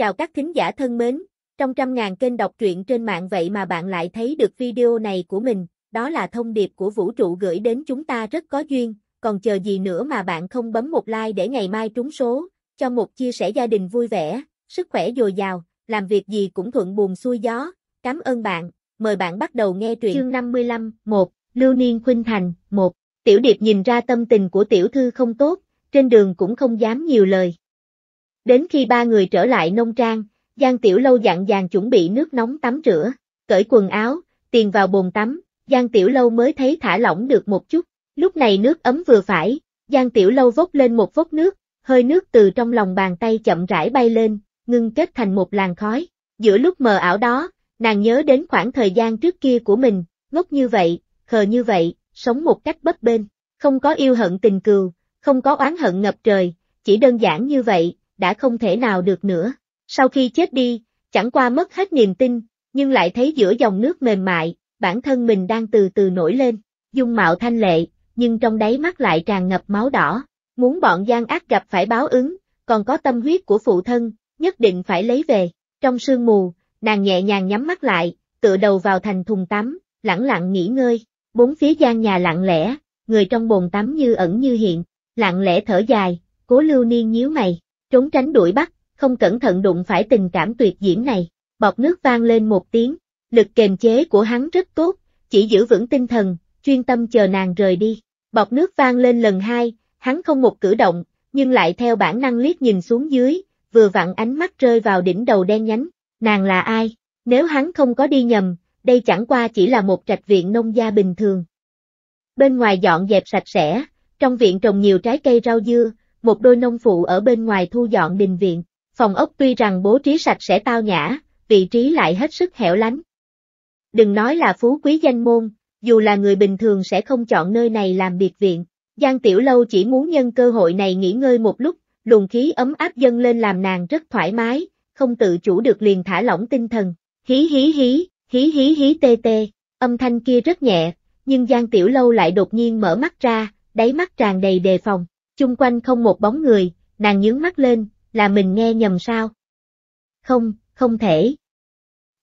Chào các thính giả thân mến, trong trăm ngàn kênh đọc truyện trên mạng vậy mà bạn lại thấy được video này của mình, đó là thông điệp của vũ trụ gửi đến chúng ta rất có duyên, còn chờ gì nữa mà bạn không bấm một like để ngày mai trúng số, cho một chia sẻ gia đình vui vẻ, sức khỏe dồi dào, làm việc gì cũng thuận buồm xuôi gió. Cảm ơn bạn, mời bạn bắt đầu nghe truyện. Chương 55, 1, Lưu Niên Khuynh Thành, 1. Tiểu Điệp nhìn ra tâm tình của tiểu thư không tốt, trên đường cũng không dám nhiều lời. Đến khi ba người trở lại nông trang, Giang Tiểu Lâu dặn dàng chuẩn bị nước nóng tắm rửa, cởi quần áo, tiền vào bồn tắm, Giang Tiểu Lâu mới thấy thả lỏng được một chút. Lúc này nước ấm vừa phải, Giang Tiểu Lâu vốc lên một vốc nước, hơi nước từ trong lòng bàn tay chậm rãi bay lên, ngưng kết thành một làn khói. Giữa lúc mờ ảo đó, nàng nhớ đến khoảng thời gian trước kia của mình, ngốc như vậy, khờ như vậy, sống một cách bất bên, không có yêu hận tình cừu, không có oán hận ngập trời, chỉ đơn giản như vậy, đã không thể nào được nữa. Sau khi chết đi, chẳng qua mất hết niềm tin, nhưng lại thấy giữa dòng nước mềm mại, bản thân mình đang từ từ nổi lên, dung mạo thanh lệ, nhưng trong đáy mắt lại tràn ngập máu đỏ, muốn bọn gian ác gặp phải báo ứng, còn có tâm huyết của phụ thân, nhất định phải lấy về. Trong sương mù, nàng nhẹ nhàng nhắm mắt lại, tựa đầu vào thành thùng tắm, lẳng lặng nghỉ ngơi, bốn phía gian nhà lặng lẽ, người trong bồn tắm như ẩn như hiện, lặng lẽ thở dài, cố lưu niên nhíu mày, trốn tránh đuổi bắt, không cẩn thận đụng phải tình cảm tuyệt diễm này, bọt nước vang lên một tiếng, lực kềm chế của hắn rất tốt, chỉ giữ vững tinh thần, chuyên tâm chờ nàng rời đi, bọt nước vang lên lần hai, hắn không một cử động, nhưng lại theo bản năng liếc nhìn xuống dưới, vừa vặn ánh mắt rơi vào đỉnh đầu đen nhánh, nàng là ai, nếu hắn không có đi nhầm, đây chẳng qua chỉ là một trạch viện nông gia bình thường. Bên ngoài dọn dẹp sạch sẽ, trong viện trồng nhiều trái cây rau dưa, một đôi nông phụ ở bên ngoài thu dọn đình viện, phòng ốc tuy rằng bố trí sạch sẽ tao nhã, vị trí lại hết sức hẻo lánh. Đừng nói là phú quý danh môn, dù là người bình thường sẽ không chọn nơi này làm biệt viện, Giang Tiểu Lâu chỉ muốn nhân cơ hội này nghỉ ngơi một lúc, luồng khí ấm áp dâng lên làm nàng rất thoải mái, không tự chủ được liền thả lỏng tinh thần, hí hí hí, hí hí hí tê tê, âm thanh kia rất nhẹ, nhưng Giang Tiểu Lâu lại đột nhiên mở mắt ra, đáy mắt tràn đầy đề phòng, chung quanh không một bóng người, nàng nhướng mắt lên, là mình nghe nhầm sao? Không, không thể.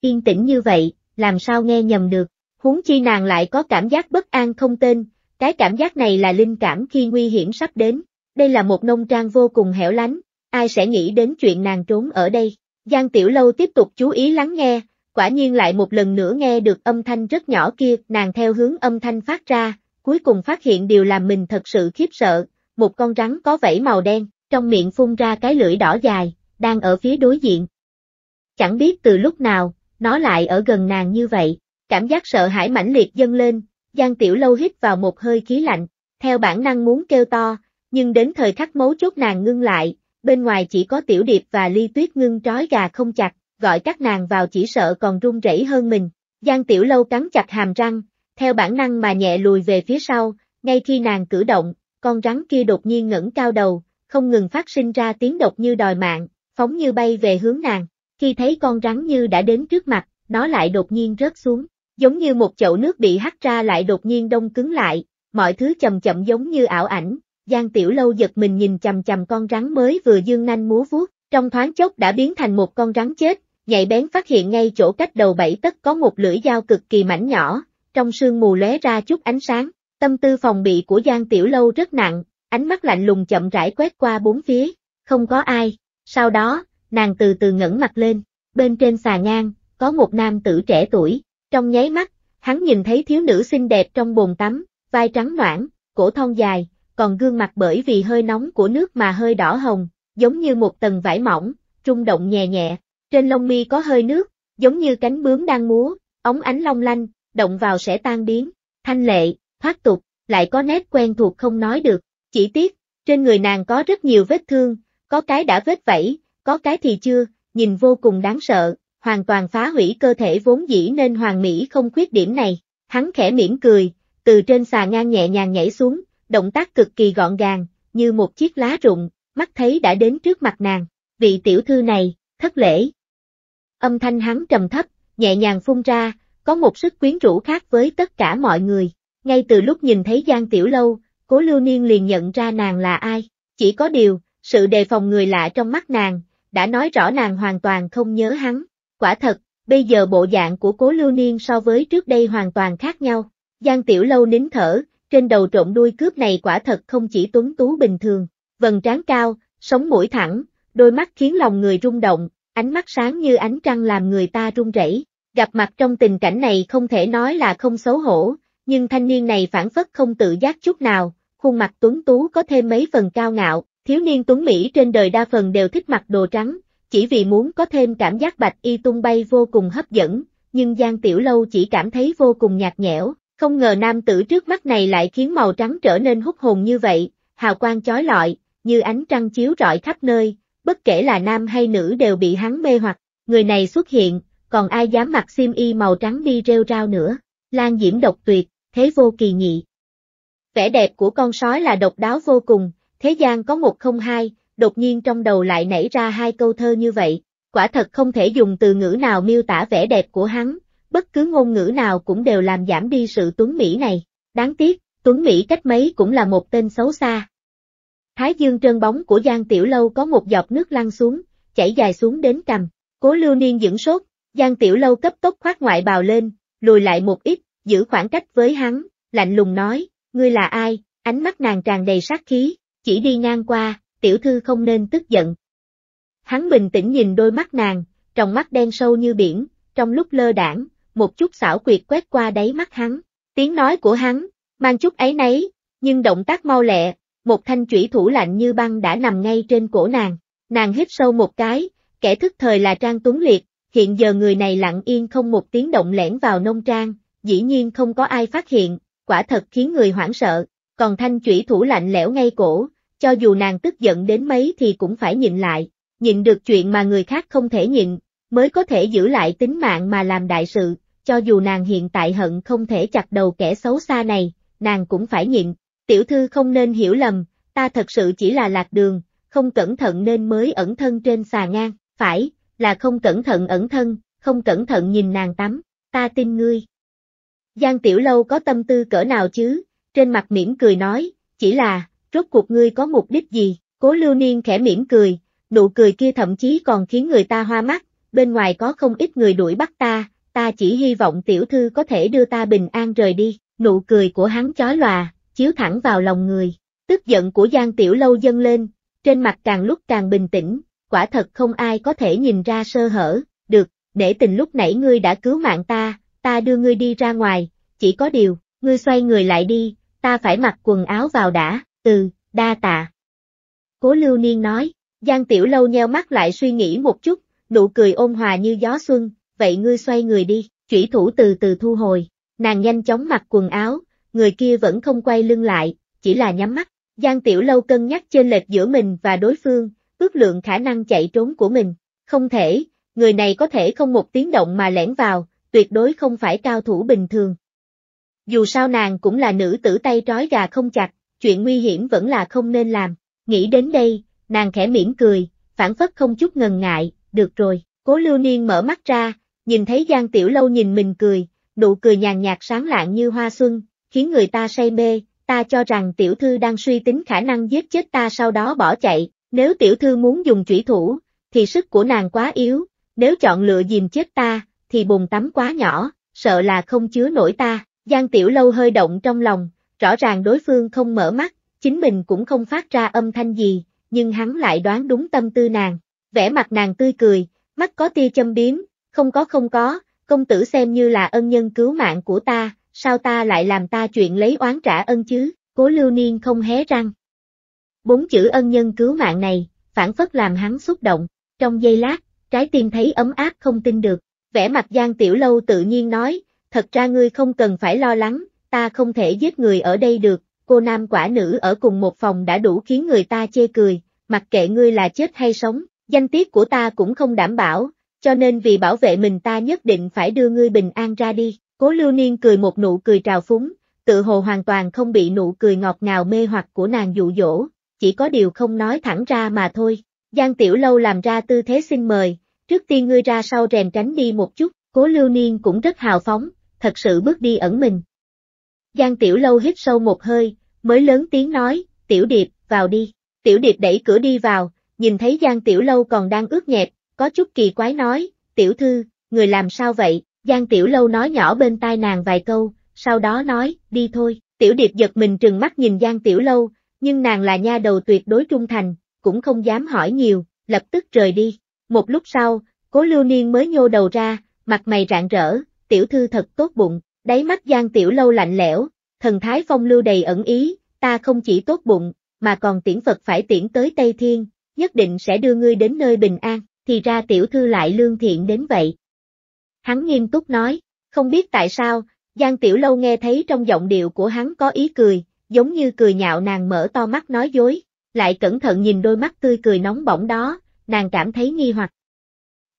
Yên tĩnh như vậy, làm sao nghe nhầm được, huống chi nàng lại có cảm giác bất an không tên, cái cảm giác này là linh cảm khi nguy hiểm sắp đến, đây là một nông trang vô cùng hẻo lánh, ai sẽ nghĩ đến chuyện nàng trốn ở đây. Giang Tiểu Lâu tiếp tục chú ý lắng nghe, quả nhiên lại một lần nữa nghe được âm thanh rất nhỏ kia, nàng theo hướng âm thanh phát ra, cuối cùng phát hiện điều làm mình thật sự khiếp sợ, một con rắn có vảy màu đen, trong miệng phun ra cái lưỡi đỏ dài, đang ở phía đối diện. Chẳng biết từ lúc nào, nó lại ở gần nàng như vậy, cảm giác sợ hãi mãnh liệt dâng lên, Giang Tiểu Lâu hít vào một hơi khí lạnh, theo bản năng muốn kêu to, nhưng đến thời khắc mấu chốt nàng ngưng lại, bên ngoài chỉ có Tiểu Điệp và Ly Tuyết ngưng trói gà không chặt, gọi các nàng vào chỉ sợ còn run rẩy hơn mình. Giang Tiểu Lâu cắn chặt hàm răng, theo bản năng mà nhẹ lùi về phía sau, ngay khi nàng cử động, con rắn kia đột nhiên ngẩng cao đầu, không ngừng phát sinh ra tiếng độc như đòi mạng, phóng như bay về hướng nàng. Khi thấy con rắn như đã đến trước mặt, nó lại đột nhiên rớt xuống, giống như một chậu nước bị hắt ra lại đột nhiên đông cứng lại, mọi thứ chậm chậm giống như ảo ảnh. Giang Tiểu Lâu giật mình nhìn chầm chầm con rắn mới vừa dương nanh múa vuốt, trong thoáng chốc đã biến thành một con rắn chết, nhạy bén phát hiện ngay chỗ cách đầu bảy tấc có một lưỡi dao cực kỳ mảnh nhỏ, trong sương mù lóe ra chút ánh sáng, Tâm tư phòng bị của Giang Tiểu Lâu rất nặng, ánh mắt lạnh lùng chậm rãi quét qua bốn phía, không có ai. Sau đó, nàng từ từ ngẩng mặt lên, bên trên xà ngang, có một nam tử trẻ tuổi, trong nháy mắt, hắn nhìn thấy thiếu nữ xinh đẹp trong bồn tắm, vai trắng noãn, cổ thon dài, còn gương mặt bởi vì hơi nóng của nước mà hơi đỏ hồng, giống như một tầng vải mỏng, rung động nhẹ nhẹ, trên lông mi có hơi nước, giống như cánh bướm đang múa, ống ánh long lanh, động vào sẽ tan biến, thanh lệ, thoát tục, lại có nét quen thuộc không nói được, chỉ tiếc, trên người nàng có rất nhiều vết thương, có cái đã vết vẫy, có cái thì chưa, nhìn vô cùng đáng sợ, hoàn toàn phá hủy cơ thể vốn dĩ nên hoàng mỹ không khuyết điểm này. Hắn khẽ mỉm cười, từ trên xà ngang nhẹ nhàng nhảy xuống, động tác cực kỳ gọn gàng, như một chiếc lá rụng, mắt thấy đã đến trước mặt nàng, vị tiểu thư này, thất lễ. Âm thanh hắn trầm thấp, nhẹ nhàng phun ra, có một sức quyến rũ khác với tất cả mọi người, ngay từ lúc nhìn thấy Giang Tiểu Lâu, Cố Lưu Niên liền nhận ra nàng là ai, chỉ có điều, sự đề phòng người lạ trong mắt nàng, đã nói rõ nàng hoàn toàn không nhớ hắn, quả thật, bây giờ bộ dạng của Cố Lưu Niên so với trước đây hoàn toàn khác nhau, Giang Tiểu Lâu nín thở, trên đầu trộn đuôi cướp này quả thật không chỉ tuấn tú bình thường, vầng trán cao, sống mũi thẳng, đôi mắt khiến lòng người rung động, ánh mắt sáng như ánh trăng làm người ta run rẩy. Gặp mặt trong tình cảnh này không thể nói là không xấu hổ, nhưng thanh niên này phản phất không tự giác chút nào, khuôn mặt tuấn tú có thêm mấy phần cao ngạo, thiếu niên tuấn Mỹ trên đời đa phần đều thích mặc đồ trắng, chỉ vì muốn có thêm cảm giác bạch y tung bay vô cùng hấp dẫn, nhưng Giang Tiểu Lâu chỉ cảm thấy vô cùng nhạt nhẽo, không ngờ nam tử trước mắt này lại khiến màu trắng trở nên hút hồn như vậy, hào quang chói lọi, như ánh trăng chiếu rọi khắp nơi, bất kể là nam hay nữ đều bị hắn mê hoặc, người này xuất hiện, còn ai dám mặc sim y màu trắng đi rêu rao nữa, Lan Diễm độc tuyệt, thế vô kỳ nghị. Vẻ đẹp của con sói là độc đáo vô cùng, thế gian có một không hai, đột nhiên trong đầu lại nảy ra hai câu thơ như vậy, quả thật không thể dùng từ ngữ nào miêu tả vẻ đẹp của hắn, bất cứ ngôn ngữ nào cũng đều làm giảm đi sự tuấn Mỹ này, đáng tiếc, tuấn Mỹ cách mấy cũng là một tên xấu xa. Thái dương trơn bóng của Giang Tiểu Lâu có một giọt nước lăn xuống, chảy dài xuống đến cầm, cố lưu niên dưỡng sốt, Giang Tiểu Lâu cấp tốc khoát ngoại bào lên, lùi lại một ít, giữ khoảng cách với hắn, lạnh lùng nói, ngươi là ai, ánh mắt nàng tràn đầy sát khí, chỉ đi ngang qua, tiểu thư không nên tức giận. Hắn bình tĩnh nhìn đôi mắt nàng, trong mắt đen sâu như biển, trong lúc lơ đảng, một chút xảo quyệt quét qua đáy mắt hắn, tiếng nói của hắn, mang chút ấy nấy, nhưng động tác mau lẹ, một thanh chủy thủ lạnh như băng đã nằm ngay trên cổ nàng, nàng hít sâu một cái, kẻ thức thời là Trang Tuấn Liệt, hiện giờ người này lặng yên không một tiếng động lẻn vào nông trang, dĩ nhiên không có ai phát hiện, quả thật khiến người hoảng sợ, còn thanh chủy thủ lạnh lẽo ngay cổ, cho dù nàng tức giận đến mấy thì cũng phải nhịn lại, nhịn được chuyện mà người khác không thể nhịn, mới có thể giữ lại tính mạng mà làm đại sự, cho dù nàng hiện tại hận không thể chặt đầu kẻ xấu xa này, nàng cũng phải nhịn, tiểu thư không nên hiểu lầm, ta thật sự chỉ là lạc đường, không cẩn thận nên mới ẩn thân trên xà ngang, phải, là không cẩn thận ẩn thân, không cẩn thận nhìn nàng tắm, ta tin ngươi, Giang Tiểu Lâu có tâm tư cỡ nào chứ, trên mặt mỉm cười nói, chỉ là, rốt cuộc ngươi có mục đích gì, cố lưu niên khẽ mỉm cười, nụ cười kia thậm chí còn khiến người ta hoa mắt, bên ngoài có không ít người đuổi bắt ta, ta chỉ hy vọng tiểu thư có thể đưa ta bình an rời đi, nụ cười của hắn chói lòa, chiếu thẳng vào lòng người, tức giận của Giang Tiểu Lâu dâng lên, trên mặt càng lúc càng bình tĩnh, quả thật không ai có thể nhìn ra sơ hở, được, để tình lúc nãy ngươi đã cứu mạng ta, ta đưa ngươi đi ra ngoài, chỉ có điều, ngươi xoay người lại đi, ta phải mặc quần áo vào đã, từ, đa tạ. Cố lưu niên nói, Giang Tiểu Lâu nheo mắt lại suy nghĩ một chút, nụ cười ôn hòa như gió xuân, vậy ngươi xoay người đi, chủy thủ từ từ thu hồi, nàng nhanh chóng mặc quần áo, người kia vẫn không quay lưng lại, chỉ là nhắm mắt, Giang Tiểu Lâu cân nhắc trên lệch giữa mình và đối phương, ước lượng khả năng chạy trốn của mình, không thể, người này có thể không một tiếng động mà lẻn vào, tuyệt đối không phải cao thủ bình thường. Dù sao nàng cũng là nữ tử tay trói gà không chặt, chuyện nguy hiểm vẫn là không nên làm. Nghĩ đến đây, nàng khẽ mỉm cười, phản phất không chút ngần ngại, được rồi, cố lưu niên mở mắt ra, nhìn thấy Giang Tiểu Lâu nhìn mình cười, nụ cười nhàn nhạt sáng lạng như hoa xuân, khiến người ta say mê, ta cho rằng tiểu thư đang suy tính khả năng giết chết ta sau đó bỏ chạy, nếu tiểu thư muốn dùng chủy thủ, thì sức của nàng quá yếu, nếu chọn lựa dìm chết ta, thì bồn tắm quá nhỏ, sợ là không chứa nổi ta, Giang Tiểu Lâu hơi động trong lòng, rõ ràng đối phương không mở mắt, chính mình cũng không phát ra âm thanh gì, nhưng hắn lại đoán đúng tâm tư nàng, vẻ mặt nàng tươi cười, mắt có tia châm biếm, không có không có, công tử xem như là ân nhân cứu mạng của ta, sao ta lại làm ta chuyện lấy oán trả ân chứ, cố lưu niên không hé răng. Bốn chữ ân nhân cứu mạng này, phản phất làm hắn xúc động, trong giây lát, trái tim thấy ấm áp không tin được, vẻ mặt Giang Tiểu Lâu tự nhiên nói, thật ra ngươi không cần phải lo lắng, ta không thể giết người ở đây được, cô nam quả nữ ở cùng một phòng đã đủ khiến người ta chê cười, mặc kệ ngươi là chết hay sống, danh tiết của ta cũng không đảm bảo, cho nên vì bảo vệ mình ta nhất định phải đưa ngươi bình an ra đi. Cố lưu niên cười một nụ cười trào phúng, tự hồ hoàn toàn không bị nụ cười ngọt ngào mê hoặc của nàng dụ dỗ, chỉ có điều không nói thẳng ra mà thôi. Giang Tiểu Lâu làm ra tư thế xin mời, Trước tiên ngươi ra sau rèm tránh đi một chút, cố lưu niên cũng rất hào phóng, thật sự bước đi ẩn mình. Giang Tiểu Lâu hít sâu một hơi, mới lớn tiếng nói, Tiểu Điệp, vào đi. Tiểu Điệp đẩy cửa đi vào, nhìn thấy Giang Tiểu Lâu còn đang ướt nhẹp, có chút kỳ quái nói, Tiểu Thư, người làm sao vậy? Giang Tiểu Lâu nói nhỏ bên tai nàng vài câu, sau đó nói, đi thôi. Tiểu Điệp giật mình trừng mắt nhìn Giang Tiểu Lâu, nhưng nàng là nha đầu tuyệt đối trung thành, cũng không dám hỏi nhiều, lập tức rời đi. Một lúc sau, cố lưu niên mới nhô đầu ra, mặt mày rạng rỡ, tiểu thư thật tốt bụng, đáy mắt Giang Tiểu Lâu lạnh lẽo, thần thái phong lưu đầy ẩn ý, ta không chỉ tốt bụng, mà còn tiễn Phật phải tiễn tới Tây Thiên, nhất định sẽ đưa ngươi đến nơi bình an, thì ra tiểu thư lại lương thiện đến vậy. Hắn nghiêm túc nói, không biết tại sao, Giang Tiểu Lâu nghe thấy trong giọng điệu của hắn có ý cười, giống như cười nhạo nàng mở to mắt nói dối, lại cẩn thận nhìn đôi mắt tươi cười nóng bỏng đó, nàng cảm thấy nghi hoặc.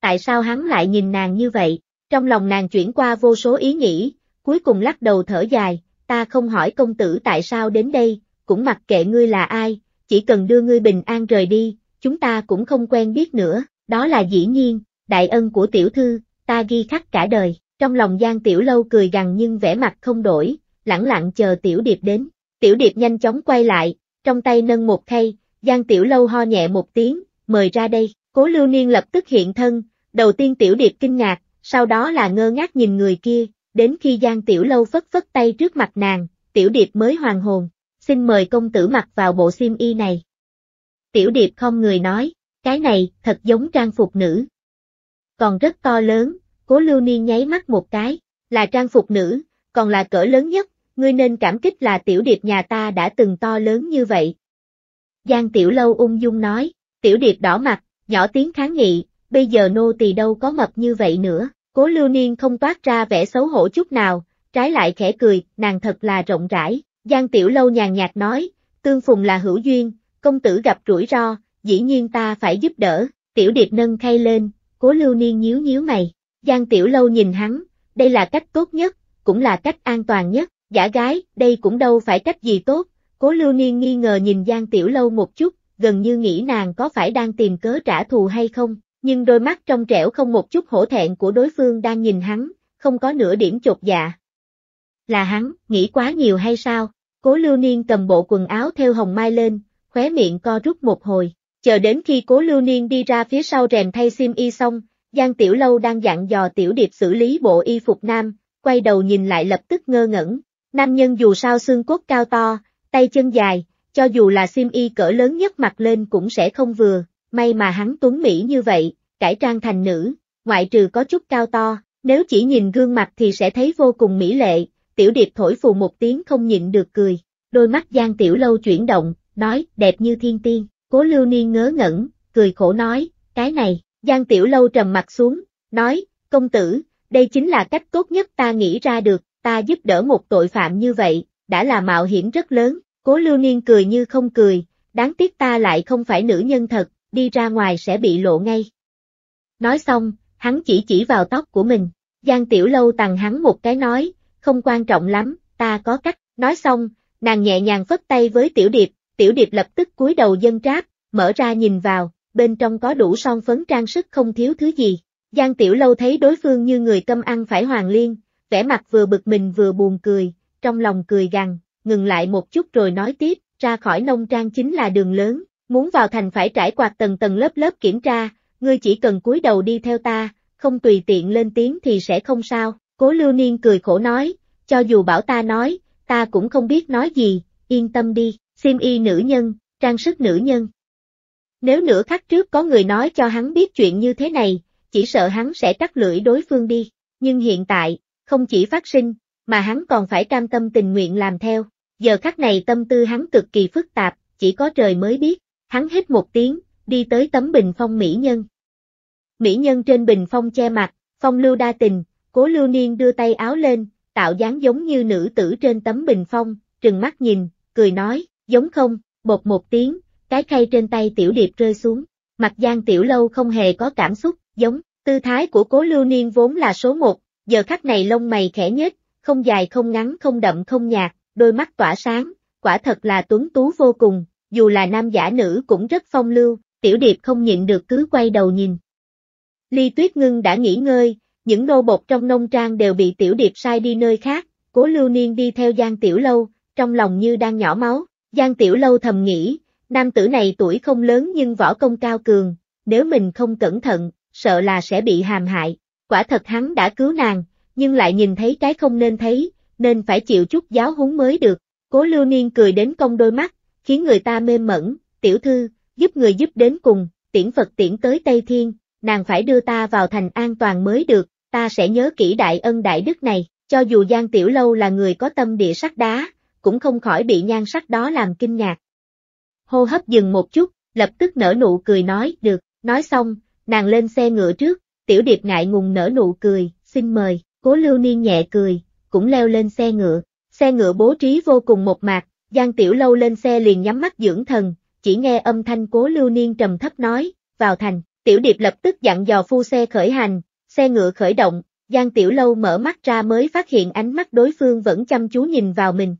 Tại sao hắn lại nhìn nàng như vậy? Trong lòng nàng chuyển qua vô số ý nghĩ, cuối cùng lắc đầu thở dài, ta không hỏi công tử tại sao đến đây, cũng mặc kệ ngươi là ai, chỉ cần đưa ngươi bình an rời đi, chúng ta cũng không quen biết nữa, đó là dĩ nhiên, đại ân của tiểu thư, ta ghi khắc cả đời. Trong lòng Giang Tiểu Lâu cười gằn nhưng vẻ mặt không đổi, lẳng lặng chờ Tiểu Điệp đến. Tiểu Điệp nhanh chóng quay lại, trong tay nâng một khay, Giang Tiểu Lâu ho nhẹ một tiếng, mời ra đây, cố lưu niên lập tức hiện thân, đầu tiên tiểu điệp kinh ngạc, sau đó là ngơ ngác nhìn người kia, đến khi Giang Tiểu Lâu phất phất tay trước mặt nàng, tiểu điệp mới hoàn hồn, xin mời công tử mặc vào bộ xiêm y này. Tiểu điệp không người nói, cái này thật giống trang phục nữ. Còn rất to lớn, cố lưu niên nháy mắt một cái, là trang phục nữ, còn là cỡ lớn nhất, ngươi nên cảm kích là tiểu điệp nhà ta đã từng to lớn như vậy. Giang Tiểu Lâu ung dung nói, Tiểu điệp đỏ mặt, nhỏ tiếng kháng nghị, bây giờ nô tỳ đâu có mập như vậy nữa, cố lưu niên không toát ra vẻ xấu hổ chút nào, trái lại khẽ cười, nàng thật là rộng rãi, Giang Tiểu Lâu nhàn nhạt nói, tương phùng là hữu duyên, công tử gặp rủi ro, dĩ nhiên ta phải giúp đỡ, Tiểu Điệp nâng khay lên, cố lưu niên nhíu nhíu mày, Giang Tiểu Lâu nhìn hắn, đây là cách tốt nhất, cũng là cách an toàn nhất, giả gái, đây cũng đâu phải cách gì tốt, cố lưu niên nghi ngờ nhìn Giang Tiểu Lâu một chút, gần như nghĩ nàng có phải đang tìm cớ trả thù hay không, nhưng đôi mắt trong trẻo không một chút hổ thẹn của đối phương đang nhìn hắn, không có nửa điểm chột dạ. Là hắn, nghĩ quá nhiều hay sao? Cố lưu niên cầm bộ quần áo theo hồng mai lên, khóe miệng co rút một hồi, chờ đến khi cố lưu niên đi ra phía sau rèm thay sim y xong, Giang Tiểu Lâu đang dặn dò Tiểu Điệp xử lý bộ y phục nam, quay đầu nhìn lại lập tức ngơ ngẩn, nam nhân dù sao xương cốt cao to, tay chân dài, cho dù là sim y cỡ lớn nhất mặt lên cũng sẽ không vừa, may mà hắn tuấn Mỹ như vậy, cải trang thành nữ, ngoại trừ có chút cao to, nếu chỉ nhìn gương mặt thì sẽ thấy vô cùng mỹ lệ, tiểu điệp thổi phù một tiếng không nhịn được cười, đôi mắt Giang Tiểu Lâu chuyển động, nói, đẹp như thiên tiên, cố lưu niên ngớ ngẩn, cười khổ nói, cái này, Giang Tiểu Lâu trầm mặt xuống, nói, công tử, đây chính là cách tốt nhất ta nghĩ ra được, ta giúp đỡ một tội phạm như vậy, đã là mạo hiểm rất lớn, Cố lưu niên cười như không cười, đáng tiếc ta lại không phải nữ nhân thật, đi ra ngoài sẽ bị lộ ngay. Nói xong, hắn chỉ chỉ vào tóc của mình, Giang Tiểu Lâu tặng hắn một cái nói, không quan trọng lắm, ta có cách, nói xong, nàng nhẹ nhàng phất tay với Tiểu Điệp, Tiểu Điệp lập tức cúi đầu dân tráp, mở ra nhìn vào, bên trong có đủ son phấn trang sức không thiếu thứ gì. Giang Tiểu Lâu thấy đối phương như người câm ăn phải hoàng liên, vẻ mặt vừa bực mình vừa buồn cười, trong lòng cười gằn, ngừng lại một chút rồi nói tiếp, ra khỏi nông trang chính là đường lớn, muốn vào thành phải trải qua tầng tầng lớp lớp kiểm tra, ngươi chỉ cần cúi đầu đi theo ta, không tùy tiện lên tiếng thì sẽ không sao, cố lưu niên cười khổ nói, cho dù bảo ta nói, ta cũng không biết nói gì, yên tâm đi, xiêm y nữ nhân, trang sức nữ nhân. Nếu nửa khắc trước có người nói cho hắn biết chuyện như thế này, chỉ sợ hắn sẽ cắt lưỡi đối phương đi, nhưng hiện tại, không chỉ phát sinh, mà hắn còn phải cam tâm tình nguyện làm theo, Giờ khắc này tâm tư hắn cực kỳ phức tạp, chỉ có trời mới biết, hắn hít một tiếng, đi tới tấm bình phong mỹ nhân. Mỹ nhân trên bình phong che mặt, phong lưu đa tình, cố lưu niên đưa tay áo lên, tạo dáng giống như nữ tử trên tấm bình phong, trừng mắt nhìn, cười nói, giống không, bột một tiếng, cái khay trên tay tiểu điệp rơi xuống, mặt giang tiểu lâu không hề có cảm xúc, giống, tư thái của cố lưu niên vốn là số một, giờ khắc này lông mày khẽ nhất, không dài không ngắn không đậm không nhạt, đôi mắt tỏa sáng, quả thật là tuấn tú vô cùng, dù là nam giả nữ cũng rất phong lưu, tiểu điệp không nhịn được cứ quay đầu nhìn. Ly Tuyết Ngưng đã nghỉ ngơi, những nô bột trong nông trang đều bị tiểu điệp sai đi nơi khác, cố lưu niên đi theo Giang Tiểu Lâu, trong lòng như đang nhỏ máu, Giang Tiểu Lâu thầm nghĩ, nam tử này tuổi không lớn nhưng võ công cao cường, nếu mình không cẩn thận, sợ là sẽ bị hàm hại, quả thật hắn đã cứu nàng, nhưng lại nhìn thấy cái không nên thấy, nên phải chịu chút giáo huấn mới được. Cố lưu niên cười đến cong đôi mắt, khiến người ta mê mẩn, tiểu thư, giúp người giúp đến cùng, tiễn Phật tiễn tới Tây Thiên, nàng phải đưa ta vào thành an toàn mới được, ta sẽ nhớ kỹ đại ân đại đức này, cho dù Giang Tiểu Lâu là người có tâm địa sắt đá, cũng không khỏi bị nhan sắc đó làm kinh ngạc. Hô hấp dừng một chút, lập tức nở nụ cười nói, được, nói xong, nàng lên xe ngựa trước, tiểu điệp ngại ngùng nở nụ cười, xin mời, cố lưu niên nhẹ cười, cũng leo lên xe ngựa. Xe ngựa bố trí vô cùng một mạc, Giang Tiểu Lâu lên xe liền nhắm mắt dưỡng thần, chỉ nghe âm thanh cố lưu niên trầm thấp nói, vào thành, Tiểu Điệp lập tức dặn dò phu xe khởi hành, xe ngựa khởi động, Giang Tiểu Lâu mở mắt ra mới phát hiện ánh mắt đối phương vẫn chăm chú nhìn vào mình.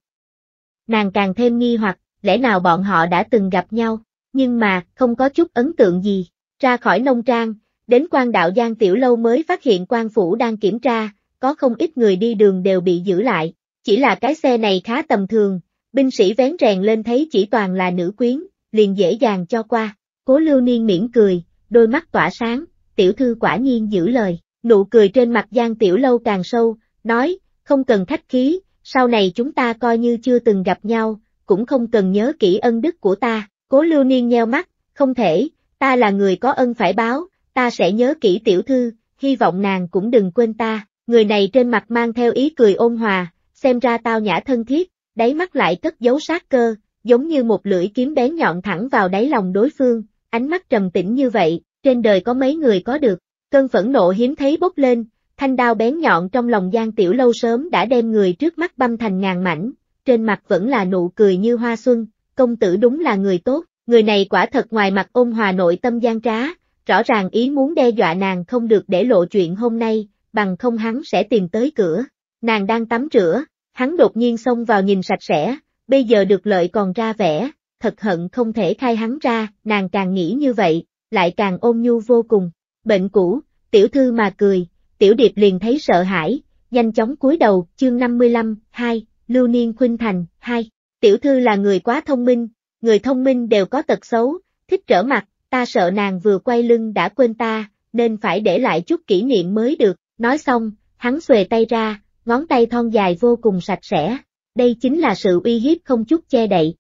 Nàng càng thêm nghi hoặc, lẽ nào bọn họ đã từng gặp nhau, nhưng mà, không có chút ấn tượng gì. Ra khỏi nông trang, đến quan đạo Giang Tiểu Lâu mới phát hiện quan phủ đang kiểm tra, có không ít người đi đường đều bị giữ lại, chỉ là cái xe này khá tầm thường, binh sĩ vén rèn lên thấy chỉ toàn là nữ quyến, liền dễ dàng cho qua, cố lưu niên mỉm cười, đôi mắt tỏa sáng, tiểu thư quả nhiên giữ lời, nụ cười trên mặt Giang Tiểu Lâu càng sâu, nói, không cần khách khí, sau này chúng ta coi như chưa từng gặp nhau, cũng không cần nhớ kỹ ân đức của ta, cố lưu niên nheo mắt, không thể, ta là người có ân phải báo, ta sẽ nhớ kỹ tiểu thư, hy vọng nàng cũng đừng quên ta, người này trên mặt mang theo ý cười ôn hòa, xem ra tao nhã thân thiết, đáy mắt lại cất giấu sát cơ, giống như một lưỡi kiếm bén nhọn thẳng vào đáy lòng đối phương, ánh mắt trầm tĩnh như vậy, trên đời có mấy người có được, cơn phẫn nộ hiếm thấy bốc lên, thanh đao bén nhọn trong lòng Giang Tiểu Lâu sớm đã đem người trước mắt băm thành ngàn mảnh, trên mặt vẫn là nụ cười như hoa xuân, công tử đúng là người tốt, người này quả thật ngoài mặt ôn hòa nội tâm gian trá, rõ ràng ý muốn đe dọa nàng không được để lộ chuyện hôm nay, bằng không hắn sẽ tìm tới cửa. Nàng đang tắm rửa, hắn đột nhiên xông vào nhìn sạch sẽ, bây giờ được lợi còn ra vẻ, thật hận không thể khai hắn ra, nàng càng nghĩ như vậy, lại càng ôn nhu vô cùng. Bệnh cũ, tiểu thư mà cười, tiểu điệp liền thấy sợ hãi, nhanh chóng cúi đầu, chương 55, 2, lưu niên khuynh thành, 2. Tiểu thư là người quá thông minh, người thông minh đều có tật xấu, thích trở mặt, ta sợ nàng vừa quay lưng đã quên ta, nên phải để lại chút kỷ niệm mới được. Nói xong, hắn xuề tay ra, ngón tay thon dài vô cùng sạch sẽ. Đây chính là sự uy hiếp không chút che đậy.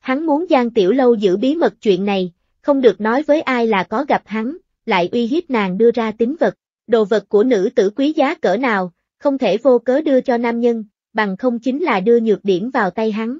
Hắn muốn Giang Tiểu Lâu giữ bí mật chuyện này, không được nói với ai là có gặp hắn, lại uy hiếp nàng đưa ra tính vật. Đồ vật của nữ tử quý giá cỡ nào, không thể vô cớ đưa cho nam nhân, bằng không chính là đưa nhược điểm vào tay hắn.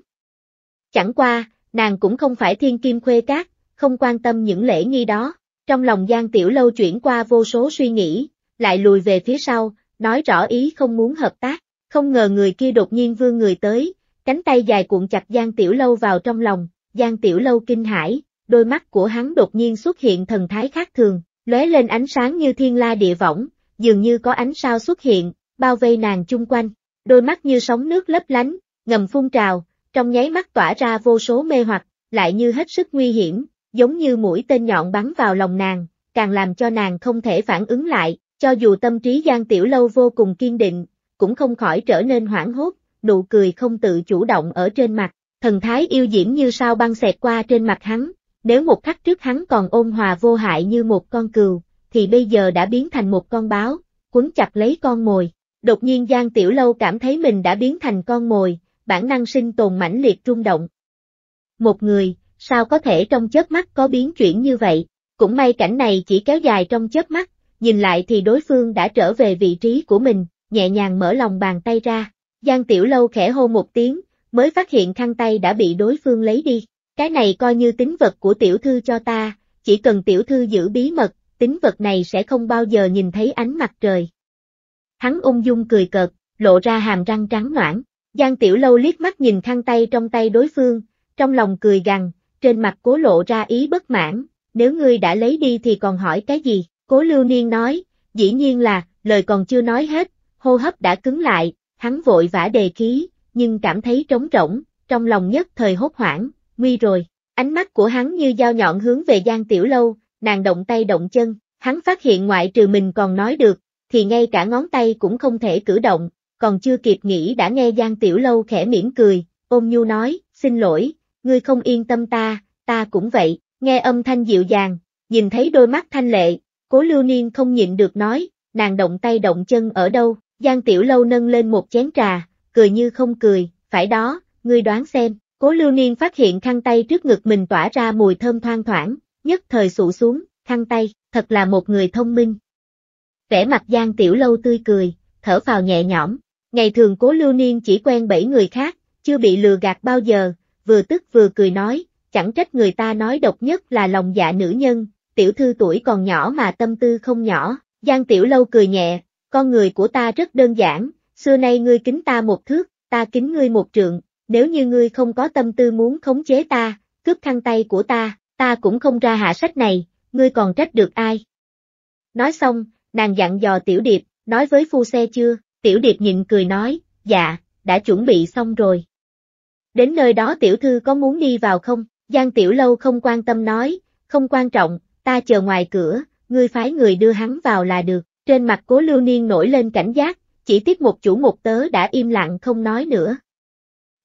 Chẳng qua, nàng cũng không phải thiên kim khuê cát, không quan tâm những lễ nghi đó. Trong lòng Giang Tiểu Lâu chuyển qua vô số suy nghĩ, lại lùi về phía sau, nói rõ ý không muốn hợp tác, không ngờ người kia đột nhiên vương người tới, cánh tay dài cuộn chặt Giang Tiểu Lâu vào trong lòng, Giang Tiểu Lâu kinh hãi, đôi mắt của hắn đột nhiên xuất hiện thần thái khác thường, lóe lên ánh sáng như thiên la địa võng, dường như có ánh sao xuất hiện, bao vây nàng chung quanh, đôi mắt như sóng nước lấp lánh, ngầm phun trào, trong nháy mắt tỏa ra vô số mê hoặc, lại như hết sức nguy hiểm, giống như mũi tên nhọn bắn vào lòng nàng, càng làm cho nàng không thể phản ứng lại, cho dù tâm trí Giang Tiểu Lâu vô cùng kiên định, cũng không khỏi trở nên hoảng hốt, nụ cười không tự chủ động ở trên mặt, thần thái yêu diễm như sao băng xẹt qua trên mặt hắn, nếu một khắc trước hắn còn ôn hòa vô hại như một con cừu, thì bây giờ đã biến thành một con báo, quấn chặt lấy con mồi. Đột nhiên Giang Tiểu Lâu cảm thấy mình đã biến thành con mồi, bản năng sinh tồn mãnh liệt rung động. Một người, sao có thể trong chớp mắt có biến chuyển như vậy? Cũng may cảnh này chỉ kéo dài trong chớp mắt, nhìn lại thì đối phương đã trở về vị trí của mình, nhẹ nhàng mở lòng bàn tay ra. Giang Tiểu Lâu khẽ hô một tiếng, mới phát hiện khăn tay đã bị đối phương lấy đi. Cái này coi như tính vật của tiểu thư cho ta, chỉ cần tiểu thư giữ bí mật, tính vật này sẽ không bao giờ nhìn thấy ánh mặt trời. Hắn ung dung cười cợt, lộ ra hàm răng trắng noãn. Giang Tiểu Lâu liếc mắt nhìn khăn tay trong tay đối phương, trong lòng cười gằn, trên mặt cố lộ ra ý bất mãn, nếu ngươi đã lấy đi thì còn hỏi cái gì? Cố lưu niên nói, dĩ nhiên là, lời còn chưa nói hết, hô hấp đã cứng lại, hắn vội vã đề khí, nhưng cảm thấy trống rỗng, trong lòng nhất thời hốt hoảng, nguy rồi. Ánh mắt của hắn như dao nhọn hướng về Giang Tiểu Lâu, nàng động tay động chân, hắn phát hiện ngoại trừ mình còn nói được, thì ngay cả ngón tay cũng không thể cử động, còn chưa kịp nghĩ đã nghe Giang Tiểu Lâu khẽ mỉm cười, ôm nhu nói, xin lỗi, ngươi không yên tâm ta, ta cũng vậy, nghe âm thanh dịu dàng, nhìn thấy đôi mắt thanh lệ, Cố lưu niên không nhịn được nói, nàng động tay động chân ở đâu, Giang Tiểu Lâu nâng lên một chén trà, cười như không cười, phải đó, ngươi đoán xem, cố lưu niên phát hiện khăn tay trước ngực mình tỏa ra mùi thơm thoang thoảng, nhất thời sụ xuống, khăn tay, thật là một người thông minh. Vẻ mặt Giang Tiểu Lâu tươi cười, thở vào nhẹ nhõm, ngày thường cố lưu niên chỉ quen bảy người khác, chưa bị lừa gạt bao giờ, vừa tức vừa cười nói, chẳng trách người ta nói độc nhất là lòng dạ nữ nhân, tiểu thư tuổi còn nhỏ mà tâm tư không nhỏ, Giang Tiểu Lâu cười nhẹ, con người của ta rất đơn giản, xưa nay ngươi kính ta một thước, ta kính ngươi một trượng, nếu như ngươi không có tâm tư muốn khống chế ta, cướp khăn tay của ta, ta cũng không ra hạ sách này, ngươi còn trách được ai. Nói xong, nàng dặn dò Tiểu Điệp, nói với phu xe chưa, Tiểu Điệp nhịn cười nói, dạ, đã chuẩn bị xong rồi. Đến nơi đó Tiểu Thư có muốn đi vào không? Giang Tiểu Lâu không quan tâm nói, không quan trọng, ta chờ ngoài cửa, ngươi phái người đưa hắn vào là được. Trên mặt cố lưu niên nổi lên cảnh giác, chỉ tiếc một chủ một tớ đã im lặng không nói nữa.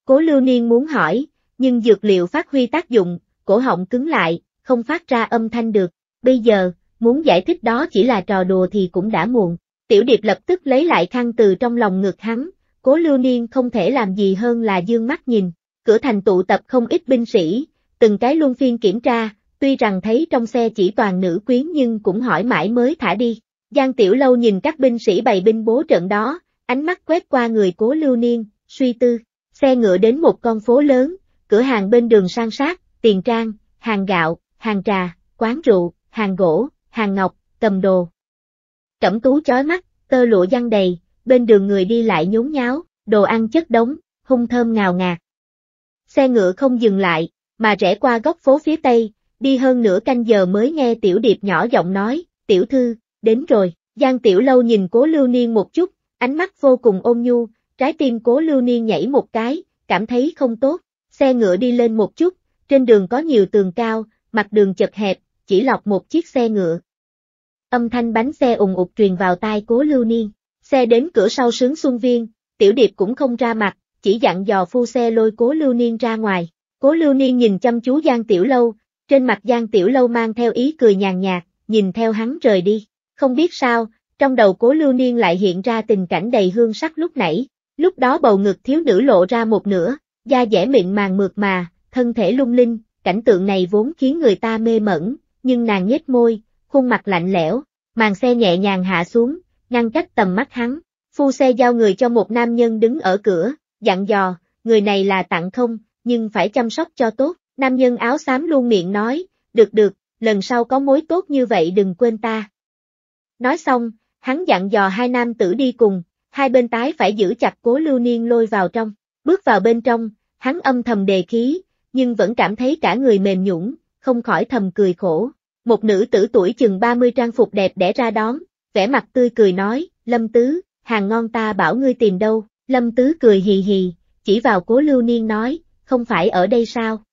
Cố lưu niên muốn hỏi, nhưng dược liệu phát huy tác dụng, cổ họng cứng lại, không phát ra âm thanh được. Bây giờ, muốn giải thích đó chỉ là trò đùa thì cũng đã muộn. Tiểu điệp lập tức lấy lại khăn từ trong lòng ngực hắn, cố lưu niên không thể làm gì hơn là dương mắt nhìn. Cửa thành tụ tập không ít binh sĩ, từng cái luân phiên kiểm tra, tuy rằng thấy trong xe chỉ toàn nữ quyến nhưng cũng hỏi mãi mới thả đi. Giang Tiểu Lâu nhìn các binh sĩ bày binh bố trận đó, ánh mắt quét qua người cố lưu niên, suy tư, xe ngựa đến một con phố lớn, cửa hàng bên đường sang sát, tiền trang, hàng gạo, hàng trà, quán rượu, hàng gỗ, hàng ngọc, cầm đồ. Cẩm tú chói mắt, tơ lụa giăng đầy, bên đường người đi lại nhốn nháo, đồ ăn chất đống, hung thơm ngào ngạt. Xe ngựa không dừng lại, mà rẽ qua góc phố phía tây, đi hơn nửa canh giờ mới nghe tiểu điệp nhỏ giọng nói, tiểu thư, đến rồi, Giang tiểu lâu nhìn cố lưu niên một chút, ánh mắt vô cùng ôn nhu, trái tim cố lưu niên nhảy một cái, cảm thấy không tốt, xe ngựa đi lên một chút, trên đường có nhiều tường cao, mặt đường chật hẹp, chỉ lọc một chiếc xe ngựa. Âm thanh bánh xe ùng ụt truyền vào tai cố lưu niên, xe đến cửa sau sướng xuân viên, tiểu điệp cũng không ra mặt, chỉ dặn dò phu xe lôi cố lưu niên ra ngoài, cố lưu niên nhìn chăm chú Giang tiểu lâu, trên mặt Giang Tiểu Lâu mang theo ý cười nhàn nhạt, nhìn theo hắn rời đi. Không biết sao, trong đầu cố lưu niên lại hiện ra tình cảnh đầy hương sắc lúc nãy. Lúc đó bầu ngực thiếu nữ lộ ra một nửa, da dẻ mịn màng mượt mà, thân thể lung linh, cảnh tượng này vốn khiến người ta mê mẩn, nhưng nàng nhếch môi, khuôn mặt lạnh lẽo, màn xe nhẹ nhàng hạ xuống, ngăn cách tầm mắt hắn. Phu xe giao người cho một nam nhân đứng ở cửa, dặn dò, người này là tặng không, nhưng phải chăm sóc cho tốt. Nam nhân áo xám luôn miệng nói, được được, lần sau có mối tốt như vậy đừng quên ta. Nói xong, hắn dặn dò hai nam tử đi cùng, hai bên tái phải giữ chặt cố lưu niên lôi vào trong, bước vào bên trong, hắn âm thầm đề khí, nhưng vẫn cảm thấy cả người mềm nhũng, không khỏi thầm cười khổ. Một nữ tử tuổi chừng 30 trang phục đẹp đẽ ra đón, vẻ mặt tươi cười nói, Lâm Tứ, hàng ngon ta bảo ngươi tìm đâu, Lâm Tứ cười hì hì, chỉ vào cố lưu niên nói, không phải ở đây sao?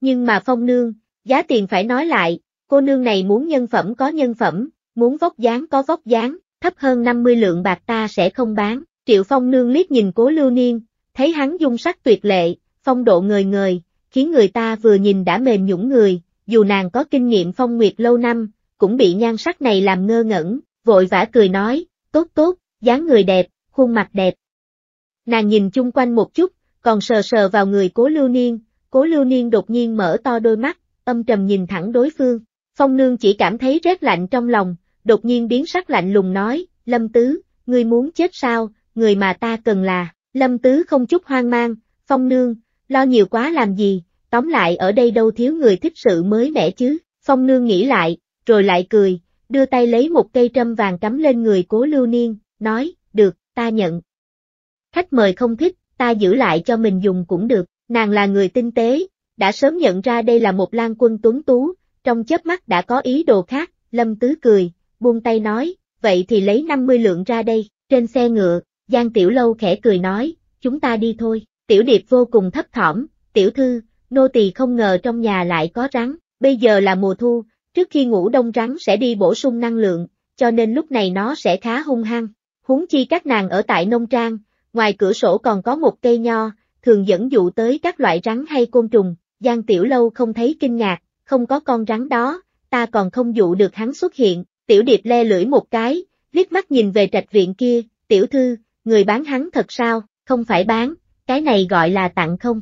Nhưng mà phong nương, giá tiền phải nói lại, cô nương này muốn nhân phẩm có nhân phẩm, muốn vóc dáng có vóc dáng, thấp hơn 50 lượng bạc ta sẽ không bán. Triệu phong nương liếc nhìn cố lưu niên, thấy hắn dung sắc tuyệt lệ, phong độ người người, khiến người ta vừa nhìn đã mềm nhũng người, dù nàng có kinh nghiệm phong nguyệt lâu năm, cũng bị nhan sắc này làm ngơ ngẩn, vội vã cười nói, tốt tốt, dáng người đẹp, khuôn mặt đẹp. Nàng nhìn chung quanh một chút, còn sờ sờ vào người cố lưu niên, Cố lưu niên đột nhiên mở to đôi mắt, âm trầm nhìn thẳng đối phương. Phong nương chỉ cảm thấy rét lạnh trong lòng, đột nhiên biến sắc lạnh lùng nói, Lâm Tứ, ngươi muốn chết sao, người mà ta cần là, Lâm Tứ không chút hoang mang, Phong nương, lo nhiều quá làm gì, tóm lại ở đây đâu thiếu người thích sự mới mẻ chứ, Phong nương nghĩ lại, rồi lại cười, đưa tay lấy một cây trâm vàng cắm lên người cố lưu niên, nói, được, ta nhận. Khách mời không thích, ta giữ lại cho mình dùng cũng được, Nàng là người tinh tế, đã sớm nhận ra đây là một lang quân tuấn tú, trong chớp mắt đã có ý đồ khác, Lâm Tứ cười, buông tay nói, vậy thì lấy 50 lượng ra đây, trên xe ngựa, Giang Tiểu Lâu khẽ cười nói, chúng ta đi thôi, Tiểu Điệp vô cùng thấp thỏm, Tiểu Thư, nô tỳ không ngờ trong nhà lại có rắn, bây giờ là mùa thu, trước khi ngủ đông rắn sẽ đi bổ sung năng lượng, cho nên lúc này nó sẽ khá hung hăng, huống chi các nàng ở tại nông trang, ngoài cửa sổ còn có một cây nho, thường dẫn dụ tới các loại rắn hay côn trùng, Giang Tiểu Lâu không thấy kinh ngạc, không có con rắn đó, ta còn không dụ được hắn xuất hiện, Tiểu Điệp le lưỡi một cái, liếc mắt nhìn về trạch viện kia, Tiểu Thư, người bán hắn thật sao, không phải bán, cái này gọi là tặng không.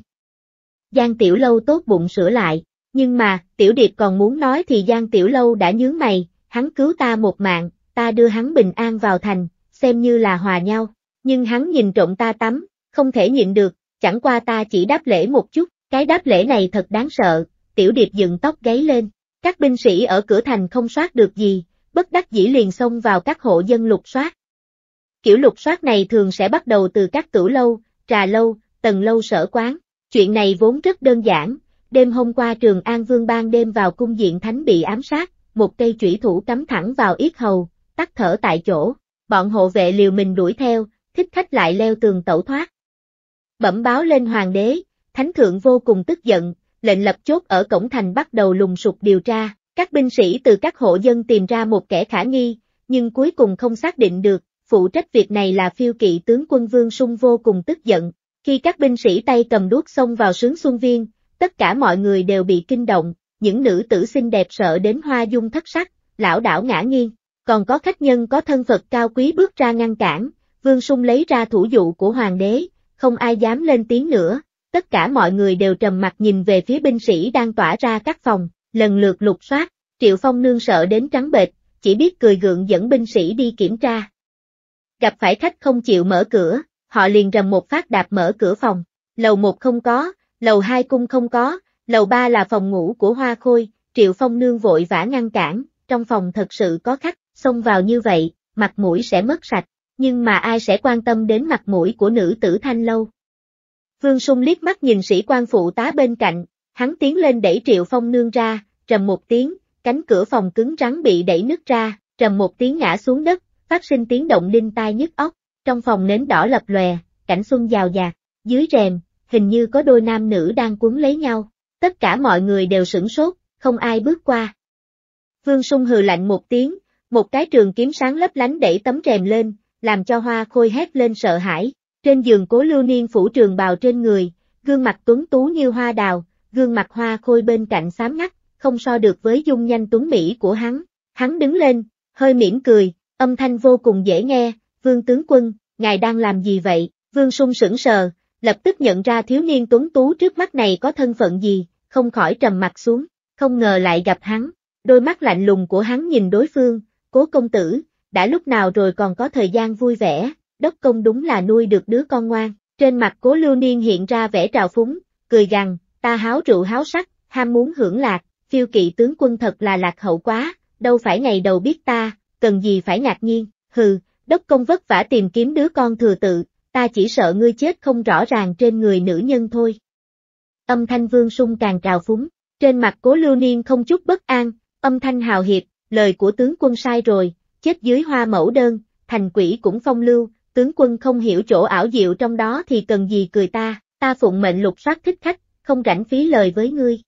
Giang Tiểu Lâu tốt bụng sửa lại, nhưng mà, Tiểu Điệp còn muốn nói thì Giang Tiểu Lâu đã nhướng mày, hắn cứu ta một mạng, ta đưa hắn bình an vào thành, xem như là hòa nhau, nhưng hắn nhìn trộm ta tắm, không thể nhịn được, chẳng qua ta chỉ đáp lễ một chút, cái đáp lễ này thật đáng sợ, tiểu điệp dựng tóc gáy lên, các binh sĩ ở cửa thành không soát được gì, bất đắc dĩ liền xông vào các hộ dân lục soát. Kiểu lục soát này thường sẽ bắt đầu từ các tửu lâu, trà lâu, tầng lâu sở quán, chuyện này vốn rất đơn giản, đêm hôm qua trường An Vương ban đêm vào cung diện thánh bị ám sát, một cây chủy thủ cắm thẳng vào yết hầu, tắt thở tại chỗ, bọn hộ vệ liều mình đuổi theo, thích khách lại leo tường tẩu thoát, bẩm báo lên hoàng đế, thánh thượng vô cùng tức giận, lệnh lập chốt ở cổng thành bắt đầu lùng sục điều tra, các binh sĩ từ các hộ dân tìm ra một kẻ khả nghi, nhưng cuối cùng không xác định được, phụ trách việc này là phiêu kỵ tướng quân Vương Sung vô cùng tức giận, khi các binh sĩ tay cầm đuốc xông vào sướng xuân viên, tất cả mọi người đều bị kinh động, những nữ tử xinh đẹp sợ đến hoa dung thất sắc, lão đảo ngã nghiêng, còn có khách nhân có thân Phật cao quý bước ra ngăn cản, Vương Sung lấy ra thủ dụ của hoàng đế, không ai dám lên tiếng nữa, tất cả mọi người đều trầm mặt nhìn về phía binh sĩ đang tỏa ra các phòng, lần lượt lục soát, Triệu Phong nương sợ đến trắng bệch, chỉ biết cười gượng dẫn binh sĩ đi kiểm tra. Gặp phải khách không chịu mở cửa, họ liền rầm một phát đạp mở cửa phòng, lầu một không có, lầu hai cung không có, lầu ba là phòng ngủ của Hoa Khôi, Triệu Phong nương vội vã ngăn cản, trong phòng thật sự có khách, xông vào như vậy, mặt mũi sẽ mất sạch nhưng mà ai sẽ quan tâm đến mặt mũi của nữ tử thanh lâu. Vương Sung liếc mắt nhìn sĩ quan phụ tá bên cạnh, hắn tiến lên đẩy Triệu Phong Nương ra, trầm một tiếng, cánh cửa phòng cứng rắn bị đẩy nứt ra, trầm một tiếng ngã xuống đất, phát sinh tiếng động đinh tai nhức óc, trong phòng nến đỏ lập lòe, cảnh xuân giàu dạt, dưới rèm, hình như có đôi nam nữ đang cuốn lấy nhau, tất cả mọi người đều sửng sốt, không ai bước qua. Vương Sung hừ lạnh một tiếng, một cái trường kiếm sáng lấp lánh đẩy tấm rèm lên, làm cho hoa khôi hét lên sợ hãi. Trên giường cố lưu niên phủ trường bào trên người, gương mặt tuấn tú như hoa đào, gương mặt hoa khôi bên cạnh xám ngắt, không so được với dung nhanh tuấn Mỹ của hắn. Hắn đứng lên, hơi mỉm cười, âm thanh vô cùng dễ nghe, vương tướng quân, ngài đang làm gì vậy? Vương sung sững sờ, lập tức nhận ra thiếu niên tuấn tú trước mắt này có thân phận gì, không khỏi trầm mặt xuống, không ngờ lại gặp hắn. Đôi mắt lạnh lùng của hắn nhìn đối phương, cố công tử, đã lúc nào rồi còn có thời gian vui vẻ, đốc công đúng là nuôi được đứa con ngoan, trên mặt cố lưu niên hiện ra vẻ trào phúng, cười rằng, ta háo rượu háo sắc, ham muốn hưởng lạc, phiêu kỵ tướng quân thật là lạc hậu quá, đâu phải ngày đầu biết ta, cần gì phải ngạc nhiên, hừ, đốc công vất vả tìm kiếm đứa con thừa tự, ta chỉ sợ ngươi chết không rõ ràng trên người nữ nhân thôi. Âm thanh vương sung càng trào phúng, trên mặt cố lưu niên không chút bất an, âm thanh hào hiệp, lời của tướng quân sai rồi, chết dưới hoa mẫu đơn, thành quỷ cũng phong lưu, tướng quân không hiểu chỗ ảo diệu trong đó thì cần gì cười ta, ta phụng mệnh lục soát thích khách, không rảnh phí lời với ngươi.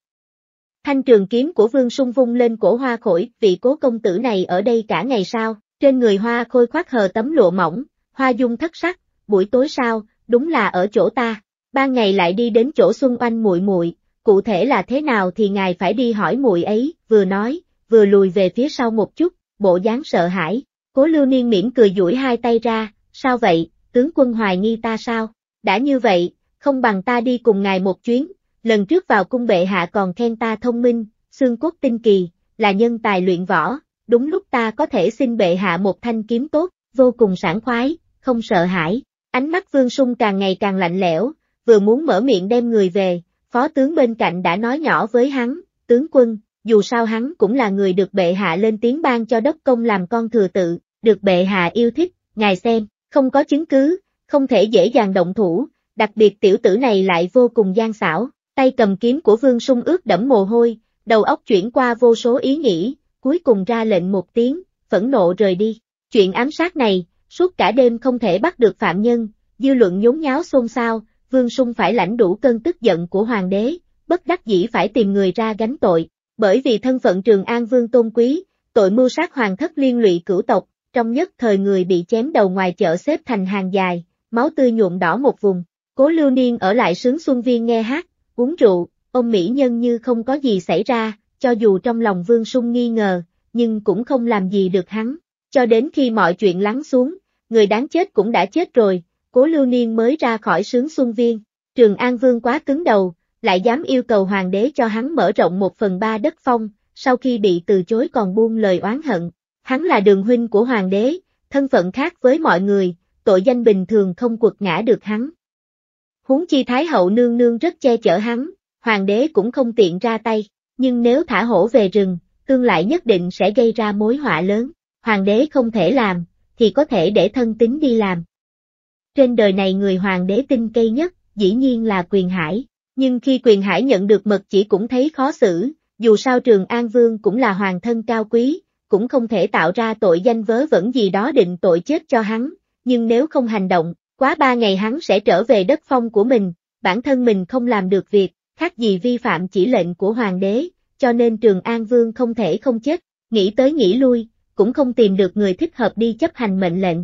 Thanh trường kiếm của vương sung vung lên cổ hoa khổi, vị cố công tử này ở đây cả ngày sao, trên người hoa khôi khoác hờ tấm lụa mỏng, hoa dung thất sắc, buổi tối sao, đúng là ở chỗ ta, ban ngày lại đi đến chỗ xuân oanh muội muội, cụ thể là thế nào thì ngài phải đi hỏi muội ấy, vừa nói, vừa lùi về phía sau một chút, bộ dáng sợ hãi, cố lưu niên mỉm cười duỗi hai tay ra, sao vậy, tướng quân hoài nghi ta sao, đã như vậy, không bằng ta đi cùng ngài một chuyến, lần trước vào cung bệ hạ còn khen ta thông minh, xương cốt tinh kỳ, là nhân tài luyện võ, đúng lúc ta có thể xin bệ hạ một thanh kiếm tốt, vô cùng sảng khoái, không sợ hãi, ánh mắt vương sung càng ngày càng lạnh lẽo, vừa muốn mở miệng đem người về, phó tướng bên cạnh đã nói nhỏ với hắn, tướng quân, dù sao hắn cũng là người được bệ hạ lên tiếng ban cho đất công làm con thừa tự, được bệ hạ yêu thích, ngài xem, không có chứng cứ, không thể dễ dàng động thủ, đặc biệt tiểu tử này lại vô cùng gian xảo, tay cầm kiếm của vương sung ướt đẫm mồ hôi, đầu óc chuyển qua vô số ý nghĩ, cuối cùng ra lệnh một tiếng, phẫn nộ rời đi. Chuyện ám sát này, suốt cả đêm không thể bắt được phạm nhân, dư luận nhốn nháo xôn xao, vương sung phải lãnh đủ cơn tức giận của hoàng đế, bất đắc dĩ phải tìm người ra gánh tội bởi vì thân phận Trường An Vương tôn quý, tội mưu sát hoàng thất liên lụy cửu tộc, trong nhất thời người bị chém đầu ngoài chợ xếp thành hàng dài, máu tươi nhuộm đỏ một vùng. Cố Lưu Niên ở lại sướng Xuân Viên nghe hát, uống rượu, ông Mỹ Nhân như không có gì xảy ra, cho dù trong lòng Vương Sung nghi ngờ, nhưng cũng không làm gì được hắn. Cho đến khi mọi chuyện lắng xuống, người đáng chết cũng đã chết rồi, Cố Lưu Niên mới ra khỏi sướng Xuân Viên. Trường An Vương quá cứng đầu, lại dám yêu cầu hoàng đế cho hắn mở rộng một phần ba đất phong, sau khi bị từ chối còn buông lời oán hận. Hắn là đường huynh của hoàng đế, thân phận khác với mọi người, tội danh bình thường không quật ngã được hắn. Huống chi Thái hậu nương nương rất che chở hắn, hoàng đế cũng không tiện ra tay, nhưng nếu thả hổ về rừng, tương lại nhất định sẽ gây ra mối họa lớn, hoàng đế không thể làm, thì có thể để thân tín đi làm. Trên đời này người hoàng đế tin cây nhất, dĩ nhiên là quyền hải, nhưng khi quyền hải nhận được mật chỉ cũng thấy khó xử, dù sao trường An Vương cũng là hoàng thân cao quý, cũng không thể tạo ra tội danh vớ vẫn gì đó định tội chết cho hắn, nhưng nếu không hành động, quá ba ngày hắn sẽ trở về đất phong của mình, bản thân mình không làm được việc, khác gì vi phạm chỉ lệnh của hoàng đế, cho nên trường An Vương không thể không chết, nghĩ tới nghĩ lui, cũng không tìm được người thích hợp đi chấp hành mệnh lệnh.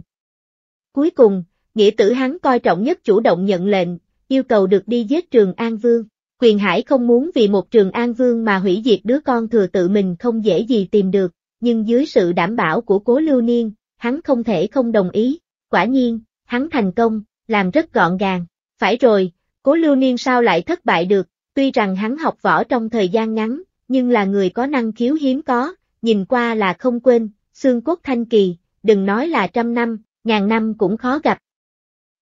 Cuối cùng, nghĩa tử hắn coi trọng nhất chủ động nhận lệnh, yêu cầu được đi giết Trường An Vương. Quyền Hải không muốn vì một Trường An Vương mà hủy diệt đứa con thừa tự mình không dễ gì tìm được, nhưng dưới sự đảm bảo của Cố Lưu Niên, hắn không thể không đồng ý. Quả nhiên, hắn thành công, làm rất gọn gàng. Phải rồi, Cố Lưu Niên sao lại thất bại được, tuy rằng hắn học võ trong thời gian ngắn, nhưng là người có năng khiếu hiếm có, nhìn qua là không quên, xương cốt thanh kỳ, đừng nói là trăm năm, ngàn năm cũng khó gặp.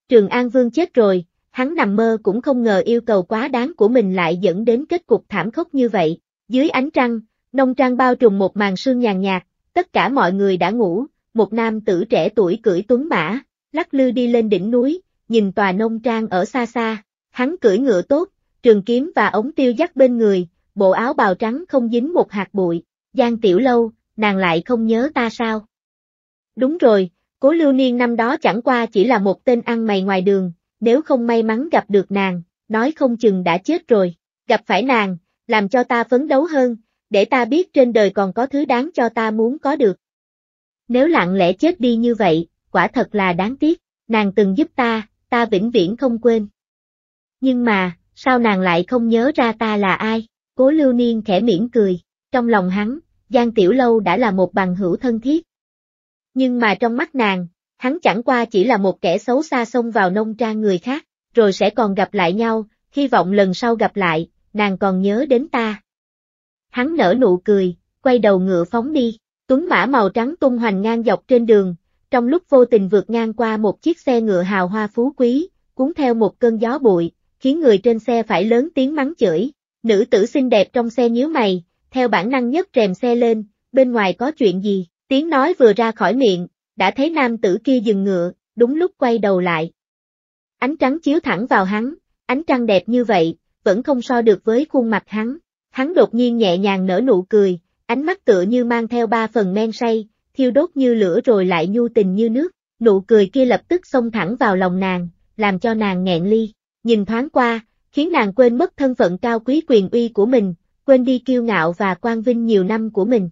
Trường An Vương chết rồi, hắn nằm mơ cũng không ngờ yêu cầu quá đáng của mình lại dẫn đến kết cục thảm khốc như vậy. Dưới ánh trăng, nông trang bao trùm một màn sương nhàn nhạt, tất cả mọi người đã ngủ, một nam tử trẻ tuổi cưỡi tuấn mã, lắc lư đi lên đỉnh núi, nhìn tòa nông trang ở xa xa, hắn cưỡi ngựa tốt, trường kiếm và ống tiêu dắt bên người, bộ áo bào trắng không dính một hạt bụi, Giang Tiểu Lâu, nàng lại không nhớ ta sao? Đúng rồi, cố lưu niên năm đó chẳng qua chỉ là một tên ăn mày ngoài đường, nếu không may mắn gặp được nàng, nói không chừng đã chết rồi, gặp phải nàng, làm cho ta phấn đấu hơn, để ta biết trên đời còn có thứ đáng cho ta muốn có được. Nếu lặng lẽ chết đi như vậy, quả thật là đáng tiếc, nàng từng giúp ta, ta vĩnh viễn không quên. Nhưng mà, sao nàng lại không nhớ ra ta là ai? Cố lưu niên khẽ mỉm cười, trong lòng hắn, Giang Tiểu Lâu đã là một bằng hữu thân thiết. Nhưng mà trong mắt nàng, hắn chẳng qua chỉ là một kẻ xấu xa xông vào nông trang người khác, rồi sẽ còn gặp lại nhau, hy vọng lần sau gặp lại, nàng còn nhớ đến ta. Hắn nở nụ cười, quay đầu ngựa phóng đi, tuấn mã màu trắng tung hoành ngang dọc trên đường, trong lúc vô tình vượt ngang qua một chiếc xe ngựa hào hoa phú quý, cuốn theo một cơn gió bụi, khiến người trên xe phải lớn tiếng mắng chửi. Nữ tử xinh đẹp trong xe nhíu mày, theo bản năng nhấc rèm xe lên, bên ngoài có chuyện gì, tiếng nói vừa ra khỏi miệng, đã thấy nam tử kia dừng ngựa, đúng lúc quay đầu lại. Ánh trắng chiếu thẳng vào hắn, ánh trăng đẹp như vậy, vẫn không so được với khuôn mặt hắn. Hắn đột nhiên nhẹ nhàng nở nụ cười, ánh mắt tựa như mang theo ba phần men say, thiêu đốt như lửa rồi lại nhu tình như nước, nụ cười kia lập tức xông thẳng vào lòng nàng, làm cho nàng nghẹn ly, nhìn thoáng qua, khiến nàng quên mất thân phận cao quý quyền uy của mình, quên đi kiêu ngạo và quan vinh nhiều năm của mình,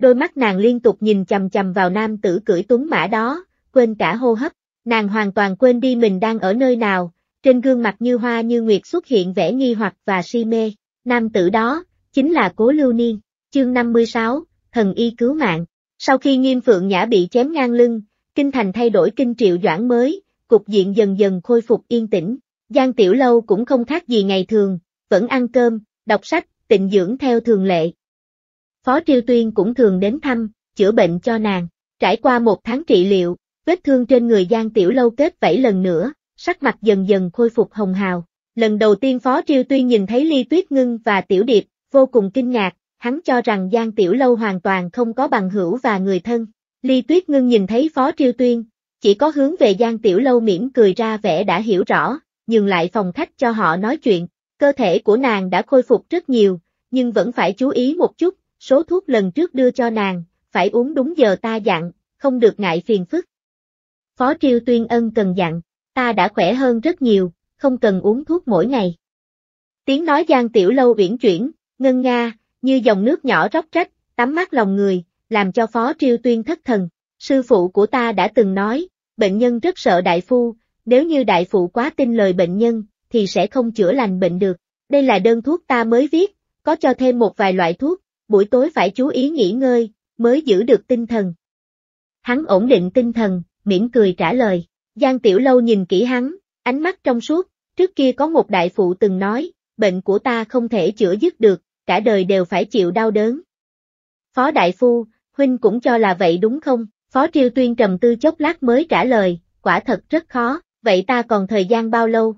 Đôi mắt nàng liên tục nhìn chầm chầm vào nam tử cưỡi tuấn mã đó, quên cả hô hấp, nàng hoàn toàn quên đi mình đang ở nơi nào, trên gương mặt như hoa như nguyệt xuất hiện vẻ nghi hoặc và si mê, nam tử đó, chính là Cố Lưu Niên, chương 56, thần y cứu mạng. Sau khi nghiêm phượng nhã bị chém ngang lưng, kinh thành thay đổi kinh triệu doãn mới, cục diện dần dần khôi phục yên tĩnh, Giang Tiểu Lâu cũng không khác gì ngày thường, vẫn ăn cơm, đọc sách, tịnh dưỡng theo thường lệ. Phó Triêu Tuyên cũng thường đến thăm, chữa bệnh cho nàng. Trải qua một tháng trị liệu, vết thương trên người Giang Tiểu Lâu kết vẫy lần nữa, sắc mặt dần dần khôi phục hồng hào. Lần đầu tiên Phó Triêu Tuyên nhìn thấy Ly Tuyết Ngưng và Tiểu Điệp, vô cùng kinh ngạc, hắn cho rằng Giang Tiểu Lâu hoàn toàn không có bằng hữu và người thân. Ly Tuyết Ngưng nhìn thấy Phó Triêu Tuyên, chỉ có hướng về Giang Tiểu Lâu mỉm cười ra vẻ đã hiểu rõ, nhường lại phòng khách cho họ nói chuyện. Cơ thể của nàng đã khôi phục rất nhiều, nhưng vẫn phải chú ý một chút, số thuốc lần trước đưa cho nàng, phải uống đúng giờ ta dặn, không được ngại phiền phức. Phó Triêu Tuyên Ân cần dặn, ta đã khỏe hơn rất nhiều, không cần uống thuốc mỗi ngày. Tiếng nói Giang Tiểu Lâu uyển chuyển, ngân nga, như dòng nước nhỏ róc rách, tắm mắt lòng người, làm cho Phó Triêu Tuyên thất thần. Sư phụ của ta đã từng nói, bệnh nhân rất sợ đại phu, nếu như đại phụ quá tin lời bệnh nhân, thì sẽ không chữa lành bệnh được. Đây là đơn thuốc ta mới viết, có cho thêm một vài loại thuốc, buổi tối phải chú ý nghỉ ngơi, mới giữ được tinh thần. Hắn ổn định tinh thần, mỉm cười trả lời. Giang Tiểu Lâu nhìn kỹ hắn, ánh mắt trong suốt, trước kia có một đại phụ từng nói, bệnh của ta không thể chữa dứt được, cả đời đều phải chịu đau đớn. Phó Đại Phu, Huynh cũng cho là vậy đúng không? Phó Triêu Tuyên trầm tư chốc lát mới trả lời, quả thật rất khó, vậy ta còn thời gian bao lâu?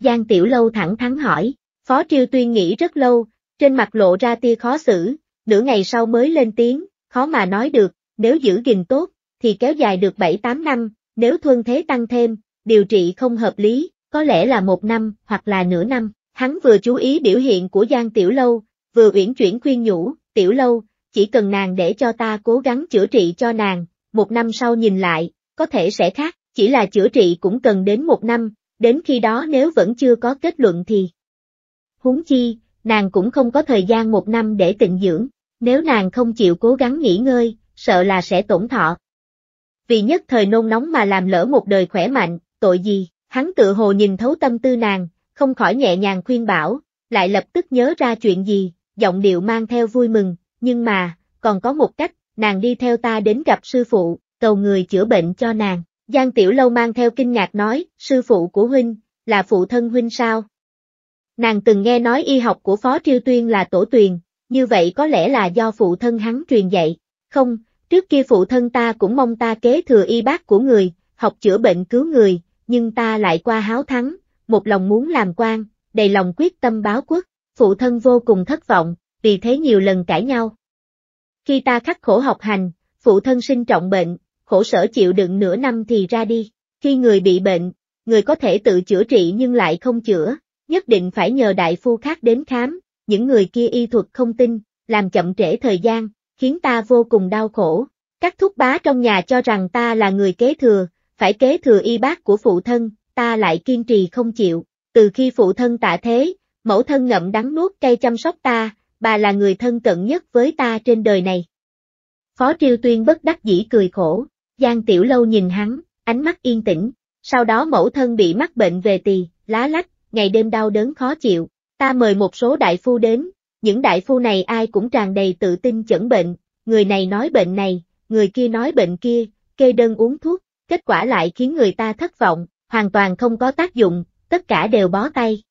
Giang Tiểu Lâu thẳng thắn hỏi, Phó Triêu Tuyên nghĩ rất lâu, trên mặt lộ ra tia khó xử, nửa ngày sau mới lên tiếng, khó mà nói được, nếu giữ gìn tốt, thì kéo dài được 7-8 năm, nếu thuân thế tăng thêm, điều trị không hợp lý, có lẽ là một năm, hoặc là nửa năm. Hắn vừa chú ý biểu hiện của Giang Tiểu Lâu, vừa uyển chuyển khuyên nhủ, Tiểu Lâu, chỉ cần nàng để cho ta cố gắng chữa trị cho nàng, một năm sau nhìn lại, có thể sẽ khác, chỉ là chữa trị cũng cần đến một năm, đến khi đó nếu vẫn chưa có kết luận thì. Huống chi, nàng cũng không có thời gian một năm để tịnh dưỡng, nếu nàng không chịu cố gắng nghỉ ngơi, sợ là sẽ tổn thọ. Vì nhất thời nôn nóng mà làm lỡ một đời khỏe mạnh, tội gì, hắn tự hồ nhìn thấu tâm tư nàng, không khỏi nhẹ nhàng khuyên bảo, lại lập tức nhớ ra chuyện gì, giọng điệu mang theo vui mừng, nhưng mà, còn có một cách, nàng đi theo ta đến gặp sư phụ, cầu người chữa bệnh cho nàng. Giang Tiểu Lâu mang theo kinh ngạc nói, sư phụ của huynh, là phụ thân huynh sao? Nàng từng nghe nói y học của Phó Triêu Tuyên là tổ tuyền, như vậy có lẽ là do phụ thân hắn truyền dạy. Không, trước kia phụ thân ta cũng mong ta kế thừa y bác của người, học chữa bệnh cứu người, nhưng ta lại qua háo thắng, một lòng muốn làm quan, đầy lòng quyết tâm báo quốc, phụ thân vô cùng thất vọng, vì thế nhiều lần cãi nhau. Khi ta khắc khổ học hành, phụ thân sinh trọng bệnh, khổ sở chịu đựng nửa năm thì ra đi, khi người bị bệnh, người có thể tự chữa trị nhưng lại không chữa, nhất định phải nhờ đại phu khác đến khám, những người kia y thuật không tin, làm chậm trễ thời gian, khiến ta vô cùng đau khổ. Các thúc bá trong nhà cho rằng ta là người kế thừa, phải kế thừa y bác của phụ thân, ta lại kiên trì không chịu. Từ khi phụ thân tạ thế, mẫu thân ngậm đắng nuốt cay chăm sóc ta, bà là người thân cận nhất với ta trên đời này. Phó Triêu Tuyên bất đắc dĩ cười khổ, Giang Tiểu Lâu nhìn hắn, ánh mắt yên tĩnh, sau đó mẫu thân bị mắc bệnh về tỳ, lá lách, ngày đêm đau đớn khó chịu. Ta mời một số đại phu đến, những đại phu này ai cũng tràn đầy tự tin chẩn bệnh, người này nói bệnh này, người kia nói bệnh kia, kê đơn uống thuốc, kết quả lại khiến người ta thất vọng, hoàn toàn không có tác dụng, tất cả đều bó tay.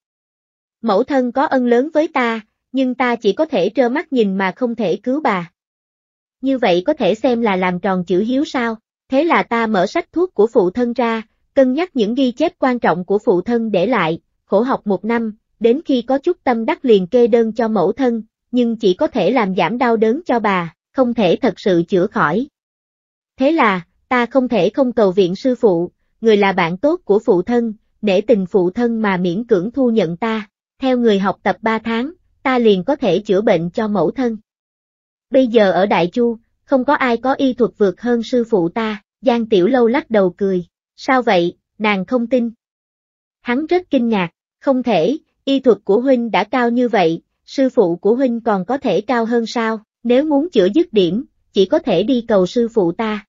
Mẫu thân có ân lớn với ta, nhưng ta chỉ có thể trơ mắt nhìn mà không thể cứu bà. Như vậy có thể xem là làm tròn chữ hiếu sao, thế là ta mở sách thuốc của phụ thân ra, cân nhắc những ghi chép quan trọng của phụ thân để lại, khổ học một năm, đến khi có chút tâm đắc liền kê đơn cho mẫu thân, nhưng chỉ có thể làm giảm đau đớn cho bà, không thể thật sự chữa khỏi. Thế là, ta không thể không cầu viện sư phụ, người là bạn tốt của phụ thân, để tình phụ thân mà miễn cưỡng thu nhận ta, theo người học tập 3 tháng, ta liền có thể chữa bệnh cho mẫu thân. Bây giờ ở Đại Chu, không có ai có y thuật vượt hơn sư phụ ta, Giang Tiểu Lâu lắc đầu cười, sao vậy, nàng không tin. Hắn rất kinh ngạc, không thể, y thuật của huynh đã cao như vậy, sư phụ của huynh còn có thể cao hơn sao, nếu muốn chữa dứt điểm, chỉ có thể đi cầu sư phụ ta.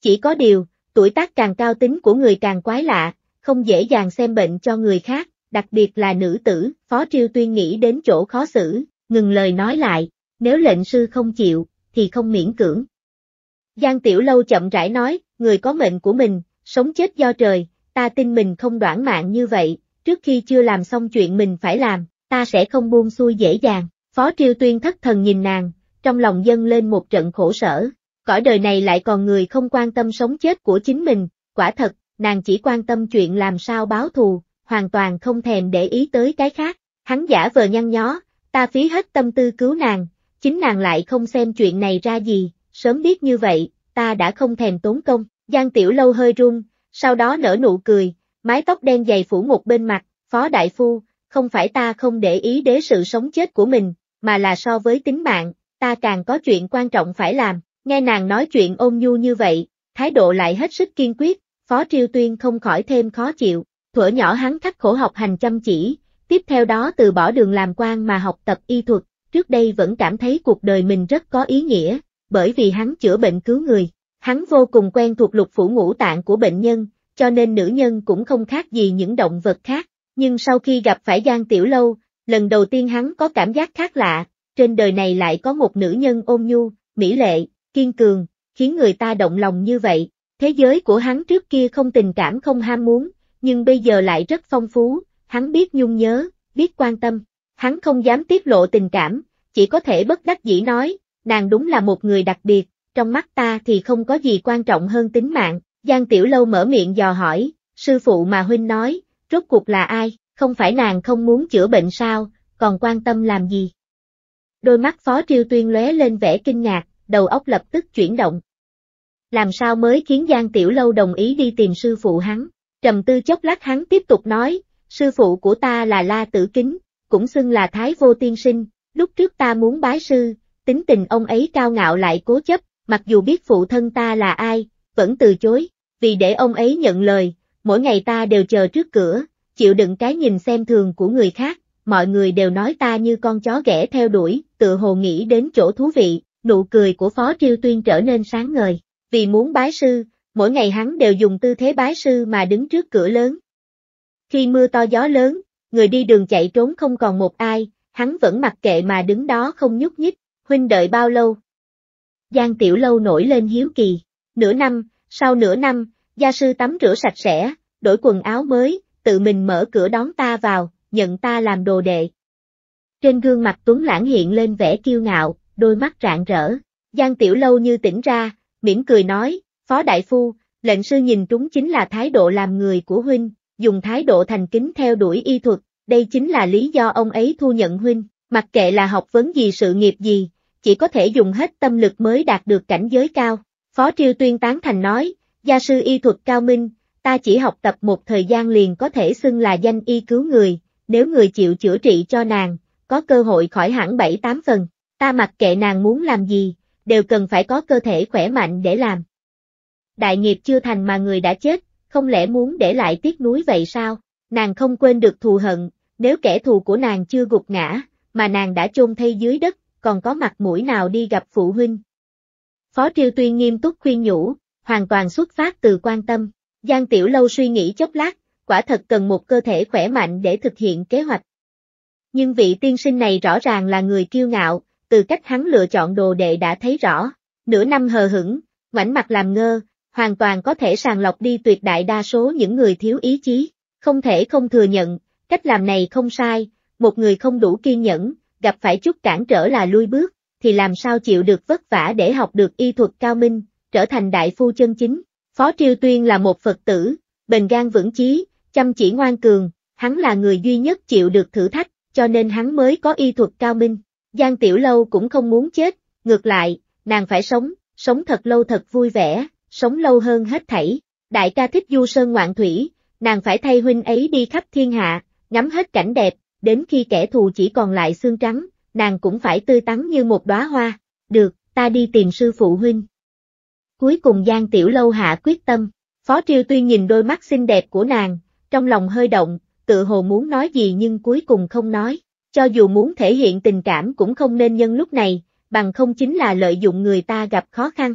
Chỉ có điều, tuổi tác càng cao tính của người càng quái lạ, không dễ dàng xem bệnh cho người khác, đặc biệt là nữ tử, Phó Triêu Tuyên nghĩ đến chỗ khó xử, ngừng lời nói lại, nếu lệnh sư không chịu, thì không miễn cưỡng. Giang Tiểu Lâu chậm rãi nói, người có mệnh của mình, sống chết do trời, ta tin mình không đoản mạng như vậy, trước khi chưa làm xong chuyện mình phải làm, ta sẽ không buông xuôi dễ dàng. Phó triêu tuyên thất thần nhìn nàng, trong lòng dâng lên một trận khổ sở. Cõi đời này lại còn người không quan tâm sống chết của chính mình, quả thật, nàng chỉ quan tâm chuyện làm sao báo thù, hoàn toàn không thèm để ý tới cái khác. Hắn giả vờ nhăn nhó, ta phí hết tâm tư cứu nàng, chính nàng lại không xem chuyện này ra gì, sớm biết như vậy, ta đã không thèm tốn công. Giang Tiểu Lâu hơi run, sau đó nở nụ cười, mái tóc đen dày phủ một bên mặt, phó đại phu, không phải ta không để ý đến sự sống chết của mình, mà là so với tính mạng, ta càng có chuyện quan trọng phải làm, nghe nàng nói chuyện ôn nhu như vậy, thái độ lại hết sức kiên quyết, phó triêu tuyên không khỏi thêm khó chịu, thuở nhỏ hắn khắc khổ học hành chăm chỉ, tiếp theo đó từ bỏ đường làm quan mà học tập y thuật, trước đây vẫn cảm thấy cuộc đời mình rất có ý nghĩa, bởi vì hắn chữa bệnh cứu người, hắn vô cùng quen thuộc lục phủ ngũ tạng của bệnh nhân, cho nên nữ nhân cũng không khác gì những động vật khác. Nhưng sau khi gặp phải Giang Tiểu Lâu, lần đầu tiên hắn có cảm giác khác lạ, trên đời này lại có một nữ nhân ôn nhu, mỹ lệ, kiên cường, khiến người ta động lòng như vậy. Thế giới của hắn trước kia không tình cảm không ham muốn, nhưng bây giờ lại rất phong phú, hắn biết nhung nhớ, biết quan tâm. Hắn không dám tiết lộ tình cảm, chỉ có thể bất đắc dĩ nói, nàng đúng là một người đặc biệt, trong mắt ta thì không có gì quan trọng hơn tính mạng. Giang Tiểu Lâu mở miệng dò hỏi, sư phụ mà huynh nói, rốt cuộc là ai, không phải nàng không muốn chữa bệnh sao, còn quan tâm làm gì? Đôi mắt Phó Triêu Tuyên lóe lên vẻ kinh ngạc, đầu óc lập tức chuyển động. Làm sao mới khiến Giang Tiểu Lâu đồng ý đi tìm sư phụ hắn? Trầm tư chốc lát hắn tiếp tục nói, sư phụ của ta là La Tử Kính, cũng xưng là Thái Vô Tiên Sinh, lúc trước ta muốn bái sư, tính tình ông ấy cao ngạo lại cố chấp, mặc dù biết phụ thân ta là ai, vẫn từ chối, vì để ông ấy nhận lời, mỗi ngày ta đều chờ trước cửa, chịu đựng cái nhìn xem thường của người khác, mọi người đều nói ta như con chó ghẻ theo đuổi, tự hồ nghĩ đến chỗ thú vị, nụ cười của Phó Triêu Tuyên trở nên sáng ngời, vì muốn bái sư, mỗi ngày hắn đều dùng tư thế bái sư mà đứng trước cửa lớn. Khi mưa to gió lớn, người đi đường chạy trốn không còn một ai, hắn vẫn mặc kệ mà đứng đó không nhúc nhích, huynh đợi bao lâu. Giang Tiểu Lâu nổi lên hiếu kỳ, nửa năm, sau nửa năm, gia sư tắm rửa sạch sẽ, đổi quần áo mới, tự mình mở cửa đón ta vào, nhận ta làm đồ đệ. Trên gương mặt Tuấn Lãng hiện lên vẻ kiêu ngạo, đôi mắt rạng rỡ. Giang Tiểu Lâu như tỉnh ra, mỉm cười nói, Phó Đại Phu, lệnh sư nhìn trúng chính là thái độ làm người của huynh, dùng thái độ thành kính theo đuổi y thuật, đây chính là lý do ông ấy thu nhận huynh, mặc kệ là học vấn gì sự nghiệp gì, chỉ có thể dùng hết tâm lực mới đạt được cảnh giới cao. Phó Triêu Tuyên tán thành nói, gia sư y thuật cao minh, ta chỉ học tập một thời gian liền có thể xưng là danh y cứu người, nếu người chịu chữa trị cho nàng, có cơ hội khỏi hẳn bảy tám phần, ta mặc kệ nàng muốn làm gì, đều cần phải có cơ thể khỏe mạnh để làm. Đại nghiệp chưa thành mà người đã chết, không lẽ muốn để lại tiếc núi vậy sao, nàng không quên được thù hận, nếu kẻ thù của nàng chưa gục ngã, mà nàng đã chôn thay dưới đất, còn có mặt mũi nào đi gặp phụ huynh, Phó Triêu Tuyên nghiêm túc khuyên nhủ, hoàn toàn xuất phát từ quan tâm. Giang Tiểu Lâu suy nghĩ chốc lát, quả thật cần một cơ thể khỏe mạnh để thực hiện kế hoạch. Nhưng vị tiên sinh này rõ ràng là người kiêu ngạo, từ cách hắn lựa chọn đồ đệ đã thấy rõ, nửa năm hờ hững, ngoảnh mặt làm ngơ, hoàn toàn có thể sàng lọc đi tuyệt đại đa số những người thiếu ý chí, không thể không thừa nhận, cách làm này không sai, một người không đủ kiên nhẫn, gặp phải chút cản trở là lui bước, thì làm sao chịu được vất vả để học được y thuật cao minh, trở thành đại phu chân chính. Phó Triêu Tuyên là một Phật tử, bình gan vững chí, chăm chỉ ngoan cường, hắn là người duy nhất chịu được thử thách, cho nên hắn mới có y thuật cao minh. Giang Tiểu Lâu cũng không muốn chết, ngược lại, nàng phải sống, sống thật lâu thật vui vẻ, sống lâu hơn hết thảy. Đại ca thích du sơn ngoạn thủy, nàng phải thay huynh ấy đi khắp thiên hạ, ngắm hết cảnh đẹp, đến khi kẻ thù chỉ còn lại xương trắng, nàng cũng phải tươi tắn như một đóa hoa, được, ta đi tìm sư phụ huynh. Cuối cùng Giang Tiểu Lâu hạ quyết tâm, Phó Triêu Tuyên nhìn đôi mắt xinh đẹp của nàng, trong lòng hơi động, tự hồ muốn nói gì nhưng cuối cùng không nói, cho dù muốn thể hiện tình cảm cũng không nên nhân lúc này, bằng không chính là lợi dụng người ta gặp khó khăn.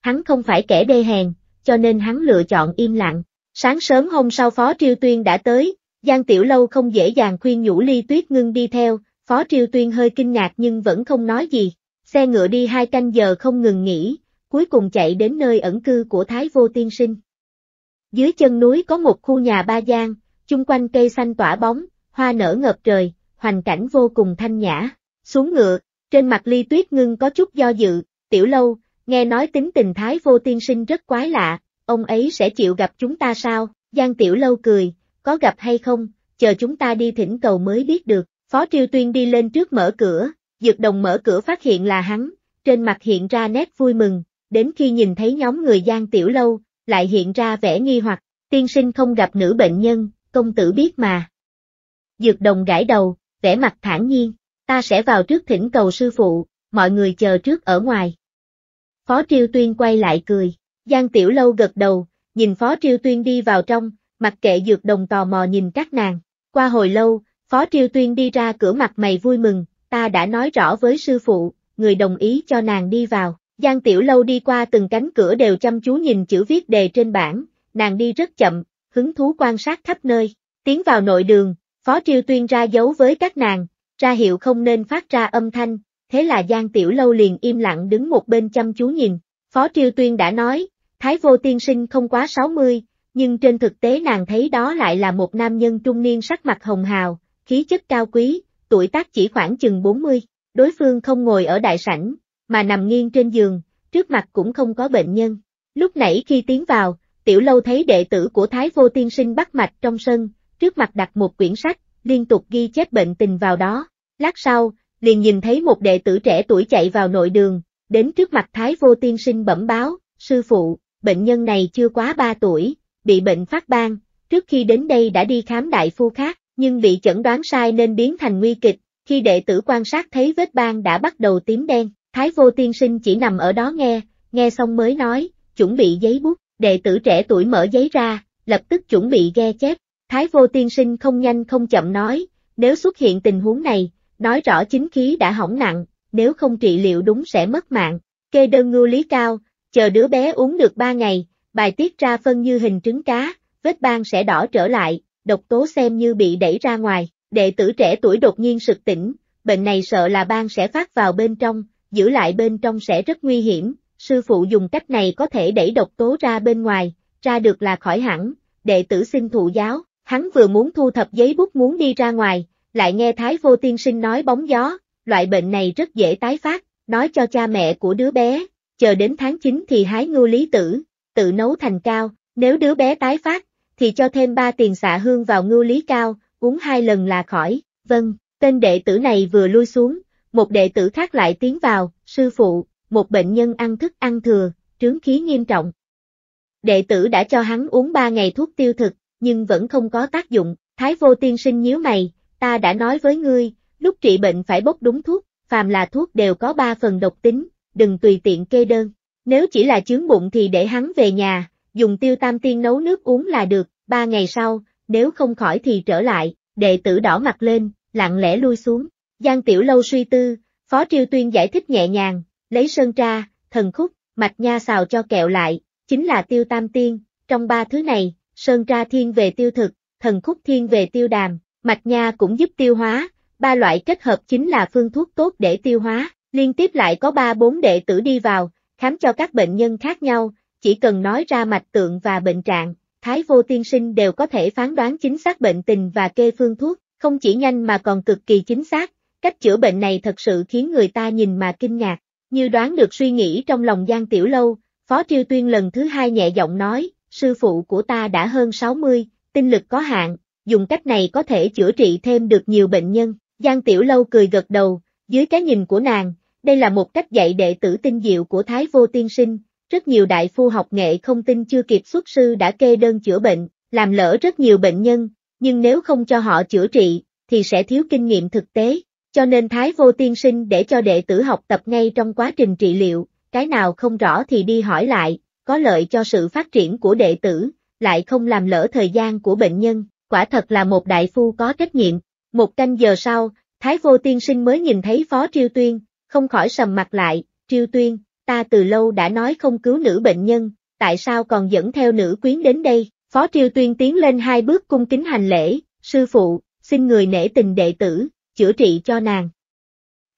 Hắn không phải kẻ đê hèn, cho nên hắn lựa chọn im lặng. Sáng sớm hôm sau Phó Triêu Tuyên đã tới, Giang Tiểu Lâu không dễ dàng khuyên nhủ Ly Tuyết Ngưng đi theo, Phó Triều Tuyên hơi kinh ngạc nhưng vẫn không nói gì, xe ngựa đi hai canh giờ không ngừng nghỉ, cuối cùng chạy đến nơi ẩn cư của Thái Vô Tiên Sinh. Dưới chân núi có một khu nhà ba gian, chung quanh cây xanh tỏa bóng, hoa nở ngập trời, hoàn cảnh vô cùng thanh nhã. Xuống ngựa, trên mặt ly tuyết ngưng có chút do dự, tiểu lâu, nghe nói tính tình Thái Vô Tiên Sinh rất quái lạ, ông ấy sẽ chịu gặp chúng ta sao? Giang tiểu lâu cười, có gặp hay không, chờ chúng ta đi thỉnh cầu mới biết được. Phó Triêu Tuyên đi lên trước mở cửa, Dược Đồng mở cửa phát hiện là hắn, trên mặt hiện ra nét vui mừng, đến khi nhìn thấy nhóm người Giang Tiểu Lâu, lại hiện ra vẻ nghi hoặc, tiên sinh không gặp nữ bệnh nhân, công tử biết mà. Dược Đồng gãi đầu, vẻ mặt thản nhiên, ta sẽ vào trước thỉnh cầu sư phụ, mọi người chờ trước ở ngoài. Phó Triêu Tuyên quay lại cười, Giang Tiểu Lâu gật đầu, nhìn Phó Triêu Tuyên đi vào trong, mặc kệ Dược Đồng tò mò nhìn các nàng, qua hồi lâu Phó Triêu Tuyên đi ra cửa mặt mày vui mừng, ta đã nói rõ với sư phụ, người đồng ý cho nàng đi vào. Giang Tiểu Lâu đi qua từng cánh cửa đều chăm chú nhìn chữ viết đề trên bảng, nàng đi rất chậm, hứng thú quan sát khắp nơi, tiến vào nội đường, Phó Triêu Tuyên ra dấu với các nàng, ra hiệu không nên phát ra âm thanh, thế là Giang Tiểu Lâu liền im lặng đứng một bên chăm chú nhìn. Phó Triêu Tuyên đã nói, Thái Vô Tiên Sinh không quá 60, nhưng trên thực tế nàng thấy đó lại là một nam nhân trung niên sắc mặt hồng hào, khí chất cao quý, tuổi tác chỉ khoảng chừng 40. Đối phương không ngồi ở đại sảnh, mà nằm nghiêng trên giường, trước mặt cũng không có bệnh nhân. Lúc nãy khi tiến vào, tiểu lâu thấy đệ tử của Thái Vô Tiên Sinh bắt mạch trong sân, trước mặt đặt một quyển sách, liên tục ghi chép bệnh tình vào đó. Lát sau, liền nhìn thấy một đệ tử trẻ tuổi chạy vào nội đường, đến trước mặt Thái Vô Tiên Sinh bẩm báo, sư phụ, bệnh nhân này chưa quá 3 tuổi, bị bệnh phát ban, trước khi đến đây đã đi khám đại phu khác, nhưng bị chẩn đoán sai nên biến thành nguy kịch, khi đệ tử quan sát thấy vết ban đã bắt đầu tím đen, Thái Vô Tiên Sinh chỉ nằm ở đó nghe, nghe xong mới nói, chuẩn bị giấy bút, đệ tử trẻ tuổi mở giấy ra, lập tức chuẩn bị ghe chép, Thái Vô Tiên Sinh không nhanh không chậm nói, nếu xuất hiện tình huống này, nói rõ chính khí đã hỏng nặng, nếu không trị liệu đúng sẽ mất mạng, kê đơn ngưu lý cao, chờ đứa bé uống được 3 ngày, bài tiết ra phân như hình trứng cá, vết ban sẽ đỏ trở lại, độc tố xem như bị đẩy ra ngoài, đệ tử trẻ tuổi đột nhiên sực tỉnh, bệnh này sợ là ban sẽ phát vào bên trong, giữ lại bên trong sẽ rất nguy hiểm, sư phụ dùng cách này có thể đẩy độc tố ra bên ngoài, ra được là khỏi hẳn, đệ tử xin thụ giáo, hắn vừa muốn thu thập giấy bút muốn đi ra ngoài, lại nghe Thái Vô Tiên Sinh nói bóng gió, loại bệnh này rất dễ tái phát, nói cho cha mẹ của đứa bé, chờ đến tháng 9 thì hái ngưu lý tử, tự nấu thành cao, nếu đứa bé tái phát, thì cho thêm ba tiền xạ hương vào ngưu lý cao, uống hai lần là khỏi, vâng, tên đệ tử này vừa lui xuống, một đệ tử khác lại tiến vào, sư phụ, một bệnh nhân ăn thức ăn thừa, trướng khí nghiêm trọng. Đệ tử đã cho hắn uống ba ngày thuốc tiêu thực, nhưng vẫn không có tác dụng, thái vô tiên sinh nhíu mày, ta đã nói với ngươi, lúc trị bệnh phải bốc đúng thuốc, phàm là thuốc đều có ba phần độc tính, đừng tùy tiện kê đơn. Nếu chỉ là chướng bụng thì để hắn về nhà, dùng tiêu tam tiên nấu nước uống là được, ba ngày sau, nếu không khỏi thì trở lại, đệ tử đỏ mặt lên, lặng lẽ lui xuống. Giang Tiểu Lâu suy tư, Phó Triêu Tuyên giải thích nhẹ nhàng, lấy sơn tra, thần khúc, mạch nha xào cho kẹo lại, chính là tiêu tam tiên, trong ba thứ này, sơn tra thiên về tiêu thực, thần khúc thiên về tiêu đàm, mạch nha cũng giúp tiêu hóa, ba loại kết hợp chính là phương thuốc tốt để tiêu hóa, liên tiếp lại có ba bốn đệ tử đi vào, khám cho các bệnh nhân khác nhau, chỉ cần nói ra mạch tượng và bệnh trạng, Thái Vô Tiên Sinh đều có thể phán đoán chính xác bệnh tình và kê phương thuốc, không chỉ nhanh mà còn cực kỳ chính xác, cách chữa bệnh này thật sự khiến người ta nhìn mà kinh ngạc, như đoán được suy nghĩ trong lòng Giang Tiểu Lâu, Phó Triêu Tuyên lần thứ hai nhẹ giọng nói, sư phụ của ta đã hơn 60, tinh lực có hạn, dùng cách này có thể chữa trị thêm được nhiều bệnh nhân, Giang Tiểu Lâu cười gật đầu, dưới cái nhìn của nàng, đây là một cách dạy đệ tử tinh diệu của Thái Vô Tiên Sinh, rất nhiều đại phu học nghệ không tin chưa kịp xuất sư đã kê đơn chữa bệnh, làm lỡ rất nhiều bệnh nhân, nhưng nếu không cho họ chữa trị, thì sẽ thiếu kinh nghiệm thực tế, cho nên Thái Vô Tiên Sinh để cho đệ tử học tập ngay trong quá trình trị liệu, cái nào không rõ thì đi hỏi lại, có lợi cho sự phát triển của đệ tử, lại không làm lỡ thời gian của bệnh nhân, quả thật là một đại phu có trách nhiệm. Một canh giờ sau, Thái Vô Tiên Sinh mới nhìn thấy Phó Triêu Tuyên, không khỏi sầm mặt lại, Triêu Tuyên, ta từ lâu đã nói không cứu nữ bệnh nhân, tại sao còn dẫn theo nữ quyến đến đây? Phó Triêu Tuyên tiến lên hai bước cung kính hành lễ, sư phụ, xin người nể tình đệ tử, chữa trị cho nàng.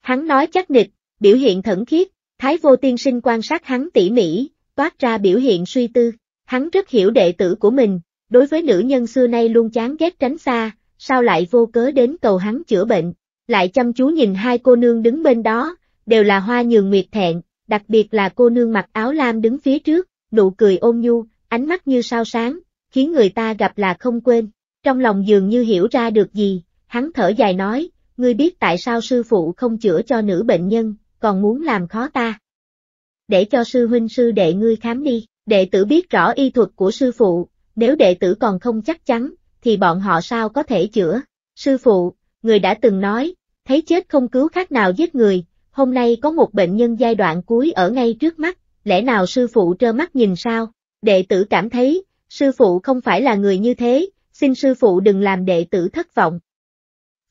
Hắn nói chắc nịch, biểu hiện thẩn khiết, Thái Vô Tiên Sinh quan sát hắn tỉ mỉ, toát ra biểu hiện suy tư, hắn rất hiểu đệ tử của mình, đối với nữ nhân xưa nay luôn chán ghét tránh xa, sao lại vô cớ đến cầu hắn chữa bệnh, lại chăm chú nhìn hai cô nương đứng bên đó, đều là hoa nhường nguyệt thẹn, đặc biệt là cô nương mặc áo lam đứng phía trước, nụ cười ôn nhu, ánh mắt như sao sáng, khiến người ta gặp là không quên. Trong lòng dường như hiểu ra được gì, hắn thở dài nói, ngươi biết tại sao sư phụ không chữa cho nữ bệnh nhân, còn muốn làm khó ta. Để cho sư huynh sư đệ ngươi khám đi, đệ tử biết rõ y thuật của sư phụ, nếu đệ tử còn không chắc chắn, thì bọn họ sao có thể chữa. Sư phụ, người đã từng nói, thấy chết không cứu khác nào giết người, hôm nay có một bệnh nhân giai đoạn cuối ở ngay trước mắt, lẽ nào sư phụ trơ mắt nhìn sao? Đệ tử cảm thấy, sư phụ không phải là người như thế, xin sư phụ đừng làm đệ tử thất vọng.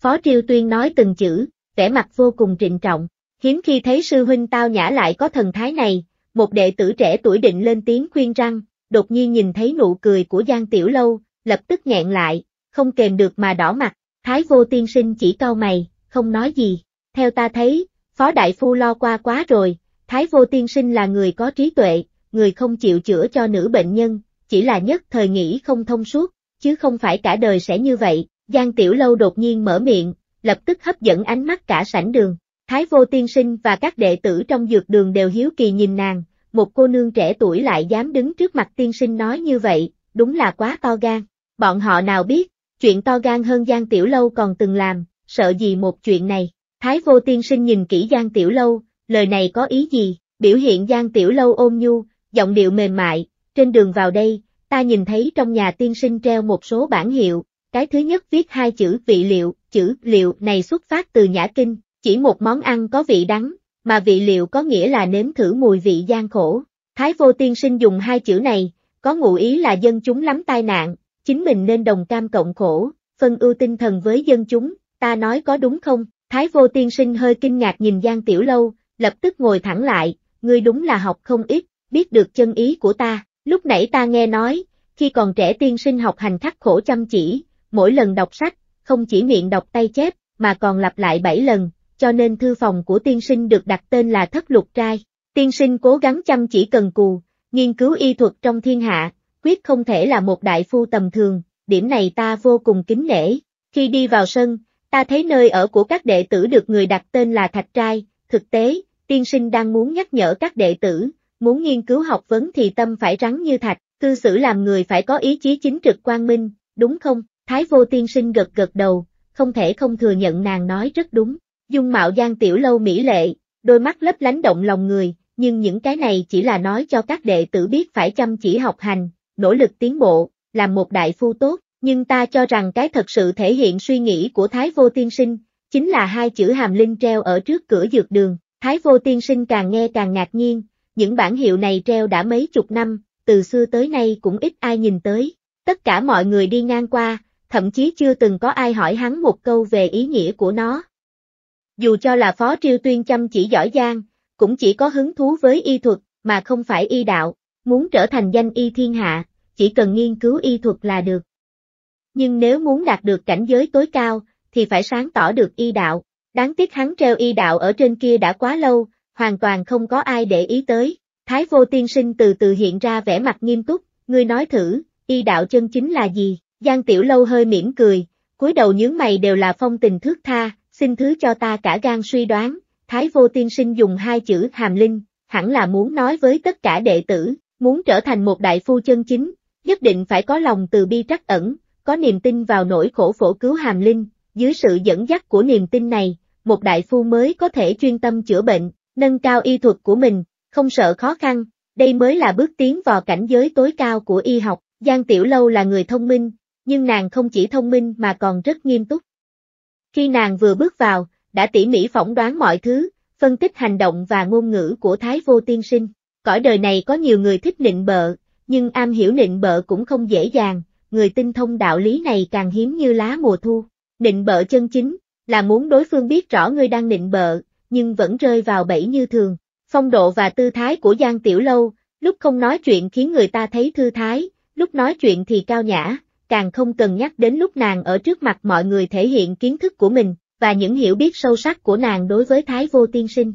Phó Triêu Tuyên nói từng chữ, vẻ mặt vô cùng trịnh trọng, hiếm khi thấy sư huynh tao nhã lại có thần thái này, một đệ tử trẻ tuổi định lên tiếng khuyên răng, đột nhiên nhìn thấy nụ cười của Giang Tiểu Lâu, lập tức nghẹn lại, không kềm được mà đỏ mặt, thái vô tiên sinh chỉ cau mày, không nói gì, theo ta thấy, Phó Đại Phu lo qua quá rồi, Thái Vô Tiên Sinh là người có trí tuệ, người không chịu chữa cho nữ bệnh nhân, chỉ là nhất thời nghĩ không thông suốt, chứ không phải cả đời sẽ như vậy. Giang Tiểu Lâu đột nhiên mở miệng, lập tức hấp dẫn ánh mắt cả sảnh đường. Thái Vô Tiên Sinh và các đệ tử trong dược đường đều hiếu kỳ nhìn nàng, một cô nương trẻ tuổi lại dám đứng trước mặt tiên sinh nói như vậy, đúng là quá to gan. Bọn họ nào biết, chuyện to gan hơn Giang Tiểu Lâu còn từng làm, sợ gì một chuyện này. Thái vô tiên sinh nhìn kỹ Giang Tiểu Lâu, lời này có ý gì, biểu hiện Giang Tiểu Lâu ôm nhu, giọng điệu mềm mại, trên đường vào đây, ta nhìn thấy trong nhà tiên sinh treo một số bản hiệu, cái thứ nhất viết hai chữ vị liệu, chữ liệu này xuất phát từ Nhã Kinh, chỉ một món ăn có vị đắng, mà vị liệu có nghĩa là nếm thử mùi vị gian khổ. Thái vô tiên sinh dùng hai chữ này, có ngụ ý là dân chúng lắm tai nạn, chính mình nên đồng cam cộng khổ, phân ưu tinh thần với dân chúng, ta nói có đúng không? Thái vô tiên sinh hơi kinh ngạc nhìn Giang Tiểu Lâu, lập tức ngồi thẳng lại, ngươi đúng là học không ít, biết được chân ý của ta, lúc nãy ta nghe nói, khi còn trẻ tiên sinh học hành khắc khổ chăm chỉ, mỗi lần đọc sách, không chỉ miệng đọc tay chép, mà còn lặp lại bảy lần, cho nên thư phòng của tiên sinh được đặt tên là Thất Lục Trai. Tiên sinh cố gắng chăm chỉ cần cù, nghiên cứu y thuật trong thiên hạ, quyết không thể là một đại phu tầm thường, điểm này ta vô cùng kính nể. Khi đi vào sân, Ta thấy nơi ở của các đệ tử được người đặt tên là Thạch Trai, thực tế, tiên sinh đang muốn nhắc nhở các đệ tử, muốn nghiên cứu học vấn thì tâm phải rắn như thạch, cư xử làm người phải có ý chí chính trực quang minh, đúng không? Thái vô tiên sinh gật gật đầu, không thể không thừa nhận nàng nói rất đúng. Dung mạo giang tiểu lâu mỹ lệ, đôi mắt lấp lánh động lòng người, nhưng những cái này chỉ là nói cho các đệ tử biết phải chăm chỉ học hành, nỗ lực tiến bộ, làm một đại phu tốt, nhưng ta cho rằng cái thật sự thể hiện suy nghĩ của Thái Vô Tiên Sinh, chính là hai chữ hàm linh treo ở trước cửa dược đường. Thái Vô Tiên Sinh càng nghe càng ngạc nhiên, những bản hiệu này treo đã mấy chục năm, từ xưa tới nay cũng ít ai nhìn tới. Tất cả mọi người đi ngang qua, thậm chí chưa từng có ai hỏi hắn một câu về ý nghĩa của nó. Dù cho là Phó Triêu Tuyên chăm chỉ giỏi giang, cũng chỉ có hứng thú với y thuật, mà không phải y đạo, muốn trở thành danh y thiên hạ, chỉ cần nghiên cứu y thuật là được nhưng nếu muốn đạt được cảnh giới tối cao, thì phải sáng tỏ được y đạo. Đáng tiếc hắn treo y đạo ở trên kia đã quá lâu, hoàn toàn không có ai để ý tới. Thái vô tiên sinh từ từ hiện ra vẻ mặt nghiêm túc, ngươi nói thử, y đạo chân chính là gì? Giang tiểu lâu hơi mỉm cười, cúi đầu nhướng mày đều là phong tình thước tha, xin thứ cho ta cả gan suy đoán, Thái vô tiên sinh dùng hai chữ hàm linh, hẳn là muốn nói với tất cả đệ tử, muốn trở thành một đại phu chân chính, nhất định phải có lòng từ bi trắc ẩn, có niềm tin vào nỗi khổ phổ cứu hàm linh, dưới sự dẫn dắt của niềm tin này, một đại phu mới có thể chuyên tâm chữa bệnh, nâng cao y thuật của mình, không sợ khó khăn, đây mới là bước tiến vào cảnh giới tối cao của y học. Giang Tiểu Lâu là người thông minh, nhưng nàng không chỉ thông minh mà còn rất nghiêm túc. Khi nàng vừa bước vào, đã tỉ mỉ phỏng đoán mọi thứ, phân tích hành động và ngôn ngữ của Thái Vô Tiên Sinh. Cõi đời này có nhiều người thích nịnh bợ, nhưng am hiểu nịnh bợ cũng không dễ dàng, người tinh thông đạo lý này càng hiếm như lá mùa thu. Nịnh bợ chân chính, là muốn đối phương biết rõ ngươi đang nịnh bợ, nhưng vẫn rơi vào bẫy như thường. Phong độ và tư thái của Giang Tiểu Lâu, lúc không nói chuyện khiến người ta thấy thư thái, lúc nói chuyện thì cao nhã, càng không cần nhắc đến lúc nàng ở trước mặt mọi người thể hiện kiến thức của mình, và những hiểu biết sâu sắc của nàng đối với thái vô tiên sinh.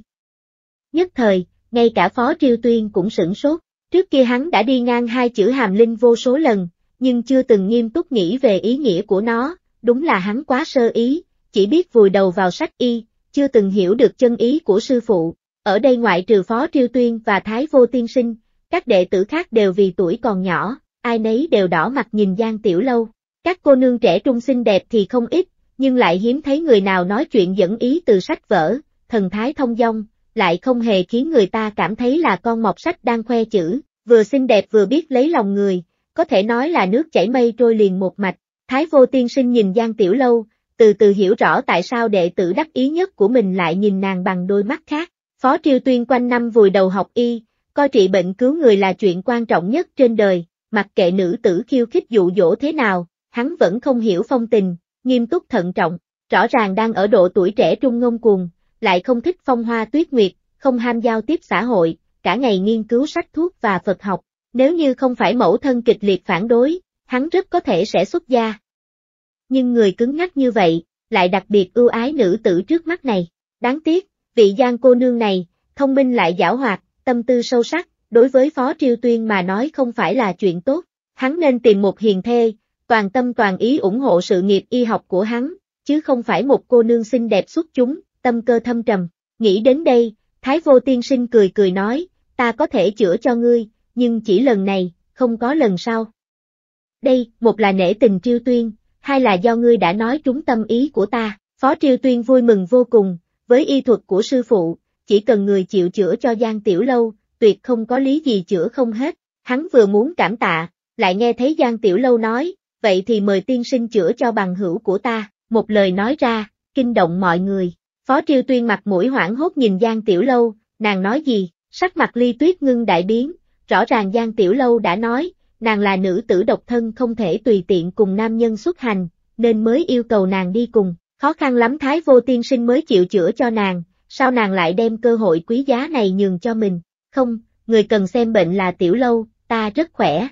Nhất thời, ngay cả phó triêu tuyên cũng sửng sốt, trước kia hắn đã đi ngang hai chữ hàm linh vô số lần, nhưng chưa từng nghiêm túc nghĩ về ý nghĩa của nó, đúng là hắn quá sơ ý, chỉ biết vùi đầu vào sách y, chưa từng hiểu được chân ý của sư phụ. Ở đây ngoại trừ Phó Triêu Tuyên và Thái Vô Tiên Sinh, các đệ tử khác đều vì tuổi còn nhỏ, ai nấy đều đỏ mặt nhìn Giang Tiểu Lâu. Các cô nương trẻ trung xinh đẹp thì không ít, nhưng lại hiếm thấy người nào nói chuyện dẫn ý từ sách vở, thần thái thông dong, lại không hề khiến người ta cảm thấy là con mọc sách đang khoe chữ, vừa xinh đẹp vừa biết lấy lòng người, có thể nói là nước chảy mây trôi liền một mạch. Thái vô tiên sinh nhìn Giang Tiểu Lâu, từ từ hiểu rõ tại sao đệ tử đắc ý nhất của mình lại nhìn nàng bằng đôi mắt khác. Phó Triêu Tuyên quanh năm vùi đầu học y, coi trị bệnh cứu người là chuyện quan trọng nhất trên đời, mặc kệ nữ tử khiêu khích dụ dỗ thế nào, hắn vẫn không hiểu phong tình, nghiêm túc thận trọng, rõ ràng đang ở độ tuổi trẻ trung ngông cuồng, lại không thích phong hoa tuyết nguyệt, không ham giao tiếp xã hội, cả ngày nghiên cứu sách thuốc và Phật học, nếu như không phải mẫu thân kịch liệt phản đối, hắn rất có thể sẽ xuất gia. Nhưng người cứng ngắc như vậy, lại đặc biệt ưu ái nữ tử trước mắt này. Đáng tiếc, vị giang cô nương này, thông minh lại giảo hoạt, tâm tư sâu sắc, đối với Phó Triêu Tuyên mà nói không phải là chuyện tốt. Hắn nên tìm một hiền thê, toàn tâm toàn ý ủng hộ sự nghiệp y học của hắn, chứ không phải một cô nương xinh đẹp xuất chúng, tâm cơ thâm trầm. Nghĩ đến đây, Thái Vô Tiên Sinh cười cười nói, ta có thể chữa cho ngươi, nhưng chỉ lần này, không có lần sau. Đây, một là nể tình Triêu Tuyên, hai là do ngươi đã nói trúng tâm ý của ta. Phó Triêu Tuyên vui mừng vô cùng, với y thuật của sư phụ, chỉ cần người chịu chữa cho Giang Tiểu Lâu, tuyệt không có lý gì chữa không hết. Hắn vừa muốn cảm tạ, lại nghe thấy Giang Tiểu Lâu nói, vậy thì mời tiên sinh chữa cho bằng hữu của ta, một lời nói ra, kinh động mọi người. Phó Triêu Tuyên mặt mũi hoảng hốt nhìn Giang Tiểu Lâu, nàng nói gì, sắc mặt ly tuyết ngưng đại biến, Rõ ràng Giang Tiểu Lâu đã nói, nàng là nữ tử độc thân không thể tùy tiện cùng nam nhân xuất hành, nên mới yêu cầu nàng đi cùng. Khó khăn lắm Thái Vô Tiên Sinh mới chịu chữa cho nàng, sao nàng lại đem cơ hội quý giá này nhường cho mình? Không, người cần xem bệnh là Tiểu Lâu, ta rất khỏe.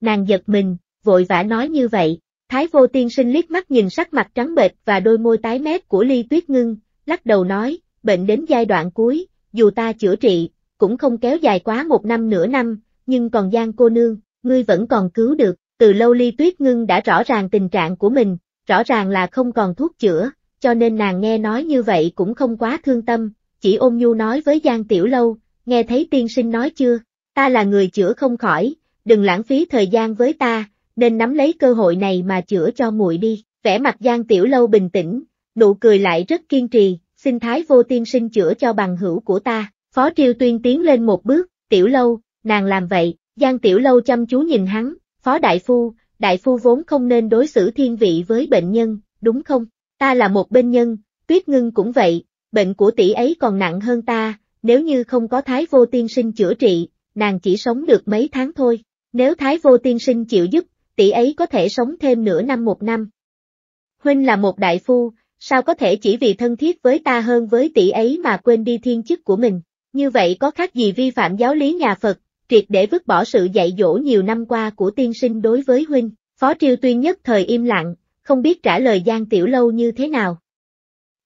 Nàng giật mình, vội vã nói như vậy. Thái Vô Tiên Sinh liếc mắt nhìn sắc mặt trắng bệch và đôi môi tái mét của Ly Tuyết Ngưng, lắc đầu nói, bệnh đến giai đoạn cuối, dù ta chữa trị, cũng không kéo dài quá một năm nửa năm, nhưng còn Giang cô nương, ngươi vẫn còn cứu được, từ lâu Ly Tuyết Ngưng đã rõ ràng tình trạng của mình, rõ ràng là không còn thuốc chữa, cho nên nàng nghe nói như vậy cũng không quá thương tâm, chỉ ôm nhu nói với Giang Tiểu Lâu, nghe thấy tiên sinh nói chưa, ta là người chữa không khỏi, đừng lãng phí thời gian với ta, nên nắm lấy cơ hội này mà chữa cho muội đi, vẻ mặt Giang Tiểu Lâu bình tĩnh, nụ cười lại rất kiên trì, xin thái vô tiên sinh chữa cho bằng hữu của ta, Phó Triêu Tuyên tiến lên một bước, tiểu lâu, nàng làm vậy, Giang tiểu lâu chăm chú nhìn hắn, Phó Đại Phu, Đại Phu vốn không nên đối xử thiên vị với bệnh nhân, đúng không? Ta là một bên nhân, Tuyết Ngưng cũng vậy, bệnh của tỷ ấy còn nặng hơn ta, nếu như không có Thái Vô Tiên Sinh chữa trị, nàng chỉ sống được mấy tháng thôi, nếu Thái Vô Tiên Sinh chịu giúp, tỷ ấy có thể sống thêm nửa năm một năm. Huynh là một đại phu, sao có thể chỉ vì thân thiết với ta hơn với tỷ ấy mà quên đi thiên chức của mình? Như vậy có khác gì vi phạm giáo lý nhà Phật, triệt để vứt bỏ sự dạy dỗ nhiều năm qua của tiên sinh đối với huynh, Phó Triêu Tuyên nhất thời im lặng, không biết trả lời Giang Tiểu Lâu như thế nào.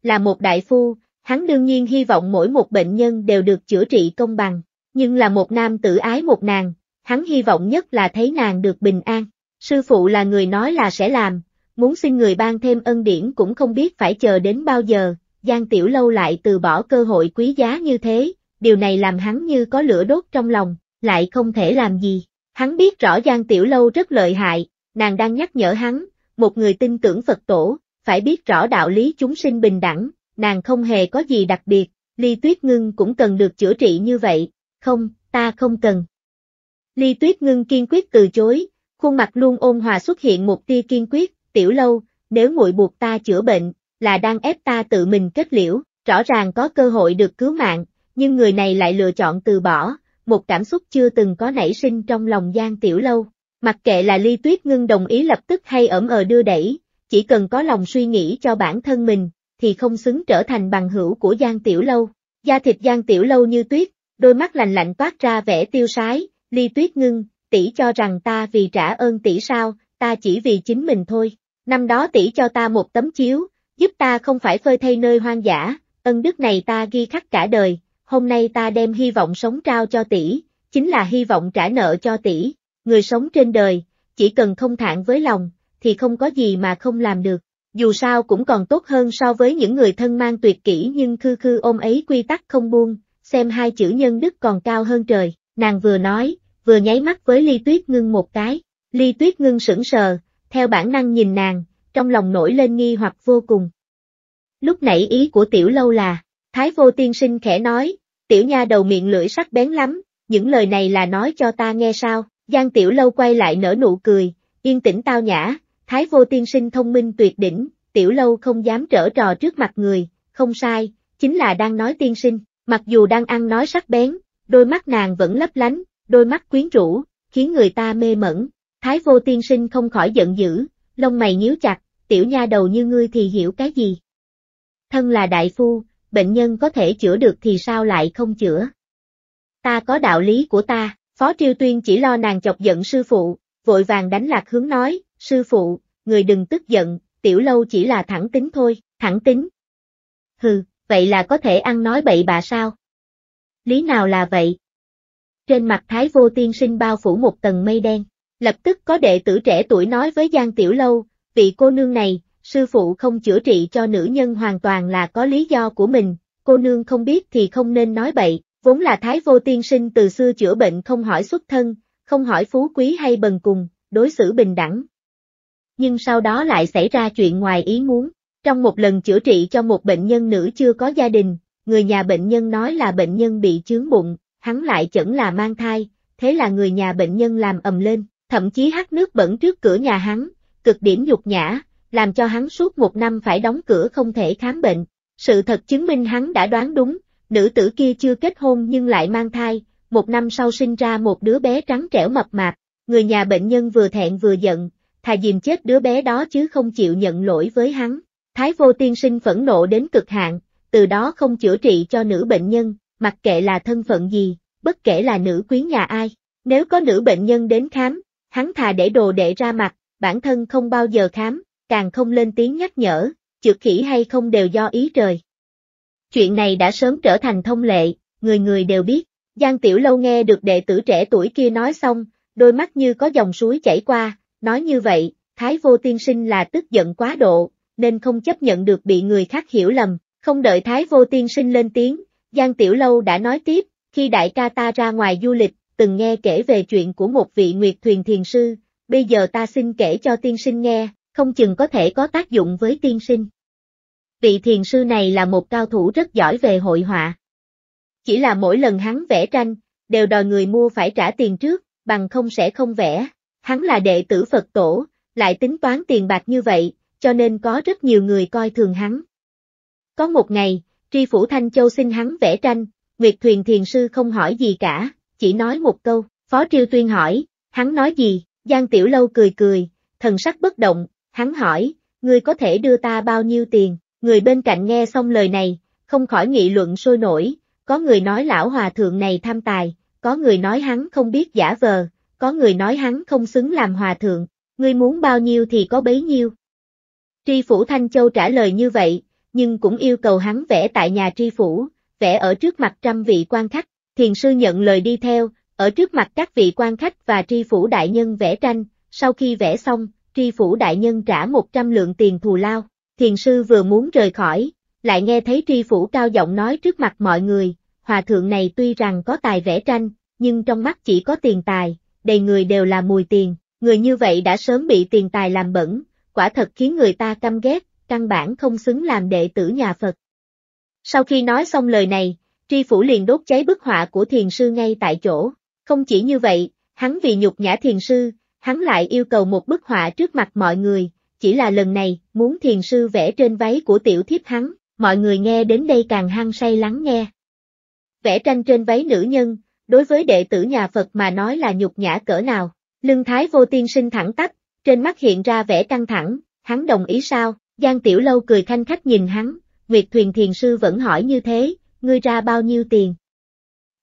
Là một đại phu, hắn đương nhiên hy vọng mỗi một bệnh nhân đều được chữa trị công bằng, nhưng là một nam tử ái một nàng, hắn hy vọng nhất là thấy nàng được bình an. Sư phụ là người nói là sẽ làm, muốn xin người ban thêm ân điển cũng không biết phải chờ đến bao giờ, Giang Tiểu Lâu lại từ bỏ cơ hội quý giá như thế, điều này làm hắn như có lửa đốt trong lòng, lại không thể làm gì. Hắn biết rõ Giang Tiểu Lâu rất lợi hại, nàng đang nhắc nhở hắn, một người tin tưởng Phật tổ, phải biết rõ đạo lý chúng sinh bình đẳng, nàng không hề có gì đặc biệt, Ly Tuyết Ngưng cũng cần được chữa trị như vậy, không, ta không cần. Ly Tuyết Ngưng kiên quyết từ chối, khuôn mặt luôn ôn hòa xuất hiện một tia kiên quyết, Tiểu Lâu, nếu muội buộc ta chữa bệnh, là đang ép ta tự mình kết liễu, rõ ràng có cơ hội được cứu mạng, nhưng người này lại lựa chọn từ bỏ, một cảm xúc chưa từng có nảy sinh trong lòng Giang Tiểu Lâu. Mặc kệ là Ly Tuyết Ngưng đồng ý lập tức hay ẩm ờ đưa đẩy, chỉ cần có lòng suy nghĩ cho bản thân mình, thì không xứng trở thành bằng hữu của Giang Tiểu Lâu. Da thịt Giang Tiểu Lâu như tuyết, đôi mắt lạnh lạnh toát ra vẻ tiêu sái, Ly Tuyết Ngưng, tỷ cho rằng ta vì trả ơn tỷ sao, ta chỉ vì chính mình thôi. Năm đó tỷ cho ta một tấm chiếu, giúp ta không phải phơi thay nơi hoang dã, ân đức này ta ghi khắc cả đời, hôm nay ta đem hy vọng sống trao cho tỷ, chính là hy vọng trả nợ cho tỷ, người sống trên đời, chỉ cần không thản với lòng, thì không có gì mà không làm được, dù sao cũng còn tốt hơn so với những người thân mang tuyệt kỹ nhưng khư khư ôm ấy quy tắc không buông, xem hai chữ nhân đức còn cao hơn trời, nàng vừa nói, vừa nháy mắt với Ly Tuyết Ngưng một cái, Ly Tuyết Ngưng sững sờ, theo bản năng nhìn nàng, trong lòng nổi lên nghi hoặc vô cùng. Lúc nãy ý của tiểu lâu là, Thái vô tiên sinh khẽ nói, tiểu nha đầu miệng lưỡi sắc bén lắm, những lời này là nói cho ta nghe sao, Giang tiểu lâu quay lại nở nụ cười, yên tĩnh tao nhã, thái vô tiên sinh thông minh tuyệt đỉnh, tiểu lâu không dám trở trò trước mặt người, không sai, chính là đang nói tiên sinh, mặc dù đang ăn nói sắc bén, đôi mắt nàng vẫn lấp lánh, đôi mắt quyến rũ, khiến người ta mê mẩn, thái vô tiên sinh không khỏi giận dữ, lông mày nhíu chặt, tiểu nha đầu như ngươi thì hiểu cái gì. Thân là đại phu, bệnh nhân có thể chữa được thì sao lại không chữa. Ta có đạo lý của ta, Phó Triêu Tuyên chỉ lo nàng chọc giận sư phụ, vội vàng đánh lạc hướng nói, sư phụ, người đừng tức giận, tiểu lâu chỉ là thẳng tính thôi, thẳng tính. Hừ, vậy là có thể ăn nói bậy bà sao? Lý nào là vậy? Trên mặt Thái Vô Tiên sinh bao phủ một tầng mây đen, lập tức có đệ tử trẻ tuổi nói với Giang Tiểu Lâu, vị cô nương này, sư phụ không chữa trị cho nữ nhân hoàn toàn là có lý do của mình, cô nương không biết thì không nên nói bậy, vốn là thái vô tiên sinh từ xưa chữa bệnh không hỏi xuất thân, không hỏi phú quý hay bần cùng, đối xử bình đẳng. Nhưng sau đó lại xảy ra chuyện ngoài ý muốn, trong một lần chữa trị cho một bệnh nhân nữ chưa có gia đình, người nhà bệnh nhân nói là bệnh nhân bị chướng bụng, hắn lại chẩn là mang thai, thế là người nhà bệnh nhân làm ầm lên, thậm chí hắt nước bẩn trước cửa nhà hắn, cực điểm nhục nhã, làm cho hắn suốt một năm phải đóng cửa không thể khám bệnh. Sự thật chứng minh hắn đã đoán đúng, nữ tử kia chưa kết hôn nhưng lại mang thai, một năm sau sinh ra một đứa bé trắng trẻo mập mạp, người nhà bệnh nhân vừa thẹn vừa giận, thà dìm chết đứa bé đó chứ không chịu nhận lỗi với hắn. Thái vô tiên sinh phẫn nộ đến cực hạn, từ đó không chữa trị cho nữ bệnh nhân, mặc kệ là thân phận gì, bất kể là nữ quý nhà ai, nếu có nữ bệnh nhân đến khám, hắn thà để đồ đệ ra mặt, bản thân không bao giờ khám, càng không lên tiếng nhắc nhở, trượt khỉ hay không đều do ý trời. Chuyện này đã sớm trở thành thông lệ, người người đều biết. Giang Tiểu Lâu nghe được đệ tử trẻ tuổi kia nói xong, đôi mắt như có dòng suối chảy qua, nói như vậy, Thái Vô Tiên Sinh là tức giận quá độ, nên không chấp nhận được bị người khác hiểu lầm, không đợi Thái Vô Tiên Sinh lên tiếng, Giang Tiểu Lâu đã nói tiếp, khi đại ca ta ra ngoài du lịch, từng nghe kể về chuyện của một vị Nguyệt Thuyền Thiền Sư, bây giờ ta xin kể cho Tiên Sinh nghe, không chừng có thể có tác dụng với tiên sinh. Vị thiền sư này là một cao thủ rất giỏi về hội họa. Chỉ là mỗi lần hắn vẽ tranh, đều đòi người mua phải trả tiền trước, bằng không sẽ không vẽ. Hắn là đệ tử Phật tổ, lại tính toán tiền bạc như vậy, cho nên có rất nhiều người coi thường hắn. Có một ngày, Tri Phủ Thanh Châu xin hắn vẽ tranh, Nguyệt Thuyền Thiền Sư không hỏi gì cả, chỉ nói một câu, Phó Triêu Tuyên hỏi, hắn nói gì, Giang Tiểu Lâu cười cười, thần sắc bất động, Hắn hỏi, ngươi có thể đưa ta bao nhiêu tiền? Người bên cạnh nghe xong lời này, không khỏi nghị luận sôi nổi, có người nói lão hòa thượng này tham tài, có người nói hắn không biết giả vờ, có người nói hắn không xứng làm hòa thượng, ngươi muốn bao nhiêu thì có bấy nhiêu. Tri Phủ Thanh Châu trả lời như vậy, nhưng cũng yêu cầu hắn vẽ tại nhà Tri Phủ, vẽ ở trước mặt trăm vị quan khách, thiền sư nhận lời đi theo, ở trước mặt các vị quan khách và Tri Phủ Đại Nhân vẽ tranh, sau khi vẽ xong, tri phủ đại nhân trả 100 lượng tiền thù lao. Thiền sư vừa muốn rời khỏi, lại nghe thấy tri phủ cao giọng nói trước mặt mọi người, hòa thượng này tuy rằng có tài vẽ tranh, nhưng trong mắt chỉ có tiền tài, đầy người đều là mùi tiền, người như vậy đã sớm bị tiền tài làm bẩn, quả thật khiến người ta căm ghét, căn bản không xứng làm đệ tử nhà Phật. Sau khi nói xong lời này, tri phủ liền đốt cháy bức họa của thiền sư ngay tại chỗ, không chỉ như vậy, hắn vì nhục nhã thiền sư, hắn lại yêu cầu một bức họa trước mặt mọi người, chỉ là lần này, muốn thiền sư vẽ trên váy của tiểu thiếp hắn, mọi người nghe đến đây càng hăng say lắng nghe. Vẽ tranh trên váy nữ nhân, đối với đệ tử nhà Phật mà nói là nhục nhã cỡ nào, lưng thái vô tiên sinh thẳng tắp, trên mắt hiện ra vẻ căng thẳng, hắn đồng ý sao, Giang Tiểu Lâu cười thanh khách nhìn hắn, Nguyệt Thuyền Thiền Sư vẫn hỏi như thế, ngươi ra bao nhiêu tiền?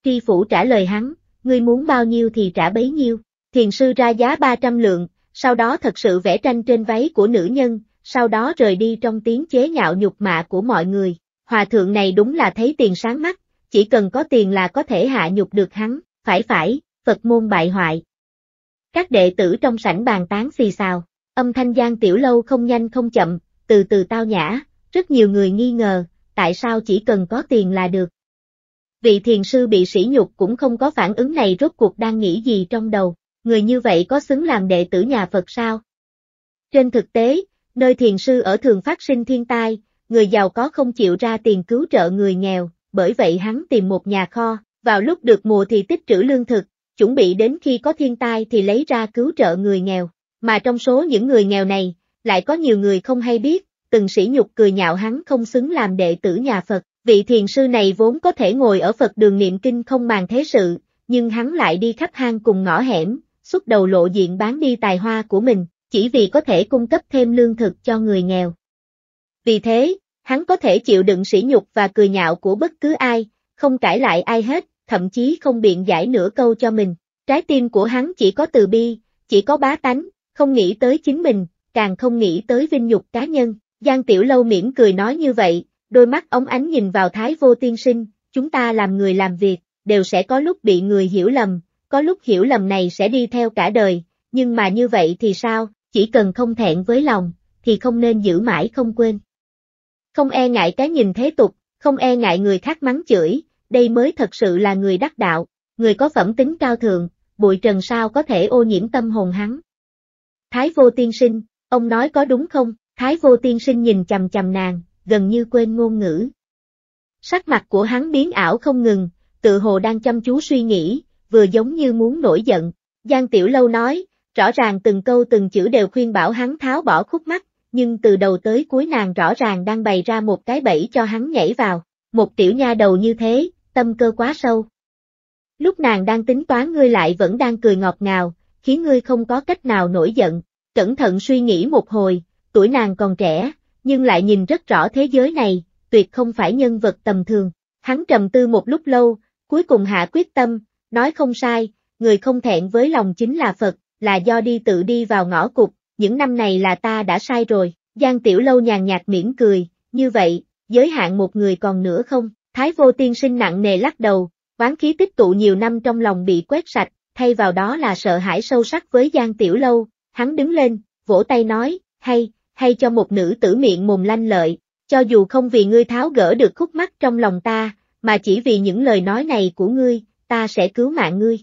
Tri Phủ trả lời hắn, ngươi muốn bao nhiêu thì trả bấy nhiêu. Thiền sư ra giá 300 lượng, sau đó thật sự vẽ tranh trên váy của nữ nhân, sau đó rời đi trong tiếng chế nhạo nhục mạ của mọi người. Hòa thượng này đúng là thấy tiền sáng mắt, chỉ cần có tiền là có thể hạ nhục được hắn, phải phải, Phật môn bại hoại. Các đệ tử trong sảnh bàn tán xì xào, âm thanh gian tiểu lâu không nhanh không chậm, từ từ tao nhã, rất nhiều người nghi ngờ, tại sao chỉ cần có tiền là được. Vị thiền sư bị sỉ nhục cũng không có phản ứng này rốt cuộc đang nghĩ gì trong đầu người như vậy có xứng làm đệ tử nhà Phật sao? Trên thực tế, nơi thiền sư ở thường phát sinh thiên tai, người giàu có không chịu ra tiền cứu trợ người nghèo, bởi vậy hắn tìm một nhà kho, vào lúc được mùa thì tích trữ lương thực, chuẩn bị đến khi có thiên tai thì lấy ra cứu trợ người nghèo, mà trong số những người nghèo này, lại có nhiều người không hay biết, từng sĩ nhục cười nhạo hắn không xứng làm đệ tử nhà Phật, vị thiền sư này vốn có thể ngồi ở Phật đường niệm kinh không màng thế sự, nhưng hắn lại đi khắp hang cùng ngõ hẻm, xuất đầu lộ diện bán đi tài hoa của mình, chỉ vì có thể cung cấp thêm lương thực cho người nghèo. Vì thế, hắn có thể chịu đựng sỉ nhục và cười nhạo của bất cứ ai, không cãi lại ai hết, thậm chí không biện giải nửa câu cho mình. Trái tim của hắn chỉ có từ bi, chỉ có bá tánh, không nghĩ tới chính mình, càng không nghĩ tới vinh nhục cá nhân. Giang Tiểu Lâu mỉm cười nói như vậy, đôi mắt ống ánh nhìn vào Thái Vô Tiên Sinh, chúng ta làm người làm việc, đều sẽ có lúc bị người hiểu lầm, có lúc hiểu lầm này sẽ đi theo cả đời, nhưng mà như vậy thì sao, chỉ cần không thẹn với lòng, thì không nên giữ mãi không quên. Không e ngại cái nhìn thế tục, không e ngại người khác mắng chửi, đây mới thật sự là người đắc đạo, người có phẩm tính cao thượng, bụi trần sao có thể ô nhiễm tâm hồn hắn. Thái vô tiên sinh, ông nói có đúng không, thái vô tiên sinh nhìn chầm chầm nàng, gần như quên ngôn ngữ. Sắc mặt của hắn biến ảo không ngừng, tự hồ đang chăm chú suy nghĩ, vừa giống như muốn nổi giận. Giang Tiểu Lâu nói, rõ ràng từng câu từng chữ đều khuyên bảo hắn tháo bỏ khúc mắt, nhưng từ đầu tới cuối nàng rõ ràng đang bày ra một cái bẫy cho hắn nhảy vào, một tiểu nha đầu như thế, tâm cơ quá sâu. Lúc nàng đang tính toán ngươi lại vẫn đang cười ngọt ngào, khiến ngươi không có cách nào nổi giận, cẩn thận suy nghĩ một hồi, tuổi nàng còn trẻ, nhưng lại nhìn rất rõ thế giới này, tuyệt không phải nhân vật tầm thường, hắn trầm tư một lúc lâu, cuối cùng hạ quyết tâm, Nói không sai, người không thẹn với lòng chính là Phật, là do đi tự đi vào ngõ cục, những năm này là ta đã sai rồi. Giang Tiểu Lâu nhàn nhạt mỉm cười, như vậy, giới hạn một người còn nữa không? Thái vô tiên sinh nặng nề lắc đầu, oán khí tích tụ nhiều năm trong lòng bị quét sạch, thay vào đó là sợ hãi sâu sắc với Giang Tiểu Lâu, hắn đứng lên, vỗ tay nói, hay, hay cho một nữ tử miệng mồm lanh lợi, cho dù không vì ngươi tháo gỡ được khúc mắc trong lòng ta, mà chỉ vì những lời nói này của ngươi, ta sẽ cứu mạng ngươi.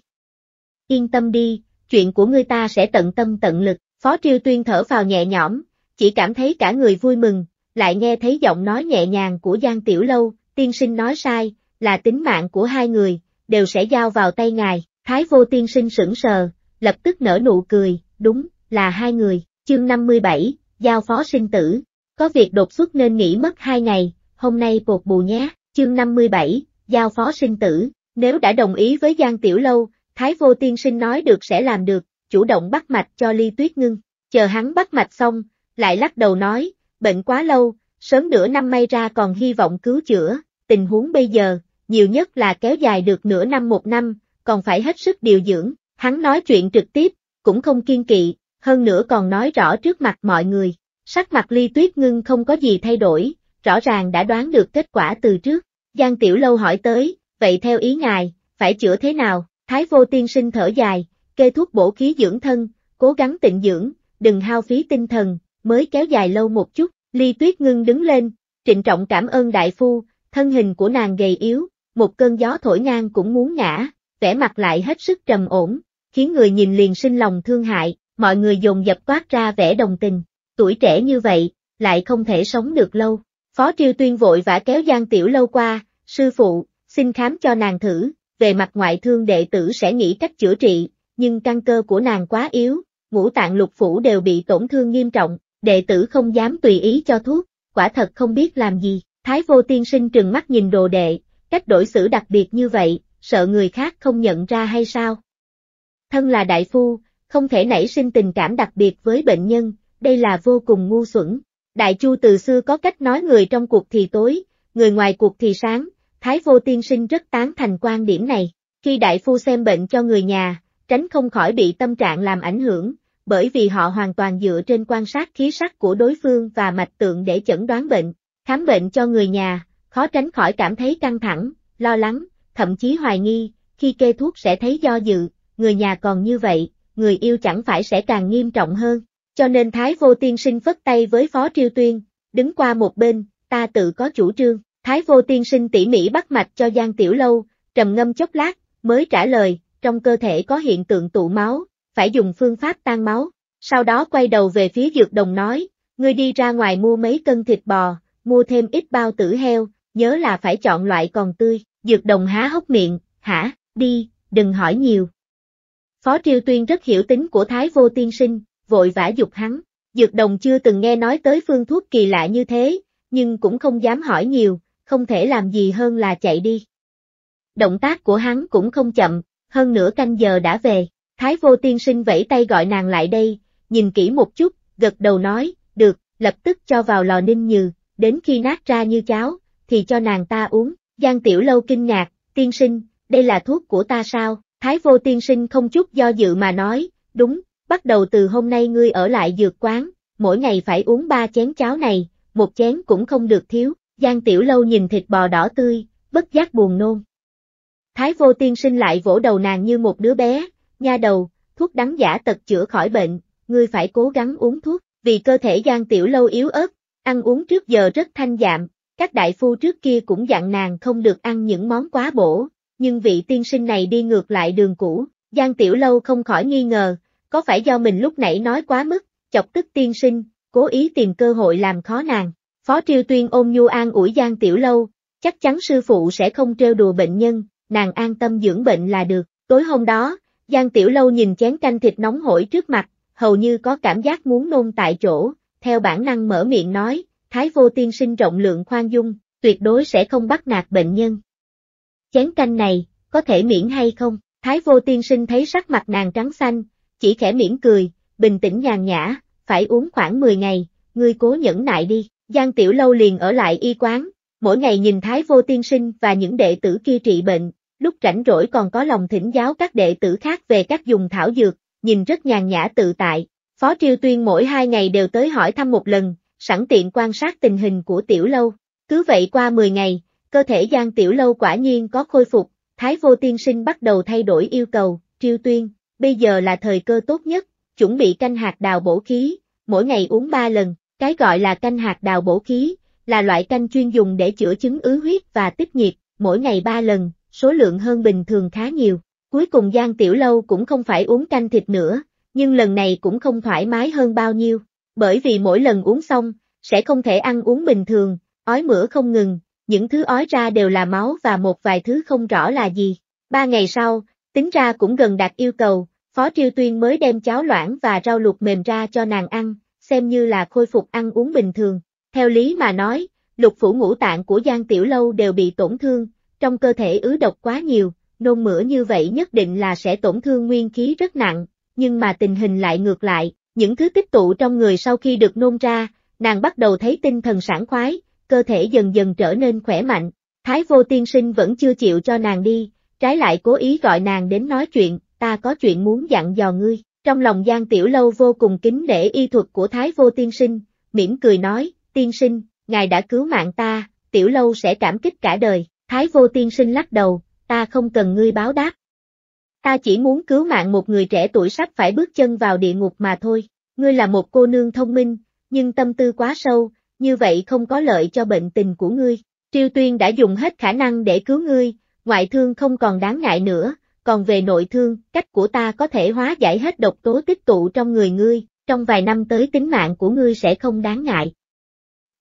Yên tâm đi, chuyện của ngươi ta sẽ tận tâm tận lực, Phó Triêu Tuyên thở vào nhẹ nhõm, chỉ cảm thấy cả người vui mừng, lại nghe thấy giọng nói nhẹ nhàng của Giang Tiểu Lâu, tiên sinh nói sai, là tính mạng của hai người, đều sẽ giao vào tay ngài, Thái Vô Tiên sinh sững sờ, lập tức nở nụ cười, đúng, là hai người, chương 57, giao phó sinh tử, có việc đột xuất nên nghỉ mất hai ngày, hôm nay bột bù nhé, chương 57, giao phó sinh tử, nếu đã đồng ý với Giang Tiểu Lâu, Thái Vô Tiên Sinh nói được sẽ làm được, chủ động bắt mạch cho Ly Tuyết Ngưng. Chờ hắn bắt mạch xong, lại lắc đầu nói, bệnh quá lâu, sớm nửa năm may ra còn hy vọng cứu chữa, tình huống bây giờ, nhiều nhất là kéo dài được nửa năm một năm, còn phải hết sức điều dưỡng. Hắn nói chuyện trực tiếp, cũng không kiên kỵ, hơn nữa còn nói rõ trước mặt mọi người. Sắc mặt Ly Tuyết Ngưng không có gì thay đổi, rõ ràng đã đoán được kết quả từ trước. Giang Tiểu Lâu hỏi tới, vậy theo ý ngài, phải chữa thế nào? Thái vô tiên sinh thở dài, kê thuốc bổ khí dưỡng thân, cố gắng tịnh dưỡng, đừng hao phí tinh thần, mới kéo dài lâu một chút. Ly tuyết ngưng đứng lên, trịnh trọng cảm ơn đại phu, thân hình của nàng gầy yếu, một cơn gió thổi ngang cũng muốn ngã, vẻ mặt lại hết sức trầm ổn, khiến người nhìn liền sinh lòng thương hại, mọi người dồn dập quát ra vẻ đồng tình, tuổi trẻ như vậy, lại không thể sống được lâu. Phó Triêu Tuyên vội vã kéo Giang Tiểu Lâu qua, sư phụ, xin khám cho nàng thử, về mặt ngoại thương đệ tử sẽ nghĩ cách chữa trị, nhưng căn cơ của nàng quá yếu, ngũ tạng lục phủ đều bị tổn thương nghiêm trọng, đệ tử không dám tùy ý cho thuốc, quả thật không biết làm gì, thái vô tiên sinh trừng mắt nhìn đồ đệ, cách đổi xử đặc biệt như vậy, sợ người khác không nhận ra hay sao? Thân là đại phu, không thể nảy sinh tình cảm đặc biệt với bệnh nhân, đây là vô cùng ngu xuẩn. Đại Chu từ xưa có cách nói người trong cuộc thì tối, người ngoài cuộc thì sáng, Thái Vô Tiên Sinh rất tán thành quan điểm này. Khi đại phu xem bệnh cho người nhà, tránh không khỏi bị tâm trạng làm ảnh hưởng, bởi vì họ hoàn toàn dựa trên quan sát khí sắc của đối phương và mạch tượng để chẩn đoán bệnh. Khám bệnh cho người nhà, khó tránh khỏi cảm thấy căng thẳng, lo lắng, thậm chí hoài nghi, khi kê thuốc sẽ thấy do dự, người nhà còn như vậy, người yêu chẳng phải sẽ càng nghiêm trọng hơn. Cho nên Thái Vô Tiên Sinh phất tay với Phó Triêu Tuyên, đứng qua một bên, ta tự có chủ trương. Thái vô tiên sinh tỉ mỉ bắt mạch cho Giang Tiểu Lâu, trầm ngâm chốc lát, mới trả lời, trong cơ thể có hiện tượng tụ máu, phải dùng phương pháp tan máu. Sau đó quay đầu về phía dược đồng nói, ngươi đi ra ngoài mua mấy cân thịt bò, mua thêm ít bao tử heo, nhớ là phải chọn loại còn tươi. Dược đồng há hốc miệng, hả, đi, đừng hỏi nhiều. Phó Triêu Tuyên rất hiểu tính của Thái Vô Tiên Sinh, vội vã dục hắn. Dược đồng chưa từng nghe nói tới phương thuốc kỳ lạ như thế, nhưng cũng không dám hỏi nhiều, không thể làm gì hơn là chạy đi. Động tác của hắn cũng không chậm, hơn nửa canh giờ đã về, Thái Vô Tiên Sinh vẫy tay gọi nàng lại đây, nhìn kỹ một chút, gật đầu nói, được, lập tức cho vào lò ninh nhừ, đến khi nát ra như cháo, thì cho nàng ta uống, Giang Tiểu Lâu kinh ngạc, tiên sinh, đây là thuốc của ta sao, Thái Vô Tiên Sinh không chút do dự mà nói, đúng, bắt đầu từ hôm nay ngươi ở lại dược quán, mỗi ngày phải uống ba chén cháo này, một chén cũng không được thiếu, Giang Tiểu Lâu nhìn thịt bò đỏ tươi, bất giác buồn nôn. Thái vô tiên sinh lại vỗ đầu nàng như một đứa bé, nha đầu, thuốc đắng giả tật chữa khỏi bệnh, ngươi phải cố gắng uống thuốc, vì cơ thể Giang Tiểu Lâu yếu ớt, ăn uống trước giờ rất thanh đạm, các đại phu trước kia cũng dặn nàng không được ăn những món quá bổ, nhưng vị tiên sinh này đi ngược lại đường cũ, Giang Tiểu Lâu không khỏi nghi ngờ, có phải do mình lúc nãy nói quá mức, chọc tức tiên sinh, cố ý tìm cơ hội làm khó nàng. Phó Triêu Tuyên ôm nhu an ủi Giang Tiểu Lâu, chắc chắn sư phụ sẽ không trêu đùa bệnh nhân, nàng an tâm dưỡng bệnh là được. Tối hôm đó, Giang Tiểu Lâu nhìn chén canh thịt nóng hổi trước mặt, hầu như có cảm giác muốn nôn tại chỗ, theo bản năng mở miệng nói, Thái Vô Tiên sinh rộng lượng khoan dung, tuyệt đối sẽ không bắt nạt bệnh nhân. Chén canh này, có thể miễn hay không? Thái Vô Tiên sinh thấy sắc mặt nàng trắng xanh, chỉ khẽ miễn cười, bình tĩnh nhàn nhã, phải uống khoảng 10 ngày, ngươi cố nhẫn nại đi. Giang Tiểu Lâu liền ở lại y quán, mỗi ngày nhìn Thái Vô Tiên Sinh và những đệ tử kia trị bệnh, lúc rảnh rỗi còn có lòng thỉnh giáo các đệ tử khác về các dùng thảo dược, nhìn rất nhàn nhã tự tại. Phó Triêu Tuyên mỗi hai ngày đều tới hỏi thăm một lần, sẵn tiện quan sát tình hình của Tiểu Lâu. Cứ vậy qua 10 ngày, cơ thể Giang Tiểu Lâu quả nhiên có khôi phục, Thái Vô Tiên Sinh bắt đầu thay đổi yêu cầu, Triêu Tuyên, bây giờ là thời cơ tốt nhất, chuẩn bị canh hạt đào bổ khí, mỗi ngày uống 3 lần, cái gọi là canh hạt đào bổ khí, là loại canh chuyên dùng để chữa chứng ứ huyết và tích nhiệt, mỗi ngày 3 lần, số lượng hơn bình thường khá nhiều. Cuối cùng Giang Tiểu Lâu cũng không phải uống canh thịt nữa, nhưng lần này cũng không thoải mái hơn bao nhiêu, bởi vì mỗi lần uống xong, sẽ không thể ăn uống bình thường, ói mửa không ngừng, những thứ ói ra đều là máu và một vài thứ không rõ là gì. Ba ngày sau, tính ra cũng gần đạt yêu cầu, Phó Triêu Tuyên mới đem cháo loãng và rau luộc mềm ra cho nàng ăn, xem như là khôi phục ăn uống bình thường. Theo lý mà nói, lục phủ ngũ tạng của Giang Tiểu Lâu đều bị tổn thương, trong cơ thể ứ độc quá nhiều, nôn mửa như vậy nhất định là sẽ tổn thương nguyên khí rất nặng, nhưng mà tình hình lại ngược lại, những thứ tích tụ trong người sau khi được nôn ra, nàng bắt đầu thấy tinh thần sảng khoái, cơ thể dần dần trở nên khỏe mạnh. Thái vô tiên sinh vẫn chưa chịu cho nàng đi, trái lại cố ý gọi nàng đến nói chuyện, ta có chuyện muốn dặn dò ngươi. Trong lòng Giang Tiểu Lâu vô cùng kính để y thuật của Thái Vô Tiên Sinh, mỉm cười nói, Tiên Sinh, Ngài đã cứu mạng ta, Tiểu Lâu sẽ cảm kích cả đời. Thái Vô Tiên Sinh lắc đầu, ta không cần ngươi báo đáp. Ta chỉ muốn cứu mạng một người trẻ tuổi sắp phải bước chân vào địa ngục mà thôi. Ngươi là một cô nương thông minh, nhưng tâm tư quá sâu, như vậy không có lợi cho bệnh tình của ngươi. Triêu Tuyên đã dùng hết khả năng để cứu ngươi, ngoại thương không còn đáng ngại nữa, còn về nội thương, cách của ta có thể hóa giải hết độc tố tích tụ trong người ngươi, trong vài năm tới tính mạng của ngươi sẽ không đáng ngại.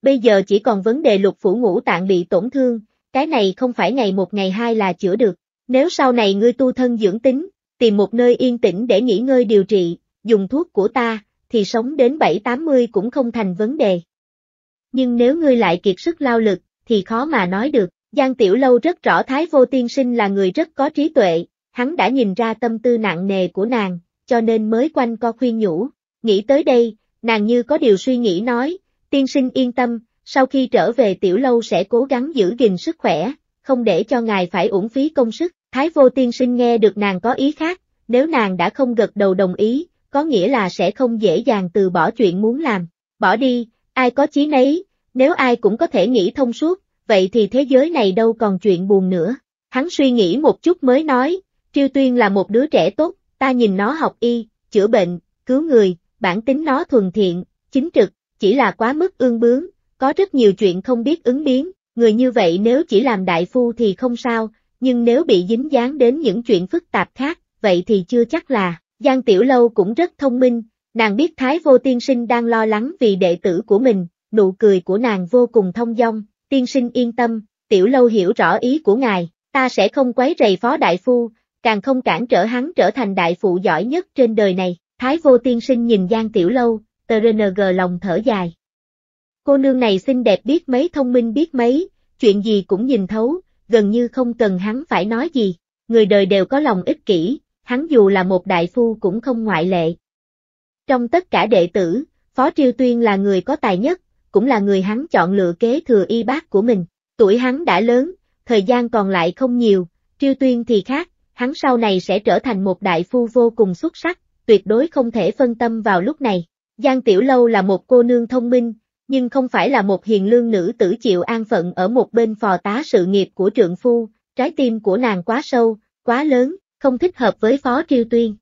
Bây giờ chỉ còn vấn đề lục phủ ngũ tạng bị tổn thương, cái này không phải ngày một ngày hai là chữa được, nếu sau này ngươi tu thân dưỡng tính, tìm một nơi yên tĩnh để nghỉ ngơi điều trị, dùng thuốc của ta, thì sống đến 7-80 cũng không thành vấn đề. Nhưng nếu ngươi lại kiệt sức lao lực, thì khó mà nói được, Giang Tiểu Lâu rất rõ Thái Vô Tiên Sinh là người rất có trí tuệ, hắn đã nhìn ra tâm tư nặng nề của nàng, cho nên mới quanh co khuyên nhủ. Nghĩ tới đây, nàng như có điều suy nghĩ nói, tiên sinh yên tâm, sau khi trở về tiểu lâu sẽ cố gắng giữ gìn sức khỏe, không để cho ngài phải uổng phí công sức. Thái vô tiên sinh nghe được nàng có ý khác, nếu nàng đã không gật đầu đồng ý, có nghĩa là sẽ không dễ dàng từ bỏ chuyện muốn làm. Bỏ đi, ai có chí nấy, nếu ai cũng có thể nghĩ thông suốt, vậy thì thế giới này đâu còn chuyện buồn nữa. Hắn suy nghĩ một chút mới nói, Triêu Tuyên là một đứa trẻ tốt, ta nhìn nó học y, chữa bệnh, cứu người, bản tính nó thuần thiện, chính trực, chỉ là quá mức ương bướng, có rất nhiều chuyện không biết ứng biến, người như vậy nếu chỉ làm đại phu thì không sao, nhưng nếu bị dính dáng đến những chuyện phức tạp khác, vậy thì chưa chắc là, Giang Tiểu Lâu cũng rất thông minh, nàng biết Thái Vô Tiên Sinh đang lo lắng vì đệ tử của mình, nụ cười của nàng vô cùng thông dong, tiên sinh yên tâm, Tiểu Lâu hiểu rõ ý của ngài, ta sẽ không quấy rầy phó đại phu, càng không cản trở hắn trở thành đại phụ giỏi nhất trên đời này. Thái vô tiên sinh nhìn Giang Tiểu Lâu, TRNG lòng thở dài. Cô nương này xinh đẹp biết mấy thông minh biết mấy, chuyện gì cũng nhìn thấu, gần như không cần hắn phải nói gì, người đời đều có lòng ích kỷ, hắn dù là một đại phu cũng không ngoại lệ. Trong tất cả đệ tử, Phó Triêu Tuyên là người có tài nhất, cũng là người hắn chọn lựa kế thừa y bác của mình, tuổi hắn đã lớn, thời gian còn lại không nhiều, Triêu Tuyên thì khác, hắn sau này sẽ trở thành một đại phu vô cùng xuất sắc, tuyệt đối không thể phân tâm vào lúc này. Giang Tiểu Lâu là một cô nương thông minh, nhưng không phải là một hiền lương nữ tử chịu an phận ở một bên phò tá sự nghiệp của trượng phu, trái tim của nàng quá sâu, quá lớn, không thích hợp với phó triêu tuyên.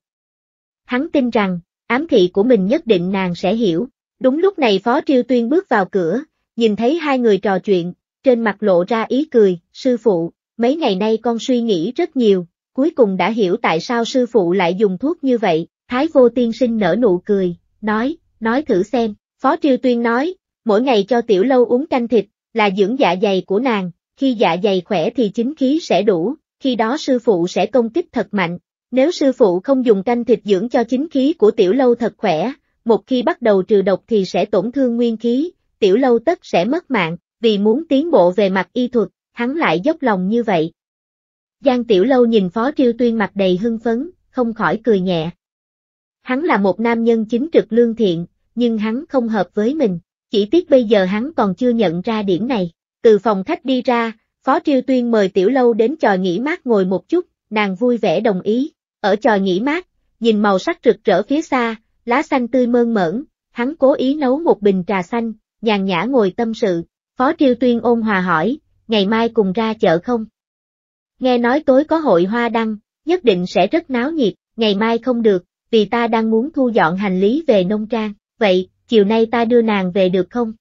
Hắn tin rằng, ám thị của mình nhất định nàng sẽ hiểu. Đúng lúc này phó triêu tuyên bước vào cửa, nhìn thấy hai người trò chuyện, trên mặt lộ ra ý cười, sư phụ, mấy ngày nay con suy nghĩ rất nhiều, cuối cùng đã hiểu tại sao sư phụ lại dùng thuốc như vậy, Thái Vô Tiên Sinh nở nụ cười, nói, nói thử xem, Phó Triều Tuyên nói, mỗi ngày cho tiểu lâu uống canh thịt, là dưỡng dạ dày của nàng, khi dạ dày khỏe thì chính khí sẽ đủ, khi đó sư phụ sẽ công kích thật mạnh, nếu sư phụ không dùng canh thịt dưỡng cho chính khí của tiểu lâu thật khỏe, một khi bắt đầu trừ độc thì sẽ tổn thương nguyên khí, tiểu lâu tất sẽ mất mạng, vì muốn tiến bộ về mặt y thuật, hắn lại dốc lòng như vậy, Giang Tiểu Lâu nhìn Phó Triêu Tuyên mặt đầy hưng phấn, không khỏi cười nhẹ. Hắn là một nam nhân chính trực lương thiện, nhưng hắn không hợp với mình, chỉ tiếc bây giờ hắn còn chưa nhận ra điểm này. Từ phòng khách đi ra, Phó Triêu Tuyên mời Tiểu Lâu đến trò nghỉ mát ngồi một chút, nàng vui vẻ đồng ý. Ở trò nghỉ mát, nhìn màu sắc rực rỡ phía xa, lá xanh tươi mơn mởn, hắn cố ý nấu một bình trà xanh, nhàn nhã ngồi tâm sự. Phó Triêu Tuyên ôn hòa hỏi, ngày mai cùng ra chợ không? nghe nói tối có hội hoa đăng, nhất định sẽ rất náo nhiệt, ngày mai không được, vì ta đang muốn thu dọn hành lý về nông trang, vậy, chiều nay ta đưa nàng về được không?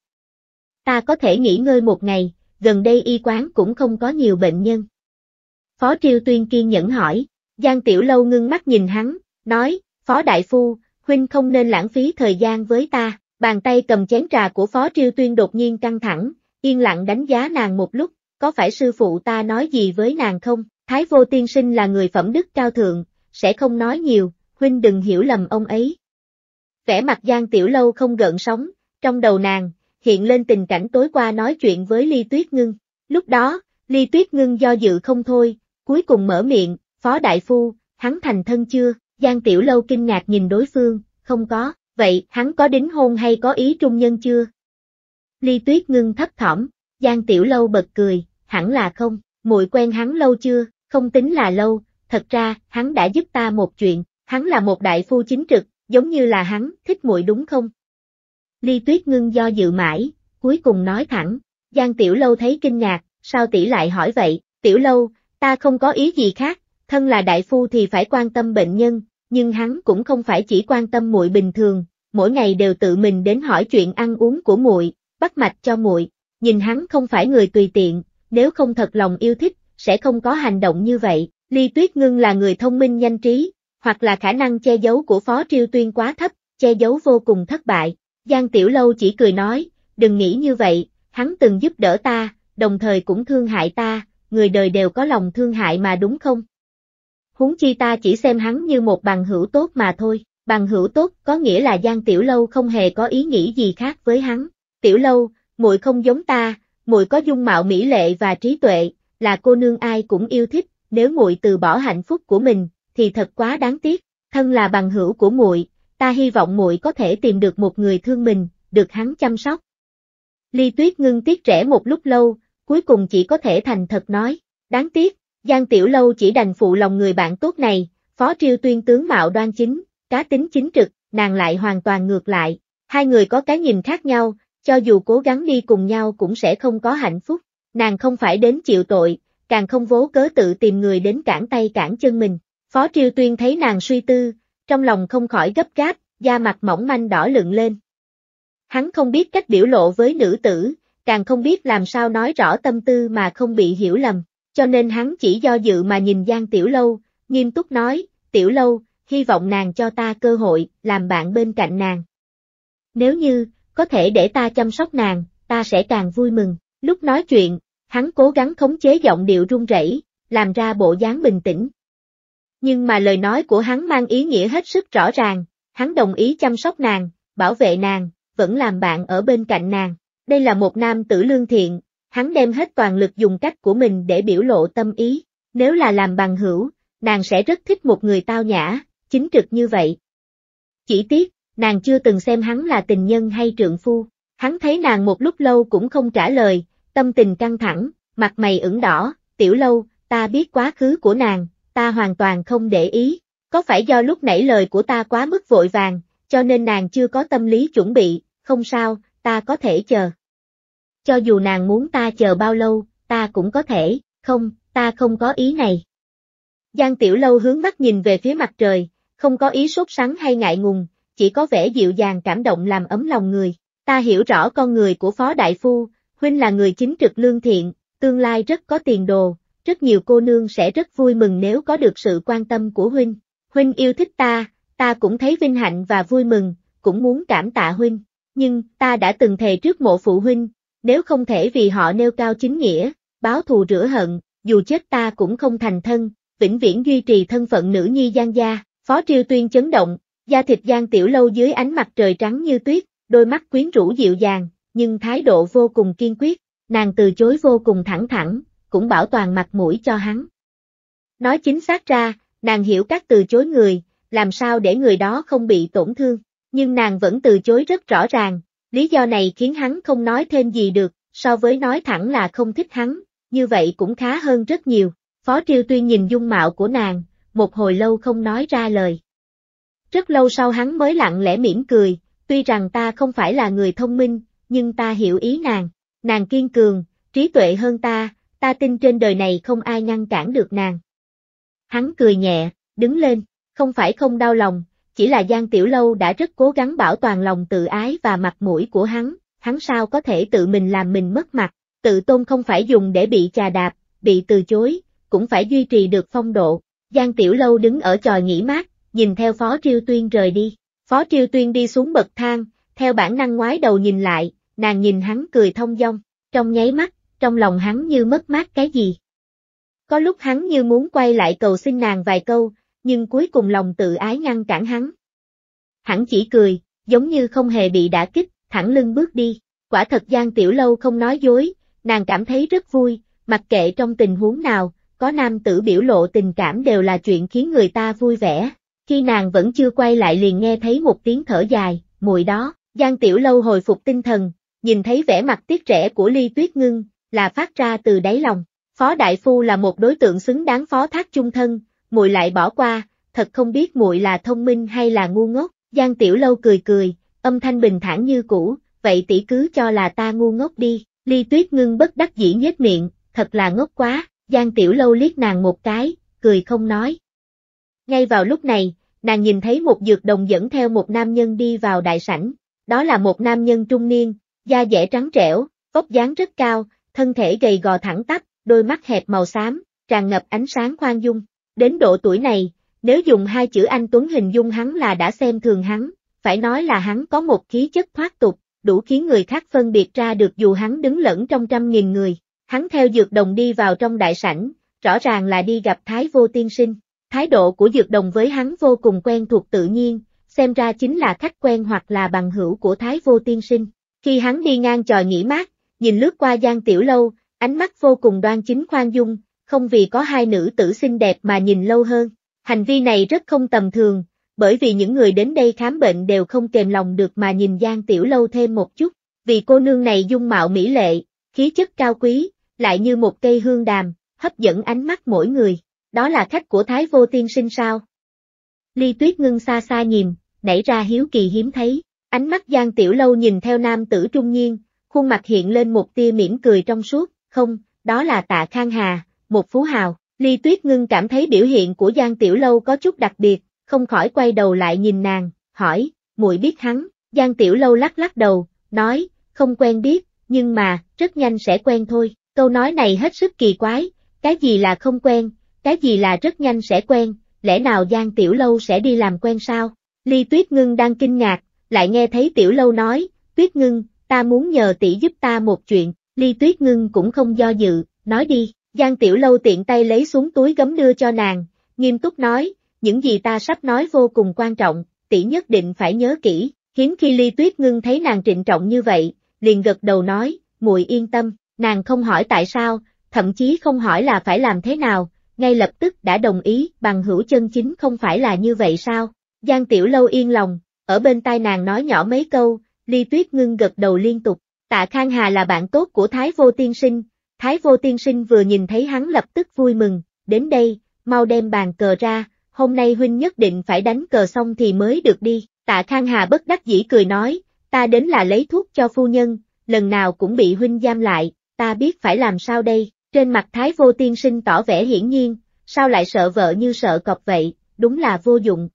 Ta có thể nghỉ ngơi một ngày, gần đây y quán cũng không có nhiều bệnh nhân. Phó Triêu Tuyên kiên nhẫn hỏi, Giang Tiểu Lâu ngưng mắt nhìn hắn, nói, Phó Đại Phu, huynh không nên lãng phí thời gian với ta, bàn tay cầm chén trà của Phó Triêu Tuyên đột nhiên căng thẳng, yên lặng đánh giá nàng một lúc, có phải sư phụ ta nói gì với nàng không? Thái vô tiên sinh là người phẩm đức cao thượng, sẽ không nói nhiều, huynh đừng hiểu lầm ông ấy. Vẻ mặt Giang Tiểu Lâu không gợn sóng, trong đầu nàng, hiện lên tình cảnh tối qua nói chuyện với Ly Tuyết Ngưng. Lúc đó, Ly Tuyết Ngưng do dự không thôi, cuối cùng mở miệng, Phó Đại Phu, hắn thành thân chưa? Giang Tiểu Lâu kinh ngạc nhìn đối phương, không có, vậy hắn có đính hôn hay có ý trung nhân chưa? Ly Tuyết Ngưng thấp thỏm, Giang Tiểu Lâu bật cười, hẳn là không, muội quen hắn lâu chưa, không tính là lâu, thật ra, hắn đã giúp ta một chuyện, hắn là một đại phu chính trực, giống như là hắn, thích muội đúng không? Ly Tuyết ngưng do dự mãi, cuối cùng nói thẳng, Giang Tiểu Lâu thấy kinh ngạc, sao tỷ lại hỏi vậy, Tiểu Lâu, ta không có ý gì khác, thân là đại phu thì phải quan tâm bệnh nhân, nhưng hắn cũng không phải chỉ quan tâm muội bình thường, mỗi ngày đều tự mình đến hỏi chuyện ăn uống của muội, bắt mạch cho muội. Nhìn hắn không phải người tùy tiện, nếu không thật lòng yêu thích, sẽ không có hành động như vậy. Ly Tuyết Ngưng là người thông minh nhanh trí, hoặc là khả năng che giấu của Phó Triêu Tuyên quá thấp, che giấu vô cùng thất bại. Giang Tiểu Lâu chỉ cười nói, đừng nghĩ như vậy, hắn từng giúp đỡ ta, đồng thời cũng thương hại ta, người đời đều có lòng thương hại mà đúng không? Huống chi ta chỉ xem hắn như một bằng hữu tốt mà thôi, bằng hữu tốt có nghĩa là Giang Tiểu Lâu không hề có ý nghĩ gì khác với hắn. Tiểu Lâu, muội không giống ta, muội có dung mạo mỹ lệ và trí tuệ, là cô nương ai cũng yêu thích, nếu muội từ bỏ hạnh phúc của mình, thì thật quá đáng tiếc. Thân là bằng hữu của muội, ta hy vọng muội có thể tìm được một người thương mình, được hắn chăm sóc. Ly Tuyết ngưng tiếc trẻ một lúc lâu, cuối cùng chỉ có thể thành thật nói, đáng tiếc, Giang Tiểu Lâu chỉ đành phụ lòng người bạn tốt này, Phó Triêu Tuyên tướng mạo đoan chính, cá tính chính trực, nàng lại hoàn toàn ngược lại, hai người có cái nhìn khác nhau, cho dù cố gắng đi cùng nhau cũng sẽ không có hạnh phúc, nàng không phải đến chịu tội, càng không vố cớ tự tìm người đến cản tay cản chân mình. Phó Triêu Tuyên thấy nàng suy tư, trong lòng không khỏi gấp gáp, da mặt mỏng manh đỏ lượng lên. Hắn không biết cách biểu lộ với nữ tử, càng không biết làm sao nói rõ tâm tư mà không bị hiểu lầm, cho nên hắn chỉ do dự mà nhìn Giang Tiểu Lâu, nghiêm túc nói, Tiểu Lâu, hy vọng nàng cho ta cơ hội, làm bạn bên cạnh nàng. Nếu như, có thể để ta chăm sóc nàng, ta sẽ càng vui mừng. Lúc nói chuyện, hắn cố gắng khống chế giọng điệu run rẩy, làm ra bộ dáng bình tĩnh. Nhưng mà lời nói của hắn mang ý nghĩa hết sức rõ ràng, hắn đồng ý chăm sóc nàng, bảo vệ nàng, vẫn làm bạn ở bên cạnh nàng. Đây là một nam tử lương thiện, hắn đem hết toàn lực dùng cách của mình để biểu lộ tâm ý. Nếu là làm bằng hữu, nàng sẽ rất thích một người tao nhã, chính trực như vậy. Chỉ tiếc, nàng chưa từng xem hắn là tình nhân hay trượng phu. Hắn thấy nàng một lúc lâu cũng không trả lời, tâm tình căng thẳng, mặt mày ửng đỏ, tiểu lâu, ta biết quá khứ của nàng, ta hoàn toàn không để ý, có phải do lúc nãy lời của ta quá mức vội vàng, cho nên nàng chưa có tâm lý chuẩn bị, không sao, ta có thể chờ. Cho dù nàng muốn ta chờ bao lâu, ta cũng có thể, không, ta không có ý này. Giang Tiểu Lâu hướng mắt nhìn về phía mặt trời, không có ý sốt sắng hay ngại ngùng, chỉ có vẻ dịu dàng cảm động làm ấm lòng người. Ta hiểu rõ con người của Phó Đại Phu, Huynh là người chính trực lương thiện, tương lai rất có tiền đồ, rất nhiều cô nương sẽ rất vui mừng nếu có được sự quan tâm của Huynh. Huynh yêu thích ta, ta cũng thấy vinh hạnh và vui mừng, cũng muốn cảm tạ Huynh. Nhưng, ta đã từng thề trước mộ phụ Huynh, nếu không thể vì họ nêu cao chính nghĩa, báo thù rửa hận, dù chết ta cũng không thành thân, vĩnh viễn duy trì thân phận nữ nhi gian gia. Phó Triêu Tuyên chấn động, Da thịt Giang Tiểu Lâu dưới ánh mặt trời trắng như tuyết, đôi mắt quyến rũ dịu dàng, nhưng thái độ vô cùng kiên quyết, nàng từ chối vô cùng thẳng thẳng, cũng bảo toàn mặt mũi cho hắn. Nói chính xác ra, nàng hiểu các từ chối người, làm sao để người đó không bị tổn thương, nhưng nàng vẫn từ chối rất rõ ràng, lý do này khiến hắn không nói thêm gì được, so với nói thẳng là không thích hắn, như vậy cũng khá hơn rất nhiều. Phó Triêu tuy nhìn dung mạo của nàng, một hồi lâu không nói ra lời. Rất lâu sau hắn mới lặng lẽ mỉm cười, tuy rằng ta không phải là người thông minh, nhưng ta hiểu ý nàng. Nàng kiên cường, trí tuệ hơn ta, ta tin trên đời này không ai ngăn cản được nàng. Hắn cười nhẹ, đứng lên, không phải không đau lòng, chỉ là Giang Tiểu Lâu đã rất cố gắng bảo toàn lòng tự ái và mặt mũi của hắn, hắn sao có thể tự mình làm mình mất mặt, tự tôn không phải dùng để bị chà đạp, bị từ chối, cũng phải duy trì được phong độ. Giang Tiểu Lâu đứng ở tròi nghỉ mát, nhìn theo Phó Triêu Tuyên rời đi. Phó Triêu Tuyên đi xuống bậc thang, theo bản năng ngoái đầu nhìn lại, nàng nhìn hắn cười thông dong, trong nháy mắt, trong lòng hắn như mất mát cái gì. Có lúc hắn như muốn quay lại cầu xin nàng vài câu, nhưng cuối cùng lòng tự ái ngăn cản hắn. Hắn chỉ cười, giống như không hề bị đả kích, thẳng lưng bước đi. Quả thật Giang Tiểu Lâu không nói dối, nàng cảm thấy rất vui, mặc kệ trong tình huống nào, có nam tử biểu lộ tình cảm đều là chuyện khiến người ta vui vẻ. Khi nàng vẫn chưa quay lại liền nghe thấy một tiếng thở dài, mùi đó, Giang Tiểu Lâu hồi phục tinh thần, nhìn thấy vẻ mặt tiếc rẻ của Ly Tuyết Ngưng, là phát ra từ đáy lòng. Phó Đại Phu là một đối tượng xứng đáng phó thác chung thân, mùi lại bỏ qua, thật không biết mùi là thông minh hay là ngu ngốc. Giang Tiểu Lâu cười cười, âm thanh bình thản như cũ, vậy tỷ cứ cho là ta ngu ngốc đi. Ly Tuyết Ngưng bất đắc dĩ nhếch miệng, thật là ngốc quá. Giang Tiểu Lâu liếc nàng một cái, cười không nói. Ngay vào lúc này, nàng nhìn thấy một dược đồng dẫn theo một nam nhân đi vào đại sảnh, đó là một nam nhân trung niên, da dẻ trắng trẻo, vóc dáng rất cao, thân thể gầy gò thẳng tắp, đôi mắt hẹp màu xám, tràn ngập ánh sáng khoan dung. Đến độ tuổi này, nếu dùng hai chữ anh Tuấn hình dung hắn là đã xem thường hắn, phải nói là hắn có một khí chất thoát tục, đủ khiến người khác phân biệt ra được dù hắn đứng lẫn trong trăm nghìn người. Hắn theo dược đồng đi vào trong đại sảnh, rõ ràng là đi gặp Thái Vô Tiên Sinh. Thái độ của Dược Đồng với hắn vô cùng quen thuộc tự nhiên, xem ra chính là khách quen hoặc là bằng hữu của Thái Vô Tiên Sinh. Khi hắn đi ngang tròi nghỉ mát, nhìn lướt qua Giang Tiểu Lâu, ánh mắt vô cùng đoan chính khoan dung, không vì có hai nữ tử xinh đẹp mà nhìn lâu hơn. Hành vi này rất không tầm thường, bởi vì những người đến đây khám bệnh đều không kềm lòng được mà nhìn Giang Tiểu Lâu thêm một chút, vì cô nương này dung mạo mỹ lệ, khí chất cao quý, lại như một cây hương đàm, hấp dẫn ánh mắt mỗi người. Đó là khách của Thái Vô Tiên Sinh sao? Ly Tuyết ngưng xa xa nhìn, nảy ra hiếu kỳ hiếm thấy, ánh mắt Giang Tiểu Lâu nhìn theo nam tử trung niên, khuôn mặt hiện lên một tia mỉm cười trong suốt, không, đó là Tạ Khang Hà, một phú hào. Ly Tuyết ngưng cảm thấy biểu hiện của Giang Tiểu Lâu có chút đặc biệt, không khỏi quay đầu lại nhìn nàng, hỏi, muội biết hắn, Giang Tiểu Lâu lắc lắc đầu, nói, không quen biết, nhưng mà, rất nhanh sẽ quen thôi, câu nói này hết sức kỳ quái, cái gì là không quen, cái gì là rất nhanh sẽ quen, lẽ nào Giang Tiểu Lâu sẽ đi làm quen sao? Ly Tuyết Ngưng đang kinh ngạc, lại nghe thấy Tiểu Lâu nói, Tuyết Ngưng, ta muốn nhờ tỷ giúp ta một chuyện, Ly Tuyết Ngưng cũng không do dự, nói đi, Giang Tiểu Lâu tiện tay lấy xuống túi gấm đưa cho nàng, nghiêm túc nói, những gì ta sắp nói vô cùng quan trọng, tỷ nhất định phải nhớ kỹ, hiếm khi Ly Tuyết Ngưng thấy nàng trịnh trọng như vậy, liền gật đầu nói, muội yên tâm, nàng không hỏi tại sao, thậm chí không hỏi là phải làm thế nào, ngay lập tức đã đồng ý, bằng hữu chân chính không phải là như vậy sao? Giang Tiểu Lâu yên lòng, ở bên tai nàng nói nhỏ mấy câu, Ly Tuyết Ngưng gật đầu liên tục, tạ Khang Hà là bạn tốt của Thái Vô Tiên Sinh, Thái Vô Tiên Sinh vừa nhìn thấy hắn lập tức vui mừng, đến đây, mau đem bàn cờ ra, hôm nay huynh nhất định phải đánh cờ xong thì mới được đi, tạ Khang Hà bất đắc dĩ cười nói, ta đến là lấy thuốc cho phu nhân, lần nào cũng bị huynh giam lại, ta biết phải làm sao đây, trên mặt Thái Vô Tiên sinh tỏ vẻ hiển nhiên, sao lại sợ vợ như sợ cọp vậy, đúng là vô dụng.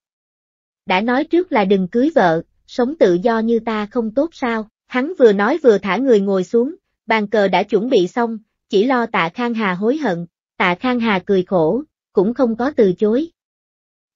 Đã nói trước là đừng cưới vợ, sống tự do như ta không tốt sao, hắn vừa nói vừa thả người ngồi xuống, bàn cờ đã chuẩn bị xong, chỉ lo tạ Khang Hà hối hận, tạ Khang Hà cười khổ, cũng không có từ chối.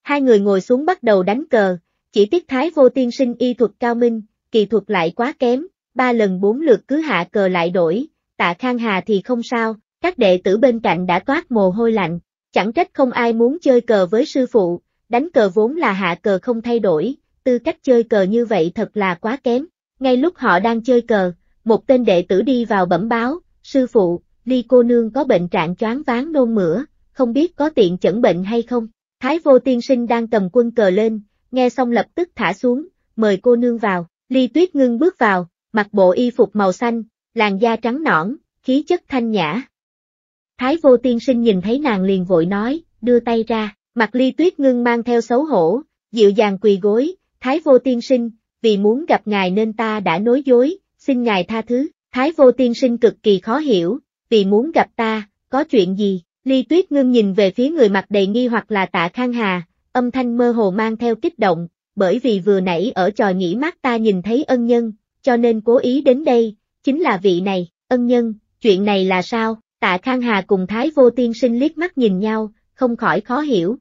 Hai người ngồi xuống bắt đầu đánh cờ, chỉ tiếc Thái Vô Tiên sinh y thuật cao minh, kỳ thuật lại quá kém, ba lần bốn lượt cứ hạ cờ lại đổi, tạ Khang Hà thì không sao, các đệ tử bên cạnh đã toát mồ hôi lạnh, chẳng trách không ai muốn chơi cờ với sư phụ, đánh cờ vốn là hạ cờ không thay đổi, tư cách chơi cờ như vậy thật là quá kém. Ngay lúc họ đang chơi cờ, một tên đệ tử đi vào bẩm báo, sư phụ, ly cô nương có bệnh trạng choáng ván nôn mửa, không biết có tiện chẩn bệnh hay không. Thái vô tiên sinh đang cầm quân cờ lên, nghe xong lập tức thả xuống, mời cô nương vào, ly tuyết ngưng bước vào, mặc bộ y phục màu xanh, làn da trắng nõn, khí chất thanh nhã, Thái vô tiên sinh nhìn thấy nàng liền vội nói, đưa tay ra, mặt ly tuyết ngưng mang theo xấu hổ, dịu dàng quỳ gối, thái vô tiên sinh, vì muốn gặp ngài nên ta đã nói dối, xin ngài tha thứ, thái vô tiên sinh cực kỳ khó hiểu, vì muốn gặp ta, có chuyện gì, ly tuyết ngưng nhìn về phía người mặt đầy nghi hoặc là tạ khang hà, âm thanh mơ hồ mang theo kích động, bởi vì vừa nãy ở tròi nghỉ mát ta nhìn thấy ân nhân, cho nên cố ý đến đây, chính là vị này, ân nhân, chuyện này là sao? Tạ Khang Hà cùng Thái Vô Tiên sinh liếc mắt nhìn nhau, không khỏi khó hiểu.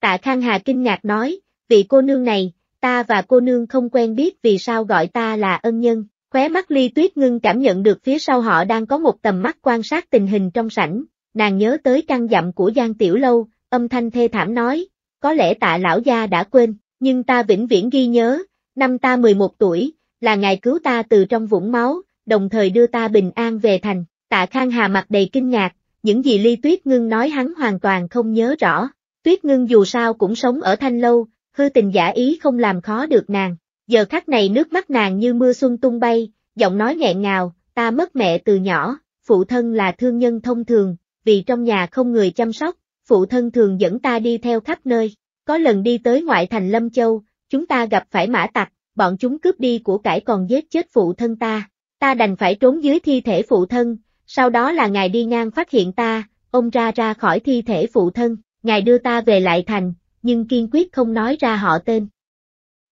Tạ Khang Hà kinh ngạc nói, vị cô nương này, ta và cô nương không quen biết vì sao gọi ta là ân nhân. Khóe mắt ly tuyết ngưng cảm nhận được phía sau họ đang có một tầm mắt quan sát tình hình trong sảnh, nàng nhớ tới căn dặm của Giang Tiểu Lâu, âm thanh thê thảm nói, có lẽ tạ lão gia đã quên, nhưng ta vĩnh viễn ghi nhớ, năm ta 11 tuổi, là ngài cứu ta từ trong vũng máu, đồng thời đưa ta bình an về thành, Tạ Khang Hà mặt đầy kinh ngạc, những gì Ly Tuyết Ngưng nói hắn hoàn toàn không nhớ rõ. Tuyết Ngưng dù sao cũng sống ở Thanh Lâu, hư tình giả ý không làm khó được nàng. Giờ khắc này nước mắt nàng như mưa xuân tung bay, giọng nói nghẹn ngào, ta mất mẹ từ nhỏ, phụ thân là thương nhân thông thường, vì trong nhà không người chăm sóc, phụ thân thường dẫn ta đi theo khắp nơi. Có lần đi tới ngoại thành Lâm Châu, chúng ta gặp phải mã tặc, bọn chúng cướp đi của cải còn giết chết phụ thân ta. Ta đành phải trốn dưới thi thể phụ thân, sau đó là ngài đi ngang phát hiện ta, ông ra ra khỏi thi thể phụ thân, ngài đưa ta về lại thành, nhưng kiên quyết không nói ra họ tên.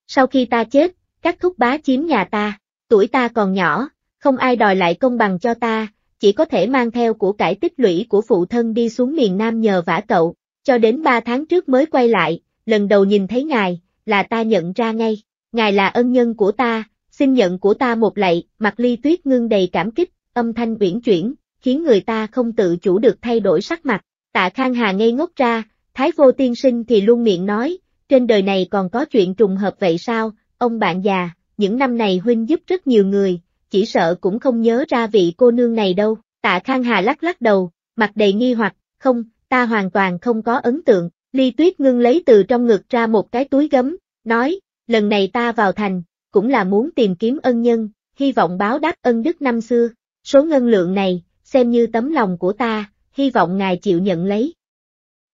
Sau khi ta chết, các thúc bá chiếm nhà ta, tuổi ta còn nhỏ, không ai đòi lại công bằng cho ta, chỉ có thể mang theo của cải tích lũy của phụ thân đi xuống miền Nam nhờ vả cậu, cho đến ba tháng trước mới quay lại, lần đầu nhìn thấy ngài, là ta nhận ra ngay, ngài là ân nhân của ta, xin nhận của ta một lạy, mặt ly tuyết ngưng đầy cảm kích, âm thanh uyển chuyển, khiến người ta không tự chủ được thay đổi sắc mặt. Tạ Khang Hà ngây ngốc ra, Thái Vô Tiên Sinh thì luôn miệng nói, trên đời này còn có chuyện trùng hợp vậy sao, ông bạn già, những năm này huynh giúp rất nhiều người, chỉ sợ cũng không nhớ ra vị cô nương này đâu. Tạ Khang Hà lắc lắc đầu, mặt đầy nghi hoặc, không, ta hoàn toàn không có ấn tượng. Ly Tuyết ngưng lấy từ trong ngực ra một cái túi gấm, nói, lần này ta vào thành, cũng là muốn tìm kiếm ân nhân, hy vọng báo đáp ân đức năm xưa. Số ngân lượng này, xem như tấm lòng của ta, hy vọng ngài chịu nhận lấy.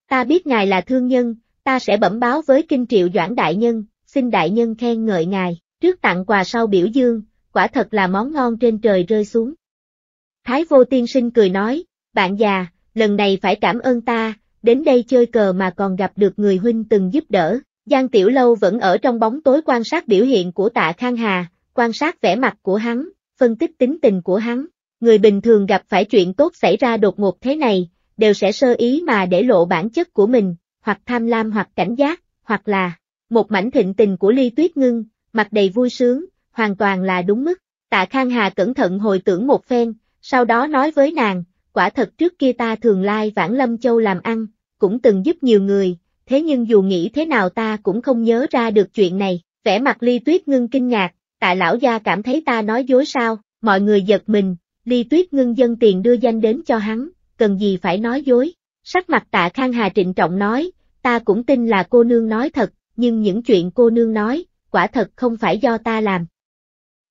Ta biết ngài là thương nhân, ta sẽ bẩm báo với kinh triệu doãn đại nhân, xin đại nhân khen ngợi ngài, trước tặng quà sau biểu dương, quả thật là món ngon trên trời rơi xuống. Thái vô tiên sinh cười nói, bạn già, lần này phải cảm ơn ta, đến đây chơi cờ mà còn gặp được người huynh từng giúp đỡ. Giang Tiểu Lâu vẫn ở trong bóng tối quan sát biểu hiện của tạ Khang Hà, quan sát vẻ mặt của hắn, phân tích tính tình của hắn, Người bình thường gặp phải chuyện tốt xảy ra đột ngột thế này, đều sẽ sơ ý mà để lộ bản chất của mình, hoặc tham lam hoặc cảnh giác, hoặc là một mảnh thịnh tình của Ly Tuyết Ngưng, mặt đầy vui sướng, hoàn toàn là đúng mức. Tạ Khang Hà cẩn thận hồi tưởng một phen, sau đó nói với nàng, quả thật trước kia ta thường lai vãng Lâm Châu làm ăn, cũng từng giúp nhiều người, thế nhưng dù nghĩ thế nào ta cũng không nhớ ra được chuyện này, vẻ mặt Ly Tuyết Ngưng kinh ngạc, tạ lão gia cảm thấy ta nói dối sao, mọi người giật mình, Ly tuyết ngưng dân tiền đưa danh đến cho hắn, cần gì phải nói dối. Sắc mặt tạ Khang Hà trịnh trọng nói, ta cũng tin là cô nương nói thật, nhưng những chuyện cô nương nói, quả thật không phải do ta làm.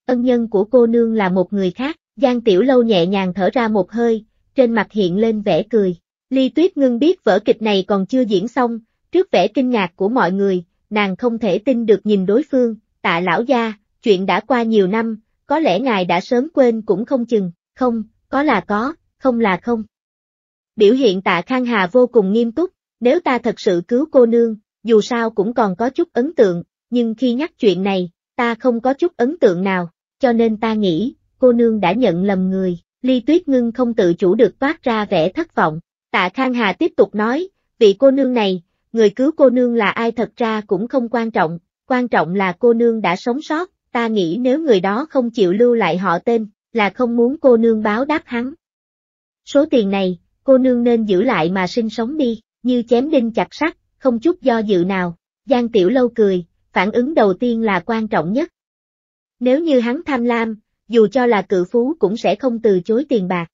Ân nhân của cô nương là một người khác, Giang Tiểu Lâu nhẹ nhàng thở ra một hơi, trên mặt hiện lên vẻ cười. Ly Tuyết Ngưng biết vở kịch này còn chưa diễn xong, trước vẻ kinh ngạc của mọi người, nàng không thể tin được nhìn đối phương, tạ lão gia, chuyện đã qua nhiều năm, có lẽ ngài đã sớm quên cũng không chừng không, có là có, không là không. Biểu hiện tạ Khang Hà vô cùng nghiêm túc, nếu ta thật sự cứu cô nương, dù sao cũng còn có chút ấn tượng, nhưng khi nhắc chuyện này, ta không có chút ấn tượng nào, cho nên ta nghĩ, cô nương đã nhận lầm người, ly tuyết ngưng không tự chủ được toát ra vẻ thất vọng. Tạ Khang Hà tiếp tục nói, vị cô nương này, người cứu cô nương là ai thật ra cũng không quan trọng, quan trọng là cô nương đã sống sót, ta nghĩ nếu người đó không chịu lưu lại họ tên, là không muốn cô nương báo đáp hắn. Số tiền này, cô nương nên giữ lại mà sinh sống đi, như chém đinh chặt sắt, không chút do dự nào, Giang Tiểu Lâu cười, phản ứng đầu tiên là quan trọng nhất. Nếu như hắn tham lam, dù cho là cự phú cũng sẽ không từ chối tiền bạc.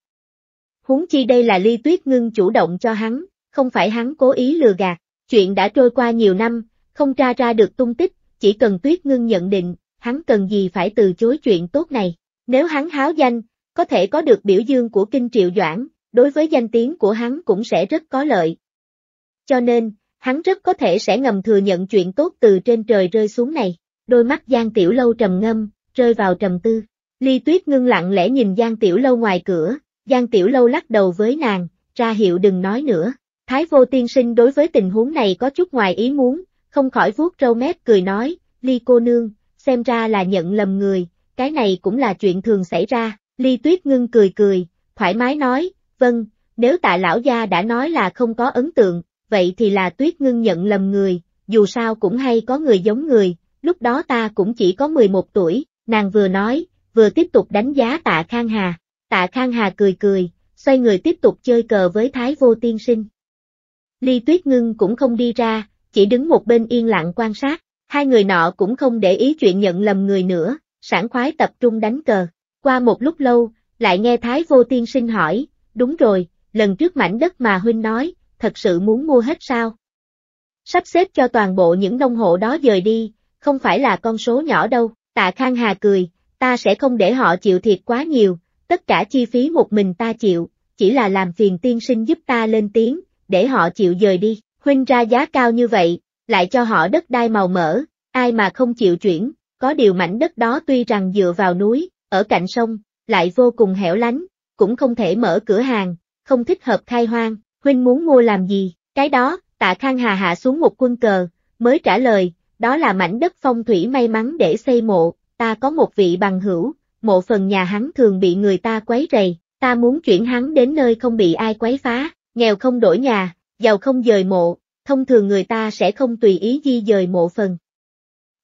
Huống chi đây là ly tuyết ngưng chủ động cho hắn, không phải hắn cố ý lừa gạt, chuyện đã trôi qua nhiều năm, không tra ra được tung tích, chỉ cần tuyết ngưng nhận định, hắn cần gì phải từ chối chuyện tốt này. Nếu hắn háo danh, có thể có được biểu dương của Kinh Triệu Doãn, đối với danh tiếng của hắn cũng sẽ rất có lợi. Cho nên, hắn rất có thể sẽ ngầm thừa nhận chuyện tốt từ trên trời rơi xuống này. Đôi mắt Giang Tiểu Lâu trầm ngâm, rơi vào trầm tư. Ly Tuyết ngưng lặng lẽ nhìn Giang Tiểu Lâu ngoài cửa, Giang Tiểu Lâu lắc đầu với nàng, ra hiệu đừng nói nữa. Thái vô tiên sinh đối với tình huống này có chút ngoài ý muốn, không khỏi vuốt râu mép cười nói, Ly cô nương, xem ra là nhận lầm người, cái này cũng là chuyện thường xảy ra, Ly Tuyết Ngưng cười cười, thoải mái nói, vâng, nếu tạ lão gia đã nói là không có ấn tượng, vậy thì là Tuyết Ngưng nhận lầm người, dù sao cũng hay có người giống người, lúc đó ta cũng chỉ có 11 tuổi, nàng vừa nói, vừa tiếp tục đánh giá tạ Khang Hà, tạ Khang Hà cười cười, xoay người tiếp tục chơi cờ với Thái Vô Tiên Sinh. Ly Tuyết Ngưng cũng không đi ra, chỉ đứng một bên yên lặng quan sát, hai người nọ cũng không để ý chuyện nhận lầm người nữa, sảng khoái tập trung đánh cờ. Qua một lúc lâu, lại nghe Thái Vô Tiên sinh hỏi, đúng rồi, lần trước mảnh đất mà Huynh nói, thật sự muốn mua hết sao? Sắp xếp cho toàn bộ những nông hộ đó dời đi, không phải là con số nhỏ đâu, tạ Khang Hà cười, ta sẽ không để họ chịu thiệt quá nhiều, tất cả chi phí một mình ta chịu, chỉ là làm phiền tiên sinh giúp ta lên tiếng, để họ chịu dời đi, Huynh ra giá cao như vậy, lại cho họ đất đai màu mỡ, ai mà không chịu chuyển, có điều mảnh đất đó tuy rằng dựa vào núi, ở cạnh sông, lại vô cùng hẻo lánh, cũng không thể mở cửa hàng, không thích hợp khai hoang, huynh muốn mua làm gì, cái đó, tạ Khang Hà hạ xuống một quân cờ, mới trả lời, đó là mảnh đất phong thủy may mắn để xây mộ, ta có một vị bằng hữu, mộ phần nhà hắn thường bị người ta quấy rầy, ta muốn chuyển hắn đến nơi không bị ai quấy phá, nghèo không đổi nhà, giàu không dời mộ, thông thường người ta sẽ không tùy ý di dời mộ phần.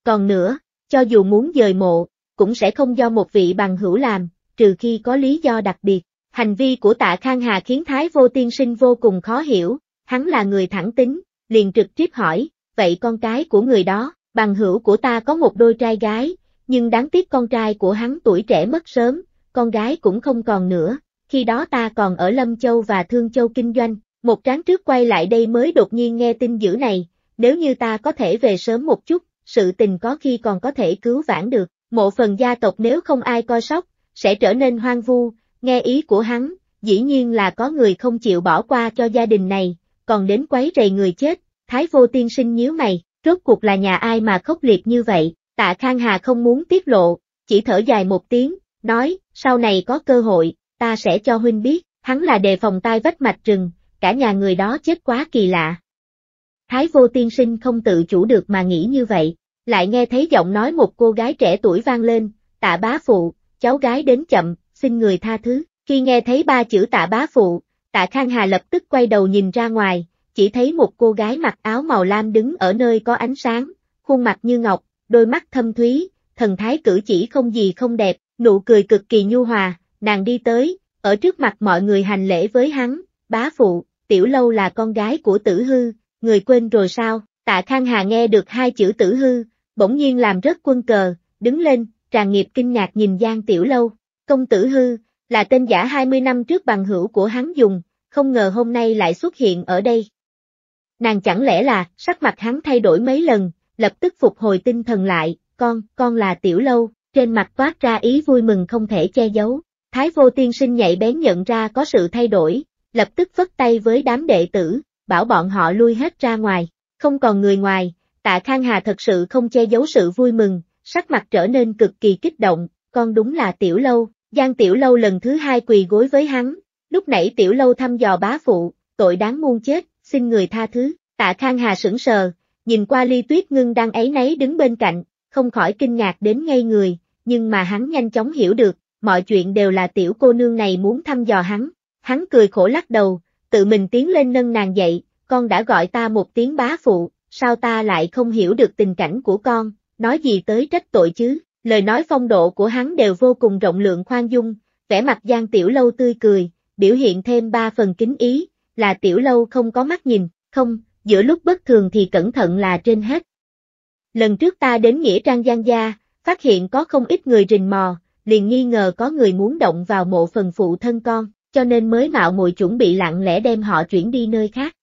Còn nữa, cho dù muốn dời mộ, cũng sẽ không do một vị bằng hữu làm, trừ khi có lý do đặc biệt. Hành vi của tạ Khang Hà khiến Thái Vô Tiên Sinh vô cùng khó hiểu, hắn là người thẳng tính, liền trực tiếp hỏi, vậy con cái của người đó, bằng hữu của ta có một đôi trai gái, nhưng đáng tiếc con trai của hắn tuổi trẻ mất sớm, con gái cũng không còn nữa, khi đó ta còn ở Lâm Châu và Thương Châu kinh doanh, một tráng trước quay lại đây mới đột nhiên nghe tin dữ này, nếu như ta có thể về sớm một chút, sự tình có khi còn có thể cứu vãn được, mộ phần gia tộc nếu không ai coi sóc, sẽ trở nên hoang vu, nghe ý của hắn, dĩ nhiên là có người không chịu bỏ qua cho gia đình này, còn đến quấy rầy người chết, thái vô tiên sinh nhíu mày, rốt cuộc là nhà ai mà khốc liệt như vậy, tạ Khang Hà không muốn tiết lộ, chỉ thở dài một tiếng, nói, sau này có cơ hội, ta sẽ cho huynh biết, hắn là đề phòng tai vách mạch rừng, cả nhà người đó chết quá kỳ lạ. Thái vô tiên sinh không tự chủ được mà nghĩ như vậy, lại nghe thấy giọng nói một cô gái trẻ tuổi vang lên, tạ bá phụ, cháu gái đến chậm, xin người tha thứ. Khi nghe thấy ba chữ tạ bá phụ, tạ Khang Hà lập tức quay đầu nhìn ra ngoài, chỉ thấy một cô gái mặc áo màu lam đứng ở nơi có ánh sáng, khuôn mặt như ngọc, đôi mắt thâm thúy, thần thái cử chỉ không gì không đẹp, nụ cười cực kỳ nhu hòa, nàng đi tới, ở trước mặt mọi người hành lễ với hắn, bá phụ, tiểu lâu là con gái của tử hư, người quên rồi sao, tạ Khang Hà nghe được hai chữ tử hư, bỗng nhiên làm rất quân cờ, đứng lên, tràn nghiệp kinh ngạc nhìn Giang Tiểu Lâu, công tử hư, là tên giả 20 năm trước bằng hữu của hắn dùng, không ngờ hôm nay lại xuất hiện ở đây. Nàng chẳng lẽ là, sắc mặt hắn thay đổi mấy lần, lập tức phục hồi tinh thần lại, con, con là Tiểu Lâu, trên mặt toát ra ý vui mừng không thể che giấu, Thái Vô Tiên Sinh nhảy bén nhận ra có sự thay đổi, lập tức vất tay với đám đệ tử, bảo bọn họ lui hết ra ngoài, không còn người ngoài, tạ Khang Hà thật sự không che giấu sự vui mừng, sắc mặt trở nên cực kỳ kích động, con đúng là tiểu lâu, Giang tiểu lâu lần thứ hai quỳ gối với hắn, lúc nãy tiểu lâu thăm dò bá phụ, tội đáng muôn chết, xin người tha thứ, tạ Khang Hà sững sờ, nhìn qua ly tuyết ngưng đang ấy nấy đứng bên cạnh, không khỏi kinh ngạc đến ngây người, nhưng mà hắn nhanh chóng hiểu được, mọi chuyện đều là tiểu cô nương này muốn thăm dò hắn, hắn cười khổ lắc đầu, tự mình tiến lên nâng nàng dậy, con đã gọi ta một tiếng bá phụ, sao ta lại không hiểu được tình cảnh của con, nói gì tới trách tội chứ, lời nói phong độ của hắn đều vô cùng rộng lượng khoan dung, vẻ mặt Giang Tiểu Lâu tươi cười, biểu hiện thêm ba phần kính ý, là Tiểu Lâu không có mắt nhìn, không, giữa lúc bất thường thì cẩn thận là trên hết. Lần trước ta đến Nghĩa Trang Giang Gia, phát hiện có không ít người rình mò, liền nghi ngờ có người muốn động vào mộ phần phụ thân con, cho nên mới mạo muội chuẩn bị lặng lẽ đem họ chuyển đi nơi khác.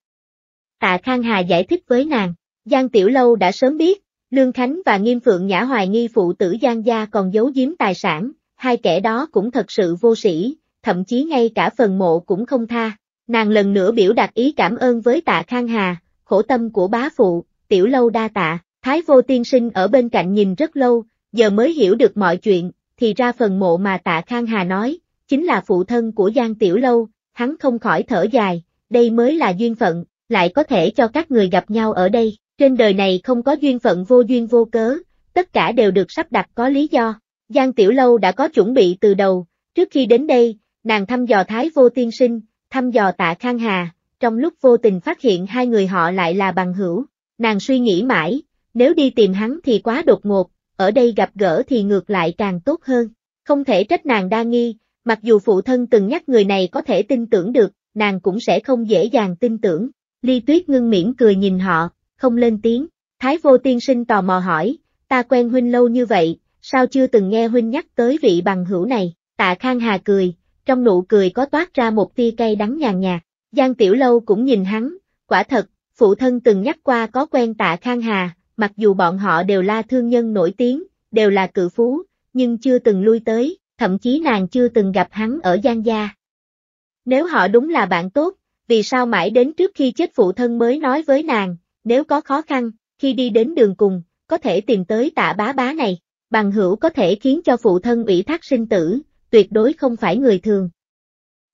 Tạ Khang Hà giải thích với nàng, Giang Tiểu Lâu đã sớm biết, Lương Khánh và Nghiêm Phượng Nhã hoài nghi phụ tử Giang Gia còn giấu giếm tài sản, hai kẻ đó cũng thật sự vô sĩ, thậm chí ngay cả phần mộ cũng không tha. Nàng lần nữa biểu đạt ý cảm ơn với tạ Khang Hà, khổ tâm của bá phụ, Tiểu Lâu đa tạ, Thái Vô Tiên Sinh ở bên cạnh nhìn rất lâu, giờ mới hiểu được mọi chuyện, thì ra phần mộ mà tạ Khang Hà nói, chính là phụ thân của Giang Tiểu Lâu, hắn không khỏi thở dài, đây mới là duyên phận, lại có thể cho các người gặp nhau ở đây, trên đời này không có duyên phận vô duyên vô cớ, tất cả đều được sắp đặt có lý do. Giang Tiểu Lâu đã có chuẩn bị từ đầu, trước khi đến đây, nàng thăm dò Thái Vô Tiên Sinh, thăm dò Tạ Khang Hà, trong lúc vô tình phát hiện hai người họ lại là bằng hữu, nàng suy nghĩ mãi, nếu đi tìm hắn thì quá đột ngột, ở đây gặp gỡ thì ngược lại càng tốt hơn, không thể trách nàng đa nghi, Mặc dù phụ thân từng nhắc người này có thể tin tưởng được, nàng cũng sẽ không dễ dàng tin tưởng. Ly Tuyết ngưng miễn cười nhìn họ, không lên tiếng. Thái vô tiên sinh tò mò hỏi, ta quen huynh lâu như vậy, sao chưa từng nghe huynh nhắc tới vị bằng hữu này? Tạ Khang Hà cười, trong nụ cười có toát ra một tia cay đắng nhàn nhạt. Giang Tiểu Lâu cũng nhìn hắn, quả thật, phụ thân từng nhắc qua có quen Tạ Khang Hà, mặc dù bọn họ đều là thương nhân nổi tiếng, đều là cự phú, nhưng chưa từng lui tới, thậm chí nàng chưa từng gặp hắn ở Giang Gia. Nếu họ đúng là bạn tốt, vì sao mãi đến trước khi chết phụ thân mới nói với nàng, nếu có khó khăn, khi đi đến đường cùng, có thể tìm tới tạ bá bá này, bằng hữu có thể khiến cho phụ thân ủy thác sinh tử, tuyệt đối không phải người thường.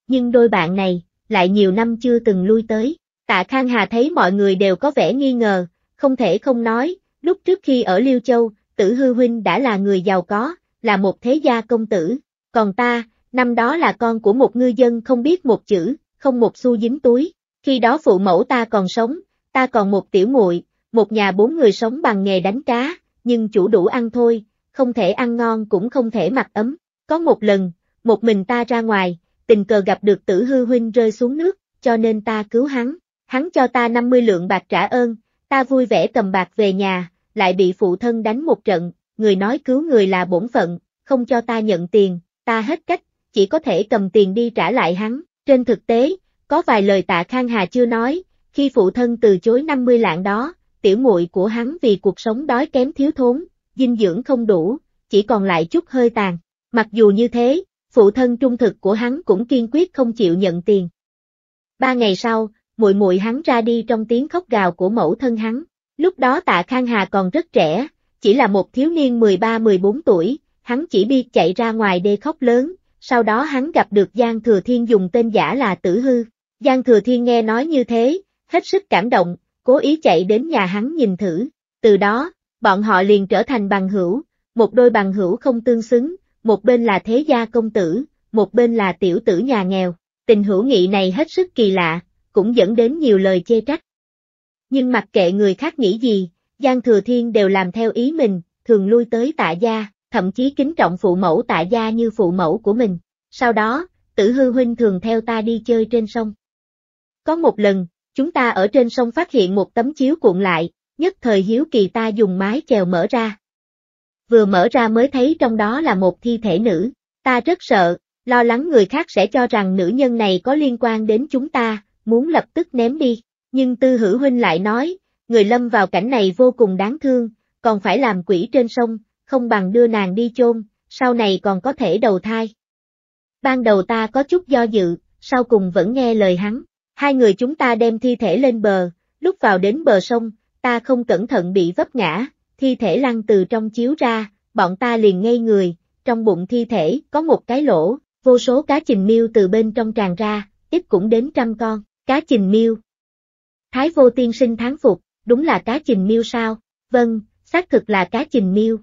Nhưng đôi bạn này, lại nhiều năm chưa từng lui tới, tạ Khang Hà thấy mọi người đều có vẻ nghi ngờ, không thể không nói, lúc trước khi ở Liêu Châu, tử hư huynh đã là người giàu có, là một thế gia công tử, còn ta, năm đó là con của một ngư dân không biết một chữ, không một xu dính túi, khi đó phụ mẫu ta còn sống, ta còn một tiểu muội, một nhà bốn người sống bằng nghề đánh cá, nhưng chủ đủ ăn thôi, không thể ăn ngon cũng không thể mặc ấm, có một lần, một mình ta ra ngoài, tình cờ gặp được tử hư huynh rơi xuống nước, cho nên ta cứu hắn, hắn cho ta 50 lượng bạc trả ơn, ta vui vẻ cầm bạc về nhà, lại bị phụ thân đánh một trận, người nói cứu người là bổn phận, không cho ta nhận tiền, ta hết cách, chỉ có thể cầm tiền đi trả lại hắn. Trên thực tế, có vài lời tạ Khang Hà chưa nói, khi phụ thân từ chối 50 lạng đó, tiểu muội của hắn vì cuộc sống đói kém thiếu thốn, dinh dưỡng không đủ, chỉ còn lại chút hơi tàn. Mặc dù như thế, phụ thân trung thực của hắn cũng kiên quyết không chịu nhận tiền. Ba ngày sau, muội muội hắn ra đi trong tiếng khóc gào của mẫu thân hắn. Lúc đó Tạ Khang Hà còn rất trẻ, chỉ là một thiếu niên 13-14 tuổi, hắn chỉ biết chạy ra ngoài đê khóc lớn, sau đó hắn gặp được Giang Thừa Thiên dùng tên giả là Tử Hư. Giang Thừa Thiên nghe nói như thế, hết sức cảm động, cố ý chạy đến nhà hắn nhìn thử. Từ đó, bọn họ liền trở thành bằng hữu, một đôi bằng hữu không tương xứng, một bên là thế gia công tử, một bên là tiểu tử nhà nghèo. Tình hữu nghị này hết sức kỳ lạ, cũng dẫn đến nhiều lời chê trách. Nhưng mặc kệ người khác nghĩ gì, Giang Thừa Thiên đều làm theo ý mình, thường lui tới tạ gia, thậm chí kính trọng phụ mẫu tạ gia như phụ mẫu của mình. Sau đó, tử hư huynh thường theo ta đi chơi trên sông. Có một lần, chúng ta ở trên sông phát hiện một tấm chiếu cuộn lại, nhất thời hiếu kỳ ta dùng mái chèo mở ra. Vừa mở ra mới thấy trong đó là một thi thể nữ, ta rất sợ, lo lắng người khác sẽ cho rằng nữ nhân này có liên quan đến chúng ta, muốn lập tức ném đi, nhưng tư hữu huynh lại nói, người lâm vào cảnh này vô cùng đáng thương, còn phải làm quỷ trên sông, không bằng đưa nàng đi chôn, sau này còn có thể đầu thai. Ban đầu ta có chút do dự, sau cùng vẫn nghe lời hắn, hai người chúng ta đem thi thể lên bờ, lúc vào đến bờ sông, ta không cẩn thận bị vấp ngã, thi thể lăn từ trong chiếu ra, bọn ta liền ngây người, trong bụng thi thể có một cái lỗ, vô số cá trình miêu từ bên trong tràn ra, ít cũng đến trăm con, cá trình miêu. Thái vô tiên sinh tháng phục, đúng là cá chình miêu sao? Vâng, xác thực là cá chình miêu.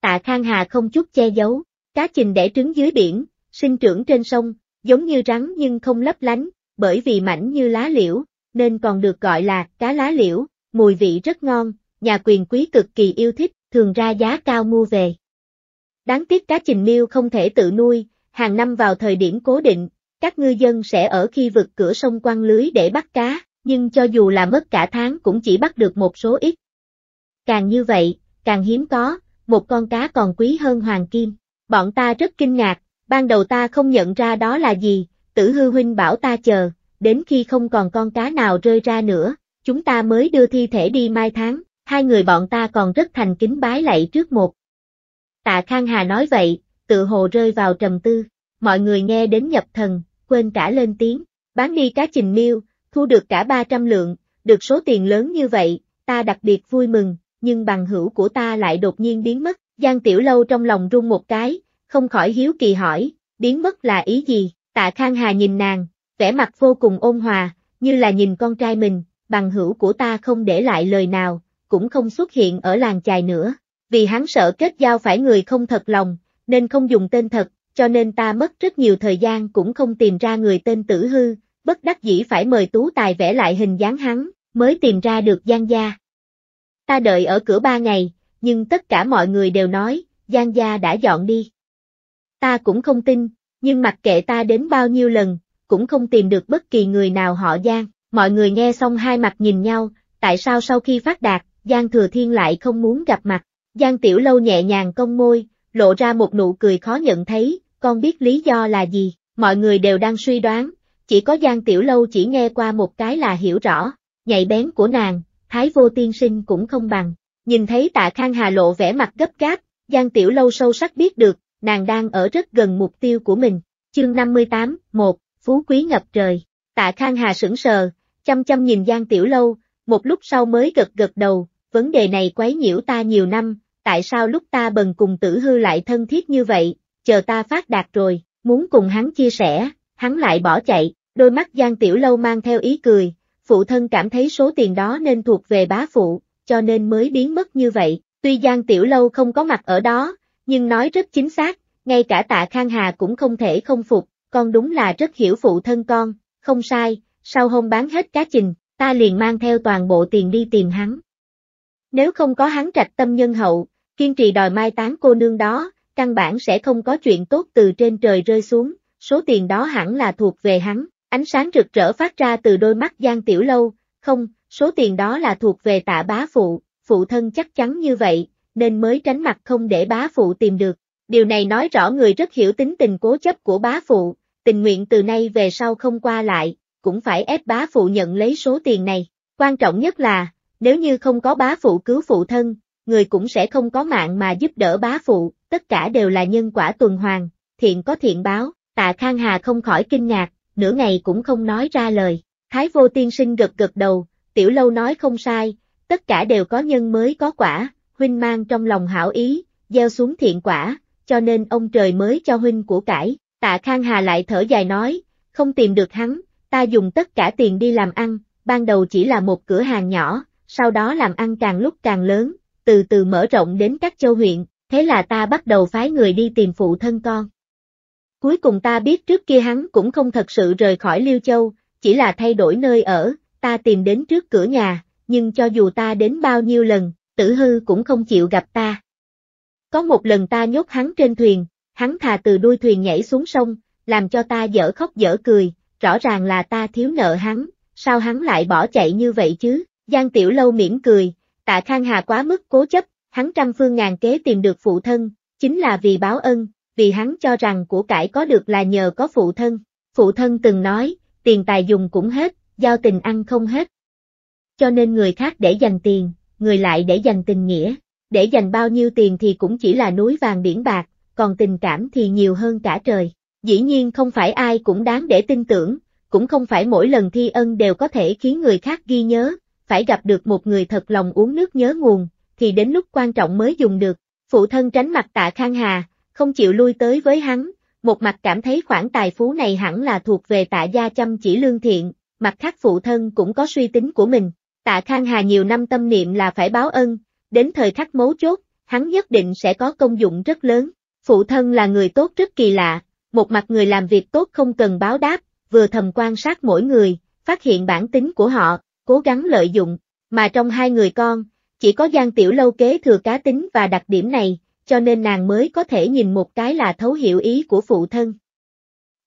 Tạ Khang Hà không chút che giấu, cá chình đẻ trứng dưới biển, sinh trưởng trên sông, giống như rắn nhưng không lấp lánh, bởi vì mảnh như lá liễu, nên còn được gọi là cá lá liễu, mùi vị rất ngon, nhà quyền quý cực kỳ yêu thích, thường ra giá cao mua về. Đáng tiếc cá chình miêu không thể tự nuôi, hàng năm vào thời điểm cố định, các ngư dân sẽ ở khi vực cửa sông quăng lưới để bắt cá, nhưng cho dù là mất cả tháng cũng chỉ bắt được một số ít. Càng như vậy, càng hiếm có, một con cá còn quý hơn hoàng kim. Bọn ta rất kinh ngạc, ban đầu ta không nhận ra đó là gì, tử hư huynh bảo ta chờ, đến khi không còn con cá nào rơi ra nữa, chúng ta mới đưa thi thể đi mai tháng, hai người bọn ta còn rất thành kính bái lạy trước một. Tạ Khang Hà nói vậy, tự hồ rơi vào trầm tư, mọi người nghe đến nhập thần, quên cả lên tiếng, bán đi cá trình miêu, thu được cả 300 lượng, được số tiền lớn như vậy, ta đặc biệt vui mừng, nhưng bằng hữu của ta lại đột nhiên biến mất, Giang Tiểu Lâu trong lòng rung một cái, không khỏi hiếu kỳ hỏi, biến mất là ý gì, tạ Khang Hà nhìn nàng, vẻ mặt vô cùng ôn hòa, như là nhìn con trai mình, bằng hữu của ta không để lại lời nào, cũng không xuất hiện ở làng chài nữa, vì hắn sợ kết giao phải người không thật lòng, nên không dùng tên thật, cho nên ta mất rất nhiều thời gian cũng không tìm ra người tên tử hư, bất đắc dĩ phải mời tú tài vẽ lại hình dáng hắn, mới tìm ra được Giang Gia. Ta đợi ở cửa ba ngày, nhưng tất cả mọi người đều nói, Giang Gia đã dọn đi. Ta cũng không tin, nhưng mặc kệ ta đến bao nhiêu lần, cũng không tìm được bất kỳ người nào họ Giang. Mọi người nghe xong hai mặt nhìn nhau, tại sao sau khi phát đạt, Giang Thừa Thiên lại không muốn gặp mặt. Giang Tiểu Lâu nhẹ nhàng cong môi, lộ ra một nụ cười khó nhận thấy, con biết lý do là gì, mọi người đều đang suy đoán, chỉ có Giang Tiểu Lâu chỉ nghe qua một cái là hiểu rõ, nhạy bén của nàng, Thái Vô Tiên Sinh cũng không bằng. Nhìn thấy Tạ Khang Hà lộ vẻ mặt gấp gáp, Giang Tiểu Lâu sâu sắc biết được, nàng đang ở rất gần mục tiêu của mình. Chương 58, 1, Phú Quý ngập trời. Tạ Khang Hà sững sờ, chăm chăm nhìn Giang Tiểu Lâu, một lúc sau mới gật gật đầu, vấn đề này quấy nhiễu ta nhiều năm, tại sao lúc ta bần cùng tử hư lại thân thiết như vậy, chờ ta phát đạt rồi, muốn cùng hắn chia sẻ, hắn lại bỏ chạy, đôi mắt Giang Tiểu Lâu mang theo ý cười, phụ thân cảm thấy số tiền đó nên thuộc về bá phụ, cho nên mới biến mất như vậy, tuy Giang Tiểu Lâu không có mặt ở đó, nhưng nói rất chính xác, ngay cả tạ Khang Hà cũng không thể không phục, con đúng là rất hiểu phụ thân con, không sai, sau hôm bán hết cá trình, ta liền mang theo toàn bộ tiền đi tìm hắn. Nếu không có hắn trạch tâm nhân hậu, kiên trì đòi mai tán cô nương đó, căn bản sẽ không có chuyện tốt từ trên trời rơi xuống, số tiền đó hẳn là thuộc về hắn, ánh sáng rực rỡ phát ra từ đôi mắt Giang Tiểu Lâu, không, số tiền đó là thuộc về tạ bá phụ, phụ thân chắc chắn như vậy, nên mới tránh mặt không để bá phụ tìm được. Điều này nói rõ người rất hiểu tính tình cố chấp của bá phụ, tình nguyện từ nay về sau không qua lại, cũng phải ép bá phụ nhận lấy số tiền này. Quan trọng nhất là, nếu như không có bá phụ cứu phụ thân, người cũng sẽ không có mạng mà giúp đỡ bá phụ, tất cả đều là nhân quả tuần hoàn, thiện có thiện báo, Tạ Khang Hà không khỏi kinh ngạc, nửa ngày cũng không nói ra lời. Thái vô tiên sinh gật gật đầu, tiểu lâu nói không sai, tất cả đều có nhân mới có quả, huynh mang trong lòng hảo ý, gieo xuống thiện quả, cho nên ông trời mới cho huynh của cải. Tạ Khang Hà lại thở dài nói, không tìm được hắn, ta dùng tất cả tiền đi làm ăn, ban đầu chỉ là một cửa hàng nhỏ, sau đó làm ăn càng lúc càng lớn, từ từ mở rộng đến các châu huyện, thế là ta bắt đầu phái người đi tìm phụ thân con, Cuối cùng ta biết trước kia hắn cũng không thật sự rời khỏi Liêu Châu, chỉ là thay đổi nơi ở, ta tìm đến trước cửa nhà, nhưng cho dù ta đến bao nhiêu lần, tử hư cũng không chịu gặp ta. Có một lần ta nhốt hắn trên thuyền, hắn thà từ đuôi thuyền nhảy xuống sông, làm cho ta dở khóc dở cười, rõ ràng là ta thiếu nợ hắn, sao hắn lại bỏ chạy như vậy chứ? Giang Tiểu Lâu mỉm cười, tạ Khang Hà quá mức cố chấp, hắn trăm phương ngàn kế tìm được phụ thân, chính là vì báo ân, vì hắn cho rằng của cải có được là nhờ có phụ thân. Phụ thân từng nói, tiền tài dùng cũng hết, giao tình ăn không hết. Cho nên người khác để dành tiền, người lại để dành tình nghĩa, để dành bao nhiêu tiền thì cũng chỉ là núi vàng biển bạc, còn tình cảm thì nhiều hơn cả trời. Dĩ nhiên không phải ai cũng đáng để tin tưởng, cũng không phải mỗi lần thi ân đều có thể khiến người khác ghi nhớ, phải gặp được một người thật lòng uống nước nhớ nguồn, thì đến lúc quan trọng mới dùng được. Phụ thân tránh mặt tạ Khang Hà, không chịu lui tới với hắn, một mặt cảm thấy khoản tài phú này hẳn là thuộc về tạ gia chăm chỉ lương thiện, mặt khác phụ thân cũng có suy tính của mình, tạ Khang Hà nhiều năm tâm niệm là phải báo ân, đến thời khắc mấu chốt, hắn nhất định sẽ có công dụng rất lớn, phụ thân là người tốt rất kỳ lạ, một mặt người làm việc tốt không cần báo đáp, vừa thầm quan sát mỗi người, phát hiện bản tính của họ, cố gắng lợi dụng, mà trong hai người con, chỉ có Giang Tiểu Lâu kế thừa cá tính và đặc điểm này, cho nên nàng mới có thể nhìn một cái là thấu hiểu ý của phụ thân.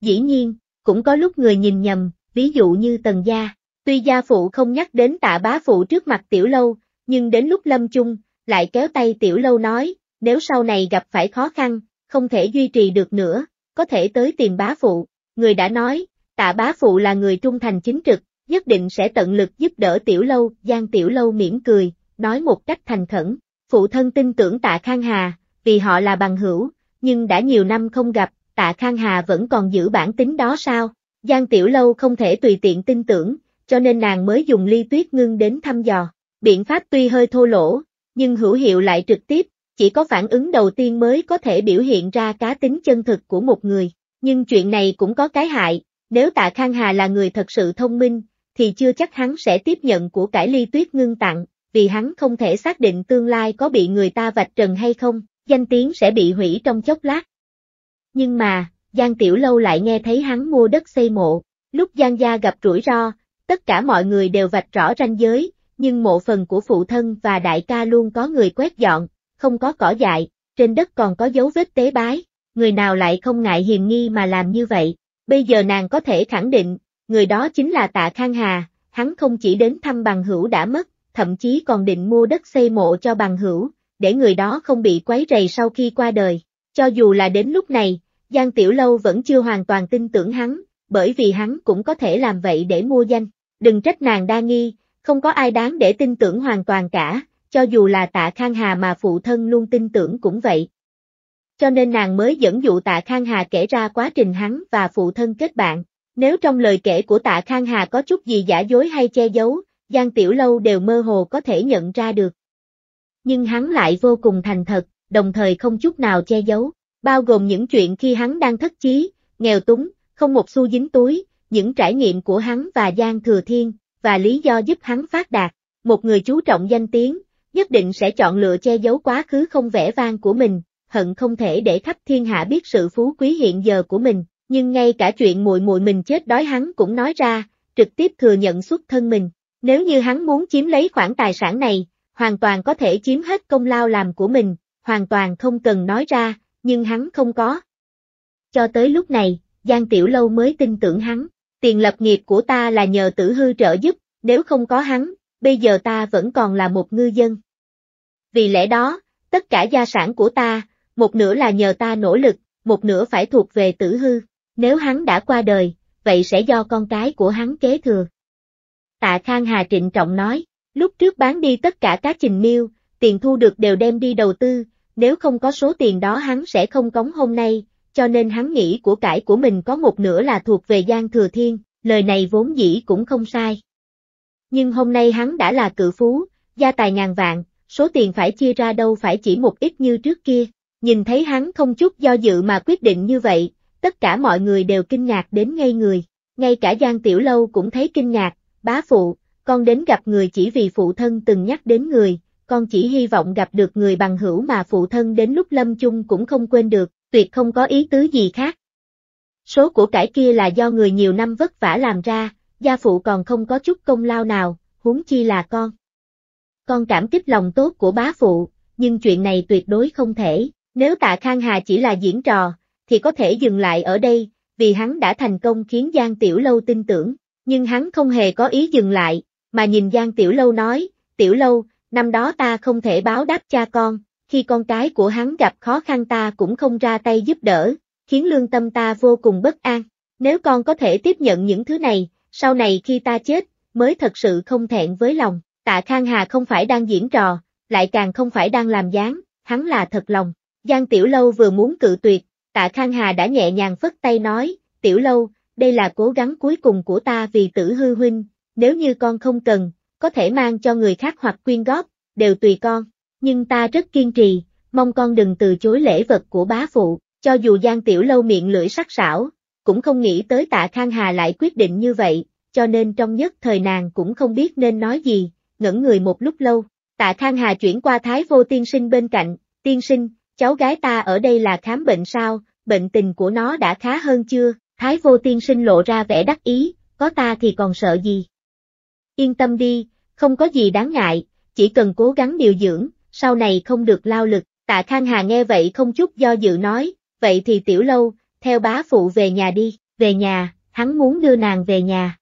Dĩ nhiên, cũng có lúc người nhìn nhầm, ví dụ như tần gia, tuy gia phụ không nhắc đến tạ bá phụ trước mặt tiểu lâu, nhưng đến lúc lâm chung, lại kéo tay tiểu lâu nói, nếu sau này gặp phải khó khăn, không thể duy trì được nữa, có thể tới tìm bá phụ, người đã nói, tạ bá phụ là người trung thành chính trực, nhất định sẽ tận lực giúp đỡ tiểu lâu, giang tiểu lâu mỉm cười, nói một cách thành khẩn, phụ thân tin tưởng tạ Khang Hà, vì họ là bằng hữu, nhưng đã nhiều năm không gặp, tạ Khang Hà vẫn còn giữ bản tính đó sao? Giang Tiểu Lâu không thể tùy tiện tin tưởng, cho nên nàng mới dùng ly tuyết ngưng đến thăm dò. Biện pháp tuy hơi thô lỗ, nhưng hữu hiệu lại trực tiếp, chỉ có phản ứng đầu tiên mới có thể biểu hiện ra cá tính chân thực của một người. Nhưng chuyện này cũng có cái hại, nếu tạ Khang Hà là người thật sự thông minh, thì chưa chắc hắn sẽ tiếp nhận của cải ly tuyết ngưng tặng, vì hắn không thể xác định tương lai có bị người ta vạch trần hay không danh tiếng sẽ bị hủy trong chốc lát. Nhưng mà, Giang Tiểu Lâu lại nghe thấy hắn mua đất xây mộ, lúc Giang Gia gặp rủi ro, tất cả mọi người đều vạch rõ ranh giới, nhưng mộ phần của phụ thân và đại ca luôn có người quét dọn, không có cỏ dại, trên đất còn có dấu vết tế bái, người nào lại không ngại hiềm nghi mà làm như vậy, bây giờ nàng có thể khẳng định, người đó chính là Tạ Khang Hà, hắn không chỉ đến thăm bằng hữu đã mất, thậm chí còn định mua đất xây mộ cho bằng hữu, để người đó không bị quấy rầy sau khi qua đời. Cho dù là đến lúc này, Giang Tiểu Lâu vẫn chưa hoàn toàn tin tưởng hắn, bởi vì hắn cũng có thể làm vậy để mua danh. Đừng trách nàng đa nghi, không có ai đáng để tin tưởng hoàn toàn cả, cho dù là tạ Khang Hà mà phụ thân luôn tin tưởng cũng vậy. Cho nên nàng mới dẫn dụ tạ Khang Hà kể ra quá trình hắn và phụ thân kết bạn. Nếu trong lời kể của tạ Khang Hà có chút gì giả dối hay che giấu, Giang Tiểu Lâu đều mơ hồ có thể nhận ra được nhưng hắn lại vô cùng thành thật, đồng thời không chút nào che giấu, bao gồm những chuyện khi hắn đang thất chí, nghèo túng, không một xu dính túi, những trải nghiệm của hắn và Giang Thừa Thiên, và lý do giúp hắn phát đạt. Một người chú trọng danh tiếng, nhất định sẽ chọn lựa che giấu quá khứ không vẻ vang của mình, hận không thể để khắp thiên hạ biết sự phú quý hiện giờ của mình, nhưng ngay cả chuyện muội muội mình chết đói hắn cũng nói ra, trực tiếp thừa nhận xuất thân mình. Nếu như hắn muốn chiếm lấy khoản tài sản này, hoàn toàn có thể chiếm hết công lao làm của mình, hoàn toàn không cần nói ra, nhưng hắn không có. Cho tới lúc này, Giang Tiểu Lâu mới tin tưởng hắn, tiền lập nghiệp của ta là nhờ tử hư trợ giúp, nếu không có hắn, bây giờ ta vẫn còn là một ngư dân. Vì lẽ đó, tất cả gia sản của ta, một nửa là nhờ ta nỗ lực, một nửa phải thuộc về tử hư, nếu hắn đã qua đời, vậy sẽ do con cái của hắn kế thừa. Tạ Khang Hà trịnh trọng nói, Lúc trước bán đi tất cả các trình miêu, tiền thu được đều đem đi đầu tư, nếu không có số tiền đó hắn sẽ không cống hôm nay, cho nên hắn nghĩ của cải của mình có một nửa là thuộc về Giang Thừa Thiên, lời này vốn dĩ cũng không sai. Nhưng hôm nay hắn đã là cự phú, gia tài ngàn vạn, số tiền phải chia ra đâu phải chỉ một ít như trước kia, nhìn thấy hắn không chút do dự mà quyết định như vậy, tất cả mọi người đều kinh ngạc đến ngây người, ngay cả Giang Tiểu Lâu cũng thấy kinh ngạc, bá phụ, con đến gặp người chỉ vì phụ thân từng nhắc đến người, con chỉ hy vọng gặp được người bằng hữu mà phụ thân đến lúc lâm chung cũng không quên được, tuyệt không có ý tứ gì khác. Số của cải kia là do người nhiều năm vất vả làm ra, gia phụ còn không có chút công lao nào, huống chi là con. Con cảm kích lòng tốt của bá phụ, nhưng chuyện này tuyệt đối không thể, nếu tạ Khang Hà chỉ là diễn trò, thì có thể dừng lại ở đây, vì hắn đã thành công khiến Giang Tiểu Lâu tin tưởng, nhưng hắn không hề có ý dừng lại, mà nhìn Giang Tiểu Lâu nói, Tiểu Lâu, năm đó ta không thể báo đáp cha con, khi con cái của hắn gặp khó khăn ta cũng không ra tay giúp đỡ, khiến lương tâm ta vô cùng bất an. Nếu con có thể tiếp nhận những thứ này, sau này khi ta chết, mới thật sự không thẹn với lòng. Tạ Khang Hà không phải đang diễn trò, lại càng không phải đang làm gián, hắn là thật lòng. Giang Tiểu Lâu vừa muốn cự tuyệt, Tạ Khang Hà đã nhẹ nhàng phất tay nói, Tiểu Lâu, đây là cố gắng cuối cùng của ta vì tử hư huynh, nếu như con không cần, có thể mang cho người khác hoặc quyên góp, đều tùy con, nhưng ta rất kiên trì, mong con đừng từ chối lễ vật của bá phụ, cho dù Giang Tiểu Lâu miệng lưỡi sắc sảo, cũng không nghĩ tới tạ Khang Hà lại quyết định như vậy, cho nên trong nhất thời nàng cũng không biết nên nói gì, ngẩn người một lúc lâu, tạ Khang Hà chuyển qua Thái Vô Tiên Sinh bên cạnh, Tiên Sinh, cháu gái ta ở đây là khám bệnh sao, bệnh tình của nó đã khá hơn chưa, Thái Vô Tiên Sinh lộ ra vẻ đắc ý, có ta thì còn sợ gì, yên tâm đi, không có gì đáng ngại, chỉ cần cố gắng điều dưỡng, sau này không được lao lực, tạ Khang Hà nghe vậy không chút do dự nói, vậy thì tiểu lâu, theo bá phụ về nhà đi, về nhà, hắn muốn đưa nàng về nhà.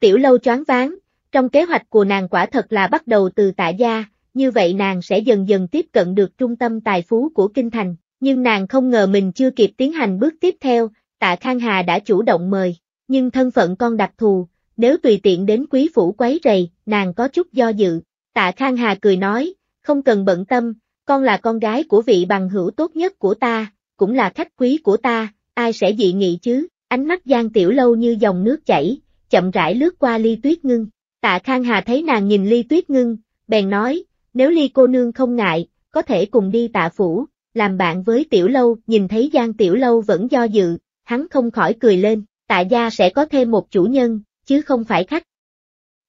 Tiểu lâu choáng ván, trong kế hoạch của nàng quả thật là bắt đầu từ tạ gia, như vậy nàng sẽ dần dần tiếp cận được trung tâm tài phú của kinh thành, nhưng nàng không ngờ mình chưa kịp tiến hành bước tiếp theo, tạ Khang Hà đã chủ động mời, nhưng thân phận con đặc thù, nếu tùy tiện đến quý phủ quấy rầy, nàng có chút do dự. Tạ Khang Hà cười nói, không cần bận tâm, con là con gái của vị bằng hữu tốt nhất của ta, cũng là khách quý của ta, ai sẽ dị nghị chứ? Ánh mắt Giang Tiểu Lâu như dòng nước chảy, chậm rãi lướt qua Ly Tuyết Ngưng. Tạ Khang Hà thấy nàng nhìn Ly Tuyết Ngưng, bèn nói, nếu Ly cô nương không ngại, có thể cùng đi tạ phủ, làm bạn với Tiểu Lâu, nhìn thấy Giang Tiểu Lâu vẫn do dự, hắn không khỏi cười lên, tạ gia sẽ có thêm một chủ nhân, chứ không phải khách.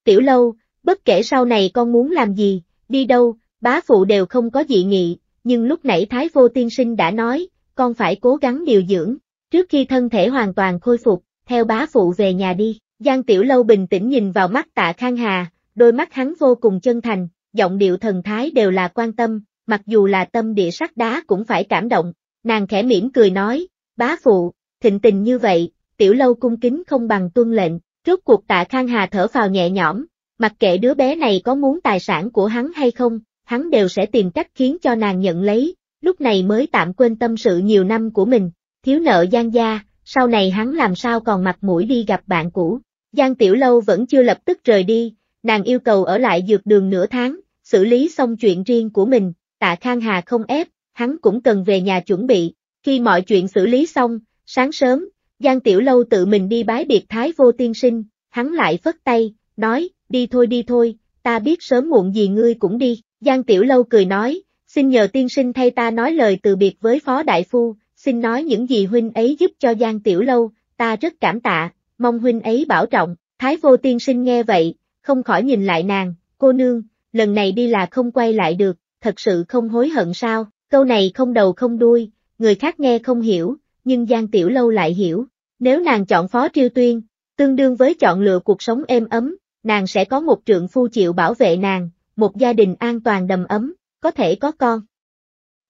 Tiểu lâu, bất kể sau này con muốn làm gì, đi đâu, bá phụ đều không có dị nghị, nhưng lúc nãy Thái Vô Tiên Sinh đã nói, con phải cố gắng điều dưỡng, trước khi thân thể hoàn toàn khôi phục, theo bá phụ về nhà đi. Giang Tiểu Lâu bình tĩnh nhìn vào mắt tạ Khang Hà, đôi mắt hắn vô cùng chân thành, giọng điệu thần thái đều là quan tâm, mặc dù là tâm địa sắt đá cũng phải cảm động, nàng khẽ mỉm cười nói, bá phụ, thịnh tình như vậy, Tiểu Lâu cung kính không bằng tuân lệnh, Rốt cuộc tạ Khang Hà thở vào nhẹ nhõm, mặc kệ đứa bé này có muốn tài sản của hắn hay không, hắn đều sẽ tìm cách khiến cho nàng nhận lấy, lúc này mới tạm quên tâm sự nhiều năm của mình, thiếu nợ Giang Gia, sau này hắn làm sao còn mặt mũi đi gặp bạn cũ. Giang Tiểu Lâu vẫn chưa lập tức rời đi, nàng yêu cầu ở lại dược đường nửa tháng, xử lý xong chuyện riêng của mình, tạ Khang Hà không ép, hắn cũng cần về nhà chuẩn bị, khi mọi chuyện xử lý xong, sáng sớm, Giang Tiểu Lâu tự mình đi bái biệt Thái Vô Tiên Sinh, hắn lại phất tay, nói, đi thôi đi thôi, ta biết sớm muộn gì ngươi cũng đi. Giang Tiểu Lâu cười nói, xin nhờ tiên sinh thay ta nói lời từ biệt với Phó Đại Phu, xin nói những gì huynh ấy giúp cho Giang Tiểu Lâu, ta rất cảm tạ, mong huynh ấy bảo trọng. Thái Vô Tiên Sinh nghe vậy, không khỏi nhìn lại nàng, cô nương, lần này đi là không quay lại được, thật sự không hối hận sao, câu này không đầu không đuôi, người khác nghe không hiểu, nhưng Giang Tiểu Lâu lại hiểu, nếu nàng chọn Phó Triêu Tuyên, tương đương với chọn lựa cuộc sống êm ấm, nàng sẽ có một trượng phu chịu bảo vệ nàng, một gia đình an toàn đầm ấm, có thể có con.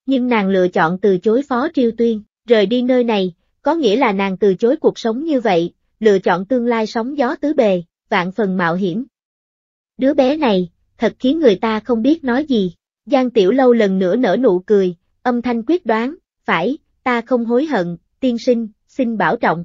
Nhưng nàng lựa chọn từ chối Phó Triêu Tuyên, rời đi nơi này, có nghĩa là nàng từ chối cuộc sống như vậy, lựa chọn tương lai sóng gió tứ bề, vạn phần mạo hiểm. Đứa bé này, thật khiến người ta không biết nói gì. Giang Tiểu Lâu lần nữa nở nụ cười, âm thanh quyết đoán, phải, ta không hối hận, tiên sinh, xin bảo trọng.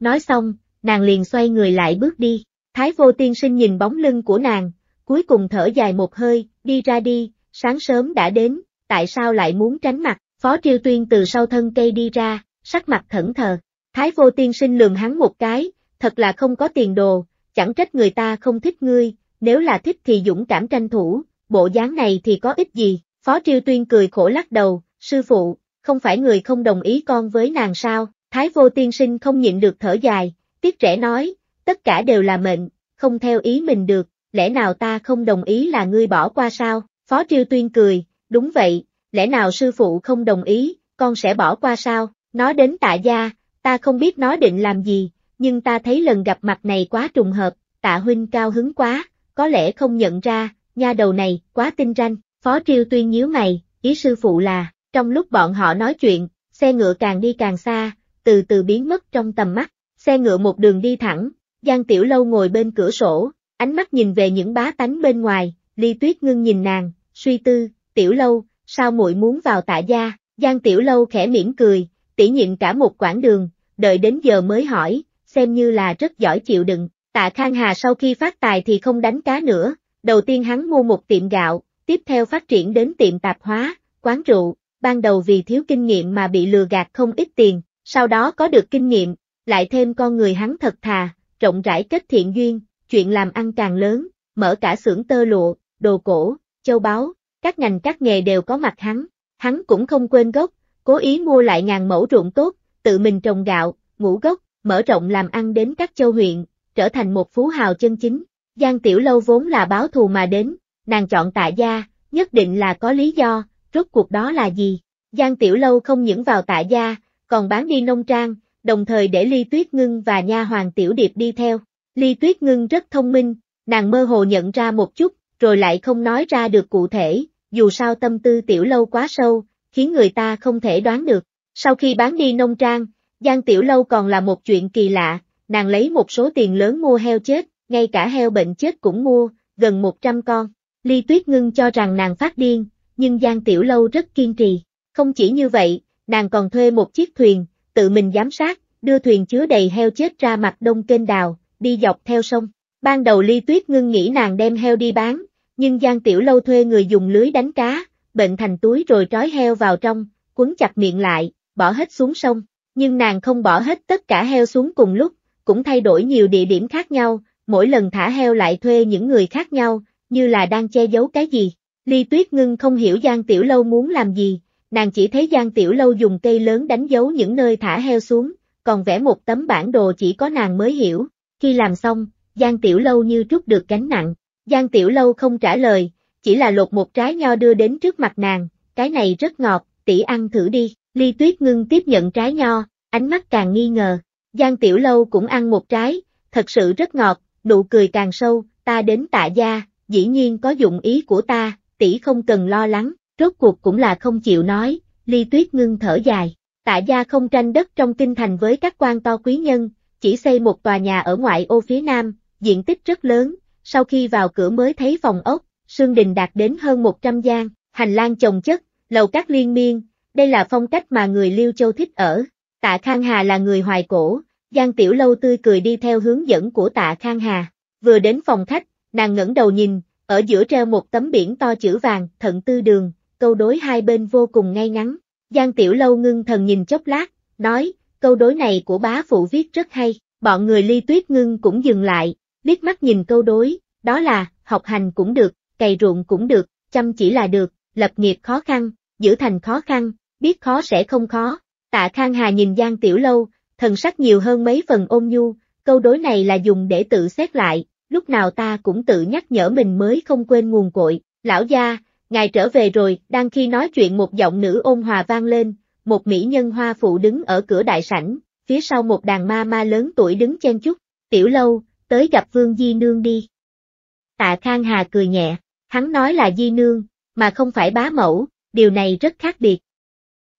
Nói xong, nàng liền xoay người lại bước đi, thái vô tiên sinh nhìn bóng lưng của nàng, cuối cùng thở dài một hơi, đi ra đi, sáng sớm đã đến, tại sao lại muốn tránh mặt, phó triêu tuyên từ sau thân cây đi ra, sắc mặt thẫn thờ, thái vô tiên sinh lườm hắn một cái, thật là không có tiền đồ, chẳng trách người ta không thích ngươi, nếu là thích thì dũng cảm tranh thủ, bộ dáng này thì có ích gì, phó triêu tuyên cười khổ lắc đầu, sư phụ, không phải người không đồng ý con với nàng sao, thái vô tiên sinh không nhịn được thở dài, tiếc trẻ nói, tất cả đều là mệnh, không theo ý mình được, lẽ nào ta không đồng ý là ngươi bỏ qua sao, phó triêu tuyên cười, đúng vậy, lẽ nào sư phụ không đồng ý, con sẽ bỏ qua sao, nó đến tạ gia, ta không biết nó định làm gì, nhưng ta thấy lần gặp mặt này quá trùng hợp, tạ huynh cao hứng quá, có lẽ không nhận ra, nha đầu này, quá tinh ranh, phó triêu tuyên nhíu mày, ý sư phụ là, trong lúc bọn họ nói chuyện, xe ngựa càng đi càng xa, từ từ biến mất trong tầm mắt, xe ngựa một đường đi thẳng, Giang Tiểu Lâu ngồi bên cửa sổ, ánh mắt nhìn về những bá tánh bên ngoài, Ly Tuyết ngưng nhìn nàng, suy tư, Tiểu Lâu, sao muội muốn vào tạ gia, Giang Tiểu Lâu khẽ mỉm cười, tỉ nhịn cả một quãng đường, đợi đến giờ mới hỏi, xem như là rất giỏi chịu đựng, tạ Khang Hà sau khi phát tài thì không đánh cá nữa, đầu tiên hắn mua một tiệm gạo, tiếp theo phát triển đến tiệm tạp hóa, quán rượu, ban đầu vì thiếu kinh nghiệm mà bị lừa gạt không ít tiền, sau đó có được kinh nghiệm, lại thêm con người hắn thật thà, rộng rãi kết thiện duyên, chuyện làm ăn càng lớn, mở cả xưởng tơ lụa, đồ cổ, châu báu, các ngành các nghề đều có mặt hắn, hắn cũng không quên gốc, cố ý mua lại ngàn mẫu ruộng tốt, tự mình trồng gạo, ngũ gốc, mở rộng làm ăn đến các châu huyện, trở thành một phú hào chân chính. Giang Tiểu Lâu vốn là báo thù mà đến, nàng chọn tạ gia, nhất định là có lý do, rốt cuộc đó là gì? Giang Tiểu Lâu không những vào tạ gia, còn bán đi nông trang, đồng thời để Ly Tuyết Ngưng và nha hoàng Tiểu Điệp đi theo. Ly Tuyết Ngưng rất thông minh, nàng mơ hồ nhận ra một chút, rồi lại không nói ra được cụ thể, dù sao tâm tư Tiểu Lâu quá sâu, khiến người ta không thể đoán được. Sau khi bán đi nông trang, Giang Tiểu Lâu còn là một chuyện kỳ lạ, nàng lấy một số tiền lớn mua heo chết, ngay cả heo bệnh chết cũng mua, gần 100 con. Ly Tuyết Ngưng cho rằng nàng phát điên, nhưng Giang Tiểu Lâu rất kiên trì. Không chỉ như vậy, nàng còn thuê một chiếc thuyền, tự mình giám sát, đưa thuyền chứa đầy heo chết ra mặt đông kênh đào, đi dọc theo sông. Ban đầu Ly Tuyết ngưng nghĩ nàng đem heo đi bán, nhưng Giang Tiểu Lâu thuê người dùng lưới đánh cá, bệnh thành túi rồi trói heo vào trong, quấn chặt miệng lại, bỏ hết xuống sông. Nhưng nàng không bỏ hết tất cả heo xuống cùng lúc, cũng thay đổi nhiều địa điểm khác nhau, mỗi lần thả heo lại thuê những người khác nhau, như là đang che giấu cái gì. Ly Tuyết Ngưng không hiểu Giang Tiểu Lâu muốn làm gì, nàng chỉ thấy Giang Tiểu Lâu dùng cây lớn đánh dấu những nơi thả heo xuống, còn vẽ một tấm bản đồ chỉ có nàng mới hiểu. Khi làm xong, Giang Tiểu Lâu như trút được gánh nặng. Giang Tiểu Lâu không trả lời, chỉ là lột một trái nho đưa đến trước mặt nàng, cái này rất ngọt, tỷ ăn thử đi. Ly Tuyết Ngưng tiếp nhận trái nho, ánh mắt càng nghi ngờ. Giang Tiểu Lâu cũng ăn một trái, thật sự rất ngọt, nụ cười càng sâu, ta đến tạ gia, dĩ nhiên có dụng ý của ta, tỷ không cần lo lắng, rốt cuộc cũng là không chịu nói, ly tuyết ngưng thở dài. Tạ gia không tranh đất trong kinh thành với các quan to quý nhân, chỉ xây một tòa nhà ở ngoại ô phía nam, diện tích rất lớn, sau khi vào cửa mới thấy phòng ốc, sương đình đạt đến hơn 100 gian, hành lang chồng chất, lầu các liên miên, đây là phong cách mà người Liêu Châu thích ở. Tạ Khang Hà là người hoài cổ, Giang Tiểu Lâu tươi cười đi theo hướng dẫn của Tạ Khang Hà. Vừa đến phòng khách, nàng ngẩng đầu nhìn, ở giữa treo một tấm biển to chữ vàng, thận tư đường, câu đối hai bên vô cùng ngay ngắn. Giang Tiểu Lâu ngưng thần nhìn chốc lát, nói, câu đối này của bá phụ viết rất hay, bọn người ly tuyết ngưng cũng dừng lại, liếc mắt nhìn câu đối, đó là, học hành cũng được, cày ruộng cũng được, chăm chỉ là được, lập nghiệp khó khăn, giữ thành khó khăn, biết khó sẽ không khó. Tạ Khang Hà nhìn Giang Tiểu Lâu, thần sắc nhiều hơn mấy phần ôn nhu, câu đối này là dùng để tự xét lại, lúc nào ta cũng tự nhắc nhở mình mới không quên nguồn cội, lão gia, ngài trở về rồi, đang khi nói chuyện một giọng nữ ôn hòa vang lên, một mỹ nhân hoa phụ đứng ở cửa đại sảnh, phía sau một đàn ma ma lớn tuổi đứng chen chúc, tiểu lâu, tới gặp vương di nương đi. Tạ Khang Hà cười nhẹ, hắn nói là di nương, mà không phải bá mẫu, điều này rất khác biệt.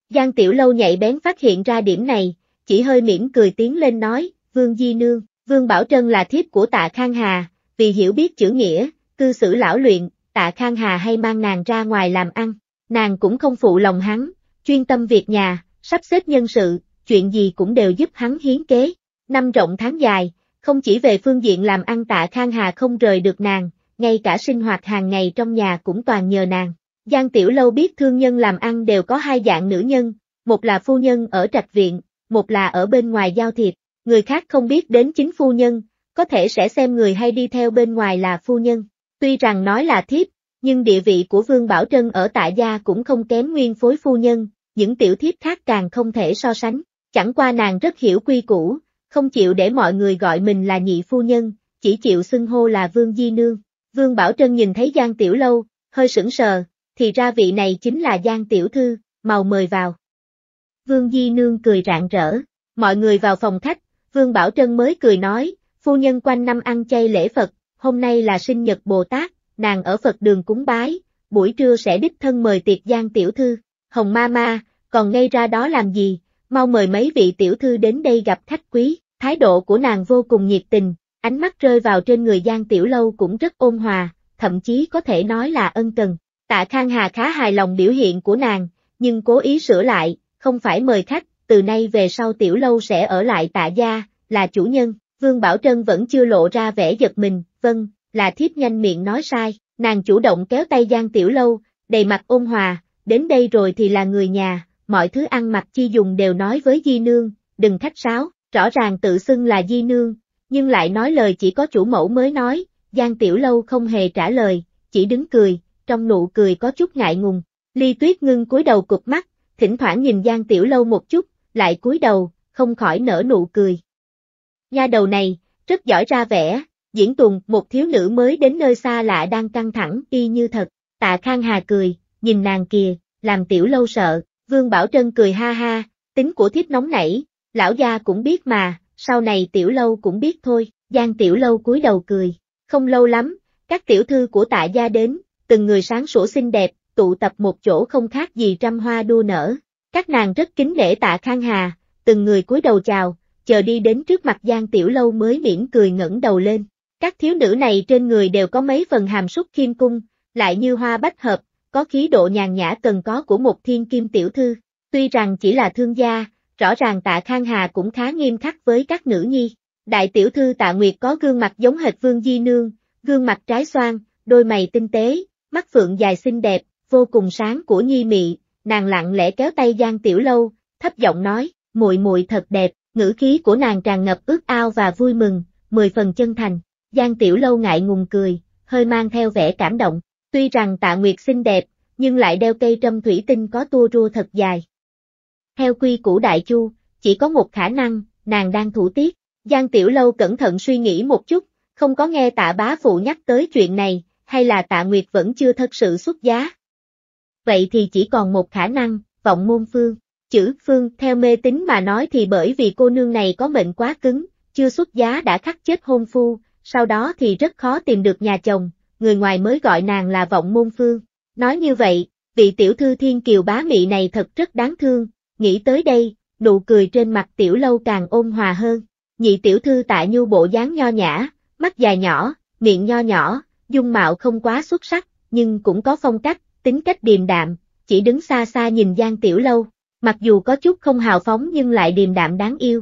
Giang tiểu lâu nhạy bén phát hiện ra điểm này, chỉ hơi mỉm cười tiến lên nói, vương di nương. Vương Bảo Trân là thiếp của tạ Khang Hà, vì hiểu biết chữ nghĩa, cư xử lão luyện, tạ Khang Hà hay mang nàng ra ngoài làm ăn, nàng cũng không phụ lòng hắn, chuyên tâm việc nhà, sắp xếp nhân sự, chuyện gì cũng đều giúp hắn hiến kế. Năm rộng tháng dài, không chỉ về phương diện làm ăn tạ Khang Hà không rời được nàng, ngay cả sinh hoạt hàng ngày trong nhà cũng toàn nhờ nàng. Giang Tiểu Lâu biết thương nhân làm ăn đều có hai dạng nữ nhân, một là phu nhân ở trạch viện, một là ở bên ngoài giao thiệp, người khác không biết đến chính phu nhân, có thể sẽ xem người hay đi theo bên ngoài là phu nhân. Tuy rằng nói là thiếp, nhưng địa vị của Vương Bảo Trân ở tạ gia cũng không kém nguyên phối phu nhân, những tiểu thiếp khác càng không thể so sánh. Chẳng qua nàng rất hiểu quy củ, không chịu để mọi người gọi mình là nhị phu nhân, chỉ chịu xưng hô là Vương Di Nương. Vương Bảo Trân nhìn thấy Giang Tiểu Lâu, hơi sững sờ, thì ra vị này chính là Giang Tiểu Thư, màu mời vào. Vương Di Nương cười rạng rỡ, mọi người vào phòng khách, Vương Bảo Trân mới cười nói, phu nhân quanh năm ăn chay lễ Phật, hôm nay là sinh nhật Bồ Tát, nàng ở Phật đường cúng bái, buổi trưa sẽ đích thân mời tiệc giang tiểu thư, hồng ma ma, còn ngay ra đó làm gì, mau mời mấy vị tiểu thư đến đây gặp khách quý, thái độ của nàng vô cùng nhiệt tình, ánh mắt rơi vào trên người giang tiểu lâu cũng rất ôn hòa, thậm chí có thể nói là ân cần, tạ Khang Hà khá hài lòng biểu hiện của nàng, nhưng cố ý sửa lại, không phải mời khách, từ nay về sau tiểu lâu sẽ ở lại tạ gia, là chủ nhân, Vương Bảo Trân vẫn chưa lộ ra vẻ giật mình, vâng, là thiếp nhanh miệng nói sai, nàng chủ động kéo tay Giang tiểu lâu, đầy mặt ôn hòa, đến đây rồi thì là người nhà, mọi thứ ăn mặc chi dùng đều nói với Di Nương, đừng khách sáo, rõ ràng tự xưng là Di Nương, nhưng lại nói lời chỉ có chủ mẫu mới nói, Giang Tiểu Lâu không hề trả lời, chỉ đứng cười, trong nụ cười có chút ngại ngùng. Ly Tuyết ngưng cúi đầu cụp mắt, thỉnh thoảng nhìn Giang Tiểu Lâu một chút, lại cúi đầu, không khỏi nở nụ cười. Nha đầu này, rất giỏi ra vẻ, diễn tuồng một thiếu nữ mới đến nơi xa lạ đang căng thẳng y như thật, tạ khang hà cười, nhìn nàng kìa, làm tiểu lâu sợ, vương bảo trân cười ha ha, tính của thiếp nóng nảy, lão gia cũng biết mà, sau này tiểu lâu cũng biết thôi, giang tiểu lâu cúi đầu cười, không lâu lắm, các tiểu thư của tạ gia đến, từng người sáng sủa xinh đẹp, tụ tập một chỗ không khác gì trăm hoa đua nở, các nàng rất kính nể tạ Khang Hà, từng người cúi đầu chào, chờ đi đến trước mặt Giang Tiểu Lâu mới mỉm cười ngẩng đầu lên. Các thiếu nữ này trên người đều có mấy phần hàm súc khiêm cung, lại như hoa bách hợp, có khí độ nhàn nhã cần có của một thiên kim tiểu thư. Tuy rằng chỉ là thương gia, rõ ràng tạ Khang Hà cũng khá nghiêm khắc với các nữ nhi. Đại tiểu thư tạ Nguyệt có gương mặt giống hệt Vương Di Nương, gương mặt trái xoan, đôi mày tinh tế, mắt phượng dài xinh đẹp, vô cùng sáng của nhi mị, nàng lặng lẽ kéo tay Giang Tiểu Lâu, thấp giọng nói, muội muội thật đẹp, ngữ khí của nàng tràn ngập ước ao và vui mừng, mười phần chân thành. Giang Tiểu Lâu ngại ngùng cười, hơi mang theo vẻ cảm động, tuy rằng Tạ Nguyệt xinh đẹp, nhưng lại đeo cây trâm thủy tinh có tua rua thật dài. Theo quy củ Đại Chu, chỉ có một khả năng, nàng đang thủ tiết. Giang Tiểu Lâu cẩn thận suy nghĩ một chút, không có nghe tạ bá phụ nhắc tới chuyện này, hay là tạ Nguyệt vẫn chưa thật sự xuất giá vậy thì chỉ còn một khả năng, vọng môn phương. Chữ phương theo mê tín mà nói thì bởi vì cô nương này có mệnh quá cứng, chưa xuất giá đã khắc chết hôn phu, sau đó thì rất khó tìm được nhà chồng, người ngoài mới gọi nàng là vọng môn phương. Nói như vậy, vị tiểu thư thiên kiều bá mị này thật rất đáng thương, nghĩ tới đây, nụ cười trên mặt tiểu lâu càng ôn hòa hơn. Nhị tiểu thư tại nhu bộ dáng nho nhã, mắt dài nhỏ, miệng nho nhỏ, dung mạo không quá xuất sắc, nhưng cũng có phong cách, tính cách điềm đạm, chỉ đứng xa xa nhìn Giang Tiểu Lâu, mặc dù có chút không hào phóng nhưng lại điềm đạm đáng yêu.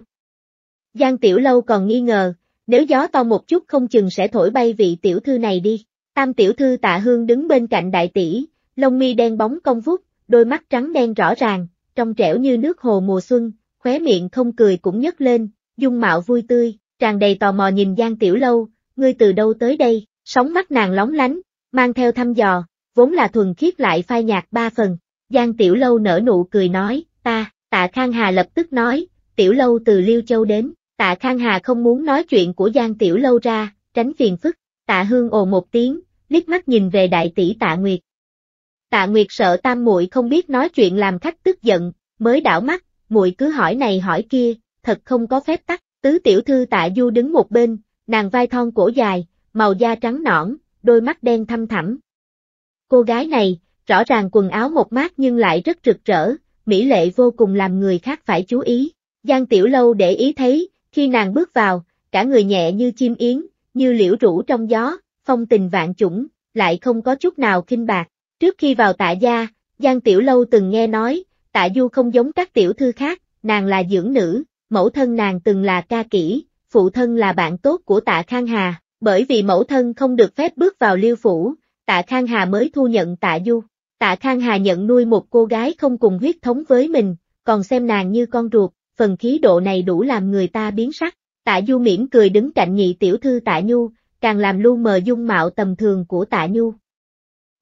Giang Tiểu Lâu còn nghi ngờ, nếu gió to một chút không chừng sẽ thổi bay vị tiểu thư này đi. Tam tiểu thư tạ hương đứng bên cạnh đại tỷ, lông mi đen bóng cong vút, đôi mắt trắng đen rõ ràng, trong trẻo như nước hồ mùa xuân, khóe miệng không cười cũng nhấc lên, dung mạo vui tươi, tràn đầy tò mò nhìn Giang Tiểu Lâu, ngươi từ đâu tới đây, sóng mắt nàng lóng lánh, mang theo thăm dò, vốn là thuần khiết lại phai nhạt ba phần. Giang Tiểu Lâu nở nụ cười nói, ta, tạ Khang Hà lập tức nói, Tiểu Lâu từ Liêu Châu đến, tạ Khang Hà không muốn nói chuyện của Giang Tiểu Lâu ra, tránh phiền phức, tạ Hương ồ một tiếng, liếc mắt nhìn về đại tỷ tạ Nguyệt. Tạ Nguyệt sợ tam muội không biết nói chuyện làm khách tức giận, mới đảo mắt, muội cứ hỏi này hỏi kia, thật không có phép tắc, tứ tiểu thư tạ Du đứng một bên, nàng vai thon cổ dài, màu da trắng nõn, đôi mắt đen thâm thẳm, Cô gái này, rõ ràng quần áo một mát nhưng lại rất rực rỡ, mỹ lệ vô cùng làm người khác phải chú ý. Giang Tiểu Lâu để ý thấy, khi nàng bước vào, cả người nhẹ như chim yến, như liễu rũ trong gió, phong tình vạn chủng, lại không có chút nào kinh bạc. Trước khi vào tạ gia, Giang Tiểu Lâu từng nghe nói, tạ du không giống các tiểu thư khác, nàng là dưỡng nữ, mẫu thân nàng từng là ca kỹ, phụ thân là bạn tốt của tạ Khang Hà, bởi vì mẫu thân không được phép bước vào liêu phủ, Tạ Khang Hà mới thu nhận Tạ Du. Tạ Khang Hà nhận nuôi một cô gái không cùng huyết thống với mình, còn xem nàng như con ruột, phần khí độ này đủ làm người ta biến sắc. Tạ Du mỉm cười đứng cạnh nhị tiểu thư Tạ Nhu, càng làm lu mờ dung mạo tầm thường của Tạ Nhu.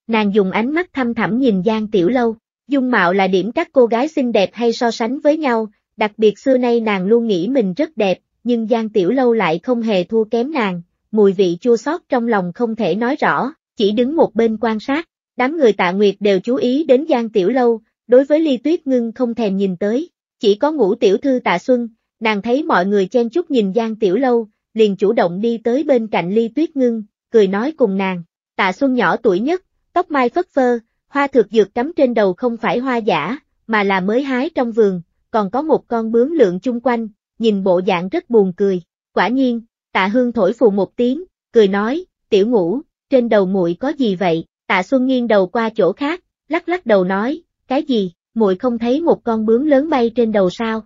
Nàng dùng ánh mắt thăm thẳm nhìn Giang Tiểu Lâu, dung mạo là điểm các cô gái xinh đẹp hay so sánh với nhau, đặc biệt xưa nay nàng luôn nghĩ mình rất đẹp, nhưng Giang Tiểu Lâu lại không hề thua kém nàng, mùi vị chua xót trong lòng không thể nói rõ, chỉ đứng một bên quan sát, đám người tạ nguyệt đều chú ý đến Giang Tiểu Lâu, đối với Ly Tuyết Ngưng không thèm nhìn tới, chỉ có ngũ tiểu thư tạ Xuân, nàng thấy mọi người chen chúc nhìn Giang Tiểu Lâu, liền chủ động đi tới bên cạnh Ly Tuyết Ngưng, cười nói cùng nàng, tạ Xuân nhỏ tuổi nhất, tóc mai phất phơ, hoa thực dược cắm trên đầu không phải hoa giả, mà là mới hái trong vườn, còn có một con bướm lượn chung quanh, nhìn bộ dạng rất buồn cười, quả nhiên, tạ hương thổi phù một tiếng, cười nói, tiểu ngũ, trên đầu muội có gì vậy? Tạ Xuân nghiêng đầu qua chỗ khác, lắc lắc đầu nói, cái gì, muội không thấy một con bướm lớn bay trên đầu sao?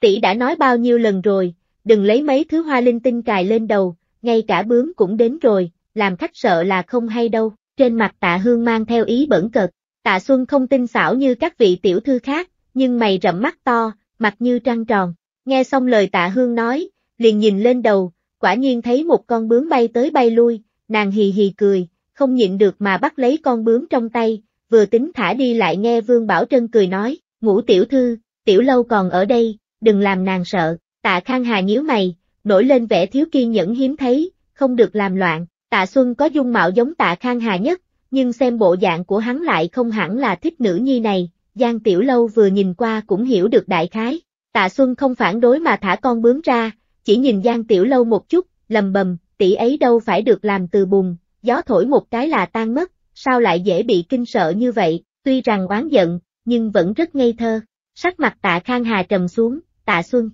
Tỷ đã nói bao nhiêu lần rồi, đừng lấy mấy thứ hoa linh tinh cài lên đầu, ngay cả bướm cũng đến rồi, làm khách sợ là không hay đâu, trên mặt tạ hương mang theo ý bẩn cợt, tạ Xuân không tin xảo như các vị tiểu thư khác, nhưng mày rậm mắt to, mặt như trăng tròn, nghe xong lời tạ hương nói, liền nhìn lên đầu, quả nhiên thấy một con bướm bay tới bay lui, nàng hì hì cười, không nhịn được mà bắt lấy con bướm trong tay, vừa tính thả đi lại nghe Vương Bảo Trân cười nói, ngũ tiểu thư, tiểu lâu còn ở đây, đừng làm nàng sợ, tạ Khang Hà nhíu mày, nổi lên vẻ thiếu kiên nhẫn hiếm thấy, không được làm loạn, tạ Xuân có dung mạo giống tạ Khang Hà nhất, nhưng xem bộ dạng của hắn lại không hẳn là thích nữ nhi này, Giang Tiểu Lâu vừa nhìn qua cũng hiểu được đại khái, tạ Xuân không phản đối mà thả con bướm ra, chỉ nhìn Giang Tiểu Lâu một chút, lầm bầm, tỷ ấy đâu phải được làm từ bùn, gió thổi một cái là tan mất, sao lại dễ bị kinh sợ như vậy, tuy rằng oán giận, nhưng vẫn rất ngây thơ. Sắc mặt tạ Khang Hà trầm xuống, tạ Xuân.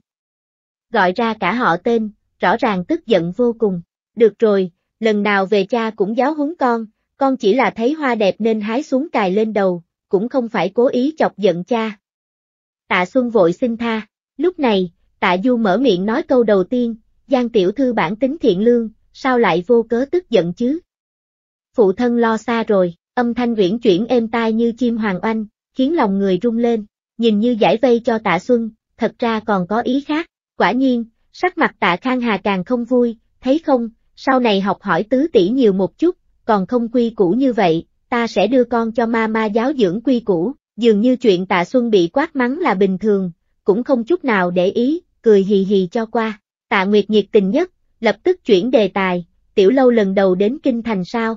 Gọi ra cả họ tên, rõ ràng tức giận vô cùng. Được rồi, lần nào về cha cũng giáo huấn con, con chỉ là thấy hoa đẹp nên hái xuống cài lên đầu, cũng không phải cố ý chọc giận cha. Tạ Xuân vội xin tha, lúc này, tạ Du mở miệng nói câu đầu tiên, Giang Tiểu Thư bản tính thiện lương, sao lại vô cớ tức giận chứ? Phụ thân lo xa rồi, âm thanh uyển chuyển êm tai như chim hoàng oanh, khiến lòng người rung lên, nhìn như giải vây cho tạ xuân, thật ra còn có ý khác, quả nhiên, sắc mặt tạ khang hà càng không vui, thấy không, sau này học hỏi tứ tỷ nhiều một chút, còn không quy củ như vậy, ta sẽ đưa con cho ma ma giáo dưỡng quy củ, dường như chuyện tạ xuân bị quát mắng là bình thường, cũng không chút nào để ý, cười hì hì cho qua, tạ nguyệt nhiệt tình nhất, lập tức chuyển đề tài, tiểu lâu lần đầu đến kinh thành sao?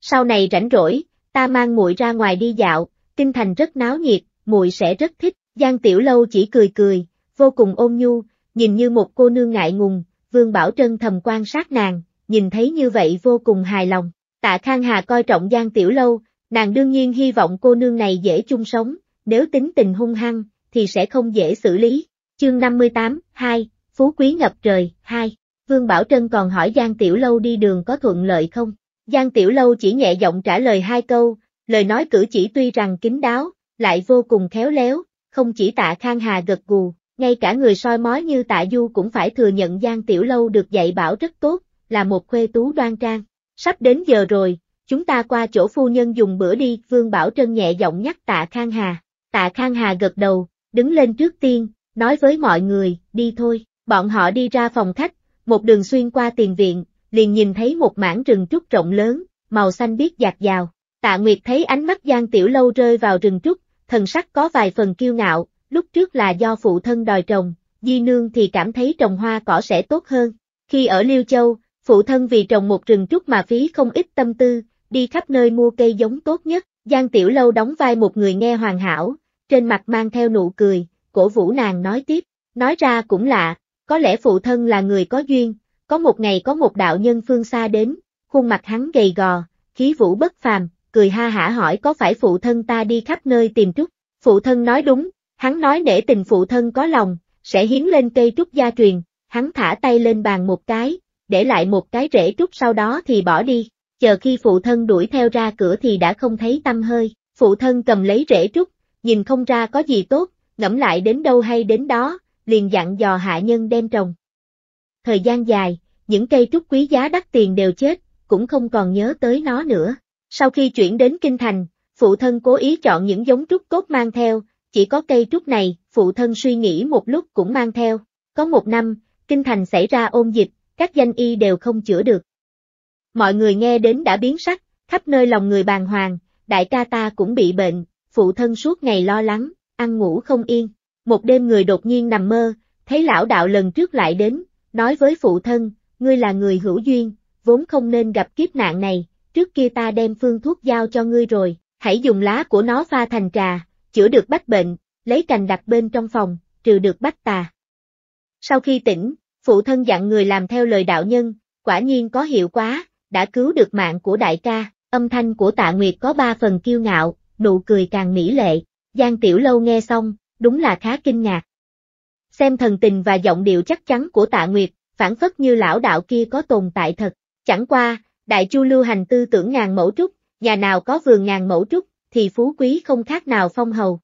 Sau này rảnh rỗi, ta mang muội ra ngoài đi dạo, kinh thành rất náo nhiệt, muội sẽ rất thích. Giang tiểu lâu chỉ cười cười, vô cùng ôn nhu, nhìn như một cô nương ngại ngùng, Vương Bảo Trân thầm quan sát nàng, nhìn thấy như vậy vô cùng hài lòng. Tạ Khang Hà coi trọng Giang Tiểu Lâu, nàng đương nhiên hy vọng cô nương này dễ chung sống, nếu tính tình hung hăng, thì sẽ không dễ xử lý. Chương 58, 2, Phú Quý Ngập Trời, 2 Vương Bảo Trân còn hỏi Giang Tiểu Lâu đi đường có thuận lợi không? Giang Tiểu Lâu chỉ nhẹ giọng trả lời hai câu, lời nói cử chỉ tuy rằng kín đáo, lại vô cùng khéo léo, không chỉ tạ Khang Hà gật gù, ngay cả người soi mói như tạ Du cũng phải thừa nhận Giang Tiểu Lâu được dạy bảo rất tốt, là một khuê tú đoan trang. Sắp đến giờ rồi, chúng ta qua chỗ phu nhân dùng bữa đi, Vương Bảo Trân nhẹ giọng nhắc tạ Khang Hà. Tạ Khang Hà gật đầu, đứng lên trước tiên, nói với mọi người, đi thôi, bọn họ đi ra phòng khách, một đường xuyên qua tiền viện, liền nhìn thấy một mảng rừng trúc rộng lớn, màu xanh biếc dạt dào. Tạ Nguyệt thấy ánh mắt Giang Tiểu Lâu rơi vào rừng trúc, thần sắc có vài phần kiêu ngạo, lúc trước là do phụ thân đòi trồng, di nương thì cảm thấy trồng hoa cỏ sẽ tốt hơn. Khi ở Liêu Châu, phụ thân vì trồng một rừng trúc mà phí không ít tâm tư, đi khắp nơi mua cây giống tốt nhất, Giang Tiểu Lâu đóng vai một người nghe hoàn hảo, trên mặt mang theo nụ cười, cổ vũ nàng nói tiếp, nói ra cũng lạ, có lẽ phụ thân là người có duyên, có một ngày có một đạo nhân phương xa đến, khuôn mặt hắn gầy gò, khí vũ bất phàm, cười ha hả hỏi có phải phụ thân ta đi khắp nơi tìm trúc. Phụ thân nói đúng, hắn nói để tình phụ thân có lòng, sẽ hiến lên cây trúc gia truyền, hắn thả tay lên bàn một cái, để lại một cái rễ trúc sau đó thì bỏ đi, chờ khi phụ thân đuổi theo ra cửa thì đã không thấy tâm hơi, phụ thân cầm lấy rễ trúc, nhìn không ra có gì tốt, ngẫm lại đến đâu hay đến đó, liền dặn dò hạ nhân đem trồng. Thời gian dài, những cây trúc quý giá đắt tiền đều chết, cũng không còn nhớ tới nó nữa. Sau khi chuyển đến Kinh Thành, phụ thân cố ý chọn những giống trúc cốt mang theo, chỉ có cây trúc này, phụ thân suy nghĩ một lúc cũng mang theo. Có một năm, Kinh Thành xảy ra ôn dịch, các danh y đều không chữa được. Mọi người nghe đến đã biến sắc, khắp nơi lòng người bàng hoàng, đại ca ta cũng bị bệnh, phụ thân suốt ngày lo lắng, ăn ngủ không yên. Một đêm người đột nhiên nằm mơ, thấy lão đạo lần trước lại đến, nói với phụ thân, ngươi là người hữu duyên, vốn không nên gặp kiếp nạn này, trước kia ta đem phương thuốc giao cho ngươi rồi, hãy dùng lá của nó pha thành trà, chữa được bách bệnh, lấy cành đặt bên trong phòng, trừ được bách tà. Sau khi tỉnh, phụ thân dặn người làm theo lời đạo nhân, quả nhiên có hiệu quá, đã cứu được mạng của đại ca, âm thanh của tạ nguyệt có ba phần kiêu ngạo, nụ cười càng mỹ lệ, Giang Tiểu Lâu nghe xong, đúng là khá kinh ngạc. Xem thần tình và giọng điệu chắc chắn của tạ nguyệt, phản phất như lão đạo kia có tồn tại thật. Chẳng qua, đại chu lưu hành tư tưởng ngàn mẫu trúc, nhà nào có vườn ngàn mẫu trúc, thì phú quý không khác nào phong hầu.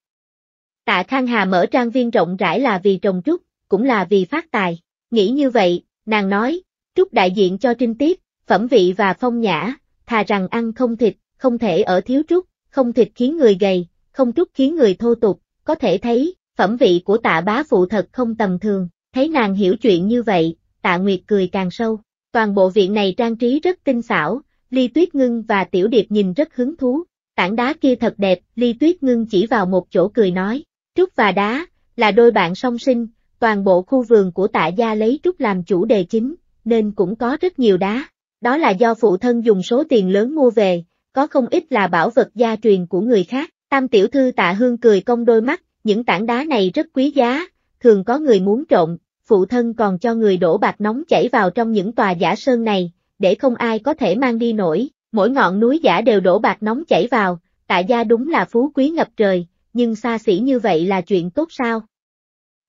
Tạ Khang Hà mở trang viên rộng rãi là vì trồng trúc, cũng là vì phát tài. Nghĩ như vậy, nàng nói, trúc đại diện cho trinh tiết, phẩm vị và phong nhã, thà rằng ăn không thịt, không thể ở thiếu trúc, không thịt khiến người gầy, không trúc khiến người thô tục, có thể thấy, phẩm vị của tạ bá phụ thật không tầm thường, thấy nàng hiểu chuyện như vậy, tạ nguyệt cười càng sâu. Toàn bộ viện này trang trí rất tinh xảo, Ly Tuyết Ngưng và Tiểu Điệp nhìn rất hứng thú. Tảng đá kia thật đẹp, Ly Tuyết Ngưng chỉ vào một chỗ cười nói. Trúc và đá, là đôi bạn song sinh, toàn bộ khu vườn của tạ gia lấy trúc làm chủ đề chính, nên cũng có rất nhiều đá. Đó là do phụ thân dùng số tiền lớn mua về, có không ít là bảo vật gia truyền của người khác. Tam tiểu thư tạ hương cười cong đôi mắt, những tảng đá này rất quý giá, thường có người muốn trộn phụ thân còn cho người đổ bạc nóng chảy vào trong những tòa giả sơn này, để không ai có thể mang đi nổi, mỗi ngọn núi giả đều đổ bạc nóng chảy vào, tạ gia đúng là phú quý ngập trời, nhưng xa xỉ như vậy là chuyện tốt sao?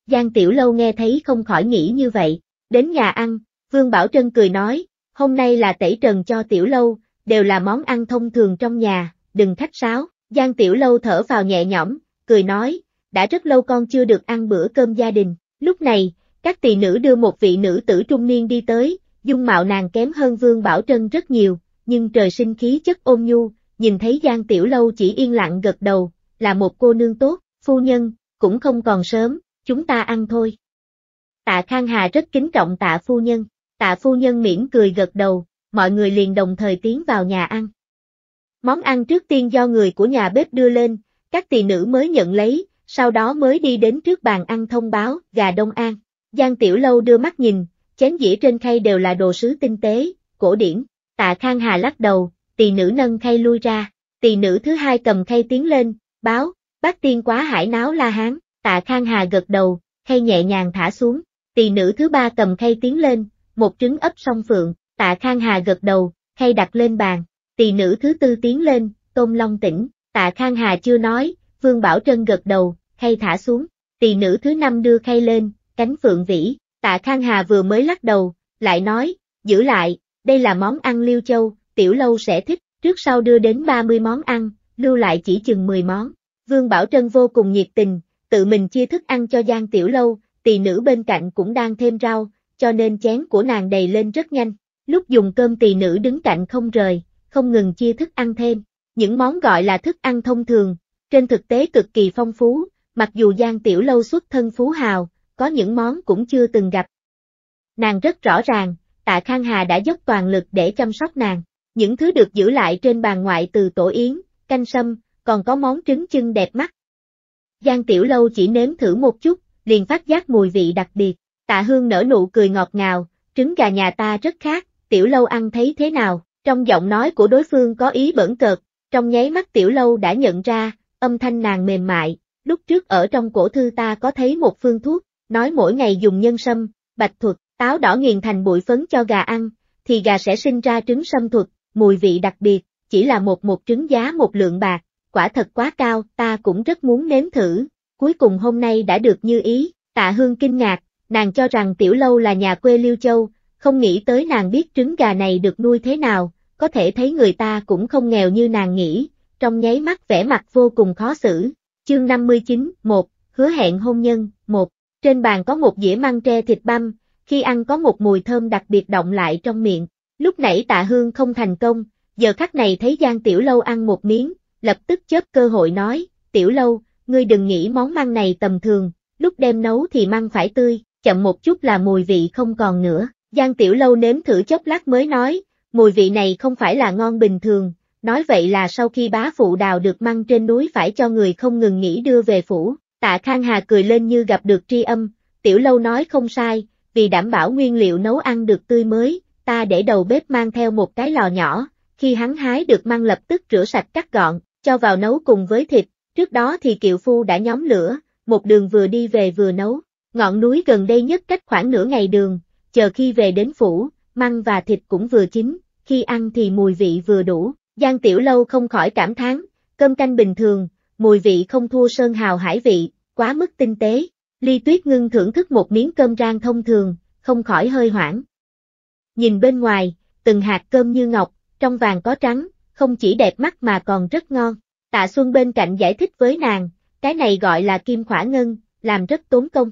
Giang Tiểu Lâu nghe thấy không khỏi nghĩ như vậy, đến nhà ăn, Vương Bảo Trân cười nói, hôm nay là tẩy trần cho Tiểu Lâu, đều là món ăn thông thường trong nhà, đừng khách sáo. Giang Tiểu Lâu thở vào nhẹ nhõm, cười nói, đã rất lâu con chưa được ăn bữa cơm gia đình. Lúc này, các tỳ nữ đưa một vị nữ tử trung niên đi tới, dung mạo nàng kém hơn Vương Bảo Trân rất nhiều, nhưng trời sinh khí chất ôn nhu, nhìn thấy Giang Tiểu Lâu chỉ yên lặng gật đầu, là một cô nương tốt, phu nhân, cũng không còn sớm, chúng ta ăn thôi. Tạ Khang Hà rất kính trọng tạ phu nhân, tạ phu nhân miễn cười gật đầu, mọi người liền đồng thời tiến vào nhà ăn. Món ăn trước tiên do người của nhà bếp đưa lên, các tỳ nữ mới nhận lấy, sau đó mới đi đến trước bàn ăn thông báo, gà Đông An. Giang Tiểu Lâu đưa mắt nhìn, chén dĩa trên khay đều là đồ sứ tinh tế, cổ điển. Tạ Khang Hà lắc đầu, tỳ nữ nâng khay lui ra, tỳ nữ thứ hai cầm khay tiến lên, báo, bác tiên quá hải náo la hán, Tạ Khang Hà gật đầu, khay nhẹ nhàng thả xuống, tỳ nữ thứ ba cầm khay tiến lên, một trứng ấp song phượng, Tạ Khang Hà gật đầu, khay đặt lên bàn, Tỳ nữ thứ tư tiến lên, Tôn Long tỉnh, tạ Khang Hà chưa nói, Vương Bảo Trân gật đầu, khay thả xuống, tỳ nữ thứ năm đưa khay lên, cánh phượng vĩ, tạ Khang Hà vừa mới lắc đầu, lại nói, giữ lại, đây là món ăn liêu châu, tiểu lâu sẽ thích, trước sau đưa đến 30 món ăn, lưu lại chỉ chừng 10 món. Vương Bảo Trân vô cùng nhiệt tình, tự mình chia thức ăn cho Giang Tiểu Lâu, tỳ nữ bên cạnh cũng đang thêm rau, cho nên chén của nàng đầy lên rất nhanh. Lúc dùng cơm tỳ nữ đứng cạnh không rời, không ngừng chia thức ăn thêm. Những món gọi là thức ăn thông thường, trên thực tế cực kỳ phong phú, mặc dù Giang Tiểu Lâu xuất thân phú hào, có những món cũng chưa từng gặp. Nàng rất rõ ràng, Tạ Khang Hà đã dốc toàn lực để chăm sóc nàng. Những thứ được giữ lại trên bàn ngoại từ tổ yến, canh sâm, còn có món trứng chưng đẹp mắt. Giang Tiểu Lâu chỉ nếm thử một chút, liền phát giác mùi vị đặc biệt. Tạ Hương nở nụ cười ngọt ngào, trứng gà nhà ta rất khác, Tiểu Lâu ăn thấy thế nào? Trong giọng nói của đối phương có ý bẩn cợt, trong nháy mắt tiểu lâu đã nhận ra, âm thanh nàng mềm mại, lúc trước ở trong cổ thư ta có thấy một phương thuốc, nói mỗi ngày dùng nhân sâm, bạch thuật, táo đỏ nghiền thành bụi phấn cho gà ăn, thì gà sẽ sinh ra trứng sâm thuật, mùi vị đặc biệt, chỉ là một một trứng giá một lượng bạc, quả thật quá cao, ta cũng rất muốn nếm thử, cuối cùng hôm nay đã được như ý, tạ hương kinh ngạc, nàng cho rằng tiểu lâu là nhà quê Liêu Châu, không nghĩ tới nàng biết trứng gà này được nuôi thế nào, có thể thấy người ta cũng không nghèo như nàng nghĩ, trong nháy mắt vẻ mặt vô cùng khó xử. Chương 59, 1, hứa hẹn hôn nhân, 1, trên bàn có một dĩa măng tre thịt băm, khi ăn có một mùi thơm đặc biệt động lại trong miệng, lúc nãy tạ hương không thành công, giờ khắc này thấy Giang Tiểu Lâu ăn một miếng, lập tức chớp cơ hội nói, Tiểu Lâu, ngươi đừng nghĩ món măng này tầm thường, lúc đem nấu thì măng phải tươi, chậm một chút là mùi vị không còn nữa. Giang Tiểu Lâu nếm thử chốc lát mới nói, Mùi vị này không phải là ngon bình thường, nói vậy là sau khi bá phụ đào được măng trên núi phải cho người không ngừng nghỉ đưa về phủ, tạ Khang Hà cười lên như gặp được tri âm, tiểu lâu nói không sai, vì đảm bảo nguyên liệu nấu ăn được tươi mới, ta để đầu bếp mang theo một cái lò nhỏ, khi hắn hái được măng lập tức rửa sạch cắt gọn, cho vào nấu cùng với thịt, trước đó thì kiệu phu đã nhóm lửa, một đường vừa đi về vừa nấu, ngọn núi gần đây nhất cách khoảng nửa ngày đường, chờ khi về đến phủ, măng và thịt cũng vừa chín, khi ăn thì mùi vị vừa đủ. Giang Tiểu Lâu không khỏi cảm thán, cơm canh bình thường, mùi vị không thua sơn hào hải vị, quá mức tinh tế. Ly Tuyết Ngưng thưởng thức một miếng cơm rang thông thường, không khỏi hơi hoảng. Nhìn bên ngoài, từng hạt cơm như ngọc, trong vàng có trắng, không chỉ đẹp mắt mà còn rất ngon. Tạ Xuân bên cạnh giải thích với nàng, cái này gọi là kim khỏa ngân, làm rất tốn công.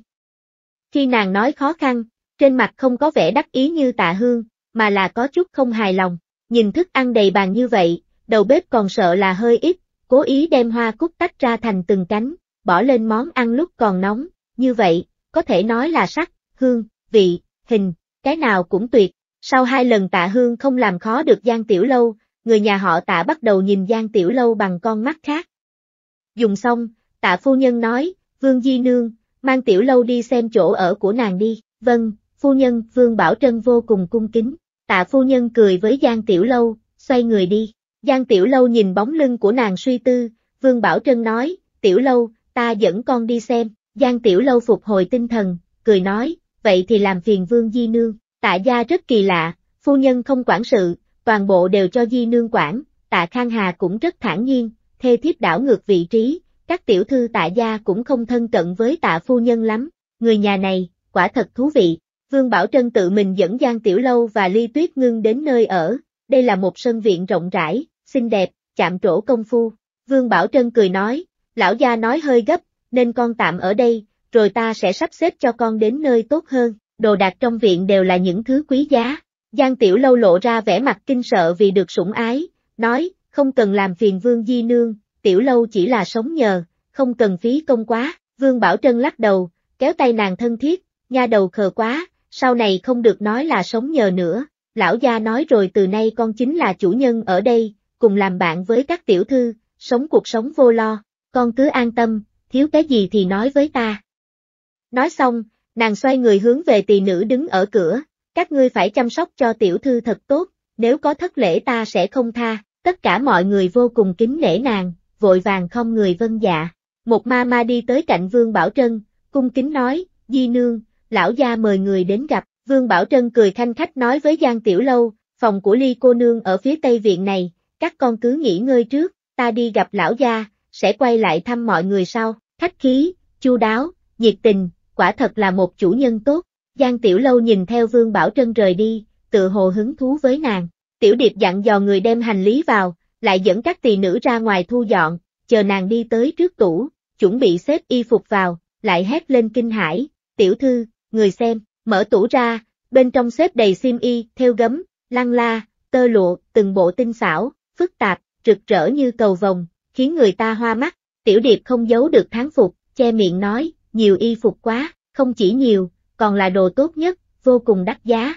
Khi nàng nói khó khăn, trên mặt không có vẻ đắc ý như tạ hương, mà là có chút không hài lòng, nhìn thức ăn đầy bàn như vậy, đầu bếp còn sợ là hơi ít, cố ý đem hoa cúc tách ra thành từng cánh, bỏ lên món ăn lúc còn nóng, như vậy, có thể nói là sắc, hương, vị, hình, cái nào cũng tuyệt. Sau hai lần tạ hương không làm khó được Giang Tiểu Lâu, người nhà họ tạ bắt đầu nhìn Giang Tiểu Lâu bằng con mắt khác. Dùng xong, tạ phu nhân nói, Vương Di Nương, mang Tiểu Lâu đi xem chỗ ở của nàng đi, vâng, phu nhân Vương Bảo Trân vô cùng cung kính. Tạ phu nhân cười với Giang Tiểu Lâu, xoay người đi. Giang Tiểu Lâu nhìn bóng lưng của nàng suy tư, Vương Bảo Trân nói, Tiểu Lâu, ta dẫn con đi xem. Giang Tiểu Lâu phục hồi tinh thần, cười nói, vậy thì làm phiền Vương Di Nương. Tạ gia rất kỳ lạ, phu nhân không quản sự, toàn bộ đều cho Di Nương quản, tạ Khang Hà cũng rất thản nhiên, thê thiếp đảo ngược vị trí, các tiểu thư tạ gia cũng không thân cận với tạ phu nhân lắm, người nhà này, quả thật thú vị. Vương Bảo Trân tự mình dẫn Giang Tiểu Lâu và Ly Tuyết Ngưng đến nơi ở, đây là một sân viện rộng rãi, xinh đẹp, chạm trổ công phu. Vương Bảo Trân cười nói, lão gia nói hơi gấp, nên con tạm ở đây, rồi ta sẽ sắp xếp cho con đến nơi tốt hơn, đồ đạc trong viện đều là những thứ quý giá. Giang Tiểu Lâu lộ ra vẻ mặt kinh sợ vì được sủng ái, nói, không cần làm phiền Vương Di Nương, Tiểu Lâu chỉ là sống nhờ, không cần phí công quá, Vương Bảo Trân lắc đầu, kéo tay nàng thân thiết, nha đầu khờ quá, sau này không được nói là sống nhờ nữa, lão gia nói rồi từ nay con chính là chủ nhân ở đây, cùng làm bạn với các tiểu thư, sống cuộc sống vô lo, con cứ an tâm, thiếu cái gì thì nói với ta. Nói xong, nàng xoay người hướng về tỳ nữ đứng ở cửa, các ngươi phải chăm sóc cho tiểu thư thật tốt, nếu có thất lễ ta sẽ không tha, tất cả mọi người vô cùng kính nể nàng, vội vàng không người vân dạ. Một ma ma đi tới cạnh Vương Bảo Trân, cung kính nói, Di Nương, lão gia mời người đến gặp, Vương Bảo Trân cười thanh khách nói với Giang Tiểu Lâu, phòng của ly cô nương ở phía tây viện này, các con cứ nghỉ ngơi trước, ta đi gặp lão gia, sẽ quay lại thăm mọi người sau, khách khí, chu đáo, nhiệt tình, quả thật là một chủ nhân tốt. Giang Tiểu Lâu nhìn theo Vương Bảo Trân rời đi, tự hồ hứng thú với nàng. Tiểu Điệp dặn dò người đem hành lý vào, lại dẫn các tỳ nữ ra ngoài thu dọn, chờ nàng đi tới trước tủ, chuẩn bị xếp y phục vào, lại hét lên kinh hãi, "Tiểu thư, người xem, mở tủ ra, bên trong xếp đầy sim y, theo gấm, lăng la, tơ lụa, từng bộ tinh xảo, phức tạp, rực rỡ như cầu vồng, khiến người ta hoa mắt, tiểu điệp không giấu được tháng phục, che miệng nói, nhiều y phục quá, không chỉ nhiều, còn là đồ tốt nhất, vô cùng đắt giá.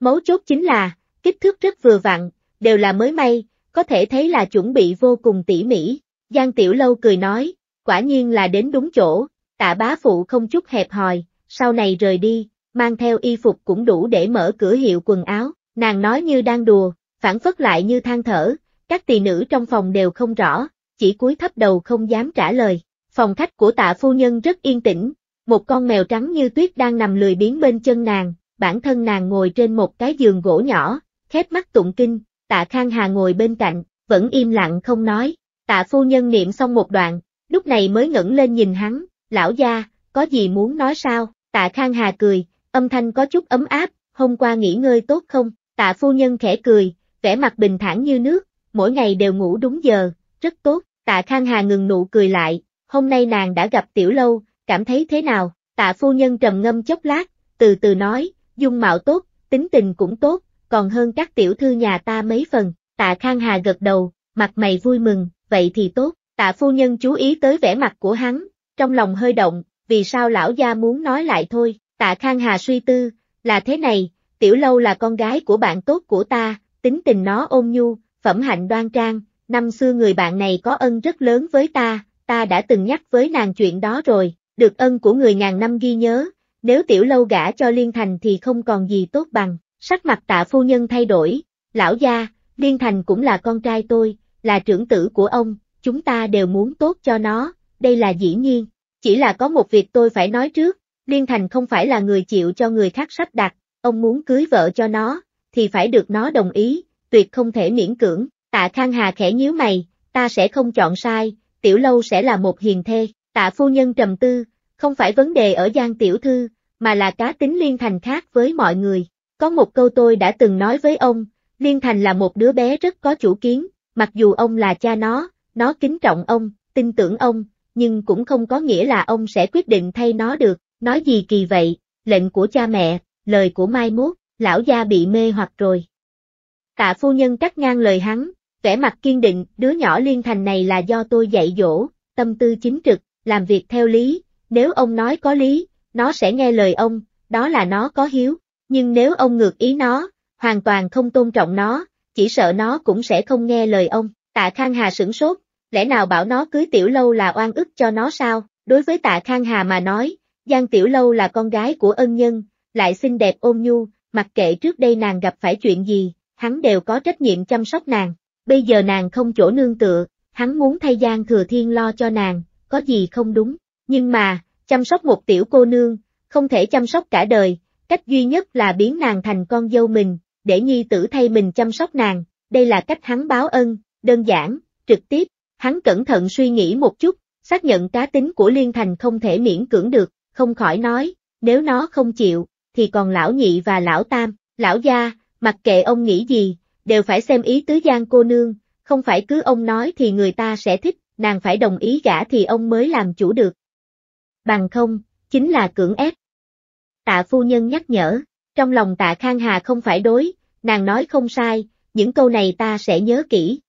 Mấu chốt chính là, kích thước rất vừa vặn, đều là mới may, có thể thấy là chuẩn bị vô cùng tỉ mỉ. Giang Tiểu Lâu cười nói, quả nhiên là đến đúng chỗ, tạ bá phụ không chút hẹp hòi, sau này rời đi, mang theo y phục cũng đủ để mở cửa hiệu quần áo, nàng nói như đang đùa, phản phất lại như than thở, các tỳ nữ trong phòng đều không rõ, chỉ cúi thấp đầu không dám trả lời. Phòng khách của tạ phu nhân rất yên tĩnh, một con mèo trắng như tuyết đang nằm lười biếng bên chân nàng, bản thân nàng ngồi trên một cái giường gỗ nhỏ, khép mắt tụng kinh, tạ khang hà ngồi bên cạnh, vẫn im lặng không nói, tạ phu nhân niệm xong một đoạn, lúc này mới ngẩng lên nhìn hắn, lão gia, có gì muốn nói sao? Tạ Khang Hà cười, âm thanh có chút ấm áp, hôm qua nghỉ ngơi tốt không? Tạ phu nhân khẽ cười, vẻ mặt bình thản như nước, mỗi ngày đều ngủ đúng giờ, rất tốt. Tạ Khang Hà ngừng nụ cười lại, hôm nay nàng đã gặp tiểu lâu, cảm thấy thế nào? Tạ phu nhân trầm ngâm chốc lát, từ từ nói, dung mạo tốt, tính tình cũng tốt, còn hơn các tiểu thư nhà ta mấy phần. Tạ Khang Hà gật đầu, mặt mày vui mừng, vậy thì tốt. Tạ phu nhân chú ý tới vẻ mặt của hắn, trong lòng hơi động, vì sao lão gia muốn nói lại thôi, tạ Khang Hà suy tư, là thế này, tiểu lâu là con gái của bạn tốt của ta, tính tình nó ôn nhu, phẩm hạnh đoan trang, năm xưa người bạn này có ân rất lớn với ta, ta đã từng nhắc với nàng chuyện đó rồi, được ân của người ngàn năm ghi nhớ, nếu tiểu lâu gả cho Liên Thành thì không còn gì tốt bằng, sắc mặt tạ phu nhân thay đổi, lão gia, Liên Thành cũng là con trai tôi, là trưởng tử của ông, chúng ta đều muốn tốt cho nó, đây là dĩ nhiên, chỉ là có một việc tôi phải nói trước, Liên Thành không phải là người chịu cho người khác sắp đặt, ông muốn cưới vợ cho nó, thì phải được nó đồng ý, tuyệt không thể miễn cưỡng, tạ Khang Hà khẽ nhíu mày, ta sẽ không chọn sai, tiểu lâu sẽ là một hiền thê, tạ phu nhân trầm tư, không phải vấn đề ở Giang Tiểu Thư, mà là cá tính Liên Thành khác với mọi người. Có một câu tôi đã từng nói với ông, Liên Thành là một đứa bé rất có chủ kiến, mặc dù ông là cha nó, nó kính trọng ông, tin tưởng ông, nhưng cũng không có nghĩa là ông sẽ quyết định thay nó được, nói gì kỳ vậy, lệnh của cha mẹ, lời của mai mốt, lão gia bị mê hoặc rồi. Tạ phu nhân cắt ngang lời hắn, vẻ mặt kiên định, đứa nhỏ liên thành này là do tôi dạy dỗ, tâm tư chính trực, làm việc theo lý, nếu ông nói có lý, nó sẽ nghe lời ông, đó là nó có hiếu, nhưng nếu ông ngược ý nó, hoàn toàn không tôn trọng nó, chỉ sợ nó cũng sẽ không nghe lời ông. Tạ Khang Hà sửng sốt, lẽ nào bảo nó cưới Tiểu Lâu là oan ức cho nó sao? Đối với Tạ Khang Hà mà nói, Giang Tiểu Lâu là con gái của ân nhân, lại xinh đẹp ôn nhu, mặc kệ trước đây nàng gặp phải chuyện gì, hắn đều có trách nhiệm chăm sóc nàng. Bây giờ nàng không chỗ nương tựa, hắn muốn thay Giang Thừa Thiên lo cho nàng, có gì không đúng. Nhưng mà, chăm sóc một tiểu cô nương, không thể chăm sóc cả đời, cách duy nhất là biến nàng thành con dâu mình, để nhi tử thay mình chăm sóc nàng, đây là cách hắn báo ân, đơn giản, trực tiếp, hắn cẩn thận suy nghĩ một chút, xác nhận cá tính của Liên Thành không thể miễn cưỡng được, không khỏi nói, nếu nó không chịu, thì còn lão nhị và lão tam, lão gia, mặc kệ ông nghĩ gì, đều phải xem ý tứ giang cô nương, không phải cứ ông nói thì người ta sẽ thích, nàng phải đồng ý gả thì ông mới làm chủ được. Bằng không, chính là cưỡng ép. Tạ phu nhân nhắc nhở, trong lòng tạ Khang Hà không phải đối, nàng nói không sai, những câu này ta sẽ nhớ kỹ.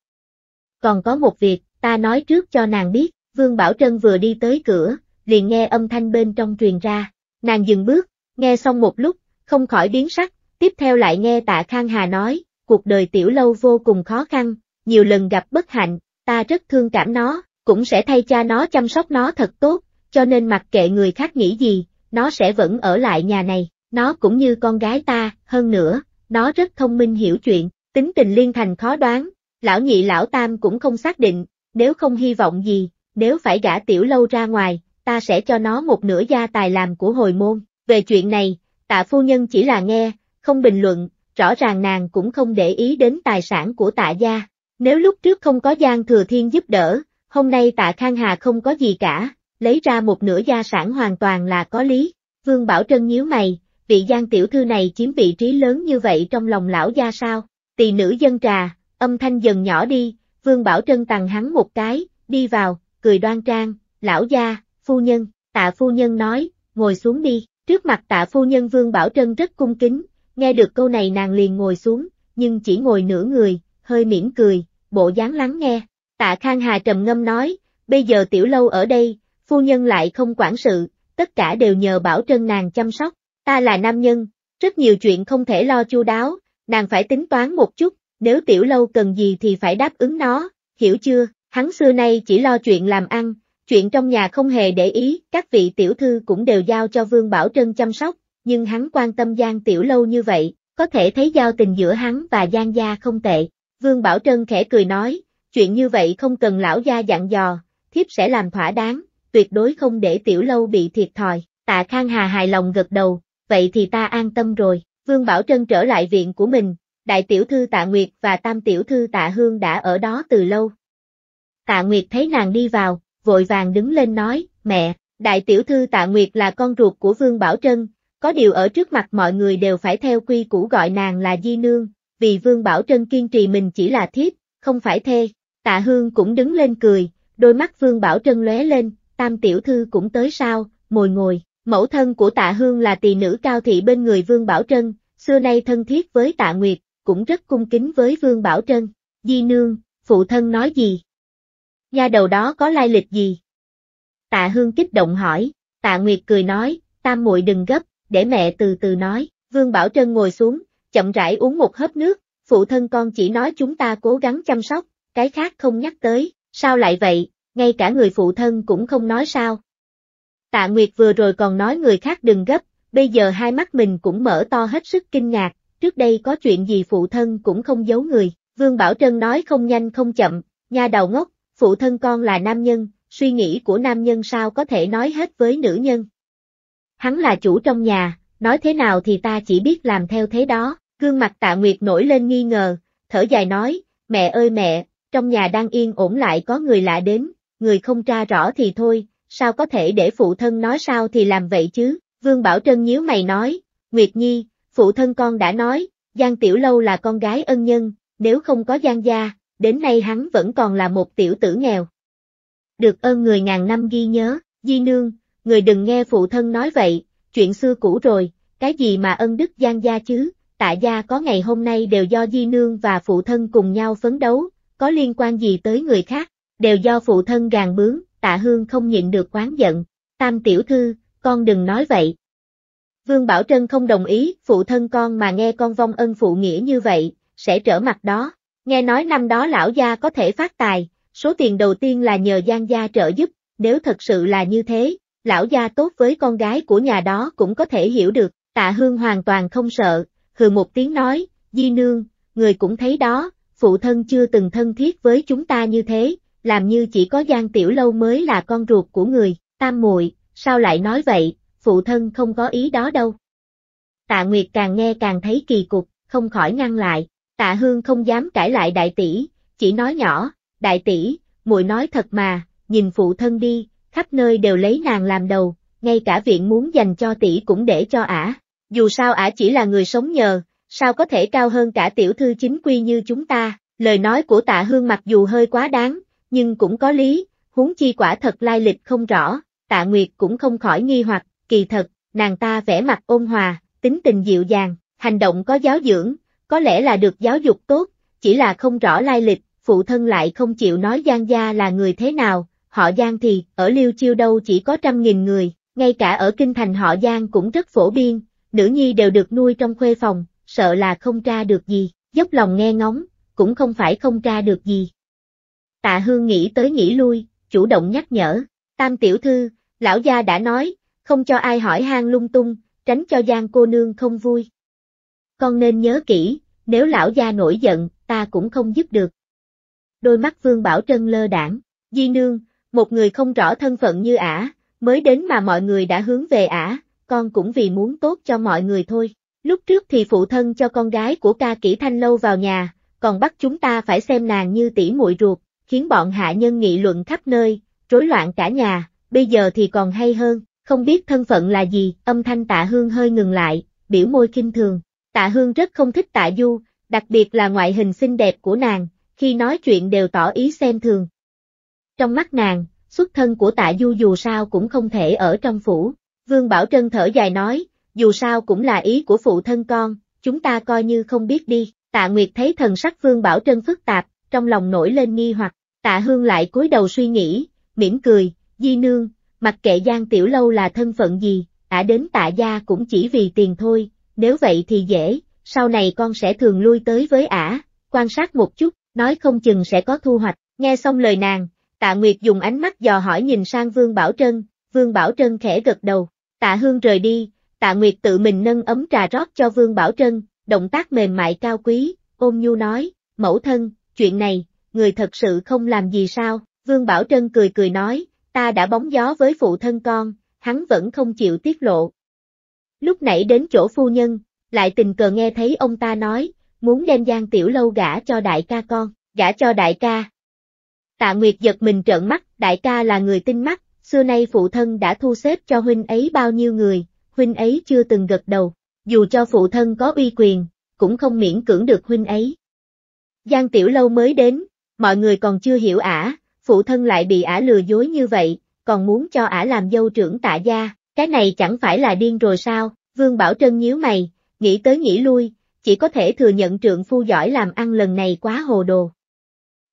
Còn có một việc, ta nói trước cho nàng biết, Vương Bảo Trân vừa đi tới cửa, liền nghe âm thanh bên trong truyền ra, nàng dừng bước, nghe xong một lúc, không khỏi biến sắc, tiếp theo lại nghe tạ Khang Hà nói, cuộc đời tiểu lâu vô cùng khó khăn, nhiều lần gặp bất hạnh, ta rất thương cảm nó, cũng sẽ thay cha nó chăm sóc nó thật tốt, cho nên mặc kệ người khác nghĩ gì, nó sẽ vẫn ở lại nhà này, nó cũng như con gái ta, hơn nữa, nó rất thông minh hiểu chuyện, tính tình liên thành khó đoán, lão nhị lão tam cũng không xác định, nếu không hy vọng gì, nếu phải gả tiểu lâu ra ngoài, ta sẽ cho nó một nửa gia tài làm của hồi môn. Về chuyện này, tạ phu nhân chỉ là nghe, không bình luận, rõ ràng nàng cũng không để ý đến tài sản của tạ gia. Nếu lúc trước không có Giang Thừa Thiên giúp đỡ, hôm nay tạ Khang Hà không có gì cả, lấy ra một nửa gia sản hoàn toàn là có lý. Vương Bảo Trân nhíu mày, vị Giang tiểu thư này chiếm vị trí lớn như vậy trong lòng lão gia sao? Tỳ nữ dân trà, âm thanh dần nhỏ đi, Vương Bảo Trân tặng hắn một cái, đi vào, cười đoan trang, lão gia, phu nhân, tạ phu nhân nói, ngồi xuống đi, trước mặt tạ phu nhân Vương Bảo Trân rất cung kính, nghe được câu này nàng liền ngồi xuống, nhưng chỉ ngồi nửa người, hơi mỉm cười, bộ dáng lắng nghe, tạ Khang Hà trầm ngâm nói, bây giờ tiểu lâu ở đây, phu nhân lại không quản sự, tất cả đều nhờ Bảo Trân nàng chăm sóc, ta là nam nhân, rất nhiều chuyện không thể lo chu đáo, nàng phải tính toán một chút, nếu tiểu lâu cần gì thì phải đáp ứng nó, hiểu chưa, hắn xưa nay chỉ lo chuyện làm ăn, chuyện trong nhà không hề để ý, các vị tiểu thư cũng đều giao cho Vương Bảo Trân chăm sóc, nhưng hắn quan tâm Giang tiểu lâu như vậy, có thể thấy giao tình giữa hắn và Giang gia không tệ, Vương Bảo Trân khẽ cười nói, chuyện như vậy không cần lão gia dặn dò, thiếp sẽ làm thỏa đáng, tuyệt đối không để tiểu lâu bị thiệt thòi, tạ Khang Hà hài lòng gật đầu, vậy thì ta an tâm rồi, Vương Bảo Trân trở lại viện của mình, đại tiểu thư tạ Nguyệt và tam tiểu thư tạ Hương đã ở đó từ lâu. Tạ Nguyệt thấy nàng đi vào, vội vàng đứng lên nói, mẹ, đại tiểu thư tạ Nguyệt là con ruột của Vương Bảo Trân, có điều ở trước mặt mọi người đều phải theo quy củ gọi nàng là Di Nương, vì Vương Bảo Trân kiên trì mình chỉ là thiếp, không phải thê. Tạ Hương cũng đứng lên cười, đôi mắt Vương Bảo Trân lóe lên, tam tiểu thư cũng tới sao, mồi ngồi, mẫu thân của Tạ Hương là tỳ nữ cao thị bên người Vương Bảo Trân, xưa nay thân thiết với Tạ Nguyệt, cũng rất cung kính với Vương Bảo Trân, Di Nương, phụ thân nói gì? Nhà đầu đó có lai lịch gì? Tạ Hương kích động hỏi, Tạ Nguyệt cười nói, tam muội đừng gấp, để mẹ từ từ nói, Vương Bảo Trân ngồi xuống, chậm rãi uống một hớp nước, phụ thân con chỉ nói chúng ta cố gắng chăm sóc, cái khác không nhắc tới, sao lại vậy, ngay cả người phụ thân cũng không nói sao. Tạ Nguyệt vừa rồi còn nói người khác đừng gấp, bây giờ hai mắt mình cũng mở to hết sức kinh ngạc, trước đây có chuyện gì phụ thân cũng không giấu người, Vương Bảo Trân nói không nhanh không chậm, nha đầu ngốc, phụ thân con là nam nhân, suy nghĩ của nam nhân sao có thể nói hết với nữ nhân. Hắn là chủ trong nhà, nói thế nào thì ta chỉ biết làm theo thế đó, gương mặt tạ nguyệt nổi lên nghi ngờ, thở dài nói, mẹ ơi mẹ, trong nhà đang yên ổn lại có người lạ đến, người không tra rõ thì thôi, sao có thể để phụ thân nói sao thì làm vậy chứ, Vương Bảo Trân nhíu mày nói, Nguyệt Nhi, phụ thân con đã nói, Giang Tiểu Lâu là con gái ân nhân, nếu không có Giang gia, đến nay hắn vẫn còn là một tiểu tử nghèo. Được ơn người ngàn năm ghi nhớ, Di Nương, người đừng nghe phụ thân nói vậy, chuyện xưa cũ rồi, cái gì mà ân đức Giang gia chứ, tạ gia có ngày hôm nay đều do Di Nương và phụ thân cùng nhau phấn đấu, có liên quan gì tới người khác, đều do phụ thân gàn bướng, tạ hương không nhịn được quán giận, tam tiểu thư, con đừng nói vậy. Vương Bảo Trân không đồng ý, phụ thân con mà nghe con vong ân phụ nghĩa như vậy, sẽ trở mặt đó. Nghe nói năm đó lão gia có thể phát tài, số tiền đầu tiên là nhờ Giang gia trợ giúp, nếu thật sự là như thế, lão gia tốt với con gái của nhà đó cũng có thể hiểu được, tạ hương hoàn toàn không sợ, hừ một tiếng nói, di nương, người cũng thấy đó, phụ thân chưa từng thân thiết với chúng ta như thế, làm như chỉ có Giang Tiểu Lâu mới là con ruột của người, tam muội, sao lại nói vậy, phụ thân không có ý đó đâu. Tạ Nguyệt càng nghe càng thấy kỳ cục, không khỏi ngăn lại, Tạ Hương không dám cãi lại đại tỷ, chỉ nói nhỏ, đại tỷ, muội nói thật mà, nhìn phụ thân đi, khắp nơi đều lấy nàng làm đầu, ngay cả viện muốn dành cho tỷ cũng để cho ả, dù sao ả chỉ là người sống nhờ, sao có thể cao hơn cả tiểu thư chính quy như chúng ta, lời nói của Tạ Hương mặc dù hơi quá đáng, nhưng cũng có lý, huống chi quả thật lai lịch không rõ, Tạ Nguyệt cũng không khỏi nghi hoặc, kỳ thật, nàng ta vẽ mặt ôn hòa, tính tình dịu dàng, hành động có giáo dưỡng, có lẽ là được giáo dục tốt, chỉ là không rõ lai lịch, phụ thân lại không chịu nói Giang Gia là người thế nào, họ Giang thì, ở Liêu Chiêu đâu chỉ có trăm nghìn người, ngay cả ở Kinh Thành họ Giang cũng rất phổ biến, nữ nhi đều được nuôi trong khuê phòng, sợ là không tra được gì, dốc lòng nghe ngóng, cũng không phải không tra được gì. Tạ Hương nghĩ tới nghĩ lui, chủ động nhắc nhở, Tam Tiểu Thư, Lão Gia đã nói, không cho ai hỏi han lung tung, tránh cho Giang cô nương không vui. Con nên nhớ kỹ, nếu lão gia nổi giận, ta cũng không giúp được. Đôi mắt Vương Bảo Trân lơ đảng, di nương, một người không rõ thân phận như ả, mới đến mà mọi người đã hướng về ả, con cũng vì muốn tốt cho mọi người thôi. Lúc trước thì phụ thân cho con gái của ca kỹ thanh lâu vào nhà, còn bắt chúng ta phải xem nàng như tỷ muội ruột, khiến bọn hạ nhân nghị luận khắp nơi, rối loạn cả nhà, bây giờ thì còn hay hơn, không biết thân phận là gì, âm thanh tạ hương hơi ngừng lại, biểu môi kinh thường. Tạ hương rất không thích tạ du, đặc biệt là ngoại hình xinh đẹp của nàng, khi nói chuyện đều tỏ ý xem thường. Trong mắt nàng, xuất thân của tạ du dù sao cũng không thể ở trong phủ. Vương Bảo Trân thở dài nói, dù sao cũng là ý của phụ thân con, chúng ta coi như không biết đi. Tạ Nguyệt thấy thần sắc Vương Bảo Trân phức tạp, trong lòng nổi lên nghi hoặc, tạ hương lại cúi đầu suy nghĩ, mỉm cười, di nương, Mặc kệ Giang Tiểu Lâu là thân phận gì, ả đến tạ gia cũng chỉ vì tiền thôi, nếu vậy thì dễ, sau này con sẽ thường lui tới với ả, quan sát một chút, nói không chừng sẽ có thu hoạch. Nghe xong lời nàng, tạ Nguyệt dùng ánh mắt dò hỏi nhìn sang Vương Bảo Trân, Vương Bảo Trân khẽ gật đầu, tạ Hương rời đi, tạ Nguyệt tự mình nâng ấm trà rót cho Vương Bảo Trân, động tác mềm mại cao quý, ôm nhu nói, mẫu thân, chuyện này, người thật sự không làm gì sao, Vương Bảo Trân cười cười nói, ta đã bóng gió với phụ thân con, hắn vẫn không chịu tiết lộ. Lúc nãy đến chỗ phu nhân, lại tình cờ nghe thấy ông ta nói, muốn đem Giang Tiểu Lâu gả cho đại ca con, gả cho đại ca. Tạ Nguyệt giật mình trợn mắt, đại ca là người tinh mắt, xưa nay phụ thân đã thu xếp cho huynh ấy bao nhiêu người, huynh ấy chưa từng gật đầu, dù cho phụ thân có uy quyền, cũng không miễn cưỡng được huynh ấy. Giang Tiểu Lâu mới đến, mọi người còn chưa hiểu ả, phụ thân lại bị ả lừa dối như vậy, còn muốn cho ả làm dâu trưởng tạ gia, cái này chẳng phải là điên rồi sao, Vương Bảo Trân nhíu mày, nghĩ tới nghĩ lui, chỉ có thể thừa nhận trượng phu giỏi làm ăn lần này quá hồ đồ.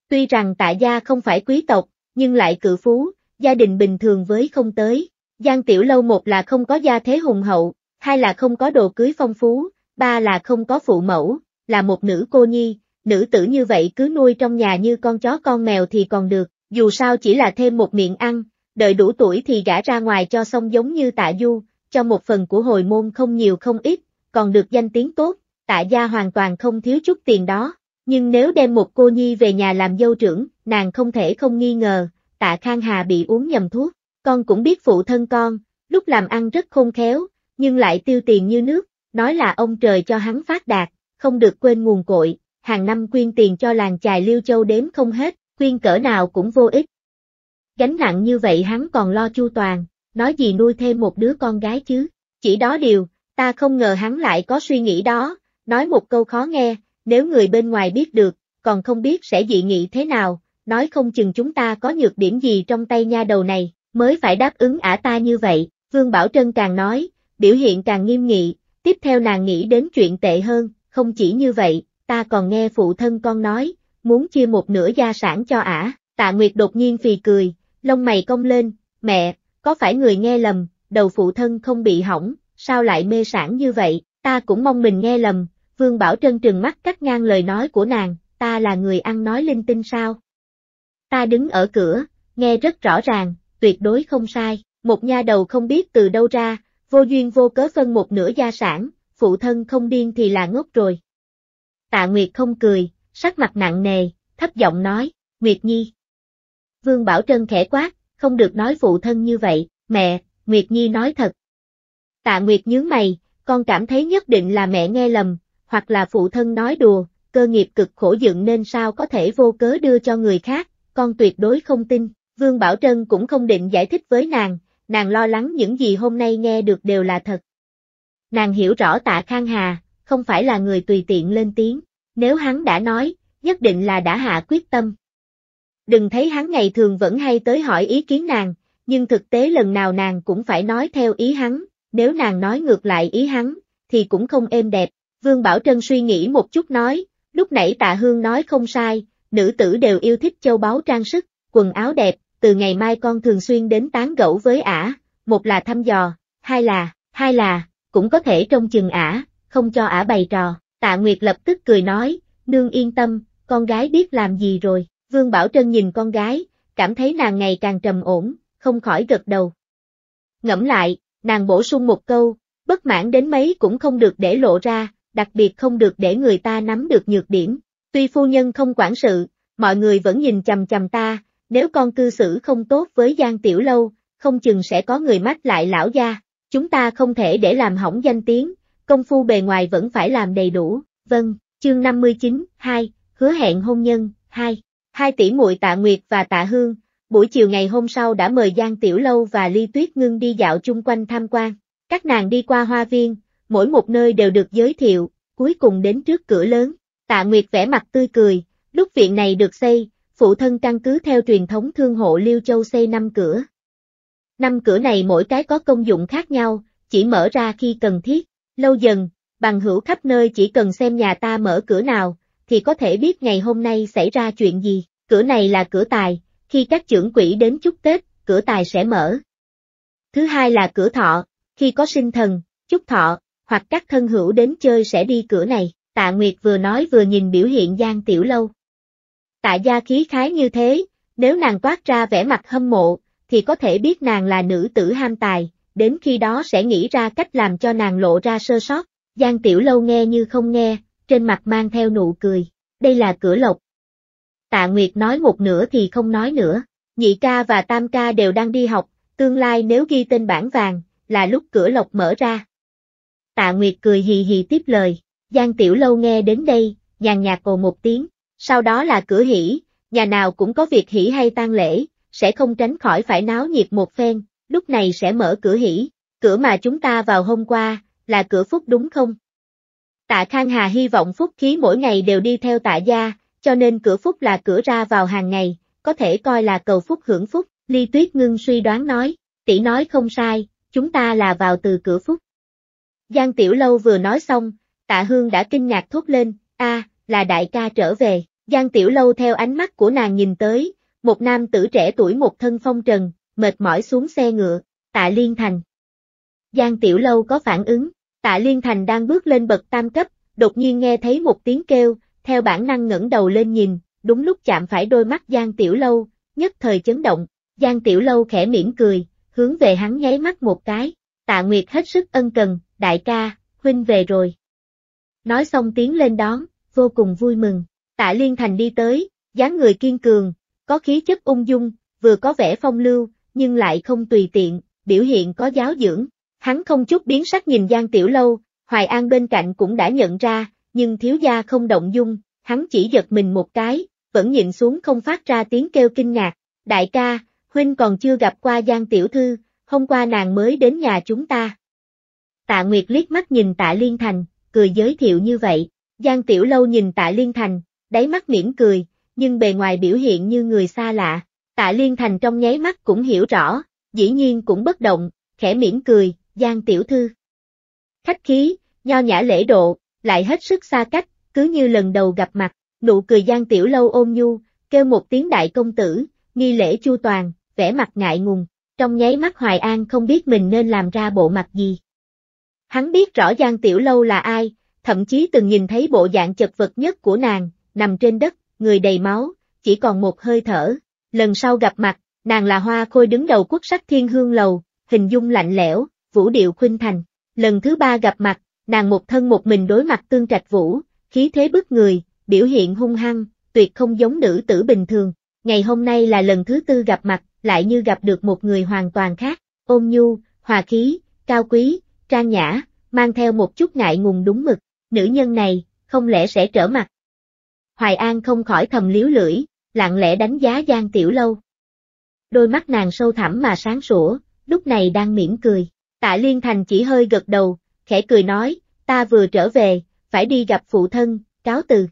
Tuy rằng tạ gia không phải quý tộc, nhưng lại cự phú, gia đình bình thường với không tới, Giang Tiểu Lâu một là không có gia thế hùng hậu, hai là không có đồ cưới phong phú, ba là không có phụ mẫu, là một nữ cô nhi, nữ tử như vậy cứ nuôi trong nhà như con chó con mèo thì còn được, dù sao chỉ là thêm một miệng ăn, đợi đủ tuổi thì gã ra ngoài cho xong giống như tạ du, cho một phần của hồi môn không nhiều không ít, còn được danh tiếng tốt, tạ gia hoàn toàn không thiếu chút tiền đó, nhưng nếu đem một cô nhi về nhà làm dâu trưởng, nàng không thể không nghi ngờ, tạ Khang Hà bị uống nhầm thuốc, con cũng biết phụ thân con, lúc làm ăn rất khôn khéo, nhưng lại tiêu tiền như nước, nói là ông trời cho hắn phát đạt, không được quên nguồn cội, hàng năm quyên tiền cho làng chài Liêu Châu đếm không hết, khuyên cỡ nào cũng vô ích. Gánh nặng như vậy hắn còn lo chu toàn, nói gì nuôi thêm một đứa con gái chứ, chỉ đó điều, ta không ngờ hắn lại có suy nghĩ đó, nói một câu khó nghe, nếu người bên ngoài biết được, còn không biết sẽ dị nghị thế nào, nói không chừng chúng ta có nhược điểm gì trong tay nha đầu này, mới phải đáp ứng ả ta như vậy, Vương Bảo Trân càng nói, biểu hiện càng nghiêm nghị, tiếp theo nàng nghĩ đến chuyện tệ hơn, không chỉ như vậy, ta còn nghe phụ thân con nói, muốn chia một nửa gia sản cho ả, tạ nguyệt đột nhiên phì cười, lông mày cong lên, mẹ, có phải người nghe lầm, đầu phụ thân không bị hỏng, sao lại mê sản như vậy, ta cũng mong mình nghe lầm, Vương Bảo Trân trừng mắt cắt ngang lời nói của nàng, ta là người ăn nói linh tinh sao? Ta đứng ở cửa, nghe rất rõ ràng, tuyệt đối không sai, một nha đầu không biết từ đâu ra, vô duyên vô cớ phân một nửa gia sản, phụ thân không điên thì là ngốc rồi. Tạ Nguyệt không cười, sắc mặt nặng nề, thấp giọng nói, Nguyệt Nhi. Vương Bảo Trân khẽ quát, không được nói phụ thân như vậy, mẹ, Nguyệt Nhi nói thật. Tạ Nguyệt nhướng mày, con cảm thấy nhất định là mẹ nghe lầm, hoặc là phụ thân nói đùa, cơ nghiệp cực khổ dựng nên sao có thể vô cớ đưa cho người khác, con tuyệt đối không tin. Vương Bảo Trân cũng không định giải thích với nàng, nàng lo lắng những gì hôm nay nghe được đều là thật. Nàng hiểu rõ tạ Khang Hà, không phải là người tùy tiện lên tiếng nếu hắn đã nói, nhất định là đã hạ quyết tâm. Đừng thấy hắn ngày thường vẫn hay tới hỏi ý kiến nàng, nhưng thực tế lần nào nàng cũng phải nói theo ý hắn, nếu nàng nói ngược lại ý hắn, thì cũng không êm đẹp. Vương Bảo Trân suy nghĩ một chút nói, lúc nãy tạ hương nói không sai, nữ tử đều yêu thích châu báu trang sức, quần áo đẹp, từ ngày mai con thường xuyên đến tán gẫu với ả, một là thăm dò, hai là, hai là, cũng có thể trông chừng ả, không cho ả bày trò. Tạ Nguyệt lập tức cười nói, nương yên tâm, con gái biết làm gì rồi. Vương Bảo Trân nhìn con gái, cảm thấy nàng ngày càng trầm ổn, không khỏi gật đầu. Ngẫm lại, nàng bổ sung một câu, bất mãn đến mấy cũng không được để lộ ra, đặc biệt không được để người ta nắm được nhược điểm. Tuy phu nhân không quản sự, mọi người vẫn nhìn chầm chầm ta, nếu con cư xử không tốt với Giang Tiểu Lâu, không chừng sẽ có người mắc lại lão gia, chúng ta không thể để làm hỏng danh tiếng, công phu bề ngoài vẫn phải làm đầy đủ, vâng, chương 59, 2, hứa hẹn hôn nhân, 2. Hai tỷ muội Tạ Nguyệt và Tạ Hương, buổi chiều ngày hôm sau đã mời Giang Tiểu Lâu và Ly Tuyết Ngưng đi dạo chung quanh tham quan. Các nàng đi qua hoa viên, mỗi một nơi đều được giới thiệu, cuối cùng đến trước cửa lớn. Tạ Nguyệt vẽ mặt tươi cười, lúc viện này được xây, phụ thân căn cứ theo truyền thống thương hộ Liêu Châu xây năm cửa. Năm cửa này mỗi cái có công dụng khác nhau, chỉ mở ra khi cần thiết. Lâu dần, bằng hữu khắp nơi chỉ cần xem nhà ta mở cửa nào, thì có thể biết ngày hôm nay xảy ra chuyện gì. Cửa này là cửa tài, khi các trưởng quỹ đến chúc Tết, cửa tài sẽ mở. Thứ hai là cửa thọ, khi có sinh thần, chúc thọ, hoặc các thân hữu đến chơi sẽ đi cửa này. Tạ Nguyệt vừa nói vừa nhìn biểu hiện Giang Tiểu Lâu. Tạ gia khí khái như thế, nếu nàng toát ra vẻ mặt hâm mộ, thì có thể biết nàng là nữ tử ham tài, đến khi đó sẽ nghĩ ra cách làm cho nàng lộ ra sơ sót. Giang Tiểu Lâu nghe như không nghe, trên mặt mang theo nụ cười, đây là cửa lộc. Tạ Nguyệt nói một nửa thì không nói nữa, nhị ca và tam ca đều đang đi học, tương lai nếu ghi tên bản vàng, là lúc cửa lộc mở ra. Tạ Nguyệt cười hì hì tiếp lời, Giang Tiểu Lâu nghe đến đây, nhàn nhạt cồ một tiếng, sau đó là cửa hỉ, nhà nào cũng có việc hỉ hay tang lễ, sẽ không tránh khỏi phải náo nhiệt một phen, lúc này sẽ mở cửa hỉ, cửa mà chúng ta vào hôm qua, là cửa Phúc đúng không? Tạ Khang Hà hy vọng Phúc khí mỗi ngày đều đi theo tạ gia, cho nên cửa Phúc là cửa ra vào hàng ngày, có thể coi là cầu Phúc hưởng Phúc, Ly Tuyết ngưng suy đoán nói, tỷ nói không sai, chúng ta là vào từ cửa Phúc. Giang Tiểu Lâu vừa nói xong, tạ Hương đã kinh ngạc thốt lên, a là đại ca trở về, Giang Tiểu Lâu theo ánh mắt của nàng nhìn tới, một nam tử trẻ tuổi một thân phong trần, mệt mỏi xuống xe ngựa, tạ Liên Thành. Giang Tiểu Lâu có phản ứng, tạ Liên Thành đang bước lên bậc tam cấp, đột nhiên nghe thấy một tiếng kêu, theo bản năng ngẩng đầu lên nhìn, đúng lúc chạm phải đôi mắt Giang Tiểu Lâu, nhất thời chấn động, Giang Tiểu Lâu khẽ mỉm cười, hướng về hắn nháy mắt một cái, tạ Nguyệt hết sức ân cần, đại ca, huynh về rồi. Nói xong tiếng lên đón, vô cùng vui mừng, tạ Liên Thành đi tới, dáng người kiên cường, có khí chất ung dung, vừa có vẻ phong lưu, nhưng lại không tùy tiện, biểu hiện có giáo dưỡng. Hắn không chút biến sắc nhìn Giang Tiểu Lâu, Hoài An bên cạnh cũng đã nhận ra, nhưng thiếu gia không động dung, hắn chỉ giật mình một cái, vẫn nhìn xuống không phát ra tiếng kêu kinh ngạc. Đại ca, huynh còn chưa gặp qua Giang Tiểu Thư, hôm qua nàng mới đến nhà chúng ta. Tạ Nguyệt liếc mắt nhìn Tạ Liên Thành, cười giới thiệu như vậy. Giang Tiểu Lâu nhìn Tạ Liên Thành, đáy mắt mỉm cười, nhưng bề ngoài biểu hiện như người xa lạ. Tạ Liên Thành trong nháy mắt cũng hiểu rõ, dĩ nhiên cũng bất động, khẽ mỉm cười, Giang tiểu thư. Khách khí, nho nhã lễ độ, lại hết sức xa cách, cứ như lần đầu gặp mặt, nụ cười Giang tiểu lâu ôm nhu, kêu một tiếng đại công tử, nghi lễ chu toàn, vẻ mặt ngại ngùng, trong nháy mắt Hoài An không biết mình nên làm ra bộ mặt gì. Hắn biết rõ Giang tiểu lâu là ai, thậm chí từng nhìn thấy bộ dạng chật vật nhất của nàng, nằm trên đất, người đầy máu, chỉ còn một hơi thở, lần sau gặp mặt, nàng là hoa khôi đứng đầu quốc sắc thiên hương lầu, hình dung lạnh lẽo, vũ điệu khuynh thành. Lần thứ ba gặp mặt, nàng một thân một mình đối mặt tương trạch vũ, khí thế bức người, biểu hiện hung hăng, tuyệt không giống nữ tử bình thường. Ngày hôm nay là lần thứ tư gặp mặt, lại như gặp được một người hoàn toàn khác, ôn nhu, hòa khí, cao quý, trang nhã, mang theo một chút ngại ngùng đúng mực, nữ nhân này, không lẽ sẽ trở mặt. Hoài An không khỏi thầm liếu lưỡi, lặng lẽ đánh giá Giang Tiểu Lâu. Đôi mắt nàng sâu thẳm mà sáng sủa, lúc này đang mỉm cười. Tạ Liên Thành chỉ hơi gật đầu, khẽ cười nói, ta vừa trở về, phải đi gặp phụ thân, cáo từ.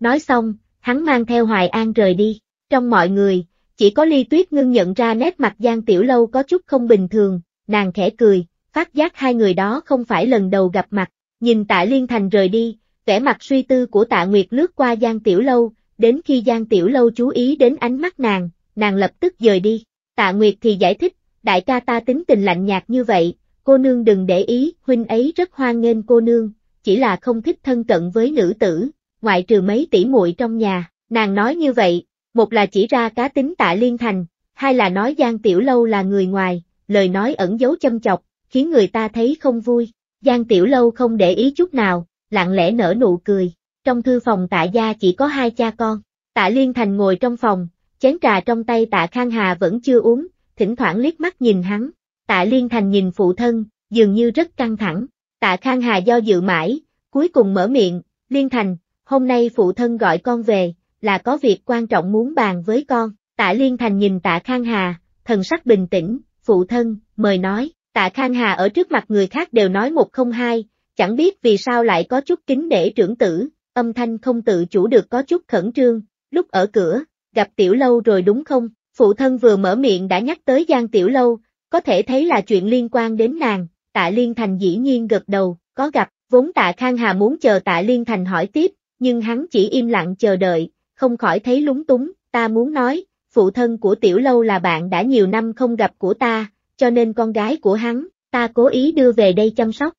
Nói xong, hắn mang theo Hoài An rời đi. Trong mọi người, chỉ có Ly Tuyết ngưng nhận ra nét mặt Giang Tiểu Lâu có chút không bình thường, nàng khẽ cười, phát giác hai người đó không phải lần đầu gặp mặt, nhìn Tạ Liên Thành rời đi, vẻ mặt suy tư của Tạ Nguyệt lướt qua Giang Tiểu Lâu, đến khi Giang Tiểu Lâu chú ý đến ánh mắt nàng, nàng lập tức rời đi. Tạ Nguyệt thì giải thích, đại ca ta tính tình lạnh nhạt như vậy, cô nương đừng để ý, huynh ấy rất hoan nghênh cô nương, chỉ là không thích thân cận với nữ tử, ngoại trừ mấy tỷ muội trong nhà, nàng nói như vậy, một là chỉ ra cá tính tạ liên thành, hai là nói Giang Tiểu Lâu là người ngoài, lời nói ẩn giấu châm chọc, khiến người ta thấy không vui, Giang Tiểu Lâu không để ý chút nào, lặng lẽ nở nụ cười, trong thư phòng tạ gia chỉ có hai cha con. Tạ Liên Thành ngồi trong phòng, chén trà trong tay tạ Khang Hà vẫn chưa uống, thỉnh thoảng liếc mắt nhìn hắn. Tạ Liên Thành nhìn phụ thân, dường như rất căng thẳng. Tạ Khang Hà do dự mãi, cuối cùng mở miệng, Liên Thành, hôm nay phụ thân gọi con về, là có việc quan trọng muốn bàn với con. Tạ Liên Thành nhìn tạ Khang Hà, thần sắc bình tĩnh, phụ thân, mời nói, tạ Khang Hà ở trước mặt người khác đều nói một không hai, chẳng biết vì sao lại có chút kính để trưởng tử, Âm thanh không tự chủ được có chút khẩn trương, lúc ở cửa, gặp tiểu lâu rồi đúng không? Phụ thân vừa mở miệng đã nhắc tới Giang Tiểu Lâu, có thể thấy là chuyện liên quan đến nàng, tạ Liên Thành dĩ nhiên gật đầu, có gặp, vốn tạ Khang Hà muốn chờ tạ Liên Thành hỏi tiếp, nhưng hắn chỉ im lặng chờ đợi, không khỏi thấy lúng túng, ta muốn nói, phụ thân của Tiểu Lâu là bạn đã nhiều năm không gặp của ta, cho nên con gái của hắn, ta cố ý đưa về đây chăm sóc.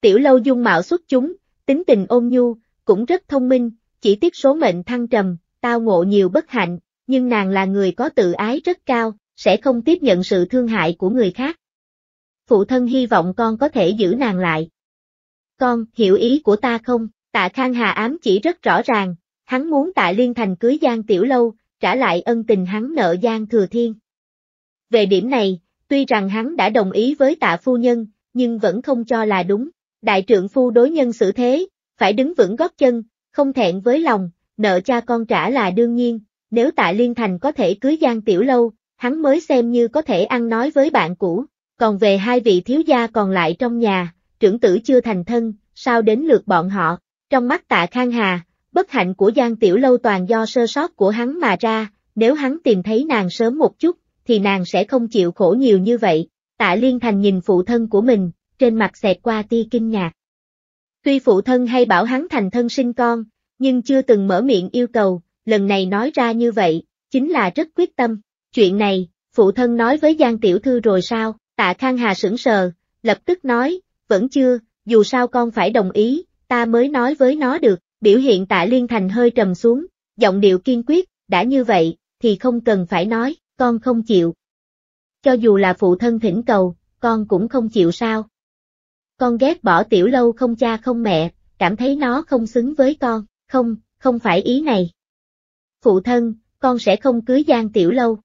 Tiểu Lâu dung mạo xuất chúng, tính tình ôn nhu, cũng rất thông minh, chỉ tiếc số mệnh thăng trầm, tao ngộ nhiều bất hạnh, nhưng nàng là người có tự ái rất cao, sẽ không tiếp nhận sự thương hại của người khác. Phụ thân hy vọng con có thể giữ nàng lại. Con, hiểu ý của ta không? Tạ Khang Hà ám chỉ rất rõ ràng, hắn muốn Tạ Liên Thành cưới Giang Tiểu Lâu, trả lại ân tình hắn nợ Giang Thừa Thiên. Về điểm này, tuy rằng hắn đã đồng ý với Tạ Phu Nhân, nhưng vẫn không cho là đúng. Đại Trưởng phu đối nhân xử thế, phải đứng vững gót chân, không thẹn với lòng, nợ cha con trả là đương nhiên, nếu tạ Liên Thành có thể cưới Giang Tiểu Lâu, hắn mới xem như có thể ăn nói với bạn cũ, còn về hai vị thiếu gia còn lại trong nhà, trưởng tử chưa thành thân, sao đến lượt bọn họ, trong mắt tạ Khang Hà, bất hạnh của Giang Tiểu Lâu toàn do sơ sót của hắn mà ra, nếu hắn tìm thấy nàng sớm một chút, thì nàng sẽ không chịu khổ nhiều như vậy, tạ Liên Thành nhìn phụ thân của mình, trên mặt xẹt qua ti kinh ngạc. Tuy phụ thân hay bảo hắn thành thân sinh con, nhưng chưa từng mở miệng yêu cầu, lần này nói ra như vậy, chính là rất quyết tâm. Chuyện này, phụ thân nói với Giang Tiểu Thư rồi sao, tạ Khang Hà sững sờ, lập tức nói, vẫn chưa, dù sao con phải đồng ý, ta mới nói với nó được, biểu hiện tạ Liên Thành hơi trầm xuống, giọng điệu kiên quyết, đã như vậy, thì không cần phải nói, con không chịu. Cho dù là phụ thân thỉnh cầu, con cũng không chịu sao, con ghét bỏ tiểu lâu không cha không mẹ, cảm thấy nó không xứng với con, không, không phải ý này. Phụ thân, con sẽ không cưới Giang tiểu lâu.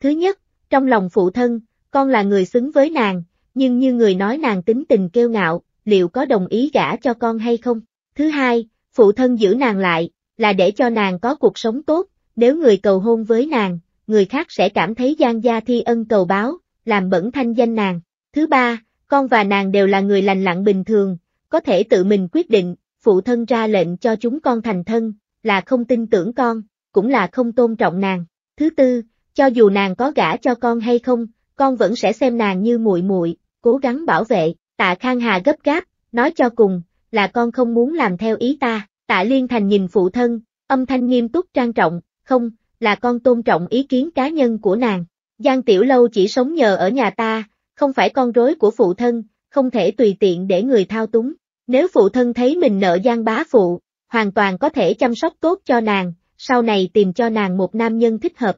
Thứ nhất, trong lòng phụ thân, con là người xứng với nàng, nhưng như người nói nàng tính tình kêu ngạo, liệu có đồng ý gả cho con hay không? Thứ hai, phụ thân giữ nàng lại, là để cho nàng có cuộc sống tốt, nếu người cầu hôn với nàng, người khác sẽ cảm thấy Giang Gia Thi ân cầu báo, làm bẩn thanh danh nàng. Thứ ba, con và nàng đều là người lành lặng bình thường, có thể tự mình quyết định, phụ thân ra lệnh cho chúng con thành thân, là không tin tưởng con, cũng là không tôn trọng nàng. Thứ tư, cho dù nàng có gả cho con hay không, con vẫn sẽ xem nàng như muội muội, cố gắng bảo vệ. Tạ Khang Hà gấp gáp, nói cho cùng, là con không muốn làm theo ý ta. Tạ Liên Thành nhìn phụ thân, âm thanh nghiêm túc trang trọng, không, là con tôn trọng ý kiến cá nhân của nàng. Giang Tiểu Lâu chỉ sống nhờ ở nhà ta, không phải con rối của phụ thân, không thể tùy tiện để người thao túng. Nếu phụ thân thấy mình nợ gian bá phụ, hoàn toàn có thể chăm sóc tốt cho nàng, sau này tìm cho nàng một nam nhân thích hợp.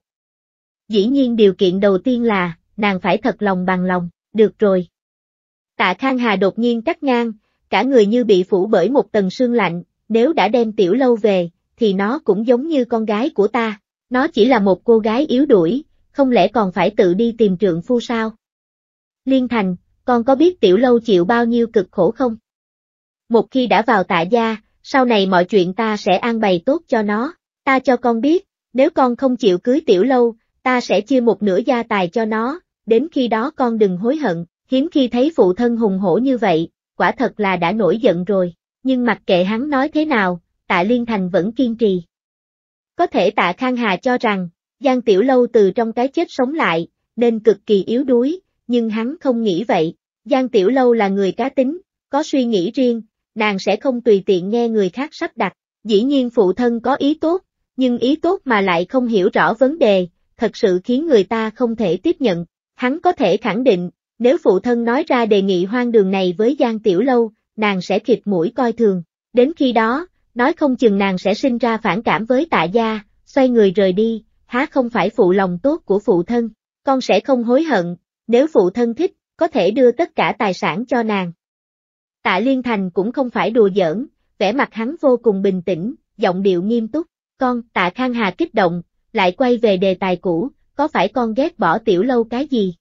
Dĩ nhiên điều kiện đầu tiên là, nàng phải thật lòng bằng lòng, được rồi. Tạ Khang Hà đột nhiên cắt ngang, cả người như bị phủ bởi một tầng sương lạnh, nếu đã đem tiểu lâu về, thì nó cũng giống như con gái của ta, nó chỉ là một cô gái yếu đuổi, không lẽ còn phải tự đi tìm trượng phu sao? Liên Thành, con có biết tiểu lâu chịu bao nhiêu cực khổ không? Một khi đã vào tạ gia, sau này mọi chuyện ta sẽ an bày tốt cho nó, ta cho con biết, nếu con không chịu cưới tiểu lâu, ta sẽ chia một nửa gia tài cho nó, đến khi đó con đừng hối hận, hiếm khi thấy phụ thân hùng hổ như vậy, quả thật là đã nổi giận rồi, nhưng mặc kệ hắn nói thế nào, tạ Liên Thành vẫn kiên trì. Có thể tạ Khang Hà cho rằng, Giang Tiểu Lâu từ trong cái chết sống lại, nên cực kỳ yếu đuối, nhưng hắn không nghĩ vậy. Giang Tiểu Lâu là người cá tính, có suy nghĩ riêng, nàng sẽ không tùy tiện nghe người khác sắp đặt. Dĩ nhiên phụ thân có ý tốt, nhưng ý tốt mà lại không hiểu rõ vấn đề, thật sự khiến người ta không thể tiếp nhận. Hắn có thể khẳng định, nếu phụ thân nói ra đề nghị hoang đường này với Giang Tiểu Lâu, nàng sẽ khịt mũi coi thường. Đến khi đó, nói không chừng nàng sẽ sinh ra phản cảm với tạ gia, xoay người rời đi, há không phải phụ lòng tốt của phụ thân, con sẽ không hối hận, nếu phụ thân thích, có thể đưa tất cả tài sản cho nàng. Tạ Liên Thành cũng không phải đùa giỡn, vẻ mặt hắn vô cùng bình tĩnh, giọng điệu nghiêm túc. Con, Tạ Khang Hà kích động, lại quay về đề tài cũ, có phải con ghét bỏ tiểu lâu cái gì?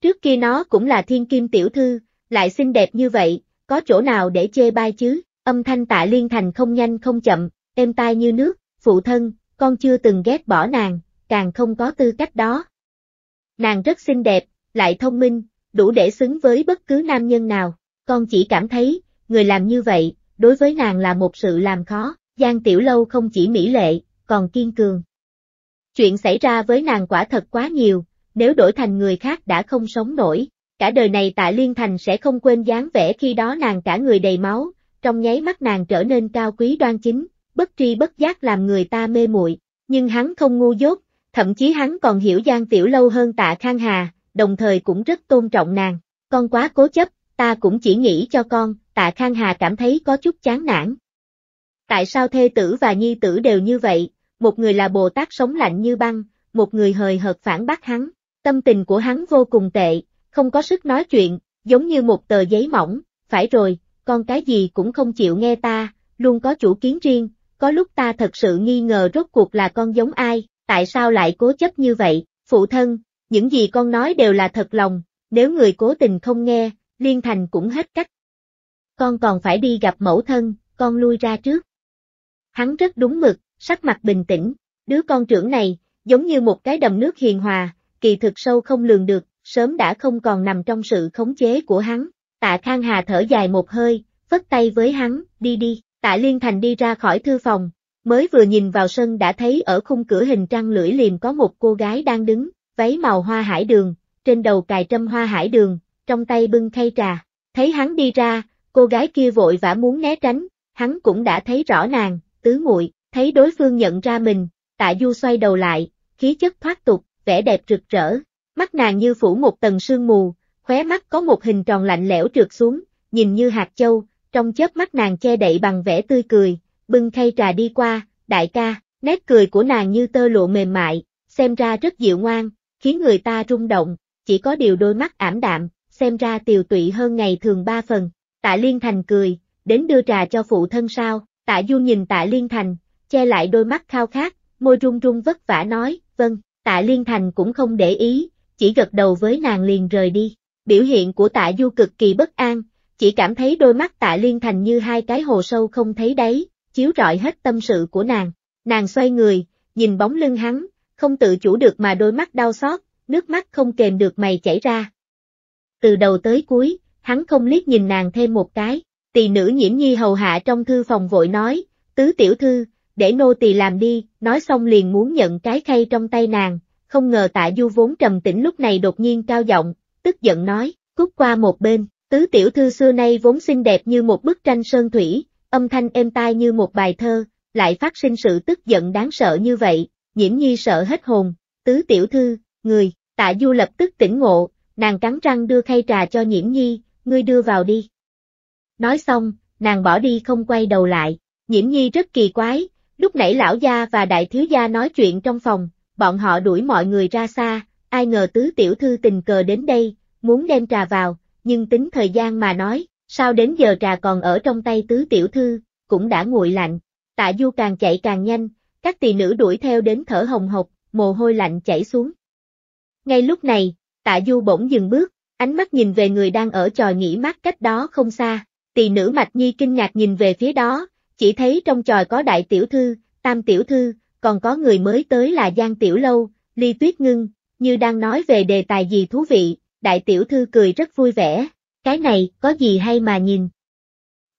Trước kia nó cũng là thiên kim tiểu thư, lại xinh đẹp như vậy, có chỗ nào để chê bai chứ? Âm thanh Tạ Liên Thành không nhanh không chậm, êm tai như nước, phụ thân, con chưa từng ghét bỏ nàng, càng không có tư cách đó. Nàng rất xinh đẹp, lại thông minh, đủ để xứng với bất cứ nam nhân nào. Con chỉ cảm thấy, người làm như vậy, đối với nàng là một sự làm khó. Giang Tiểu Lâu không chỉ mỹ lệ, còn kiên cường. Chuyện xảy ra với nàng quả thật quá nhiều, nếu đổi thành người khác đã không sống nổi. Cả đời này tạ Liên Thành sẽ không quên dáng vẻ khi đó nàng cả người đầy máu, trong nháy mắt nàng trở nên cao quý đoan chính, bất tri bất giác làm người ta mê muội. Nhưng hắn không ngu dốt, thậm chí hắn còn hiểu Giang Tiểu Lâu hơn tạ Khang Hà, đồng thời cũng rất tôn trọng nàng. Con quá cố chấp, ta cũng chỉ nghĩ cho con, tạ Khang Hà cảm thấy có chút chán nản. Tại sao thê tử và nhi tử đều như vậy, một người là Bồ Tát sống lạnh như băng, một người hời hợt phản bác hắn, tâm tình của hắn vô cùng tệ, không có sức nói chuyện, giống như một tờ giấy mỏng, phải rồi, con cái gì cũng không chịu nghe ta, luôn có chủ kiến riêng, có lúc ta thật sự nghi ngờ rốt cuộc là con giống ai, tại sao lại cố chấp như vậy, phụ thân, những gì con nói đều là thật lòng, nếu người cố tình không nghe, Liên Thành cũng hết cách. Con còn phải đi gặp mẫu thân, con lui ra trước. Hắn rất đúng mực, sắc mặt bình tĩnh, đứa con trưởng này, giống như một cái đầm nước hiền hòa, kỳ thực sâu không lường được, sớm đã không còn nằm trong sự khống chế của hắn. Tạ Khang Hà thở dài một hơi, phất tay với hắn, đi đi, tạ Liên Thành đi ra khỏi thư phòng, mới vừa nhìn vào sân đã thấy ở khung cửa hình trăng lưỡi liềm có một cô gái đang đứng, váy màu hoa hải đường, trên đầu cài trâm hoa hải đường, trong tay bưng khay trà. Thấy hắn đi ra, cô gái kia vội vã muốn né tránh, hắn cũng đã thấy rõ nàng, tứ muội, thấy đối phương nhận ra mình, tạ du xoay đầu lại, khí chất thoát tục, vẻ đẹp rực rỡ, mắt nàng như phủ một tầng sương mù, khóe mắt có một hình tròn lạnh lẽo trượt xuống, nhìn như hạt châu, trong chớp mắt nàng che đậy bằng vẻ tươi cười, bưng khay trà đi qua, đại ca, nét cười của nàng như tơ lụa mềm mại, xem ra rất dịu ngoan, khiến người ta rung động, chỉ có điều đôi mắt ảm đạm, xem ra tiều tụy hơn ngày thường ba phần. Tạ Liên Thành cười, đến đưa trà cho phụ thân sao, tạ Du nhìn tạ Liên Thành, che lại đôi mắt khao khát, môi run run vất vả nói, vâng, tạ Liên Thành cũng không để ý, chỉ gật đầu với nàng liền rời đi. Biểu hiện của tạ Du cực kỳ bất an, chỉ cảm thấy đôi mắt tạ Liên Thành như hai cái hồ sâu không thấy đáy, chiếu rọi hết tâm sự của nàng. Nàng xoay người, nhìn bóng lưng hắn, không tự chủ được mà đôi mắt đau xót, nước mắt không kềm được mày chảy ra. Từ đầu tới cuối, hắn không liếc nhìn nàng thêm một cái, tỳ nữ nhiễm nhi hầu hạ trong thư phòng vội nói, tứ tiểu thư, để nô tỳ làm đi, nói xong liền muốn nhận cái khay trong tay nàng, không ngờ tạ du vốn trầm tĩnh lúc này đột nhiên cao giọng, tức giận nói, cút qua một bên, tứ tiểu thư xưa nay vốn xinh đẹp như một bức tranh sơn thủy, âm thanh êm tai như một bài thơ, lại phát sinh sự tức giận đáng sợ như vậy, Diễm Nhi sợ hết hồn, tứ tiểu thư, người, tạ du lập tức tỉnh ngộ, nàng cắn răng đưa khay trà cho Nhiễm Nhi, ngươi đưa vào đi. Nói xong, nàng bỏ đi không quay đầu lại, Nhiễm Nhi rất kỳ quái, lúc nãy lão gia và đại thiếu gia nói chuyện trong phòng, bọn họ đuổi mọi người ra xa, ai ngờ tứ tiểu thư tình cờ đến đây, muốn đem trà vào, nhưng tính thời gian mà nói, sao đến giờ trà còn ở trong tay tứ tiểu thư, cũng đã nguội lạnh. Tạ Du càng chạy càng nhanh, các tỳ nữ đuổi theo đến thở hồng hộc, mồ hôi lạnh chảy xuống. Ngay lúc này, tạ du bỗng dừng bước, ánh mắt nhìn về người đang ở tròi nghỉ mát cách đó không xa. Tỳ nữ Mạch Nhi kinh ngạc nhìn về phía đó, chỉ thấy trong tròi có đại tiểu thư, tam tiểu thư, còn có người mới tới là Giang Tiểu Lâu, Ly Tuyết Ngưng, như đang nói về đề tài gì thú vị, đại tiểu thư cười rất vui vẻ, cái này có gì hay mà nhìn.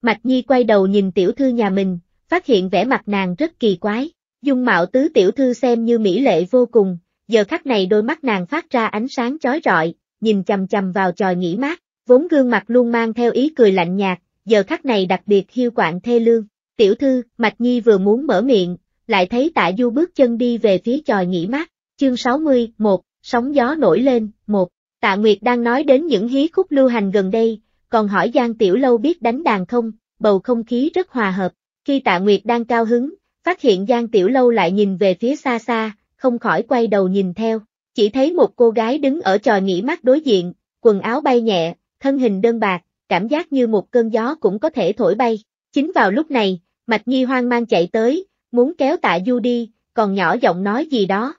Mạch Nhi quay đầu nhìn tiểu thư nhà mình, phát hiện vẻ mặt nàng rất kỳ quái. Dung mạo tứ tiểu thư xem như mỹ lệ vô cùng, giờ khắc này đôi mắt nàng phát ra ánh sáng chói rọi, nhìn chầm chầm vào tròi nghỉ mát, vốn gương mặt luôn mang theo ý cười lạnh nhạt, giờ khắc này đặc biệt hiu quạng thê lương. Tiểu thư, Mạch Nhi vừa muốn mở miệng, lại thấy tạ du bước chân đi về phía tròi nghỉ mát, chương 60, 1, sóng gió nổi lên, 1, tạ Nguyệt đang nói đến những hí khúc lưu hành gần đây, còn hỏi Giang Tiểu Lâu biết đánh đàn không, bầu không khí rất hòa hợp, khi tạ Nguyệt đang cao hứng, phát hiện Giang Tiểu Lâu lại nhìn về phía xa xa, không khỏi quay đầu nhìn theo, chỉ thấy một cô gái đứng ở trò nghỉ mắt đối diện, quần áo bay nhẹ, thân hình đơn bạc, cảm giác như một cơn gió cũng có thể thổi bay. Chính vào lúc này, Mạch Nhi hoang mang chạy tới, muốn kéo Tạ Du đi, còn nhỏ giọng nói gì đó.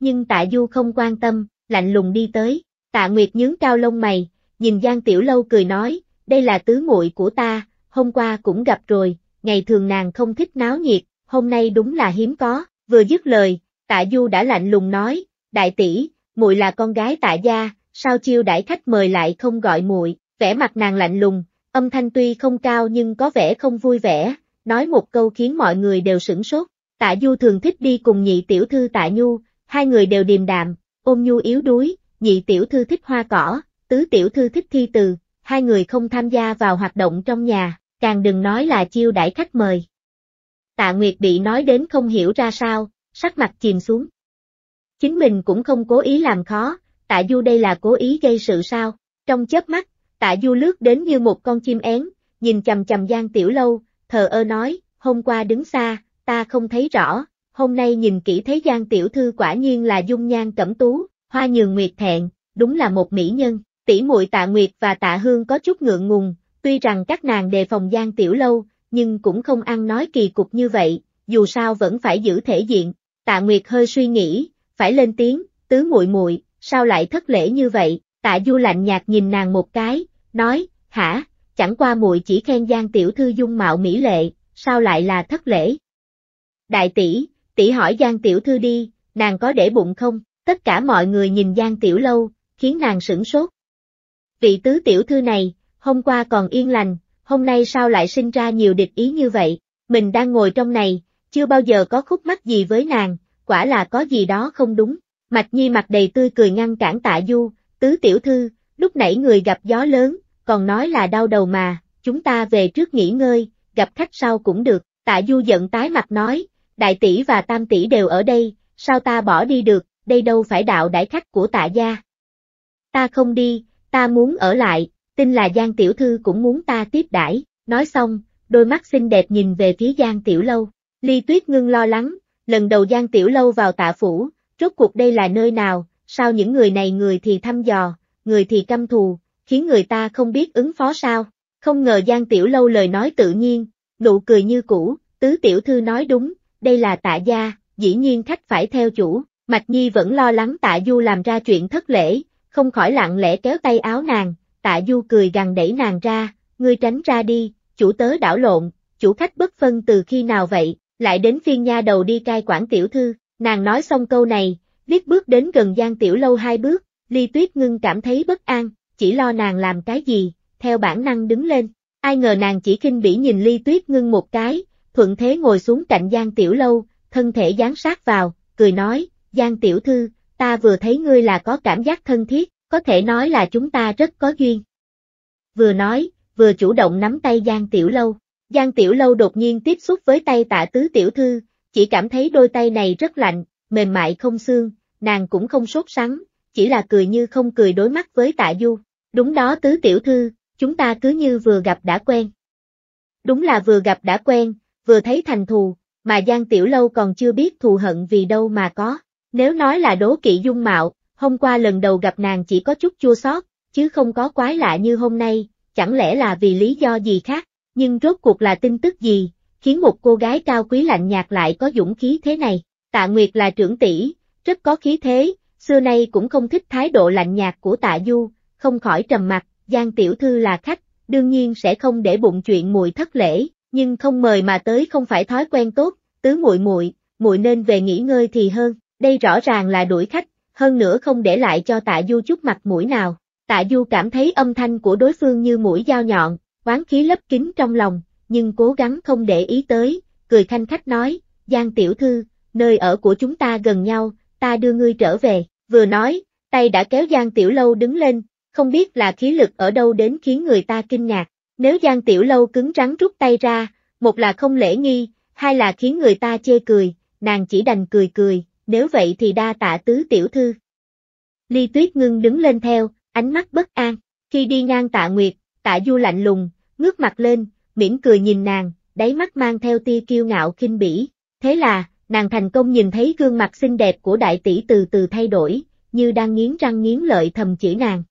Nhưng Tạ Du không quan tâm, lạnh lùng đi tới, Tạ Nguyệt nhướng cao lông mày, nhìn Giang Tiểu Lâu cười nói, đây là tứ muội của ta, hôm qua cũng gặp rồi, ngày thường nàng không thích náo nhiệt, hôm nay đúng là hiếm có, vừa dứt lời, tạ du đã lạnh lùng nói, đại tỷ, muội là con gái tạ gia, sao chiêu đãi khách mời lại không gọi muội, vẻ mặt nàng lạnh lùng, âm thanh tuy không cao nhưng có vẻ không vui vẻ, nói một câu khiến mọi người đều sửng sốt, tạ du thường thích đi cùng nhị tiểu thư tạ nhu, hai người đều điềm đạm, ôm nhu yếu đuối, nhị tiểu thư thích hoa cỏ, tứ tiểu thư thích thi từ, hai người không tham gia vào hoạt động trong nhà, càng đừng nói là chiêu đãi khách mời. Tạ Nguyệt bị nói đến không hiểu ra sao, sắc mặt chìm xuống. Chính mình cũng không cố ý làm khó, Tạ Du đây là cố ý gây sự sao? Trong chớp mắt, Tạ Du lướt đến như một con chim én, nhìn chầm chầm Giang Tiểu Lâu, thờ ơ nói, hôm qua đứng xa, ta không thấy rõ, hôm nay nhìn kỹ thấy Giang Tiểu Thư quả nhiên là dung nhan cẩm tú, hoa nhường nguyệt thẹn, đúng là một mỹ nhân, tỷ muội Tạ Nguyệt và Tạ Hương có chút ngượng ngùng, tuy rằng các nàng đề phòng Giang Tiểu Lâu, nhưng cũng không ăn nói kỳ cục như vậy, dù sao vẫn phải giữ thể diện. Tạ Nguyệt hơi suy nghĩ, phải lên tiếng, tứ muội muội, sao lại thất lễ như vậy? Tạ Du lạnh nhạt nhìn nàng một cái, nói, hả, chẳng qua muội chỉ khen Giang tiểu thư dung mạo mỹ lệ, sao lại là thất lễ? Đại tỷ, tỷ hỏi Giang tiểu thư đi, nàng có để bụng không? Tất cả mọi người nhìn Giang tiểu lâu, khiến nàng sửng sốt. Vị tứ tiểu thư này, hôm qua còn yên lành, hôm nay sao lại sinh ra nhiều địch ý như vậy, mình đang ngồi trong này, chưa bao giờ có khúc mắc gì với nàng, quả là có gì đó không đúng. Mạch Nhi mặt đầy tươi cười ngăn cản tạ du, tứ tiểu thư, lúc nãy người gặp gió lớn, còn nói là đau đầu mà, chúng ta về trước nghỉ ngơi, gặp khách sau cũng được, tạ du giận tái mặt nói, đại tỷ và tam tỷ đều ở đây, sao ta bỏ đi được, đây đâu phải đạo đại khách của tạ gia. Ta không đi, ta muốn ở lại, tin là Giang Tiểu Thư cũng muốn ta tiếp đãi nói xong, đôi mắt xinh đẹp nhìn về phía Giang Tiểu Lâu. Ly Tuyết ngưng lo lắng, lần đầu Giang Tiểu Lâu vào tạ phủ, rốt cuộc đây là nơi nào, sao những người này người thì thăm dò, người thì căm thù, khiến người ta không biết ứng phó sao. Không ngờ Giang Tiểu Lâu lời nói tự nhiên, nụ cười như cũ, tứ Tiểu Thư nói đúng, đây là tạ gia, dĩ nhiên khách phải theo chủ, Mạch Nhi vẫn lo lắng tạ du làm ra chuyện thất lễ, không khỏi lặng lẽ kéo tay áo nàng, tạ du cười gằn đẩy nàng ra, ngươi tránh ra đi, chủ tớ đảo lộn, chủ khách bất phân từ khi nào vậy, lại đến phiên nha đầu đi cai quản tiểu thư, nàng nói xong câu này, liếc bước đến gần gian Tiểu Lâu hai bước, Ly Tuyết Ngưng cảm thấy bất an, chỉ lo nàng làm cái gì, theo bản năng đứng lên, ai ngờ nàng chỉ khinh bỉ nhìn Ly Tuyết Ngưng một cái, thuận thế ngồi xuống cạnh gian Tiểu Lâu, thân thể dán sát vào, cười nói, gian Tiểu Thư, ta vừa thấy ngươi là có cảm giác thân thiết, có thể nói là chúng ta rất có duyên. Vừa nói, vừa chủ động nắm tay Giang Tiểu Lâu. Giang Tiểu Lâu đột nhiên tiếp xúc với tay tạ tứ tiểu thư, chỉ cảm thấy đôi tay này rất lạnh, mềm mại không xương, nàng cũng không sốt sắng, chỉ là cười như không cười đối mắt với tạ du. Đúng đó tứ tiểu thư, chúng ta cứ như vừa gặp đã quen. Đúng là vừa gặp đã quen, vừa thấy thành thù, mà Giang Tiểu Lâu còn chưa biết thù hận vì đâu mà có. Nếu nói là đố kỵ dung mạo, Hôm qua lần đầu gặp nàng chỉ có chút chua xót, chứ không có quái lạ như hôm nay, chẳng lẽ là vì lý do gì khác, nhưng rốt cuộc là tin tức gì, khiến một cô gái cao quý lạnh nhạt lại có dũng khí thế này. Tạ Nguyệt là trưởng tỷ, rất có khí thế, xưa nay cũng không thích thái độ lạnh nhạt của Tạ Du, không khỏi trầm mặt, Giang Tiểu Thư là khách, đương nhiên sẽ không để bụng chuyện muội thất lễ, nhưng không mời mà tới không phải thói quen tốt, tứ muội muội, muội nên về nghỉ ngơi thì hơn, đây rõ ràng là đuổi khách, hơn nữa không để lại cho tạ du chút mặt mũi nào. Tạ du cảm thấy âm thanh của đối phương như mũi dao nhọn, oán khí lấp kín trong lòng, nhưng cố gắng không để ý tới, cười khanh khách nói, Giang tiểu thư, nơi ở của chúng ta gần nhau, ta đưa ngươi trở về, vừa nói, tay đã kéo Giang tiểu lâu đứng lên, không biết là khí lực ở đâu đến khiến người ta kinh ngạc, nếu Giang tiểu lâu cứng rắn rút tay ra, một là không lễ nghi, hai là khiến người ta chê cười, nàng chỉ đành cười cười, nếu vậy thì đa tạ tứ tiểu thư. Ly Tuyết Ngưng đứng lên theo, ánh mắt bất an, khi đi ngang tạ nguyệt, tạ du lạnh lùng, ngước mặt lên, mỉm cười nhìn nàng, đáy mắt mang theo tia kiêu ngạo khinh bỉ, thế là, nàng thành công nhìn thấy gương mặt xinh đẹp của đại tỷ từ từ thay đổi, như đang nghiến răng nghiến lợi thầm chỉ nàng.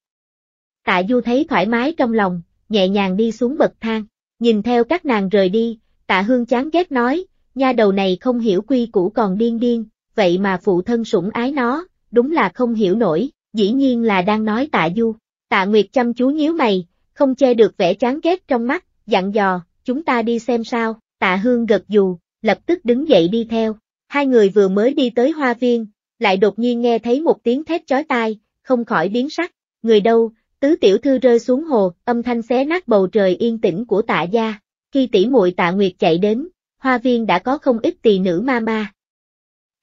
Tạ Du thấy thoải mái trong lòng, nhẹ nhàng đi xuống bậc thang, nhìn theo các nàng rời đi, Tạ Hương chán ghét nói, nha đầu này không hiểu quy củ còn điên điên, vậy mà phụ thân sủng ái nó, đúng là không hiểu nổi, dĩ nhiên là đang nói tạ du. Tạ Nguyệt chăm chú nhíu mày, không che được vẻ chán ghét trong mắt, dặn dò, chúng ta đi xem sao, tạ hương gật dù, lập tức đứng dậy đi theo. Hai người vừa mới đi tới hoa viên, lại đột nhiên nghe thấy một tiếng thét chói tai, không khỏi biến sắc, người đâu, tứ tiểu thư rơi xuống hồ, âm thanh xé nát bầu trời yên tĩnh của tạ gia. Khi tỷ muội tạ Nguyệt chạy đến, hoa viên đã có không ít tỳ nữ ma ma,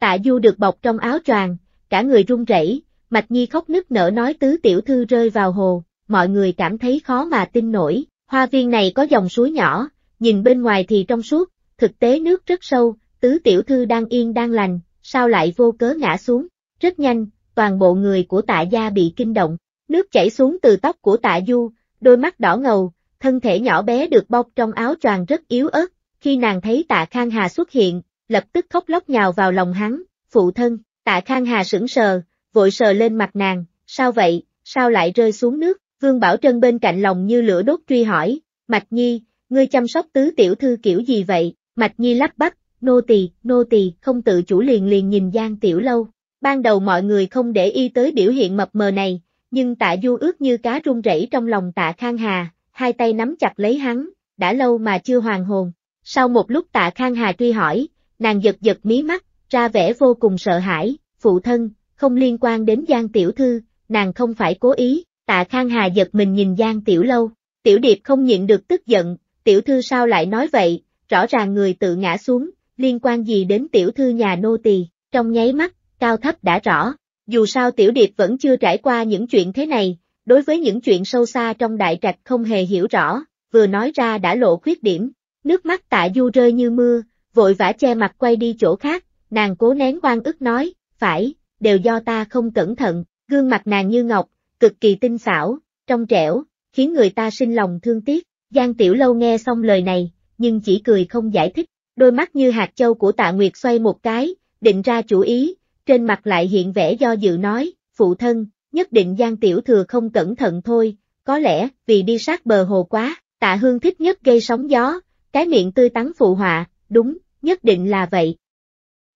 Tạ Du được bọc trong áo choàng, cả người run rẩy, Mạch Nhi khóc nức nở nói tứ tiểu thư rơi vào hồ, mọi người cảm thấy khó mà tin nổi, hoa viên này có dòng suối nhỏ, nhìn bên ngoài thì trong suốt, thực tế nước rất sâu, tứ tiểu thư đang yên đang lành, sao lại vô cớ ngã xuống, rất nhanh, toàn bộ người của tạ gia bị kinh động, nước chảy xuống từ tóc của tạ Du, đôi mắt đỏ ngầu, thân thể nhỏ bé được bọc trong áo choàng rất yếu ớt, khi nàng thấy tạ Khang Hà xuất hiện, lập tức khóc lóc nhào vào lòng hắn, phụ thân, tạ Khang Hà sững sờ, vội sờ lên mặt nàng, sao vậy, sao lại rơi xuống nước, Vương Bảo Trân bên cạnh lòng như lửa đốt truy hỏi, Mạch Nhi, ngươi chăm sóc tứ tiểu thư kiểu gì vậy, Mạch Nhi lắp bắp, nô tỳ, nô tỳ, không tự chủ liền liền nhìn Giang Tiểu Lâu, ban đầu mọi người không để ý tới biểu hiện mập mờ này, nhưng tạ du ước như cá rung rẩy trong lòng tạ Khang Hà, hai tay nắm chặt lấy hắn, đã lâu mà chưa hoàn hồn. Sau một lúc tạ Khang Hà truy hỏi, nàng giật giật mí mắt, ra vẻ vô cùng sợ hãi, phụ thân, không liên quan đến Giang Tiểu Thư, nàng không phải cố ý, tạ Khang Hà giật mình nhìn Giang Tiểu Lâu, Tiểu Điệp không nhịn được tức giận, Tiểu Thư sao lại nói vậy, rõ ràng người tự ngã xuống, liên quan gì đến Tiểu Thư nhà nô tỳ, trong nháy mắt, cao thấp đã rõ, dù sao Tiểu Điệp vẫn chưa trải qua những chuyện thế này, đối với những chuyện sâu xa trong đại trạch không hề hiểu rõ, vừa nói ra đã lộ khuyết điểm, nước mắt tạ Du rơi như mưa, vội vã che mặt quay đi chỗ khác, nàng cố nén oan ức nói, phải, đều do ta không cẩn thận, gương mặt nàng như ngọc, cực kỳ tinh xảo, trong trẻo, khiến người ta sinh lòng thương tiếc, Giang Tiểu Lâu nghe xong lời này, nhưng chỉ cười không giải thích, đôi mắt như hạt châu của tạ Nguyệt xoay một cái, định ra chủ ý, trên mặt lại hiện vẻ do dự nói, phụ thân, nhất định Giang Tiểu Thừa không cẩn thận thôi, có lẽ vì đi sát bờ hồ quá, tạ hương thích nhất gây sóng gió, cái miệng tươi tắn phụ họa, đúng, nhất định là vậy.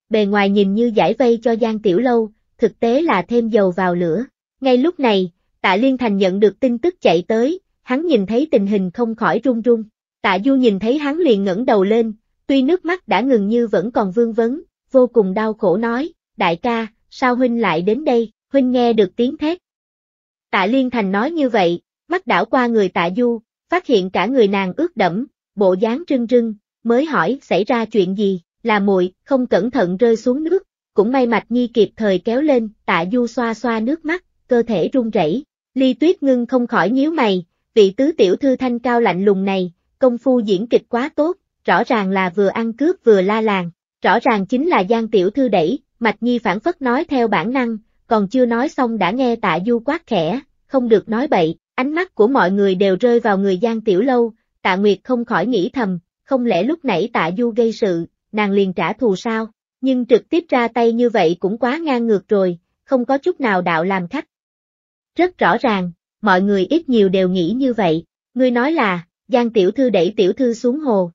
Bề ngoài nhìn như giải vây cho Giang Tiểu Lâu, thực tế là thêm dầu vào lửa. Ngay lúc này, Tạ Liên Thành nhận được tin tức chạy tới, hắn nhìn thấy tình hình không khỏi run run. Tạ Du nhìn thấy hắn liền ngẩng đầu lên, tuy nước mắt đã ngừng như vẫn còn vương vấn, vô cùng đau khổ nói, đại ca, sao huynh lại đến đây, huynh nghe được tiếng thét. Tạ Liên Thành nói như vậy, mắt đảo qua người Tạ Du, phát hiện cả người nàng ướt đẫm, bộ dáng rưng rưng, mới hỏi xảy ra chuyện gì, là muội không cẩn thận rơi xuống nước, cũng may Mạch Nhi kịp thời kéo lên, tạ du xoa xoa nước mắt, cơ thể run rẩy. Ly Tuyết Ngưng không khỏi nhíu mày, vị tứ tiểu thư thanh cao lạnh lùng này, công phu diễn kịch quá tốt, rõ ràng là vừa ăn cướp vừa la làng, rõ ràng chính là Giang tiểu thư đẩy, Mạch Nhi phản phất nói theo bản năng, còn chưa nói xong đã nghe tạ du quát khẽ, không được nói bậy, ánh mắt của mọi người đều rơi vào người Giang tiểu lâu, tạ Nguyệt không khỏi nghĩ thầm, không lẽ lúc nãy tạ du gây sự, nàng liền trả thù sao, nhưng trực tiếp ra tay như vậy cũng quá ngang ngược rồi, không có chút nào đạo làm khách. Rất rõ ràng, mọi người ít nhiều đều nghĩ như vậy, ngươi nói là, Giang Tiểu Thư đẩy Tiểu Thư xuống hồ.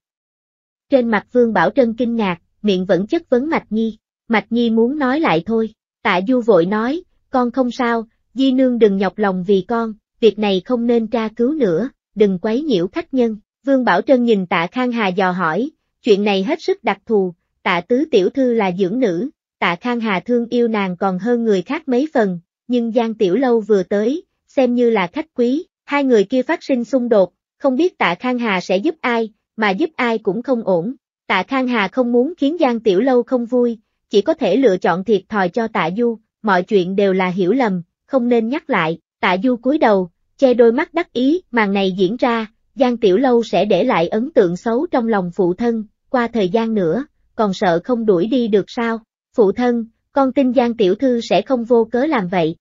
Trên mặt Vương Bảo Trân kinh ngạc, miệng vẫn chất vấn Mạch Nhi, Mạch Nhi muốn nói lại thôi, tạ du vội nói, con không sao, Di Nương đừng nhọc lòng vì con, việc này không nên tra cứu nữa, đừng quấy nhiễu khách nhân. Vương Bảo Trân nhìn tạ Khang Hà dò hỏi, chuyện này hết sức đặc thù, tạ tứ tiểu thư là dưỡng nữ, tạ Khang Hà thương yêu nàng còn hơn người khác mấy phần, nhưng Giang Tiểu Lâu vừa tới, xem như là khách quý, hai người kia phát sinh xung đột, không biết tạ Khang Hà sẽ giúp ai, mà giúp ai cũng không ổn. Tạ Khang Hà không muốn khiến Giang Tiểu Lâu không vui, chỉ có thể lựa chọn thiệt thòi cho Tạ Du, mọi chuyện đều là hiểu lầm, không nên nhắc lại. Tạ Du cúi đầu, che đôi mắt đắc ý, màn này diễn ra, Giang Tiểu Lâu sẽ để lại ấn tượng xấu trong lòng phụ thân, qua thời gian nữa, còn sợ không đuổi đi được sao? Phụ thân, con tin Giang Tiểu Thư sẽ không vô cớ làm vậy.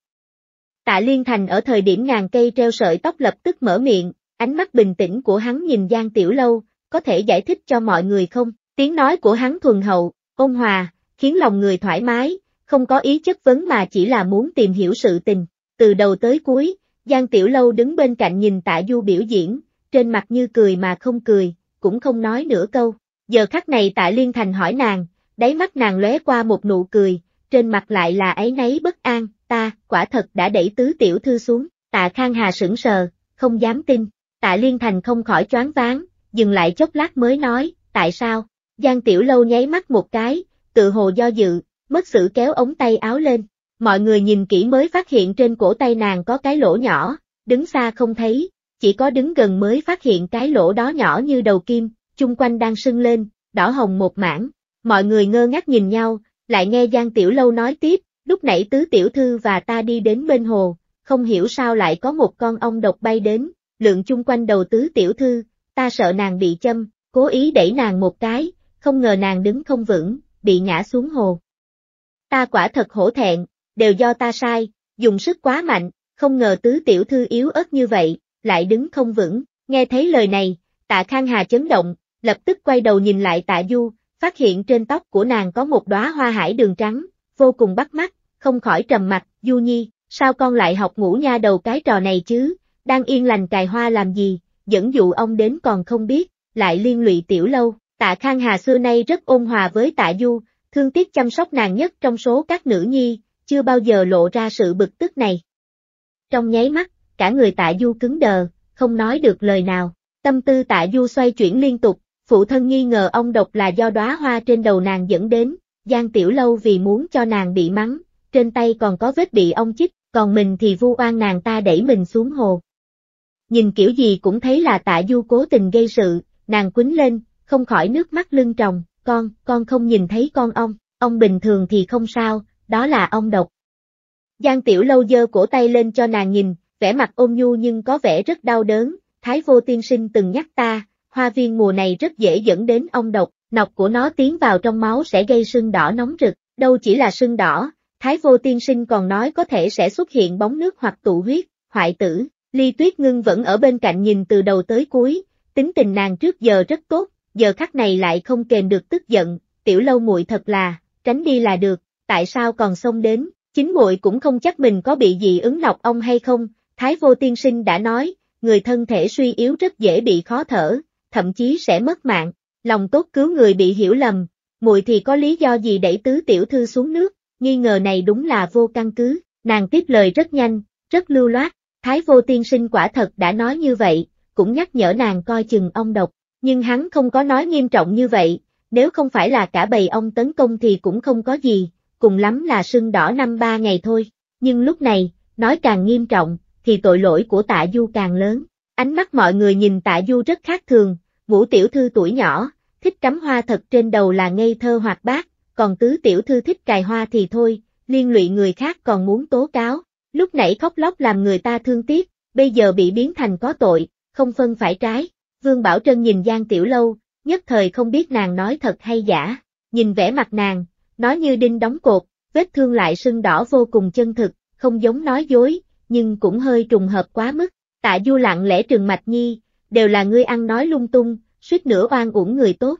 Tạ Liên Thành ở thời điểm ngàn cây treo sợi tóc lập tức mở miệng, ánh mắt bình tĩnh của hắn nhìn Giang Tiểu Lâu, có thể giải thích cho mọi người không? Tiếng nói của hắn thuần hậu, ôn hòa, khiến lòng người thoải mái, không có ý chất vấn mà chỉ là muốn tìm hiểu sự tình. Từ đầu tới cuối, Giang Tiểu Lâu đứng bên cạnh nhìn Tạ Du biểu diễn, trên mặt như cười mà không cười, cũng không nói nửa câu. Giờ khắc này tại Liên Thành hỏi nàng, đáy mắt nàng lóe qua một nụ cười, trên mặt lại là ấy nấy bất an, ta, quả thật đã đẩy tứ tiểu thư xuống, tạ Khang Hà sững sờ, không dám tin, tạ Liên Thành không khỏi choáng váng, dừng lại chốc lát mới nói, tại sao, Giang Tiểu Lâu nháy mắt một cái, tự hồ do dự, mất sự kéo ống tay áo lên, mọi người nhìn kỹ mới phát hiện trên cổ tay nàng có cái lỗ nhỏ, đứng xa không thấy, chỉ có đứng gần mới phát hiện cái lỗ đó nhỏ như đầu kim, chung quanh đang sưng lên, đỏ hồng một mảng. Mọi người ngơ ngác nhìn nhau, lại nghe Giang Tiểu Lâu nói tiếp, lúc nãy Tứ Tiểu Thư và ta đi đến bên hồ, không hiểu sao lại có một con ong độc bay đến, lượng chung quanh đầu Tứ Tiểu Thư, ta sợ nàng bị châm, cố ý đẩy nàng một cái, không ngờ nàng đứng không vững, bị ngã xuống hồ. Ta quả thật hổ thẹn, đều do ta sai, dùng sức quá mạnh, không ngờ Tứ Tiểu Thư yếu ớt như vậy, lại đứng không vững, nghe thấy lời này, tạ Khang Hà chấn động, lập tức quay đầu nhìn lại tạ Du, phát hiện trên tóc của nàng có một đóa hoa hải đường trắng, vô cùng bắt mắt, không khỏi trầm mặt, Du Nhi, sao con lại học ngủ nha đầu cái trò này chứ, đang yên lành cài hoa làm gì, dẫn dụ ông đến còn không biết, lại liên lụy tiểu lâu, tạ Khang Hà xưa nay rất ôn hòa với tạ Du, thương tiếc chăm sóc nàng nhất trong số các nữ nhi, chưa bao giờ lộ ra sự bực tức này. Trong nháy mắt, cả người tạ du cứng đờ, không nói được lời nào. Tâm tư tạ du xoay chuyển liên tục, phụ thân nghi ngờ ông độc là do đóa hoa trên đầu nàng dẫn đến, Giang Tiểu Lâu vì muốn cho nàng bị mắng, trên tay còn có vết bị ông chích, còn mình thì vu oan nàng ta đẩy mình xuống hồ. Nhìn kiểu gì cũng thấy là tạ du cố tình gây sự, nàng quýnh lên, không khỏi nước mắt lưng tròng, con, con không nhìn thấy con ông, ông bình thường thì không sao, đó là ông độc. Giang Tiểu Lâu dơ cổ tay lên cho nàng nhìn, vẻ mặt ôn nhu nhưng có vẻ rất đau đớn, Thái Vô Tiên Sinh từng nhắc ta, hoa viên mùa này rất dễ dẫn đến ong độc, nọc của nó tiến vào trong máu sẽ gây sưng đỏ nóng rực, đâu chỉ là sưng đỏ, Thái Vô Tiên Sinh còn nói có thể sẽ xuất hiện bóng nước hoặc tụ huyết, hoại tử, Ly Tuyết Ngưng vẫn ở bên cạnh nhìn từ đầu tới cuối, tính tình nàng trước giờ rất tốt, giờ khắc này lại không kềm được tức giận, tiểu lâu muội thật là, tránh đi là được, tại sao còn xông đến, chính muội cũng không chắc mình có bị dị ứng nọc ong hay không, Thái vô tiên sinh đã nói, người thân thể suy yếu rất dễ bị khó thở, thậm chí sẽ mất mạng, lòng tốt cứu người bị hiểu lầm, mùi thì có lý do gì đẩy tứ tiểu thư xuống nước, nghi ngờ này đúng là vô căn cứ, nàng tiếp lời rất nhanh, rất lưu loát, thái vô tiên sinh quả thật đã nói như vậy, cũng nhắc nhở nàng coi chừng ông độc, nhưng hắn không có nói nghiêm trọng như vậy, nếu không phải là cả bầy ông tấn công thì cũng không có gì, cùng lắm là sưng đỏ năm ba ngày thôi, nhưng lúc này, nói càng nghiêm trọng, thì tội lỗi của tạ du càng lớn. Ánh mắt mọi người nhìn tạ du rất khác thường, Vũ tiểu thư tuổi nhỏ, thích cắm hoa thật trên đầu là ngây thơ hoạt bát, còn tứ tiểu thư thích cài hoa thì thôi, liên lụy người khác còn muốn tố cáo, lúc nãy khóc lóc làm người ta thương tiếc, bây giờ bị biến thành có tội, không phân phải trái. Vương Bảo Trân nhìn Giang Tiểu Lâu, nhất thời không biết nàng nói thật hay giả, nhìn vẻ mặt nàng, nói như đinh đóng cột, vết thương lại sưng đỏ vô cùng chân thực, không giống nói dối, nhưng cũng hơi trùng hợp quá mức. Tạ Du lặng lẽ trừng mạch nhi, đều là ngươi ăn nói lung tung, suýt nữa oan uổng người tốt.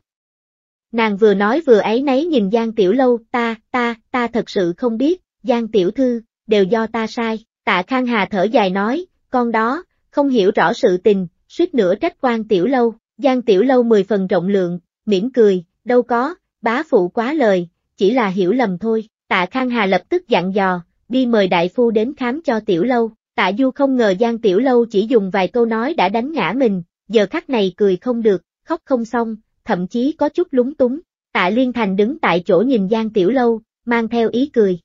Nàng vừa nói vừa ấy nấy nhìn Giang Tiểu Lâu, ta, ta, ta thật sự không biết, Giang Tiểu Thư, đều do ta sai, tạ Khang Hà thở dài nói, con đó, không hiểu rõ sự tình, suýt nữa trách quan Tiểu Lâu, Giang Tiểu Lâu mười phần rộng lượng, mỉm cười, đâu có, bá phụ quá lời, chỉ là hiểu lầm thôi, tạ Khang Hà lập tức dặn dò, đi mời đại phu đến khám cho tiểu lâu, tạ du không ngờ Giang tiểu lâu chỉ dùng vài câu nói đã đánh ngã mình, giờ khắc này cười không được, khóc không xong, thậm chí có chút lúng túng, tạ Liên Thành đứng tại chỗ nhìn Giang tiểu lâu, mang theo ý cười.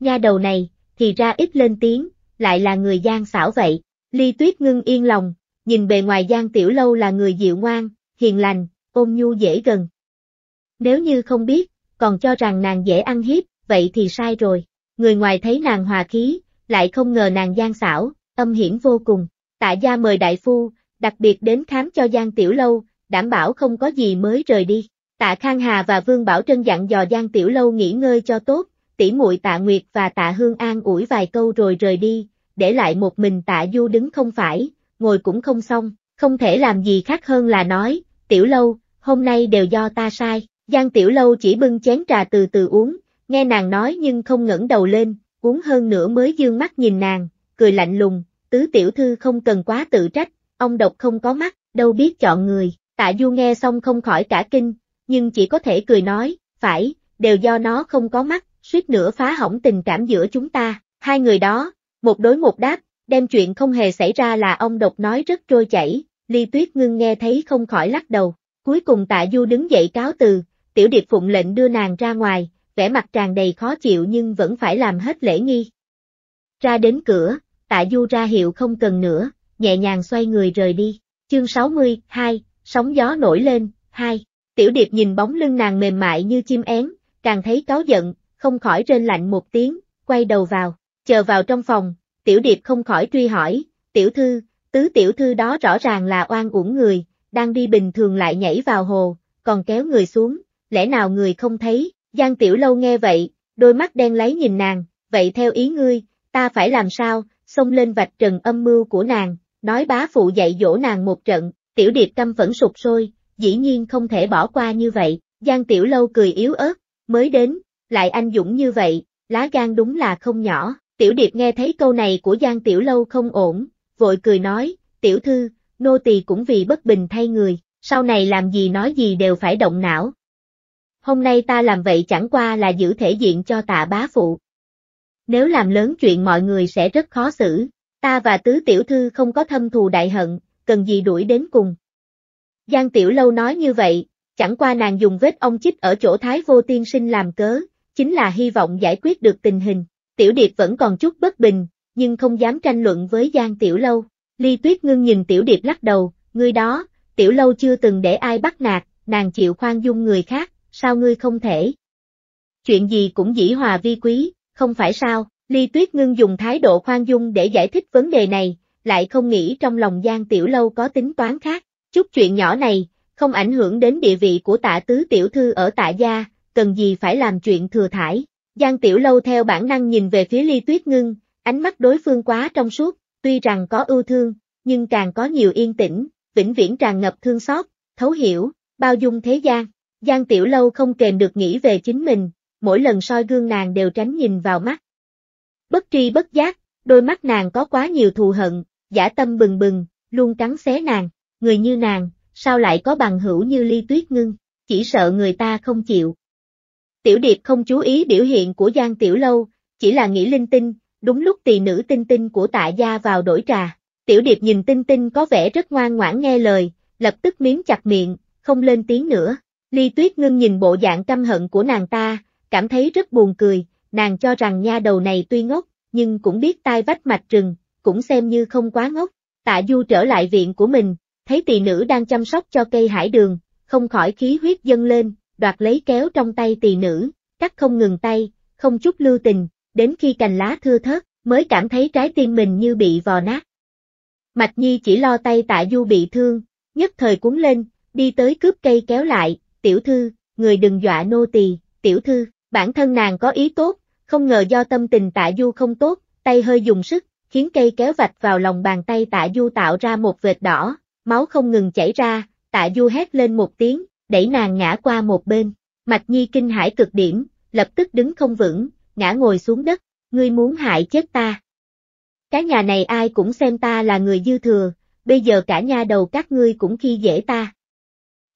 Nha đầu này, thì ra ít lên tiếng, lại là người Giang xảo vậy, ly tuyết ngưng yên lòng, nhìn bề ngoài Giang tiểu lâu là người dịu ngoan, hiền lành, ôm nhu dễ gần. Nếu như không biết, còn cho rằng nàng dễ ăn hiếp, vậy thì sai rồi người ngoài thấy nàng hòa khí, lại không ngờ nàng gian xảo, âm hiểm vô cùng. Tạ gia mời đại phu, đặc biệt đến khám cho Giang Tiểu Lâu, đảm bảo không có gì mới rời đi. Tạ Khang Hà và Vương Bảo Trân dặn dò Giang Tiểu Lâu nghỉ ngơi cho tốt, tỷ muội Tạ Nguyệt và Tạ Hương An ủi vài câu rồi rời đi, để lại một mình Tạ Du đứng không phải, ngồi cũng không xong, không thể làm gì khác hơn là nói, Tiểu Lâu, hôm nay đều do ta sai. Giang Tiểu Lâu chỉ bưng chén trà từ từ uống, Nghe nàng nói nhưng không ngẩng đầu lên, cuốn hơn nữa mới dương mắt nhìn nàng, cười lạnh lùng, tứ tiểu thư không cần quá tự trách, ông độc không có mắt, đâu biết chọn người, tạ du nghe xong không khỏi cả kinh, nhưng chỉ có thể cười nói, phải, đều do nó không có mắt, suýt nữa phá hỏng tình cảm giữa chúng ta, hai người đó, một đối một đáp, đem chuyện không hề xảy ra là ông độc nói rất trôi chảy, ly tuyết ngưng nghe thấy không khỏi lắc đầu, cuối cùng tạ du đứng dậy cáo từ, tiểu điệp phụng lệnh đưa nàng ra ngoài, vẻ mặt tràn đầy khó chịu nhưng vẫn phải làm hết lễ nghi. Ra đến cửa, tạ du ra hiệu không cần nữa, nhẹ nhàng xoay người rời đi. Chương 60, 2, sóng gió nổi lên, 2. Tiểu điệp nhìn bóng lưng nàng mềm mại như chim én, càng thấy cáo giận, không khỏi rên lạnh một tiếng, quay đầu vào, chờ vào trong phòng, tiểu điệp không khỏi truy hỏi, tiểu thư, tứ tiểu thư đó rõ ràng là oan uổng người, đang đi bình thường lại nhảy vào hồ, còn kéo người xuống, lẽ nào người không thấy, Giang Tiểu Lâu nghe vậy, đôi mắt đen lấy nhìn nàng, vậy theo ý ngươi, ta phải làm sao, xông lên vạch trần âm mưu của nàng, nói bá phụ dạy dỗ nàng một trận, Tiểu Điệp tâm phẫn sụp sôi, dĩ nhiên không thể bỏ qua như vậy, Giang Tiểu Lâu cười yếu ớt, mới đến, lại anh dũng như vậy, lá gan đúng là không nhỏ, Tiểu Điệp nghe thấy câu này của Giang Tiểu Lâu không ổn, vội cười nói, Tiểu Thư, nô tỳ cũng vì bất bình thay người, sau này làm gì nói gì đều phải động não, hôm nay ta làm vậy chẳng qua là giữ thể diện cho tạ bá phụ. Nếu làm lớn chuyện mọi người sẽ rất khó xử, ta và tứ tiểu thư không có thâm thù đại hận, cần gì đuổi đến cùng. Giang tiểu lâu nói như vậy, chẳng qua nàng dùng vết ông chích ở chỗ thái vô tiên sinh làm cớ, chính là hy vọng giải quyết được tình hình. Tiểu điệp vẫn còn chút bất bình, nhưng không dám tranh luận với Giang tiểu lâu. Ly tuyết ngưng nhìn tiểu điệp lắc đầu, người đó, tiểu lâu chưa từng để ai bắt nạt, nàng chịu khoan dung người khác, sao ngươi không thể? Chuyện gì cũng dĩ hòa vi quý, không phải sao, Ly Tuyết Ngưng dùng thái độ khoan dung để giải thích vấn đề này, lại không nghĩ trong lòng Giang Tiểu Lâu có tính toán khác, chút chuyện nhỏ này, không ảnh hưởng đến địa vị của tạ tứ tiểu thư ở tạ gia, cần gì phải làm chuyện thừa thải. Giang Tiểu Lâu theo bản năng nhìn về phía Ly Tuyết Ngưng, ánh mắt đối phương quá trong suốt, tuy rằng có ưu thương, nhưng càng có nhiều yên tĩnh, vĩnh viễn tràn ngập thương xót, thấu hiểu, bao dung thế gian. Giang Tiểu Lâu không kềm được nghĩ về chính mình, mỗi lần soi gương nàng đều tránh nhìn vào mắt. Bất tri bất giác, đôi mắt nàng có quá nhiều thù hận, giả tâm bừng bừng, luôn cắn xé nàng, người như nàng, sao lại có bằng hữu như ly tuyết ngưng, chỉ sợ người ta không chịu. Tiểu Điệp không chú ý biểu hiện của Giang Tiểu Lâu, chỉ là nghĩ linh tinh, đúng lúc tỳ nữ tinh tinh của tạ gia vào đổi trà. Tiểu Điệp nhìn tinh tinh có vẻ rất ngoan ngoãn nghe lời, lập tức miếng chặt miệng, không lên tiếng nữa. Ly Tuyết Ngưng nhìn bộ dạng căm hận của nàng ta, cảm thấy rất buồn cười, nàng cho rằng nha đầu này tuy ngốc, nhưng cũng biết tai vách mạch rừng, cũng xem như không quá ngốc. Tạ Du trở lại viện của mình, thấy tỳ nữ đang chăm sóc cho cây hải đường, không khỏi khí huyết dâng lên, đoạt lấy kéo trong tay tỳ nữ, cắt không ngừng tay, không chút lưu tình, đến khi cành lá thưa thớt, mới cảm thấy trái tim mình như bị vò nát. Mạch Nhi chỉ lo tay tạ Du bị thương, nhất thời cuốn lên, đi tới cướp cây kéo lại, tiểu thư, người đừng dọa nô tỳ, tiểu thư, bản thân nàng có ý tốt, không ngờ do tâm tình tạ du không tốt, tay hơi dùng sức, khiến cây kéo vạch vào lòng bàn tay tạ du tạo ra một vệt đỏ, máu không ngừng chảy ra, tạ du hét lên một tiếng, đẩy nàng ngã qua một bên, mạch nhi kinh hải cực điểm, lập tức đứng không vững, ngã ngồi xuống đất, ngươi muốn hại chết ta. Cái nhà này ai cũng xem ta là người dư thừa, bây giờ cả nhà đầu các ngươi cũng khi dễ ta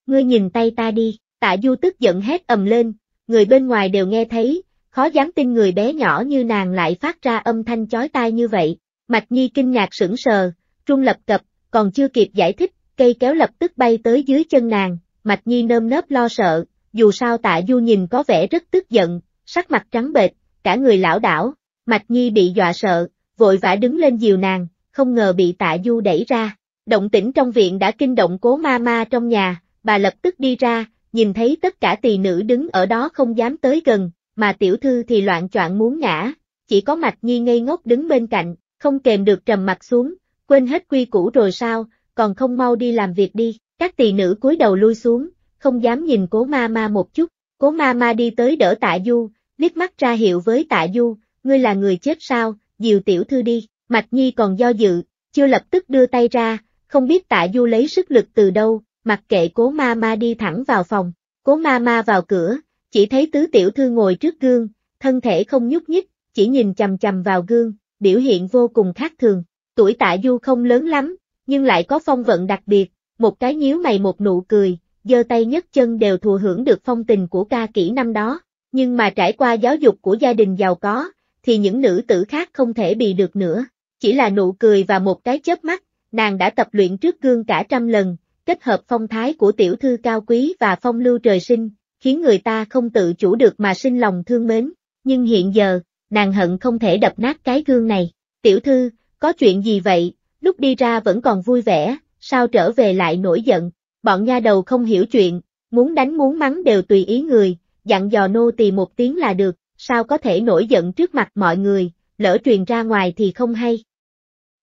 ngươi nhìn tay ta đi, tạ du tức giận hét ầm lên, người bên ngoài đều nghe thấy, khó dám tin người bé nhỏ như nàng lại phát ra âm thanh chói tai như vậy, Mạch Nhi kinh ngạc sững sờ, trung lập cập, còn chưa kịp giải thích, cây kéo lập tức bay tới dưới chân nàng, Mạch Nhi nơm nớp lo sợ, dù sao tạ du nhìn có vẻ rất tức giận, sắc mặt trắng bệch, cả người lão đảo, Mạch Nhi bị dọa sợ, vội vã đứng lên dìu nàng, không ngờ bị tạ du đẩy ra. Động tĩnh trong viện đã kinh động cố ma ma trong nhà, bà lập tức đi ra, nhìn thấy tất cả tỳ nữ đứng ở đó không dám tới gần, mà tiểu thư thì loạn choạng muốn ngã, chỉ có Mạch Nhi ngây ngốc đứng bên cạnh, không kềm được trầm mặt xuống, quên hết quy củ rồi sao, còn không mau đi làm việc đi, các tỳ nữ cúi đầu lui xuống, không dám nhìn cố ma ma một chút, cố ma ma đi tới đỡ tạ du, liếc mắt ra hiệu với tạ du, ngươi là người chết sao, dìu tiểu thư đi, Mạch Nhi còn do dự, chưa lập tức đưa tay ra, không biết tạ du lấy sức lực từ đâu, mặc kệ cố ma ma đi thẳng vào phòng, cố ma ma vào cửa, chỉ thấy tứ tiểu thư ngồi trước gương, thân thể không nhúc nhích, chỉ nhìn chầm chầm vào gương, biểu hiện vô cùng khác thường, tuổi tạ du không lớn lắm, nhưng lại có phong vận đặc biệt, một cái nhíu mày một nụ cười, giơ tay nhấc chân đều thù hưởng được phong tình của ca kỹ năm đó, nhưng mà trải qua giáo dục của gia đình giàu có, thì những nữ tử khác không thể bị được nữa, chỉ là nụ cười và một cái chớp mắt, nàng đã tập luyện trước gương cả trăm lần, kết hợp phong thái của tiểu thư cao quý và phong lưu trời sinh, khiến người ta không tự chủ được mà sinh lòng thương mến, nhưng hiện giờ, nàng hận không thể đập nát cái gương này. Tiểu thư, có chuyện gì vậy, lúc đi ra vẫn còn vui vẻ, sao trở về lại nổi giận, bọn nha đầu không hiểu chuyện, muốn đánh muốn mắng đều tùy ý người, dặn dò nô tỳ một tiếng là được, sao có thể nổi giận trước mặt mọi người, lỡ truyền ra ngoài thì không hay.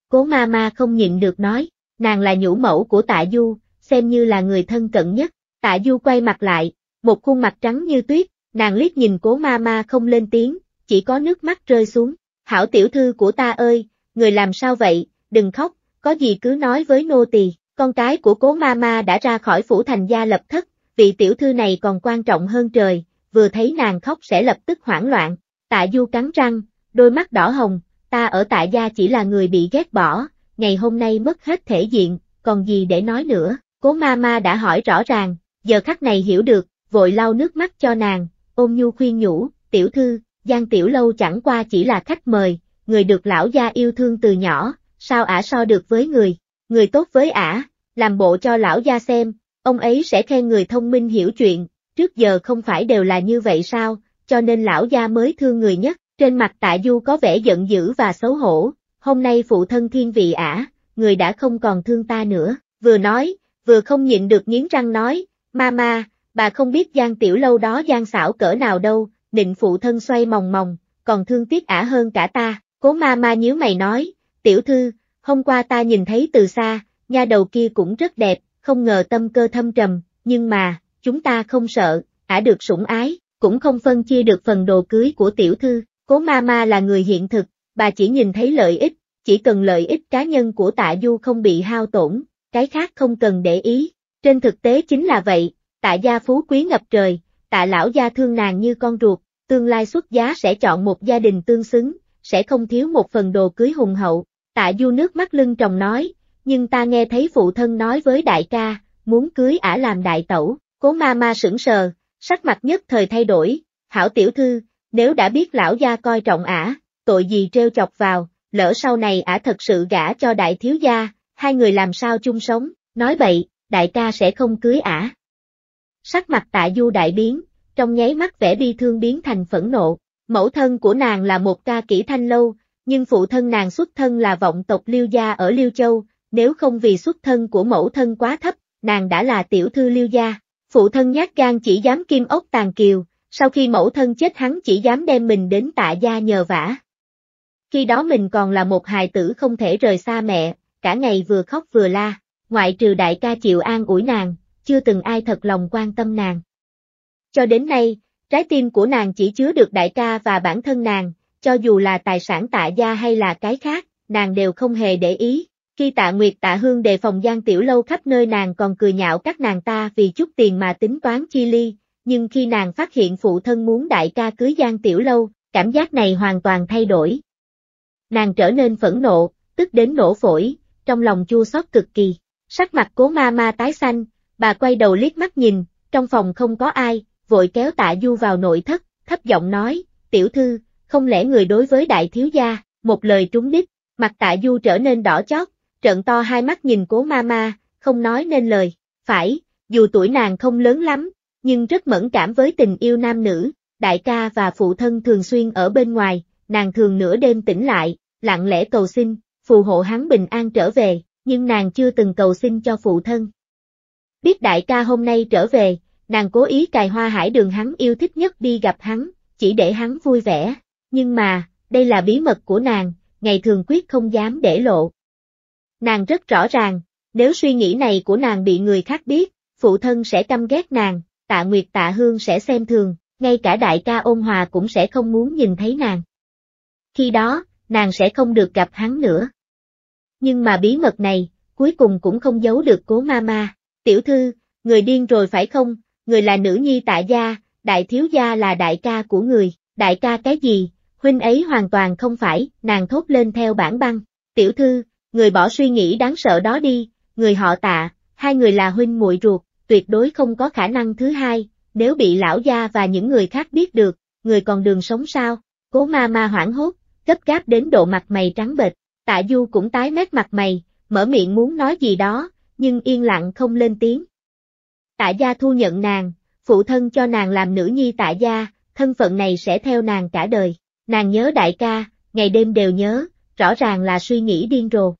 Cố ma ma không nhịn được nói, nàng là nhũ mẫu của tạ du, xem như là người thân cận nhất. Tạ Du quay mặt lại, một khuôn mặt trắng như tuyết, nàng liếc nhìn cố ma ma không lên tiếng, chỉ có nước mắt rơi xuống. Hảo tiểu thư của ta ơi, người làm sao vậy, đừng khóc, có gì cứ nói với nô tỳ. Con cái của cố ma ma đã ra khỏi phủ thành gia lập thất, vị tiểu thư này còn quan trọng hơn trời, vừa thấy nàng khóc sẽ lập tức hoảng loạn. Tạ Du cắn răng, đôi mắt đỏ hồng, ta ở tạ gia chỉ là người bị ghét bỏ, ngày hôm nay mất hết thể diện, còn gì để nói nữa. Cố ma ma đã hỏi rõ ràng, giờ khắc này hiểu được, vội lau nước mắt cho nàng, ôm nhu khuyên nhủ, tiểu thư, Giang Tiểu Lâu chẳng qua chỉ là khách mời, người được lão gia yêu thương từ nhỏ, sao ả so được với người, người tốt với ả, làm bộ cho lão gia xem, ông ấy sẽ khen người thông minh hiểu chuyện, trước giờ không phải đều là như vậy sao, cho nên lão gia mới thương người nhất, trên mặt tạ du có vẻ giận dữ và xấu hổ, hôm nay phụ thân thiên vị ả, người đã không còn thương ta nữa, vừa nói, vừa không nhịn được nghiến răng nói, Mama, bà không biết Giang Tiểu Lâu đó gian xảo cỡ nào đâu, định phụ thân xoay mòng mòng, còn thương tiếc ả hơn cả ta, cố mama nhíu mày nói, tiểu thư, hôm qua ta nhìn thấy từ xa, nha đầu kia cũng rất đẹp, không ngờ tâm cơ thâm trầm, nhưng mà, chúng ta không sợ, ả được sủng ái, cũng không phân chia được phần đồ cưới của tiểu thư, cố mama là người hiện thực, bà chỉ nhìn thấy lợi ích, chỉ cần lợi ích cá nhân của tạ du không bị hao tổn, cái khác không cần để ý, trên thực tế chính là vậy, tạ gia phú quý ngập trời, tạ lão gia thương nàng như con ruột, tương lai xuất giá sẽ chọn một gia đình tương xứng, sẽ không thiếu một phần đồ cưới hùng hậu, tạ du nước mắt lưng tròng nói, nhưng ta nghe thấy phụ thân nói với đại ca, muốn cưới ả làm đại tẩu, cố ma ma sững sờ, sắc mặt nhất thời thay đổi, hảo tiểu thư, nếu đã biết lão gia coi trọng ả, tội gì treo chọc vào, lỡ sau này ả thật sự gả cho đại thiếu gia, hai người làm sao chung sống, nói bậy, đại ca sẽ không cưới ả. Sắc mặt tạ du đại biến, trong nháy mắt vẻ bi thương biến thành phẫn nộ, mẫu thân của nàng là một ca kỹ thanh lâu, nhưng phụ thân nàng xuất thân là vọng tộc Liêu Gia ở Liêu Châu, nếu không vì xuất thân của mẫu thân quá thấp, nàng đã là tiểu thư Liêu Gia, phụ thân nhát gan chỉ dám kim ốc tàn kiều, sau khi mẫu thân chết hắn chỉ dám đem mình đến tạ gia nhờ vả. Khi đó mình còn là một hài tử không thể rời xa mẹ, cả ngày vừa khóc vừa la, ngoại trừ đại ca chịu an ủi nàng, chưa từng ai thật lòng quan tâm nàng. Cho đến nay, trái tim của nàng chỉ chứa được đại ca và bản thân nàng, cho dù là tài sản tạ gia hay là cái khác, nàng đều không hề để ý. Khi tạ Nguyệt tạ Hương đề phòng gian tiểu lâu khắp nơi nàng còn cười nhạo các nàng ta vì chút tiền mà tính toán chi ly, nhưng khi nàng phát hiện phụ thân muốn đại ca cưới gian tiểu lâu, cảm giác này hoàn toàn thay đổi. Nàng trở nên phẫn nộ, tức đến nổ phổi, trong lòng chua xót cực kỳ. Sắc mặt cố ma ma tái xanh, bà quay đầu liếc mắt nhìn, trong phòng không có ai, vội kéo tạ du vào nội thất, thấp giọng nói, tiểu thư, không lẽ người đối với đại thiếu gia, một lời trúng đích, mặt tạ du trở nên đỏ chót, trợn to hai mắt nhìn cố ma ma, không nói nên lời, phải, dù tuổi nàng không lớn lắm, nhưng rất mẫn cảm với tình yêu nam nữ, đại ca và phụ thân thường xuyên ở bên ngoài, nàng thường nửa đêm tỉnh lại, lặng lẽ cầu xin, phù hộ hắn bình an trở về, nhưng nàng chưa từng cầu xin cho phụ thân. Biết đại ca hôm nay trở về, nàng cố ý cài hoa hải đường hắn yêu thích nhất đi gặp hắn, chỉ để hắn vui vẻ, nhưng mà, đây là bí mật của nàng, ngày thường quyết không dám để lộ. Nàng rất rõ ràng, nếu suy nghĩ này của nàng bị người khác biết, phụ thân sẽ căm ghét nàng, tạ nguyệt tạ hương sẽ xem thường, ngay cả đại ca ôn hòa cũng sẽ không muốn nhìn thấy nàng. Khi đó, nàng sẽ không được gặp hắn nữa. Nhưng mà bí mật này, cuối cùng cũng không giấu được cố ma ma. Tiểu thư, người điên rồi phải không, người là nữ nhi tạ gia, đại thiếu gia là đại ca của người, đại ca cái gì, huynh ấy hoàn toàn không phải, nàng thốt lên theo bản băng. Tiểu thư, người bỏ suy nghĩ đáng sợ đó đi, người họ tạ, hai người là huynh muội ruột, tuyệt đối không có khả năng thứ hai, nếu bị lão gia và những người khác biết được, người còn đường sống sao? Cố ma ma hoảng hốt, gấp gáp đến độ mặt mày trắng bệch. Tạ Du cũng tái mét mặt mày, mở miệng muốn nói gì đó, nhưng yên lặng không lên tiếng. Tạ gia thu nhận nàng, phụ thân cho nàng làm nữ nhi tạ gia, thân phận này sẽ theo nàng cả đời. Nàng nhớ đại ca, ngày đêm đều nhớ, rõ ràng là suy nghĩ điên rồ.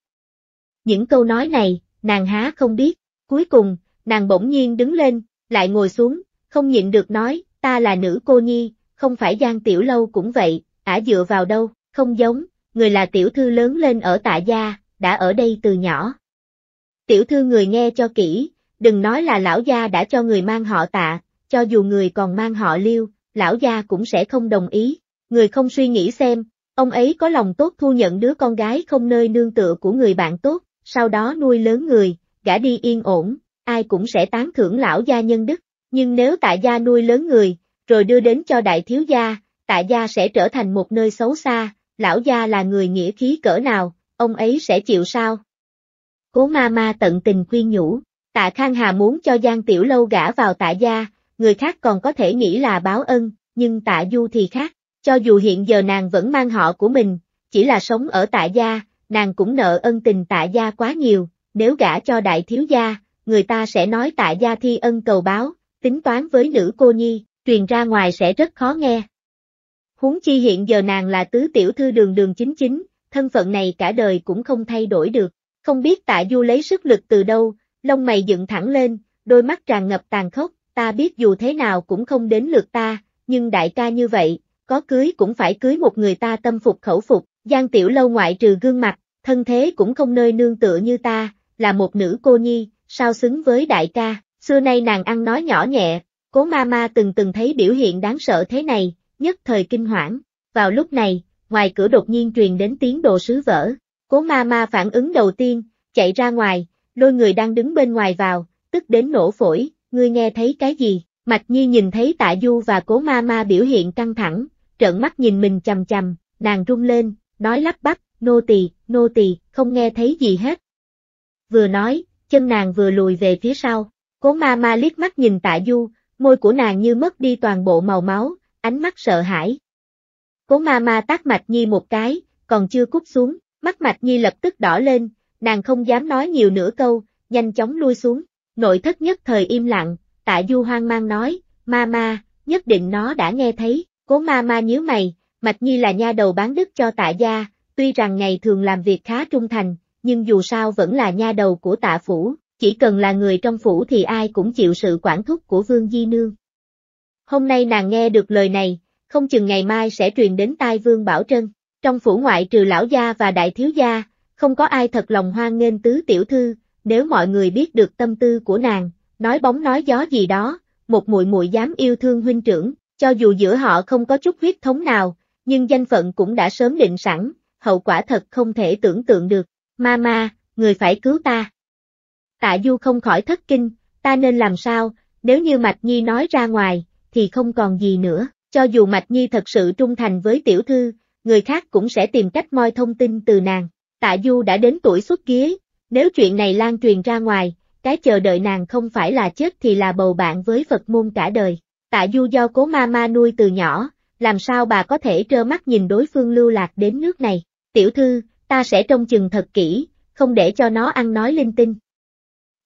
Những câu nói này, nàng há không biết, cuối cùng, nàng bỗng nhiên đứng lên, lại ngồi xuống, không nhịn được nói, ta là nữ cô nhi, không phải Giang Tiểu Lâu cũng vậy, ả dựa vào đâu không giống, người là tiểu thư lớn lên ở tạ gia, đã ở đây từ nhỏ. Tiểu thư người nghe cho kỹ, đừng nói là lão gia đã cho người mang họ tạ, cho dù người còn mang họ liêu, lão gia cũng sẽ không đồng ý, người không suy nghĩ xem, ông ấy có lòng tốt thu nhận đứa con gái không nơi nương tựa của người bạn tốt, sau đó nuôi lớn người, gả đi yên ổn, ai cũng sẽ tán thưởng lão gia nhân đức, nhưng nếu tại gia nuôi lớn người, rồi đưa đến cho đại thiếu gia, tại gia sẽ trở thành một nơi xấu xa, lão gia là người nghĩa khí cỡ nào, ông ấy sẽ chịu sao? Cố ma ma tận tình khuyên nhủ, tạ Khang Hà muốn cho Giang Tiểu Lâu gả vào tạ gia, người khác còn có thể nghĩ là báo ân, nhưng tạ Du thì khác, cho dù hiện giờ nàng vẫn mang họ của mình, chỉ là sống ở tạ gia, nàng cũng nợ ân tình tạ gia quá nhiều, nếu gả cho đại thiếu gia, người ta sẽ nói tạ gia thi ân cầu báo, tính toán với nữ cô nhi, truyền ra ngoài sẽ rất khó nghe. Huống chi hiện giờ nàng là tứ tiểu thư đường đường chính chính, thân phận này cả đời cũng không thay đổi được. Không biết tạ du lấy sức lực từ đâu, lông mày dựng thẳng lên, đôi mắt tràn ngập tàn khốc, ta biết dù thế nào cũng không đến lượt ta, nhưng đại ca như vậy, có cưới cũng phải cưới một người ta tâm phục khẩu phục, Giang Tiểu Lâu ngoại trừ gương mặt, thân thế cũng không nơi nương tựa như ta, là một nữ cô nhi, sao xứng với đại ca, xưa nay nàng ăn nói nhỏ nhẹ, cố ma ma từng từng thấy biểu hiện đáng sợ thế này, nhất thời kinh hoảng. Vào lúc này, ngoài cửa đột nhiên truyền đến tiếng đồ sứ vỡ. Cố ma ma phản ứng đầu tiên, chạy ra ngoài, lôi người đang đứng bên ngoài vào, tức đến nổ phổi, ngươi nghe thấy cái gì? Mạch Nhi nhìn thấy tạ du và cố ma ma biểu hiện căng thẳng, trợn mắt nhìn mình chầm chầm, nàng rung lên, nói lắp bắp, nô tỳ, nô tỳ, không nghe thấy gì hết. Vừa nói, chân nàng vừa lùi về phía sau, cố ma ma liếc mắt nhìn tạ du, môi của nàng như mất đi toàn bộ màu máu, ánh mắt sợ hãi. Cố ma ma tác Mạch Nhi một cái, còn chưa cút xuống, mắt Mạch Nhi lập tức đỏ lên, nàng không dám nói nhiều nửa câu, nhanh chóng lui xuống, nội thất nhất thời im lặng, tạ du hoang mang nói, ma ma, nhất định nó đã nghe thấy, cố ma ma nhíu mày, Mạch Nhi là nha đầu bán đức cho tạ gia, tuy rằng ngày thường làm việc khá trung thành, nhưng dù sao vẫn là nha đầu của tạ phủ, chỉ cần là người trong phủ thì ai cũng chịu sự quản thúc của Vương Di Nương. Hôm nay nàng nghe được lời này, không chừng ngày mai sẽ truyền đến tai Vương Bảo Trân. Trong phủ ngoại trừ lão gia và đại thiếu gia, không có ai thật lòng hoan nghênh tứ tiểu thư, nếu mọi người biết được tâm tư của nàng, nói bóng nói gió gì đó, một muội muội dám yêu thương huynh trưởng, cho dù giữa họ không có chút huyết thống nào, nhưng danh phận cũng đã sớm định sẵn, hậu quả thật không thể tưởng tượng được. Mama, người phải cứu ta. Tạ Du không khỏi thất kinh, ta nên làm sao, nếu như Mạch Nhi nói ra ngoài, thì không còn gì nữa, cho dù Mạch Nhi thật sự trung thành với tiểu thư, người khác cũng sẽ tìm cách moi thông tin từ nàng. Tạ Du đã đến tuổi xuất ký, nếu chuyện này lan truyền ra ngoài, cái chờ đợi nàng không phải là chết thì là bầu bạn với Phật môn cả đời. Tạ Du do cố ma ma nuôi từ nhỏ, làm sao bà có thể trơ mắt nhìn đối phương lưu lạc đến nước này. Tiểu thư, ta sẽ trông chừng thật kỹ, không để cho nó ăn nói linh tinh.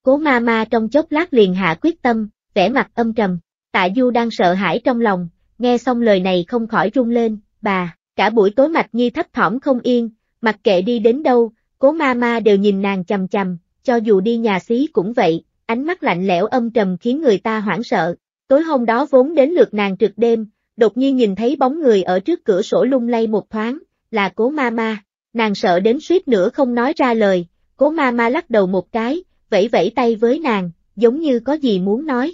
Cố ma ma trong chốc lát liền hạ quyết tâm, vẻ mặt âm trầm, Tạ Du đang sợ hãi trong lòng, nghe xong lời này không khỏi run lên, bà, cả buổi tối Mạch Nhi thấp thỏm không yên, mặc kệ đi đến đâu, cố ma ma đều nhìn nàng chầm chầm, cho dù đi nhà xí cũng vậy, ánh mắt lạnh lẽo âm trầm khiến người ta hoảng sợ. Tối hôm đó vốn đến lượt nàng trực đêm, đột nhiên nhìn thấy bóng người ở trước cửa sổ lung lay một thoáng, là cố ma ma, nàng sợ đến suýt nữa không nói ra lời, cố ma ma lắc đầu một cái, vẫy vẫy tay với nàng, giống như có gì muốn nói,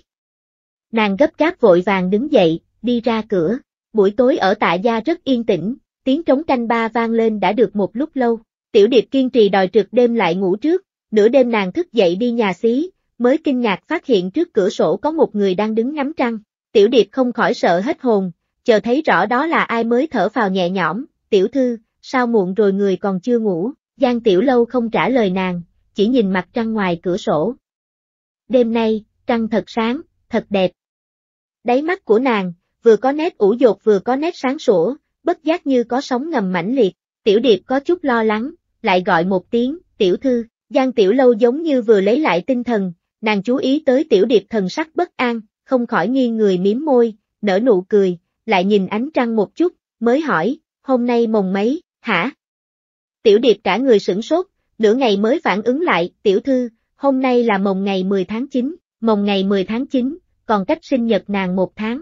Nàng gấp gáp vội vàng đứng dậy, đi ra cửa. Buổi tối ở tạ gia rất yên tĩnh, tiếng trống canh ba vang lên đã được một lúc lâu. Tiểu điệp kiên trì đòi trực đêm lại ngủ trước, nửa đêm nàng thức dậy đi nhà xí, mới kinh ngạc phát hiện trước cửa sổ có một người đang đứng ngắm trăng. Tiểu điệp không khỏi sợ hết hồn, chờ thấy rõ đó là ai mới thở vào nhẹ nhõm, tiểu thư, sao muộn rồi người còn chưa ngủ, Giang tiểu lâu không trả lời nàng, chỉ nhìn mặt trăng ngoài cửa sổ. Đêm nay, trăng thật sáng, thật đẹp. Đáy mắt của nàng, vừa có nét ủ dột vừa có nét sáng sủa, bất giác như có sóng ngầm mãnh liệt, tiểu điệp có chút lo lắng, lại gọi một tiếng, tiểu thư, Giang tiểu lâu giống như vừa lấy lại tinh thần, nàng chú ý tới tiểu điệp thần sắc bất an, không khỏi nghiêng người miếm môi, nở nụ cười, lại nhìn ánh trăng một chút, mới hỏi, hôm nay mồng mấy, hả? Tiểu điệp cả người sửng sốt, nửa ngày mới phản ứng lại, tiểu thư, hôm nay là mồng ngày 10 tháng 9, mồng ngày 10 tháng 9, còn cách sinh nhật nàng một tháng.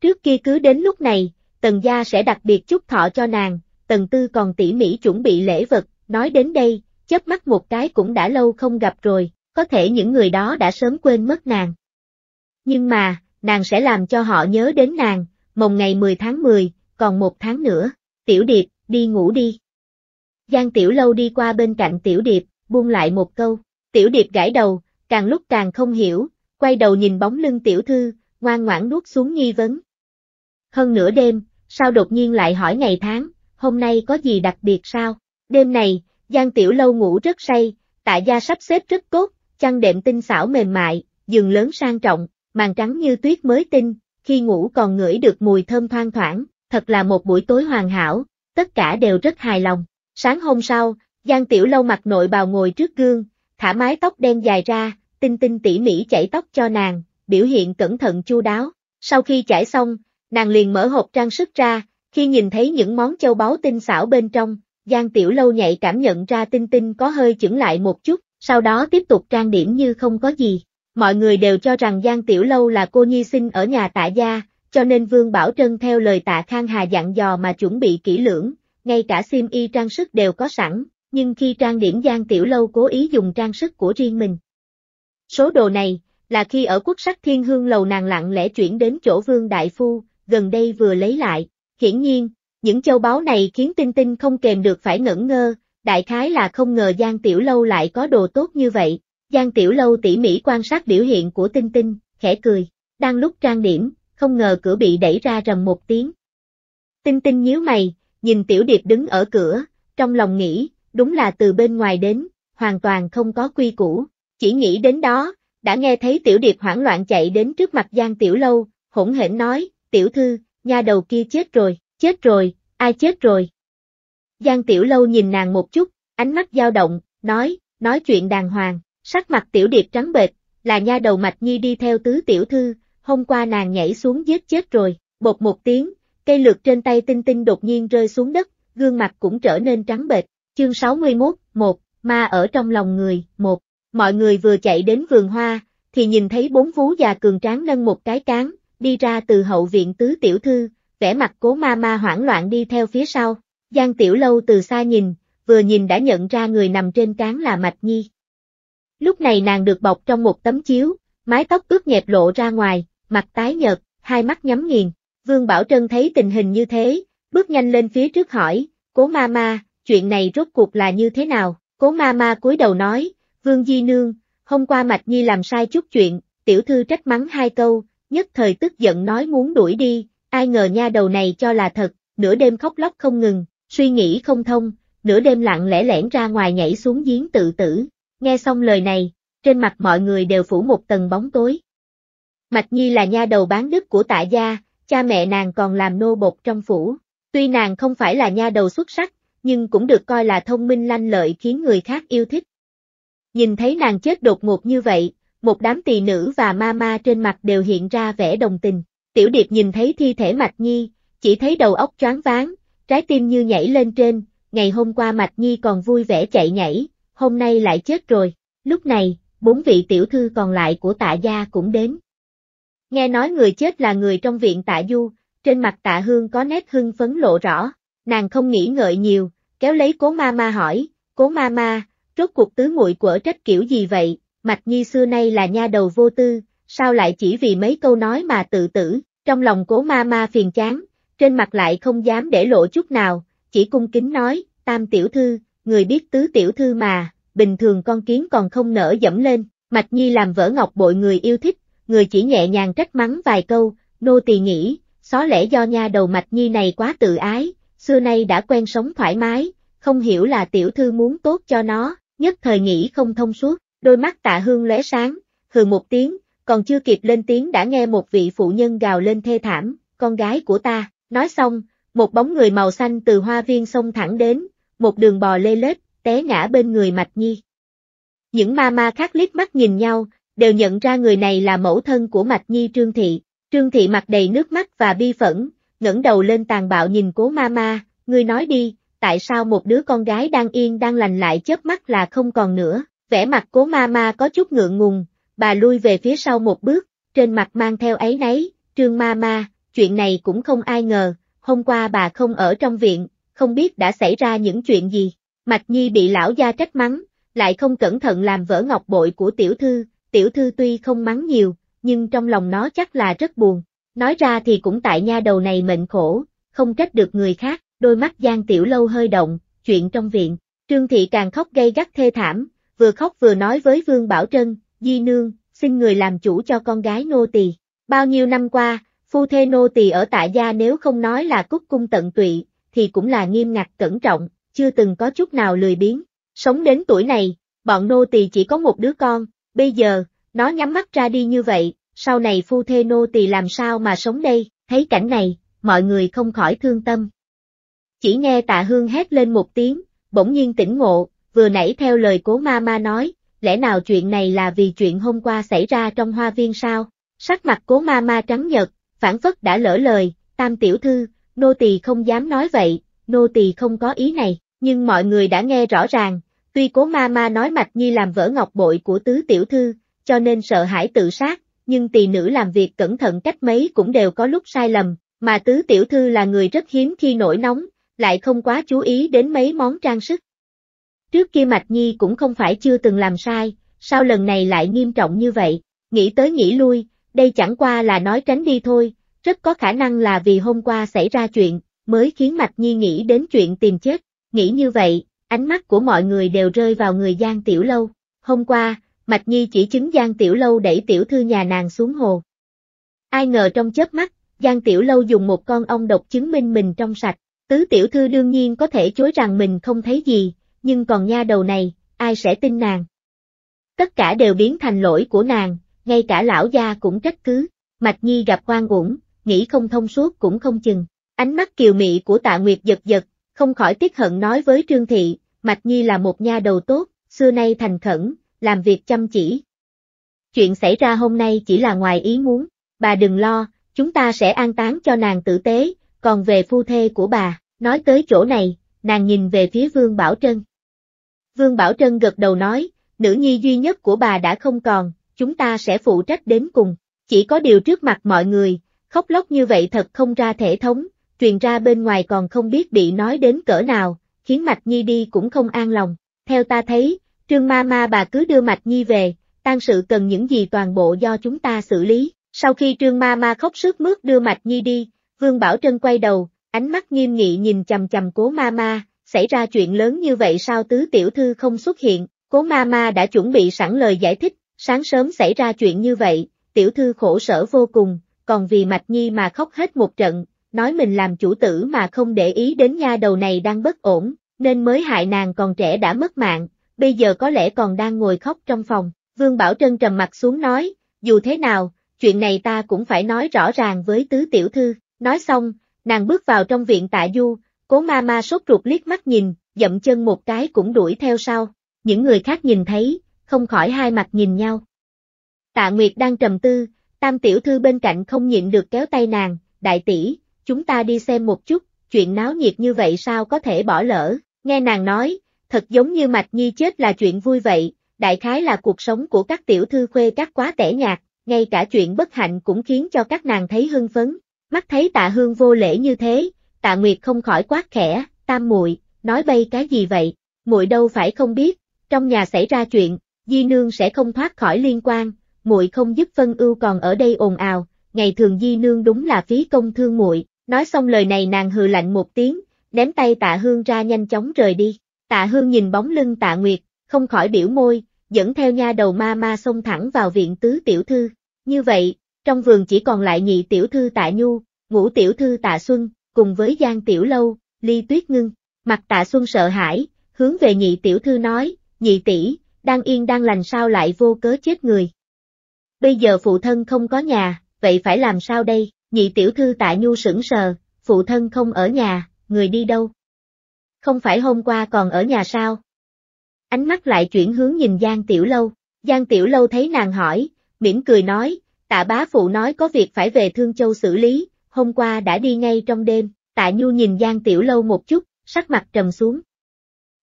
Trước kia cứ đến lúc này, Tần gia sẽ đặc biệt chúc thọ cho nàng, Tần Tư còn tỉ mỉ chuẩn bị lễ vật, nói đến đây, chớp mắt một cái cũng đã lâu không gặp rồi, có thể những người đó đã sớm quên mất nàng. Nhưng mà, nàng sẽ làm cho họ nhớ đến nàng, mồng ngày 10 tháng 10, còn một tháng nữa, Tiểu Điệp, đi ngủ đi. Giang Tiểu Lâu đi qua bên cạnh Tiểu Điệp, buông lại một câu, Tiểu Điệp gãi đầu, càng lúc càng không hiểu, quay đầu nhìn bóng lưng tiểu thư, ngoan ngoãn nuốt xuống nghi vấn. Hơn nửa đêm, sao đột nhiên lại hỏi ngày tháng, hôm nay có gì đặc biệt sao? Đêm này, Giang Tiểu Lâu ngủ rất say, tạ gia sắp xếp rất tốt, chăn đệm tinh xảo mềm mại, giường lớn sang trọng, màn trắng như tuyết mới tinh, khi ngủ còn ngửi được mùi thơm thoang thoảng, thật là một buổi tối hoàn hảo, tất cả đều rất hài lòng. Sáng hôm sau, Giang Tiểu Lâu mặc nội bào ngồi trước gương, thả mái tóc đen dài ra, tinh tinh tỉ mỉ chảy tóc cho nàng, biểu hiện cẩn thận chu đáo. Sau khi chảy xong, nàng liền mở hộp trang sức ra, khi nhìn thấy những món châu báu tinh xảo bên trong, Giang Tiểu Lâu nhạy cảm nhận ra tinh tinh có hơi chững lại một chút, sau đó tiếp tục trang điểm như không có gì. Mọi người đều cho rằng Giang Tiểu Lâu là cô nhi sinh ở nhà tạ gia, cho nên Vương Bảo Trân theo lời tạ Khang Hà dặn dò mà chuẩn bị kỹ lưỡng, ngay cả sim y trang sức đều có sẵn, nhưng khi trang điểm Giang Tiểu Lâu cố ý dùng trang sức của riêng mình, Số đồ này, là khi ở quốc sắc thiên hương lầu nàng lặng lẽ chuyển đến chỗ vương đại phu, gần đây vừa lấy lại. Hiển nhiên, những châu báu này khiến Tinh Tinh không kèm được phải ngẩn ngơ, đại khái là không ngờ Giang Tiểu Lâu lại có đồ tốt như vậy. Giang Tiểu Lâu tỉ mỉ quan sát biểu hiện của Tinh Tinh, khẽ cười, đang lúc trang điểm, không ngờ cửa bị đẩy ra rầm một tiếng. Tinh Tinh nhíu mày, nhìn Tiểu Điệp đứng ở cửa, trong lòng nghĩ, đúng là từ bên ngoài đến, hoàn toàn không có quy củ, chỉ nghĩ đến đó, đã nghe thấy tiểu điệp hoảng loạn chạy đến trước mặt Giang Tiểu Lâu, hỗn hển nói, tiểu thư, nha đầu kia chết rồi, chết rồi, ai chết rồi. Giang Tiểu Lâu nhìn nàng một chút, ánh mắt dao động, nói, nói chuyện đàng hoàng, sắc mặt tiểu điệp trắng bệch, là nha đầu mạch nhi đi theo tứ tiểu thư, hôm qua nàng nhảy xuống giết chết rồi, bột một tiếng, cây lược trên tay tinh tinh đột nhiên rơi xuống đất, gương mặt cũng trở nên trắng bệch, chương 61, 1, ma ở trong lòng người, 1. Mọi người vừa chạy đến vườn hoa, thì nhìn thấy bốn vú già cường tráng nâng một cái cán, đi ra từ hậu viện tứ tiểu thư, vẻ mặt cố ma ma hoảng loạn đi theo phía sau. Giang tiểu lâu từ xa nhìn, vừa nhìn đã nhận ra người nằm trên cán là Mạch Nhi. Lúc này nàng được bọc trong một tấm chiếu, mái tóc ướt nhẹp lộ ra ngoài, mặt tái nhợt, hai mắt nhắm nghiền. Vương Bảo Trân thấy tình hình như thế, bước nhanh lên phía trước hỏi, cố ma ma, chuyện này rốt cuộc là như thế nào? Cố ma ma cúi đầu nói, Vương Di Nương, hôm qua Mạch Nhi làm sai chút chuyện, tiểu thư trách mắng hai câu, nhất thời tức giận nói muốn đuổi đi, ai ngờ nha đầu này cho là thật, nửa đêm khóc lóc không ngừng, suy nghĩ không thông, nửa đêm lặng lẽ lẻn ra ngoài nhảy xuống giếng tự tử. Nghe xong lời này, trên mặt mọi người đều phủ một tầng bóng tối. Mạch Nhi là nha đầu bán đứt của tạ gia, cha mẹ nàng còn làm nô bột trong phủ. Tuy nàng không phải là nha đầu xuất sắc, nhưng cũng được coi là thông minh lanh lợi khiến người khác yêu thích. Nhìn thấy nàng chết đột ngột như vậy, một đám tỳ nữ và ma ma trên mặt đều hiện ra vẻ đồng tình. Tiểu điệp nhìn thấy thi thể Mạch Nhi, chỉ thấy đầu óc choáng váng, trái tim như nhảy lên trên, ngày hôm qua Mạch Nhi còn vui vẻ chạy nhảy, hôm nay lại chết rồi. Lúc này, bốn vị tiểu thư còn lại của tạ gia cũng đến. Nghe nói người chết là người trong viện tạ du, trên mặt tạ hương có nét hưng phấn lộ rõ, nàng không nghĩ ngợi nhiều, kéo lấy cố ma ma hỏi, cố ma ma, rốt cuộc tứ muội quở trách kiểu gì vậy, Mạch Nhi xưa nay là nha đầu vô tư, sao lại chỉ vì mấy câu nói mà tự tử, trong lòng cố ma ma phiền chán, trên mặt lại không dám để lộ chút nào, chỉ cung kính nói, tam tiểu thư, người biết tứ tiểu thư mà, bình thường con kiến còn không nở dẫm lên, Mạch Nhi làm vỡ ngọc bội người yêu thích, người chỉ nhẹ nhàng trách mắng vài câu, nô tỳ nghĩ, xó lẽ do nha đầu Mạch Nhi này quá tự ái, xưa nay đã quen sống thoải mái, không hiểu là tiểu thư muốn tốt cho nó, nhất thời nghĩ không thông suốt, đôi mắt tạ hương lóe sáng, hừ một tiếng, còn chưa kịp lên tiếng đã nghe một vị phụ nhân gào lên thê thảm, con gái của ta, nói xong, một bóng người màu xanh từ hoa viên xông thẳng đến, một đường bò lê lết, té ngã bên người Mạch Nhi. Những ma ma khác liếc mắt nhìn nhau, đều nhận ra người này là mẫu thân của Mạch Nhi Trương Thị, Trương Thị mặt đầy nước mắt và bi phẫn, ngẩng đầu lên tàn bạo nhìn cố ma ma, ngươi nói đi, tại sao một đứa con gái đang yên đang lành lại chớp mắt là không còn nữa, vẻ mặt cố ma ma có chút ngượng ngùng, bà lui về phía sau một bước, trên mặt mang theo ấy nấy, trương ma ma, chuyện này cũng không ai ngờ, hôm qua bà không ở trong viện, không biết đã xảy ra những chuyện gì, Mạch Nhi bị lão gia trách mắng, lại không cẩn thận làm vỡ ngọc bội của tiểu thư, tiểu thư tuy không mắng nhiều, nhưng trong lòng nó chắc là rất buồn, nói ra thì cũng tại nha đầu này mệnh khổ, không trách được người khác đôi mắt Giang Tiểu Lâu hơi động, chuyện trong viện, Trương Thị càng khóc gây gắt thê thảm, vừa khóc vừa nói với Vương Bảo Trân, Di Nương, xin người làm chủ cho con gái nô Tì. Bao nhiêu năm qua, phu thê nô Tì ở tại gia nếu không nói là cúc cung tận tụy, thì cũng là nghiêm ngặt cẩn trọng, chưa từng có chút nào lười biếng. Sống đến tuổi này, bọn nô Tì chỉ có một đứa con, bây giờ, nó nhắm mắt ra đi như vậy, sau này phu thê nô Tì làm sao mà sống đây, thấy cảnh này, mọi người không khỏi thương tâm. Chỉ nghe tạ hương hét lên một tiếng, bỗng nhiên tỉnh ngộ, vừa nãy theo lời cố ma ma nói, lẽ nào chuyện này là vì chuyện hôm qua xảy ra trong hoa viên sao? Sắc mặt cố ma ma trắng nhật, phản phất đã lỡ lời, tam tiểu thư, nô tỳ không dám nói vậy, nô tỳ không có ý này, nhưng mọi người đã nghe rõ ràng, tuy cố ma ma nói mạch nhi làm vỡ ngọc bội của tứ tiểu thư, cho nên sợ hãi tự sát, nhưng tỳ nữ làm việc cẩn thận cách mấy cũng đều có lúc sai lầm, mà tứ tiểu thư là người rất hiếm khi nổi nóng, lại không quá chú ý đến mấy món trang sức. Trước kia Mạch Nhi cũng không phải chưa từng làm sai, sao lần này lại nghiêm trọng như vậy, nghĩ tới nghĩ lui, đây chẳng qua là nói tránh đi thôi, rất có khả năng là vì hôm qua xảy ra chuyện, mới khiến Mạch Nhi nghĩ đến chuyện tìm chết, nghĩ như vậy, ánh mắt của mọi người đều rơi vào người Giang Tiểu Lâu, hôm qua, Mạch Nhi chỉ chứng Giang Tiểu Lâu đẩy tiểu thư nhà nàng xuống hồ. Ai ngờ trong chớp mắt, Giang Tiểu Lâu dùng một con ong độc chứng minh mình trong sạch, Tứ tiểu thư đương nhiên có thể chối rằng mình không thấy gì, nhưng còn nha đầu này, ai sẽ tin nàng. Tất cả đều biến thành lỗi của nàng, ngay cả lão gia cũng trách cứ, Mạch Nhi gặp quan uổng, nghĩ không thông suốt cũng không chừng. Ánh mắt kiều mị của tạ Nguyệt giật giật, không khỏi tiếc hận nói với Trương Thị, Mạch Nhi là một nha đầu tốt, xưa nay thành khẩn, làm việc chăm chỉ. Chuyện xảy ra hôm nay chỉ là ngoài ý muốn, bà đừng lo, chúng ta sẽ an táng cho nàng tử tế, còn về phu thê của bà, nói tới chỗ này, nàng nhìn về phía Vương Bảo Trân. Vương Bảo Trân gật đầu nói, nữ nhi duy nhất của bà đã không còn, chúng ta sẽ phụ trách đến cùng, chỉ có điều trước mặt mọi người, khóc lóc như vậy thật không ra thể thống, truyền ra bên ngoài còn không biết bị nói đến cỡ nào, khiến Mạch Nhi đi cũng không an lòng, theo ta thấy, Trương Ma Ma bà cứ đưa Mạch Nhi về, tan sự cần những gì toàn bộ do chúng ta xử lý. Sau khi Trương Ma Ma khóc sức mướt đưa Mạch Nhi đi, Vương Bảo Trân quay đầu, ánh mắt nghiêm nghị nhìn chầm chầm cố ma ma, xảy ra chuyện lớn như vậy sao tứ tiểu thư không xuất hiện, cố ma ma đã chuẩn bị sẵn lời giải thích, sáng sớm xảy ra chuyện như vậy, tiểu thư khổ sở vô cùng, còn vì Mạch Nhi mà khóc hết một trận, nói mình làm chủ tử mà không để ý đến nha đầu này đang bất ổn, nên mới hại nàng còn trẻ đã mất mạng, bây giờ có lẽ còn đang ngồi khóc trong phòng, Vương Bảo Trân trầm mặt xuống nói, dù thế nào, chuyện này ta cũng phải nói rõ ràng với tứ tiểu thư, Nói xong, nàng bước vào trong viện tạ du, cố ma ma sốt ruột liếc mắt nhìn, dậm chân một cái cũng đuổi theo sau. Những người khác nhìn thấy, không khỏi hai mặt nhìn nhau. Tạ Nguyệt đang trầm tư, tam tiểu thư bên cạnh không nhịn được kéo tay nàng, đại tỷ, chúng ta đi xem một chút, chuyện náo nhiệt như vậy sao có thể bỏ lỡ, nghe nàng nói, thật giống như Mạch Nhi chết là chuyện vui vậy, đại khái là cuộc sống của các tiểu thư khuê các quá tẻ nhạt, ngay cả chuyện bất hạnh cũng khiến cho các nàng thấy hưng phấn, Mắt thấy tạ hương vô lễ như thế, tạ nguyệt không khỏi quát khẽ, tam muội nói bay cái gì vậy, muội đâu phải không biết, trong nhà xảy ra chuyện, di nương sẽ không thoát khỏi liên quan, muội không giúp phân ưu còn ở đây ồn ào, ngày thường di nương đúng là phí công thương muội. Nói xong lời này nàng hừ lạnh một tiếng, ném tay tạ hương ra nhanh chóng rời đi. Tạ hương nhìn bóng lưng tạ nguyệt, không khỏi biểu môi, dẫn theo nha đầu ma ma xông thẳng vào viện tứ tiểu thư. Như vậy, trong vườn chỉ còn lại nhị tiểu thư tạ nhu, ngũ tiểu thư tạ xuân, cùng với giang tiểu lâu, ly tuyết ngưng, mặt tạ xuân sợ hãi, hướng về nhị tiểu thư nói, nhị tỷ, đang yên đang lành sao lại vô cớ chết người. Bây giờ phụ thân không có nhà, vậy phải làm sao đây, nhị tiểu thư tạ nhu sững sờ, phụ thân không ở nhà, người đi đâu? Không phải hôm qua còn ở nhà sao? Ánh mắt lại chuyển hướng nhìn Giang Tiểu Lâu, Giang Tiểu Lâu thấy nàng hỏi, mỉm cười nói, Tạ bá phụ nói có việc phải về Thương Châu xử lý, hôm qua đã đi ngay trong đêm, tạ nhu nhìn Giang Tiểu Lâu một chút, sắc mặt trầm xuống.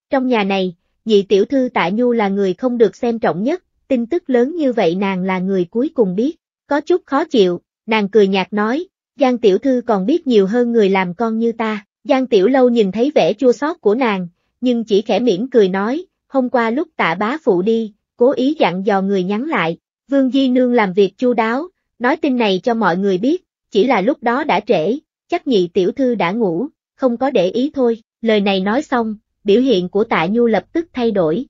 Trong nhà này, nhị tiểu thư tạ nhu là người không được xem trọng nhất, tin tức lớn như vậy nàng là người cuối cùng biết, có chút khó chịu, nàng cười nhạt nói, Giang Tiểu Thư còn biết nhiều hơn người làm con như ta, Giang Tiểu Lâu nhìn thấy vẻ chua xót của nàng, nhưng chỉ khẽ miễn cười nói, hôm qua lúc tạ bá phụ đi, cố ý dặn dò người nhắn lại, Vương Di Nương làm việc chu đáo, nói tin này cho mọi người biết, chỉ là lúc đó đã trễ, chắc nhị tiểu thư đã ngủ, không có để ý thôi, lời này nói xong, biểu hiện của tạ nhu lập tức thay đổi.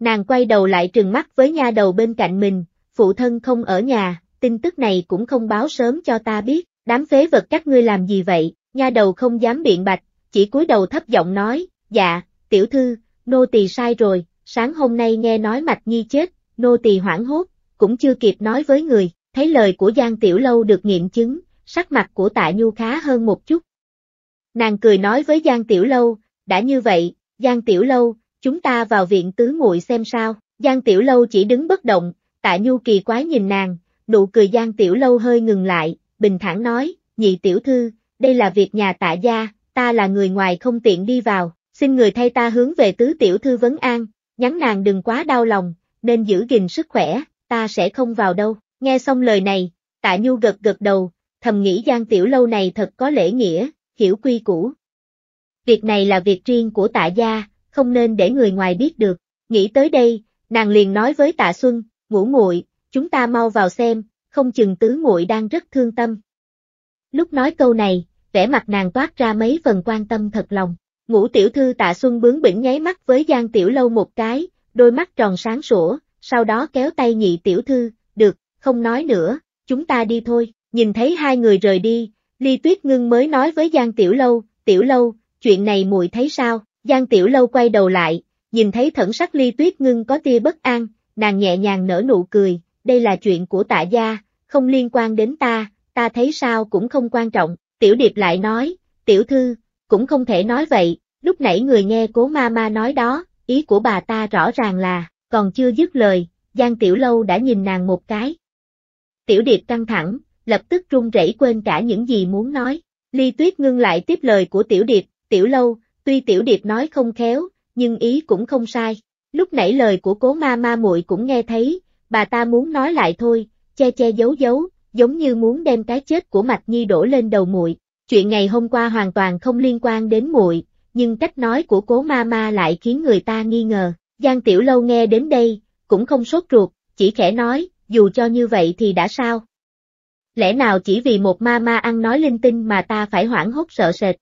Nàng quay đầu lại trừng mắt với nha đầu bên cạnh mình, phụ thân không ở nhà, tin tức này cũng không báo sớm cho ta biết, đám phế vật các ngươi làm gì vậy, nha đầu không dám biện bạch, chỉ cúi đầu thấp giọng nói, dạ, tiểu thư, nô tỳ sai rồi, sáng hôm nay nghe nói mạch nhi chết, nô tỳ hoảng hốt, cũng chưa kịp nói với người, thấy lời của Giang Tiểu Lâu được nghiệm chứng, sắc mặt của Tạ Nhu khá hơn một chút. Nàng cười nói với Giang Tiểu Lâu, đã như vậy, Giang Tiểu Lâu, chúng ta vào viện tứ muội xem sao, Giang Tiểu Lâu chỉ đứng bất động, Tạ Nhu kỳ quái nhìn nàng, nụ cười Giang Tiểu Lâu hơi ngừng lại, bình thản nói, nhị tiểu thư, đây là việc nhà tạ gia, ta là người ngoài không tiện đi vào, xin người thay ta hướng về tứ tiểu thư vấn an, nhắn nàng đừng quá đau lòng, nên giữ gìn sức khỏe, ta sẽ không vào đâu. Nghe xong lời này, tạ nhu gật gật đầu, thầm nghĩ Giang Tiểu Lâu này thật có lễ nghĩa, hiểu quy củ. Việc này là việc riêng của tạ gia, không nên để người ngoài biết được. Nghĩ tới đây, nàng liền nói với tạ Xuân, ngũ muội, chúng ta mau vào xem, không chừng tứ muội đang rất thương tâm. Lúc nói câu này, vẻ mặt nàng toát ra mấy phần quan tâm thật lòng. Ngũ tiểu thư tạ Xuân bướng bỉnh nháy mắt với Giang Tiểu Lâu một cái, đôi mắt tròn sáng sủa, sau đó kéo tay nhị tiểu thư, được, không nói nữa, chúng ta đi thôi, nhìn thấy hai người rời đi, Ly Tuyết Ngưng mới nói với Giang Tiểu Lâu, Tiểu Lâu, chuyện này muội thấy sao, Giang Tiểu Lâu quay đầu lại, nhìn thấy thẩn sắc Ly Tuyết Ngưng có tia bất an, nàng nhẹ nhàng nở nụ cười, đây là chuyện của tạ gia, không liên quan đến ta, ta thấy sao cũng không quan trọng, Tiểu Điệp lại nói, Tiểu Thư, cũng không thể nói vậy, lúc nãy người nghe cố ma ma nói đó, ý của bà ta rõ ràng là, còn chưa dứt lời, Giang Tiểu Lâu đã nhìn nàng một cái. Tiểu Điệp căng thẳng, lập tức run rẩy quên cả những gì muốn nói. Ly Tuyết ngưng lại tiếp lời của Tiểu Điệp, Tiểu Lâu, tuy Tiểu Điệp nói không khéo, nhưng ý cũng không sai. Lúc nãy lời của cố ma ma muội cũng nghe thấy, bà ta muốn nói lại thôi, che che giấu giấu, giống như muốn đem cái chết của Mạch Nhi đổ lên đầu muội. Chuyện ngày hôm qua hoàn toàn không liên quan đến muội, nhưng cách nói của cố ma ma lại khiến người ta nghi ngờ. Giang Tiểu Lâu nghe đến đây, cũng không sốt ruột, chỉ khẽ nói, dù cho như vậy thì đã sao? Lẽ nào chỉ vì một ma ma ăn nói linh tinh mà ta phải hoảng hốt sợ sệt?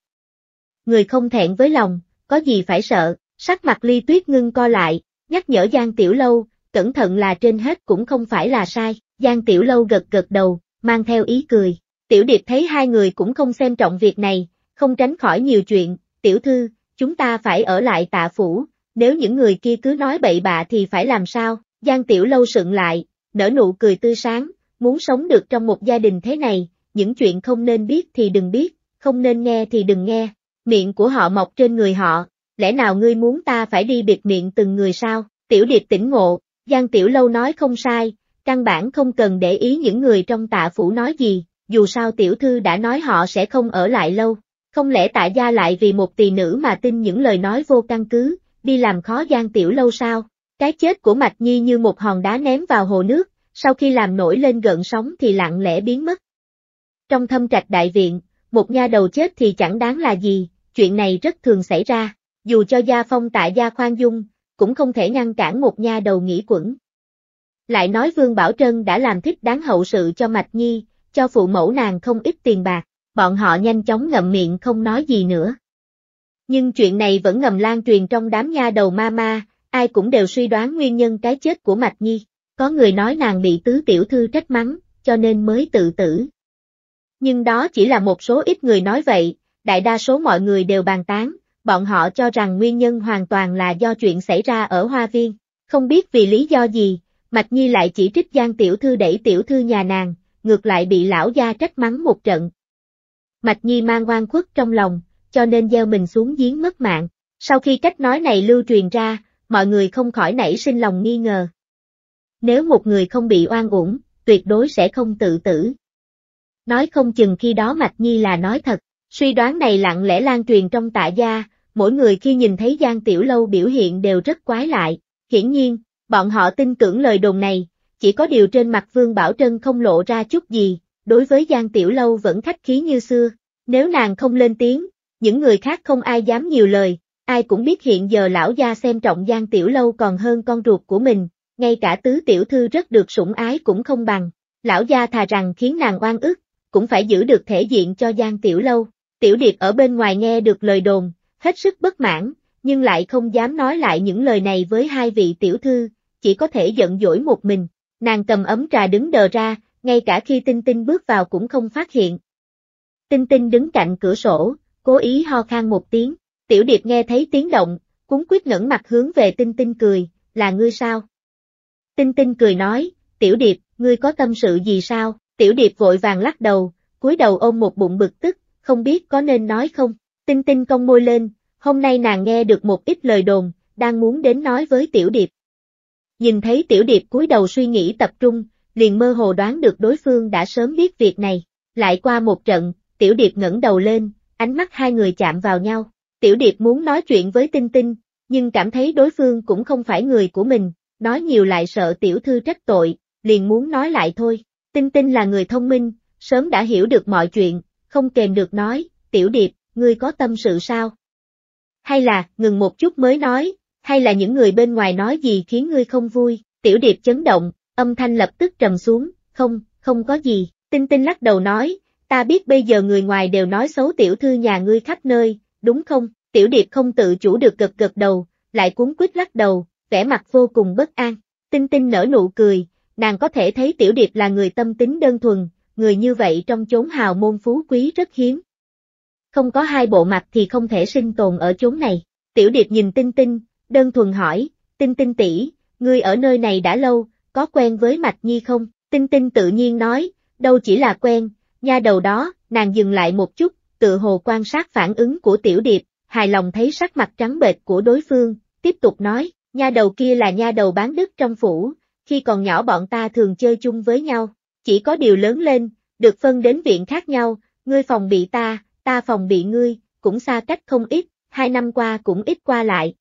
Người không thẹn với lòng, có gì phải sợ, sắc mặt ly tuyết ngưng co lại, nhắc nhở Giang Tiểu Lâu, cẩn thận là trên hết cũng không phải là sai, Giang Tiểu Lâu gật gật đầu, mang theo ý cười. Tiểu Điệp thấy hai người cũng không xem trọng việc này, không tránh khỏi nhiều chuyện, tiểu thư, chúng ta phải ở lại tạ phủ, nếu những người kia cứ nói bậy bạ thì phải làm sao, Giang Tiểu Lâu sượng lại, nở nụ cười tươi sáng, muốn sống được trong một gia đình thế này, những chuyện không nên biết thì đừng biết, không nên nghe thì đừng nghe, miệng của họ mọc trên người họ, lẽ nào ngươi muốn ta phải đi biệt miệng từng người sao, Tiểu Điệp tỉnh ngộ, Giang Tiểu Lâu nói không sai, căn bản không cần để ý những người trong tạ phủ nói gì, dù sao Tiểu Thư đã nói họ sẽ không ở lại lâu. Không lẽ tạ gia lại vì một tỳ nữ mà tin những lời nói vô căn cứ, đi làm khó gian tiểu lâu sao? Cái chết của Mạch Nhi như một hòn đá ném vào hồ nước, sau khi làm nổi lên gợn sóng thì lặng lẽ biến mất. Trong thâm trạch đại viện, một nha đầu chết thì chẳng đáng là gì, chuyện này rất thường xảy ra, dù cho gia phong tại gia khoan dung, cũng không thể ngăn cản một nha đầu nghỉ quẩn. Lại nói Vương Bảo Trân đã làm thích đáng hậu sự cho Mạch Nhi, cho phụ mẫu nàng không ít tiền bạc, bọn họ nhanh chóng ngậm miệng không nói gì nữa. Nhưng chuyện này vẫn ngầm lan truyền trong đám nha đầu ma ma, ai cũng đều suy đoán nguyên nhân cái chết của Mạch Nhi. Có người nói nàng bị tứ tiểu thư trách mắng, cho nên mới tự tử. Nhưng đó chỉ là một số ít người nói vậy, đại đa số mọi người đều bàn tán, bọn họ cho rằng nguyên nhân hoàn toàn là do chuyện xảy ra ở Hoa Viên. Không biết vì lý do gì, Mạch Nhi lại chỉ trích Giang Tiểu Thư đẩy Tiểu Thư nhà nàng, ngược lại bị lão gia trách mắng một trận. Mạch Nhi mang oan khuất trong lòng, cho nên gieo mình xuống giếng mất mạng. Sau khi cách nói này lưu truyền ra, mọi người không khỏi nảy sinh lòng nghi ngờ. Nếu một người không bị oan uổng, tuyệt đối sẽ không tự tử. Nói không chừng khi đó Mạch Nhi là nói thật, suy đoán này lặng lẽ lan truyền trong tạ gia, mỗi người khi nhìn thấy Giang Tiểu Lâu biểu hiện đều rất quái lại, hiển nhiên, bọn họ tin tưởng lời đồn này, chỉ có điều trên mặt Vương Bảo Trân không lộ ra chút gì, đối với Giang Tiểu Lâu vẫn khách khí như xưa, nếu nàng không lên tiếng, những người khác không ai dám nhiều lời, ai cũng biết hiện giờ lão gia xem trọng Giang Tiểu Lâu còn hơn con ruột của mình, ngay cả tứ tiểu thư rất được sủng ái cũng không bằng. Lão gia thà rằng khiến nàng oan ức, cũng phải giữ được thể diện cho Giang Tiểu Lâu. Tiểu Điệp ở bên ngoài nghe được lời đồn, hết sức bất mãn, nhưng lại không dám nói lại những lời này với hai vị tiểu thư, chỉ có thể giận dỗi một mình. Nàng cầm ấm trà đứng đờ ra, ngay cả khi Tinh Tinh bước vào cũng không phát hiện. Tinh Tinh đứng cạnh cửa sổ, cố ý ho khan một tiếng, tiểu điệp nghe thấy tiếng động, cúng quyết ngẩng mặt hướng về tinh tinh cười, là ngươi sao? Tinh tinh cười nói, tiểu điệp, ngươi có tâm sự gì sao? Tiểu điệp vội vàng lắc đầu, cúi đầu ôm một bụng bực tức, không biết có nên nói không? Tinh tinh cong môi lên, hôm nay nàng nghe được một ít lời đồn, đang muốn đến nói với tiểu điệp. Nhìn thấy tiểu điệp cúi đầu suy nghĩ tập trung, liền mơ hồ đoán được đối phương đã sớm biết việc này. Lại qua một trận, tiểu điệp ngẩng đầu lên, ánh mắt hai người chạm vào nhau. Tiểu Điệp muốn nói chuyện với Tinh Tinh, nhưng cảm thấy đối phương cũng không phải người của mình, nói nhiều lại sợ Tiểu Thư trách tội, liền muốn nói lại thôi. Tinh Tinh là người thông minh, sớm đã hiểu được mọi chuyện, không kềm được nói, Tiểu Điệp, ngươi có tâm sự sao? Hay là, ngừng một chút mới nói, hay là những người bên ngoài nói gì khiến ngươi không vui, Tiểu Điệp chấn động, âm thanh lập tức trầm xuống, không, không có gì, Tinh Tinh lắc đầu nói, ta biết bây giờ người ngoài đều nói xấu tiểu thư nhà ngươi khắp nơi, đúng không? Tiểu điệp không tự chủ được gật gật đầu, lại cuốn quýt lắc đầu, vẻ mặt vô cùng bất an. Tinh tinh nở nụ cười, nàng có thể thấy tiểu điệp là người tâm tính đơn thuần, người như vậy trong chốn hào môn phú quý rất hiếm. Không có hai bộ mặt thì không thể sinh tồn ở chốn này. Tiểu điệp nhìn tinh tinh, đơn thuần hỏi, tinh tinh tỷ, ngươi ở nơi này đã lâu, có quen với mạch nhi không? Tinh tinh tự nhiên nói, đâu chỉ là quen, Nha đầu đó, nàng dừng lại một chút, tự hồ quan sát phản ứng của tiểu điệp, hài lòng thấy sắc mặt trắng bệch của đối phương, tiếp tục nói, nha đầu kia là nha đầu bán đất trong phủ, khi còn nhỏ bọn ta thường chơi chung với nhau, chỉ có điều lớn lên, được phân đến viện khác nhau, ngươi phòng bị ta, ta phòng bị ngươi, cũng xa cách không ít, hai năm qua cũng ít qua lại.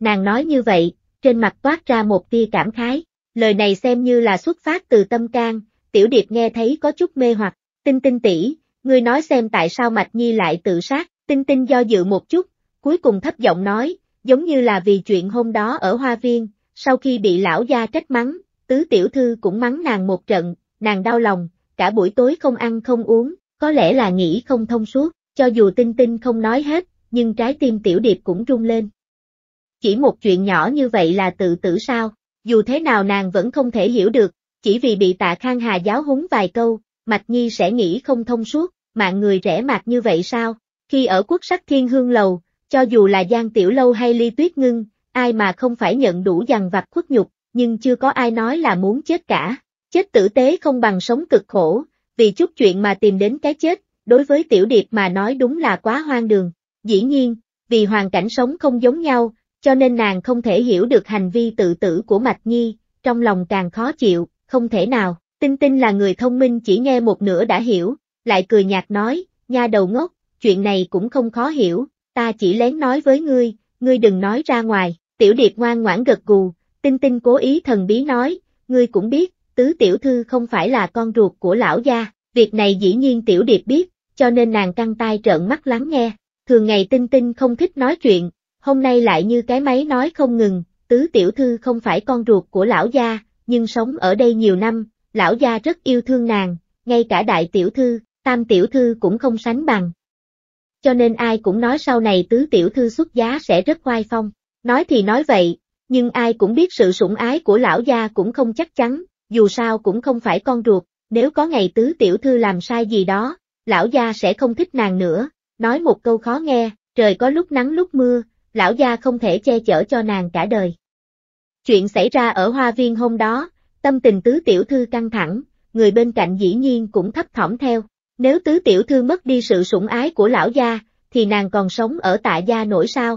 Nàng nói như vậy, trên mặt toát ra một tia cảm khái, lời này xem như là xuất phát từ tâm can, tiểu điệp nghe thấy có chút mê hoặc, Tinh tinh tỷ, ngươi nói xem tại sao Mạch Nhi lại tự sát, tinh tinh do dự một chút, cuối cùng thấp giọng nói, giống như là vì chuyện hôm đó ở hoa viên, sau khi bị lão gia trách mắng, tứ tiểu thư cũng mắng nàng một trận, nàng đau lòng, cả buổi tối không ăn không uống, có lẽ là nghĩ không thông suốt, cho dù tinh tinh không nói hết, nhưng trái tim tiểu điệp cũng rung lên. Chỉ một chuyện nhỏ như vậy là tự tử sao, dù thế nào nàng vẫn không thể hiểu được, chỉ vì bị tạ khang hà giáo húng vài câu, Mạch Nhi sẽ nghĩ không thông suốt, mạng người rẻ mạt như vậy sao? Khi ở quốc sắc thiên hương lầu, cho dù là Giang Tiểu Lâu hay Ly Tuyết Ngưng, ai mà không phải nhận đủ dằn vặt khuất nhục, nhưng chưa có ai nói là muốn chết cả. Chết tử tế không bằng sống cực khổ, vì chút chuyện mà tìm đến cái chết, đối với Tiểu Điệp mà nói đúng là quá hoang đường. Dĩ nhiên, vì hoàn cảnh sống không giống nhau, cho nên nàng không thể hiểu được hành vi tự tử của Mạch Nhi, trong lòng càng khó chịu, không thể nào. Tinh Tinh là người thông minh chỉ nghe một nửa đã hiểu, lại cười nhạt nói, nha đầu ngốc, chuyện này cũng không khó hiểu, ta chỉ lén nói với ngươi, ngươi đừng nói ra ngoài, tiểu điệp ngoan ngoãn gật gù, Tinh Tinh cố ý thần bí nói, ngươi cũng biết, tứ tiểu thư không phải là con ruột của lão gia, việc này dĩ nhiên tiểu điệp biết, cho nên nàng căng tai trợn mắt lắng nghe, thường ngày Tinh Tinh không thích nói chuyện, hôm nay lại như cái máy nói không ngừng, tứ tiểu thư không phải con ruột của lão gia, nhưng sống ở đây nhiều năm, lão gia rất yêu thương nàng, ngay cả đại tiểu thư, tam tiểu thư cũng không sánh bằng. Cho nên ai cũng nói sau này tứ tiểu thư xuất giá sẽ rất hoai phong, nói thì nói vậy, nhưng ai cũng biết sự sủng ái của lão gia cũng không chắc chắn, dù sao cũng không phải con ruột, nếu có ngày tứ tiểu thư làm sai gì đó, lão gia sẽ không thích nàng nữa, nói một câu khó nghe, trời có lúc nắng lúc mưa, lão gia không thể che chở cho nàng cả đời. Chuyện xảy ra ở hoa viên hôm đó, Tâm tình tứ tiểu thư căng thẳng, người bên cạnh dĩ nhiên cũng thấp thỏm theo. Nếu tứ tiểu thư mất đi sự sủng ái của lão gia, thì nàng còn sống ở tạ gia nổi sao?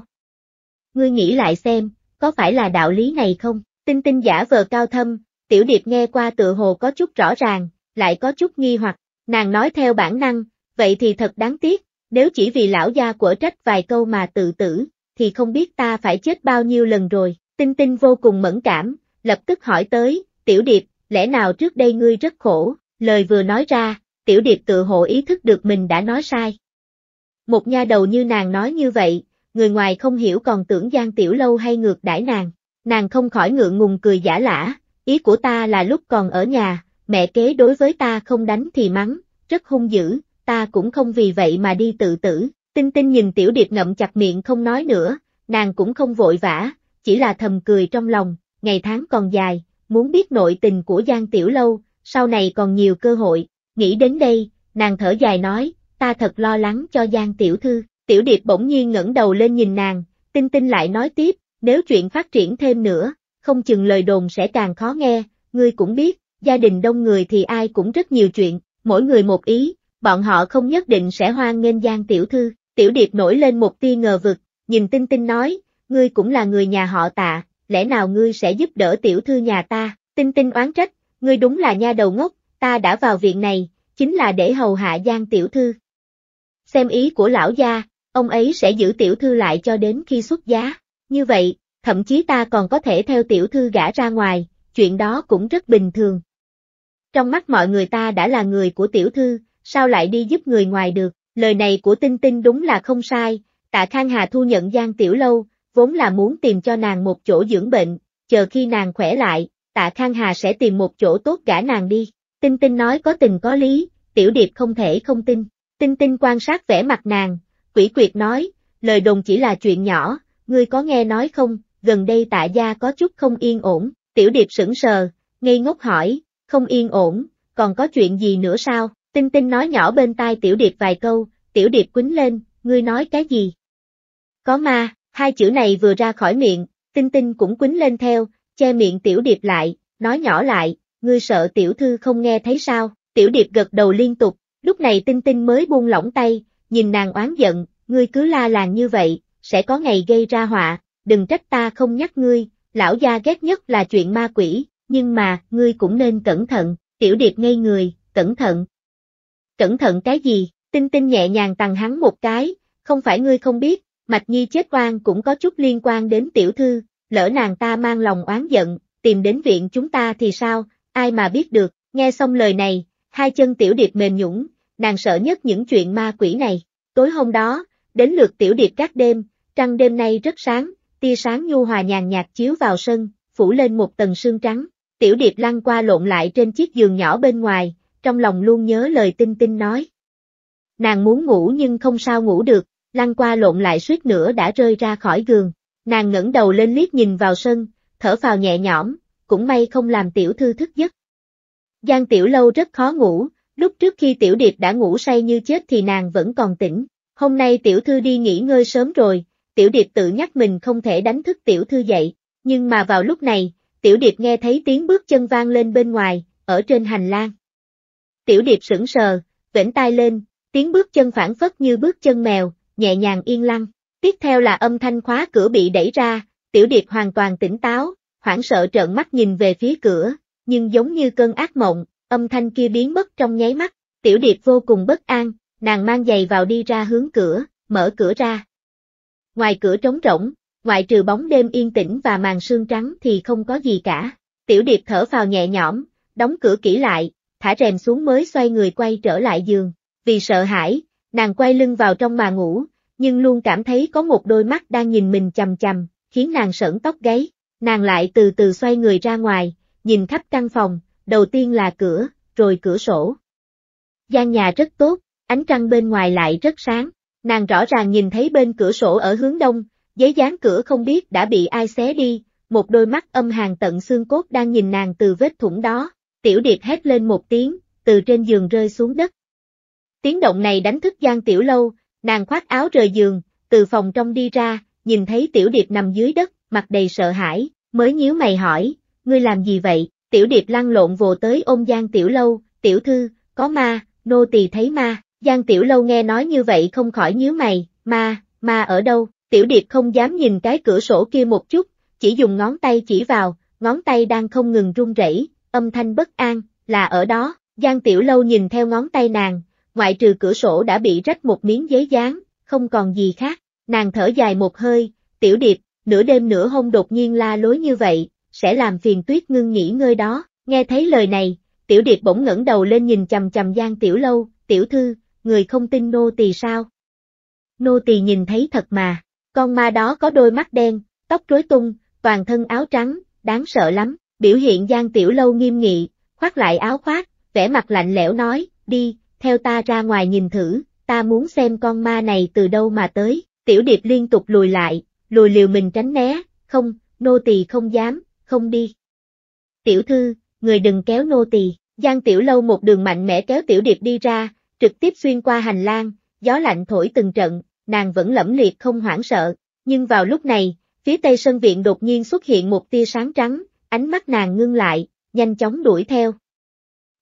Ngươi nghĩ lại xem, có phải là đạo lý này không? Tinh tinh giả vờ cao thâm, tiểu điệp nghe qua tựa hồ có chút rõ ràng, lại có chút nghi hoặc, nàng nói theo bản năng, vậy thì thật đáng tiếc, nếu chỉ vì lão gia của trách vài câu mà tự tử, thì không biết ta phải chết bao nhiêu lần rồi, tinh tinh vô cùng mẫn cảm, lập tức hỏi tới, Tiểu Điệp, lẽ nào trước đây ngươi rất khổ, lời vừa nói ra, Tiểu Điệp tự hộ ý thức được mình đã nói sai. Một nha đầu như nàng nói như vậy, người ngoài không hiểu còn tưởng gian Tiểu Lâu hay ngược đãi nàng, nàng không khỏi ngượng ngùng cười giả lả, ý của ta là lúc còn ở nhà, mẹ kế đối với ta không đánh thì mắng, rất hung dữ, ta cũng không vì vậy mà đi tự tử. Tinh Tinh nhìn Tiểu Điệp ngậm chặt miệng không nói nữa, nàng cũng không vội vã, chỉ là thầm cười trong lòng, ngày tháng còn dài, muốn biết nội tình của Giang Tiểu Lâu, sau này còn nhiều cơ hội, nghĩ đến đây, nàng thở dài nói, ta thật lo lắng cho Giang Tiểu Thư, Tiểu Điệp bỗng nhiên ngẩng đầu lên nhìn nàng, tinh tinh lại nói tiếp, nếu chuyện phát triển thêm nữa, không chừng lời đồn sẽ càng khó nghe, ngươi cũng biết, gia đình đông người thì ai cũng rất nhiều chuyện, mỗi người một ý, bọn họ không nhất định sẽ hoan nghênh Giang Tiểu Thư, Tiểu Điệp nổi lên một tia ngờ vực, nhìn tinh tinh nói, ngươi cũng là người nhà họ tạ, lẽ nào ngươi sẽ giúp đỡ tiểu thư nhà ta? Tinh tinh oán trách, ngươi đúng là nha đầu ngốc, ta đã vào viện này, chính là để hầu hạ Giang tiểu thư. Xem ý của lão gia, ông ấy sẽ giữ tiểu thư lại cho đến khi xuất giá. Như vậy, thậm chí ta còn có thể theo tiểu thư gã ra ngoài, chuyện đó cũng rất bình thường. Trong mắt mọi người ta đã là người của tiểu thư, sao lại đi giúp người ngoài được, lời này của Tinh Tinh đúng là không sai, tạ Khang Hà thu nhận Giang Tiểu Lâu, vốn là muốn tìm cho nàng một chỗ dưỡng bệnh, chờ khi nàng khỏe lại, tạ Khang Hà sẽ tìm một chỗ tốt gả nàng đi. Tinh Tinh nói có tình có lý, Tiểu Điệp không thể không tin. Tinh Tinh quan sát vẻ mặt nàng, quỷ quyệt nói, lời đồn chỉ là chuyện nhỏ, ngươi có nghe nói không, gần đây tạ gia có chút không yên ổn, Tiểu Điệp sững sờ, ngây ngốc hỏi, không yên ổn, còn có chuyện gì nữa sao? Tinh Tinh nói nhỏ bên tai Tiểu Điệp vài câu, Tiểu Điệp quýnh lên, ngươi nói cái gì? Có ma, Hai chữ này vừa ra khỏi miệng, tinh tinh cũng quính lên theo, che miệng tiểu điệp lại, nói nhỏ lại, ngươi sợ tiểu thư không nghe thấy sao, tiểu điệp gật đầu liên tục, lúc này tinh tinh mới buông lỏng tay, nhìn nàng oán giận, ngươi cứ la làng như vậy, sẽ có ngày gây ra họa, đừng trách ta không nhắc ngươi, lão gia ghét nhất là chuyện ma quỷ, nhưng mà, ngươi cũng nên cẩn thận, tiểu điệp ngây người, cẩn thận. Cẩn thận cái gì, tinh tinh nhẹ nhàng tằng hắn một cái, không phải ngươi không biết, Mạch Nhi chết oan cũng có chút liên quan đến tiểu thư, lỡ nàng ta mang lòng oán giận, tìm đến viện chúng ta thì sao, ai mà biết được, nghe xong lời này, hai chân tiểu điệp mềm nhũng, nàng sợ nhất những chuyện ma quỷ này. Tối hôm đó, đến lượt tiểu điệp các đêm, trăng đêm nay rất sáng, tia sáng nhu hòa nhàn nhạt chiếu vào sân, phủ lên một tầng sương trắng. Tiểu điệp lăn qua lộn lại trên chiếc giường nhỏ bên ngoài, trong lòng luôn nhớ lời tinh tinh nói. Nàng muốn ngủ nhưng không sao ngủ được, lăn qua lộn lại suýt nữa đã rơi ra khỏi giường. Nàng ngẩng đầu lên liếc nhìn vào sân, thở phào nhẹ nhõm, cũng may không làm tiểu thư thức giấc. Giang tiểu lâu rất khó ngủ, lúc trước khi tiểu điệp đã ngủ say như chết thì nàng vẫn còn tỉnh. Hôm nay tiểu thư đi nghỉ ngơi sớm rồi, tiểu điệp tự nhắc mình không thể đánh thức tiểu thư dậy, nhưng mà vào lúc này, tiểu điệp nghe thấy tiếng bước chân vang lên bên ngoài, ở trên hành lang. Tiểu điệp sững sờ, vểnh tai lên, tiếng bước chân phản phất như bước chân mèo, nhẹ nhàng yên lặng. Tiếp theo là âm thanh khóa cửa bị đẩy ra, tiểu điệp hoàn toàn tỉnh táo, hoảng sợ trợn mắt nhìn về phía cửa, nhưng giống như cơn ác mộng, âm thanh kia biến mất trong nháy mắt, tiểu điệp vô cùng bất an, nàng mang giày vào đi ra hướng cửa, mở cửa ra. Ngoài cửa trống rỗng, ngoại trừ bóng đêm yên tĩnh và màn sương trắng thì không có gì cả, tiểu điệp thở vào nhẹ nhõm, đóng cửa kỹ lại, thả rèm xuống mới xoay người quay trở lại giường, vì sợ hãi, Nàng quay lưng vào trong mà ngủ, nhưng luôn cảm thấy có một đôi mắt đang nhìn mình chằm chằm, khiến nàng sởn tóc gáy. Nàng lại từ từ xoay người ra ngoài, nhìn khắp căn phòng, đầu tiên là cửa, rồi cửa sổ. gian nhà rất tốt, ánh trăng bên ngoài lại rất sáng, nàng rõ ràng nhìn thấy bên cửa sổ ở hướng đông, giấy dán cửa không biết đã bị ai xé đi, một đôi mắt âm hàn tận xương cốt đang nhìn nàng từ vết thủng đó, tiểu điệp hét lên một tiếng, từ trên giường rơi xuống đất, Tiếng động này đánh thức Giang Tiểu Lâu, nàng khoác áo rời giường, từ phòng trong đi ra, nhìn thấy Tiểu Điệp nằm dưới đất, mặt đầy sợ hãi, mới nhíu mày hỏi, ngươi làm gì vậy? Tiểu Điệp lăn lộn vồ tới ôm Giang Tiểu Lâu, Tiểu Thư, có ma, nô tỳ thấy ma, Giang Tiểu Lâu nghe nói như vậy không khỏi nhíu mày, ma, ma ở đâu? Tiểu Điệp không dám nhìn cái cửa sổ kia một chút, chỉ dùng ngón tay chỉ vào, ngón tay đang không ngừng run rẩy, âm thanh bất an, là ở đó, Giang Tiểu Lâu nhìn theo ngón tay nàng, ngoại trừ cửa sổ đã bị rách một miếng giấy dán, không còn gì khác, nàng thở dài một hơi, tiểu điệp, nửa đêm nửa hôm đột nhiên la lối như vậy, sẽ làm phiền tuyết ngưng nghỉ ngơi đó, nghe thấy lời này, tiểu điệp bỗng ngẩng đầu lên nhìn chầm chầm gian Tiểu Lâu, tiểu thư, người không tin nô tỳ sao? Nô tỳ nhìn thấy thật mà, con ma đó có đôi mắt đen, tóc rối tung, toàn thân áo trắng, đáng sợ lắm, biểu hiện gian Tiểu Lâu nghiêm nghị, khoác lại áo khoác, vẻ mặt lạnh lẽo nói, đi, theo ta ra ngoài nhìn thử, ta muốn xem con ma này từ đâu mà tới, tiểu điệp liên tục lùi lại, lùi liều mình tránh né, không, nô tỳ không dám, không đi. Tiểu thư, người đừng kéo nô tỳ. Giang Tiểu Lâu một đường mạnh mẽ kéo Tiểu Điệp đi ra, trực tiếp xuyên qua hành lang, gió lạnh thổi từng trận, nàng vẫn lẫm liệt không hoảng sợ, nhưng vào lúc này, phía tây sân viện đột nhiên xuất hiện một tia sáng trắng, ánh mắt nàng ngưng lại, nhanh chóng đuổi theo.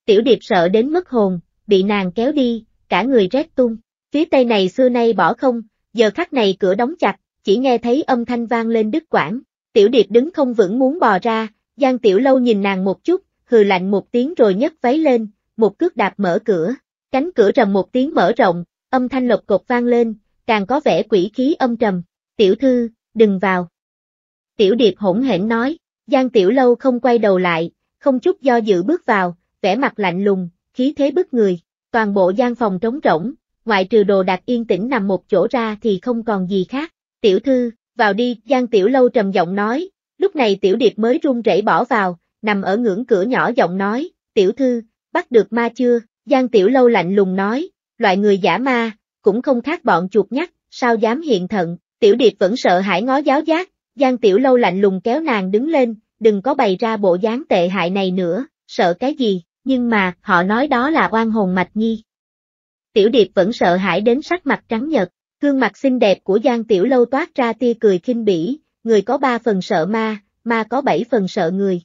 Tiểu Điệp sợ đến mất hồn, bị nàng kéo đi, cả người rét tung. Phía tây này xưa nay bỏ không, giờ khắc này cửa đóng chặt, chỉ nghe thấy âm thanh vang lên đứt quãng. Tiểu điệp đứng không vững muốn bò ra, Giang Tiểu Lâu nhìn nàng một chút, hừ lạnh một tiếng rồi nhấc váy lên, một cước đạp mở cửa. Cánh cửa rầm một tiếng mở rộng, âm thanh lộc cột vang lên, càng có vẻ quỷ khí âm trầm. Tiểu thư, đừng vào. Tiểu điệp hỗn hển nói, Giang Tiểu Lâu không quay đầu lại, không chút do dự bước vào, vẻ mặt lạnh lùng, khí thế bức người, toàn bộ gian phòng trống rỗng, ngoại trừ đồ đạc yên tĩnh nằm một chỗ ra thì không còn gì khác. Tiểu thư, vào đi, Giang Tiểu Lâu trầm giọng nói, lúc này Tiểu Điệp mới run rẩy bỏ vào, nằm ở ngưỡng cửa nhỏ giọng nói, Tiểu thư, bắt được ma chưa, Giang Tiểu Lâu lạnh lùng nói, loại người giả ma, cũng không khác bọn chuột nhắt, sao dám hiện thận, Tiểu Điệp vẫn sợ hãi ngó giáo giác, Giang Tiểu Lâu lạnh lùng kéo nàng đứng lên, đừng có bày ra bộ dáng tệ hại này nữa, sợ cái gì, nhưng mà, họ nói đó là oan hồn mạch nhi. Tiểu điệp vẫn sợ hãi đến sắc mặt trắng nhật, gương mặt xinh đẹp của Giang Tiểu Lâu toát ra tia cười khinh bỉ, người có ba phần sợ ma, ma có bảy phần sợ người.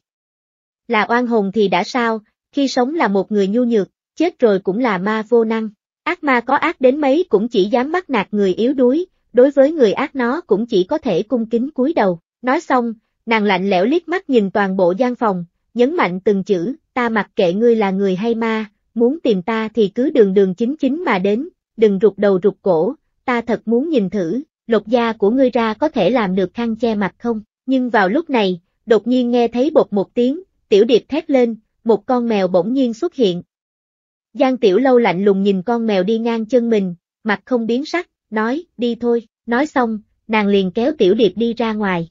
Là oan hồn thì đã sao, khi sống là một người nhu nhược, chết rồi cũng là ma vô năng. Ác ma có ác đến mấy cũng chỉ dám bắt nạt người yếu đuối, đối với người ác nó cũng chỉ có thể cung kính cúi đầu. Nói xong, nàng lạnh lẽo liếc mắt nhìn toàn bộ gian phòng, nhấn mạnh từng chữ, ta mặc kệ ngươi là người hay ma, muốn tìm ta thì cứ đường đường chính chính mà đến, đừng rụt đầu rụt cổ, ta thật muốn nhìn thử, lột da của ngươi ra có thể làm được khăn che mặt không, nhưng vào lúc này, đột nhiên nghe thấy bột một tiếng, tiểu điệp thét lên, một con mèo bỗng nhiên xuất hiện. Giang tiểu lâu lạnh lùng nhìn con mèo đi ngang chân mình, mặt không biến sắc, nói, đi thôi, nói xong, nàng liền kéo tiểu điệp đi ra ngoài.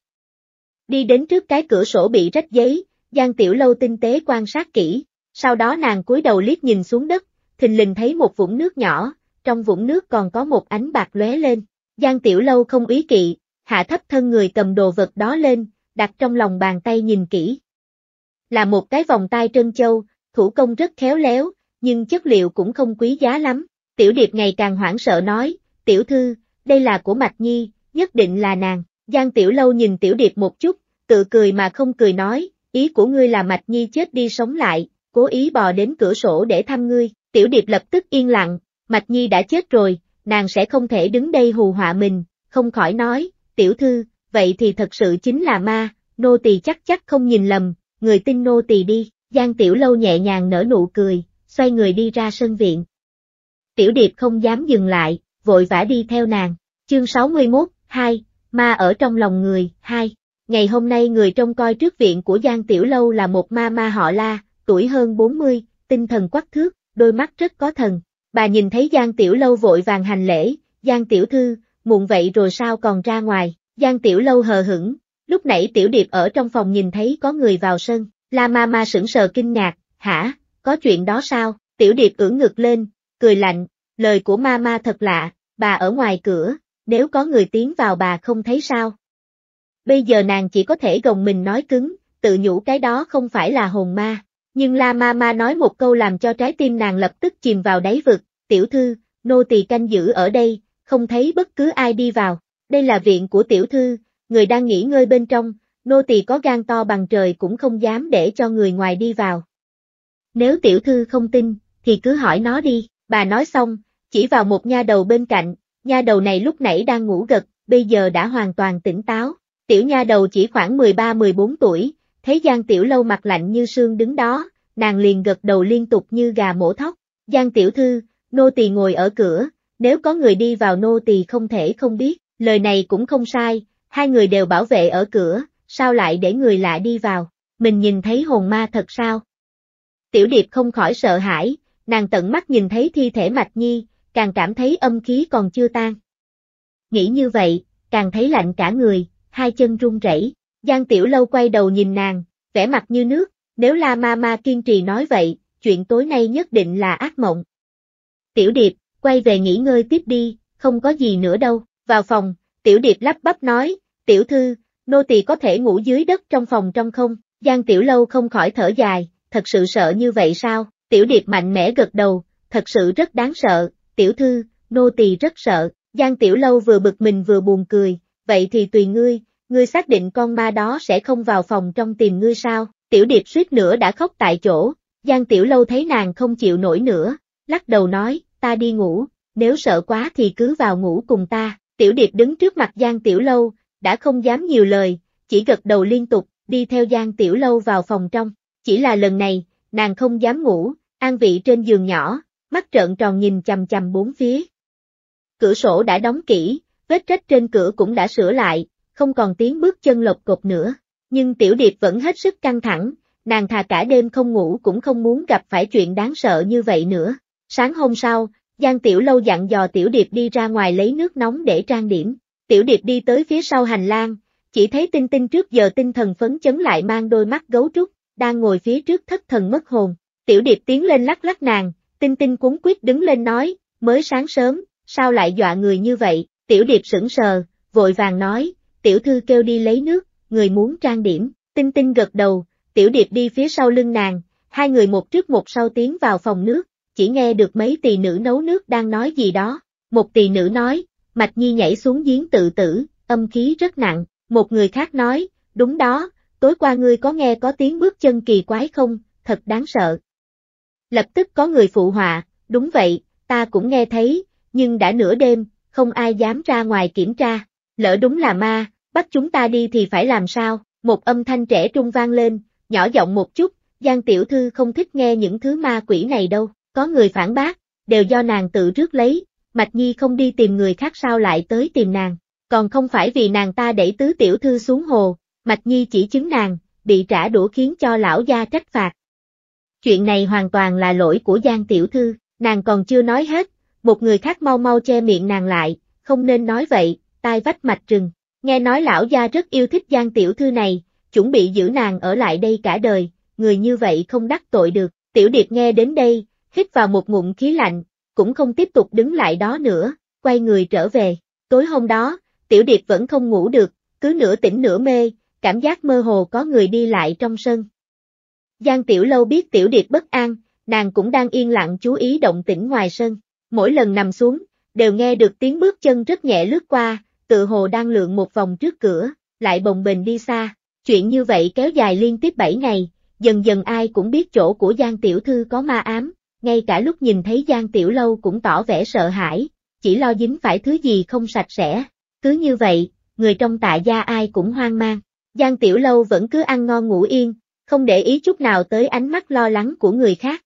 Đi đến trước cái cửa sổ bị rách giấy, Giang Tiểu Lâu tinh tế quan sát kỹ, sau đó nàng cúi đầu liếc nhìn xuống đất, thình lình thấy một vũng nước nhỏ, trong vũng nước còn có một ánh bạc lóe lên. Giang Tiểu Lâu không ý kỵ, hạ thấp thân người cầm đồ vật đó lên, đặt trong lòng bàn tay nhìn kỹ. Là một cái vòng tay trân châu, thủ công rất khéo léo, nhưng chất liệu cũng không quý giá lắm. Tiểu Điệp ngày càng hoảng sợ nói, Tiểu Thư, đây là của Mạch Nhi, nhất định là nàng. Giang Tiểu Lâu nhìn Tiểu Điệp một chút, tự cười mà không cười nói, ý của ngươi là Mạch Nhi chết đi sống lại, cố ý bò đến cửa sổ để thăm ngươi, tiểu điệp lập tức yên lặng, Mạch Nhi đã chết rồi, nàng sẽ không thể đứng đây hù họa mình, không khỏi nói, tiểu thư, vậy thì thật sự chính là ma, nô tỳ chắc chắc không nhìn lầm, người tin nô tỳ đi, Giang Tiểu Lâu nhẹ nhàng nở nụ cười, xoay người đi ra sân viện. Tiểu điệp không dám dừng lại, vội vã đi theo nàng, chương 61, 2, ma ở trong lòng người, 2, ngày hôm nay người trông coi trước viện của Giang Tiểu Lâu là một ma ma họ La, tuổi hơn 40, tinh thần quắc thước, đôi mắt rất có thần. Bà nhìn thấy Giang Tiểu Lâu vội vàng hành lễ, Giang Tiểu Thư, muộn vậy rồi sao còn ra ngoài, Giang Tiểu Lâu hờ hững, lúc nãy Tiểu Điệp ở trong phòng nhìn thấy có người vào sân, La ma ma sững sờ kinh ngạc, hả, có chuyện đó sao, Tiểu Điệp ưỡn ngực lên, cười lạnh, lời của ma ma thật lạ, bà ở ngoài cửa, nếu có người tiến vào bà không thấy sao, Bây giờ nàng chỉ có thể gồng mình nói cứng, tự nhủ cái đó không phải là hồn ma. Nhưng La Ma Ma nói một câu làm cho trái tim nàng lập tức chìm vào đáy vực, tiểu thư, nô tỳ canh giữ ở đây, không thấy bất cứ ai đi vào, đây là viện của tiểu thư, người đang nghỉ ngơi bên trong, nô tỳ có gan to bằng trời cũng không dám để cho người ngoài đi vào. Nếu tiểu thư không tin, thì cứ hỏi nó đi, bà nói xong, chỉ vào một nha đầu bên cạnh, nha đầu này lúc nãy đang ngủ gật, bây giờ đã hoàn toàn tỉnh táo, Tiểu nha đầu chỉ khoảng 13-14 tuổi, thấy Giang Tiểu Lâu mặt lạnh như sương đứng đó, nàng liền gật đầu liên tục như gà mổ thóc. Giang Tiểu Thư, nô tỳ ngồi ở cửa, nếu có người đi vào nô tỳ không thể không biết, lời này cũng không sai, hai người đều bảo vệ ở cửa, sao lại để người lạ đi vào, mình nhìn thấy hồn ma thật sao? Tiểu Điệp không khỏi sợ hãi, nàng tận mắt nhìn thấy thi thể Mạch Nhi, càng cảm thấy âm khí còn chưa tan. Nghĩ như vậy, càng thấy lạnh cả người, hai chân run rẩy. Giang Tiểu Lâu quay đầu nhìn nàng, vẻ mặt như nước, nếu La Ma Ma kiên trì nói vậy, chuyện tối nay nhất định là ác mộng. Tiểu Điệp, quay về nghỉ ngơi tiếp đi, không có gì nữa đâu, vào phòng, Tiểu Điệp lắp bắp nói, Tiểu Thư, nô tỳ có thể ngủ dưới đất trong phòng trong không, Giang Tiểu Lâu không khỏi thở dài, thật sự sợ như vậy sao, Tiểu Điệp mạnh mẽ gật đầu, thật sự rất đáng sợ, Tiểu Thư, nô tỳ rất sợ, Giang Tiểu Lâu vừa bực mình vừa buồn cười, vậy thì tùy ngươi, ngươi xác định con ma đó sẽ không vào phòng trong tìm ngươi sao, tiểu điệp suýt nữa đã khóc tại chỗ, Giang Tiểu Lâu thấy nàng không chịu nổi nữa, lắc đầu nói, ta đi ngủ, nếu sợ quá thì cứ vào ngủ cùng ta, tiểu điệp đứng trước mặt Giang Tiểu Lâu, đã không dám nhiều lời, chỉ gật đầu liên tục, đi theo Giang Tiểu Lâu vào phòng trong, chỉ là lần này, nàng không dám ngủ, an vị trên giường nhỏ, mắt trợn tròn nhìn chằm chằm bốn phía. Cửa sổ đã đóng kỹ, vết rách trên cửa cũng đã sửa lại, không còn tiếng bước chân lộc cột nữa. Nhưng Tiểu Điệp vẫn hết sức căng thẳng, nàng thà cả đêm không ngủ cũng không muốn gặp phải chuyện đáng sợ như vậy nữa. Sáng hôm sau, Giang Tiểu Lâu dặn dò Tiểu Điệp đi ra ngoài lấy nước nóng để trang điểm. Tiểu Điệp đi tới phía sau hành lang, chỉ thấy Tinh Tinh trước giờ tinh thần phấn chấn lại mang đôi mắt gấu trúc, đang ngồi phía trước thất thần mất hồn. Tiểu Điệp tiến lên lắc lắc nàng, Tinh Tinh cuốn quyết đứng lên nói, mới sáng sớm, sao lại dọa người như vậy, Tiểu Điệp sững sờ, vội vàng nói, tiểu thư kêu đi lấy nước, người muốn trang điểm, tinh tinh gật đầu, tiểu điệp đi phía sau lưng nàng, hai người một trước một sau tiến vào phòng nước, chỉ nghe được mấy tỳ nữ nấu nước đang nói gì đó, một tỳ nữ nói, Mạch Nhi nhảy xuống giếng tự tử, âm khí rất nặng, một người khác nói, đúng đó, tối qua ngươi có nghe có tiếng bước chân kỳ quái không, thật đáng sợ. Lập tức có người phụ họa, đúng vậy, ta cũng nghe thấy, nhưng đã nửa đêm, không ai dám ra ngoài kiểm tra, Lỡ đúng là ma, bắt chúng ta đi thì phải làm sao? Một âm thanh trẻ trung vang lên, nhỏ giọng một chút, Giang Tiểu Thư không thích nghe những thứ ma quỷ này đâu, có người phản bác, đều do nàng tự rước lấy, Mạch Nhi không đi tìm người khác sao lại tới tìm nàng, còn không phải vì nàng ta đẩy tứ Tiểu Thư xuống hồ, Mạch Nhi chỉ chứng nàng, bị trả đũa khiến cho lão gia trách phạt. Chuyện này hoàn toàn là lỗi của Giang Tiểu Thư, nàng còn chưa nói hết, một người khác mau mau che miệng nàng lại, không nên nói vậy, tai vách mạch rừng. Nghe nói lão gia rất yêu thích Giang tiểu thư này, chuẩn bị giữ nàng ở lại đây cả đời, người như vậy không đắc tội được. Tiểu điệp nghe đến đây, hít vào một ngụm khí lạnh, cũng không tiếp tục đứng lại đó nữa, quay người trở về. Tối hôm đó, tiểu điệp vẫn không ngủ được, cứ nửa tỉnh nửa mê, cảm giác mơ hồ có người đi lại trong sân. Giang tiểu lâu biết tiểu điệp bất an, nàng cũng đang yên lặng chú ý động tĩnh ngoài sân. Mỗi lần nằm xuống, đều nghe được tiếng bước chân rất nhẹ lướt qua, tự hồ đang lượn một vòng trước cửa, lại bồng bềnh đi xa. Chuyện như vậy kéo dài liên tiếp 7 ngày, dần dần ai cũng biết chỗ của Giang Tiểu Thư có ma ám, ngay cả lúc nhìn thấy Giang Tiểu Lâu cũng tỏ vẻ sợ hãi, chỉ lo dính phải thứ gì không sạch sẽ. Cứ như vậy, người trong tạ gia ai cũng hoang mang. Giang Tiểu Lâu vẫn cứ ăn ngon ngủ yên, không để ý chút nào tới ánh mắt lo lắng của người khác.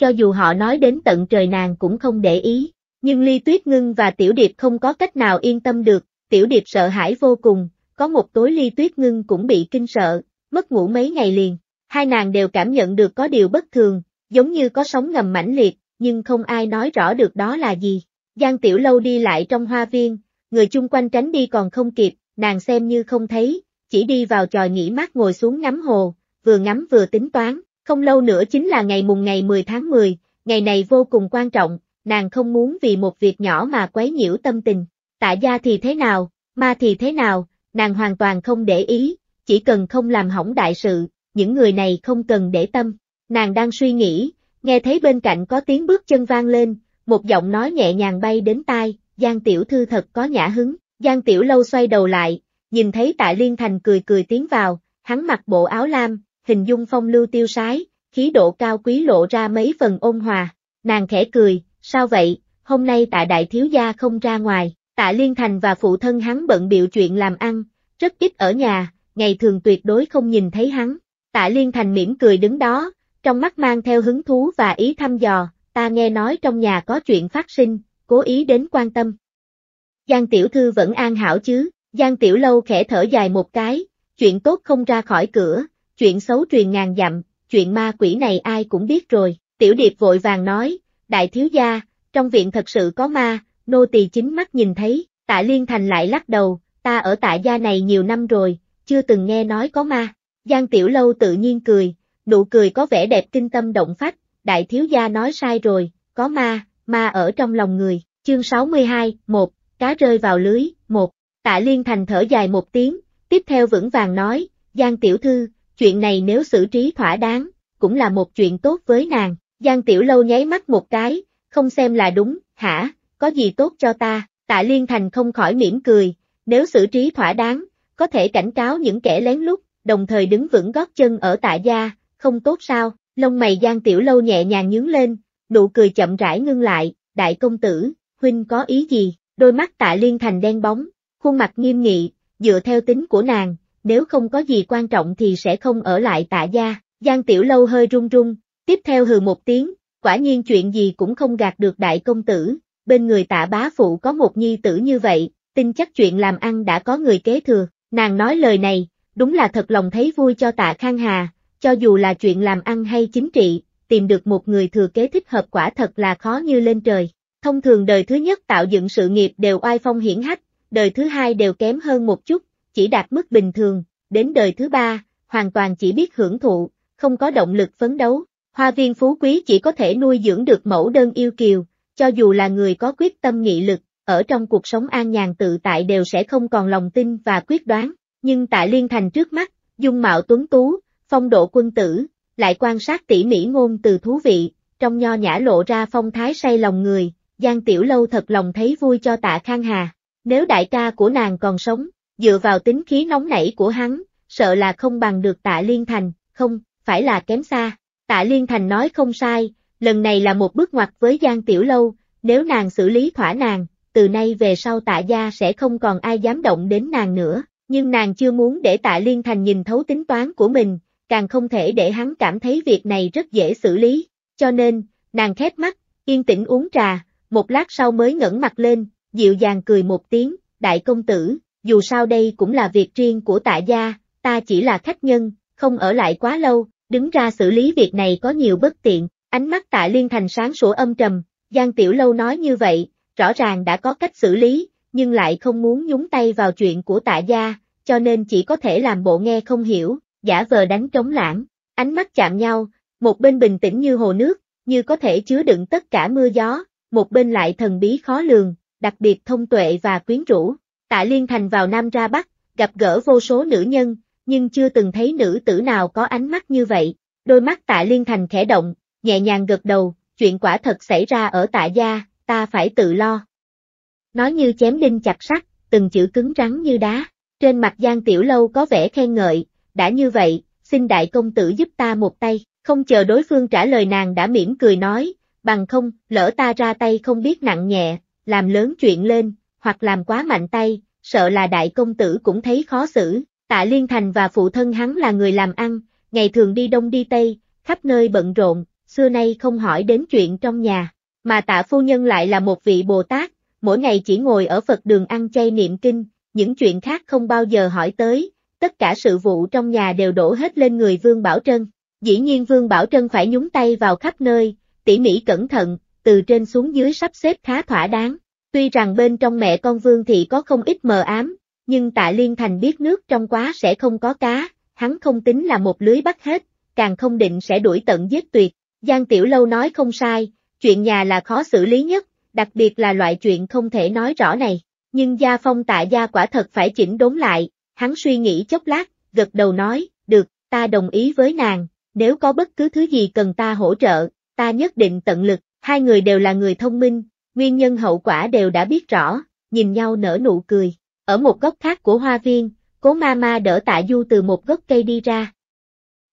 Cho dù họ nói đến tận trời nàng cũng không để ý. Nhưng Ly Tuyết Ngưng và Tiểu Điệp không có cách nào yên tâm được, Tiểu Điệp sợ hãi vô cùng, có một tối Ly Tuyết Ngưng cũng bị kinh sợ, mất ngủ mấy ngày liền. Hai nàng đều cảm nhận được có điều bất thường, giống như có sóng ngầm mãnh liệt, nhưng không ai nói rõ được đó là gì. Giang Tiểu Lâu đi lại trong hoa viên, người chung quanh tránh đi còn không kịp, nàng xem như không thấy, chỉ đi vào tròi nghỉ mát ngồi xuống ngắm hồ, vừa ngắm vừa tính toán, không lâu nữa chính là ngày mùng ngày 10 tháng 10, ngày này vô cùng quan trọng, nàng không muốn vì một việc nhỏ mà quấy nhiễu tâm tình. Tạ gia thì thế nào, ma thì thế nào, nàng hoàn toàn không để ý, chỉ cần không làm hỏng đại sự, những người này không cần để tâm. Nàng đang suy nghĩ, nghe thấy bên cạnh có tiếng bước chân vang lên, một giọng nói nhẹ nhàng bay đến tai, Giang Tiểu Thư thật có nhã hứng, Giang Tiểu Lâu xoay đầu lại, nhìn thấy Tạ Liên Thành cười cười tiến vào, hắn mặc bộ áo lam, hình dung phong lưu tiêu sái, khí độ cao quý lộ ra mấy phần ôn hòa, nàng khẽ cười, sao vậy, hôm nay tạ đại thiếu gia không ra ngoài, tạ Liên Thành và phụ thân hắn bận biểu chuyện làm ăn, rất ít ở nhà, ngày thường tuyệt đối không nhìn thấy hắn. Tạ Liên Thành mỉm cười đứng đó, trong mắt mang theo hứng thú và ý thăm dò, ta nghe nói trong nhà có chuyện phát sinh, cố ý đến quan tâm. Giang Tiểu Thư vẫn an hảo chứ, Giang Tiểu Lâu khẽ thở dài một cái, chuyện tốt không ra khỏi cửa, chuyện xấu truyền ngàn dặm, chuyện ma quỷ này ai cũng biết rồi, Tiểu Điệp vội vàng nói, đại thiếu gia, trong viện thật sự có ma, nô tỳ chính mắt nhìn thấy, tạ liên thành lại lắc đầu, ta ở tạ gia này nhiều năm rồi, chưa từng nghe nói có ma. Giang Tiểu Lâu tự nhiên cười, nụ cười có vẻ đẹp kinh tâm động phách, đại thiếu gia nói sai rồi, có ma, ma ở trong lòng người, chương 62, 1, cá rơi vào lưới, 1, tạ liên thành thở dài một tiếng, tiếp theo vững vàng nói, Giang Tiểu Thư, chuyện này nếu xử trí thỏa đáng, cũng là một chuyện tốt với nàng, Giang Tiểu Lâu nháy mắt một cái, không xem là đúng, hả, có gì tốt cho ta, tạ Liên Thành không khỏi mỉm cười, nếu xử trí thỏa đáng, có thể cảnh cáo những kẻ lén lút, đồng thời đứng vững gót chân ở tạ gia, không tốt sao, lông mày Giang Tiểu Lâu nhẹ nhàng nhướng lên, nụ cười chậm rãi ngưng lại, đại công tử, huynh có ý gì, đôi mắt tạ Liên Thành đen bóng, khuôn mặt nghiêm nghị, dựa theo tính của nàng, nếu không có gì quan trọng thì sẽ không ở lại tạ gia, Giang Tiểu Lâu hơi run run, Tiếp theo hừ một tiếng, quả nhiên chuyện gì cũng không gạt được đại công tử, bên người tạ bá phụ có một nhi tử như vậy, tin chắc chuyện làm ăn đã có người kế thừa, nàng nói lời này, đúng là thật lòng thấy vui cho tạ Khang Hà, cho dù là chuyện làm ăn hay chính trị, tìm được một người thừa kế thích hợp quả thật là khó như lên trời. Thông thường đời thứ nhất tạo dựng sự nghiệp đều oai phong hiển hách, đời thứ hai đều kém hơn một chút, chỉ đạt mức bình thường, đến đời thứ ba, hoàn toàn chỉ biết hưởng thụ, không có động lực phấn đấu. Hoa viên phú quý chỉ có thể nuôi dưỡng được mẫu đơn yêu kiều, cho dù là người có quyết tâm nghị lực, ở trong cuộc sống an nhàn tự tại đều sẽ không còn lòng tin và quyết đoán, nhưng tại Liên Thành trước mắt, dung mạo tuấn tú, phong độ quân tử, lại quan sát tỉ mỉ ngôn từ thú vị, trong nho nhã lộ ra phong thái say lòng người, Giang Tiểu Lâu thật lòng thấy vui cho tạ Khang Hà, nếu đại ca của nàng còn sống, dựa vào tính khí nóng nảy của hắn, sợ là không bằng được tạ Liên Thành, không, phải là kém xa. Tạ Liên Thành nói không sai, lần này là một bước ngoặt với Giang Tiểu Lâu, nếu nàng xử lý thỏa nàng, từ nay về sau tạ gia sẽ không còn ai dám động đến nàng nữa, nhưng nàng chưa muốn để tạ Liên Thành nhìn thấu tính toán của mình, càng không thể để hắn cảm thấy việc này rất dễ xử lý, cho nên, nàng khép mắt, yên tĩnh uống trà, một lát sau mới ngẩng mặt lên, dịu dàng cười một tiếng, đại công tử, dù sao đây cũng là việc riêng của tạ gia, ta chỉ là khách nhân, không ở lại quá lâu, đứng ra xử lý việc này có nhiều bất tiện, ánh mắt tạ liên thành sáng sủa âm trầm, Giang Tiểu Lâu nói như vậy, rõ ràng đã có cách xử lý, nhưng lại không muốn nhúng tay vào chuyện của tạ gia, cho nên chỉ có thể làm bộ nghe không hiểu, giả vờ đánh trống lãng, ánh mắt chạm nhau, một bên bình tĩnh như hồ nước, như có thể chứa đựng tất cả mưa gió, một bên lại thần bí khó lường, đặc biệt thông tuệ và quyến rũ. Tạ Liên Thành vào Nam ra Bắc, gặp gỡ vô số nữ nhân, nhưng chưa từng thấy nữ tử nào có ánh mắt như vậy. Đôi mắt tạ liên thành khẽ động, nhẹ nhàng gật đầu, chuyện quả thật xảy ra ở tạ gia, ta phải tự lo. Nói như chém đinh chặt sắt, từng chữ cứng rắn như đá, trên mặt Giang Tiểu Lâu có vẻ khen ngợi, đã như vậy, xin đại công tử giúp ta một tay, không chờ đối phương trả lời nàng đã mỉm cười nói, bằng không, lỡ ta ra tay không biết nặng nhẹ, làm lớn chuyện lên, hoặc làm quá mạnh tay, sợ là đại công tử cũng thấy khó xử, Tạ Liên Thành và phụ thân hắn là người làm ăn, ngày thường đi đông đi tây, khắp nơi bận rộn, xưa nay không hỏi đến chuyện trong nhà. Mà tạ phu nhân lại là một vị Bồ Tát, mỗi ngày chỉ ngồi ở Phật đường ăn chay niệm kinh, những chuyện khác không bao giờ hỏi tới, tất cả sự vụ trong nhà đều đổ hết lên người Vương Bảo Trân. Dĩ nhiên Vương Bảo Trân phải nhúng tay vào khắp nơi, tỉ mỉ cẩn thận, từ trên xuống dưới sắp xếp khá thỏa đáng. Tuy rằng bên trong mẹ con Vương thì có không ít mờ ám, nhưng tạ Liên Thành biết nước trong quá sẽ không có cá, hắn không tính là một lưới bắt hết, càng không định sẽ đuổi tận giết tuyệt. Giang Tiểu Lâu nói không sai, chuyện nhà là khó xử lý nhất, đặc biệt là loại chuyện không thể nói rõ này. Nhưng Gia Phong tạ gia quả thật phải chỉnh đốn lại, hắn suy nghĩ chốc lát, gật đầu nói, được, ta đồng ý với nàng, nếu có bất cứ thứ gì cần ta hỗ trợ, ta nhất định tận lực, hai người đều là người thông minh, nguyên nhân hậu quả đều đã biết rõ, nhìn nhau nở nụ cười. Ở một góc khác của hoa viên, cố ma ma đỡ tạ du từ một gốc cây đi ra.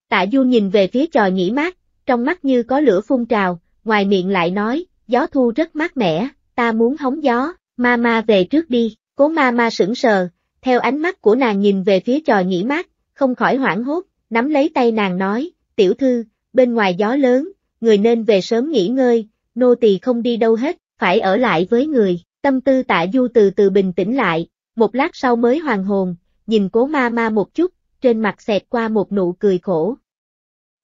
Tạ du nhìn về phía tròi nghỉ mát, trong mắt như có lửa phun trào, ngoài miệng lại nói, gió thu rất mát mẻ, ta muốn hóng gió, ma ma về trước đi, cố ma ma sững sờ, theo ánh mắt của nàng nhìn về phía tròi nghỉ mát, không khỏi hoảng hốt, nắm lấy tay nàng nói, tiểu thư, bên ngoài gió lớn, người nên về sớm nghỉ ngơi, nô tỳ không đi đâu hết, phải ở lại với người, tâm tư tạ du từ từ bình tĩnh lại, một lát sau mới hoàn hồn, nhìn cố ma ma một chút, trên mặt xẹt qua một nụ cười khổ.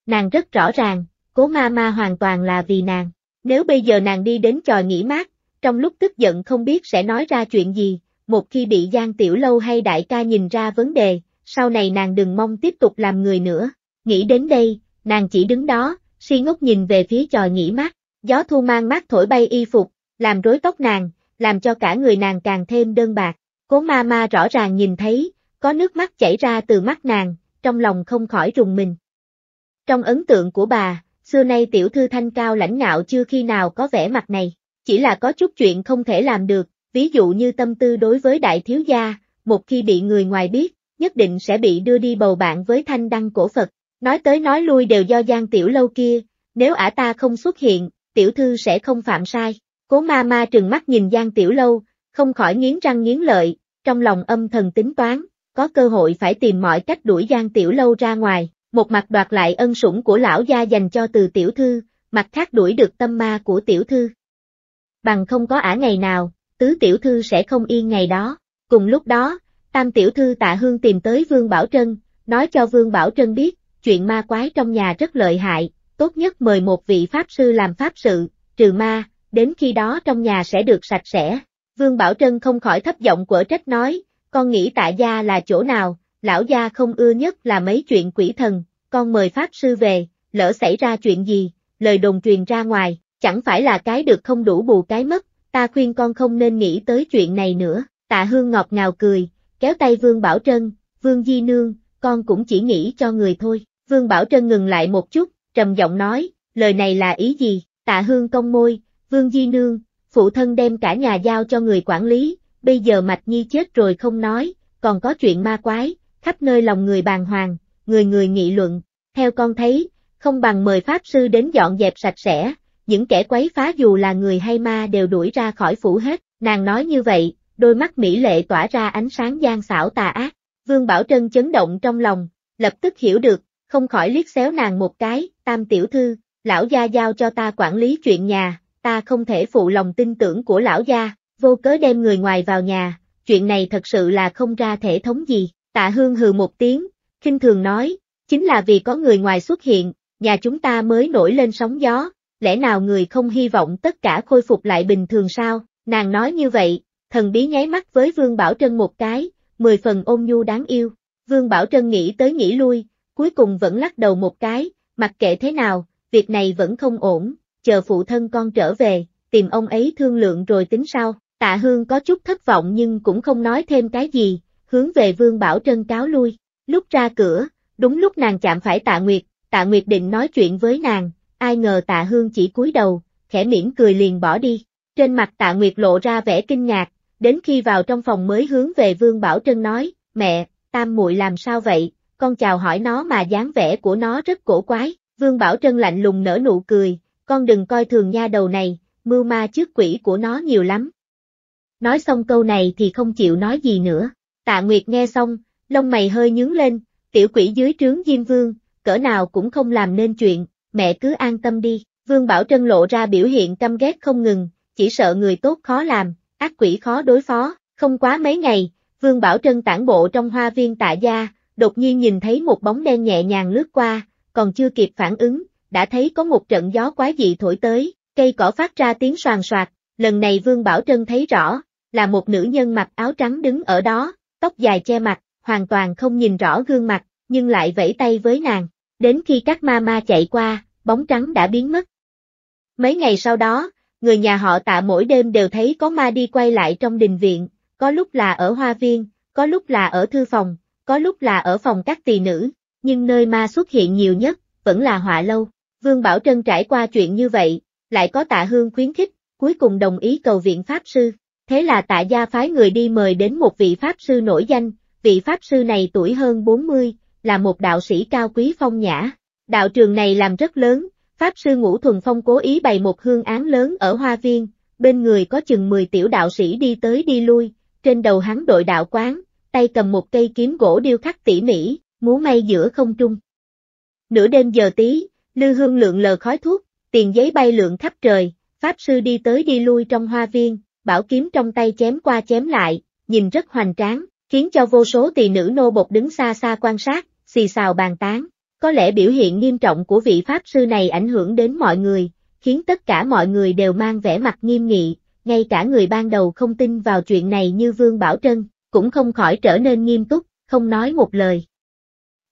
Nàng rất rõ ràng, cố ma ma hoàn toàn là vì nàng. Nếu bây giờ nàng đi đến tròi nghỉ mát, trong lúc tức giận không biết sẽ nói ra chuyện gì, một khi bị Giang Tiểu Lâu hay đại ca nhìn ra vấn đề, sau này nàng đừng mong tiếp tục làm người nữa. Nghĩ đến đây, nàng chỉ đứng đó, si ngốc nhìn về phía tròi nghỉ mát, gió thu mang mát thổi bay y phục, làm rối tóc nàng, làm cho cả người nàng càng thêm đơn bạc. Cố ma ma rõ ràng nhìn thấy, có nước mắt chảy ra từ mắt nàng, trong lòng không khỏi rùng mình. Trong ấn tượng của bà, xưa nay tiểu thư thanh cao lãnh ngạo chưa khi nào có vẻ mặt này, chỉ là có chút chuyện không thể làm được, ví dụ như tâm tư đối với đại thiếu gia, một khi bị người ngoài biết, nhất định sẽ bị đưa đi bầu bạn với thanh đăng cổ Phật, nói tới nói lui đều do gian tiểu lâu kia, nếu ả ta không xuất hiện, tiểu thư sẽ không phạm sai. Cố ma ma trừng mắt nhìn Giang Tiểu Lâu, không khỏi nghiến răng nghiến lợi, trong lòng âm thần tính toán, có cơ hội phải tìm mọi cách đuổi Giang Tiểu Lâu ra ngoài, một mặt đoạt lại ân sủng của lão gia dành cho từ tiểu thư, mặt khác đuổi được tâm ma của tiểu thư. Bằng không có ả ngày nào, tứ tiểu thư sẽ không yên ngày đó. Cùng lúc đó, tam tiểu thư tạ hương tìm tới Vương Bảo Trân, nói cho Vương Bảo Trân biết, chuyện ma quái trong nhà rất lợi hại, tốt nhất mời một vị pháp sư làm pháp sự, trừ ma, đến khi đó trong nhà sẽ được sạch sẽ. Vương Bảo Trân không khỏi thấp giọng quở trách nói, con nghĩ tại gia là chỗ nào, lão gia không ưa nhất là mấy chuyện quỷ thần, con mời Pháp Sư về, lỡ xảy ra chuyện gì, lời đồn truyền ra ngoài, chẳng phải là cái được không đủ bù cái mất, ta khuyên con không nên nghĩ tới chuyện này nữa, tạ hương ngọt ngào cười, kéo tay Vương Bảo Trân, Vương Di Nương, con cũng chỉ nghĩ cho người thôi, Vương Bảo Trân ngừng lại một chút, trầm giọng nói, lời này là ý gì, tạ hương cong môi, Vương Di Nương, phụ thân đem cả nhà giao cho người quản lý, bây giờ Mạch Nhi chết rồi không nói, còn có chuyện ma quái, khắp nơi lòng người bàn hoàng, người người nghị luận, theo con thấy, không bằng mời Pháp Sư đến dọn dẹp sạch sẽ, những kẻ quấy phá dù là người hay ma đều đuổi ra khỏi phủ hết, nàng nói như vậy, đôi mắt mỹ lệ tỏa ra ánh sáng gian xảo tà ác, Vương Bảo Trân chấn động trong lòng, lập tức hiểu được, không khỏi liếc xéo nàng một cái, tam tiểu thư, lão gia giao cho ta quản lý chuyện nhà, ta không thể phụ lòng tin tưởng của lão gia, vô cớ đem người ngoài vào nhà, chuyện này thật sự là không ra thể thống gì. Tạ Hương hừ một tiếng, khinh thường nói, chính là vì có người ngoài xuất hiện, nhà chúng ta mới nổi lên sóng gió, lẽ nào người không hy vọng tất cả khôi phục lại bình thường sao? Nàng nói như vậy, thần bí nháy mắt với Vương Bảo Trân một cái, mười phần ôn nhu đáng yêu. Vương Bảo Trân nghĩ tới nghĩ lui, cuối cùng vẫn lắc đầu một cái, mặc kệ thế nào, việc này vẫn không ổn, chờ phụ thân con trở về, tìm ông ấy thương lượng rồi tính sau. Tạ Hương có chút thất vọng nhưng cũng không nói thêm cái gì, hướng về Vương Bảo Trân cáo lui. Lúc ra cửa, đúng lúc nàng chạm phải Tạ Nguyệt, Tạ Nguyệt định nói chuyện với nàng, ai ngờ Tạ Hương chỉ cúi đầu, khẽ mỉm cười liền bỏ đi. Trên mặt Tạ Nguyệt lộ ra vẻ kinh ngạc, đến khi vào trong phòng mới hướng về Vương Bảo Trân nói, mẹ, tam muội làm sao vậy, con chào hỏi nó mà dáng vẻ của nó rất cổ quái. Vương Bảo Trân lạnh lùng nở nụ cười, con đừng coi thường nha đầu này, mưu ma trước quỷ của nó nhiều lắm. Nói xong câu này thì không chịu nói gì nữa, tạ nguyệt nghe xong, lông mày hơi nhướng lên, tiểu quỷ dưới trướng Diêm Vương, cỡ nào cũng không làm nên chuyện, mẹ cứ an tâm đi, Vương Bảo Trân lộ ra biểu hiện căm ghét không ngừng, chỉ sợ người tốt khó làm, ác quỷ khó đối phó, không quá mấy ngày, Vương Bảo Trân tản bộ trong hoa viên tạ gia, đột nhiên nhìn thấy một bóng đen nhẹ nhàng lướt qua, còn chưa kịp phản ứng, đã thấy có một trận gió quái dị thổi tới, cây cỏ phát ra tiếng soàn soạt, lần này Vương Bảo Trân thấy rõ, là một nữ nhân mặc áo trắng đứng ở đó, tóc dài che mặt, hoàn toàn không nhìn rõ gương mặt, nhưng lại vẫy tay với nàng, đến khi các ma ma chạy qua, bóng trắng đã biến mất. Mấy ngày sau đó, người nhà họ tạ mỗi đêm đều thấy có ma đi quay lại trong đình viện, có lúc là ở hoa viên, có lúc là ở thư phòng, có lúc là ở phòng các tỳ nữ, nhưng nơi ma xuất hiện nhiều nhất, vẫn là họa lâu. Vương Bảo Trân trải qua chuyện như vậy, lại có tạ hương khuyến khích, cuối cùng đồng ý cầu viện Pháp Sư. Thế là tạ gia phái người đi mời đến một vị Pháp Sư nổi danh, vị Pháp Sư này tuổi hơn 40, là một đạo sĩ cao quý phong nhã. Đạo trường này làm rất lớn, Pháp Sư Ngũ Thuần Phong cố ý bày một hương án lớn ở Hoa Viên, bên người có chừng 10 tiểu đạo sĩ đi tới đi lui, trên đầu hắn đội đạo quán, tay cầm một cây kiếm gỗ điêu khắc tỉ mỉ, múa may giữa không trung. Nửa đêm giờ tí, lư hương lượng lờ khói thuốc, tiền giấy bay lượn khắp trời, pháp sư đi tới đi lui trong hoa viên, bảo kiếm trong tay chém qua chém lại, nhìn rất hoành tráng, khiến cho vô số tỳ nữ nô bộc đứng xa xa quan sát, xì xào bàn tán. Có lẽ biểu hiện nghiêm trọng của vị pháp sư này ảnh hưởng đến mọi người, khiến tất cả mọi người đều mang vẻ mặt nghiêm nghị, ngay cả người ban đầu không tin vào chuyện này như Vương Bảo Trân, cũng không khỏi trở nên nghiêm túc, không nói một lời.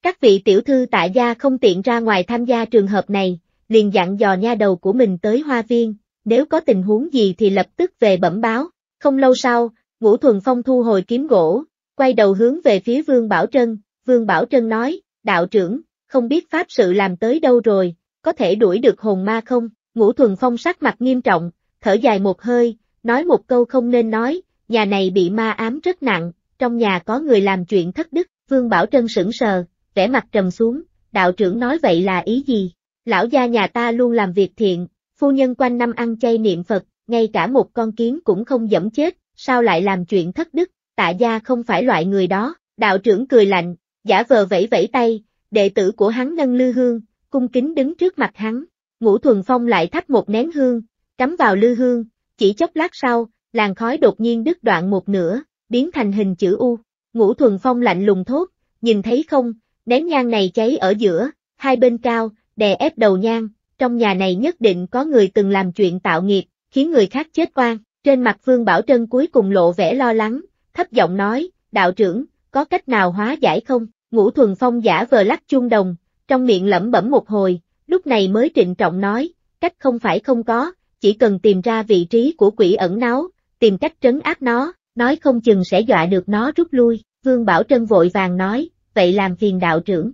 Các vị tiểu thư tại gia không tiện ra ngoài tham gia trường hợp này, liền dặn dò nha đầu của mình tới hoa viên, nếu có tình huống gì thì lập tức về bẩm báo. Không lâu sau, Ngũ Thuần Phong thu hồi kiếm gỗ, quay đầu hướng về phía Vương Bảo Trân, Vương Bảo Trân nói, đạo trưởng, không biết pháp sự làm tới đâu rồi, có thể đuổi được hồn ma không? Ngũ Thuần Phong sắc mặt nghiêm trọng, thở dài một hơi, nói một câu không nên nói, nhà này bị ma ám rất nặng, trong nhà có người làm chuyện thất đức, Vương Bảo Trân sững sờ, vẻ mặt trầm xuống, đạo trưởng nói vậy là ý gì? Lão gia nhà ta luôn làm việc thiện, phu nhân quanh năm ăn chay niệm Phật, ngay cả một con kiến cũng không dẫm chết, sao lại làm chuyện thất đức, tạ gia không phải loại người đó, đạo trưởng cười lạnh, giả vờ vẫy vẫy tay, đệ tử của hắn nâng lư hương, cung kính đứng trước mặt hắn, ngũ thuần phong lại thắp một nén hương, cắm vào lư hương, chỉ chốc lát sau, làn khói đột nhiên đứt đoạn một nửa, biến thành hình chữ U, ngũ thuần phong lạnh lùng thốt, nhìn thấy không, Nén nhang này cháy ở giữa, hai bên cao, đè ép đầu nhang, trong nhà này nhất định có người từng làm chuyện tạo nghiệp, khiến người khác chết oan. Trên mặt Vương Bảo Trân cuối cùng lộ vẻ lo lắng, thấp giọng nói, đạo trưởng, có cách nào hóa giải không? Ngũ thuần phong giả vờ lắc chuông đồng, trong miệng lẩm bẩm một hồi, lúc này mới trịnh trọng nói, cách không phải không có, chỉ cần tìm ra vị trí của quỷ ẩn náu, tìm cách trấn áp nó, nói không chừng sẽ dọa được nó rút lui. Vương Bảo Trân vội vàng nói, vậy làm phiền đạo trưởng.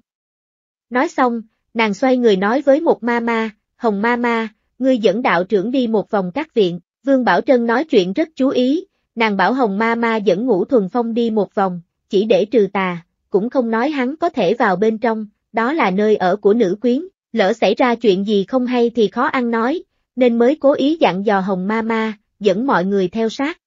Nói xong, nàng xoay người nói với một ma ma, Hồng ma ma, ngươi dẫn đạo trưởng đi một vòng các viện, Vương Bảo Trân nói chuyện rất chú ý, nàng bảo Hồng ma ma dẫn ngũ thuần phong đi một vòng, chỉ để trừ tà, cũng không nói hắn có thể vào bên trong, đó là nơi ở của nữ quyến, lỡ xảy ra chuyện gì không hay thì khó ăn nói, nên mới cố ý dặn dò Hồng ma ma, dẫn mọi người theo sát.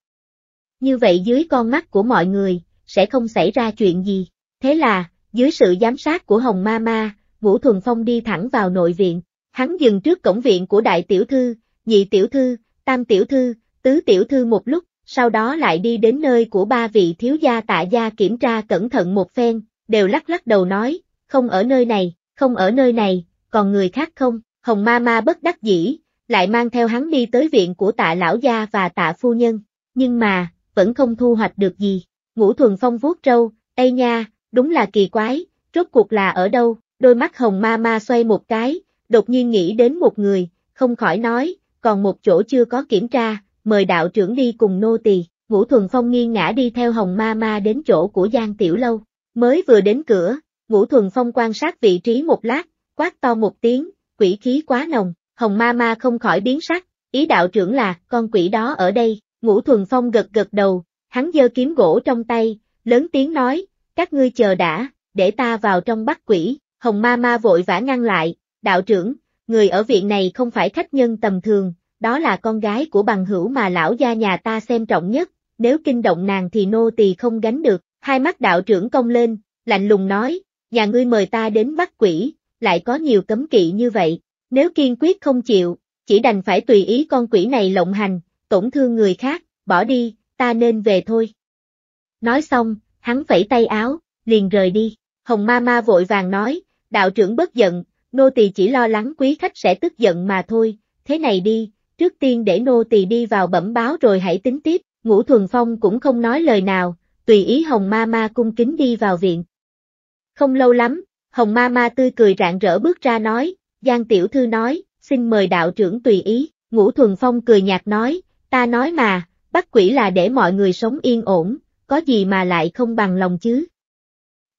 Như vậy dưới con mắt của mọi người, sẽ không xảy ra chuyện gì. Thế là, dưới sự giám sát của Hồng Ma Ma, Ngũ Thuần Phong đi thẳng vào nội viện. Hắn dừng trước cổng viện của đại tiểu thư, nhị tiểu thư, tam tiểu thư, tứ tiểu thư một lúc, sau đó lại đi đến nơi của ba vị thiếu gia tạ gia kiểm tra cẩn thận một phen, đều lắc lắc đầu nói, không ở nơi này, không ở nơi này, còn người khác không, Hồng Ma Ma bất đắc dĩ, lại mang theo hắn đi tới viện của tạ lão gia và tạ phu nhân, nhưng mà, vẫn không thu hoạch được gì, Ngũ Thuần Phong vuốt râu, Ây nha, Đúng là kỳ quái, rốt cuộc là ở đâu, đôi mắt hồng ma ma xoay một cái, đột nhiên nghĩ đến một người, không khỏi nói, còn một chỗ chưa có kiểm tra, mời đạo trưởng đi cùng nô tỳ. Ngũ Thuần Phong nghiêng ngã đi theo Hồng Ma Ma đến chỗ của Giang Tiểu Lâu. Mới vừa đến cửa, Ngũ Thuần Phong quan sát vị trí một lát, quát to một tiếng, quỷ khí quá nồng, Hồng Ma Ma không khỏi biến sắc, ý đạo trưởng là, con quỷ đó ở đây, Ngũ Thuần Phong gật gật đầu, hắn giơ kiếm gỗ trong tay, lớn tiếng nói, các ngươi chờ đã, để ta vào trong bắt quỷ, Hồng Ma Ma vội vã ngăn lại, đạo trưởng, người ở viện này không phải khách nhân tầm thường, đó là con gái của bằng hữu mà lão gia nhà ta xem trọng nhất, nếu kinh động nàng thì nô tỳ không gánh được, hai mắt đạo trưởng cong lên, lạnh lùng nói, nhà ngươi mời ta đến bắt quỷ, lại có nhiều cấm kỵ như vậy, nếu kiên quyết không chịu, chỉ đành phải tùy ý con quỷ này lộng hành, tổn thương người khác, bỏ đi, ta nên về thôi. Nói xong, hắn phẩy tay áo, liền rời đi. Hồng ma ma vội vàng nói, đạo trưởng bất giận, nô tỳ chỉ lo lắng quý khách sẽ tức giận mà thôi, thế này đi, trước tiên để nô tỳ đi vào bẩm báo rồi hãy tính tiếp, ngũ thuần phong cũng không nói lời nào, tùy ý hồng ma ma cung kính đi vào viện. Không lâu lắm, hồng ma ma tươi cười rạng rỡ bước ra nói, Giang Tiểu Thư nói, xin mời đạo trưởng tùy ý, ngũ thuần phong cười nhạt nói, ta nói mà, bắt quỷ là để mọi người sống yên ổn, có gì mà lại không bằng lòng chứ.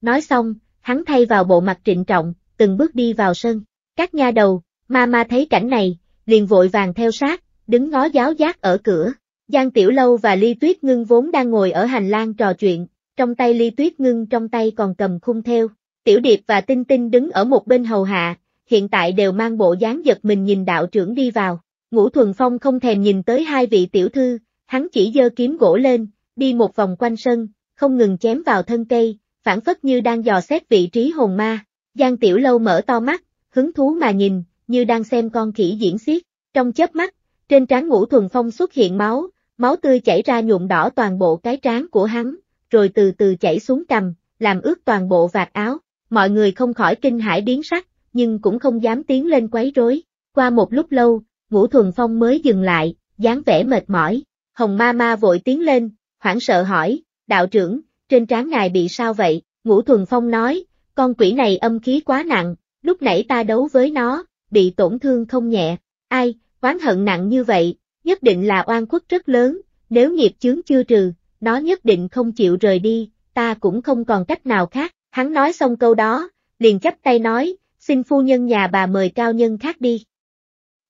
Nói xong, hắn thay vào bộ mặt trịnh trọng, từng bước đi vào sân. Các nha đầu, ma ma thấy cảnh này, liền vội vàng theo sát, đứng ngó giáo giác ở cửa. Giang Tiểu Lâu và Ly Tuyết Ngưng vốn đang ngồi ở hành lang trò chuyện, trong tay Ly Tuyết Ngưng trong tay còn cầm khung theo. Tiểu Điệp và Tinh Tinh đứng ở một bên hầu hạ, hiện tại đều mang bộ dáng giật mình nhìn đạo trưởng đi vào. Ngũ Thuần Phong không thèm nhìn tới hai vị tiểu thư, hắn chỉ giơ kiếm gỗ lên, đi một vòng quanh sân, không ngừng chém vào thân cây, phản phất như đang dò xét vị trí hồn ma. Giang Tiểu Lâu mở to mắt, hứng thú mà nhìn, như đang xem con khỉ diễn xiết. Trong chớp mắt, trên trán Ngũ Thuần Phong xuất hiện máu, máu tươi chảy ra nhuộm đỏ toàn bộ cái trán của hắn, rồi từ từ chảy xuống cằm, làm ướt toàn bộ vạt áo. Mọi người không khỏi kinh hãi biến sắc, nhưng cũng không dám tiến lên quấy rối. Qua một lúc lâu, Ngũ Thuần Phong mới dừng lại, dáng vẻ mệt mỏi. Hồng Ma Ma vội tiến lên, hoảng sợ hỏi, đạo trưởng, trên trán ngài bị sao vậy? Ngũ Thuần Phong nói, con quỷ này âm khí quá nặng, lúc nãy ta đấu với nó, bị tổn thương không nhẹ. Ai, oán hận nặng như vậy, nhất định là oan khuất rất lớn, nếu nghiệp chướng chưa trừ, nó nhất định không chịu rời đi, ta cũng không còn cách nào khác. Hắn nói xong câu đó, liền chấp tay nói, xin phu nhân nhà bà mời cao nhân khác đi.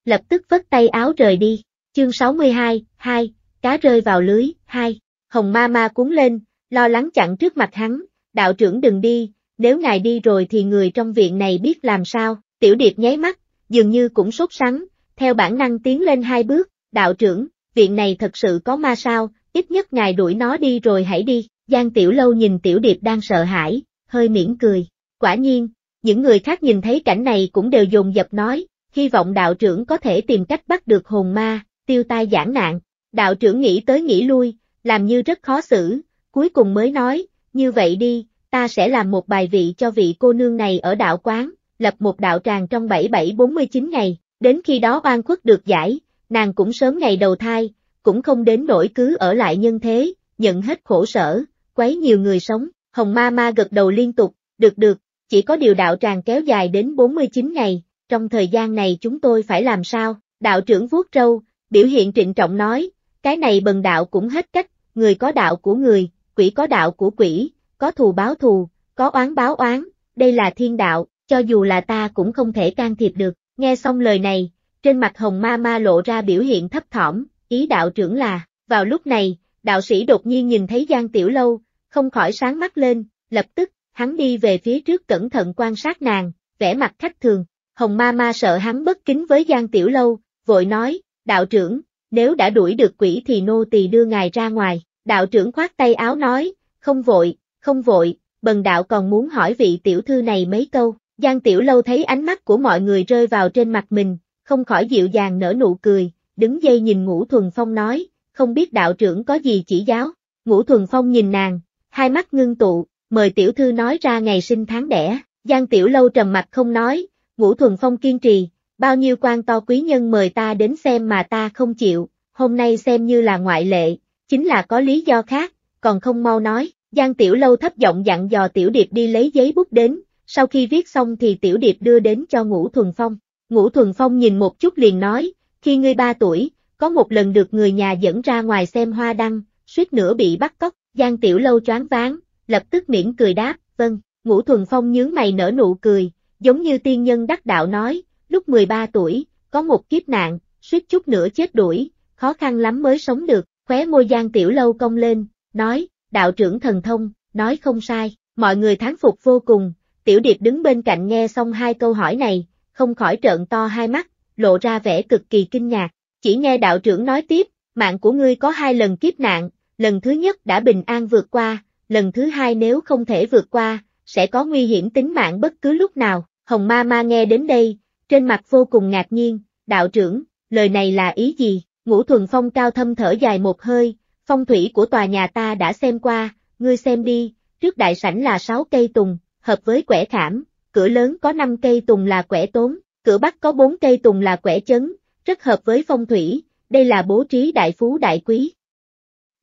Lập tức vất tay áo rời đi, chương 62, 2, cá rơi vào lưới, 2. Hồng ma ma cuốn lên, lo lắng chặn trước mặt hắn, đạo trưởng đừng đi, nếu ngài đi rồi thì người trong viện này biết làm sao, tiểu điệp nháy mắt, dường như cũng sốt sắng, theo bản năng tiến lên hai bước, đạo trưởng, viện này thật sự có ma sao, ít nhất ngài đuổi nó đi rồi hãy đi, Giang Tiểu Lâu nhìn Tiểu Điệp đang sợ hãi, hơi mỉm cười, quả nhiên, những người khác nhìn thấy cảnh này cũng đều dồn dập nói, hy vọng đạo trưởng có thể tìm cách bắt được hồn ma, tiêu tai giảng nạn, đạo trưởng nghĩ tới nghĩ lui, làm như rất khó xử, cuối cùng mới nói, như vậy đi, ta sẽ làm một bài vị cho vị cô nương này ở đạo quán, lập một đạo tràng trong 7749 ngày, đến khi đó oan khuất được giải, nàng cũng sớm ngày đầu thai, cũng không đến nỗi cứ ở lại nhân thế, nhận hết khổ sở, quấy nhiều người sống, hồng ma ma gật đầu liên tục, được được, chỉ có điều đạo tràng kéo dài đến 49 ngày, trong thời gian này chúng tôi phải làm sao, đạo trưởng vuốt râu, biểu hiện trịnh trọng nói, cái này bần đạo cũng hết cách người có đạo của người, quỷ có đạo của quỷ, có thù báo thù, có oán báo oán, đây là thiên đạo, cho dù là ta cũng không thể can thiệp được. Nghe xong lời này, trên mặt hồng ma ma lộ ra biểu hiện thấp thỏm, ý đạo trưởng là, vào lúc này, đạo sĩ đột nhiên nhìn thấy Giang Tiểu Lâu, không khỏi sáng mắt lên, lập tức, hắn đi về phía trước cẩn thận quan sát nàng, vẻ mặt khách thường, hồng ma ma sợ hắn bất kính với Giang Tiểu Lâu, vội nói, đạo trưởng, nếu đã đuổi được quỷ thì nô tỳ đưa ngài ra ngoài, đạo trưởng khoát tay áo nói, không vội, không vội, bần đạo còn muốn hỏi vị tiểu thư này mấy câu, Giang Tiểu Lâu thấy ánh mắt của mọi người rơi vào trên mặt mình, không khỏi dịu dàng nở nụ cười, đứng dây nhìn Ngũ Thuần Phong nói, không biết đạo trưởng có gì chỉ giáo, Ngũ Thuần Phong nhìn nàng, hai mắt ngưng tụ, mời tiểu thư nói ra ngày sinh tháng đẻ, Giang Tiểu Lâu trầm mặt không nói, Ngũ Thuần Phong kiên trì, bao nhiêu quan to quý nhân mời ta đến xem mà ta không chịu, hôm nay xem như là ngoại lệ, chính là có lý do khác, còn không mau nói, Giang Tiểu Lâu thấp giọng dặn dò Tiểu Điệp đi lấy giấy bút đến, sau khi viết xong thì Tiểu Điệp đưa đến cho Ngũ Thuần Phong, Ngũ Thuần Phong nhìn một chút liền nói, khi ngươi ba tuổi, có một lần được người nhà dẫn ra ngoài xem hoa đăng, suýt nữa bị bắt cóc, Giang Tiểu Lâu choáng váng, lập tức miễn cười đáp, vâng, Ngũ Thuần Phong nhướng mày nở nụ cười, giống như tiên nhân đắc đạo nói, lúc 13 tuổi, có một kiếp nạn, suýt chút nữa chết đuổi, khó khăn lắm mới sống được, khóe môi Giang Tiểu Lâu cong lên, nói, đạo trưởng thần thông, nói không sai, mọi người thán phục vô cùng, Tiểu Điệp đứng bên cạnh nghe xong hai câu hỏi này, không khỏi trợn to hai mắt, lộ ra vẻ cực kỳ kinh ngạc, chỉ nghe đạo trưởng nói tiếp, mạng của ngươi có hai lần kiếp nạn, lần thứ nhất đã bình an vượt qua, lần thứ hai nếu không thể vượt qua, sẽ có nguy hiểm tính mạng bất cứ lúc nào, Hồng Ma Ma nghe đến đây, trên mặt vô cùng ngạc nhiên, đạo trưởng, lời này là ý gì? Ngũ thuần phong cao thâm thở dài một hơi, phong thủy của tòa nhà ta đã xem qua, ngươi xem đi, trước đại sảnh là 6 cây tùng, hợp với quẻ khảm, cửa lớn có 5 cây tùng là quẻ tốn, cửa bắc có 4 cây tùng là quẻ chấn, rất hợp với phong thủy, đây là bố trí đại phú đại quý.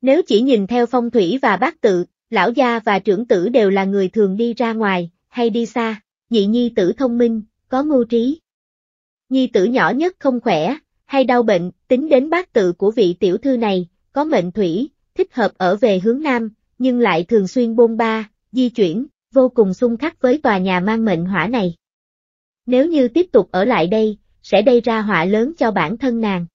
Nếu chỉ nhìn theo phong thủy và bát tự, lão gia và trưởng tử đều là người thường đi ra ngoài, hay đi xa, nhị nhi tử thông minh, có ngu trí, nhi tử nhỏ nhất không khỏe, hay đau bệnh, tính đến bác tự của vị tiểu thư này, có mệnh thủy, thích hợp ở về hướng nam, nhưng lại thường xuyên bôn ba, di chuyển, vô cùng xung khắc với tòa nhà mang mệnh hỏa này. Nếu như tiếp tục ở lại đây, sẽ gây ra họa lớn cho bản thân nàng.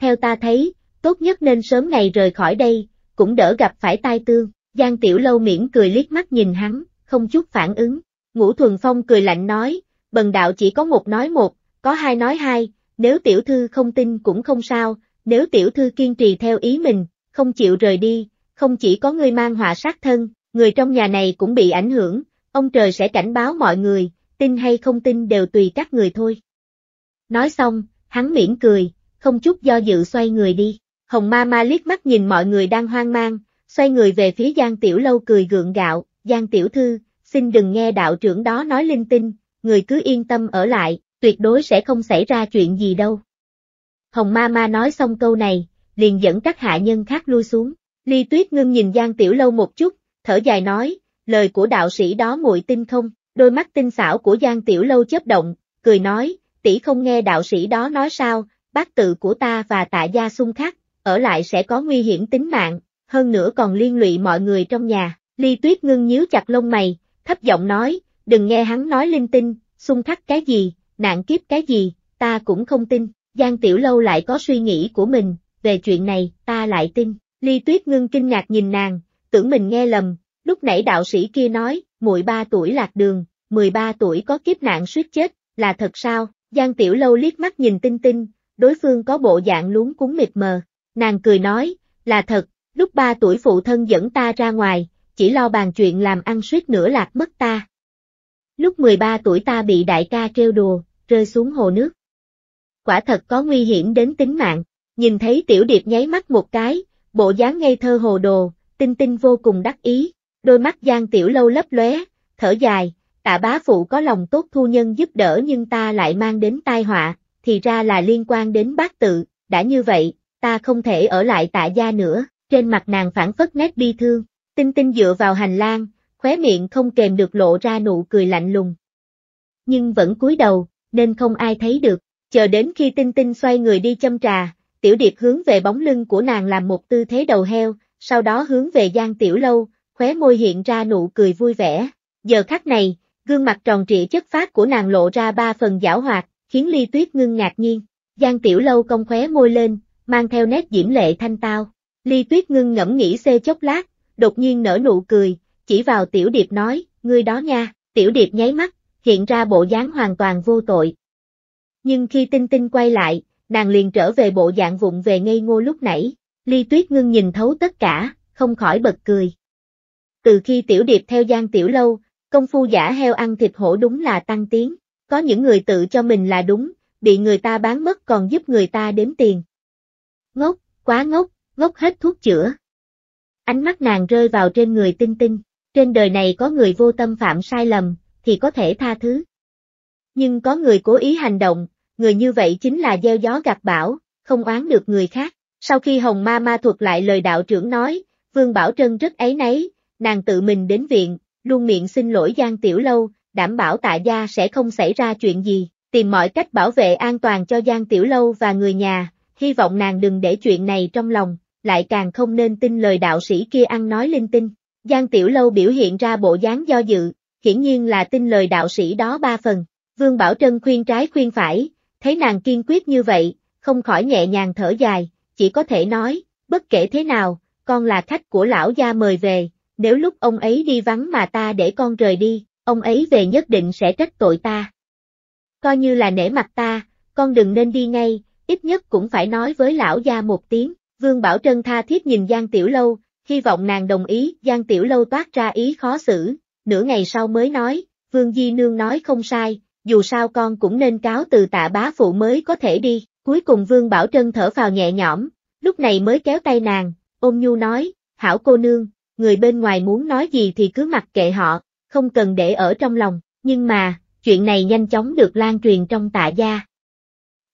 Theo ta thấy, tốt nhất nên sớm ngày rời khỏi đây, cũng đỡ gặp phải tai tương, Giang Tiểu Lâu miễn cười liếc mắt nhìn hắn, không chút phản ứng. Ngũ Thuần Phong cười lạnh nói, bần đạo chỉ có một nói một, có hai nói hai, nếu tiểu thư không tin cũng không sao, nếu tiểu thư kiên trì theo ý mình, không chịu rời đi, không chỉ có người mang họa sát thân, người trong nhà này cũng bị ảnh hưởng, ông trời sẽ cảnh báo mọi người, tin hay không tin đều tùy các người thôi. Nói xong, hắn mỉm cười, không chút do dự xoay người đi. Hồng ma ma liếc mắt nhìn mọi người đang hoang mang, xoay người về phía Giang Tiểu Lâu cười gượng gạo, Giang Tiểu Thư, xin đừng nghe đạo trưởng đó nói linh tinh, người cứ yên tâm ở lại, tuyệt đối sẽ không xảy ra chuyện gì đâu. Hồng ma ma nói xong câu này, liền dẫn các hạ nhân khác lui xuống. Ly Tuyết ngưng nhìn Giang Tiểu Lâu một chút, thở dài nói, lời của đạo sĩ đó muội tin không? Đôi mắt tinh xảo của Giang Tiểu Lâu chớp động, cười nói, tỷ không nghe đạo sĩ đó nói sao, bác tự của ta và tạ gia xung khắc, ở lại sẽ có nguy hiểm tính mạng, hơn nữa còn liên lụy mọi người trong nhà. Ly Tuyết ngưng nhíu chặt lông mày, thấp giọng nói, đừng nghe hắn nói linh tinh, xung khắc cái gì, nạn kiếp cái gì, ta cũng không tin, Giang Tiểu Lâu lại có suy nghĩ của mình, về chuyện này, ta lại tin, Ly Tuyết Ngưng kinh ngạc nhìn nàng, tưởng mình nghe lầm, lúc nãy đạo sĩ kia nói, muội ba tuổi lạc đường, 13 tuổi có kiếp nạn suýt chết, là thật sao, Giang Tiểu Lâu liếc mắt nhìn Tinh Tinh, đối phương có bộ dạng luống cuốn mịt mờ, nàng cười nói, là thật, lúc 3 tuổi phụ thân dẫn ta ra ngoài, chỉ lo bàn chuyện làm ăn suýt nữa lạc mất ta, Lúc 13 tuổi ta bị đại ca trêu đùa, rơi xuống hồ nước. Quả thật có nguy hiểm đến tính mạng, nhìn thấy tiểu điệp nháy mắt một cái, bộ dáng ngây thơ hồ đồ, tinh tinh vô cùng đắc ý, đôi mắt giang tiểu lâu lấp lóe, thở dài, tạ bá phụ có lòng tốt thu nhân giúp đỡ nhưng ta lại mang đến tai họa, thì ra là liên quan đến bác tự, đã như vậy, ta không thể ở lại tạ gia nữa, trên mặt nàng phản phất nét bi thương, tinh tinh dựa vào hành lang, khóe miệng không kèm được lộ ra nụ cười lạnh lùng. Nhưng vẫn cúi đầu, nên không ai thấy được, chờ đến khi Tinh Tinh xoay người đi châm trà, Tiểu Điệp hướng về bóng lưng của nàng làm một tư thế đầu heo, sau đó hướng về Giang Tiểu Lâu, khóe môi hiện ra nụ cười vui vẻ. Giờ khắc này, gương mặt tròn trịa chất phát của nàng lộ ra ba phần giảo hoạt, khiến Ly Tuyết ngưng ngạc nhiên. Giang Tiểu Lâu cong khóe môi lên, mang theo nét diễm lệ thanh tao. Ly Tuyết ngưng ngẫm nghĩ xê chốc lát, đột nhiên nở nụ cười, chỉ vào Tiểu Điệp nói, ngươi đó nha, Tiểu Điệp nháy mắt, hiện ra bộ dáng hoàn toàn vô tội. Nhưng khi Tinh Tinh quay lại, nàng liền trở về bộ dạng vụng về ngây ngô lúc nãy, Ly Tuyết Ngưng nhìn thấu tất cả, không khỏi bật cười. Từ khi Tiểu Điệp theo Giang Tiểu Lâu, công phu giả heo ăn thịt hổ đúng là tăng tiến, có những người tự cho mình là đúng, bị người ta bán mất còn giúp người ta đếm tiền. Ngốc, quá ngốc, ngốc hết thuốc chữa. Ánh mắt nàng rơi vào trên người tinh tinh. Trên đời này có người vô tâm phạm sai lầm, thì có thể tha thứ. Nhưng có người cố ý hành động, người như vậy chính là gieo gió gặt bão, không oán được người khác. Sau khi Hồng Ma Ma thuật lại lời đạo trưởng nói, Vương Bảo Trân rất ấy nấy, nàng tự mình đến viện, luôn miệng xin lỗi Giang Tiểu Lâu, đảm bảo tạ gia sẽ không xảy ra chuyện gì, tìm mọi cách bảo vệ an toàn cho Giang Tiểu Lâu và người nhà, hy vọng nàng đừng để chuyện này trong lòng, lại càng không nên tin lời đạo sĩ kia ăn nói linh tinh. Giang Tiểu Lâu biểu hiện ra bộ dáng do dự, hiển nhiên là tin lời đạo sĩ đó ba phần. Vương Bảo Trân khuyên trái khuyên phải, thấy nàng kiên quyết như vậy, không khỏi nhẹ nhàng thở dài, chỉ có thể nói, bất kể thế nào, con là khách của lão gia mời về, nếu lúc ông ấy đi vắng mà ta để con rời đi, ông ấy về nhất định sẽ trách tội ta. Coi như là nể mặt ta, con đừng nên đi ngay, ít nhất cũng phải nói với lão gia một tiếng, Vương Bảo Trân tha thiết nhìn Giang Tiểu Lâu, hy vọng nàng đồng ý, Giang Tiểu Lâu toát ra ý khó xử, nửa ngày sau mới nói, Vương Di Nương nói không sai, dù sao con cũng nên cáo từ tạ bá phụ mới có thể đi, cuối cùng Vương Bảo Trân thở vào nhẹ nhõm, lúc này mới kéo tay nàng, ôm nhu nói, hảo cô nương, người bên ngoài muốn nói gì thì cứ mặc kệ họ, không cần để ở trong lòng, nhưng mà, chuyện này nhanh chóng được lan truyền trong tạ gia.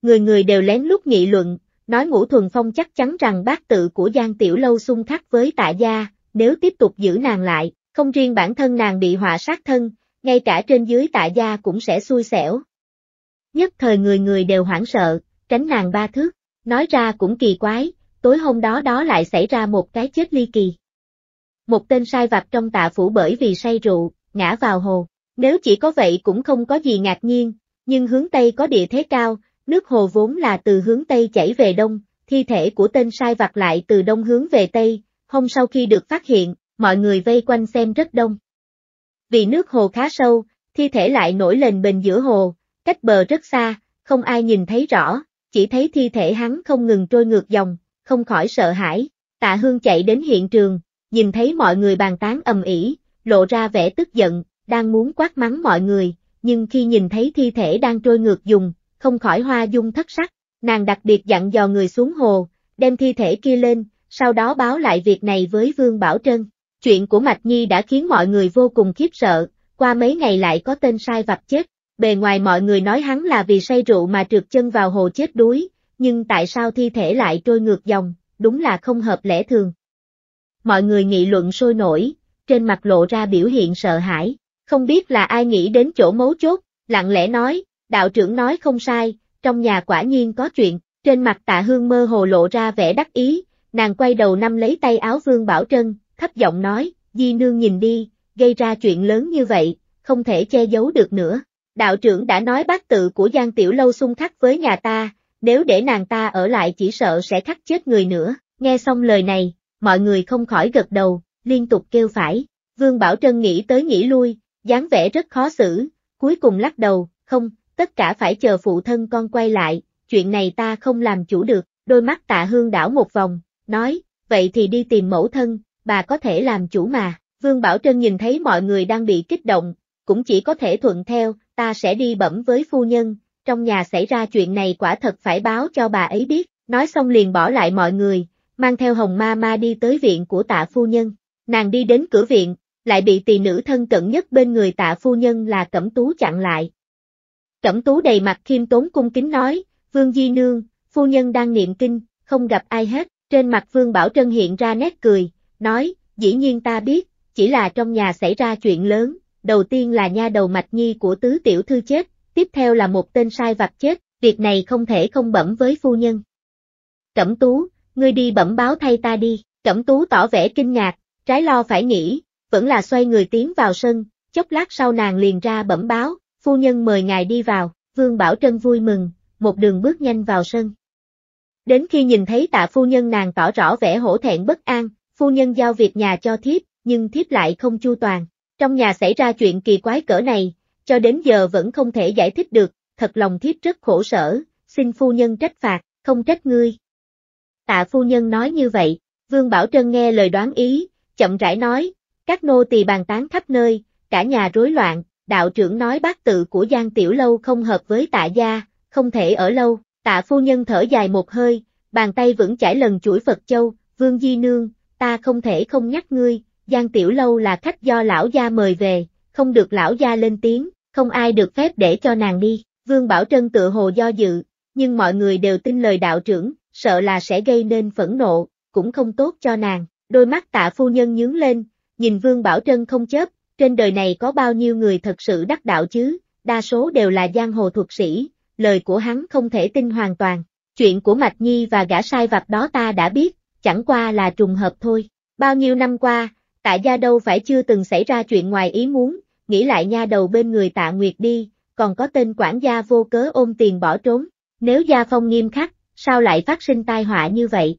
Người người đều lén lút nghị luận, nói Ngũ Thuần Phong chắc chắn rằng bác tự của Giang Tiểu Lâu xung khắc với tạ gia, nếu tiếp tục giữ nàng lại, không riêng bản thân nàng bị họa sát thân, ngay cả trên dưới tạ gia cũng sẽ xui xẻo. Nhất thời người người đều hoảng sợ, tránh nàng ba thước, nói ra cũng kỳ quái, tối hôm đó đó lại xảy ra một cái chết ly kỳ. Một tên sai vặt trong tạ phủ bởi vì say rượu, ngã vào hồ, nếu chỉ có vậy cũng không có gì ngạc nhiên, nhưng hướng Tây có địa thế cao, Nước hồ vốn là từ hướng Tây chảy về Đông, thi thể của tên sai vặt lại từ Đông hướng về Tây, hôm sau khi được phát hiện, mọi người vây quanh xem rất đông. Vì nước hồ khá sâu, thi thể lại nổi lên bên giữa hồ, cách bờ rất xa, không ai nhìn thấy rõ, chỉ thấy thi thể hắn không ngừng trôi ngược dòng, không khỏi sợ hãi. Tạ Hương chạy đến hiện trường, nhìn thấy mọi người bàn tán ầm ĩ, lộ ra vẻ tức giận, đang muốn quát mắng mọi người, nhưng khi nhìn thấy thi thể đang trôi ngược dùng, không khỏi hoa dung thất sắc, nàng đặc biệt dặn dò người xuống hồ, đem thi thể kia lên, sau đó báo lại việc này với Vương Bảo Trân. Chuyện của Mạch Nhi đã khiến mọi người vô cùng khiếp sợ, qua mấy ngày lại có tên sai vặt chết, bề ngoài mọi người nói hắn là vì say rượu mà trượt chân vào hồ chết đuối, nhưng tại sao thi thể lại trôi ngược dòng, đúng là không hợp lẽ thường. Mọi người nghị luận sôi nổi, trên mặt lộ ra biểu hiện sợ hãi, không biết là ai nghĩ đến chỗ mấu chốt, lặng lẽ nói, đạo trưởng nói không sai, trong nhà quả nhiên có chuyện, trên mặt tạ hương mơ hồ lộ ra vẻ đắc ý, nàng quay đầu năm lấy tay áo Vương Bảo Trân, thấp giọng nói, di nương nhìn đi, gây ra chuyện lớn như vậy, không thể che giấu được nữa. Đạo trưởng đã nói bác tự của Giang Tiểu Lâu xung khắc với nhà ta, nếu để nàng ta ở lại chỉ sợ sẽ khắc chết người nữa, nghe xong lời này, mọi người không khỏi gật đầu, liên tục kêu phải, Vương Bảo Trân nghĩ tới nghĩ lui, dáng vẻ rất khó xử, cuối cùng lắc đầu, không, tất cả phải chờ phụ thân con quay lại, chuyện này ta không làm chủ được, đôi mắt tạ hương đảo một vòng, nói, vậy thì đi tìm mẫu thân, bà có thể làm chủ mà, Vương Bảo Trân nhìn thấy mọi người đang bị kích động, cũng chỉ có thể thuận theo, ta sẽ đi bẩm với phu nhân, trong nhà xảy ra chuyện này quả thật phải báo cho bà ấy biết, nói xong liền bỏ lại mọi người, mang theo Hồng Ma Ma đi tới viện của tạ phu nhân, nàng đi đến cửa viện, lại bị tỳ nữ thân cận nhất bên người tạ phu nhân là Cẩm Tú chặn lại, Cẩm tú đầy mặt khiêm tốn cung kính nói, Vương Di Nương, phu nhân đang niệm kinh, không gặp ai hết, trên mặt Vương Bảo Trân hiện ra nét cười, nói, dĩ nhiên ta biết, chỉ là trong nhà xảy ra chuyện lớn, đầu tiên là nha đầu mạch nhi của tứ tiểu thư chết, tiếp theo là một tên sai vặt chết, việc này không thể không bẩm với phu nhân. Cẩm tú, ngươi đi bẩm báo thay ta đi, cẩm tú tỏ vẻ kinh ngạc, trái lo phải nghĩ, vẫn là xoay người tiến vào sân, chốc lát sau nàng liền ra bẩm báo, phu nhân mời ngài đi vào, Vương Bảo Trân vui mừng, một đường bước nhanh vào sân. Đến khi nhìn thấy tạ phu nhân nàng tỏ rõ vẻ hổ thẹn bất an, phu nhân giao việc nhà cho thiếp, nhưng thiếp lại không chu toàn. Trong nhà xảy ra chuyện kỳ quái cỡ này, cho đến giờ vẫn không thể giải thích được, thật lòng thiếp rất khổ sở, xin phu nhân trách phạt, không trách ngươi. Tạ phu nhân nói như vậy, Vương Bảo Trân nghe lời đoán ý, chậm rãi nói, các nô tỳ bàn tán khắp nơi, cả nhà rối loạn, đạo trưởng nói bác tự của Giang Tiểu Lâu không hợp với tạ gia, không thể ở lâu, tạ phu nhân thở dài một hơi, bàn tay vững chảy lần chuỗi Phật Châu, Vương Di Nương, ta không thể không nhắc ngươi, Giang Tiểu Lâu là khách do lão gia mời về, không được lão gia lên tiếng, không ai được phép để cho nàng đi, Vương Bảo Trân tự hồ do dự, nhưng mọi người đều tin lời đạo trưởng, sợ là sẽ gây nên phẫn nộ, cũng không tốt cho nàng, đôi mắt tạ phu nhân nhướng lên, nhìn Vương Bảo Trân không chớp, trên đời này có bao nhiêu người thật sự đắc đạo chứ, đa số đều là giang hồ thuật sĩ, lời của hắn không thể tin hoàn toàn. Chuyện của Mạch Nhi và gã sai vặt đó ta đã biết, chẳng qua là trùng hợp thôi. Bao nhiêu năm qua, tại gia đâu phải chưa từng xảy ra chuyện ngoài ý muốn, nghĩ lại nha đầu bên người tạ Nguyệt đi, còn có tên quản gia vô cớ ôm tiền bỏ trốn. Nếu gia phong nghiêm khắc, sao lại phát sinh tai họa như vậy?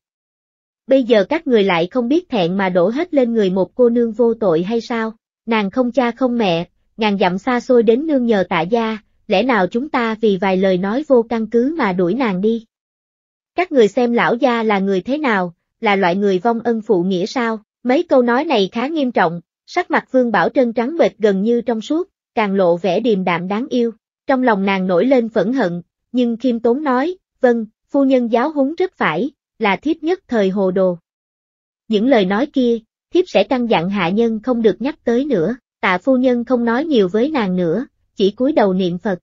Bây giờ các người lại không biết thẹn mà đổ hết lên người một cô nương vô tội hay sao? nàng không cha không mẹ, ngàn dặm xa xôi đến nương nhờ tạ gia, lẽ nào chúng ta vì vài lời nói vô căn cứ mà đuổi nàng đi? Các người xem lão gia là người thế nào, là loại người vong ân phụ nghĩa sao? Mấy câu nói này khá nghiêm trọng, sắc mặt Vương Bảo Trân trắng bệch gần như trong suốt, càng lộ vẻ điềm đạm đáng yêu. Trong lòng nàng nổi lên phẫn hận, nhưng khiêm tốn nói, vâng, phu nhân giáo huấn rất phải, là thiếp nhất thời hồ đồ. Những lời nói kia, thiếp sẽ căn dặn hạ nhân không được nhắc tới nữa, tạ phu nhân không nói nhiều với nàng nữa, chỉ cúi đầu niệm Phật.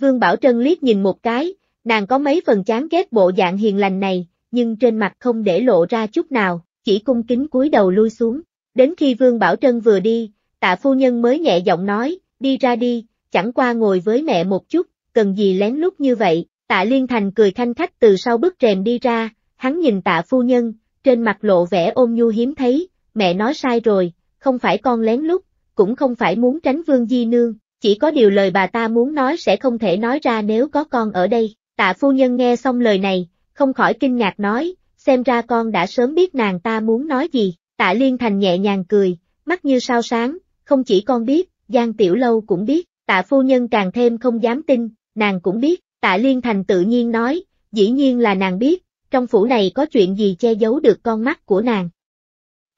Vương Bảo Trân liếc nhìn một cái, nàng có mấy phần chán ghét bộ dạng hiền lành này, nhưng trên mặt không để lộ ra chút nào, chỉ cung kính cúi đầu lui xuống. Đến khi Vương Bảo Trân vừa đi, tạ phu nhân mới nhẹ giọng nói, đi ra đi, chẳng qua ngồi với mẹ một chút, cần gì lén lút như vậy, tạ Liên Thành cười thanh khách từ sau bức rèm đi ra, hắn nhìn tạ phu nhân, trên mặt lộ vẻ ôm nhu hiếm thấy, mẹ nói sai rồi, không phải con lén lút, cũng không phải muốn tránh vương di nương, chỉ có điều lời bà ta muốn nói sẽ không thể nói ra nếu có con ở đây. Tạ phu nhân nghe xong lời này, không khỏi kinh ngạc nói, xem ra con đã sớm biết nàng ta muốn nói gì, tạ liên thành nhẹ nhàng cười, mắt như sao sáng, không chỉ con biết, Giang Tiểu Lâu cũng biết, tạ phu nhân càng thêm không dám tin, nàng cũng biết, tạ liên thành tự nhiên nói, dĩ nhiên là nàng biết, trong phủ này có chuyện gì che giấu được con mắt của nàng.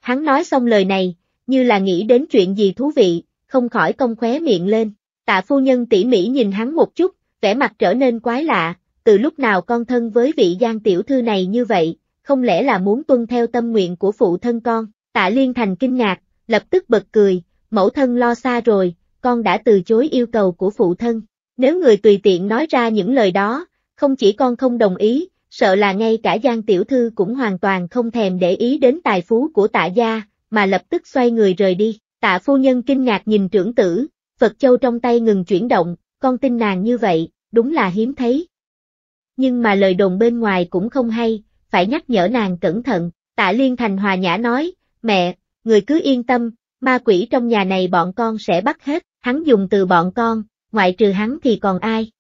Hắn nói xong lời này, như là nghĩ đến chuyện gì thú vị, không khỏi công khóe miệng lên. Tạ phu nhân tỉ mỉ nhìn hắn một chút, vẻ mặt trở nên quái lạ, từ lúc nào con thân với vị gian tiểu thư này như vậy, không lẽ là muốn tuân theo tâm nguyện của phụ thân con. Tạ Liên Thành kinh ngạc, lập tức bật cười, mẫu thân lo xa rồi, con đã từ chối yêu cầu của phụ thân. Nếu người tùy tiện nói ra những lời đó, không chỉ con không đồng ý, sợ là ngay cả Giang Tiểu Thư cũng hoàn toàn không thèm để ý đến tài phú của tạ gia, mà lập tức xoay người rời đi. Tạ phu nhân kinh ngạc nhìn trưởng tử, Phật Châu trong tay ngừng chuyển động, con tin nàng như vậy, đúng là hiếm thấy. Nhưng mà lời đồn bên ngoài cũng không hay, phải nhắc nhở nàng cẩn thận, tạ Liên Thành hòa nhã nói, mẹ, người cứ yên tâm, ma quỷ trong nhà này bọn con sẽ bắt hết, hắn dùng từ bọn con, ngoại trừ hắn thì còn ai.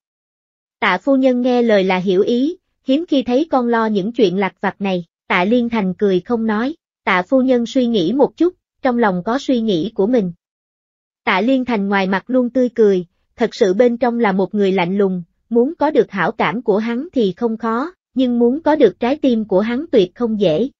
Tạ phu nhân nghe lời là hiểu ý, hiếm khi thấy con lo những chuyện lặt vặt này, tạ Liên Thành cười không nói, tạ phu nhân suy nghĩ một chút, trong lòng có suy nghĩ của mình. Tạ Liên Thành ngoài mặt luôn tươi cười, thật sự bên trong là một người lạnh lùng, muốn có được hảo cảm của hắn thì không khó, nhưng muốn có được trái tim của hắn tuyệt không dễ.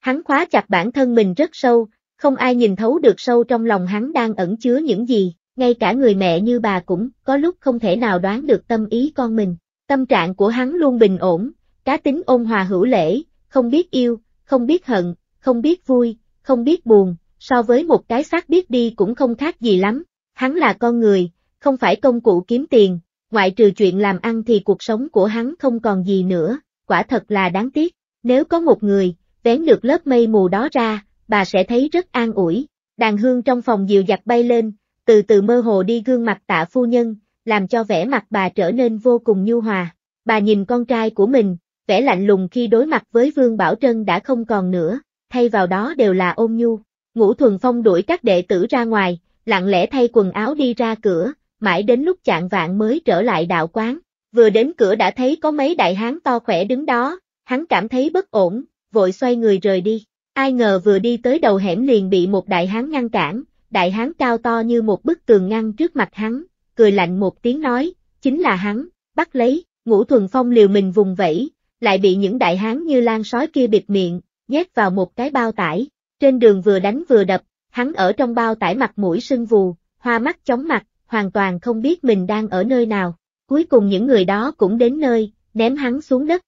Hắn khóa chặt bản thân mình rất sâu, không ai nhìn thấu được sâu trong lòng hắn đang ẩn chứa những gì, ngay cả người mẹ như bà cũng có lúc không thể nào đoán được tâm ý con mình. Tâm trạng của hắn luôn bình ổn, cá tính ôn hòa hữu lễ, không biết yêu, không biết hận, không biết vui, không biết buồn, so với một cái xác biết đi cũng không khác gì lắm. Hắn là con người, không phải công cụ kiếm tiền, ngoại trừ chuyện làm ăn thì cuộc sống của hắn không còn gì nữa, quả thật là đáng tiếc. Nếu có một người, vén được lớp mây mù đó ra, bà sẽ thấy rất an ủi. Đàn hương trong phòng dịu dặt bay lên, từ từ mơ hồ đi gương mặt tạ phu nhân, làm cho vẻ mặt bà trở nên vô cùng nhu hòa. Bà nhìn con trai của mình, vẻ lạnh lùng khi đối mặt với Vương Bảo Trân đã không còn nữa, thay vào đó đều là ôn nhu. Ngũ Thuần Phong đuổi các đệ tử ra ngoài, lặng lẽ thay quần áo đi ra cửa, mãi đến lúc chạng vạn mới trở lại đạo quán. Vừa đến cửa đã thấy có mấy đại hán to khỏe đứng đó, hắn cảm thấy bất ổn, vội xoay người rời đi. Ai ngờ vừa đi tới đầu hẻm liền bị một đại hán ngăn cản, đại hán cao to như một bức tường ngăn trước mặt hắn, cười lạnh một tiếng nói, chính là hắn, bắt lấy, ngũ thuần phong liều mình vùng vẫy, lại bị những đại hán như lan sói kia bịt miệng, nhét vào một cái bao tải, trên đường vừa đánh vừa đập, hắn ở trong bao tải mặt mũi sưng vù, hoa mắt chóng mặt, hoàn toàn không biết mình đang ở nơi nào, cuối cùng những người đó cũng đến nơi, ném hắn xuống đất.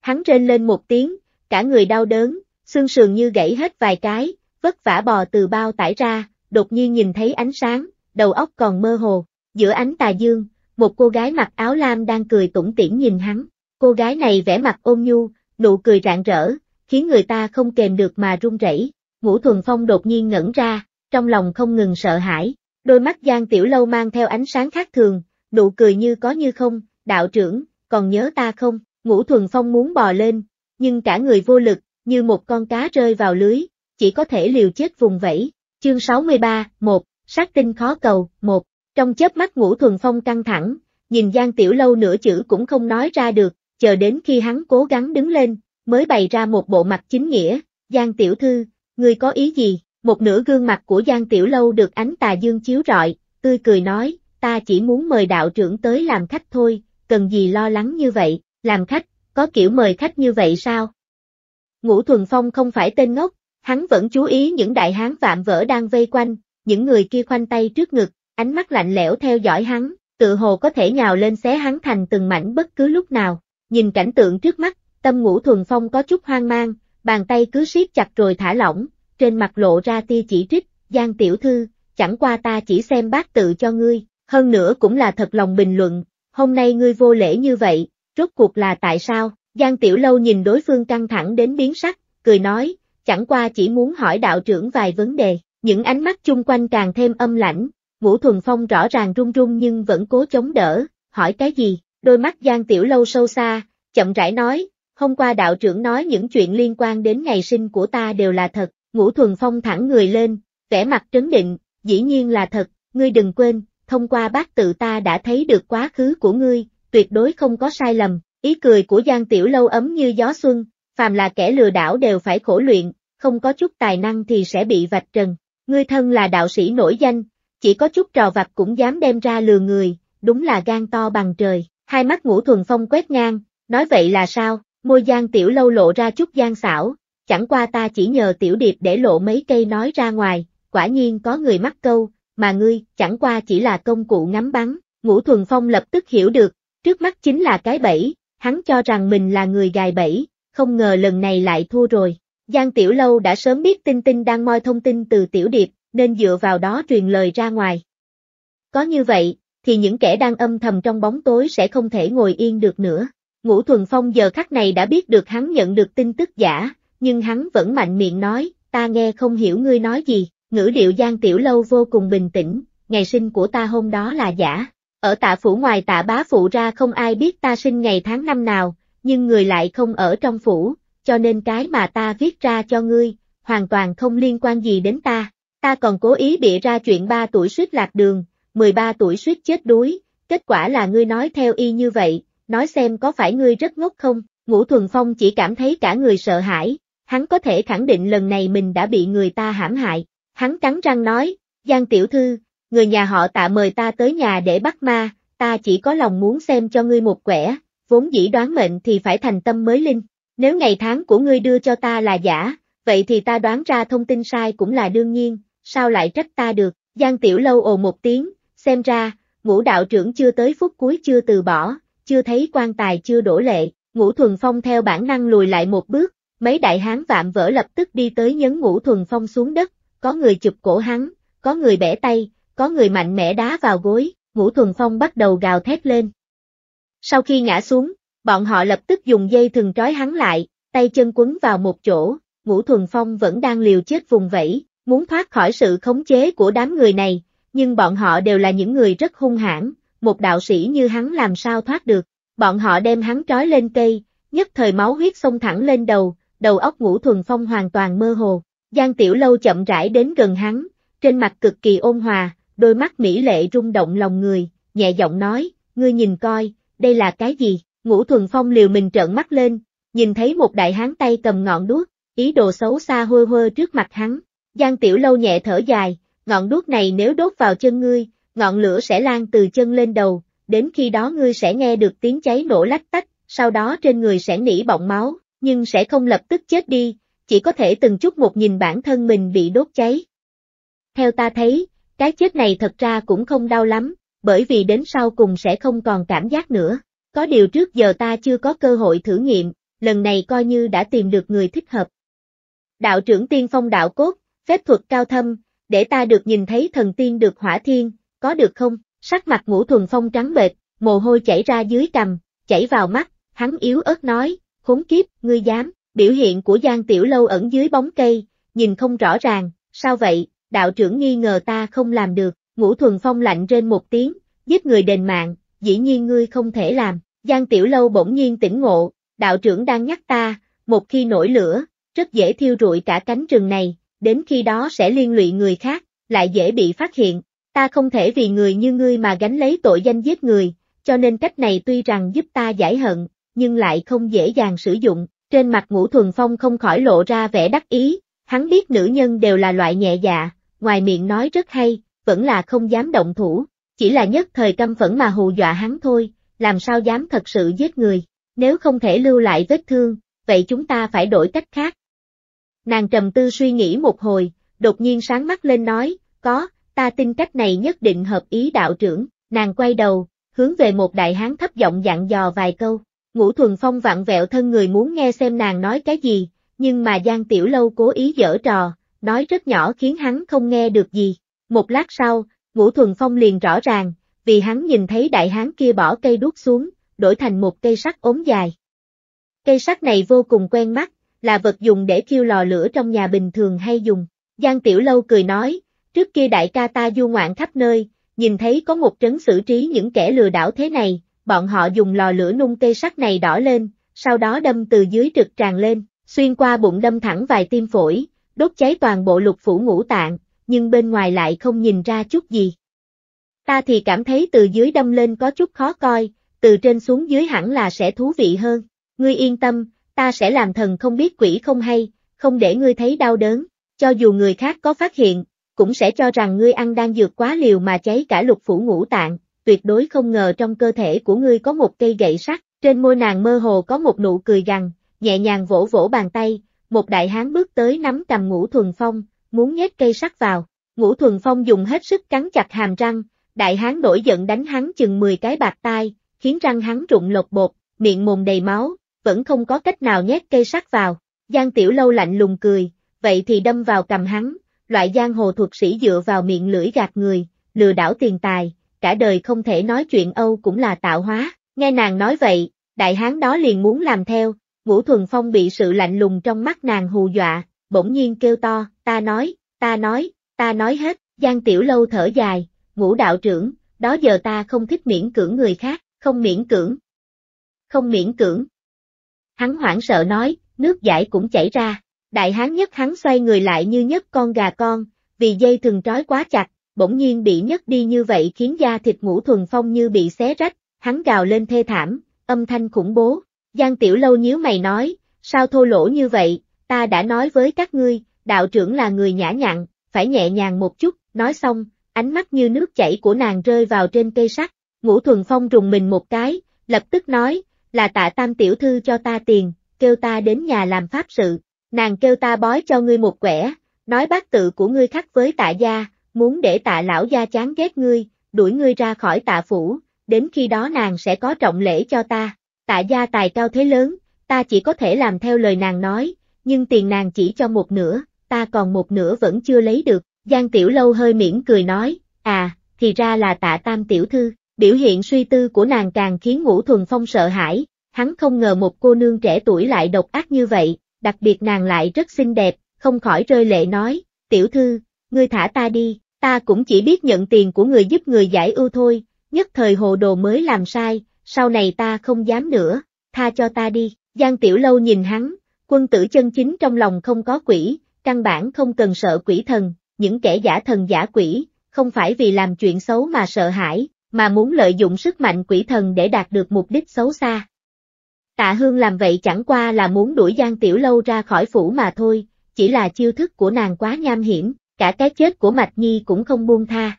Hắn rên lên một tiếng, cả người đau đớn, xương sườn như gãy hết vài cái, vất vả bò từ bao tải ra, đột nhiên nhìn thấy ánh sáng, đầu óc còn mơ hồ, Giữa ánh tà dương, một cô gái mặc áo lam đang cười tủm tỉm nhìn hắn. Cô gái này vẻ mặt ôn nhu, nụ cười rạng rỡ, khiến người ta không kềm được mà run rẩy. Ngũ Thuần Phong đột nhiên ngẩn ra, trong lòng không ngừng sợ hãi. Đôi mắt Giang Tiểu Lâu mang theo ánh sáng khác thường, nụ cười như có như không, đạo trưởng, còn nhớ ta không? Ngũ Thuần Phong muốn bò lên, nhưng cả người vô lực, như một con cá rơi vào lưới, chỉ có thể liều chết vùng vẫy. Chương 63, 1, sát tinh khó cầu, 1. Trong chớp mắt ngũ thuần phong căng thẳng, nhìn Giang Tiểu Lâu nửa chữ cũng không nói ra được, chờ đến khi hắn cố gắng đứng lên, mới bày ra một bộ mặt chính nghĩa, Giang Tiểu Thư, ngươi có ý gì? Một nửa gương mặt của Giang Tiểu Lâu được ánh tà dương chiếu rọi, tươi cười nói, ta chỉ muốn mời đạo trưởng tới làm khách thôi, cần gì lo lắng như vậy, làm khách, có kiểu mời khách như vậy sao? Ngũ Thuần Phong không phải tên ngốc, hắn vẫn chú ý những đại hán vạm vỡ đang vây quanh, những người kia khoanh tay trước ngực, ánh mắt lạnh lẽo theo dõi hắn, tự hồ có thể nhào lên xé hắn thành từng mảnh bất cứ lúc nào. Nhìn cảnh tượng trước mắt, tâm ngũ thuần phong có chút hoang mang, bàn tay cứ siết chặt rồi thả lỏng, trên mặt lộ ra tia chỉ trích, Giang tiểu thư, chẳng qua ta chỉ xem bác tự cho ngươi, hơn nữa cũng là thật lòng bình luận, hôm nay ngươi vô lễ như vậy, rốt cuộc là tại sao? Giang tiểu lâu nhìn đối phương căng thẳng đến biến sắc, cười nói, chẳng qua chỉ muốn hỏi đạo trưởng vài vấn đề, những ánh mắt chung quanh càng thêm âm lãnh, Ngũ Thuần Phong rõ ràng run run nhưng vẫn cố chống đỡ, hỏi cái gì, đôi mắt Giang Tiểu Lâu sâu xa, chậm rãi nói, hôm qua đạo trưởng nói những chuyện liên quan đến ngày sinh của ta đều là thật, Ngũ Thuần Phong thẳng người lên, vẻ mặt trấn định, dĩ nhiên là thật, ngươi đừng quên, thông qua bác tự ta đã thấy được quá khứ của ngươi, tuyệt đối không có sai lầm, ý cười của Giang Tiểu Lâu ấm như gió xuân, phàm là kẻ lừa đảo đều phải khổ luyện, không có chút tài năng thì sẽ bị vạch trần, ngươi thân là đạo sĩ nổi danh chỉ có chút trò vặt cũng dám đem ra lừa người, đúng là gan to bằng trời, hai mắt ngũ thuần phong quét ngang, nói vậy là sao, môi giang tiểu lâu lộ ra chút gian xảo, chẳng qua ta chỉ nhờ tiểu điệp để lộ mấy cây nói ra ngoài, quả nhiên có người mắc câu, mà ngươi, chẳng qua chỉ là công cụ ngắm bắn, ngũ thuần phong lập tức hiểu được, trước mắt chính là cái bẫy, hắn cho rằng mình là người gài bẫy, không ngờ lần này lại thua rồi. Giang Tiểu Lâu đã sớm biết Tinh Tinh đang moi thông tin từ Tiểu Điệp, nên dựa vào đó truyền lời ra ngoài. Có như vậy, thì những kẻ đang âm thầm trong bóng tối sẽ không thể ngồi yên được nữa. Ngũ Thuần Phong giờ khắc này đã biết được hắn nhận được tin tức giả, nhưng hắn vẫn mạnh miệng nói, ta nghe không hiểu ngươi nói gì, ngữ điệu Giang Tiểu Lâu vô cùng bình tĩnh, ngày sinh của ta hôm đó là giả. Ở tạ phủ ngoài tạ bá phụ ra không ai biết ta sinh ngày tháng năm nào, nhưng người lại không ở trong phủ, cho nên cái mà ta viết ra cho ngươi, hoàn toàn không liên quan gì đến ta. Ta còn cố ý bịa ra chuyện 3 tuổi suýt lạc đường, 13 tuổi suýt chết đuối, kết quả là ngươi nói theo y như vậy, nói xem có phải ngươi rất ngốc không, ngũ thuần phong chỉ cảm thấy cả người sợ hãi, hắn có thể khẳng định lần này mình đã bị người ta hãm hại, hắn cắn răng nói, Giang tiểu thư, người nhà họ tạ mời ta tới nhà để bắt ma, ta chỉ có lòng muốn xem cho ngươi một quẻ, vốn dĩ đoán mệnh thì phải thành tâm mới linh, nếu ngày tháng của ngươi đưa cho ta là giả, vậy thì ta đoán ra thông tin sai cũng là đương nhiên, sao lại trách ta được, Giang Tiểu Lâu ồ một tiếng, xem ra, ngũ đạo trưởng chưa tới phút cuối chưa từ bỏ, chưa thấy quan tài chưa đổ lệ, ngũ thuần phong theo bản năng lùi lại một bước, mấy đại hán vạm vỡ lập tức đi tới nhấn ngũ thuần phong xuống đất, có người chụp cổ hắn, có người bẻ tay, có người mạnh mẽ đá vào gối, ngũ thuần phong bắt đầu gào thét lên. Sau khi ngã xuống, bọn họ lập tức dùng dây thừng trói hắn lại, tay chân quấn vào một chỗ, ngũ thuần phong vẫn đang liều chết vùng vẫy, muốn thoát khỏi sự khống chế của đám người này, nhưng bọn họ đều là những người rất hung hãn, một đạo sĩ như hắn làm sao thoát được. Bọn họ đem hắn trói lên cây, nhất thời máu huyết xông thẳng lên đầu, đầu óc ngũ thuần phong hoàn toàn mơ hồ. Giang Tiểu Lâu chậm rãi đến gần hắn, trên mặt cực kỳ ôn hòa, đôi mắt mỹ lệ rung động lòng người, nhẹ giọng nói, ngươi nhìn coi, đây là cái gì? Ngũ thuần phong liều mình trợn mắt lên, nhìn thấy một đại hán tay cầm ngọn đuốc, ý đồ xấu xa hôi hôi trước mặt hắn, Giang Tiểu Lâu nhẹ thở dài, ngọn đuốc này nếu đốt vào chân ngươi, ngọn lửa sẽ lan từ chân lên đầu, đến khi đó ngươi sẽ nghe được tiếng cháy nổ lách tách, sau đó trên người sẽ nỉ bọng máu, nhưng sẽ không lập tức chết đi, chỉ có thể từng chút một nhìn bản thân mình bị đốt cháy. Theo ta thấy, cái chết này thật ra cũng không đau lắm, bởi vì đến sau cùng sẽ không còn cảm giác nữa. Có điều trước giờ ta chưa có cơ hội thử nghiệm, lần này coi như đã tìm được người thích hợp. Đạo trưởng tiên phong đạo cốt, phép thuật cao thâm, để ta được nhìn thấy thần tiên được hỏa thiên, có được không? Sắc mặt ngũ thuần phong trắng bệt, mồ hôi chảy ra dưới cằm, chảy vào mắt, hắn yếu ớt nói, khốn kiếp, ngươi dám, biểu hiện của Giang Tiểu Lâu ẩn dưới bóng cây, nhìn không rõ ràng, sao vậy, đạo trưởng nghi ngờ ta không làm được, ngũ thuần phong lạnh trên một tiếng, giết người đền mạng, dĩ nhiên ngươi không thể làm, Giang Tiểu Lâu bỗng nhiên tỉnh ngộ, đạo trưởng đang nhắc ta, một khi nổi lửa, rất dễ thiêu rụi cả cánh rừng này, đến khi đó sẽ liên lụy người khác, lại dễ bị phát hiện, ta không thể vì người như ngươi mà gánh lấy tội danh giết người, cho nên cách này tuy rằng giúp ta giải hận, nhưng lại không dễ dàng sử dụng, trên mặt ngũ thuần phong không khỏi lộ ra vẻ đắc ý, hắn biết nữ nhân đều là loại nhẹ dạ, ngoài miệng nói rất hay, vẫn là không dám động thủ, chỉ là nhất thời căm phẫn mà hù dọa hắn thôi, làm sao dám thật sự giết người, nếu không thể lưu lại vết thương, vậy chúng ta phải đổi cách khác, Nàng trầm tư suy nghĩ một hồi, đột nhiên sáng mắt lên nói, có, ta tin cách này nhất định hợp ý đạo trưởng, nàng quay đầu, hướng về một đại hán thấp giọng dặn dò vài câu. Ngũ Thuần Phong vặn vẹo thân người muốn nghe xem nàng nói cái gì, nhưng mà Giang Tiểu Lâu cố ý dở trò, nói rất nhỏ khiến hắn không nghe được gì. Một lát sau, Ngũ Thuần Phong liền rõ ràng, vì hắn nhìn thấy đại hán kia bỏ cây đuốc xuống, đổi thành một cây sắt ốm dài. Cây sắt này vô cùng quen mắt, là vật dùng để thiêu lò lửa trong nhà bình thường hay dùng. Giang Tiểu Lâu cười nói, trước kia đại ca ta du ngoạn khắp nơi, nhìn thấy có một trấn xử trí những kẻ lừa đảo thế này, bọn họ dùng lò lửa nung cây sắt này đỏ lên, sau đó đâm từ dưới trực tràn lên, xuyên qua bụng đâm thẳng vài tim phổi, đốt cháy toàn bộ lục phủ ngũ tạng, nhưng bên ngoài lại không nhìn ra chút gì. Ta thì cảm thấy từ dưới đâm lên có chút khó coi, từ trên xuống dưới hẳn là sẽ thú vị hơn. Ngươi yên tâm, ta sẽ làm thần không biết quỷ không hay, không để ngươi thấy đau đớn, cho dù người khác có phát hiện, cũng sẽ cho rằng ngươi ăn đang dược quá liều mà cháy cả lục phủ ngũ tạng, tuyệt đối không ngờ trong cơ thể của ngươi có một cây gậy sắt, trên môi nàng mơ hồ có một nụ cười gằn, nhẹ nhàng vỗ vỗ bàn tay, một đại hán bước tới nắm cầm ngũ thuần phong, muốn nhét cây sắt vào, ngũ thuần phong dùng hết sức cắn chặt hàm răng, đại hán nổi giận đánh hắn chừng 10 cái bạc tai, khiến răng hắn rụng lột bột, miệng mồm đầy máu, vẫn không có cách nào nhét cây sắt vào. Giang Tiểu Lâu lạnh lùng cười, vậy thì đâm vào cầm hắn, loại giang hồ thuật sĩ dựa vào miệng lưỡi gạt người, lừa đảo tiền tài, cả đời không thể nói chuyện Âu cũng là tạo hóa. Nghe nàng nói vậy, đại hán đó liền muốn làm theo, Ngũ Thuần Phong bị sự lạnh lùng trong mắt nàng hù dọa, bỗng nhiên kêu to, ta nói, ta nói, ta nói hết, Giang Tiểu Lâu thở dài, Ngũ đạo trưởng, đó giờ ta không thích miễn cưỡng người khác, không miễn cưỡng. Không miễn cưỡng hắn hoảng sợ nói, nước giải cũng chảy ra. Đại hán nhất hắn xoay người lại như nhất con gà con, vì dây thừng trói quá chặt, bỗng nhiên bị nhấc đi như vậy khiến da thịt ngũ thuần phong như bị xé rách, hắn gào lên thê thảm, âm thanh khủng bố. Giang Tiểu Lâu nhíu mày nói, sao thô lỗ như vậy, ta đã nói với các ngươi, đạo trưởng là người nhã nhặn, phải nhẹ nhàng một chút, nói xong, ánh mắt như nước chảy của nàng rơi vào trên cây sắt, ngũ thuần phong rùng mình một cái, lập tức nói, là tạ tam tiểu thư cho ta tiền, kêu ta đến nhà làm pháp sự, nàng kêu ta bói cho ngươi một quẻ, nói bác tự của ngươi khác với tạ gia, muốn để tạ lão gia chán ghét ngươi, đuổi ngươi ra khỏi tạ phủ, đến khi đó nàng sẽ có trọng lễ cho ta, tạ gia tài cao thế lớn, ta chỉ có thể làm theo lời nàng nói, nhưng tiền nàng chỉ cho một nửa, ta còn một nửa vẫn chưa lấy được, Giang Tiểu Lâu hơi mỉm cười nói, à, thì ra là tạ tam tiểu thư. Biểu hiện suy tư của nàng càng khiến Ngũ Thuần Phong sợ hãi, hắn không ngờ một cô nương trẻ tuổi lại độc ác như vậy, đặc biệt nàng lại rất xinh đẹp, không khỏi rơi lệ nói, tiểu thư, ngươi thả ta đi, ta cũng chỉ biết nhận tiền của người giúp người giải ưu thôi, nhất thời hồ đồ mới làm sai, sau này ta không dám nữa, tha cho ta đi, Giang Tiểu Lâu nhìn hắn, quân tử chân chính trong lòng không có quỷ, căn bản không cần sợ quỷ thần, những kẻ giả thần giả quỷ, không phải vì làm chuyện xấu mà sợ hãi, mà muốn lợi dụng sức mạnh quỷ thần để đạt được mục đích xấu xa. Tạ Hương làm vậy chẳng qua là muốn đuổi Giang Tiểu Lâu ra khỏi phủ mà thôi, chỉ là chiêu thức của nàng quá nham hiểm, cả cái chết của Mạch Nhi cũng không buông tha.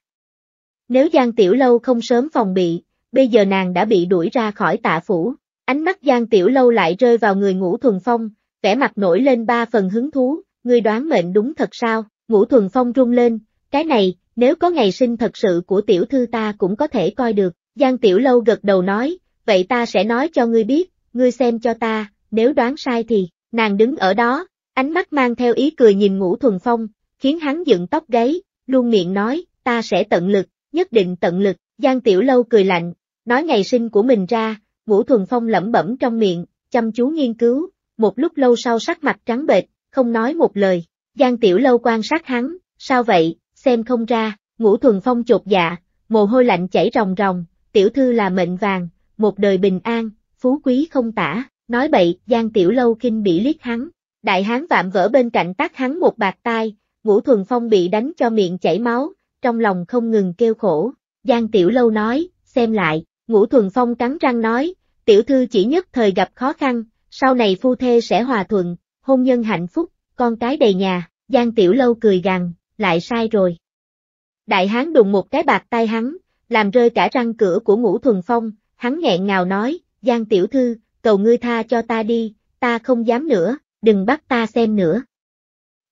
Nếu Giang Tiểu Lâu không sớm phòng bị, bây giờ nàng đã bị đuổi ra khỏi tạ phủ. Ánh mắt Giang Tiểu Lâu lại rơi vào người Ngũ Thuần Phong, vẻ mặt nổi lên ba phần hứng thú, Người đoán mệnh đúng thật sao, Ngũ Thuần Phong rung lên, cái này, nếu có ngày sinh thật sự của tiểu thư ta cũng có thể coi được, Giang Tiểu Lâu gật đầu nói, vậy ta sẽ nói cho ngươi biết, ngươi xem cho ta, nếu đoán sai thì, nàng đứng ở đó, ánh mắt mang theo ý cười nhìn ngũ thuần phong, khiến hắn dựng tóc gáy, luôn miệng nói, ta sẽ tận lực, nhất định tận lực, Giang Tiểu Lâu cười lạnh, nói ngày sinh của mình ra, ngũ thuần phong lẩm bẩm trong miệng, chăm chú nghiên cứu, một lúc lâu sau sắc mặt trắng bệch, không nói một lời, Giang Tiểu Lâu quan sát hắn, sao vậy, xem không ra, ngũ thuần phong chột dạ, mồ hôi lạnh chảy ròng ròng, tiểu thư là mệnh vàng, một đời bình an, phú quý không tả, nói bậy, giang tiểu lâu kinh bị liếc hắn, đại hán vạm vỡ bên cạnh tát hắn một bạc tai, ngũ thuần phong bị đánh cho miệng chảy máu, trong lòng không ngừng kêu khổ, giang tiểu lâu nói, xem lại, ngũ thuần phong cắn răng nói, tiểu thư chỉ nhất thời gặp khó khăn, sau này phu thê sẽ hòa thuận, hôn nhân hạnh phúc, con cái đầy nhà, Giang Tiểu Lâu cười gằn, lại sai rồi. Đại hán đụng một cái bạc tay hắn, làm rơi cả răng cửa của ngũ thuần phong, hắn nghẹn ngào nói, Giang tiểu thư, cầu ngươi tha cho ta đi, ta không dám nữa, đừng bắt ta xem nữa.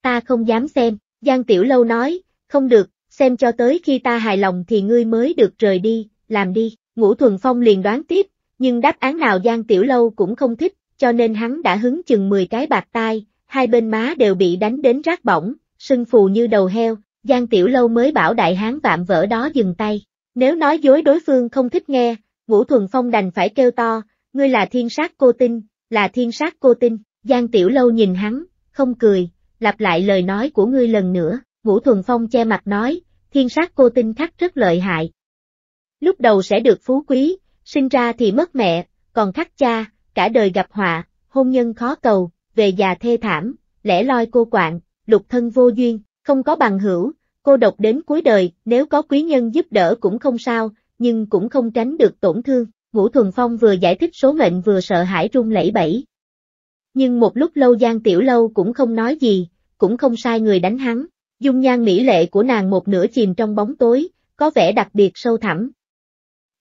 Ta không dám xem, Giang tiểu lâu nói, không được, xem cho tới khi ta hài lòng thì ngươi mới được rời đi, làm đi, ngũ thuần phong liền đoán tiếp, nhưng đáp án nào Giang tiểu lâu cũng không thích, cho nên hắn đã hứng chừng 10 cái bạc tai, hai bên má đều bị đánh đến rác bỏng, sưng phù như đầu heo, Giang Tiểu Lâu mới bảo đại hán vạm vỡ đó dừng tay. Nếu nói dối đối phương không thích nghe, Ngũ Thuần Phong đành phải kêu to, ngươi là thiên sát cô tinh, là thiên sát cô tinh, Giang Tiểu Lâu nhìn hắn, không cười, lặp lại lời nói của ngươi lần nữa, Ngũ Thuần Phong che mặt nói, thiên sát cô tinh khắc rất lợi hại. Lúc đầu sẽ được phú quý, sinh ra thì mất mẹ, còn khắc cha, cả đời gặp họa, hôn nhân khó cầu, về già thê thảm, lẻ loi cô quạng, lục thân vô duyên, không có bằng hữu, cô độc đến cuối đời, nếu có quý nhân giúp đỡ cũng không sao, nhưng cũng không tránh được tổn thương. Ngũ Thuần Phong vừa giải thích số mệnh vừa sợ hãi run lẩy bẩy. Nhưng một lúc lâu Giang Tiểu Lâu cũng không nói gì, cũng không sai người đánh hắn, dung nhan mỹ lệ của nàng một nửa chìm trong bóng tối, có vẻ đặc biệt sâu thẳm.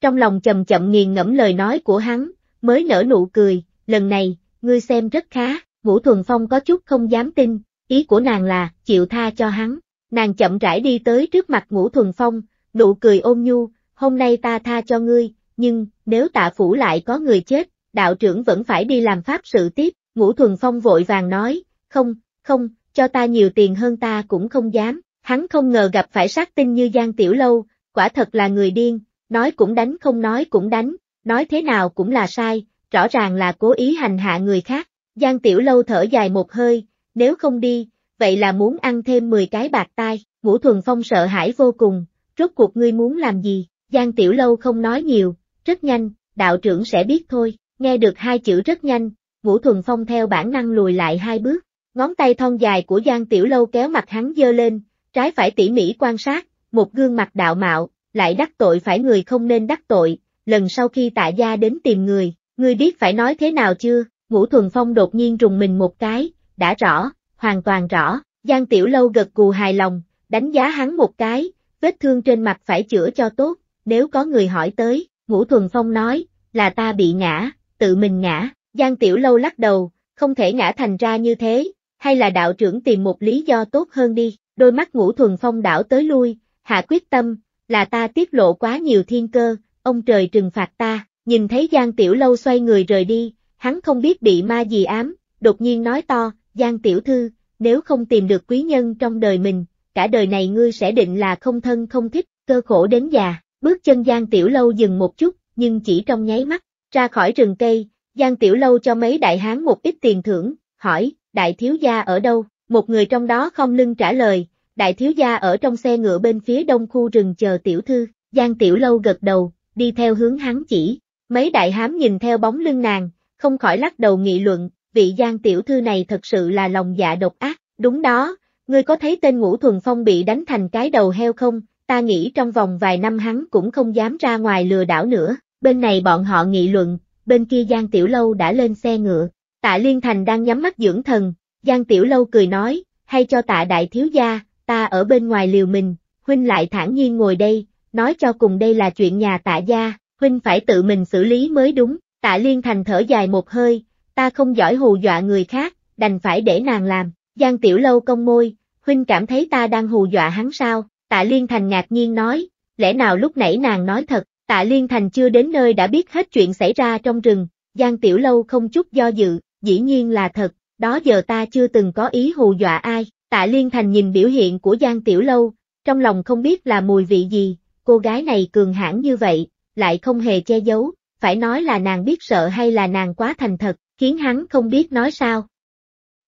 Trong lòng chậm chậm nghiền ngẫm lời nói của hắn, mới nở nụ cười, lần này, ngươi xem rất khá, Ngũ Thuần Phong có chút không dám tin, ý của nàng là chịu tha cho hắn. Nàng chậm rãi đi tới trước mặt ngũ thuần phong, nụ cười ôn nhu, hôm nay ta tha cho ngươi, nhưng, nếu tạ phủ lại có người chết, đạo trưởng vẫn phải đi làm pháp sự tiếp, ngũ thuần phong vội vàng nói, không, không, cho ta nhiều tiền hơn ta cũng không dám, hắn không ngờ gặp phải sát tinh như Giang Tiểu Lâu, quả thật là người điên, nói cũng đánh không nói cũng đánh, nói thế nào cũng là sai, rõ ràng là cố ý hành hạ người khác, Giang Tiểu Lâu thở dài một hơi, nếu không đi, vậy là muốn ăn thêm 10 cái bạc tai, ngũ thuần phong sợ hãi vô cùng, rốt cuộc ngươi muốn làm gì, Giang Tiểu Lâu không nói nhiều, rất nhanh, đạo trưởng sẽ biết thôi, nghe được hai chữ rất nhanh, ngũ thuần phong theo bản năng lùi lại hai bước, ngón tay thon dài của Giang Tiểu Lâu kéo mặt hắn dơ lên, trái phải tỉ mỉ quan sát, một gương mặt đạo mạo, lại đắc tội phải người không nên đắc tội, lần sau khi tạ gia đến tìm người, ngươi biết phải nói thế nào chưa, ngũ thuần phong đột nhiên rùng mình một cái, đã rõ, hoàn toàn rõ, Giang Tiểu Lâu gật cù hài lòng, đánh giá hắn một cái, vết thương trên mặt phải chữa cho tốt, nếu có người hỏi tới, Ngũ Thuần Phong nói, là ta bị ngã, tự mình ngã, Giang Tiểu Lâu lắc đầu, không thể ngã thành ra như thế, hay là đạo trưởng tìm một lý do tốt hơn đi, đôi mắt Ngũ Thuần Phong đảo tới lui, hạ quyết tâm, là ta tiết lộ quá nhiều thiên cơ, ông trời trừng phạt ta, nhìn thấy Giang Tiểu Lâu xoay người rời đi, hắn không biết bị ma gì ám, đột nhiên nói to, Giang tiểu thư, nếu không tìm được quý nhân trong đời mình, cả đời này ngươi sẽ định là không thân không thích, cơ khổ đến già. Bước chân Giang Tiểu Lâu dừng một chút, nhưng chỉ trong nháy mắt, ra khỏi rừng cây, Giang Tiểu Lâu cho mấy đại hán một ít tiền thưởng, hỏi, đại thiếu gia ở đâu? Một người trong đó không lưng trả lời, đại thiếu gia ở trong xe ngựa bên phía đông khu rừng chờ tiểu thư, Giang Tiểu Lâu gật đầu, đi theo hướng hắn chỉ. Mấy đại hám nhìn theo bóng lưng nàng, không khỏi lắc đầu nghị luận, vị Giang tiểu thư này thật sự là lòng dạ độc ác, đúng đó, ngươi có thấy tên Ngũ Thuần Phong bị đánh thành cái đầu heo không, ta nghĩ trong vòng vài năm hắn cũng không dám ra ngoài lừa đảo nữa, bên này bọn họ nghị luận, bên kia Giang Tiểu Lâu đã lên xe ngựa, tạ Liên Thành đang nhắm mắt dưỡng thần, Giang Tiểu Lâu cười nói, hay cho tạ đại thiếu gia, ta ở bên ngoài liều mình, huynh lại thản nhiên ngồi đây, nói cho cùng đây là chuyện nhà tạ gia, huynh phải tự mình xử lý mới đúng, tạ Liên Thành thở dài một hơi, ta không giỏi hù dọa người khác, đành phải để nàng làm, Giang Tiểu Lâu công môi, huynh cảm thấy ta đang hù dọa hắn sao, tạ Liên Thành ngạc nhiên nói, lẽ nào lúc nãy nàng nói thật, tạ Liên Thành chưa đến nơi đã biết hết chuyện xảy ra trong rừng, Giang Tiểu Lâu không chút do dự, dĩ nhiên là thật, đó giờ ta chưa từng có ý hù dọa ai, tạ Liên Thành nhìn biểu hiện của Giang Tiểu Lâu, trong lòng không biết là mùi vị gì, cô gái này cường hãn như vậy, lại không hề che giấu, phải nói là nàng biết sợ hay là nàng quá thành thật, khiến hắn không biết nói sao.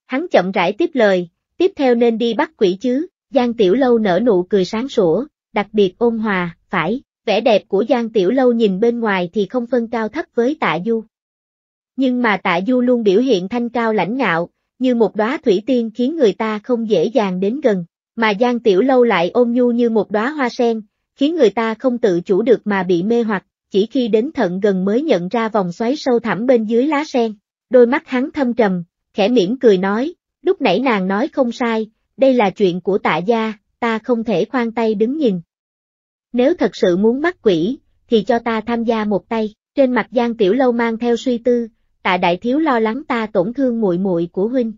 Hắn chậm rãi tiếp lời, tiếp theo nên đi bắt quỷ chứ, Giang Tiểu Lâu nở nụ cười sáng sủa, đặc biệt ôn hòa, phải, vẻ đẹp của Giang Tiểu Lâu nhìn bên ngoài thì không phân cao thấp với Tạ Du. Nhưng mà Tạ Du luôn biểu hiện thanh cao lãnh ngạo, như một đóa thủy tiên khiến người ta không dễ dàng đến gần, mà Giang Tiểu Lâu lại ôm nhu như một đóa hoa sen, khiến người ta không tự chủ được mà bị mê hoặc, chỉ khi đến thận gần mới nhận ra vòng xoáy sâu thẳm bên dưới lá sen đôi mắt hắn thâm trầm, khẽ mỉm cười nói, lúc nãy nàng nói không sai, đây là chuyện của tạ gia, ta không thể khoan tay đứng nhìn. Nếu thật sự muốn bắt quỷ, thì cho ta tham gia một tay, trên mặt Giang Tiểu Lâu mang theo suy tư, tạ đại thiếu lo lắng ta tổn thương muội muội của huynh.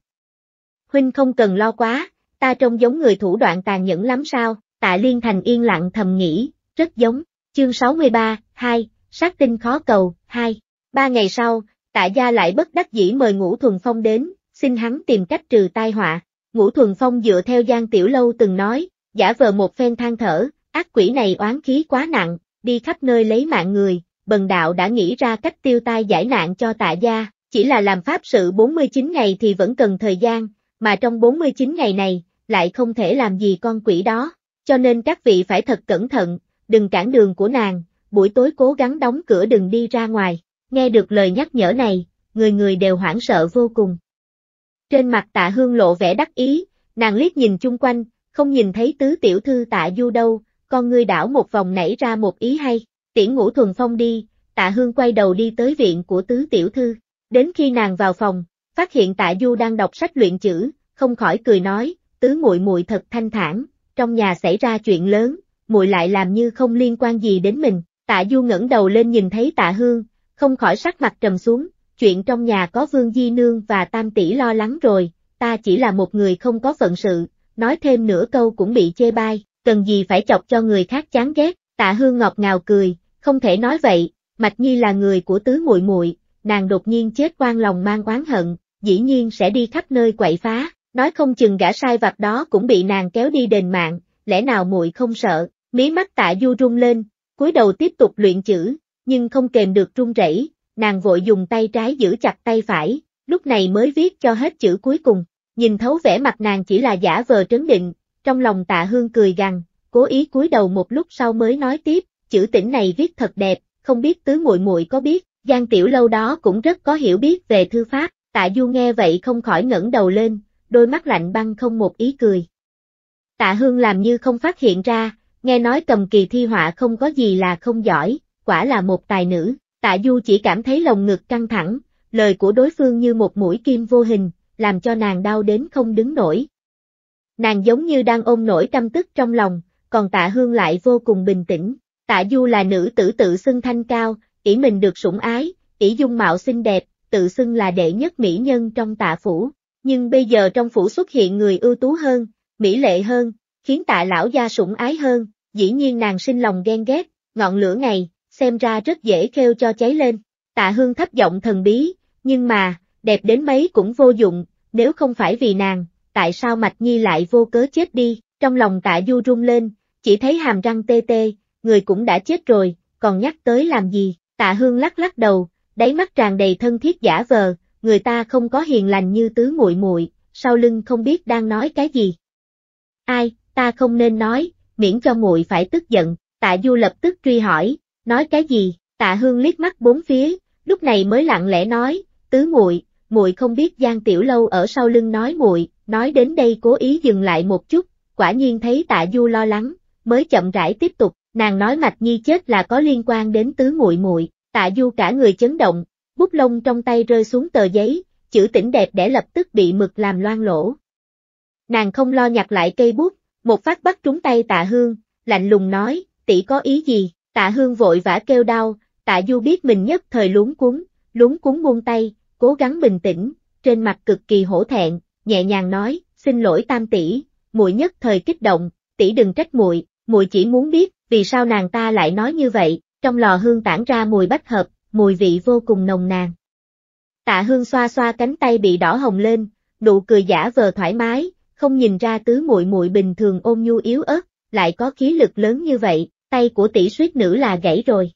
Huynh không cần lo quá, ta trông giống người thủ đoạn tàn nhẫn lắm sao, tạ Liên Thành yên lặng thầm nghĩ, rất giống, chương 63, 2, sát tinh khó cầu, 2. Ba ngày sau, tạ gia lại bất đắc dĩ mời Ngũ Thuần Phong đến, xin hắn tìm cách trừ tai họa. Ngũ Thuần Phong dựa theo Giang Tiểu Lâu từng nói, giả vờ một phen than thở, ác quỷ này oán khí quá nặng, đi khắp nơi lấy mạng người, bần đạo đã nghĩ ra cách tiêu tai giải nạn cho tạ gia, chỉ là làm pháp sự 49 ngày thì vẫn cần thời gian, mà trong 49 ngày này, lại không thể làm gì con quỷ đó, cho nên các vị phải thật cẩn thận, đừng cản đường của nàng, buổi tối cố gắng đóng cửa đừng đi ra ngoài. Nghe được lời nhắc nhở này, người người đều hoảng sợ vô cùng. Trên mặt tạ hương lộ vẻ đắc ý, nàng liếc nhìn chung quanh, không nhìn thấy tứ tiểu thư tạ du đâu, con ngươi đảo một vòng nảy ra một ý hay, tiễn ngũ thuần phong đi, tạ hương quay đầu đi tới viện của tứ tiểu thư. Đến khi nàng vào phòng, phát hiện tạ du đang đọc sách luyện chữ, không khỏi cười nói, tứ muội muội thật thanh thản, trong nhà xảy ra chuyện lớn, muội lại làm như không liên quan gì đến mình. Tạ Du ngẩng đầu lên nhìn thấy Tạ Hương, không khỏi sắc mặt trầm xuống, chuyện trong nhà có Vương Di Nương và Tam Tỷ lo lắng rồi, ta chỉ là một người không có phận sự, nói thêm nửa câu cũng bị chê bai, cần gì phải chọc cho người khác chán ghét, tạ hương ngọt ngào cười, không thể nói vậy, Mạch Nhi là người của tứ muội muội, nàng đột nhiên chết quan lòng mang oán hận, dĩ nhiên sẽ đi khắp nơi quậy phá, nói không chừng gã sai vặt đó cũng bị nàng kéo đi đền mạng, lẽ nào muội không sợ, mí mắt tạ du rung lên, cúi đầu tiếp tục luyện chữ, nhưng không kềm được run rẩy, nàng vội dùng tay trái giữ chặt tay phải, lúc này mới viết cho hết chữ cuối cùng. Nhìn thấu vẻ mặt nàng chỉ là giả vờ trấn định, trong lòng tạ hương cười gằn, cố ý cúi đầu một lúc sau mới nói tiếp, chữ tỉnh này viết thật đẹp, không biết tứ muội muội có biết, Giang Tiểu Lâu đó cũng rất có hiểu biết về thư pháp, tạ du nghe vậy không khỏi ngẩng đầu lên, đôi mắt lạnh băng không một ý cười. Tạ hương làm như không phát hiện ra, nghe nói cầm kỳ thi họa không có gì là không giỏi, quả là một tài nữ, tạ du chỉ cảm thấy lồng ngực căng thẳng, lời của đối phương như một mũi kim vô hình, làm cho nàng đau đến không đứng nổi. Nàng giống như đang ôm nổi căm tức trong lòng, còn tạ hương lại vô cùng bình tĩnh, tạ du là nữ tử tự xưng thanh cao, ỷ mình được sủng ái, ỷ dung mạo xinh đẹp, tự xưng là đệ nhất mỹ nhân trong tạ phủ, nhưng bây giờ trong phủ xuất hiện người ưu tú hơn, mỹ lệ hơn, khiến tạ lão gia sủng ái hơn, dĩ nhiên nàng sinh lòng ghen ghét, ngọn lửa này, xem ra rất dễ kêu cho cháy lên. Tạ Hương thấp giọng thần bí, nhưng mà, đẹp đến mấy cũng vô dụng, nếu không phải vì nàng, tại sao Mạch Nhi lại vô cớ chết đi, trong lòng tạ Du rung lên, chỉ thấy hàm răng tê tê, người cũng đã chết rồi, còn nhắc tới làm gì, tạ Hương lắc lắc đầu, đáy mắt tràn đầy thân thiết giả vờ, người ta không có hiền lành như tứ muội muội, sau lưng không biết đang nói cái gì. Ai, ta không nên nói, miễn cho muội phải tức giận, tạ Du lập tức truy hỏi, Nói cái gì? Tạ Hương liếc mắt bốn phía, lúc này mới lặng lẽ nói, "Tứ muội, muội không biết Giang Tiểu Lâu ở sau lưng nói muội." Nói đến đây cố ý dừng lại một chút, quả nhiên thấy Tạ Du lo lắng, mới chậm rãi tiếp tục, nàng nói Mạch Nhi chết là có liên quan đến tứ muội muội. Tạ Du cả người chấn động, bút lông trong tay rơi xuống tờ giấy, chữ tỉnh đẹp để lập tức bị mực làm loang lỗ. Nàng không lo nhặt lại cây bút, một phát bắt trúng tay Tạ Hương, lạnh lùng nói, tỷ có ý gì, Tạ Hương vội vã kêu đau, Tạ Du biết mình nhất thời luống cuốn, luống cuốn buông tay, cố gắng bình tĩnh, trên mặt cực kỳ hổ thẹn, nhẹ nhàng nói, xin lỗi tam tỷ, muội nhất thời kích động, tỷ đừng trách muội, muội chỉ muốn biết, vì sao nàng ta lại nói như vậy, trong lò hương tản ra mùi bách hợp, mùi vị vô cùng nồng nàn. Tạ Hương xoa xoa cánh tay bị đỏ hồng lên, nụ cười giả vờ thoải mái, không nhìn ra tứ muội muội bình thường ôm nhu yếu ớt, lại có khí lực lớn như vậy, tay của tỷ suýt nữ là gãy rồi.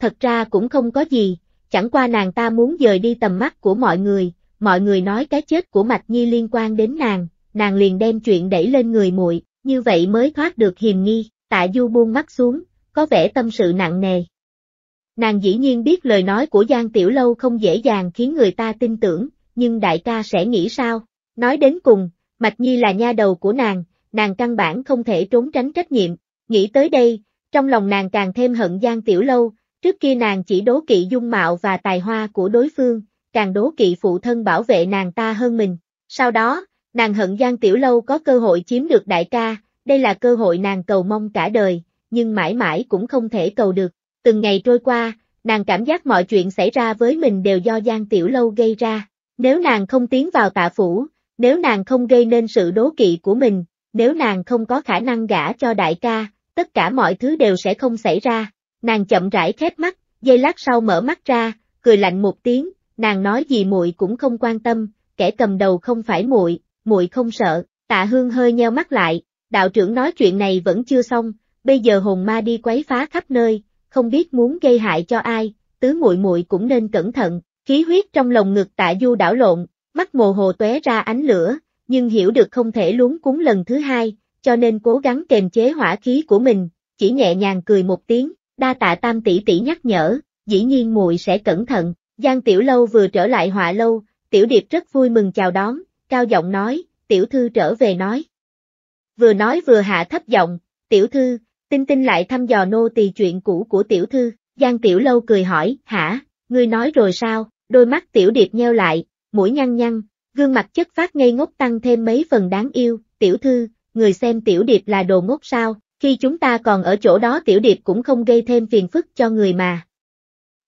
Thật ra cũng không có gì, chẳng qua nàng ta muốn dời đi tầm mắt của mọi người, mọi người nói cái chết của Mạch Nhi liên quan đến nàng, nàng liền đem chuyện đẩy lên người muội, như vậy mới thoát được hiềm nghi, tạ du buông mắt xuống, có vẻ tâm sự nặng nề. Nàng dĩ nhiên biết lời nói của Giang Tiểu Lâu không dễ dàng khiến người ta tin tưởng, nhưng đại ca sẽ nghĩ sao? Nói đến cùng, Mạch Nhi là nha đầu của nàng, nàng căn bản không thể trốn tránh trách nhiệm, Nghĩ tới đây, trong lòng nàng càng thêm hận Giang Tiểu Lâu, trước kia nàng chỉ đố kỵ dung mạo và tài hoa của đối phương, càng đố kỵ phụ thân bảo vệ nàng ta hơn mình. Sau đó, nàng hận Giang Tiểu Lâu có cơ hội chiếm được đại ca, đây là cơ hội nàng cầu mong cả đời, nhưng mãi mãi cũng không thể cầu được. Từng ngày trôi qua, nàng cảm giác mọi chuyện xảy ra với mình đều do Giang Tiểu Lâu gây ra. Nếu nàng không tiến vào tạ phủ, nếu nàng không gây nên sự đố kỵ của mình, nếu nàng không có khả năng gả cho đại ca, tất cả mọi thứ đều sẽ không xảy ra. Nàng chậm rãi khép mắt, giây lát sau mở mắt ra, cười lạnh một tiếng, nàng nói gì muội cũng không quan tâm, kẻ cầm đầu không phải muội, muội không sợ. Tạ Hương hơi nheo mắt lại, đạo trưởng nói chuyện này vẫn chưa xong, bây giờ hồn ma đi quấy phá khắp nơi, không biết muốn gây hại cho ai, tứ muội muội cũng nên cẩn thận. Khí huyết trong lồng ngực Tạ Du đảo lộn, mắt mồ hồ tóe ra ánh lửa, nhưng hiểu được không thể luống cuốn lần thứ hai, cho nên cố gắng kềm chế hỏa khí của mình, chỉ nhẹ nhàng cười một tiếng, đa tạ tam tỷ tỷ nhắc nhở, dĩ nhiên muội sẽ cẩn thận, Giang Tiểu Lâu vừa trở lại họa lâu, Tiểu Điệp rất vui mừng chào đón, cao giọng nói, Tiểu Thư trở về nói. Vừa nói vừa hạ thấp giọng, Tiểu Thư, Tinh Tinh lại thăm dò nô tỳ chuyện cũ của Tiểu Thư, Giang Tiểu Lâu cười hỏi, hả, ngươi nói rồi sao, đôi mắt Tiểu Điệp nheo lại, mũi nhăn nhăn, gương mặt chất phát ngây ngốc tăng thêm mấy phần đáng yêu, Tiểu Thư, người xem Tiểu Điệp là đồ ngốc sao, khi chúng ta còn ở chỗ đó Tiểu Điệp cũng không gây thêm phiền phức cho người mà.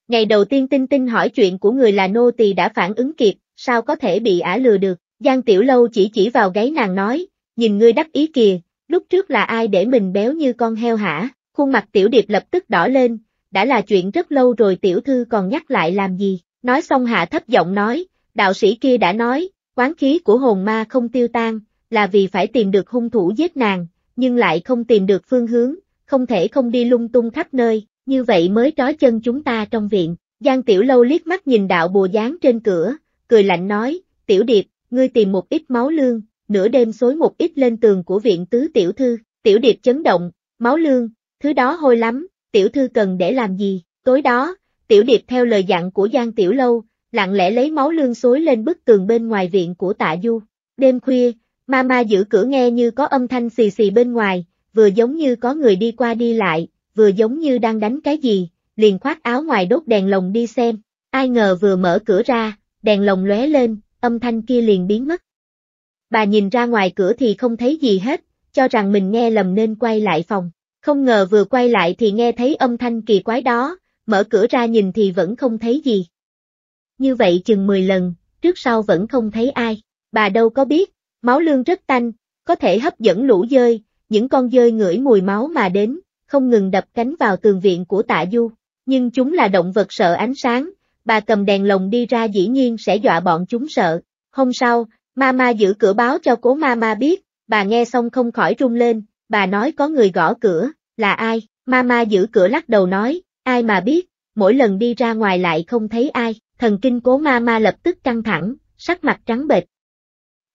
Ngày đầu tiên Tinh Tinh hỏi chuyện của người là nô tỳ đã phản ứng kịp, sao có thể bị ả lừa được, Giang Tiểu Lâu chỉ chỉ vào gáy nàng nói, nhìn ngươi đắc ý kìa, lúc trước là ai để mình béo như con heo hả, khuôn mặt Tiểu Điệp lập tức đỏ lên, đã là chuyện rất lâu rồi Tiểu Thư còn nhắc lại làm gì, nói xong hạ thấp giọng nói, đạo sĩ kia đã nói, quán khí của hồn ma không tiêu tan, là vì phải tìm được hung thủ giết nàng, nhưng lại không tìm được phương hướng, không thể không đi lung tung khắp nơi, như vậy mới trói chân chúng ta trong viện. Giang Tiểu Lâu liếc mắt nhìn đạo bùa dán trên cửa, cười lạnh nói, Tiểu Điệp, ngươi tìm một ít máu lương, nửa đêm xối một ít lên tường của viện tứ tiểu thư, Tiểu Điệp chấn động, máu lương, thứ đó hôi lắm, Tiểu Thư cần để làm gì, tối đó, Tiểu Điệp theo lời dặn của Giang Tiểu Lâu, lặng lẽ lấy máu lương xối lên bức tường bên ngoài viện của tạ du. Đêm khuya, Mama giữ cửa nghe như có âm thanh xì xì bên ngoài, vừa giống như có người đi qua đi lại, vừa giống như đang đánh cái gì, liền khoác áo ngoài đốt đèn lồng đi xem, ai ngờ vừa mở cửa ra, đèn lồng lóe lên, âm thanh kia liền biến mất. Bà nhìn ra ngoài cửa thì không thấy gì hết, cho rằng mình nghe lầm nên quay lại phòng, không ngờ vừa quay lại thì nghe thấy âm thanh kỳ quái đó, mở cửa ra nhìn thì vẫn không thấy gì. Như vậy chừng 10 lần, trước sau vẫn không thấy ai, bà đâu có biết, Máu lương rất tanh, có thể hấp dẫn lũ dơi, những con dơi ngửi mùi máu mà đến, không ngừng đập cánh vào tường viện của tạ du. Nhưng chúng là động vật sợ ánh sáng, bà cầm đèn lồng đi ra dĩ nhiên sẽ dọa bọn chúng sợ. Hôm sau, Mama giữ cửa báo cho cố Mama biết, bà nghe xong không khỏi rung lên, bà nói có người gõ cửa, là ai, Mama giữ cửa lắc đầu nói, ai mà biết, mỗi lần đi ra ngoài lại không thấy ai, thần kinh cố Mama lập tức căng thẳng, sắc mặt trắng bệch,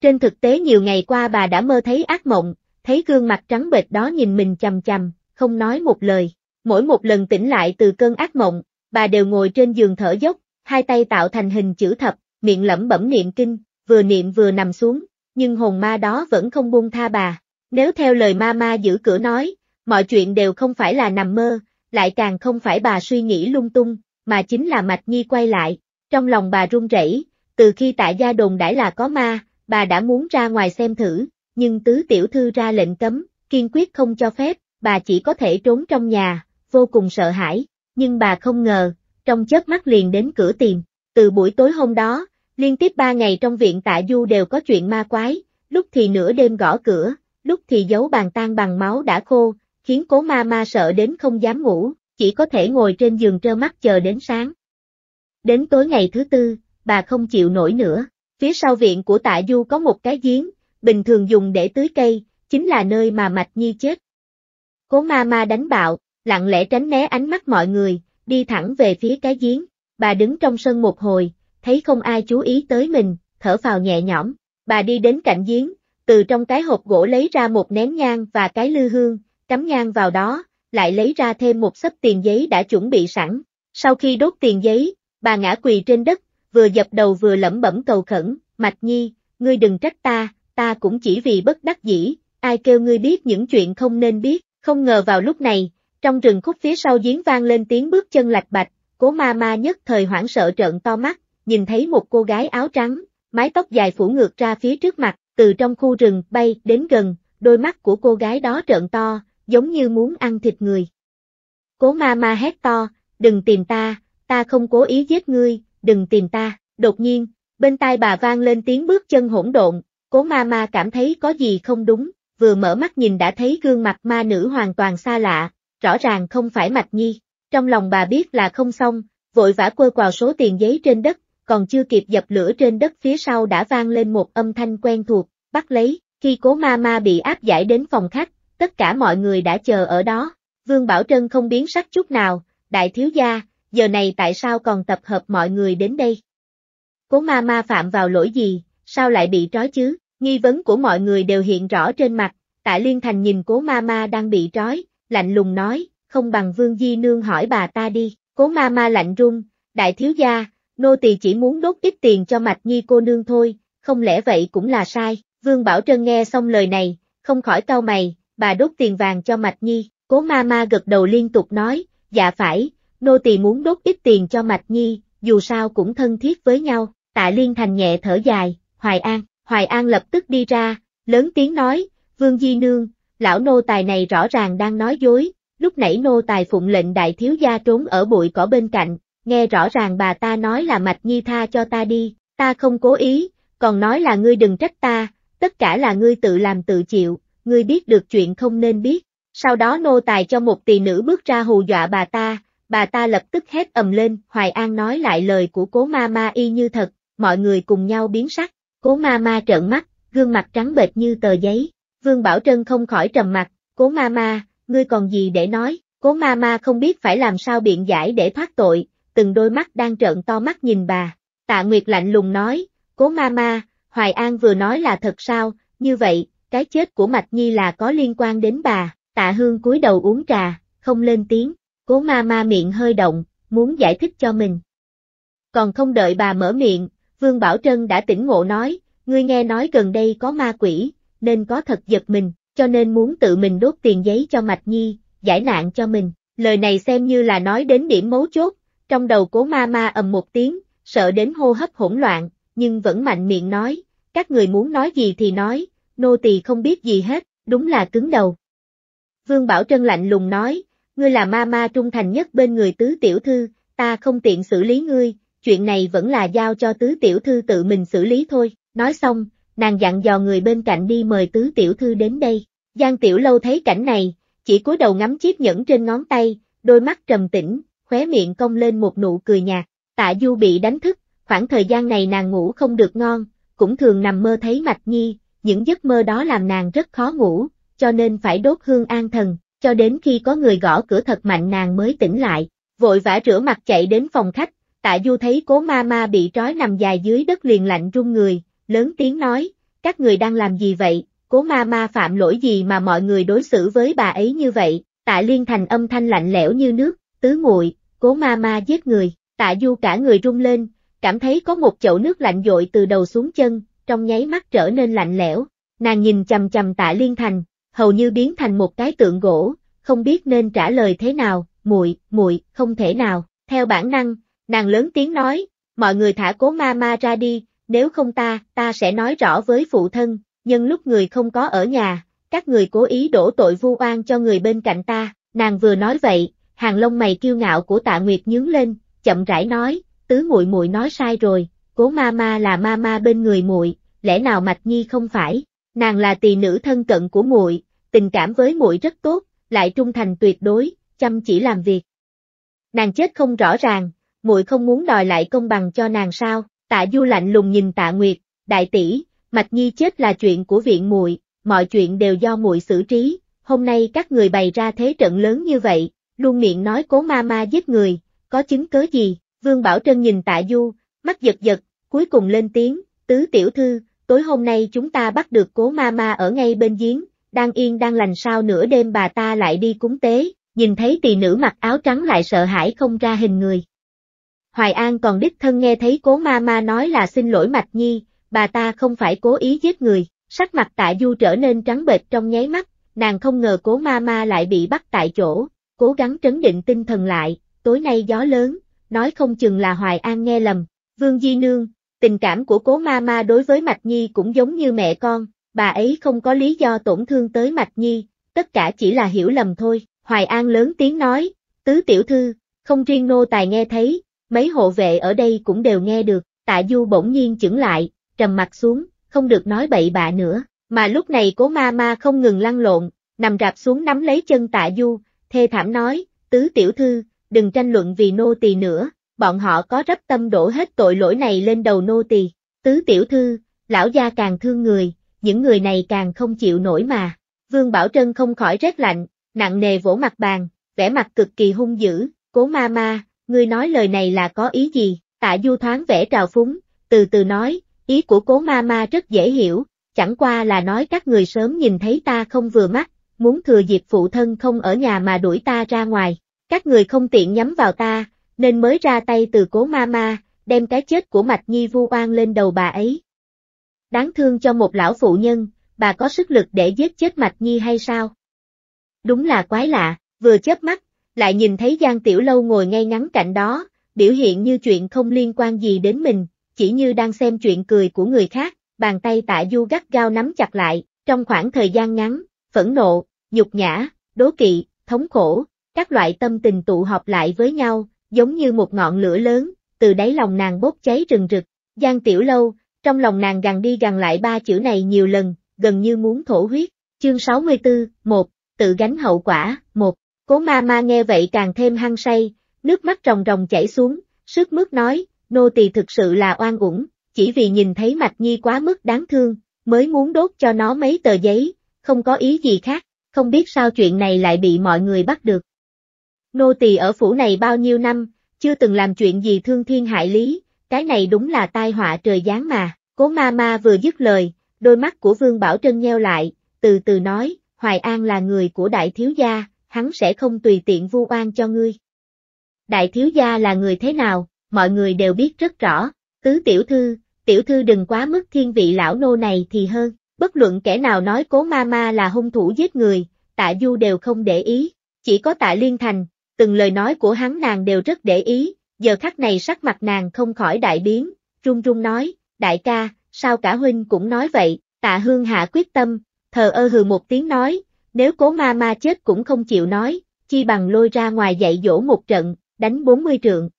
trên thực tế nhiều ngày qua bà đã mơ thấy ác mộng, thấy gương mặt trắng bệch đó nhìn mình chằm chằm, không nói một lời. Mỗi một lần tỉnh lại từ cơn ác mộng, bà đều ngồi trên giường thở dốc, hai tay tạo thành hình chữ thập, miệng lẩm bẩm niệm kinh, vừa niệm vừa nằm xuống, nhưng hồn ma đó vẫn không buông tha bà. Nếu theo lời ma ma giữ cửa nói, mọi chuyện đều không phải là nằm mơ, lại càng không phải bà suy nghĩ lung tung, mà chính là Mạch Nhi quay lại. Trong lòng bà run rẩy, từ khi tại gia đồn đãi là có ma, bà đã muốn ra ngoài xem thử, nhưng tứ tiểu thư ra lệnh cấm, kiên quyết không cho phép, bà chỉ có thể trốn trong nhà, vô cùng sợ hãi, nhưng bà không ngờ, trong chớp mắt liền đến cửa tìm, từ buổi tối hôm đó, liên tiếp ba ngày trong viện tạ du đều có chuyện ma quái, lúc thì nửa đêm gõ cửa, lúc thì giấu bàn tan bằng máu đã khô, khiến cố ma ma sợ đến không dám ngủ, chỉ có thể ngồi trên giường trơ mắt chờ đến sáng. Đến tối ngày thứ tư, bà không chịu nổi nữa, Phía sau viện của tạ du có một cái giếng, bình thường dùng để tưới cây, chính là nơi mà Mạch Nhi chết. Cố ma ma đánh bạo, lặng lẽ tránh né ánh mắt mọi người, đi thẳng về phía cái giếng. Bà đứng trong sân một hồi, thấy không ai chú ý tới mình, thở phào nhẹ nhõm. Bà đi đến cạnh giếng, từ trong cái hộp gỗ lấy ra một nén nhang và cái lư hương, cắm nhang vào đó, lại lấy ra thêm một sấp tiền giấy đã chuẩn bị sẵn. Sau khi đốt tiền giấy, bà ngã quỳ trên đất, vừa dập đầu vừa lẩm bẩm cầu khẩn, Mạch Nhi, ngươi đừng trách ta, ta cũng chỉ vì bất đắc dĩ, ai kêu ngươi biết những chuyện không nên biết, không ngờ vào lúc này, trong rừng khúc phía sau giếng vang lên tiếng bước chân lạch bạch, cố ma ma nhất thời hoảng sợ trợn to mắt, nhìn thấy một cô gái áo trắng, mái tóc dài phủ ngược ra phía trước mặt, từ trong khu rừng bay đến gần, đôi mắt của cô gái đó trợn to, giống như muốn ăn thịt người. Cố ma ma hét to, đừng tìm ta, ta không cố ý giết ngươi, đừng tìm ta, đột nhiên, bên tai bà vang lên tiếng bước chân hỗn độn, cố ma ma cảm thấy có gì không đúng, vừa mở mắt nhìn đã thấy gương mặt ma nữ hoàn toàn xa lạ, rõ ràng không phải Mạch Nhi, trong lòng bà biết là không xong, vội vã quơ quào số tiền giấy trên đất, còn chưa kịp dập lửa trên đất phía sau đã vang lên một âm thanh quen thuộc, bắt lấy, khi cố ma ma bị áp giải đến phòng khách, tất cả mọi người đã chờ ở đó, Vương Bảo Trân không biến sắc chút nào, đại thiếu gia, giờ này tại sao còn tập hợp mọi người đến đây? Cố ma ma phạm vào lỗi gì, sao lại bị trói chứ? Nghi vấn của mọi người đều hiện rõ trên mặt, Tạ Liên Thành nhìn cố ma ma đang bị trói, lạnh lùng nói, không bằng Vương Di Nương hỏi bà ta đi, cố ma ma lạnh run, đại thiếu gia, nô tỳ chỉ muốn đốt ít tiền cho mạch nhi cô nương thôi, không lẽ vậy cũng là sai, Vương Bảo Trân nghe xong lời này, không khỏi cau mày, bà đốt tiền vàng cho mạch nhi, cố ma ma gật đầu liên tục nói, dạ phải, nô tỳ muốn đốt ít tiền cho Mạch Nhi, dù sao cũng thân thiết với nhau, tạ Liên Thành nhẹ thở dài, Hoài An, Hoài An lập tức đi ra, lớn tiếng nói, Vương Di Nương, lão nô tài này rõ ràng đang nói dối, lúc nãy nô tài phụng lệnh đại thiếu gia trốn ở bụi cỏ bên cạnh, nghe rõ ràng bà ta nói là Mạch Nhi tha cho ta đi, ta không cố ý, còn nói là ngươi đừng trách ta, tất cả là ngươi tự làm tự chịu, ngươi biết được chuyện không nên biết. Sau đó nô tài cho một tỳ nữ bước ra hù dọa bà ta, bà ta lập tức hét ầm lên, Hoài An nói lại lời của cố ma ma y như thật, mọi người cùng nhau biến sắc, cố ma ma trợn mắt, gương mặt trắng bệch như tờ giấy, Vương Bảo Trân không khỏi trầm mặt, cố ma ma, ngươi còn gì để nói, cố ma ma không biết phải làm sao biện giải để thoát tội, từng đôi mắt đang trợn to mắt nhìn bà, tạ Nguyệt lạnh lùng nói, cố ma ma, Hoài An vừa nói là thật sao, như vậy, cái chết của Mạch Nhi là có liên quan đến bà, tạ Hương cúi đầu uống trà, không lên tiếng. Cố ma ma miệng hơi động, muốn giải thích cho mình. Còn không đợi bà mở miệng, Vương Bảo Trân đã tỉnh ngộ nói, ngươi nghe nói gần đây có ma quỷ, nên có thật giật mình, cho nên muốn tự mình đốt tiền giấy cho Mạch Nhi, giải nạn cho mình. Lời này xem như là nói đến điểm mấu chốt, trong đầu cố ma ma ầm một tiếng, sợ đến hô hấp hỗn loạn, nhưng vẫn mạnh miệng nói, các người muốn nói gì thì nói, nô tỳ không biết gì hết, đúng là cứng đầu. Vương Bảo Trân lạnh lùng nói, ngươi là ma ma trung thành nhất bên người tứ tiểu thư, ta không tiện xử lý ngươi, chuyện này vẫn là giao cho tứ tiểu thư tự mình xử lý thôi, nói xong, nàng dặn dò người bên cạnh đi mời tứ tiểu thư đến đây, Giang Tiểu Lâu thấy cảnh này, chỉ cúi đầu ngắm chiếc nhẫn trên ngón tay, đôi mắt trầm tĩnh, khóe miệng cong lên một nụ cười nhạt, tạ du bị đánh thức, khoảng thời gian này nàng ngủ không được ngon, cũng thường nằm mơ thấy mạch nhi, những giấc mơ đó làm nàng rất khó ngủ, cho nên phải đốt hương an thần, cho đến khi có người gõ cửa thật mạnh nàng mới tỉnh lại, vội vã rửa mặt chạy đến phòng khách, tạ du thấy cố ma ma bị trói nằm dài dưới đất liền lạnh run người, lớn tiếng nói, các người đang làm gì vậy, cố ma ma phạm lỗi gì mà mọi người đối xử với bà ấy như vậy, tạ liên thành âm thanh lạnh lẽo như nước, tứ muội cố ma ma giết người, tạ du cả người run lên, cảm thấy có một chậu nước lạnh dội từ đầu xuống chân, trong nháy mắt trở nên lạnh lẽo, nàng nhìn chầm chầm tạ liên thành, hầu như biến thành một cái tượng gỗ, không biết nên trả lời thế nào, muội, muội, không thể nào. Theo bản năng, nàng lớn tiếng nói, mọi người thả cố ma ma ra đi, nếu không ta, ta sẽ nói rõ với phụ thân, nhưng lúc người không có ở nhà, các người cố ý đổ tội vu oan cho người bên cạnh ta, nàng vừa nói vậy, hàng lông mày kiêu ngạo của tạ nguyệt nhướng lên, chậm rãi nói, tứ muội muội nói sai rồi, cố ma ma là ma ma bên người muội, lẽ nào mạch nhi không phải, nàng là tỳ nữ thân cận của muội, tình cảm với muội rất tốt, lại trung thành tuyệt đối, chăm chỉ làm việc. Nàng chết không rõ ràng, muội không muốn đòi lại công bằng cho nàng sao? Tạ Du lạnh lùng nhìn Tạ Nguyệt, "Đại tỷ, Mạch Nhi chết là chuyện của viện muội, mọi chuyện đều do muội xử trí, hôm nay các người bày ra thế trận lớn như vậy, luôn miệng nói Cố ma ma giết người, có chứng cớ gì?" Vương Bảo Trân nhìn Tạ Du, mắt giật giật, cuối cùng lên tiếng, "Tứ tiểu thư, tối hôm nay chúng ta bắt được Cố ma ma ở ngay bên giếng, đang yên đang lành sao nửa đêm bà ta lại đi cúng tế, nhìn thấy tỳ nữ mặc áo trắng lại sợ hãi không ra hình người. Hoài An còn đích thân nghe thấy cố ma ma nói là xin lỗi Mạch Nhi, bà ta không phải cố ý giết người, sắc mặt tạ du trở nên trắng bệch trong nháy mắt, nàng không ngờ cố ma ma lại bị bắt tại chỗ, cố gắng trấn định tinh thần lại, tối nay gió lớn, nói không chừng là Hoài An nghe lầm, Vương Di Nương, tình cảm của cố ma ma đối với Mạch Nhi cũng giống như mẹ con, bà ấy không có lý do tổn thương tới Mạch Nhi, tất cả chỉ là hiểu lầm thôi, Hoài An lớn tiếng nói, tứ tiểu thư, không riêng nô tài nghe thấy, mấy hộ vệ ở đây cũng đều nghe được, tạ du bỗng nhiên chững lại, trầm mặt xuống, không được nói bậy bạ nữa, mà lúc này cố ma ma không ngừng lăn lộn, nằm rạp xuống nắm lấy chân tạ du, thê thảm nói, tứ tiểu thư, đừng tranh luận vì nô tỳ nữa, bọn họ có rất tâm đổ hết tội lỗi này lên đầu nô tỳ. Tứ tiểu thư, lão gia càng thương người, những người này càng không chịu nổi mà. Vương Bảo Trân không khỏi rét lạnh, nặng nề vỗ mặt bàn, vẻ mặt cực kỳ hung dữ, cố ma ma, ngươi nói lời này là có ý gì, tạ du thoáng vẻ trào phúng, từ từ nói, ý của cố ma ma rất dễ hiểu, chẳng qua là nói các người sớm nhìn thấy ta không vừa mắt, muốn thừa dịp phụ thân không ở nhà mà đuổi ta ra ngoài, các người không tiện nhắm vào ta, nên mới ra tay từ cố ma ma, đem cái chết của Mạch Nhi vu oan lên đầu bà ấy. Đáng thương cho một lão phụ nhân, bà có sức lực để giết chết Mạch Nhi hay sao? Đúng là quái lạ, vừa chớp mắt, lại nhìn thấy Giang Tiểu Lâu ngồi ngay ngắn cạnh đó, biểu hiện như chuyện không liên quan gì đến mình, chỉ như đang xem chuyện cười của người khác, bàn tay tạ du gắt gao nắm chặt lại, trong khoảng thời gian ngắn, phẫn nộ, nhục nhã, đố kỵ, thống khổ, các loại tâm tình tụ họp lại với nhau, giống như một ngọn lửa lớn, từ đáy lòng nàng bốc cháy rừng rực, Giang Tiểu Lâu, trong lòng nàng gằn đi gằn lại ba chữ này nhiều lần, gần như muốn thổ huyết. Chương 64, 1, tự gánh hậu quả, 1. Cố ma ma nghe vậy càng thêm hăng say, nước mắt ròng ròng chảy xuống, sức mướt nói, nô tỳ thực sự là oan uổng, chỉ vì nhìn thấy Mạch Nhi quá mức đáng thương, mới muốn đốt cho nó mấy tờ giấy, không có ý gì khác, không biết sao chuyện này lại bị mọi người bắt được. Nô tỳ ở phủ này bao nhiêu năm, chưa từng làm chuyện gì thương thiên hại lý, cái này đúng là tai họa trời giáng mà, cố ma ma vừa dứt lời, đôi mắt của Vương Bảo Trân nheo lại, từ từ nói, Hoài An là người của đại thiếu gia, hắn sẽ không tùy tiện vu oan cho ngươi. Đại thiếu gia là người thế nào, mọi người đều biết rất rõ, tứ tiểu thư, tiểu thư đừng quá mức thiên vị lão nô này thì hơn, bất luận kẻ nào nói cố ma ma là hung thủ giết người, tạ du đều không để ý, chỉ có tạ liên thành, từng lời nói của hắn nàng đều rất để ý, Giờ khắc này sắc mặt nàng không khỏi đại biến, run run nói, đại ca, sao cả huynh cũng nói vậy, tạ hương hạ quyết tâm, thờ ơ hừ một tiếng nói, nếu cố ma ma chết cũng không chịu nói, chi bằng lôi ra ngoài dạy dỗ một trận, đánh 40 trượng.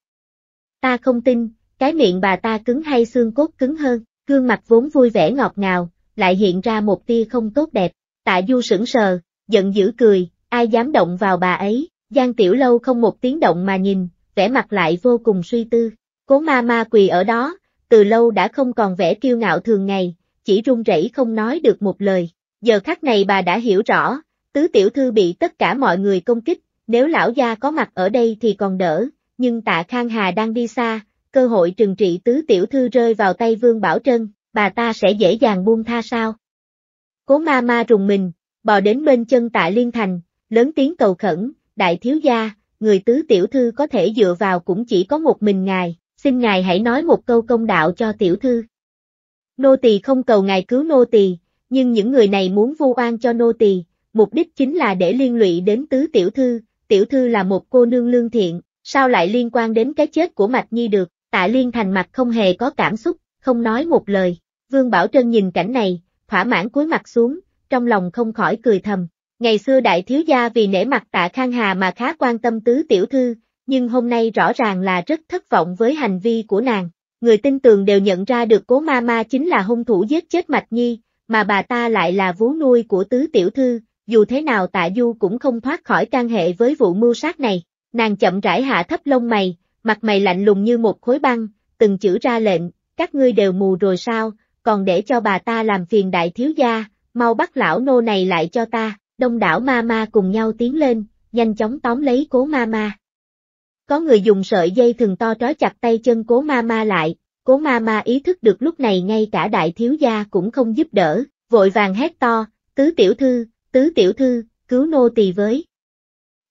Ta không tin, cái miệng bà ta cứng hay xương cốt cứng hơn, gương mặt vốn vui vẻ ngọt ngào, lại hiện ra một tia không tốt đẹp, tạ du sững sờ, giận dữ cười, ai dám động vào bà ấy, Giang Tiểu Lâu không một tiếng động mà nhìn, vẻ mặt lại vô cùng suy tư. Cố ma ma quỳ ở đó, từ lâu đã không còn vẻ kiêu ngạo thường ngày, chỉ run rẩy không nói được một lời. Giờ khắc này bà đã hiểu rõ, tứ tiểu thư bị tất cả mọi người công kích, nếu lão gia có mặt ở đây thì còn đỡ, nhưng tạ Khang Hà đang đi xa, cơ hội trừng trị tứ tiểu thư rơi vào tay Vương Bảo Trân, bà ta sẽ dễ dàng buông tha sao? Cố ma ma rùng mình, bò đến bên chân tạ Liên Thành, lớn tiếng cầu khẩn, đại thiếu gia, người tứ tiểu thư có thể dựa vào cũng chỉ có một mình ngài, xin ngài hãy nói một câu công đạo cho tiểu thư. Nô tỳ không cầu ngài cứu nô tỳ, nhưng những người này muốn vu oan cho nô tỳ, mục đích chính là để liên lụy đến tứ tiểu thư, tiểu thư là một cô nương lương thiện, sao lại liên quan đến cái chết của Mạch Nhi được, tạ liên thành mặt không hề có cảm xúc, không nói một lời, Vương Bảo Trân nhìn cảnh này, thỏa mãn cúi mặt xuống, trong lòng không khỏi cười thầm, Ngày xưa đại thiếu gia vì nể mặt tạ Khang Hà mà khá quan tâm tứ tiểu thư, nhưng hôm nay rõ ràng là rất thất vọng với hành vi của nàng. Người tin tường đều nhận ra được cố ma ma chính là hung thủ giết chết Mạch Nhi, mà bà ta lại là vú nuôi của tứ tiểu thư, dù thế nào tạ Du cũng không thoát khỏi can hệ với vụ mưu sát này. Nàng chậm rãi hạ thấp lông mày, mặt mày lạnh lùng như một khối băng, từng chữ ra lệnh, các ngươi đều mù rồi sao, còn để cho bà ta làm phiền đại thiếu gia, mau bắt lão nô này lại cho ta đông đảo ma ma cùng nhau tiến lên, nhanh chóng tóm lấy cố ma ma. Có người dùng sợi dây thường to trói chặt tay chân cố ma ma lại, cố ma ma ý thức được lúc này ngay cả đại thiếu gia cũng không giúp đỡ, vội vàng hét to, tứ tiểu thư, tứ tiểu thư, cứu nô tỳ với.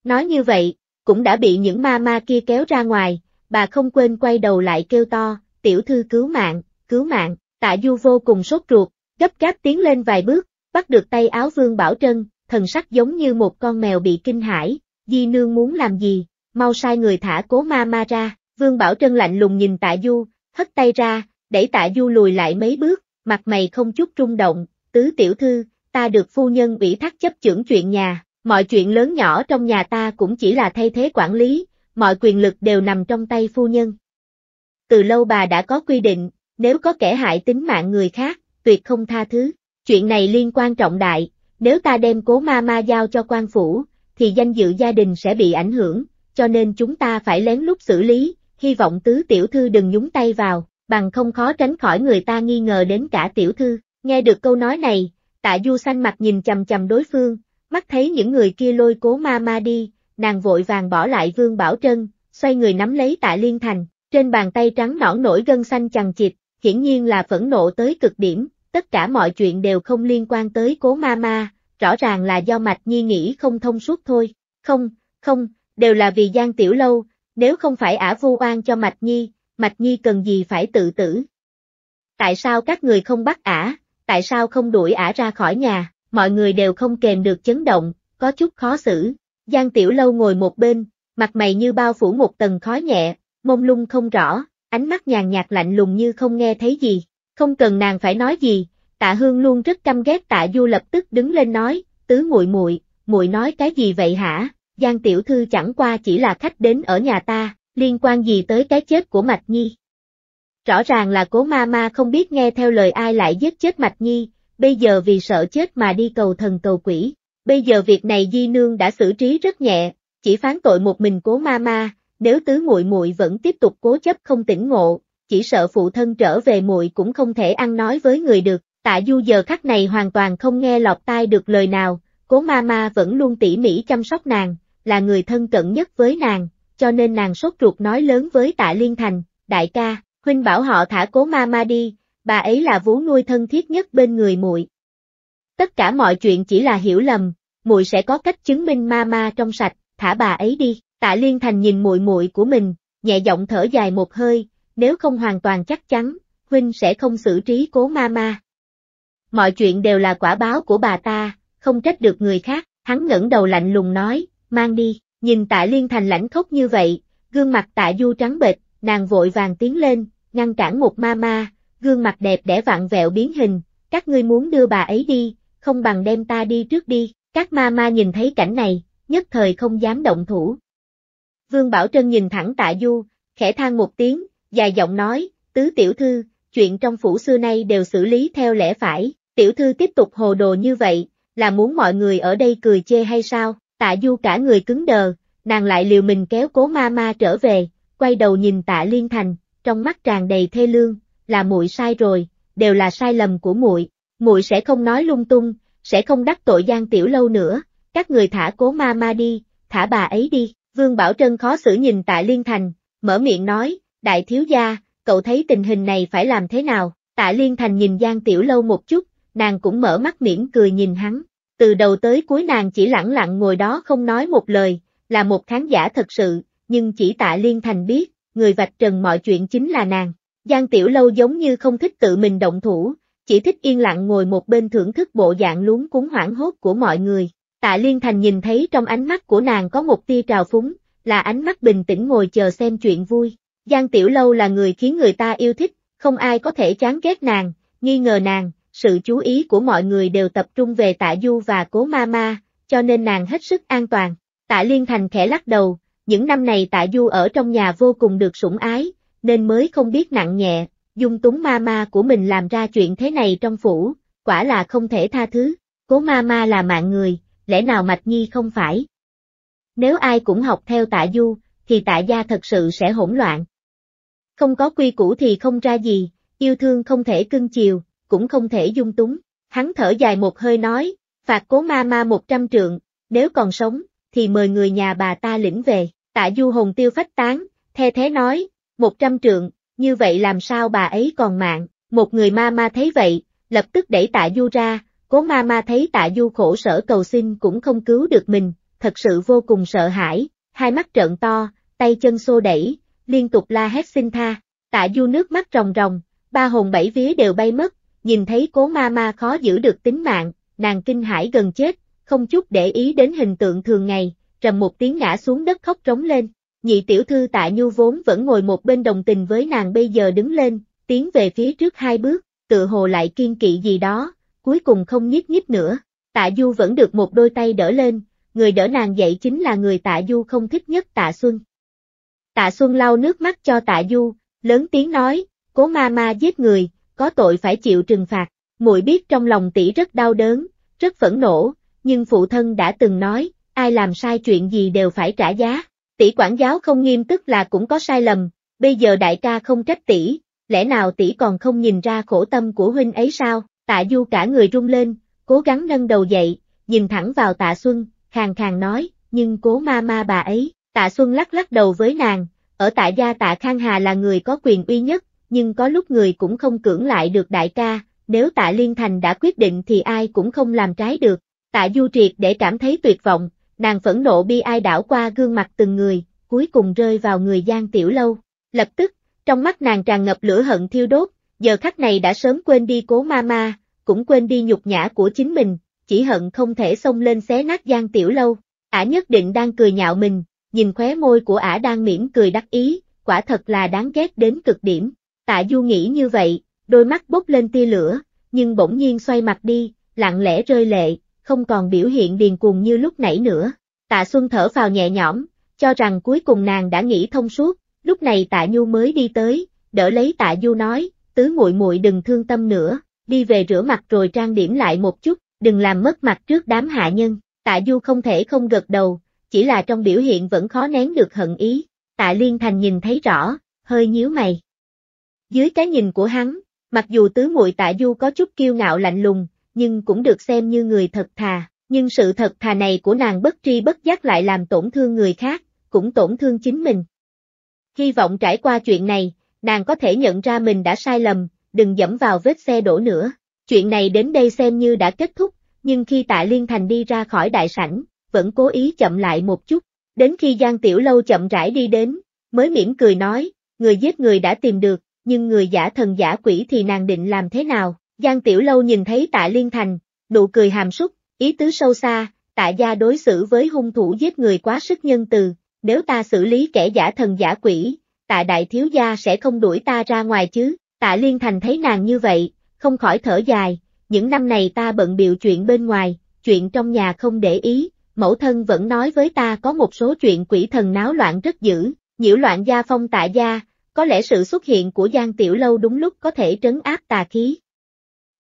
Nói như vậy, cũng đã bị những ma ma kia kéo ra ngoài, bà không quên quay đầu lại kêu to, tiểu thư cứu mạng, cứu mạng, tạ du vô cùng sốt ruột, gấp gáp tiến lên vài bước, bắt được tay áo vương Bảo Trân, thần sắc giống như một con mèo bị kinh hãi, di nương muốn làm gì, mau sai người thả cố ma ma ra, vương bảo trân lạnh lùng nhìn tạ du, hất tay ra, đẩy tạ du lùi lại mấy bước, mặt mày không chút rung động, tứ tiểu thư, ta được phu nhân ủy thác chấp chưởng chuyện nhà, mọi chuyện lớn nhỏ trong nhà ta cũng chỉ là thay thế quản lý, mọi quyền lực đều nằm trong tay phu nhân. Từ lâu bà đã có quy định, nếu có kẻ hại tính mạng người khác, tuyệt không tha thứ, chuyện này liên quan trọng đại, nếu ta đem cố ma ma giao cho quan phủ, thì danh dự gia đình sẽ bị ảnh hưởng, cho nên chúng ta phải lén lút xử lý, hy vọng tứ tiểu thư đừng nhúng tay vào, bằng không khó tránh khỏi người ta nghi ngờ đến cả tiểu thư. Nghe được câu nói này, tạ du xanh mặt nhìn chầm chầm đối phương, mắt thấy những người kia lôi cố ma ma đi, nàng vội vàng bỏ lại Vương Bảo Trân, xoay người nắm lấy tạ Liên Thành, trên bàn tay trắng nõn nổi gân xanh chằng chịt, hiển nhiên là phẫn nộ tới cực điểm, tất cả mọi chuyện đều không liên quan tới cố ma ma, rõ ràng là do Mạch Nhi nghĩ không thông suốt thôi, không, không, đều là vì Giang Tiểu Lâu, nếu không phải ả vu oan cho Mạch Nhi, Mạch Nhi cần gì phải tự tử. Tại sao các người không bắt ả, tại sao không đuổi ả ra khỏi nhà, mọi người đều không kềm được chấn động, có chút khó xử. Giang Tiểu Lâu ngồi một bên, mặt mày như bao phủ một tầng khói nhẹ, mông lung không rõ, ánh mắt nhàn nhạt lạnh lùng như không nghe thấy gì. Không cần nàng phải nói gì, tạ hương luôn rất căm ghét tạ du lập tức đứng lên nói, tứ muội muội muội nói cái gì vậy hả, Giang tiểu thư chẳng qua chỉ là khách đến ở nhà ta, liên quan gì tới cái chết của Mạch Nhi. Rõ ràng là cố Mama không biết nghe theo lời ai lại giết chết Mạch Nhi, bây giờ vì sợ chết mà đi cầu thần cầu quỷ, bây giờ việc này Di Nương đã xử trí rất nhẹ, chỉ phán tội một mình cố Mama. nếu tứ muội muội vẫn tiếp tục cố chấp không tỉnh ngộ, chỉ sợ phụ thân trở về muội cũng không thể ăn nói với người được, tạ du giờ khắc này hoàn toàn không nghe lọt tai được lời nào, cố ma ma vẫn luôn tỉ mỉ chăm sóc nàng, là người thân cận nhất với nàng, cho nên nàng sốt ruột nói lớn với tạ Liên Thành, đại ca, huynh bảo họ thả cố ma ma đi, bà ấy là vú nuôi thân thiết nhất bên người muội. Tất cả mọi chuyện chỉ là hiểu lầm, muội sẽ có cách chứng minh ma ma trong sạch, thả bà ấy đi. Tạ Liên Thành nhìn muội muội của mình, nhẹ giọng thở dài một hơi, nếu không hoàn toàn chắc chắn, huynh sẽ không xử trí cố ma ma. Mọi chuyện đều là quả báo của bà ta, không trách được người khác, hắn ngẩng đầu lạnh lùng nói, mang đi, nhìn tạ liên thành lãnh khốc như vậy, gương mặt tạ du trắng bệch, nàng vội vàng tiến lên, ngăn cản một ma ma, gương mặt đẹp đẽ vặn vẹo biến hình, các ngươi muốn đưa bà ấy đi, không bằng đem ta đi trước đi, các ma ma nhìn thấy cảnh này, nhất thời không dám động thủ. Vương Bảo Trân nhìn thẳng tạ du, khẽ than một tiếng, dài giọng nói, tứ tiểu thư, chuyện trong phủ xưa nay đều xử lý theo lẽ phải, tiểu thư tiếp tục hồ đồ như vậy, là muốn mọi người ở đây cười chê hay sao, tạ du cả người cứng đờ, nàng lại liều mình kéo cố ma ma trở về, quay đầu nhìn tạ liên thành, trong mắt tràn đầy thê lương, là muội sai rồi, đều là sai lầm của muội, muội sẽ không nói lung tung, sẽ không đắc tội gian tiểu lâu nữa, các người thả cố ma ma đi, thả bà ấy đi, Vương Bảo Trân khó xử nhìn tạ liên thành, mở miệng nói, đại thiếu gia, cậu thấy tình hình này phải làm thế nào? Tạ Liên Thành nhìn Giang Tiểu Lâu một chút, nàng cũng mở mắt miễn cười nhìn hắn. Từ đầu tới cuối nàng chỉ lặng lặng ngồi đó không nói một lời, là một khán giả thật sự, nhưng chỉ Tạ Liên Thành biết, người vạch trần mọi chuyện chính là nàng. Giang Tiểu Lâu giống như không thích tự mình động thủ, chỉ thích yên lặng ngồi một bên thưởng thức bộ dạng luống cuốn hoảng hốt của mọi người. Tạ Liên Thành nhìn thấy trong ánh mắt của nàng có một tia trào phúng, là ánh mắt bình tĩnh ngồi chờ xem chuyện vui. Giang Tiểu Lâu là người khiến người ta yêu thích, không ai có thể chán ghét nàng, nghi ngờ nàng, sự chú ý của mọi người đều tập trung về Tạ Du và Cố Ma Ma, cho nên nàng hết sức an toàn. Tạ Liên Thành khẽ lắc đầu, những năm này Tạ Du ở trong nhà vô cùng được sủng ái, nên mới không biết nặng nhẹ, dung túng ma ma của mình làm ra chuyện thế này trong phủ, quả là không thể tha thứ, cố ma ma là mạng người, lẽ nào Mạch Nhi không phải? Nếu ai cũng học theo tạ du, thì tạ gia thật sự sẽ hỗn loạn, không có quy củ thì không ra gì, yêu thương không thể cưng chiều, cũng không thể dung túng. Hắn thở dài một hơi nói, phạt cố ma ma một trăm trượng, nếu còn sống, thì mời người nhà bà ta lĩnh về. Tạ du hồn tiêu phách tán, the thế nói, một trăm trượng, như vậy làm sao bà ấy còn mạng. Một người ma ma thấy vậy, lập tức đẩy tạ du ra, cố ma ma thấy tạ du khổ sở cầu xin cũng không cứu được mình, thật sự vô cùng sợ hãi, hai mắt trợn to, tay chân xô đẩy, liên tục la hét xin tha, tạ du nước mắt ròng ròng, ba hồn bảy vía đều bay mất, nhìn thấy cố ma ma khó giữ được tính mạng, nàng kinh hãi gần chết, không chút để ý đến hình tượng thường ngày, trầm một tiếng ngã xuống đất khóc trống lên. Nhị tiểu thư tạ nhu vốn vẫn ngồi một bên đồng tình với nàng bây giờ đứng lên, tiến về phía trước hai bước, tự hồ lại kiên kỵ gì đó, cuối cùng không nhíp nhíp nữa. Tạ du vẫn được một đôi tay đỡ lên, người đỡ nàng dậy chính là người tạ du không thích nhất tạ xuân. Tạ Xuân lau nước mắt cho Tạ Du, lớn tiếng nói, cố ma ma giết người, có tội phải chịu trừng phạt. Muội biết trong lòng tỷ rất đau đớn, rất phẫn nộ, nhưng phụ thân đã từng nói, ai làm sai chuyện gì đều phải trả giá. Tỷ quản giáo không nghiêm tức là cũng có sai lầm, bây giờ đại ca không trách tỷ, lẽ nào tỷ còn không nhìn ra khổ tâm của huynh ấy sao? Tạ Du cả người run lên, cố gắng nâng đầu dậy, nhìn thẳng vào Tạ Xuân, khàn khàn nói, nhưng cố ma ma bà ấy, Tạ Xuân lắc lắc đầu với nàng, ở tạ gia tạ Khang Hà là người có quyền uy nhất, nhưng có lúc người cũng không cưỡng lại được đại ca, nếu tạ Liên Thành đã quyết định thì ai cũng không làm trái được. Tạ Du Triệt để cảm thấy tuyệt vọng, nàng phẫn nộ bi ai đảo qua gương mặt từng người, cuối cùng rơi vào người Giang Tiểu Lâu. Lập tức, trong mắt nàng tràn ngập lửa hận thiêu đốt, giờ khắc này đã sớm quên đi cố ma ma, cũng quên đi nhục nhã của chính mình, chỉ hận không thể xông lên xé nát Giang Tiểu Lâu. Ả nhất định đang cười nhạo mình, nhìn khóe môi của ả đang mỉm cười đắc ý, quả thật là đáng ghét đến cực điểm. Tạ Du nghĩ như vậy, đôi mắt bốc lên tia lửa, nhưng bỗng nhiên xoay mặt đi, lặng lẽ rơi lệ, không còn biểu hiện điền cuồng như lúc nãy nữa. Tạ Xuân thở vào nhẹ nhõm, cho rằng cuối cùng nàng đã nghĩ thông suốt, lúc này Tạ Nhu mới đi tới, đỡ lấy Tạ Du nói, tứ muội muội đừng thương tâm nữa, đi về rửa mặt rồi trang điểm lại một chút, đừng làm mất mặt trước đám hạ nhân. Tạ Du không thể không gật đầu, chỉ là trong biểu hiện vẫn khó nén được hận ý, tạ liên thành nhìn thấy rõ, hơi nhíu mày. Dưới cái nhìn của hắn, mặc dù tứ muội tạ du có chút kiêu ngạo lạnh lùng, nhưng cũng được xem như người thật thà, nhưng sự thật thà này của nàng bất tri bất giác lại làm tổn thương người khác, cũng tổn thương chính mình. Hy vọng trải qua chuyện này, nàng có thể nhận ra mình đã sai lầm, đừng dẫm vào vết xe đổ nữa. Chuyện này đến đây xem như đã kết thúc, nhưng khi tạ Liên Thành đi ra khỏi đại sảnh, vẫn cố ý chậm lại một chút, đến khi Giang Tiểu Lâu chậm rãi đi đến, mới mỉm cười nói, người giết người đã tìm được, nhưng người giả thần giả quỷ thì nàng định làm thế nào? Giang Tiểu Lâu nhìn thấy tạ Liên Thành, nụ cười hàm súc, ý tứ sâu xa, tạ gia đối xử với hung thủ giết người quá sức nhân từ, nếu ta xử lý kẻ giả thần giả quỷ, tạ đại thiếu gia sẽ không đuổi ta ra ngoài chứ, tạ Liên Thành thấy nàng như vậy, không khỏi thở dài, những năm này ta bận biểu chuyện bên ngoài, chuyện trong nhà không để ý, mẫu thân vẫn nói với ta có một số chuyện quỷ thần náo loạn rất dữ, nhiễu loạn gia phong tạ gia, có lẽ sự xuất hiện của Giang Tiểu Lâu đúng lúc có thể trấn áp tà khí.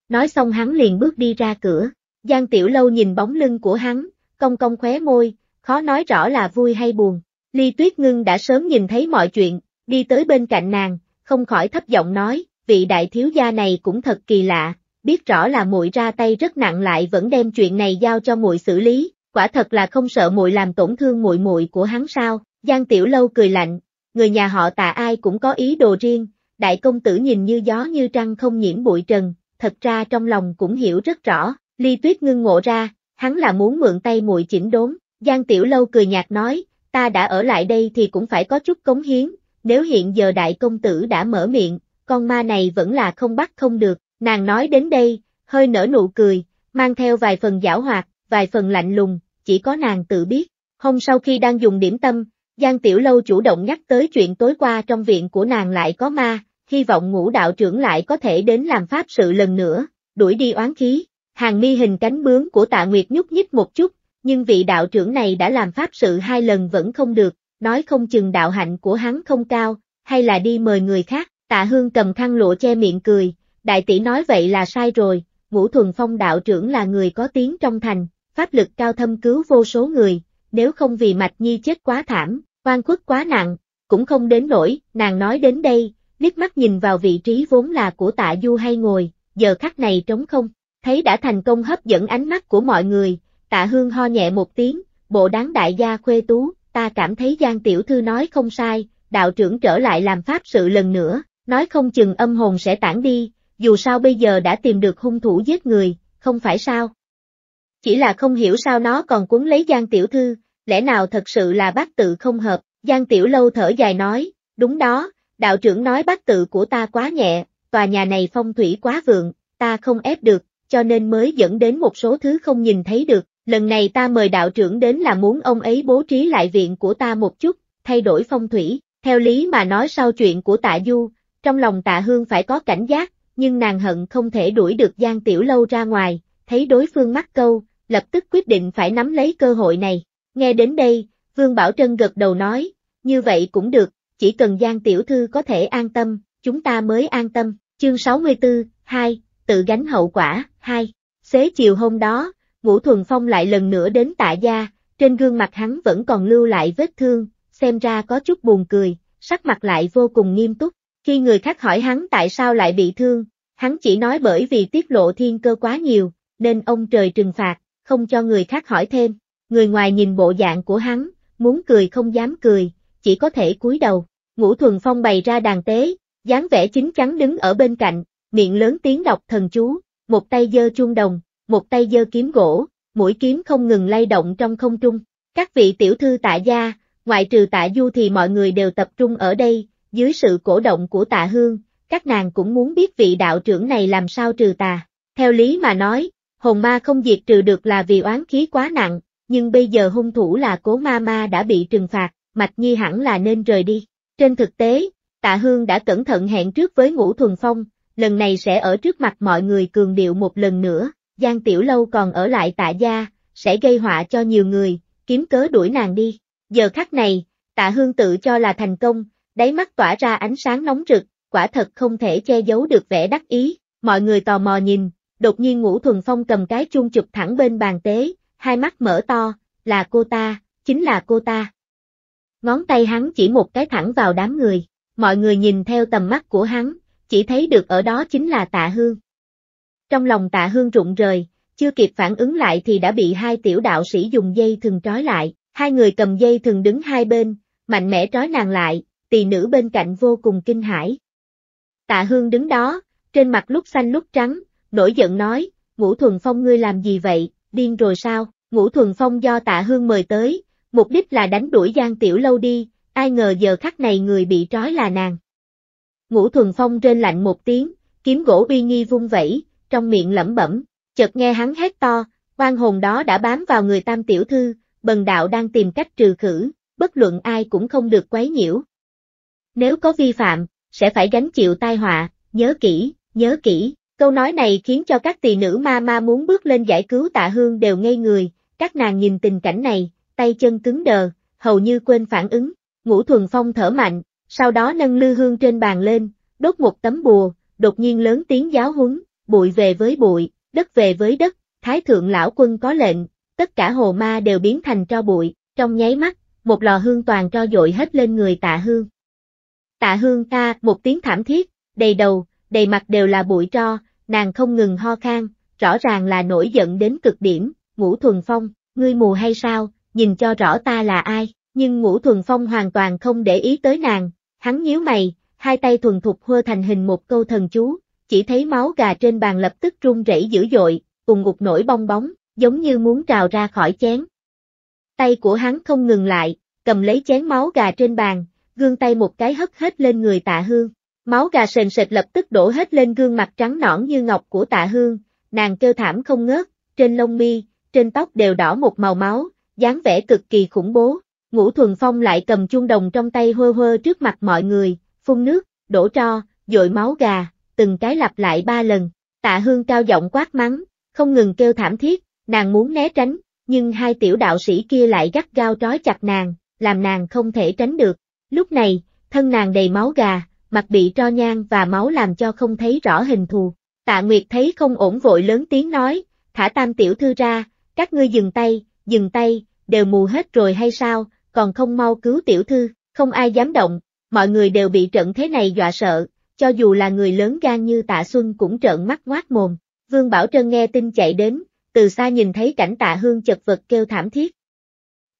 Nói xong hắn liền bước đi ra cửa, Giang Tiểu Lâu nhìn bóng lưng của hắn, cong cong khóe môi, khó nói rõ là vui hay buồn. Ly Tuyết Ngưng đã sớm nhìn thấy mọi chuyện, đi tới bên cạnh nàng, không khỏi thấp giọng nói, vị đại thiếu gia này cũng thật kỳ lạ, biết rõ là muội ra tay rất nặng lại vẫn đem chuyện này giao cho muội xử lý, quả thật là không sợ muội làm tổn thương muội muội của hắn sao? Giang Tiểu Lâu cười lạnh, người nhà họ Tạ ai cũng có ý đồ riêng, đại công tử nhìn như gió như trăng không nhiễm bụi trần, thật ra trong lòng cũng hiểu rất rõ, Ly Tuyết ngưng ngộ ra, hắn là muốn mượn tay muội chỉnh đốn, Giang Tiểu Lâu cười nhạt nói, ta đã ở lại đây thì cũng phải có chút cống hiến, nếu hiện giờ đại công tử đã mở miệng, con ma này vẫn là không bắt không được, nàng nói đến đây, hơi nở nụ cười, mang theo vài phần giảo hoạt, vài phần lạnh lùng, chỉ có nàng tự biết. Hôm sau khi đang dùng điểm tâm, Giang Tiểu Lâu chủ động nhắc tới chuyện tối qua trong viện của nàng lại có ma, hy vọng ngũ đạo trưởng lại có thể đến làm pháp sự lần nữa, đuổi đi oán khí. Hàng mi hình cánh bướm của tạ Nguyệt nhúc nhích một chút, nhưng vị đạo trưởng này đã làm pháp sự hai lần vẫn không được, nói không chừng đạo hạnh của hắn không cao, hay là đi mời người khác, tạ hương cầm khăn lụa che miệng cười, đại tỷ nói vậy là sai rồi, ngũ thuần phong đạo trưởng là người có tiếng trong thành, pháp lực cao thâm cứu vô số người, nếu không vì Mạch Nhi chết quá thảm, oan khuất quá nặng, cũng không đến nổi, nàng nói đến đây, liếc mắt nhìn vào vị trí vốn là của tạ du hay ngồi, giờ khắc này trống không, thấy đã thành công hấp dẫn ánh mắt của mọi người, tạ hương ho nhẹ một tiếng, bộ đáng đại gia khuê tú, ta cảm thấy Giang Tiểu Thư nói không sai, đạo trưởng trở lại làm pháp sự lần nữa, nói không chừng âm hồn sẽ tản đi, dù sao bây giờ đã tìm được hung thủ giết người, không phải sao, chỉ là không hiểu sao nó còn cuốn lấy Giang Tiểu Thư, lẽ nào thật sự là bác tự không hợp, Giang Tiểu Lâu thở dài nói, đúng đó, đạo trưởng nói bác tự của ta quá nhẹ, tòa nhà này phong thủy quá vượng, ta không ép được, cho nên mới dẫn đến một số thứ không nhìn thấy được, lần này ta mời đạo trưởng đến là muốn ông ấy bố trí lại viện của ta một chút, thay đổi phong thủy, theo lý mà nói sau chuyện của tạ Du, trong lòng tạ Hương phải có cảnh giác, nhưng nàng hận không thể đuổi được Giang Tiểu Lâu ra ngoài, thấy đối phương mắc câu, lập tức quyết định phải nắm lấy cơ hội này. Nghe đến đây, Vương Bảo Trân gật đầu nói, như vậy cũng được, chỉ cần Giang Tiểu Thư có thể an tâm, chúng ta mới an tâm. Chương 64, 2, tự gánh hậu quả, 2. Xế chiều hôm đó, Ngũ Thuần Phong lại lần nữa đến tạ gia, trên gương mặt hắn vẫn còn lưu lại vết thương, xem ra có chút buồn cười, sắc mặt lại vô cùng nghiêm túc. Khi người khác hỏi hắn tại sao lại bị thương, hắn chỉ nói bởi vì tiết lộ thiên cơ quá nhiều, nên ông trời trừng phạt, không cho người khác hỏi thêm. Người ngoài nhìn bộ dạng của hắn, muốn cười không dám cười, chỉ có thể cúi đầu. Ngũ Thuần Phong bày ra đàn tế, dáng vẻ chính chắn đứng ở bên cạnh, miệng lớn tiếng đọc thần chú, một tay giơ chuông đồng, một tay giơ kiếm gỗ, mũi kiếm không ngừng lay động trong không trung. Các vị tiểu thư tạ gia, ngoại trừ tạ du thì mọi người đều tập trung ở đây, dưới sự cổ động của tạ hương, các nàng cũng muốn biết vị đạo trưởng này làm sao trừ tà. Theo lý mà nói, hồn ma không diệt trừ được là vì oán khí quá nặng, nhưng bây giờ hung thủ là cố ma ma đã bị trừng phạt, Mạch Nhi hẳn là nên rời đi. Trên thực tế, Tạ Hương đã cẩn thận hẹn trước với Ngũ Thuần Phong, lần này sẽ ở trước mặt mọi người cường điệu một lần nữa, Giang Tiểu Lâu còn ở lại Tạ Gia, sẽ gây họa cho nhiều người, kiếm cớ đuổi nàng đi. Giờ khắc này, Tạ Hương tự cho là thành công, đáy mắt tỏa ra ánh sáng nóng rực, quả thật không thể che giấu được vẻ đắc ý, mọi người tò mò nhìn, đột nhiên ngũ thuần phong cầm cái chuông chụp thẳng bên bàn tế, hai mắt mở to, là cô ta, chính là cô ta. Ngón tay hắn chỉ một cái thẳng vào đám người, mọi người nhìn theo tầm mắt của hắn, chỉ thấy được ở đó chính là tạ hương. Trong lòng tạ hương rụng rời, chưa kịp phản ứng lại thì đã bị hai tiểu đạo sĩ dùng dây thừng trói lại, hai người cầm dây thừng đứng hai bên, mạnh mẽ trói nàng lại, tỷ nữ bên cạnh vô cùng kinh hãi. Tạ hương đứng đó, trên mặt lúc xanh lúc trắng, nổi giận nói, Ngũ Thuần Phong ngươi làm gì vậy, điên rồi sao, Ngũ Thuần Phong do tạ hương mời tới, mục đích là đánh đuổi Giang Tiểu Lâu đi, ai ngờ giờ khắc này người bị trói là nàng. Ngũ Thuần Phong trên lạnh một tiếng, kiếm gỗ uy nghi vung vẩy, trong miệng lẩm bẩm, chợt nghe hắn hét to, quan hồn đó đã bám vào người tam tiểu thư, bần đạo đang tìm cách trừ khử, bất luận ai cũng không được quấy nhiễu. Nếu có vi phạm, sẽ phải gánh chịu tai họa, nhớ kỹ, nhớ kỹ. Câu nói này khiến cho các tỳ nữ ma ma muốn bước lên giải cứu tạ hương đều ngây người, các nàng nhìn tình cảnh này, tay chân cứng đờ, hầu như quên phản ứng, ngũ thuần phong thở mạnh, sau đó nâng lư hương trên bàn lên, đốt một tấm bùa, đột nhiên lớn tiếng giáo huấn, bụi về với bụi, đất về với đất, thái thượng lão quân có lệnh, tất cả hồ ma đều biến thành tro bụi, trong nháy mắt, một lò hương toàn tro dội hết lên người tạ hương. Tạ hương ta một tiếng thảm thiết, đầy đầu, đầy mặt đều là bụi tro, nàng không ngừng ho khan, rõ ràng là nổi giận đến cực điểm, ngũ thuần phong, ngươi mù hay sao, nhìn cho rõ ta là ai, nhưng ngũ thuần phong hoàn toàn không để ý tới nàng, hắn nhíu mày, hai tay thuần thục hơ thành hình một câu thần chú, chỉ thấy máu gà trên bàn lập tức rung rẩy dữ dội, cùng ngục nổi bong bóng, giống như muốn trào ra khỏi chén. Tay của hắn không ngừng lại, cầm lấy chén máu gà trên bàn, gương tay một cái hất hết lên người tạ hương. Máu gà sền sệt lập tức đổ hết lên gương mặt trắng nõn như ngọc của tạ hương, nàng kêu thảm không ngớt, trên lông mi, trên tóc đều đỏ một màu máu, dáng vẻ cực kỳ khủng bố. Ngũ Thuần Phong lại cầm chuông đồng trong tay hơ hơ trước mặt mọi người, phun nước, đổ tro, dội máu gà, từng cái lặp lại ba lần. Tạ Hương cao giọng quát mắng, không ngừng kêu thảm thiết, nàng muốn né tránh, nhưng hai tiểu đạo sĩ kia lại gắt gao trói chặt nàng, làm nàng không thể tránh được. Lúc này, thân nàng đầy máu gà, mặt bị tro nhang và máu làm cho không thấy rõ hình thù. Tạ Nguyệt thấy không ổn vội lớn tiếng nói, thả tam tiểu thư ra, các ngươi dừng tay, dừng tay, đều mù hết rồi hay sao, còn không mau cứu tiểu thư, không ai dám động, mọi người đều bị trận thế này dọa sợ, cho dù là người lớn gan như tạ Xuân cũng trợn mắt ngoác mồm. Vương Bảo Trân nghe tin chạy đến, từ xa nhìn thấy cảnh tạ hương chật vật kêu thảm thiết.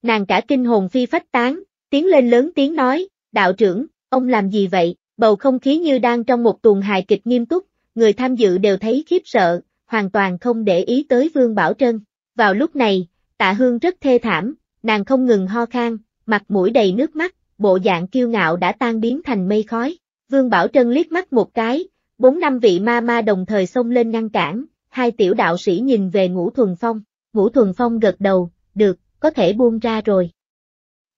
Nàng cả kinh hồn phi phách tán, tiến lên lớn tiếng nói, đạo trưởng, ông làm gì vậy? bầu không khí như đang trong một tuần hài kịch nghiêm túc, người tham dự đều thấy khiếp sợ, hoàn toàn không để ý tới Vương Bảo Trân. Vào lúc này, tạ hương rất thê thảm, nàng không ngừng ho khan, mặt mũi đầy nước mắt, bộ dạng kiêu ngạo đã tan biến thành mây khói. Vương Bảo Trân liếc mắt một cái, bốn năm vị ma ma đồng thời xông lên ngăn cản, hai tiểu đạo sĩ nhìn về Ngũ Thuần Phong, Ngũ Thuần Phong gật đầu, được, có thể buông ra rồi.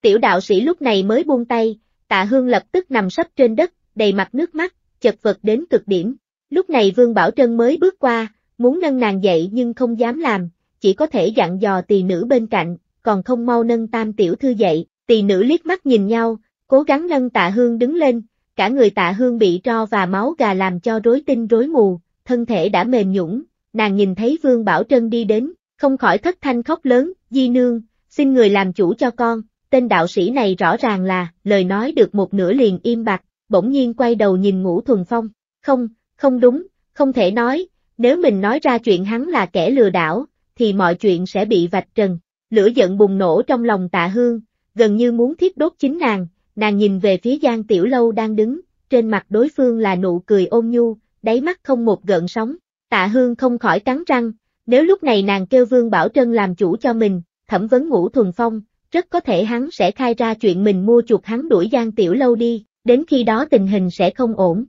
Tiểu đạo sĩ lúc này mới buông tay, tạ hương lập tức nằm sấp trên đất, đầy mặt nước mắt, chật vật đến cực điểm. Lúc này Vương Bảo Trân mới bước qua, muốn nâng nàng dậy nhưng không dám làm, chỉ có thể dặn dò tỳ nữ bên cạnh, còn không mau nâng tam tiểu thư dậy, tỳ nữ liếc mắt nhìn nhau, cố gắng nâng tạ hương đứng lên, cả người tạ hương bị tro và máu gà làm cho rối tinh rối mù, thân thể đã mềm nhũng, nàng nhìn thấy Vương Bảo Trân đi đến, không khỏi thất thanh khóc lớn, di nương, xin người làm chủ cho con, tên đạo sĩ này rõ ràng là, lời nói được một nửa liền im bặt, bỗng nhiên quay đầu nhìn Ngũ Thuần Phong, không, không đúng, không thể nói, nếu mình nói ra chuyện hắn là kẻ lừa đảo, thì mọi chuyện sẽ bị vạch trần. Lửa giận bùng nổ trong lòng tạ hương, gần như muốn thiết đốt chính nàng, nàng nhìn về phía Giang Tiểu Lâu đang đứng, trên mặt đối phương là nụ cười ôn nhu, đáy mắt không một gợn sóng. Tạ Hương không khỏi cắn răng, nếu lúc này nàng kêu Vương Bảo Trân làm chủ cho mình, thẩm vấn ngũ thuần phong, rất có thể hắn sẽ khai ra chuyện mình mua chuột hắn đuổi Giang Tiểu Lâu đi, đến khi đó tình hình sẽ không ổn.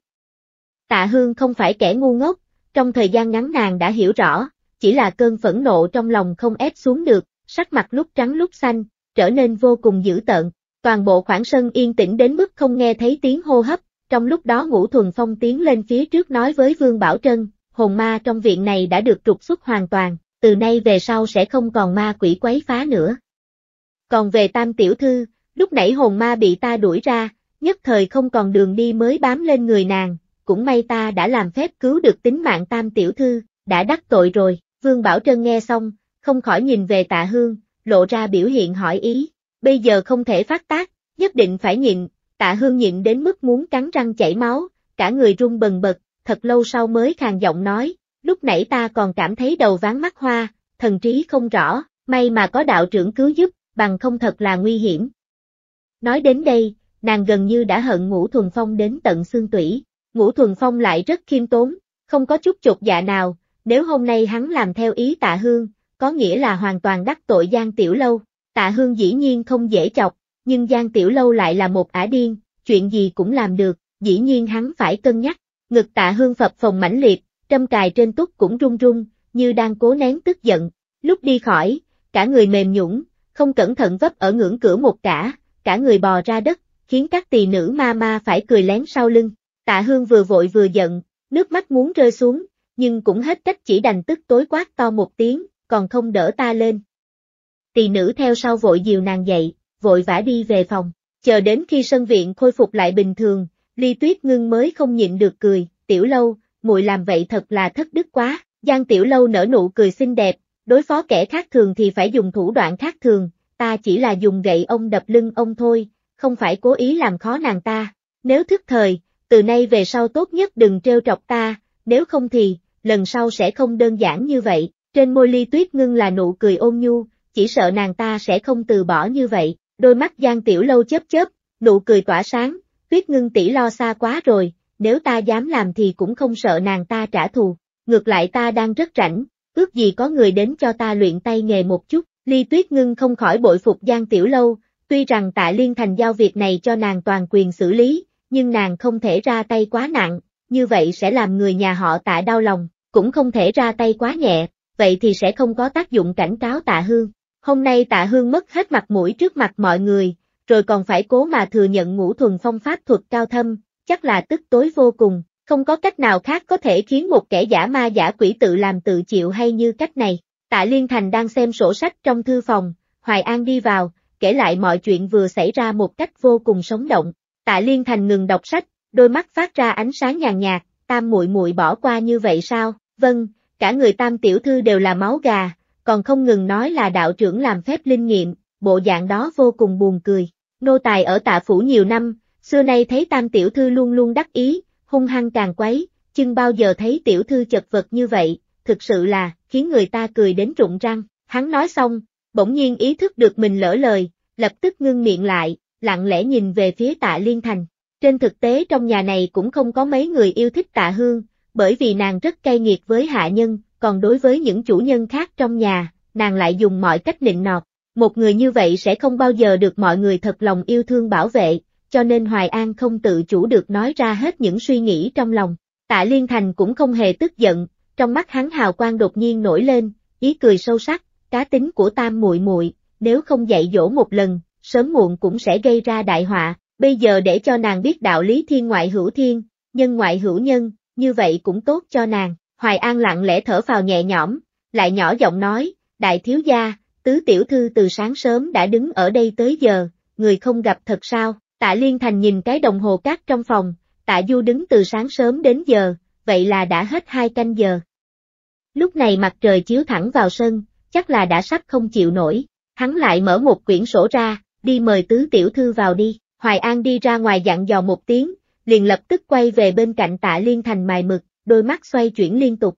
Tạ Hương không phải kẻ ngu ngốc, trong thời gian ngắn nàng đã hiểu rõ, chỉ là cơn phẫn nộ trong lòng không ép xuống được, sắc mặt lúc trắng lúc xanh, trở nên vô cùng dữ tợn, toàn bộ khoảng sân yên tĩnh đến mức không nghe thấy tiếng hô hấp, trong lúc đó Ngũ Thuần Phong tiến lên phía trước nói với Vương Bảo Trân, hồn ma trong viện này đã được trục xuất hoàn toàn, từ nay về sau sẽ không còn ma quỷ quấy phá nữa. Còn về Tam Tiểu Thư, lúc nãy hồn ma bị ta đuổi ra, nhất thời không còn đường đi mới bám lên người nàng, cũng may ta đã làm phép cứu được tính mạng tam tiểu thư, đã đắc tội rồi, Vương Bảo Trân nghe xong, không khỏi nhìn về tạ hương, lộ ra biểu hiện hỏi ý, bây giờ không thể phát tác, nhất định phải nhịn, tạ hương nhịn đến mức muốn cắn răng chảy máu, cả người run bần bật, thật lâu sau mới khàn giọng nói, lúc nãy ta còn cảm thấy đầu ván mắt hoa, thần trí không rõ, may mà có đạo trưởng cứu giúp, bằng không thật là nguy hiểm. Nói đến đây, nàng gần như đã hận Ngũ Thuần Phong đến tận xương tủy. Ngũ Thuần Phong lại rất khiêm tốn, không có chút chột dạ nào, nếu hôm nay hắn làm theo ý tạ hương, có nghĩa là hoàn toàn đắc tội Giang Tiểu Lâu. Tạ hương dĩ nhiên không dễ chọc, nhưng Giang Tiểu Lâu lại là một ả điên, chuyện gì cũng làm được, dĩ nhiên hắn phải cân nhắc. Ngực tạ hương phập phòng mãnh liệt, trâm cài trên túc cũng run run, như đang cố nén tức giận. Lúc đi khỏi, cả người mềm nhũng, không cẩn thận vấp ở ngưỡng cửa một cả, cả người bò ra đất, khiến các tỳ nữ ma ma phải cười lén sau lưng. Tạ Hương vừa vội vừa giận, nước mắt muốn rơi xuống, nhưng cũng hết cách chỉ đành tức tối quát to một tiếng, còn không đỡ ta lên. Tỳ nữ theo sau vội dìu nàng dậy, vội vã đi về phòng, chờ đến khi sân viện khôi phục lại bình thường, Ly Tuyết Ngưng mới không nhịn được cười, "Tiểu Lâu, muội làm vậy thật là thất đức quá." Giang Tiểu Lâu nở nụ cười xinh đẹp, đối phó kẻ khác thường thì phải dùng thủ đoạn khác thường, ta chỉ là dùng gậy ông đập lưng ông thôi, không phải cố ý làm khó nàng ta. Nếu thức thời, từ nay về sau tốt nhất đừng trêu trọc ta, nếu không thì, lần sau sẽ không đơn giản như vậy. Trên môi ly tuyết ngưng là nụ cười ôn nhu, chỉ sợ nàng ta sẽ không từ bỏ như vậy. Đôi mắt Giang Tiểu Lâu chớp chớp, nụ cười tỏa sáng, tuyết ngưng tỷ lo xa quá rồi, nếu ta dám làm thì cũng không sợ nàng ta trả thù. Ngược lại ta đang rất rảnh, ước gì có người đến cho ta luyện tay nghề một chút. Ly tuyết ngưng không khỏi bội phục Giang Tiểu Lâu, Tuy rằng tạ liên thành giao việc này cho nàng toàn quyền xử lý, nhưng nàng không thể ra tay quá nặng, như vậy sẽ làm người nhà họ tạ đau lòng, cũng không thể ra tay quá nhẹ, vậy thì sẽ không có tác dụng cảnh cáo tạ hương. Hôm nay tạ hương mất hết mặt mũi trước mặt mọi người, rồi còn phải cố mà thừa nhận ngũ thuần phong pháp thuật cao thâm, chắc là tức tối vô cùng, không có cách nào khác có thể khiến một kẻ giả ma giả quỷ tự làm tự chịu hay như cách này. Tạ Liên Thành đang xem sổ sách trong thư phòng, Hoài An đi vào, kể lại mọi chuyện vừa xảy ra một cách vô cùng sống động. Tạ Liên Thành ngừng đọc sách, đôi mắt phát ra ánh sáng nhàn nhạt, tam muội muội bỏ qua như vậy sao? Vâng, cả người tam tiểu thư đều là máu gà, còn không ngừng nói là đạo trưởng làm phép linh nghiệm, bộ dạng đó vô cùng buồn cười. Nô tài ở tạ phủ nhiều năm, xưa nay thấy tam tiểu thư luôn luôn đắc ý, hung hăng càng quấy, chưng bao giờ thấy tiểu thư chật vật như vậy, thực sự là, khiến người ta cười đến rụng răng. Hắn nói xong, bỗng nhiên ý thức được mình lỡ lời, lập tức ngưng miệng lại, lặng lẽ nhìn về phía tạ Liên Thành. Trên thực tế trong nhà này cũng không có mấy người yêu thích tạ hương, bởi vì nàng rất cay nghiệt với hạ nhân, còn đối với những chủ nhân khác trong nhà, nàng lại dùng mọi cách nịnh nọt. Một người như vậy sẽ không bao giờ được mọi người thật lòng yêu thương bảo vệ, cho nên Hoài An không tự chủ được nói ra hết những suy nghĩ trong lòng. Tạ Liên Thành cũng không hề tức giận, trong mắt hắn hào quang đột nhiên nổi lên, ý cười sâu sắc, cá tính của tam muội muội, nếu không dạy dỗ một lần, sớm muộn cũng sẽ gây ra đại họa, bây giờ để cho nàng biết đạo lý thiên ngoại hữu thiên, nhân ngoại hữu nhân, như vậy cũng tốt cho nàng. Hoài An lặng lẽ thở phào nhẹ nhõm, lại nhỏ giọng nói, đại thiếu gia, tứ tiểu thư từ sáng sớm đã đứng ở đây tới giờ, người không gặp thật sao, tạ liên thành nhìn cái đồng hồ cát trong phòng, tạ du đứng từ sáng sớm đến giờ, vậy là đã hết hai canh giờ. Lúc này mặt trời chiếu thẳng vào sân, chắc là đã sắp không chịu nổi. Hắn lại mở một quyển sổ ra, đi mời tứ tiểu thư vào đi, Hoài An đi ra ngoài dặn dò một tiếng, liền lập tức quay về bên cạnh tạ Liên Thành mài mực, đôi mắt xoay chuyển liên tục.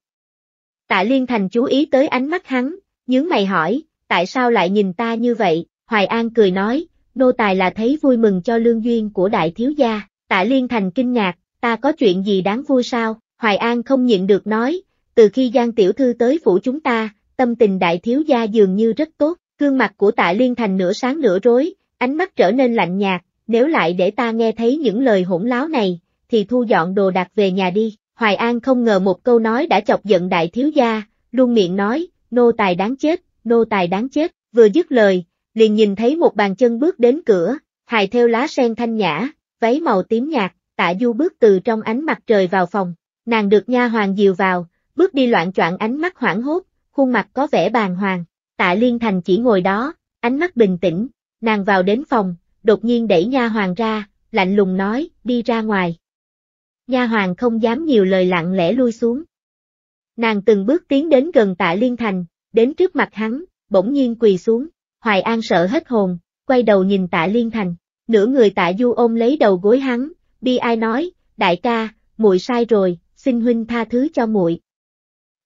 Tạ Liên Thành chú ý tới ánh mắt hắn, nhướng mày hỏi, tại sao lại nhìn ta như vậy, Hoài An cười nói, nô tài là thấy vui mừng cho lương duyên của đại thiếu gia, tạ Liên Thành kinh ngạc, ta có chuyện gì đáng vui sao, Hoài An không nhịn được nói, từ khi Giang Tiểu Thư tới phủ chúng ta, tâm tình đại thiếu gia dường như rất tốt, gương mặt của tạ Liên Thành nửa sáng nửa rối, ánh mắt trở nên lạnh nhạt, nếu lại để ta nghe thấy những lời hỗn láo này, thì thu dọn đồ đạc về nhà đi. Hoài An không ngờ một câu nói đã chọc giận đại thiếu gia, luôn miệng nói, nô tài đáng chết, nô tài đáng chết, vừa dứt lời, liền nhìn thấy một bàn chân bước đến cửa, hài theo lá sen thanh nhã, váy màu tím nhạt, tạ du bước từ trong ánh mặt trời vào phòng, nàng được nha hoàng dìu vào, bước đi loạn choạng ánh mắt hoảng hốt, khuôn mặt có vẻ bàn hoàng. Tạ Liên Thành chỉ ngồi đó, ánh mắt bình tĩnh, nàng vào đến phòng, đột nhiên đẩy nha hoàng ra, lạnh lùng nói, đi ra ngoài. Nha hoàng không dám nhiều lời lặng lẽ lui xuống. Nàng từng bước tiến đến gần Tạ Liên Thành, đến trước mặt hắn, bỗng nhiên quỳ xuống, Hoài An sợ hết hồn, quay đầu nhìn Tạ Liên Thành, nửa người Tạ Du ôm lấy đầu gối hắn, bi ai nói, đại ca, muội sai rồi, xin huynh tha thứ cho muội.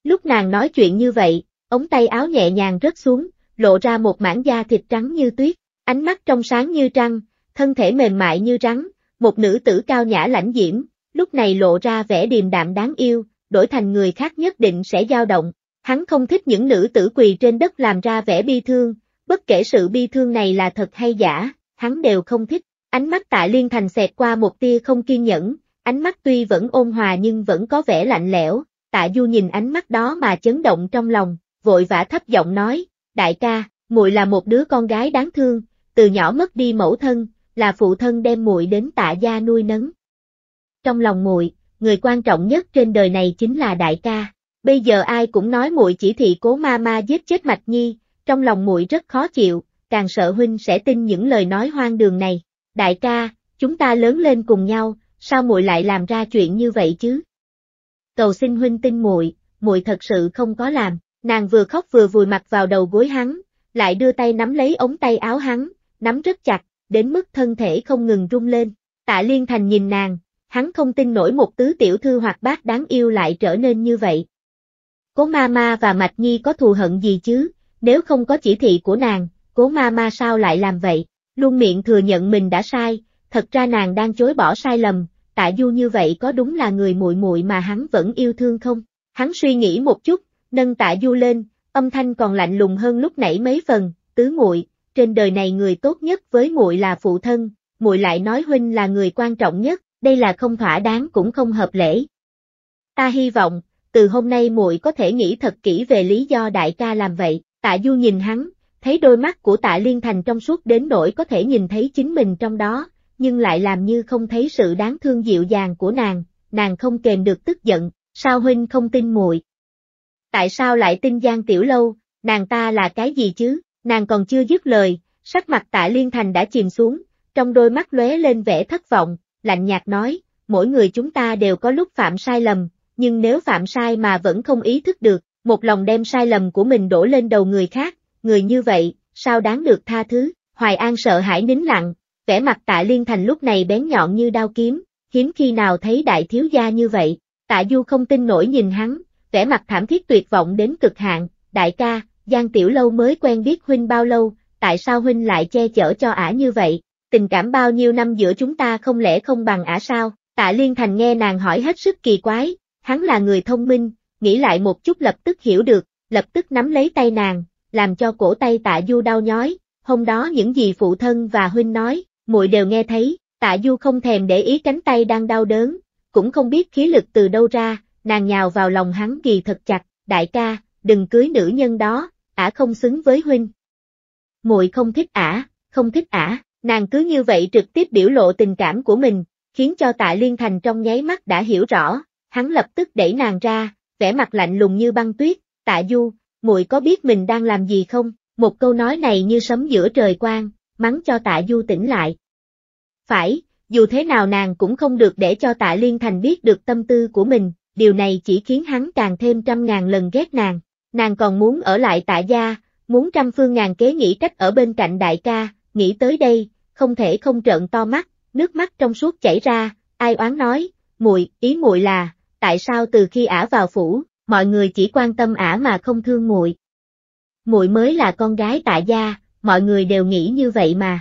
Lúc nàng nói chuyện như vậy, ống tay áo nhẹ nhàng rớt xuống, lộ ra một mảng da thịt trắng như tuyết, ánh mắt trong sáng như trăng, thân thể mềm mại như rắn, một nữ tử cao nhã lãnh diễm, lúc này lộ ra vẻ điềm đạm đáng yêu, đổi thành người khác nhất định sẽ dao động. Hắn không thích những nữ tử quỳ trên đất làm ra vẻ bi thương, bất kể sự bi thương này là thật hay giả, hắn đều không thích. Ánh mắt tạ liên thành xẹt qua một tia không kiên nhẫn, ánh mắt tuy vẫn ôn hòa nhưng vẫn có vẻ lạnh lẽo, Tạ Du nhìn ánh mắt đó mà chấn động trong lòng, vội vã thấp giọng nói, đại ca, muội là một đứa con gái đáng thương, từ nhỏ mất đi mẫu thân, là phụ thân đem muội đến tạ gia nuôi nấng. Trong lòng muội, người quan trọng nhất trên đời này chính là đại ca. Bây giờ ai cũng nói muội chỉ thị cố ma ma giết chết Mạch Nhi, trong lòng muội rất khó chịu, càng sợ huynh sẽ tin những lời nói hoang đường này. Đại ca, chúng ta lớn lên cùng nhau, sao muội lại làm ra chuyện như vậy chứ? cầu xin huynh tin muội, muội thật sự không có làm. Nàng vừa khóc vừa vùi mặt vào đầu gối hắn, lại đưa tay nắm lấy ống tay áo hắn, nắm rất chặt, đến mức thân thể không ngừng rung lên. Tạ Liên Thành nhìn nàng, hắn không tin nổi một tứ tiểu thư hoặc bác đáng yêu lại trở nên như vậy. Cố ma ma và Mạch Nhi có thù hận gì chứ, nếu không có chỉ thị của nàng, cố ma ma sao lại làm vậy, luôn miệng thừa nhận mình đã sai, thật ra nàng đang chối bỏ sai lầm, tạ du như vậy có đúng là người muội muội mà hắn vẫn yêu thương không? Hắn suy nghĩ một chút, nâng tạ du lên, âm thanh còn lạnh lùng hơn lúc nãy mấy phần, tứ muội, trên đời này người tốt nhất với muội là phụ thân, muội lại nói huynh là người quan trọng nhất, đây là không thỏa đáng cũng không hợp lễ. Ta hy vọng, từ hôm nay muội có thể nghĩ thật kỹ về lý do đại ca làm vậy, tạ du nhìn hắn, thấy đôi mắt của tạ Liên Thành trong suốt đến nỗi có thể nhìn thấy chính mình trong đó, nhưng lại làm như không thấy sự đáng thương dịu dàng của nàng, nàng không kềm được tức giận, sao huynh không tin muội? Tại sao lại tin Giang Tiểu Lâu, nàng ta là cái gì chứ? Nàng còn chưa dứt lời, sắc mặt Tạ Liên Thành đã chìm xuống, trong đôi mắt lóe lên vẻ thất vọng, lạnh nhạt nói, mỗi người chúng ta đều có lúc phạm sai lầm, nhưng nếu phạm sai mà vẫn không ý thức được, một lòng đem sai lầm của mình đổ lên đầu người khác, người như vậy, sao đáng được tha thứ? Hoài An sợ hãi nín lặng, Vẻ mặt tạ liên thành lúc này bén nhọn như đao kiếm, hiếm khi nào thấy đại thiếu gia như vậy, tạ du không tin nổi nhìn hắn, vẻ mặt thảm thiết tuyệt vọng đến cực hạn, đại ca, Giang Tiểu Lâu mới quen biết huynh bao lâu, tại sao huynh lại che chở cho ả như vậy, tình cảm bao nhiêu năm giữa chúng ta không lẽ không bằng ả sao, tạ liên thành nghe nàng hỏi hết sức kỳ quái, hắn là người thông minh, nghĩ lại một chút lập tức hiểu được, lập tức nắm lấy tay nàng, làm cho cổ tay tạ du đau nhói, hôm đó những gì phụ thân và huynh nói, muội đều nghe thấy, tạ du không thèm để ý cánh tay đang đau đớn, cũng không biết khí lực từ đâu ra, nàng nhào vào lòng hắn kỳ thật chặt, đại ca, đừng cưới nữ nhân đó, ả không xứng với huynh. muội không thích ả, không thích ả, nàng cứ như vậy trực tiếp biểu lộ tình cảm của mình, khiến cho tạ Liên Thành trong nháy mắt đã hiểu rõ, hắn lập tức đẩy nàng ra, vẻ mặt lạnh lùng như băng tuyết, tạ du, muội có biết mình đang làm gì không? Một câu nói này như sấm giữa trời quang, mắng cho tạ du tỉnh lại. Phải, dù thế nào nàng cũng không được để cho tạ Liên Thành biết được tâm tư của mình, điều này chỉ khiến hắn càng thêm trăm ngàn lần ghét nàng. Nàng còn muốn ở lại tạ gia, muốn trăm phương ngàn kế nghĩ cách ở bên cạnh đại ca, nghĩ tới đây, không thể không trợn to mắt, nước mắt trong suốt chảy ra, ai oán nói, muội, ý muội là, tại sao từ khi ả vào phủ, mọi người chỉ quan tâm ả mà không thương muội. Muội mới là con gái tạ gia, mọi người đều nghĩ như vậy mà.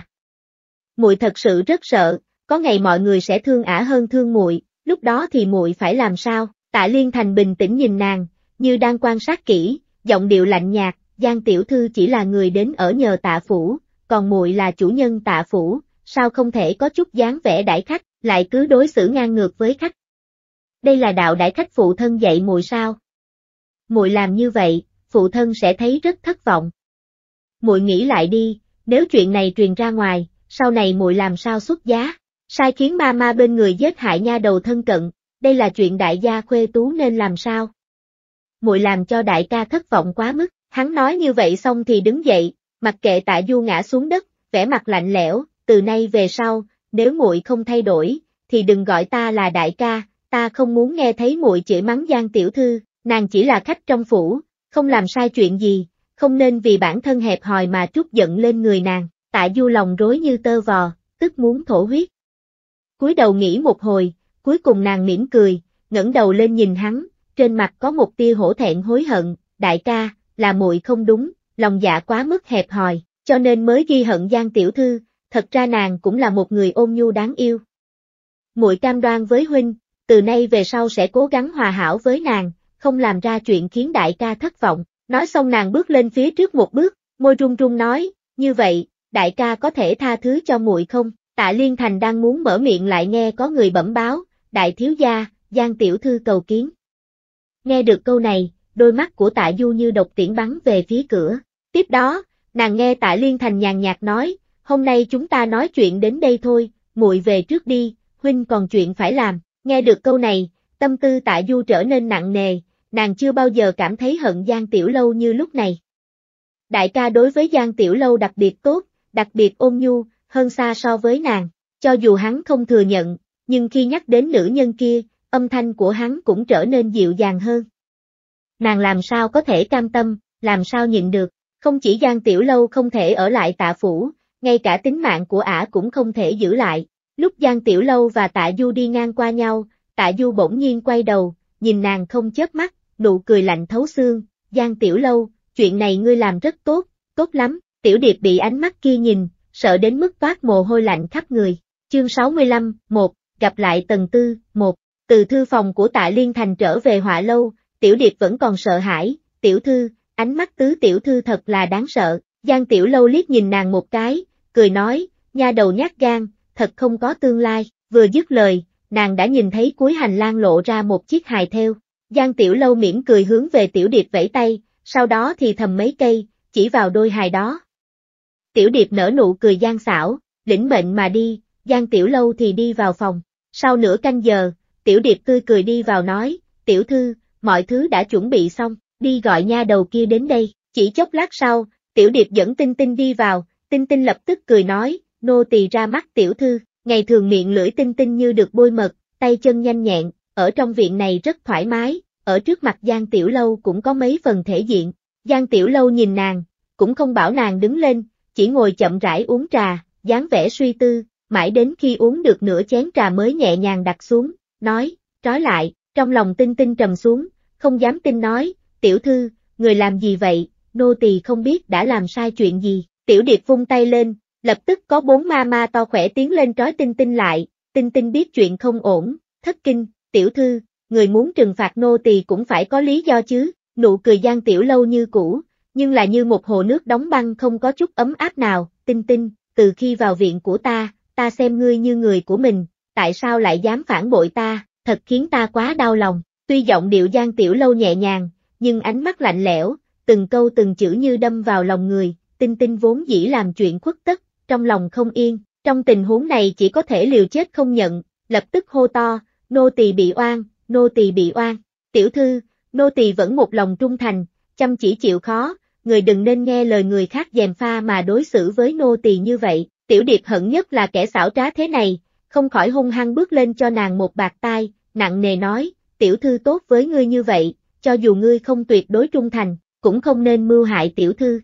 Muội thật sự rất sợ, có ngày mọi người sẽ thương ả hơn thương muội, lúc đó thì muội phải làm sao? Tạ Liên Thành bình tĩnh nhìn nàng, như đang quan sát kỹ, giọng điệu lạnh nhạt, Giang tiểu thư chỉ là người đến ở nhờ Tạ phủ, còn muội là chủ nhân Tạ phủ, sao không thể có chút dáng vẻ đãi khách, lại cứ đối xử ngang ngược với khách? Đây là đạo đại khách phụ thân dạy muội sao? Muội làm như vậy, phụ thân sẽ thấy rất thất vọng muội nghĩ lại đi, nếu chuyện này truyền ra ngoài, sau này muội làm sao xuất giá? Sai khiến ma ma bên người giết hại nha đầu thân cận, đây là chuyện đại gia khuê tú nên làm sao? Muội làm cho đại ca thất vọng quá mức, hắn nói như vậy xong thì đứng dậy, mặc kệ Tạ Du ngã xuống đất, vẻ mặt lạnh lẽo, từ nay về sau, nếu muội không thay đổi, thì đừng gọi ta là đại ca, ta không muốn nghe thấy muội chửi mắng Giang tiểu thư, nàng chỉ là khách trong phủ, không làm sai chuyện gì, không nên vì bản thân hẹp hòi mà trút giận lên người nàng, tạ du lòng rối như tơ vò, tức muốn thổ huyết. cúi đầu nghĩ một hồi, cuối cùng nàng mỉm cười, ngẩng đầu lên nhìn hắn, trên mặt có một tia hổ thẹn hối hận, đại ca, là muội không đúng, lòng dạ quá mức hẹp hòi, cho nên mới ghi hận Giang tiểu thư, thật ra nàng cũng là một người ôn nhu đáng yêu. Muội cam đoan với huynh, từ nay về sau sẽ cố gắng hòa hảo với nàng, không làm ra chuyện khiến đại ca thất vọng. Nói xong nàng bước lên phía trước một bước, môi run run nói, như vậy, đại ca có thể tha thứ cho muội không? Tạ Liên Thành đang muốn mở miệng lại nghe có người bẩm báo, đại thiếu gia, Giang tiểu thư cầu kiến. Nghe được câu này, đôi mắt của tạ Du như độc tiễn bắn về phía cửa. Tiếp đó, nàng nghe tạ Liên Thành nhàn nhạt nói, hôm nay chúng ta nói chuyện đến đây thôi, muội về trước đi, huynh còn chuyện phải làm. Nghe được câu này, tâm tư tạ Du trở nên nặng nề, nàng chưa bao giờ cảm thấy hận Giang Tiểu Lâu như lúc này. Đại ca đối với Giang Tiểu Lâu đặc biệt tốt, đặc biệt ôn nhu, hơn xa so với nàng, cho dù hắn không thừa nhận, nhưng khi nhắc đến nữ nhân kia, âm thanh của hắn cũng trở nên dịu dàng hơn. Nàng làm sao có thể cam tâm, làm sao nhịn được, không chỉ Giang Tiểu Lâu không thể ở lại tạ phủ, ngay cả tính mạng của ả cũng không thể giữ lại. Lúc Giang Tiểu Lâu và Tạ Du đi ngang qua nhau, Tạ Du bỗng nhiên quay đầu, nhìn nàng không chớp mắt, nụ cười lạnh thấu xương, Giang Tiểu Lâu, chuyện này ngươi làm rất tốt, tốt lắm, Tiểu Điệp bị ánh mắt kia nhìn, sợ đến mức toát mồ hôi lạnh khắp người. Chương 65, 1, gặp lại tầng tư, 1, từ thư phòng của tạ Liên Thành trở về họa lâu, Tiểu Điệp vẫn còn sợ hãi, Tiểu Thư, ánh mắt tứ Tiểu Thư thật là đáng sợ, Giang Tiểu Lâu liếc nhìn nàng một cái, cười nói, nha đầu nhát gan, thật không có tương lai, vừa dứt lời, nàng đã nhìn thấy cuối hành lang lộ ra một chiếc hài theo, Giang Tiểu Lâu mỉm cười hướng về Tiểu Điệp vẫy tay, sau đó thì thầm mấy cây, chỉ vào đôi hài đó. Tiểu Điệp nở nụ cười gian xảo, lĩnh mệnh mà đi, Giang Tiểu Lâu thì đi vào phòng. Sau nửa canh giờ, Tiểu Điệp tươi cười đi vào nói, Tiểu Thư, mọi thứ đã chuẩn bị xong, đi gọi nha đầu kia đến đây. Chỉ chốc lát sau, Tiểu Điệp dẫn Tinh Tinh đi vào, Tinh Tinh lập tức cười nói, nô tỳ ra mắt Tiểu Thư, ngày thường miệng lưỡi Tinh Tinh như được bôi mật, tay chân nhanh nhẹn, ở trong viện này rất thoải mái, ở trước mặt Giang Tiểu Lâu cũng có mấy phần thể diện. Giang Tiểu Lâu nhìn nàng, cũng không bảo nàng đứng lên, chỉ ngồi chậm rãi uống trà, dáng vẻ suy tư, mãi đến khi uống được nửa chén trà mới nhẹ nhàng đặt xuống, nói, trói lại, trong lòng tinh tinh trầm xuống, không dám tin nói, tiểu thư, người làm gì vậy, nô tỳ không biết đã làm sai chuyện gì, tiểu điệp vung tay lên, lập tức có bốn ma ma to khỏe tiến lên trói tinh tinh lại, tinh tinh biết chuyện không ổn, thất kinh, tiểu thư, người muốn trừng phạt nô tỳ cũng phải có lý do chứ, nụ cười gian tiểu lâu như cũ, nhưng là như một hồ nước đóng băng không có chút ấm áp nào, tinh tinh, từ khi vào viện của ta, ta xem ngươi như người của mình, tại sao lại dám phản bội ta, thật khiến ta quá đau lòng, tuy giọng điệu gian tiểu lâu nhẹ nhàng, nhưng ánh mắt lạnh lẽo, từng câu từng chữ như đâm vào lòng người, tinh tinh vốn dĩ làm chuyện khuất tất, trong lòng không yên, trong tình huống này chỉ có thể liều chết không nhận, lập tức hô to, nô tỳ bị oan, nô tỳ bị oan. Tiểu thư, nô tỳ vẫn một lòng trung thành, chăm chỉ chịu khó, người đừng nên nghe lời người khác dèm pha mà đối xử với nô tỳ như vậy. Tiểu điệp hận nhất là kẻ xảo trá thế này, không khỏi hung hăng bước lên cho nàng một bạc tai, nặng nề nói, tiểu thư tốt với ngươi như vậy, cho dù ngươi không tuyệt đối trung thành, cũng không nên mưu hại tiểu thư.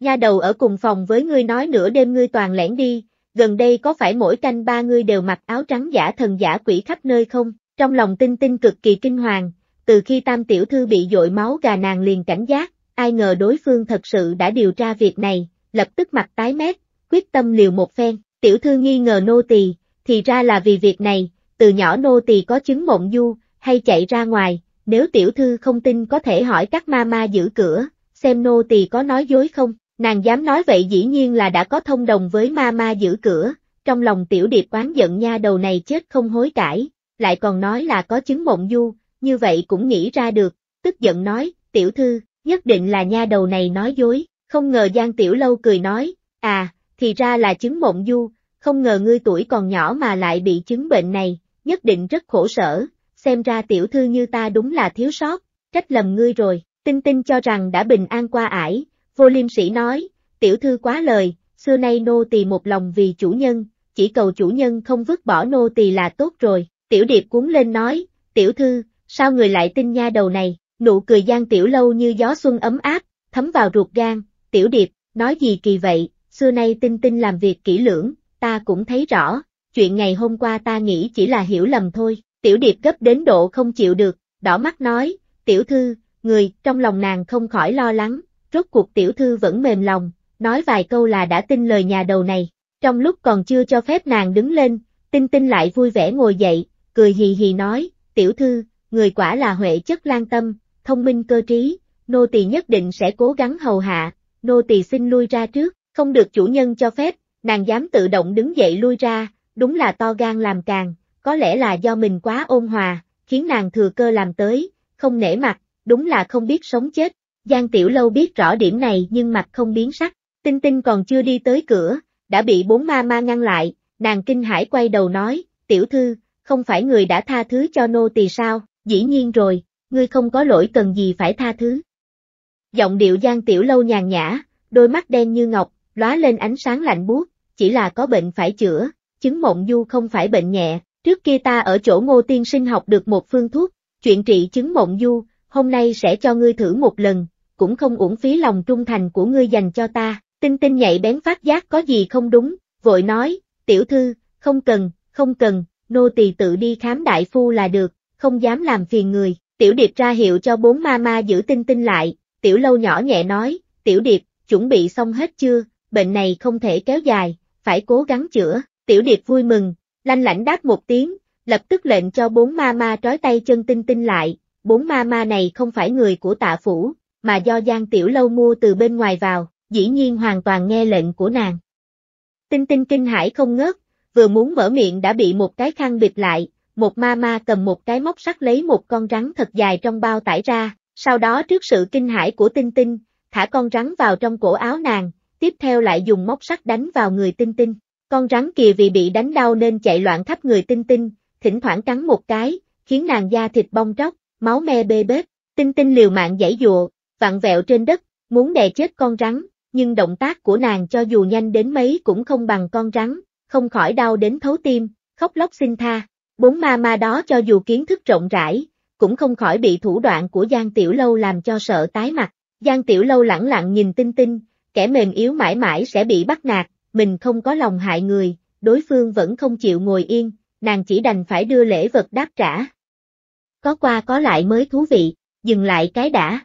Nha đầu ở cùng phòng với ngươi nói nửa đêm ngươi toàn lẻn đi, gần đây có phải mỗi canh ba ngươi đều mặc áo trắng giả thần giả quỷ khắp nơi không? Trong lòng tinh tinh cực kỳ kinh hoàng, từ khi tam tiểu thư bị dội máu gà nàng liền cảnh giác, ai ngờ đối phương thật sự đã điều tra việc này, lập tức mặt tái mét, quyết tâm liều một phen, tiểu thư nghi ngờ nô tỳ, thì ra là vì việc này, từ nhỏ nô tỳ có chứng mộng du, hay chạy ra ngoài, nếu tiểu thư không tin có thể hỏi các ma ma giữ cửa, xem nô tỳ có nói dối không, Nàng dám nói vậy dĩ nhiên là đã có thông đồng với ma ma giữ cửa, trong lòng tiểu điệp oán giận nha đầu này chết không hối cải, lại còn nói là có chứng mộng du, như vậy cũng nghĩ ra được, tức giận nói, tiểu thư, nhất định là nha đầu này nói dối, không ngờ Giang Tiểu Lâu cười nói, à, thì ra là chứng mộng du, không ngờ ngươi tuổi còn nhỏ mà lại bị chứng bệnh này, nhất định rất khổ sở, xem ra tiểu thư như ta đúng là thiếu sót, trách lầm ngươi rồi, tinh tinh cho rằng đã bình an qua ải, Vô liêm sĩ nói, tiểu thư quá lời, xưa nay nô tỳ một lòng vì chủ nhân, chỉ cầu chủ nhân không vứt bỏ nô tỳ là tốt rồi. Tiểu điệp cuốn lên nói, tiểu thư, sao người lại tin nha đầu này, nụ cười gian tiểu lâu như gió xuân ấm áp, thấm vào ruột gan, tiểu điệp, nói gì kỳ vậy, xưa nay tinh tinh làm việc kỹ lưỡng, ta cũng thấy rõ, chuyện ngày hôm qua ta nghĩ chỉ là hiểu lầm thôi, tiểu điệp gấp đến độ không chịu được, đỏ mắt nói, tiểu thư, người, trong lòng nàng không khỏi lo lắng, rốt cuộc tiểu thư vẫn mềm lòng, nói vài câu là đã tin lời nhà đầu này. Trong lúc còn chưa cho phép nàng đứng lên, Tinh Tinh lại vui vẻ ngồi dậy, cười hì hì nói, tiểu thư, người quả là huệ chất lan tâm, thông minh cơ trí, nô tỳ nhất định sẽ cố gắng hầu hạ, nô tỳ xin lui ra trước, không được chủ nhân cho phép, nàng dám tự động đứng dậy lui ra, đúng là to gan làm càng, có lẽ là do mình quá ôn hòa, khiến nàng thừa cơ làm tới, không nể mặt, đúng là không biết sống chết, Giang Tiểu Lâu biết rõ điểm này nhưng mặt không biến sắc, Tinh Tinh còn chưa đi tới cửa, đã bị bốn ma ma ngăn lại, nàng kinh hãi quay đầu nói, Tiểu Thư, không phải người đã tha thứ cho nô tỳ sao, dĩ nhiên rồi, ngươi không có lỗi cần gì phải tha thứ. Giọng điệu Giang Tiểu Lâu nhàn nhã, đôi mắt đen như ngọc, lóa lên ánh sáng lạnh buốt, chỉ là có bệnh phải chữa, chứng mộng du không phải bệnh nhẹ, trước kia ta ở chỗ ngô tiên sinh học được một phương thuốc, chuyện trị chứng mộng du, hôm nay sẽ cho ngươi thử một lần, cũng không uổng phí lòng trung thành của ngươi dành cho ta. Tinh tinh nhạy bén phát giác có gì không đúng, vội nói, tiểu thư, không cần, không cần, nô tỳ tự đi khám đại phu là được, không dám làm phiền người. Tiểu điệp ra hiệu cho bốn ma ma giữ tinh tinh lại, tiểu lâu nhỏ nhẹ nói, tiểu điệp, chuẩn bị xong hết chưa, bệnh này không thể kéo dài, phải cố gắng chữa. Tiểu điệp vui mừng, lanh lãnh đáp một tiếng, lập tức lệnh cho bốn ma ma trói tay chân tinh tinh lại, bốn ma ma này không phải người của tạ phủ, mà do Giang Tiểu Lâu mua từ bên ngoài vào, dĩ nhiên hoàn toàn nghe lệnh của nàng. Tinh tinh kinh hãi không ngớt, vừa muốn mở miệng đã bị một cái khăn bịt lại, một ma ma cầm một cái móc sắt lấy một con rắn thật dài trong bao tải ra, sau đó trước sự kinh hãi của tinh tinh, thả con rắn vào trong cổ áo nàng, tiếp theo lại dùng móc sắt đánh vào người tinh tinh. Con rắn kìa vì bị đánh đau nên chạy loạn khắp người tinh tinh, thỉnh thoảng cắn một cái, khiến nàng da thịt bong tróc, máu me bê bết. Tinh tinh liều mạng giải dụa, vặn vẹo trên đất, muốn đè chết con rắn, nhưng động tác của nàng cho dù nhanh đến mấy cũng không bằng con rắn, không khỏi đau đến thấu tim, khóc lóc xin tha. Bốn ma ma đó cho dù kiến thức rộng rãi, cũng không khỏi bị thủ đoạn của Giang Tiểu Lâu làm cho sợ tái mặt. Giang Tiểu Lâu lẳng lặng nhìn Tinh Tinh, kẻ mềm yếu mãi mãi sẽ bị bắt nạt, mình không có lòng hại người, đối phương vẫn không chịu ngồi yên, nàng chỉ đành phải đưa lễ vật đáp trả. Có qua có lại mới thú vị, dừng lại cái đã.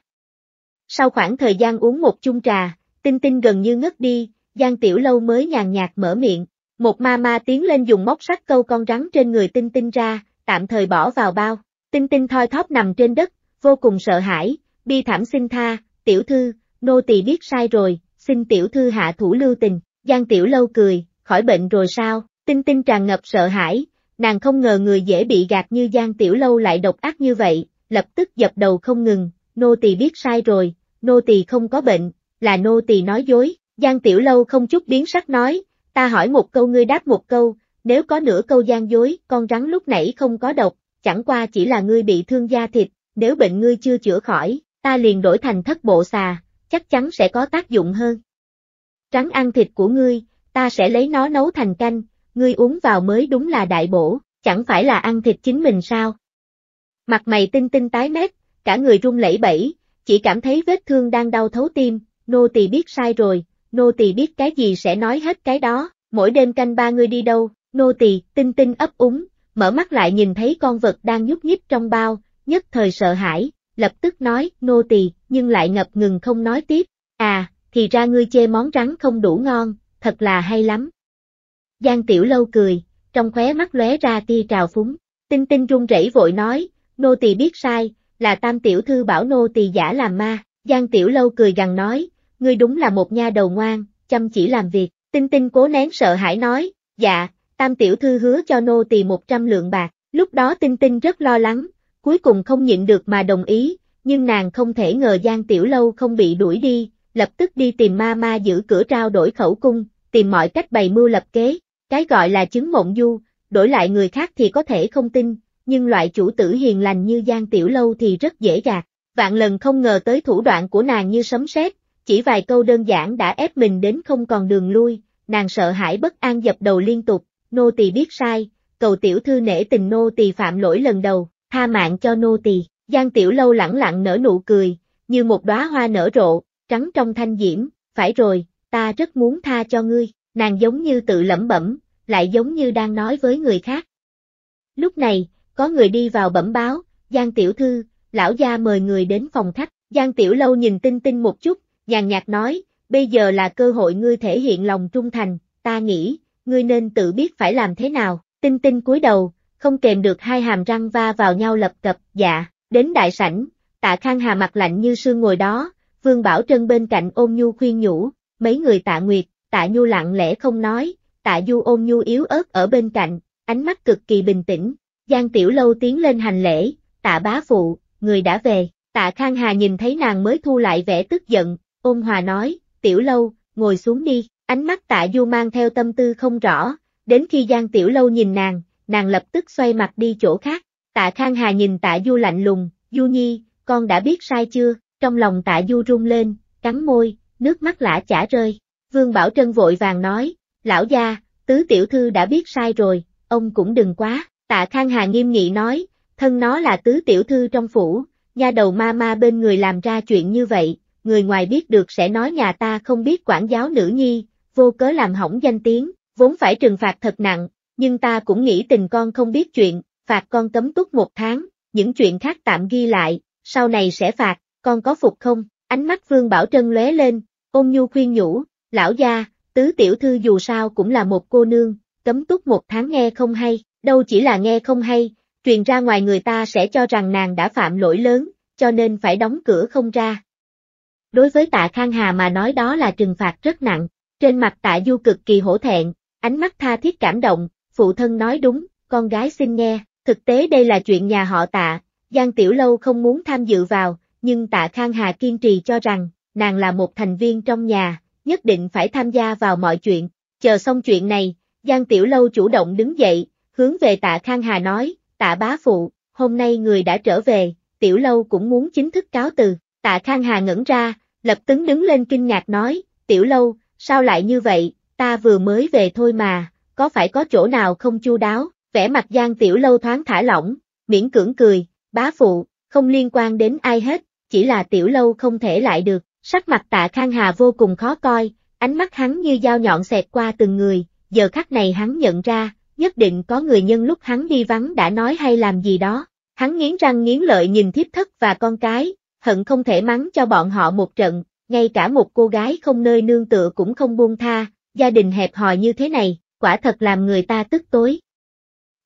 Sau khoảng thời gian uống một chung trà, tinh tinh gần như ngất đi, Giang Tiểu Lâu mới nhàn nhạt mở miệng. Một ma ma tiến lên dùng móc sắt câu con rắn trên người tinh tinh ra, tạm thời bỏ vào bao. Tinh tinh thoi thóp nằm trên đất, vô cùng sợ hãi, bi thảm xin tha, tiểu thư, nô tỳ biết sai rồi, xin tiểu thư hạ thủ lưu tình. Giang Tiểu Lâu cười, khỏi bệnh rồi sao, tinh tinh tràn ngập sợ hãi, nàng không ngờ người dễ bị gạt như Giang Tiểu Lâu lại độc ác như vậy, lập tức dập đầu không ngừng, nô tỳ biết sai rồi, nô tỳ không có bệnh, là nô tỳ nói dối, Giang Tiểu Lâu không chút biến sắc nói, ta hỏi một câu ngươi đáp một câu, nếu có nửa câu gian dối, con rắn lúc nãy không có độc, chẳng qua chỉ là ngươi bị thương da thịt, nếu bệnh ngươi chưa chữa khỏi, ta liền đổi thành thất bộ xà, chắc chắn sẽ có tác dụng hơn. Rắn ăn thịt của ngươi, ta sẽ lấy nó nấu thành canh, ngươi uống vào mới đúng là đại bổ, chẳng phải là ăn thịt chính mình sao? Mặt mày tinh tinh tái mét, cả người run lẩy bẩy, chỉ cảm thấy vết thương đang đau thấu tim, nô tỳ biết sai rồi, nô tỳ biết cái gì sẽ nói hết cái đó, mỗi đêm canh ba người đi đâu, nô tỳ tinh tinh ấp úng, mở mắt lại nhìn thấy con vật đang nhúc nhích trong bao, nhất thời sợ hãi, lập tức nói, nô tỳ, nhưng lại ngập ngừng không nói tiếp, à, thì ra ngươi chê món rắn không đủ ngon, thật là hay lắm. Giang Tiểu Lâu cười, trong khóe mắt lóe ra tia trào phúng, tinh tinh run rẩy vội nói, nô tỳ biết sai, là tam tiểu thư bảo nô tỳ giả làm ma, Giang Tiểu Lâu cười gằn nói, ngươi đúng là một nha đầu ngoan, chăm chỉ làm việc, tinh tinh cố nén sợ hãi nói, dạ, tam tiểu thư hứa cho nô tỳ 100 lượng bạc, lúc đó tinh tinh rất lo lắng, cuối cùng không nhịn được mà đồng ý, nhưng nàng không thể ngờ Giang Tiểu Lâu không bị đuổi đi, lập tức đi tìm ma ma giữ cửa trao đổi khẩu cung, tìm mọi cách bày mưu lập kế, cái gọi là chứng mộng du, đổi lại người khác thì có thể không tin, nhưng loại chủ tử hiền lành như Giang Tiểu Lâu thì rất dễ gạt, vạn lần không ngờ tới thủ đoạn của nàng như sấm sét, chỉ vài câu đơn giản đã ép mình đến không còn đường lui, nàng sợ hãi bất an dập đầu liên tục, nô tỳ biết sai, cầu tiểu thư nể tình nô tỳ phạm lỗi lần đầu, tha mạng cho nô tỳ. Giang Tiểu Lâu lẳng lặng nở nụ cười, như một đóa hoa nở rộ, trắng trong thanh diễm, phải rồi, ta rất muốn tha cho ngươi, nàng giống như tự lẩm bẩm, lại giống như đang nói với người khác. Lúc này, có người đi vào bẩm báo, Giang Tiểu Thư, lão gia mời người đến phòng khách, Giang Tiểu Lâu nhìn Tinh Tinh một chút, nhàn nhạt nói, bây giờ là cơ hội ngươi thể hiện lòng trung thành, ta nghĩ, ngươi nên tự biết phải làm thế nào, Tinh Tinh cúi đầu, không kèm được hai hàm răng va vào nhau lập cập, dạ, đến đại sảnh, tạ khang hà mặt lạnh như sương ngồi đó, Vương Bảo Trân bên cạnh ôm nhu khuyên nhủ, mấy người tạ nguyệt, tạ nhu lặng lẽ không nói, tạ du ôm nhu yếu ớt ở bên cạnh, ánh mắt cực kỳ bình tĩnh, Giang Tiểu Lâu tiến lên hành lễ, tạ bá phụ, người đã về, tạ Khang Hà nhìn thấy nàng mới thu lại vẻ tức giận, ôn hòa nói, Tiểu Lâu, ngồi xuống đi, ánh mắt tạ Du mang theo tâm tư không rõ, đến khi Giang Tiểu Lâu nhìn nàng, nàng lập tức xoay mặt đi chỗ khác, tạ Khang Hà nhìn tạ Du lạnh lùng, Du Nhi, con đã biết sai chưa, trong lòng tạ Du rung lên, cắn môi, nước mắt lã chả rơi, Vương Bảo Trân vội vàng nói, lão gia, tứ tiểu thư đã biết sai rồi, ông cũng đừng quá, Tạ Khang Hà nghiêm nghị nói, thân nó là tứ tiểu thư trong phủ, nha đầu ma ma bên người làm ra chuyện như vậy, người ngoài biết được sẽ nói nhà ta không biết quản giáo nữ nhi, vô cớ làm hỏng danh tiếng, vốn phải trừng phạt thật nặng, nhưng ta cũng nghĩ tình con không biết chuyện, phạt con cấm túc một tháng, những chuyện khác tạm ghi lại, sau này sẽ phạt, con có phục không? Ánh mắt Vương Bảo Trân lóe lên, ôm nhu khuyên nhủ, lão gia, tứ tiểu thư dù sao cũng là một cô nương, cấm túc một tháng nghe không hay, Đâu chỉ là nghe không hay, truyền ra ngoài người ta sẽ cho rằng nàng đã phạm lỗi lớn, cho nên phải đóng cửa không ra. Đối với tạ Khang Hà mà nói đó là trừng phạt rất nặng, trên mặt tạ Du cực kỳ hổ thẹn, ánh mắt tha thiết cảm động, phụ thân nói đúng, con gái xin nghe, thực tế đây là chuyện nhà họ tạ, Giang Tiểu Lâu không muốn tham dự vào, nhưng tạ Khang Hà kiên trì cho rằng, nàng là một thành viên trong nhà, nhất định phải tham gia vào mọi chuyện, chờ xong chuyện này, Giang Tiểu Lâu chủ động đứng dậy, hướng về tạ Khang Hà nói, tạ bá phụ, hôm nay người đã trở về, tiểu lâu cũng muốn chính thức cáo từ, tạ Khang Hà ngẩn ra, lập tứng đứng lên kinh ngạc nói, tiểu lâu, sao lại như vậy, ta vừa mới về thôi mà, có phải có chỗ nào không chu đáo, vẻ mặt Giang tiểu lâu thoáng thả lỏng, miễn cưỡng cười, bá phụ, không liên quan đến ai hết, chỉ là tiểu lâu không thể lại được, sắc mặt tạ Khang Hà vô cùng khó coi, ánh mắt hắn như dao nhọn xẹt qua từng người, giờ khắc này hắn nhận ra, nhất định có người nhân lúc hắn đi vắng đã nói hay làm gì đó. Hắn nghiến răng nghiến lợi nhìn thiếp thất và con cái, hận không thể mắng cho bọn họ một trận, ngay cả một cô gái không nơi nương tựa cũng không buông tha, gia đình hẹp hòi như thế này, quả thật làm người ta tức tối.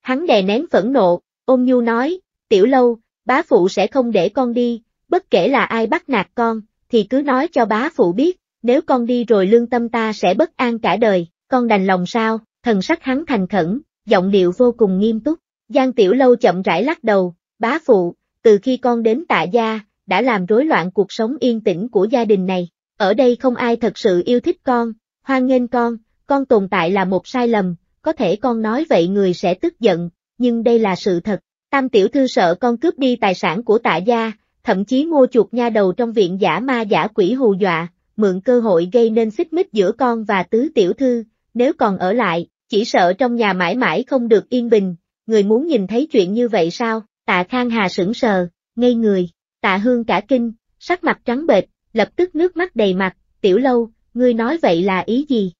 Hắn đè nén phẫn nộ, ôm nhu nói, tiểu lâu, bá phụ sẽ không để con đi, bất kể là ai bắt nạt con, thì cứ nói cho bá phụ biết, nếu con đi rồi lương tâm ta sẽ bất an cả đời, con đành lòng sao? thần sắc hắn thành khẩn, giọng điệu vô cùng nghiêm túc. Giang Tiểu Lâu chậm rãi lắc đầu, bá phụ, từ khi con đến tạ gia, đã làm rối loạn cuộc sống yên tĩnh của gia đình này. Ở đây không ai thật sự yêu thích con, hoan nghênh con, con tồn tại là một sai lầm, có thể con nói vậy người sẽ tức giận, nhưng đây là sự thật. Tam tiểu thư sợ con cướp đi tài sản của tạ gia, thậm chí mua chuột nha đầu trong viện giả ma giả quỷ hù dọa, mượn cơ hội gây nên xích mích giữa con và tứ tiểu thư, nếu còn ở lại, chỉ sợ trong nhà mãi mãi không được yên bình, người muốn nhìn thấy chuyện như vậy sao, tạ khang hà sững sờ, ngây người, tạ hương cả kinh, sắc mặt trắng bệch, lập tức nước mắt đầy mặt, tiểu lâu, ngươi nói vậy là ý gì?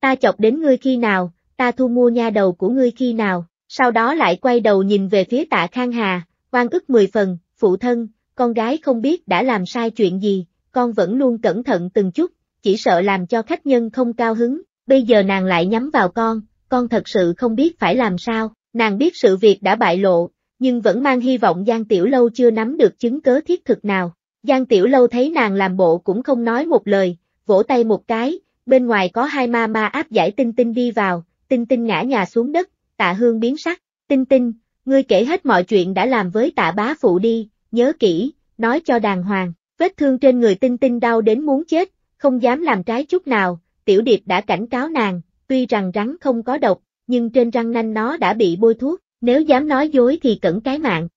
Ta chọc đến ngươi khi nào, ta thu mua nha đầu của ngươi khi nào, sau đó lại quay đầu nhìn về phía tạ khang hà, oan ức mười phần, phụ thân, con gái không biết đã làm sai chuyện gì, con vẫn luôn cẩn thận từng chút, chỉ sợ làm cho khách nhân không cao hứng, bây giờ nàng lại nhắm vào con, con thật sự không biết phải làm sao, nàng biết sự việc đã bại lộ, nhưng vẫn mang hy vọng Giang Tiểu Lâu chưa nắm được chứng cớ thiết thực nào. Giang Tiểu Lâu thấy nàng làm bộ cũng không nói một lời, vỗ tay một cái, bên ngoài có hai ma ma áp giải Tinh Tinh đi vào, Tinh Tinh ngã nhà xuống đất, tạ hương biến sắc, Tinh Tinh, ngươi kể hết mọi chuyện đã làm với tạ bá phụ đi, nhớ kỹ, nói cho đàng hoàng, vết thương trên người Tinh Tinh đau đến muốn chết, không dám làm trái chút nào, Tiểu Điệp đã cảnh cáo nàng, tuy rằng rắn không có độc, nhưng trên răng nanh nó đã bị bôi thuốc, nếu dám nói dối thì cẩn cái mạng.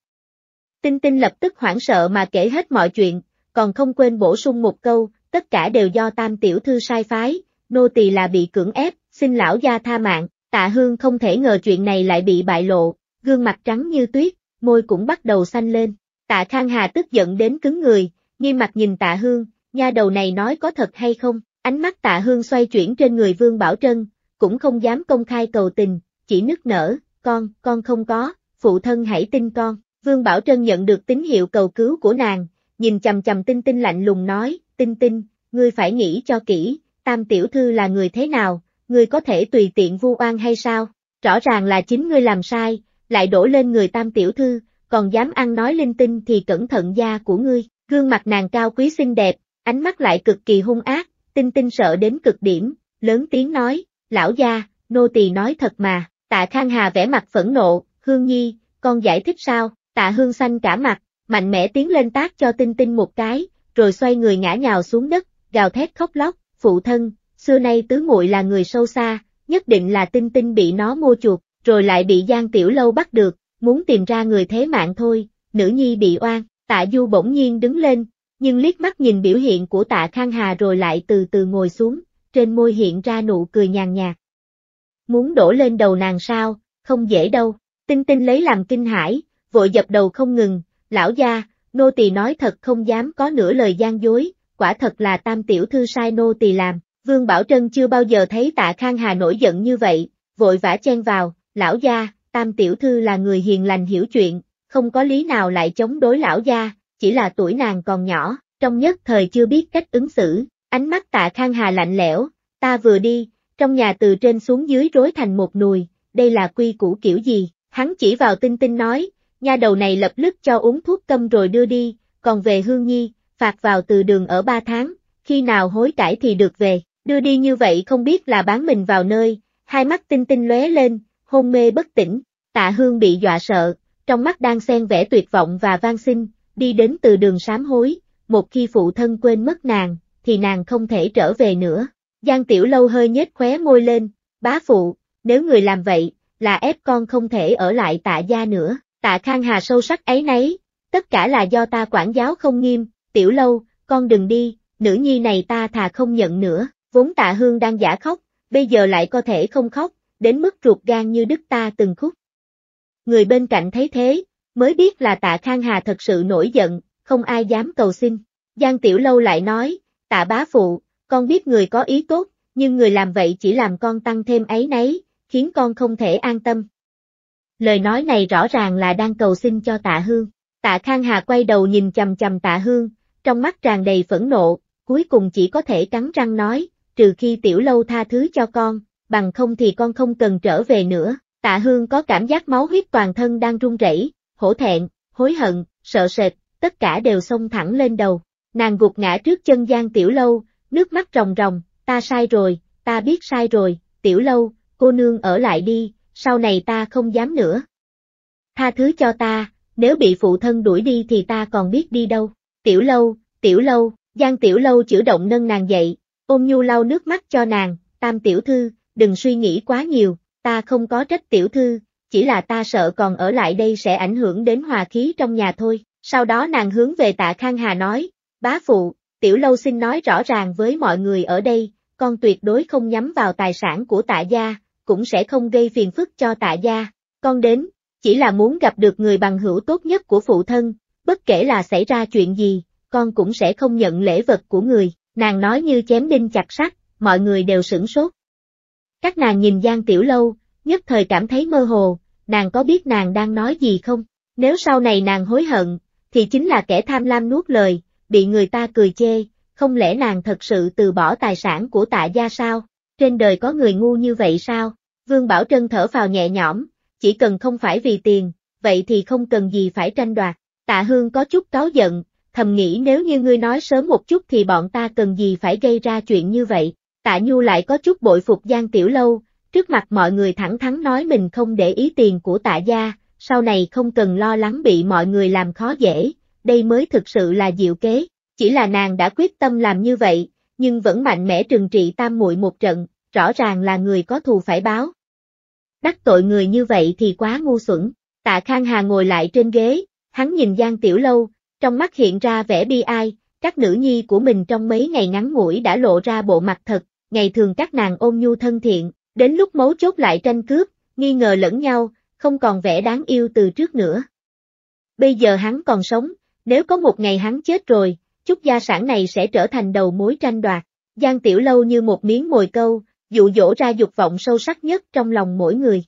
Tinh Tinh lập tức hoảng sợ mà kể hết mọi chuyện, còn không quên bổ sung một câu, tất cả đều do tam tiểu thư sai phái, nô tỳ là bị cưỡng ép, xin lão gia tha mạng, tạ hương không thể ngờ chuyện này lại bị bại lộ, gương mặt trắng như tuyết, môi cũng bắt đầu xanh lên, tạ Khang Hà tức giận đến cứng người, nghi mặt nhìn tạ hương, nha đầu này nói có thật hay không, Ánh mắt tạ hương xoay chuyển trên người Vương Bảo Trân, cũng không dám công khai cầu tình, chỉ nức nở, con, con không có, phụ thân hãy tin con. Vương Bảo Trân nhận được tín hiệu cầu cứu của nàng, nhìn chầm chầm tinh tinh lạnh lùng nói, tinh tinh, ngươi phải nghĩ cho kỹ, tam tiểu thư là người thế nào, ngươi có thể tùy tiện vu oan hay sao, rõ ràng là chính ngươi làm sai, lại đổ lên người tam tiểu thư, còn dám ăn nói linh tinh thì cẩn thận da của ngươi, gương mặt nàng cao quý xinh đẹp, ánh mắt lại cực kỳ hung ác, Tinh tinh sợ đến cực điểm, lớn tiếng nói, lão gia, nô tỳ nói thật mà, tạ Khang Hà vẻ mặt phẫn nộ, hương nhi, con giải thích sao, tạ hương xanh cả mặt, mạnh mẽ tiến lên tác cho tinh tinh một cái, rồi xoay người ngã nhào xuống đất, gào thét khóc lóc, phụ thân, xưa nay tứ muội là người sâu xa, nhất định là tinh tinh bị nó mua chuột, rồi lại bị Giang Tiểu Lâu bắt được, muốn tìm ra người thế mạng thôi, nữ nhi bị oan, tạ du bỗng nhiên đứng lên, nhưng liếc mắt nhìn biểu hiện của tạ Khang Hà rồi lại từ từ ngồi xuống, trên môi hiện ra nụ cười nhàn nhạt. Muốn đổ lên đầu nàng sao, không dễ đâu, tinh tinh lấy làm kinh hãi, vội dập đầu không ngừng, lão gia, nô tỳ nói thật không dám có nửa lời gian dối, quả thật là tam tiểu thư sai nô tỳ làm, Vương Bảo Trân chưa bao giờ thấy tạ Khang Hà nổi giận như vậy, vội vã chen vào, lão gia, tam tiểu thư là người hiền lành hiểu chuyện, không có lý nào lại chống đối lão gia, chỉ là tuổi nàng còn nhỏ, trong nhất thời chưa biết cách ứng xử, ánh mắt tạ Khang Hà lạnh lẽo, ta vừa đi, trong nhà từ trên xuống dưới rối thành một nùi, đây là quy củ kiểu gì, hắn chỉ vào tinh tinh nói, nha đầu này lập lức cho uống thuốc câm rồi đưa đi, còn về hương nhi, phạt vào từ đường ở ba tháng, khi nào hối cải thì được về, đưa đi như vậy không biết là bán mình vào nơi, hai mắt tinh tinh lóe lên, hôn mê bất tỉnh, tạ hương bị dọa sợ, trong mắt đang xen vẻ tuyệt vọng và van xin, đi đến từ đường sám hối, một khi phụ thân quên mất nàng, thì nàng không thể trở về nữa. Giang Tiểu Lâu hơi nhếch khóe môi lên, bá phụ, nếu người làm vậy, là ép con không thể ở lại tạ gia nữa, tạ Khang Hà sâu sắc ấy nấy, tất cả là do ta quản giáo không nghiêm, Tiểu Lâu, con đừng đi, nữ nhi này ta thà không nhận nữa, vốn tạ Hương đang giả khóc, bây giờ lại có thể không khóc, đến mức ruột gan như đứt ta từng khúc. Người bên cạnh thấy thế, Mới biết là tạ Khang Hà thật sự nổi giận, không ai dám cầu xin. Giang Tiểu Lâu lại nói, tạ bá phụ, con biết người có ý tốt, nhưng người làm vậy chỉ làm con tăng thêm ấy nấy, khiến con không thể an tâm. Lời nói này rõ ràng là đang cầu xin cho tạ Hương. Tạ Khang Hà quay đầu nhìn chầm chầm tạ Hương, trong mắt tràn đầy phẫn nộ, cuối cùng chỉ có thể cắn răng nói, trừ khi Tiểu Lâu tha thứ cho con, bằng không thì con không cần trở về nữa. Tạ Hương có cảm giác máu huyết toàn thân đang run rẩy, hổ thẹn, hối hận, sợ sệt, tất cả đều xông thẳng lên đầu. Nàng gục ngã trước chân Giang Tiểu Lâu, nước mắt ròng ròng, ta sai rồi, ta biết sai rồi, Tiểu Lâu, cô nương ở lại đi, sau này ta không dám nữa. Tha thứ cho ta, nếu bị phụ thân đuổi đi thì ta còn biết đi đâu. Tiểu Lâu, Tiểu Lâu, Giang Tiểu Lâu chữ động nâng nàng dậy, ôm nhu lau nước mắt cho nàng, tam tiểu thư, đừng suy nghĩ quá nhiều, ta không có trách tiểu thư, chỉ là ta sợ còn ở lại đây sẽ ảnh hưởng đến hòa khí trong nhà thôi. Sau đó nàng hướng về tạ Khang Hà nói, bá phụ, tiểu lâu xin nói rõ ràng với mọi người ở đây, con tuyệt đối không nhắm vào tài sản của tạ gia, cũng sẽ không gây phiền phức cho tạ gia. Con đến, chỉ là muốn gặp được người bằng hữu tốt nhất của phụ thân, bất kể là xảy ra chuyện gì, con cũng sẽ không nhận lễ vật của người. Nàng nói như chém đinh chặt sắt, mọi người đều sửng sốt. Các nàng nhìn Giang Tiểu Lâu, nhất thời cảm thấy mơ hồ, nàng có biết nàng đang nói gì không? Nếu sau này nàng hối hận, thì chính là kẻ tham lam nuốt lời, bị người ta cười chê, không lẽ nàng thật sự từ bỏ tài sản của tạ gia sao? Trên đời có người ngu như vậy sao? Vương Bảo Trân thở vào nhẹ nhõm, chỉ cần không phải vì tiền, vậy thì không cần gì phải tranh đoạt. Tạ Hương có chút cáu giận, thầm nghĩ nếu như ngươi nói sớm một chút thì bọn ta cần gì phải gây ra chuyện như vậy. Tạ Nhu lại có chút bội phục Giang Tiểu Lâu, trước mặt mọi người thẳng thắn nói mình không để ý tiền của tạ gia, sau này không cần lo lắng bị mọi người làm khó dễ, đây mới thực sự là diệu kế, chỉ là nàng đã quyết tâm làm như vậy, nhưng vẫn mạnh mẽ trừng trị tam muội một trận, rõ ràng là người có thù phải báo. Đắc tội người như vậy thì quá ngu xuẩn, tạ Khang Hà ngồi lại trên ghế, hắn nhìn Giang Tiểu Lâu, trong mắt hiện ra vẻ bi ai, các nữ nhi của mình trong mấy ngày ngắn ngủi đã lộ ra bộ mặt thật, ngày thường các nàng ôm nhu thân thiện, Đến lúc mấu chốt lại tranh cướp, nghi ngờ lẫn nhau, không còn vẻ đáng yêu từ trước nữa. Bây giờ hắn còn sống, nếu có một ngày hắn chết rồi, chút gia sản này sẽ trở thành đầu mối tranh đoạt. Giang Tiểu Lâu như một miếng mồi câu, dụ dỗ ra dục vọng sâu sắc nhất trong lòng mỗi người.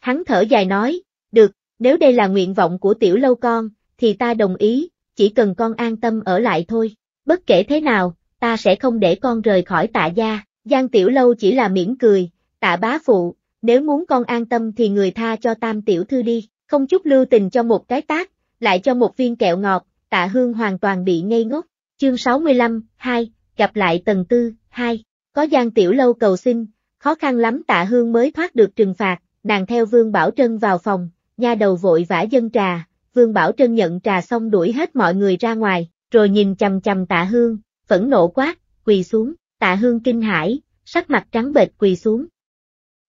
Hắn thở dài nói, được, nếu đây là nguyện vọng của Tiểu Lâu con, thì ta đồng ý, chỉ cần con an tâm ở lại thôi, bất kể thế nào, ta sẽ không để con rời khỏi tạ gia. Giang Tiểu Lâu chỉ là mỉm cười, tạ bá phụ, nếu muốn con an tâm thì người tha cho tam tiểu thư đi, không chút lưu tình cho một cái tác, lại cho một viên kẹo ngọt, tạ hương hoàn toàn bị ngây ngốc. Chương 65, 2, gặp lại tầng tư, 2, có Giang Tiểu Lâu cầu xin, khó khăn lắm tạ hương mới thoát được trừng phạt, nàng theo Vương Bảo Trân vào phòng, nha đầu vội vã dân trà, Vương Bảo Trân nhận trà xong đuổi hết mọi người ra ngoài, rồi nhìn chầm chầm tạ hương, phẫn nộ quát, quỳ xuống, Tạ Hương kinh hãi, sắc mặt trắng bệch quỳ xuống.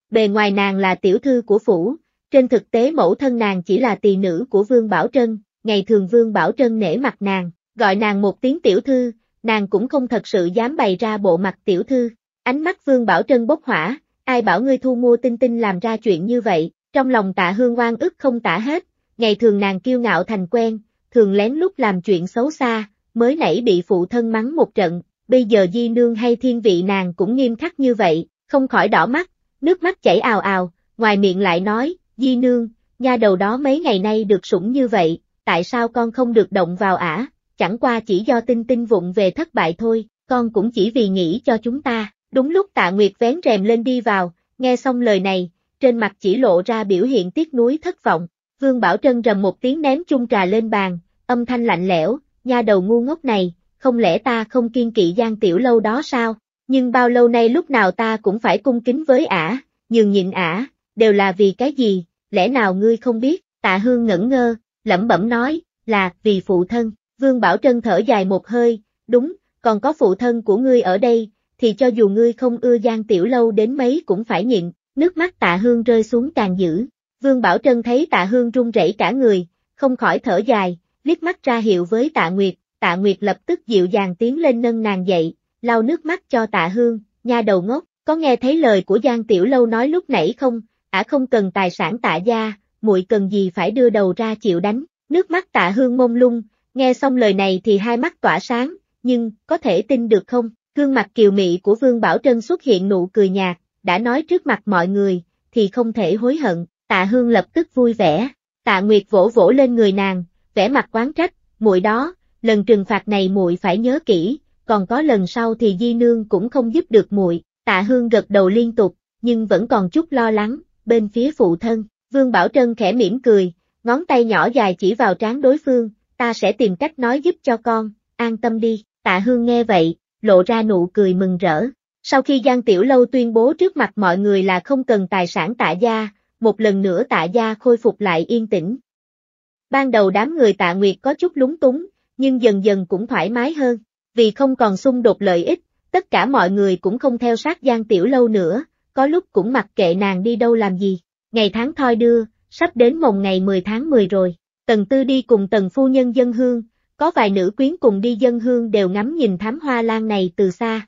Bề ngoài nàng là tiểu thư của phủ, trên thực tế mẫu thân nàng chỉ là tỳ nữ của Vương Bảo Trân, ngày thường Vương Bảo Trân nể mặt nàng, gọi nàng một tiếng tiểu thư, nàng cũng không thật sự dám bày ra bộ mặt tiểu thư. Ánh mắt Vương Bảo Trân bốc hỏa, ai bảo ngươi thu mua tinh tinh làm ra chuyện như vậy, trong lòng tạ hương oan ức không tả hết, ngày thường nàng kiêu ngạo thành quen, thường lén lút làm chuyện xấu xa, mới nãy bị phụ thân mắng một trận, bây giờ di nương hay thiên vị nàng cũng nghiêm khắc như vậy, không khỏi đỏ mắt, nước mắt chảy ào ào, ngoài miệng lại nói, di nương, nha đầu đó mấy ngày nay được sủng như vậy, tại sao con không được động vào ả, chẳng qua chỉ do tinh tinh vụng về thất bại thôi, con cũng chỉ vì nghĩ cho chúng ta, đúng lúc tạ nguyệt vén rèm lên đi vào, nghe xong lời này, trên mặt chỉ lộ ra biểu hiện tiếc nuối thất vọng, Vương Bảo Trân rầm một tiếng ném chung trà lên bàn, âm thanh lạnh lẽo, nha đầu ngu ngốc này, không lẽ ta không kiên kỵ Giang tiểu lâu đó sao? Nhưng bao lâu nay lúc nào ta cũng phải cung kính với ả, nhường nhịn ả, đều là vì cái gì, lẽ nào ngươi không biết, tạ hương ngẩn ngơ, lẩm bẩm nói, là, vì phụ thân, vương bảo trân thở dài một hơi, đúng, còn có phụ thân của ngươi ở đây, thì cho dù ngươi không ưa Giang tiểu lâu đến mấy cũng phải nhịn, nước mắt tạ hương rơi xuống càng dữ, vương bảo trân thấy tạ hương run rẩy cả người, không khỏi thở dài, liếc mắt ra hiệu với tạ nguyệt, tạ nguyệt lập tức dịu dàng tiến lên nâng nàng dậy, lau nước mắt cho tạ hương, nha đầu ngốc, có nghe thấy lời của Giang Tiểu Lâu nói lúc nãy không, ả à không cần tài sản tạ gia, muội cần gì phải đưa đầu ra chịu đánh, nước mắt tạ hương mông lung, nghe xong lời này thì hai mắt tỏa sáng, nhưng, có thể tin được không, gương mặt kiều mị của Vương Bảo Trân xuất hiện nụ cười nhạt, đã nói trước mặt mọi người, thì không thể hối hận, tạ hương lập tức vui vẻ, tạ nguyệt vỗ vỗ lên người nàng, vẻ mặt quán trách, muội đó, lần trừng phạt này muội phải nhớ kỹ, còn có lần sau thì Di Nương cũng không giúp được muội. Tạ Hương gật đầu liên tục, nhưng vẫn còn chút lo lắng, bên phía phụ thân, Vương Bảo Trân khẽ mỉm cười, ngón tay nhỏ dài chỉ vào trán đối phương, ta sẽ tìm cách nói giúp cho con, an tâm đi, Tạ Hương nghe vậy, lộ ra nụ cười mừng rỡ. Sau khi Giang Tiểu Lâu tuyên bố trước mặt mọi người là không cần tài sản tạ gia, một lần nữa tạ gia khôi phục lại yên tĩnh. Ban đầu đám người tạ Nguyệt có chút lúng túng, nhưng dần dần cũng thoải mái hơn, vì không còn xung đột lợi ích, tất cả mọi người cũng không theo sát Giang Tiểu Lâu nữa, có lúc cũng mặc kệ nàng đi đâu làm gì. Ngày tháng thoi đưa, sắp đến mồng ngày 10 tháng 10 rồi, Tần Tư đi cùng Tần Phu Nhân dân hương, có vài nữ quyến cùng đi dân hương đều ngắm nhìn thám hoa lan này từ xa.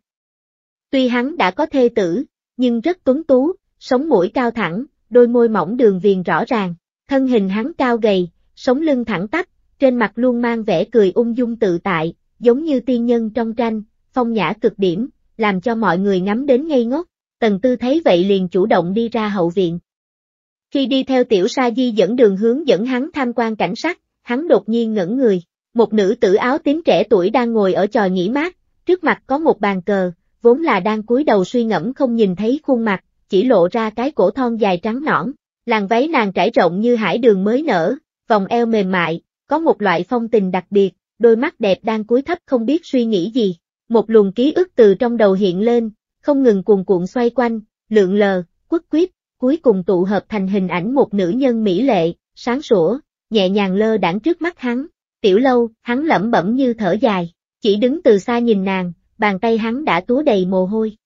Tuy hắn đã có thê tử, nhưng rất tuấn tú, sống mũi cao thẳng, đôi môi mỏng đường viền rõ ràng, thân hình hắn cao gầy, sống lưng thẳng tắp, trên mặt luôn mang vẻ cười ung dung tự tại, giống như tiên nhân trong tranh, phong nhã cực điểm, làm cho mọi người ngắm đến ngây ngốc. Tần Tư thấy vậy liền chủ động đi ra hậu viện. Khi đi theo tiểu sa di dẫn đường hướng dẫn hắn tham quan cảnh sắc, hắn đột nhiên ngẩn người. Một nữ tử áo tím trẻ tuổi đang ngồi ở tròi nghỉ mát, trước mặt có một bàn cờ, vốn là đang cúi đầu suy ngẫm không nhìn thấy khuôn mặt, chỉ lộ ra cái cổ thon dài trắng nõn. Làn váy nàng trải rộng như hải đường mới nở, vòng eo mềm mại, có một loại phong tình đặc biệt, đôi mắt đẹp đang cúi thấp không biết suy nghĩ gì. Một luồng ký ức từ trong đầu hiện lên, không ngừng cuồn cuộn xoay quanh, lượn lờ, quất quyết, cuối cùng tụ hợp thành hình ảnh một nữ nhân mỹ lệ, sáng sủa, nhẹ nhàng lơ đãng trước mắt hắn. Tiểu lâu, hắn lẩm bẩm như thở dài, chỉ đứng từ xa nhìn nàng, bàn tay hắn đã túa đầy mồ hôi.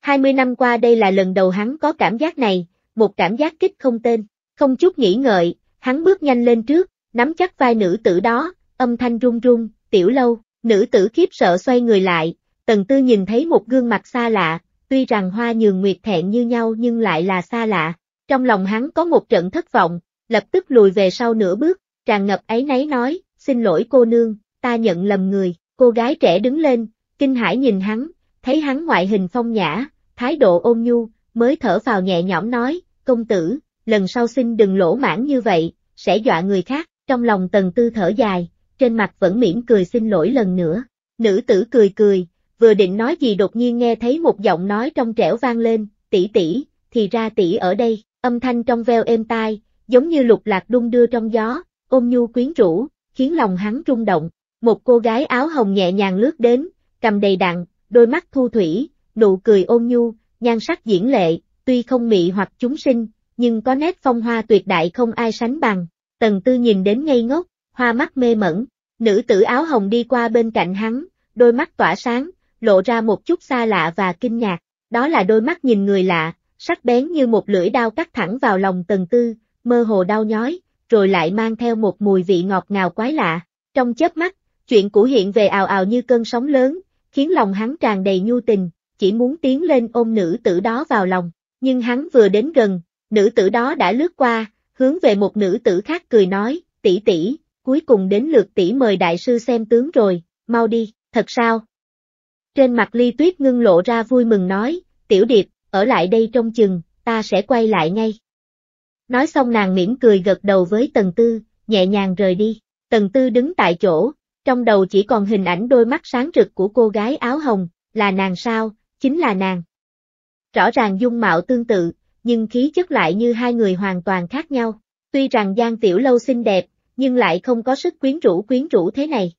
20 năm qua đây là lần đầu hắn có cảm giác này, một cảm giác kích không tên, không chút nghĩ ngợi, hắn bước nhanh lên trước, nắm chắc vai nữ tử đó, âm thanh run run, tiểu lâu, nữ tử khiếp sợ xoay người lại, tần tư nhìn thấy một gương mặt xa lạ, tuy rằng hoa nhường nguyệt thẹn như nhau nhưng lại là xa lạ, trong lòng hắn có một trận thất vọng, lập tức lùi về sau nửa bước, tràn ngập ấy nấy nói, xin lỗi cô nương, ta nhận lầm người, cô gái trẻ đứng lên, kinh hãi nhìn hắn, thấy hắn ngoại hình phong nhã, thái độ ôn nhu, mới thở vào nhẹ nhõm nói, công tử, lần sau xin đừng lỗ mãn như vậy, sẽ dọa người khác, trong lòng tần tư thở dài, trên mặt vẫn mỉm cười xin lỗi lần nữa. Nữ tử cười cười, vừa định nói gì đột nhiên nghe thấy một giọng nói trong trẻo vang lên, tỷ tỷ, thì ra tỷ ở đây, âm thanh trong veo êm tai, giống như lục lạc đung đưa trong gió, ôm nhu quyến rũ, khiến lòng hắn rung động. Một cô gái áo hồng nhẹ nhàng lướt đến, cầm đầy đặn, đôi mắt thu thủy, nụ cười ôn nhu, nhan sắc diễn lệ, tuy không mị hoặc chúng sinh, nhưng có nét phong hoa tuyệt đại không ai sánh bằng. Tần Tư nhìn đến ngây ngốc, hoa mắt mê mẩn, nữ tử áo hồng đi qua bên cạnh hắn, đôi mắt tỏa sáng, lộ ra một chút xa lạ và kinh ngạc, đó là đôi mắt nhìn người lạ, sắc bén như một lưỡi đao cắt thẳng vào lòng Tần Tư, mơ hồ đau nhói, rồi lại mang theo một mùi vị ngọt ngào quái lạ. Trong chớp mắt, chuyện cũ hiện về ào ào như cơn sóng lớn, khiến lòng hắn tràn đầy nhu tình, chỉ muốn tiến lên ôm nữ tử đó vào lòng, nhưng hắn vừa đến gần, nữ tử đó đã lướt qua, hướng về một nữ tử khác cười nói, tỷ tỷ, cuối cùng đến lượt tỷ mời đại sư xem tướng rồi, mau đi, thật sao? Trên mặt ly tuyết ngưng lộ ra vui mừng nói, tiểu điệp, ở lại đây trong chừng, ta sẽ quay lại ngay. Nói xong nàng mỉm cười gật đầu với tần tư, nhẹ nhàng rời đi, tần tư đứng tại chỗ, trong đầu chỉ còn hình ảnh đôi mắt sáng rực của cô gái áo hồng, là nàng sao, chính là nàng. Rõ ràng dung mạo tương tự, nhưng khí chất lại như hai người hoàn toàn khác nhau. Tuy rằng Giang Tiểu Lâu xinh đẹp, nhưng lại không có sức quyến rũ quyến rũ thế này.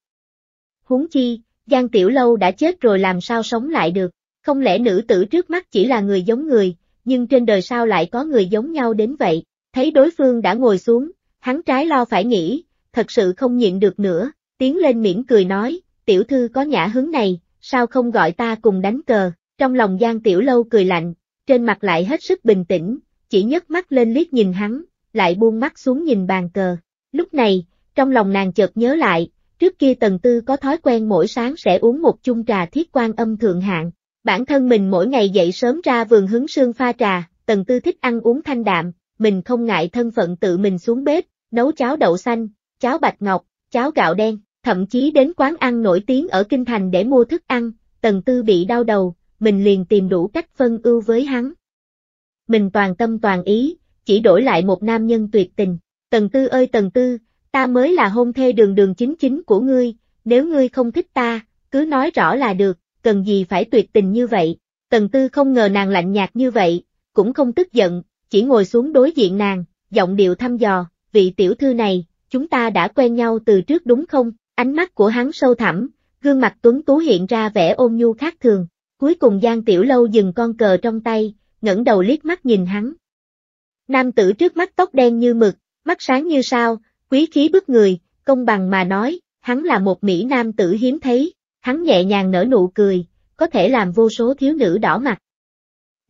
Huống chi, Giang Tiểu Lâu đã chết rồi làm sao sống lại được, không lẽ nữ tử trước mắt chỉ là người giống người, nhưng trên đời sao lại có người giống nhau đến vậy, thấy đối phương đã ngồi xuống, hắn trái lo phải nghĩ, thật sự không nhịn được nữa, tiến lên mỉm cười nói, tiểu thư có nhã hứng này, sao không gọi ta cùng đánh cờ, trong lòng Giang Tiểu Lâu cười lạnh, trên mặt lại hết sức bình tĩnh, chỉ nhấc mắt lên liếc nhìn hắn, lại buông mắt xuống nhìn bàn cờ. Lúc này, trong lòng nàng chợt nhớ lại, trước kia Tần Tư có thói quen mỗi sáng sẽ uống một chung trà thiết quan âm thượng hạng. Bản thân mình mỗi ngày dậy sớm ra vườn hứng sương pha trà, Tần Tư thích ăn uống thanh đạm, mình không ngại thân phận tự mình xuống bếp, nấu cháo đậu xanh, cháo bạch ngọc, cháo gạo đen, thậm chí đến quán ăn nổi tiếng ở Kinh Thành để mua thức ăn, Tần Tư bị đau đầu, mình liền tìm đủ cách phân ưu với hắn. Mình toàn tâm toàn ý, chỉ đổi lại một nam nhân tuyệt tình. Tần Tư ơi Tần Tư, ta mới là hôn thê đường đường chính chính của ngươi, nếu ngươi không thích ta, cứ nói rõ là được, cần gì phải tuyệt tình như vậy. Tần Tư không ngờ nàng lạnh nhạt như vậy, cũng không tức giận, chỉ ngồi xuống đối diện nàng, giọng điệu thăm dò, vị tiểu thư này, chúng ta đã quen nhau từ trước đúng không? Ánh mắt của hắn sâu thẳm, gương mặt tuấn tú hiện ra vẻ ôn nhu khác thường, Cuối cùng Giang Tiểu Lâu dừng con cờ trong tay, ngẩng đầu liếc mắt nhìn hắn. Nam tử trước mắt tóc đen như mực, mắt sáng như sao, quý khí bức người, công bằng mà nói, hắn là một Mỹ Nam tử hiếm thấy, hắn nhẹ nhàng nở nụ cười, có thể làm vô số thiếu nữ đỏ mặt.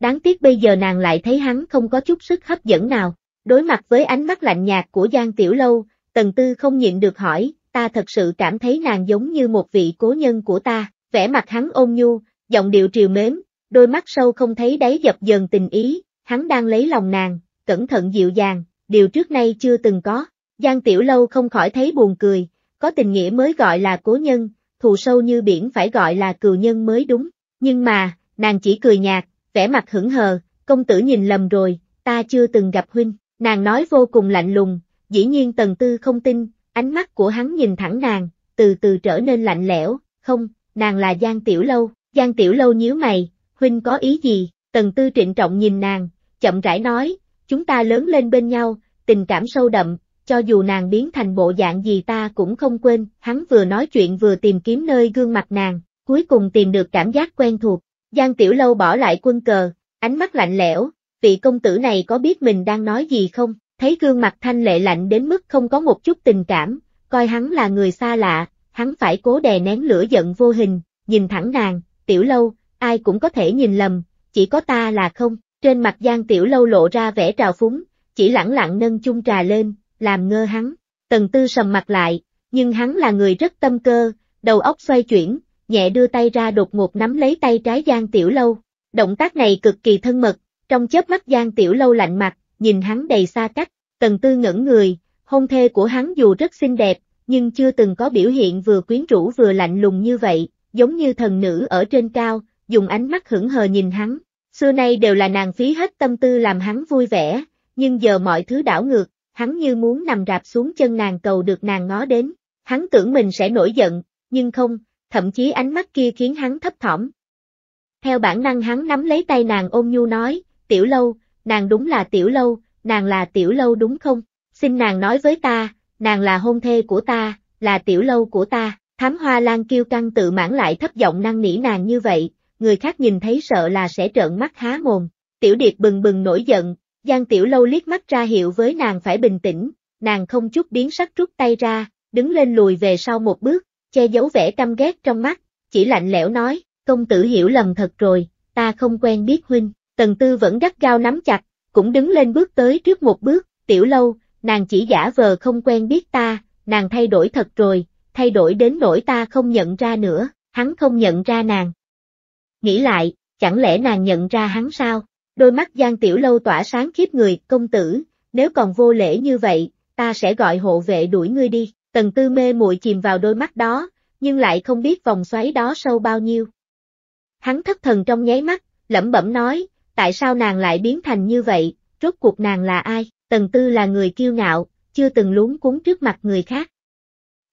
Đáng tiếc bây giờ nàng lại thấy hắn không có chút sức hấp dẫn nào, đối mặt với ánh mắt lạnh nhạt của Giang Tiểu Lâu, Tần Tư không nhịn được hỏi, ta thật sự cảm thấy nàng giống như một vị cố nhân của ta, vẻ mặt hắn ôn nhu, giọng điệu triều mến, đôi mắt sâu không thấy đáy dập dần tình ý, hắn đang lấy lòng nàng, cẩn thận dịu dàng, điều trước nay chưa từng có. Giang Tiểu Lâu không khỏi thấy buồn cười, có tình nghĩa mới gọi là cố nhân, thù sâu như biển phải gọi là cừu nhân mới đúng, nhưng mà, nàng chỉ cười nhạt, vẻ mặt hững hờ, công tử nhìn lầm rồi, ta chưa từng gặp huynh, nàng nói vô cùng lạnh lùng, dĩ nhiên tần tư không tin, ánh mắt của hắn nhìn thẳng nàng, từ từ trở nên lạnh lẽo, không, nàng là Giang Tiểu Lâu, Giang Tiểu Lâu nhíu mày, huynh có ý gì? Tần Tư trịnh trọng nhìn nàng, chậm rãi nói, chúng ta lớn lên bên nhau, tình cảm sâu đậm, cho dù nàng biến thành bộ dạng gì ta cũng không quên, hắn vừa nói chuyện vừa tìm kiếm nơi gương mặt nàng, cuối cùng tìm được cảm giác quen thuộc. Giang Tiểu Lâu bỏ lại quân cờ, ánh mắt lạnh lẽo, vị công tử này có biết mình đang nói gì không, thấy gương mặt thanh lệ lạnh đến mức không có một chút tình cảm, coi hắn là người xa lạ, hắn phải cố đè nén lửa giận vô hình, nhìn thẳng nàng, tiểu lâu, ai cũng có thể nhìn lầm, chỉ có ta là không. Trên mặt Giang tiểu lâu lộ ra vẻ trào phúng, chỉ lẳng lặng nâng chung trà lên, làm ngơ hắn. Tần tư sầm mặt lại, nhưng hắn là người rất tâm cơ, đầu óc xoay chuyển, nhẹ đưa tay ra đột ngột nắm lấy tay trái Giang tiểu lâu. Động tác này cực kỳ thân mật, trong chớp mắt Giang tiểu lâu lạnh mặt, nhìn hắn đầy xa cách, tần tư ngẩn người, hôn thê của hắn dù rất xinh đẹp, nhưng chưa từng có biểu hiện vừa quyến rũ vừa lạnh lùng như vậy, giống như thần nữ ở trên cao, dùng ánh mắt hững hờ nhìn hắn. Xưa nay đều là nàng phí hết tâm tư làm hắn vui vẻ, nhưng giờ mọi thứ đảo ngược, hắn như muốn nằm rạp xuống chân nàng cầu được nàng ngó đến. Hắn tưởng mình sẽ nổi giận, nhưng không, thậm chí ánh mắt kia khiến hắn thấp thỏm. Theo bản năng hắn nắm lấy tay nàng ôm nhu nói, tiểu lâu, nàng đúng là tiểu lâu, nàng là tiểu lâu đúng không? Xin nàng nói với ta, nàng là hôn thê của ta, là tiểu lâu của ta. Thám hoa lan kêu căng tự mãn lại thấp giọng năng nỉ nàng như vậy, người khác nhìn thấy sợ là sẽ trợn mắt há mồm. Tiểu điệp bừng bừng nổi giận, Giang Tiểu Lâu liếc mắt ra hiệu với nàng phải bình tĩnh, nàng không chút biến sắc rút tay ra, đứng lên lùi về sau một bước, che giấu vẻ căm ghét trong mắt, chỉ lạnh lẽo nói, công tử hiểu lầm thật rồi, ta không quen biết huynh, tần tư vẫn gắt gao nắm chặt, cũng đứng lên bước tới trước một bước, Tiểu Lâu, nàng chỉ giả vờ không quen biết ta, nàng thay đổi thật rồi, thay đổi đến nỗi ta không nhận ra nữa, hắn không nhận ra nàng. Nghĩ lại, chẳng lẽ nàng nhận ra hắn sao? Đôi mắt Giang Tiểu Lâu tỏa sáng khiếp người, công tử, nếu còn vô lễ như vậy, ta sẽ gọi hộ vệ đuổi ngươi đi. Tần tư mê muội chìm vào đôi mắt đó, nhưng lại không biết vòng xoáy đó sâu bao nhiêu. Hắn thất thần trong nháy mắt, lẩm bẩm nói, tại sao nàng lại biến thành như vậy, rốt cuộc nàng là ai, tần tư là người kiêu ngạo, chưa từng lún cúng trước mặt người khác,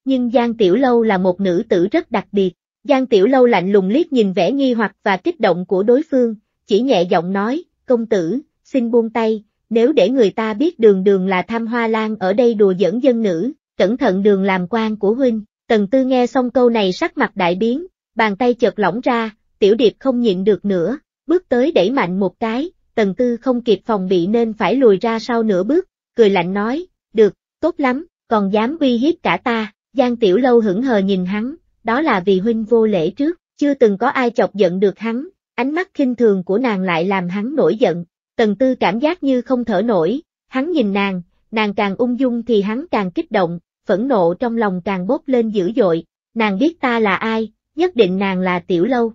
nhưng Giang Tiểu Lâu là một nữ tử rất đặc biệt. Giang Tiểu Lâu lạnh lùng liếc nhìn vẻ nghi hoặc và kích động của đối phương, chỉ nhẹ giọng nói, công tử, xin buông tay, nếu để người ta biết đường đường là tham hoa lan ở đây đùa giỡn dân nữ, cẩn thận đường làm quan của huynh, tần tư nghe xong câu này sắc mặt đại biến, bàn tay chợt lỏng ra, tiểu điệp không nhịn được nữa, bước tới đẩy mạnh một cái, tần tư không kịp phòng bị nên phải lùi ra sau nửa bước, cười lạnh nói, được, tốt lắm, còn dám uy hiếp cả ta, Giang Tiểu Lâu hững hờ nhìn hắn, đó là vì huynh vô lễ trước, chưa từng có ai chọc giận được hắn, ánh mắt khinh thường của nàng lại làm hắn nổi giận, tần tư cảm giác như không thở nổi, hắn nhìn nàng, nàng càng ung dung thì hắn càng kích động, phẫn nộ trong lòng càng bốc lên dữ dội, nàng biết ta là ai, nhất định nàng là Tiểu Lâu.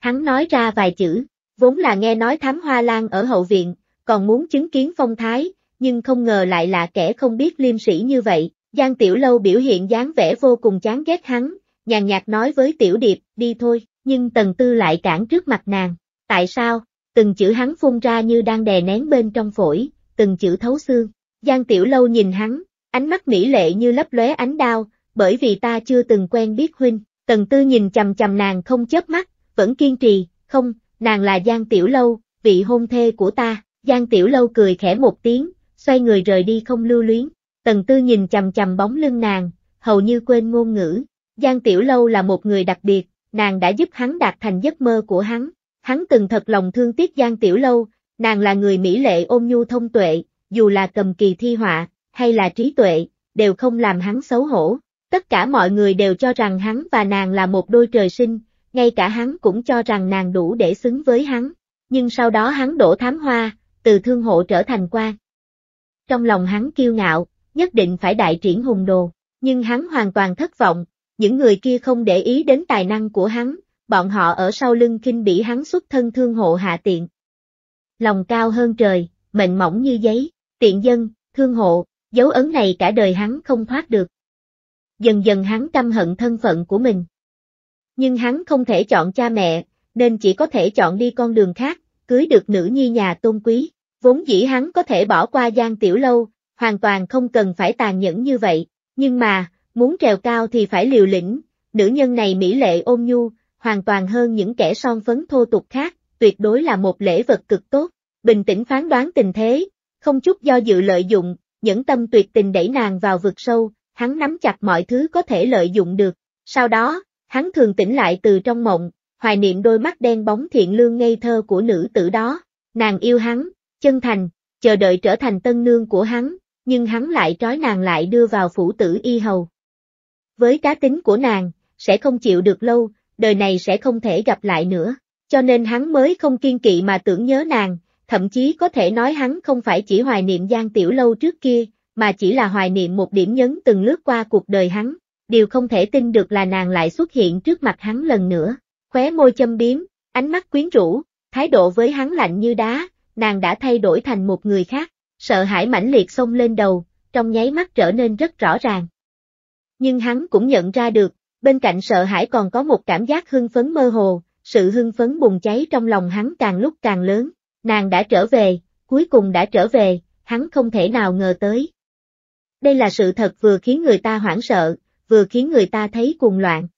Hắn nói ra vài chữ, vốn là nghe nói thám hoa lan ở hậu viện, còn muốn chứng kiến phong thái, nhưng không ngờ lại là kẻ không biết liêm sĩ như vậy, Giang Tiểu Lâu biểu hiện dáng vẻ vô cùng chán ghét hắn, nhàn nhạt nói với Tiểu Điệp, đi thôi, nhưng Tần Tư lại cản trước mặt nàng. Tại sao? Từng chữ hắn phun ra như đang đè nén bên trong phổi, từng chữ thấu xương. Giang Tiểu Lâu nhìn hắn, ánh mắt mỹ lệ như lấp lóe ánh đao, bởi vì ta chưa từng quen biết huynh. Tần Tư nhìn chầm chầm nàng không chớp mắt, vẫn kiên trì, không, nàng là Giang Tiểu Lâu, vị hôn thê của ta. Giang Tiểu Lâu cười khẽ một tiếng, xoay người rời đi không lưu luyến. Tần Tư nhìn chầm chầm bóng lưng nàng, hầu như quên ngôn ngữ. Giang Tiểu Lâu là một người đặc biệt, nàng đã giúp hắn đạt thành giấc mơ của hắn. Hắn từng thật lòng thương tiếc Giang Tiểu Lâu, nàng là người mỹ lệ ôn nhu thông tuệ, dù là cầm kỳ thi họa, hay là trí tuệ, đều không làm hắn xấu hổ. Tất cả mọi người đều cho rằng hắn và nàng là một đôi trời sinh, ngay cả hắn cũng cho rằng nàng đủ để xứng với hắn. Nhưng sau đó hắn đổ thám hoa, từ thương hộ trở thành quan. Trong lòng hắn kiêu ngạo, nhất định phải đại triển hùng đồ, nhưng hắn hoàn toàn thất vọng, những người kia không để ý đến tài năng của hắn, bọn họ ở sau lưng kinh bị hắn xuất thân thương hộ hạ tiện. Lòng cao hơn trời, mệnh mỏng như giấy, tiện dân, thương hộ, dấu ấn này cả đời hắn không thoát được. Dần dần hắn căm hận thân phận của mình. Nhưng hắn không thể chọn cha mẹ, nên chỉ có thể chọn đi con đường khác, cưới được nữ nhi nhà tôn quý. Vốn dĩ hắn có thể bỏ qua Giang Tiểu Lâu, hoàn toàn không cần phải tàn nhẫn như vậy, nhưng mà, muốn trèo cao thì phải liều lĩnh, nữ nhân này mỹ lệ ôn nhu, hoàn toàn hơn những kẻ son phấn thô tục khác, tuyệt đối là một lễ vật cực tốt, bình tĩnh phán đoán tình thế, không chút do dự lợi dụng, nhẫn tâm tuyệt tình đẩy nàng vào vực sâu, hắn nắm chặt mọi thứ có thể lợi dụng được, sau đó, hắn thường tỉnh lại từ trong mộng, hoài niệm đôi mắt đen bóng thiện lương ngây thơ của nữ tử đó, nàng yêu hắn, chân thành, chờ đợi trở thành tân nương của hắn, nhưng hắn lại trói nàng lại đưa vào phủ tử y hầu. Với cá tính của nàng, sẽ không chịu được lâu, đời này sẽ không thể gặp lại nữa, cho nên hắn mới không kiên kỵ mà tưởng nhớ nàng, thậm chí có thể nói hắn không phải chỉ hoài niệm Giang Tiểu Lâu trước kia, mà chỉ là hoài niệm một điểm nhấn từng lướt qua cuộc đời hắn, điều không thể tin được là nàng lại xuất hiện trước mặt hắn lần nữa, khóe môi châm biếm, ánh mắt quyến rũ, thái độ với hắn lạnh như đá, nàng đã thay đổi thành một người khác sợ hãi mãnh liệt xông lên đầu, trong nháy mắt trở nên rất rõ ràng. Nhưng hắn cũng nhận ra được, bên cạnh sợ hãi còn có một cảm giác hưng phấn mơ hồ, sự hưng phấn bùng cháy trong lòng hắn càng lúc càng lớn, nàng đã trở về, cuối cùng đã trở về, hắn không thể nào ngờ tới. Đây là sự thật vừa khiến người ta hoảng sợ, vừa khiến người ta thấy cuồng loạn.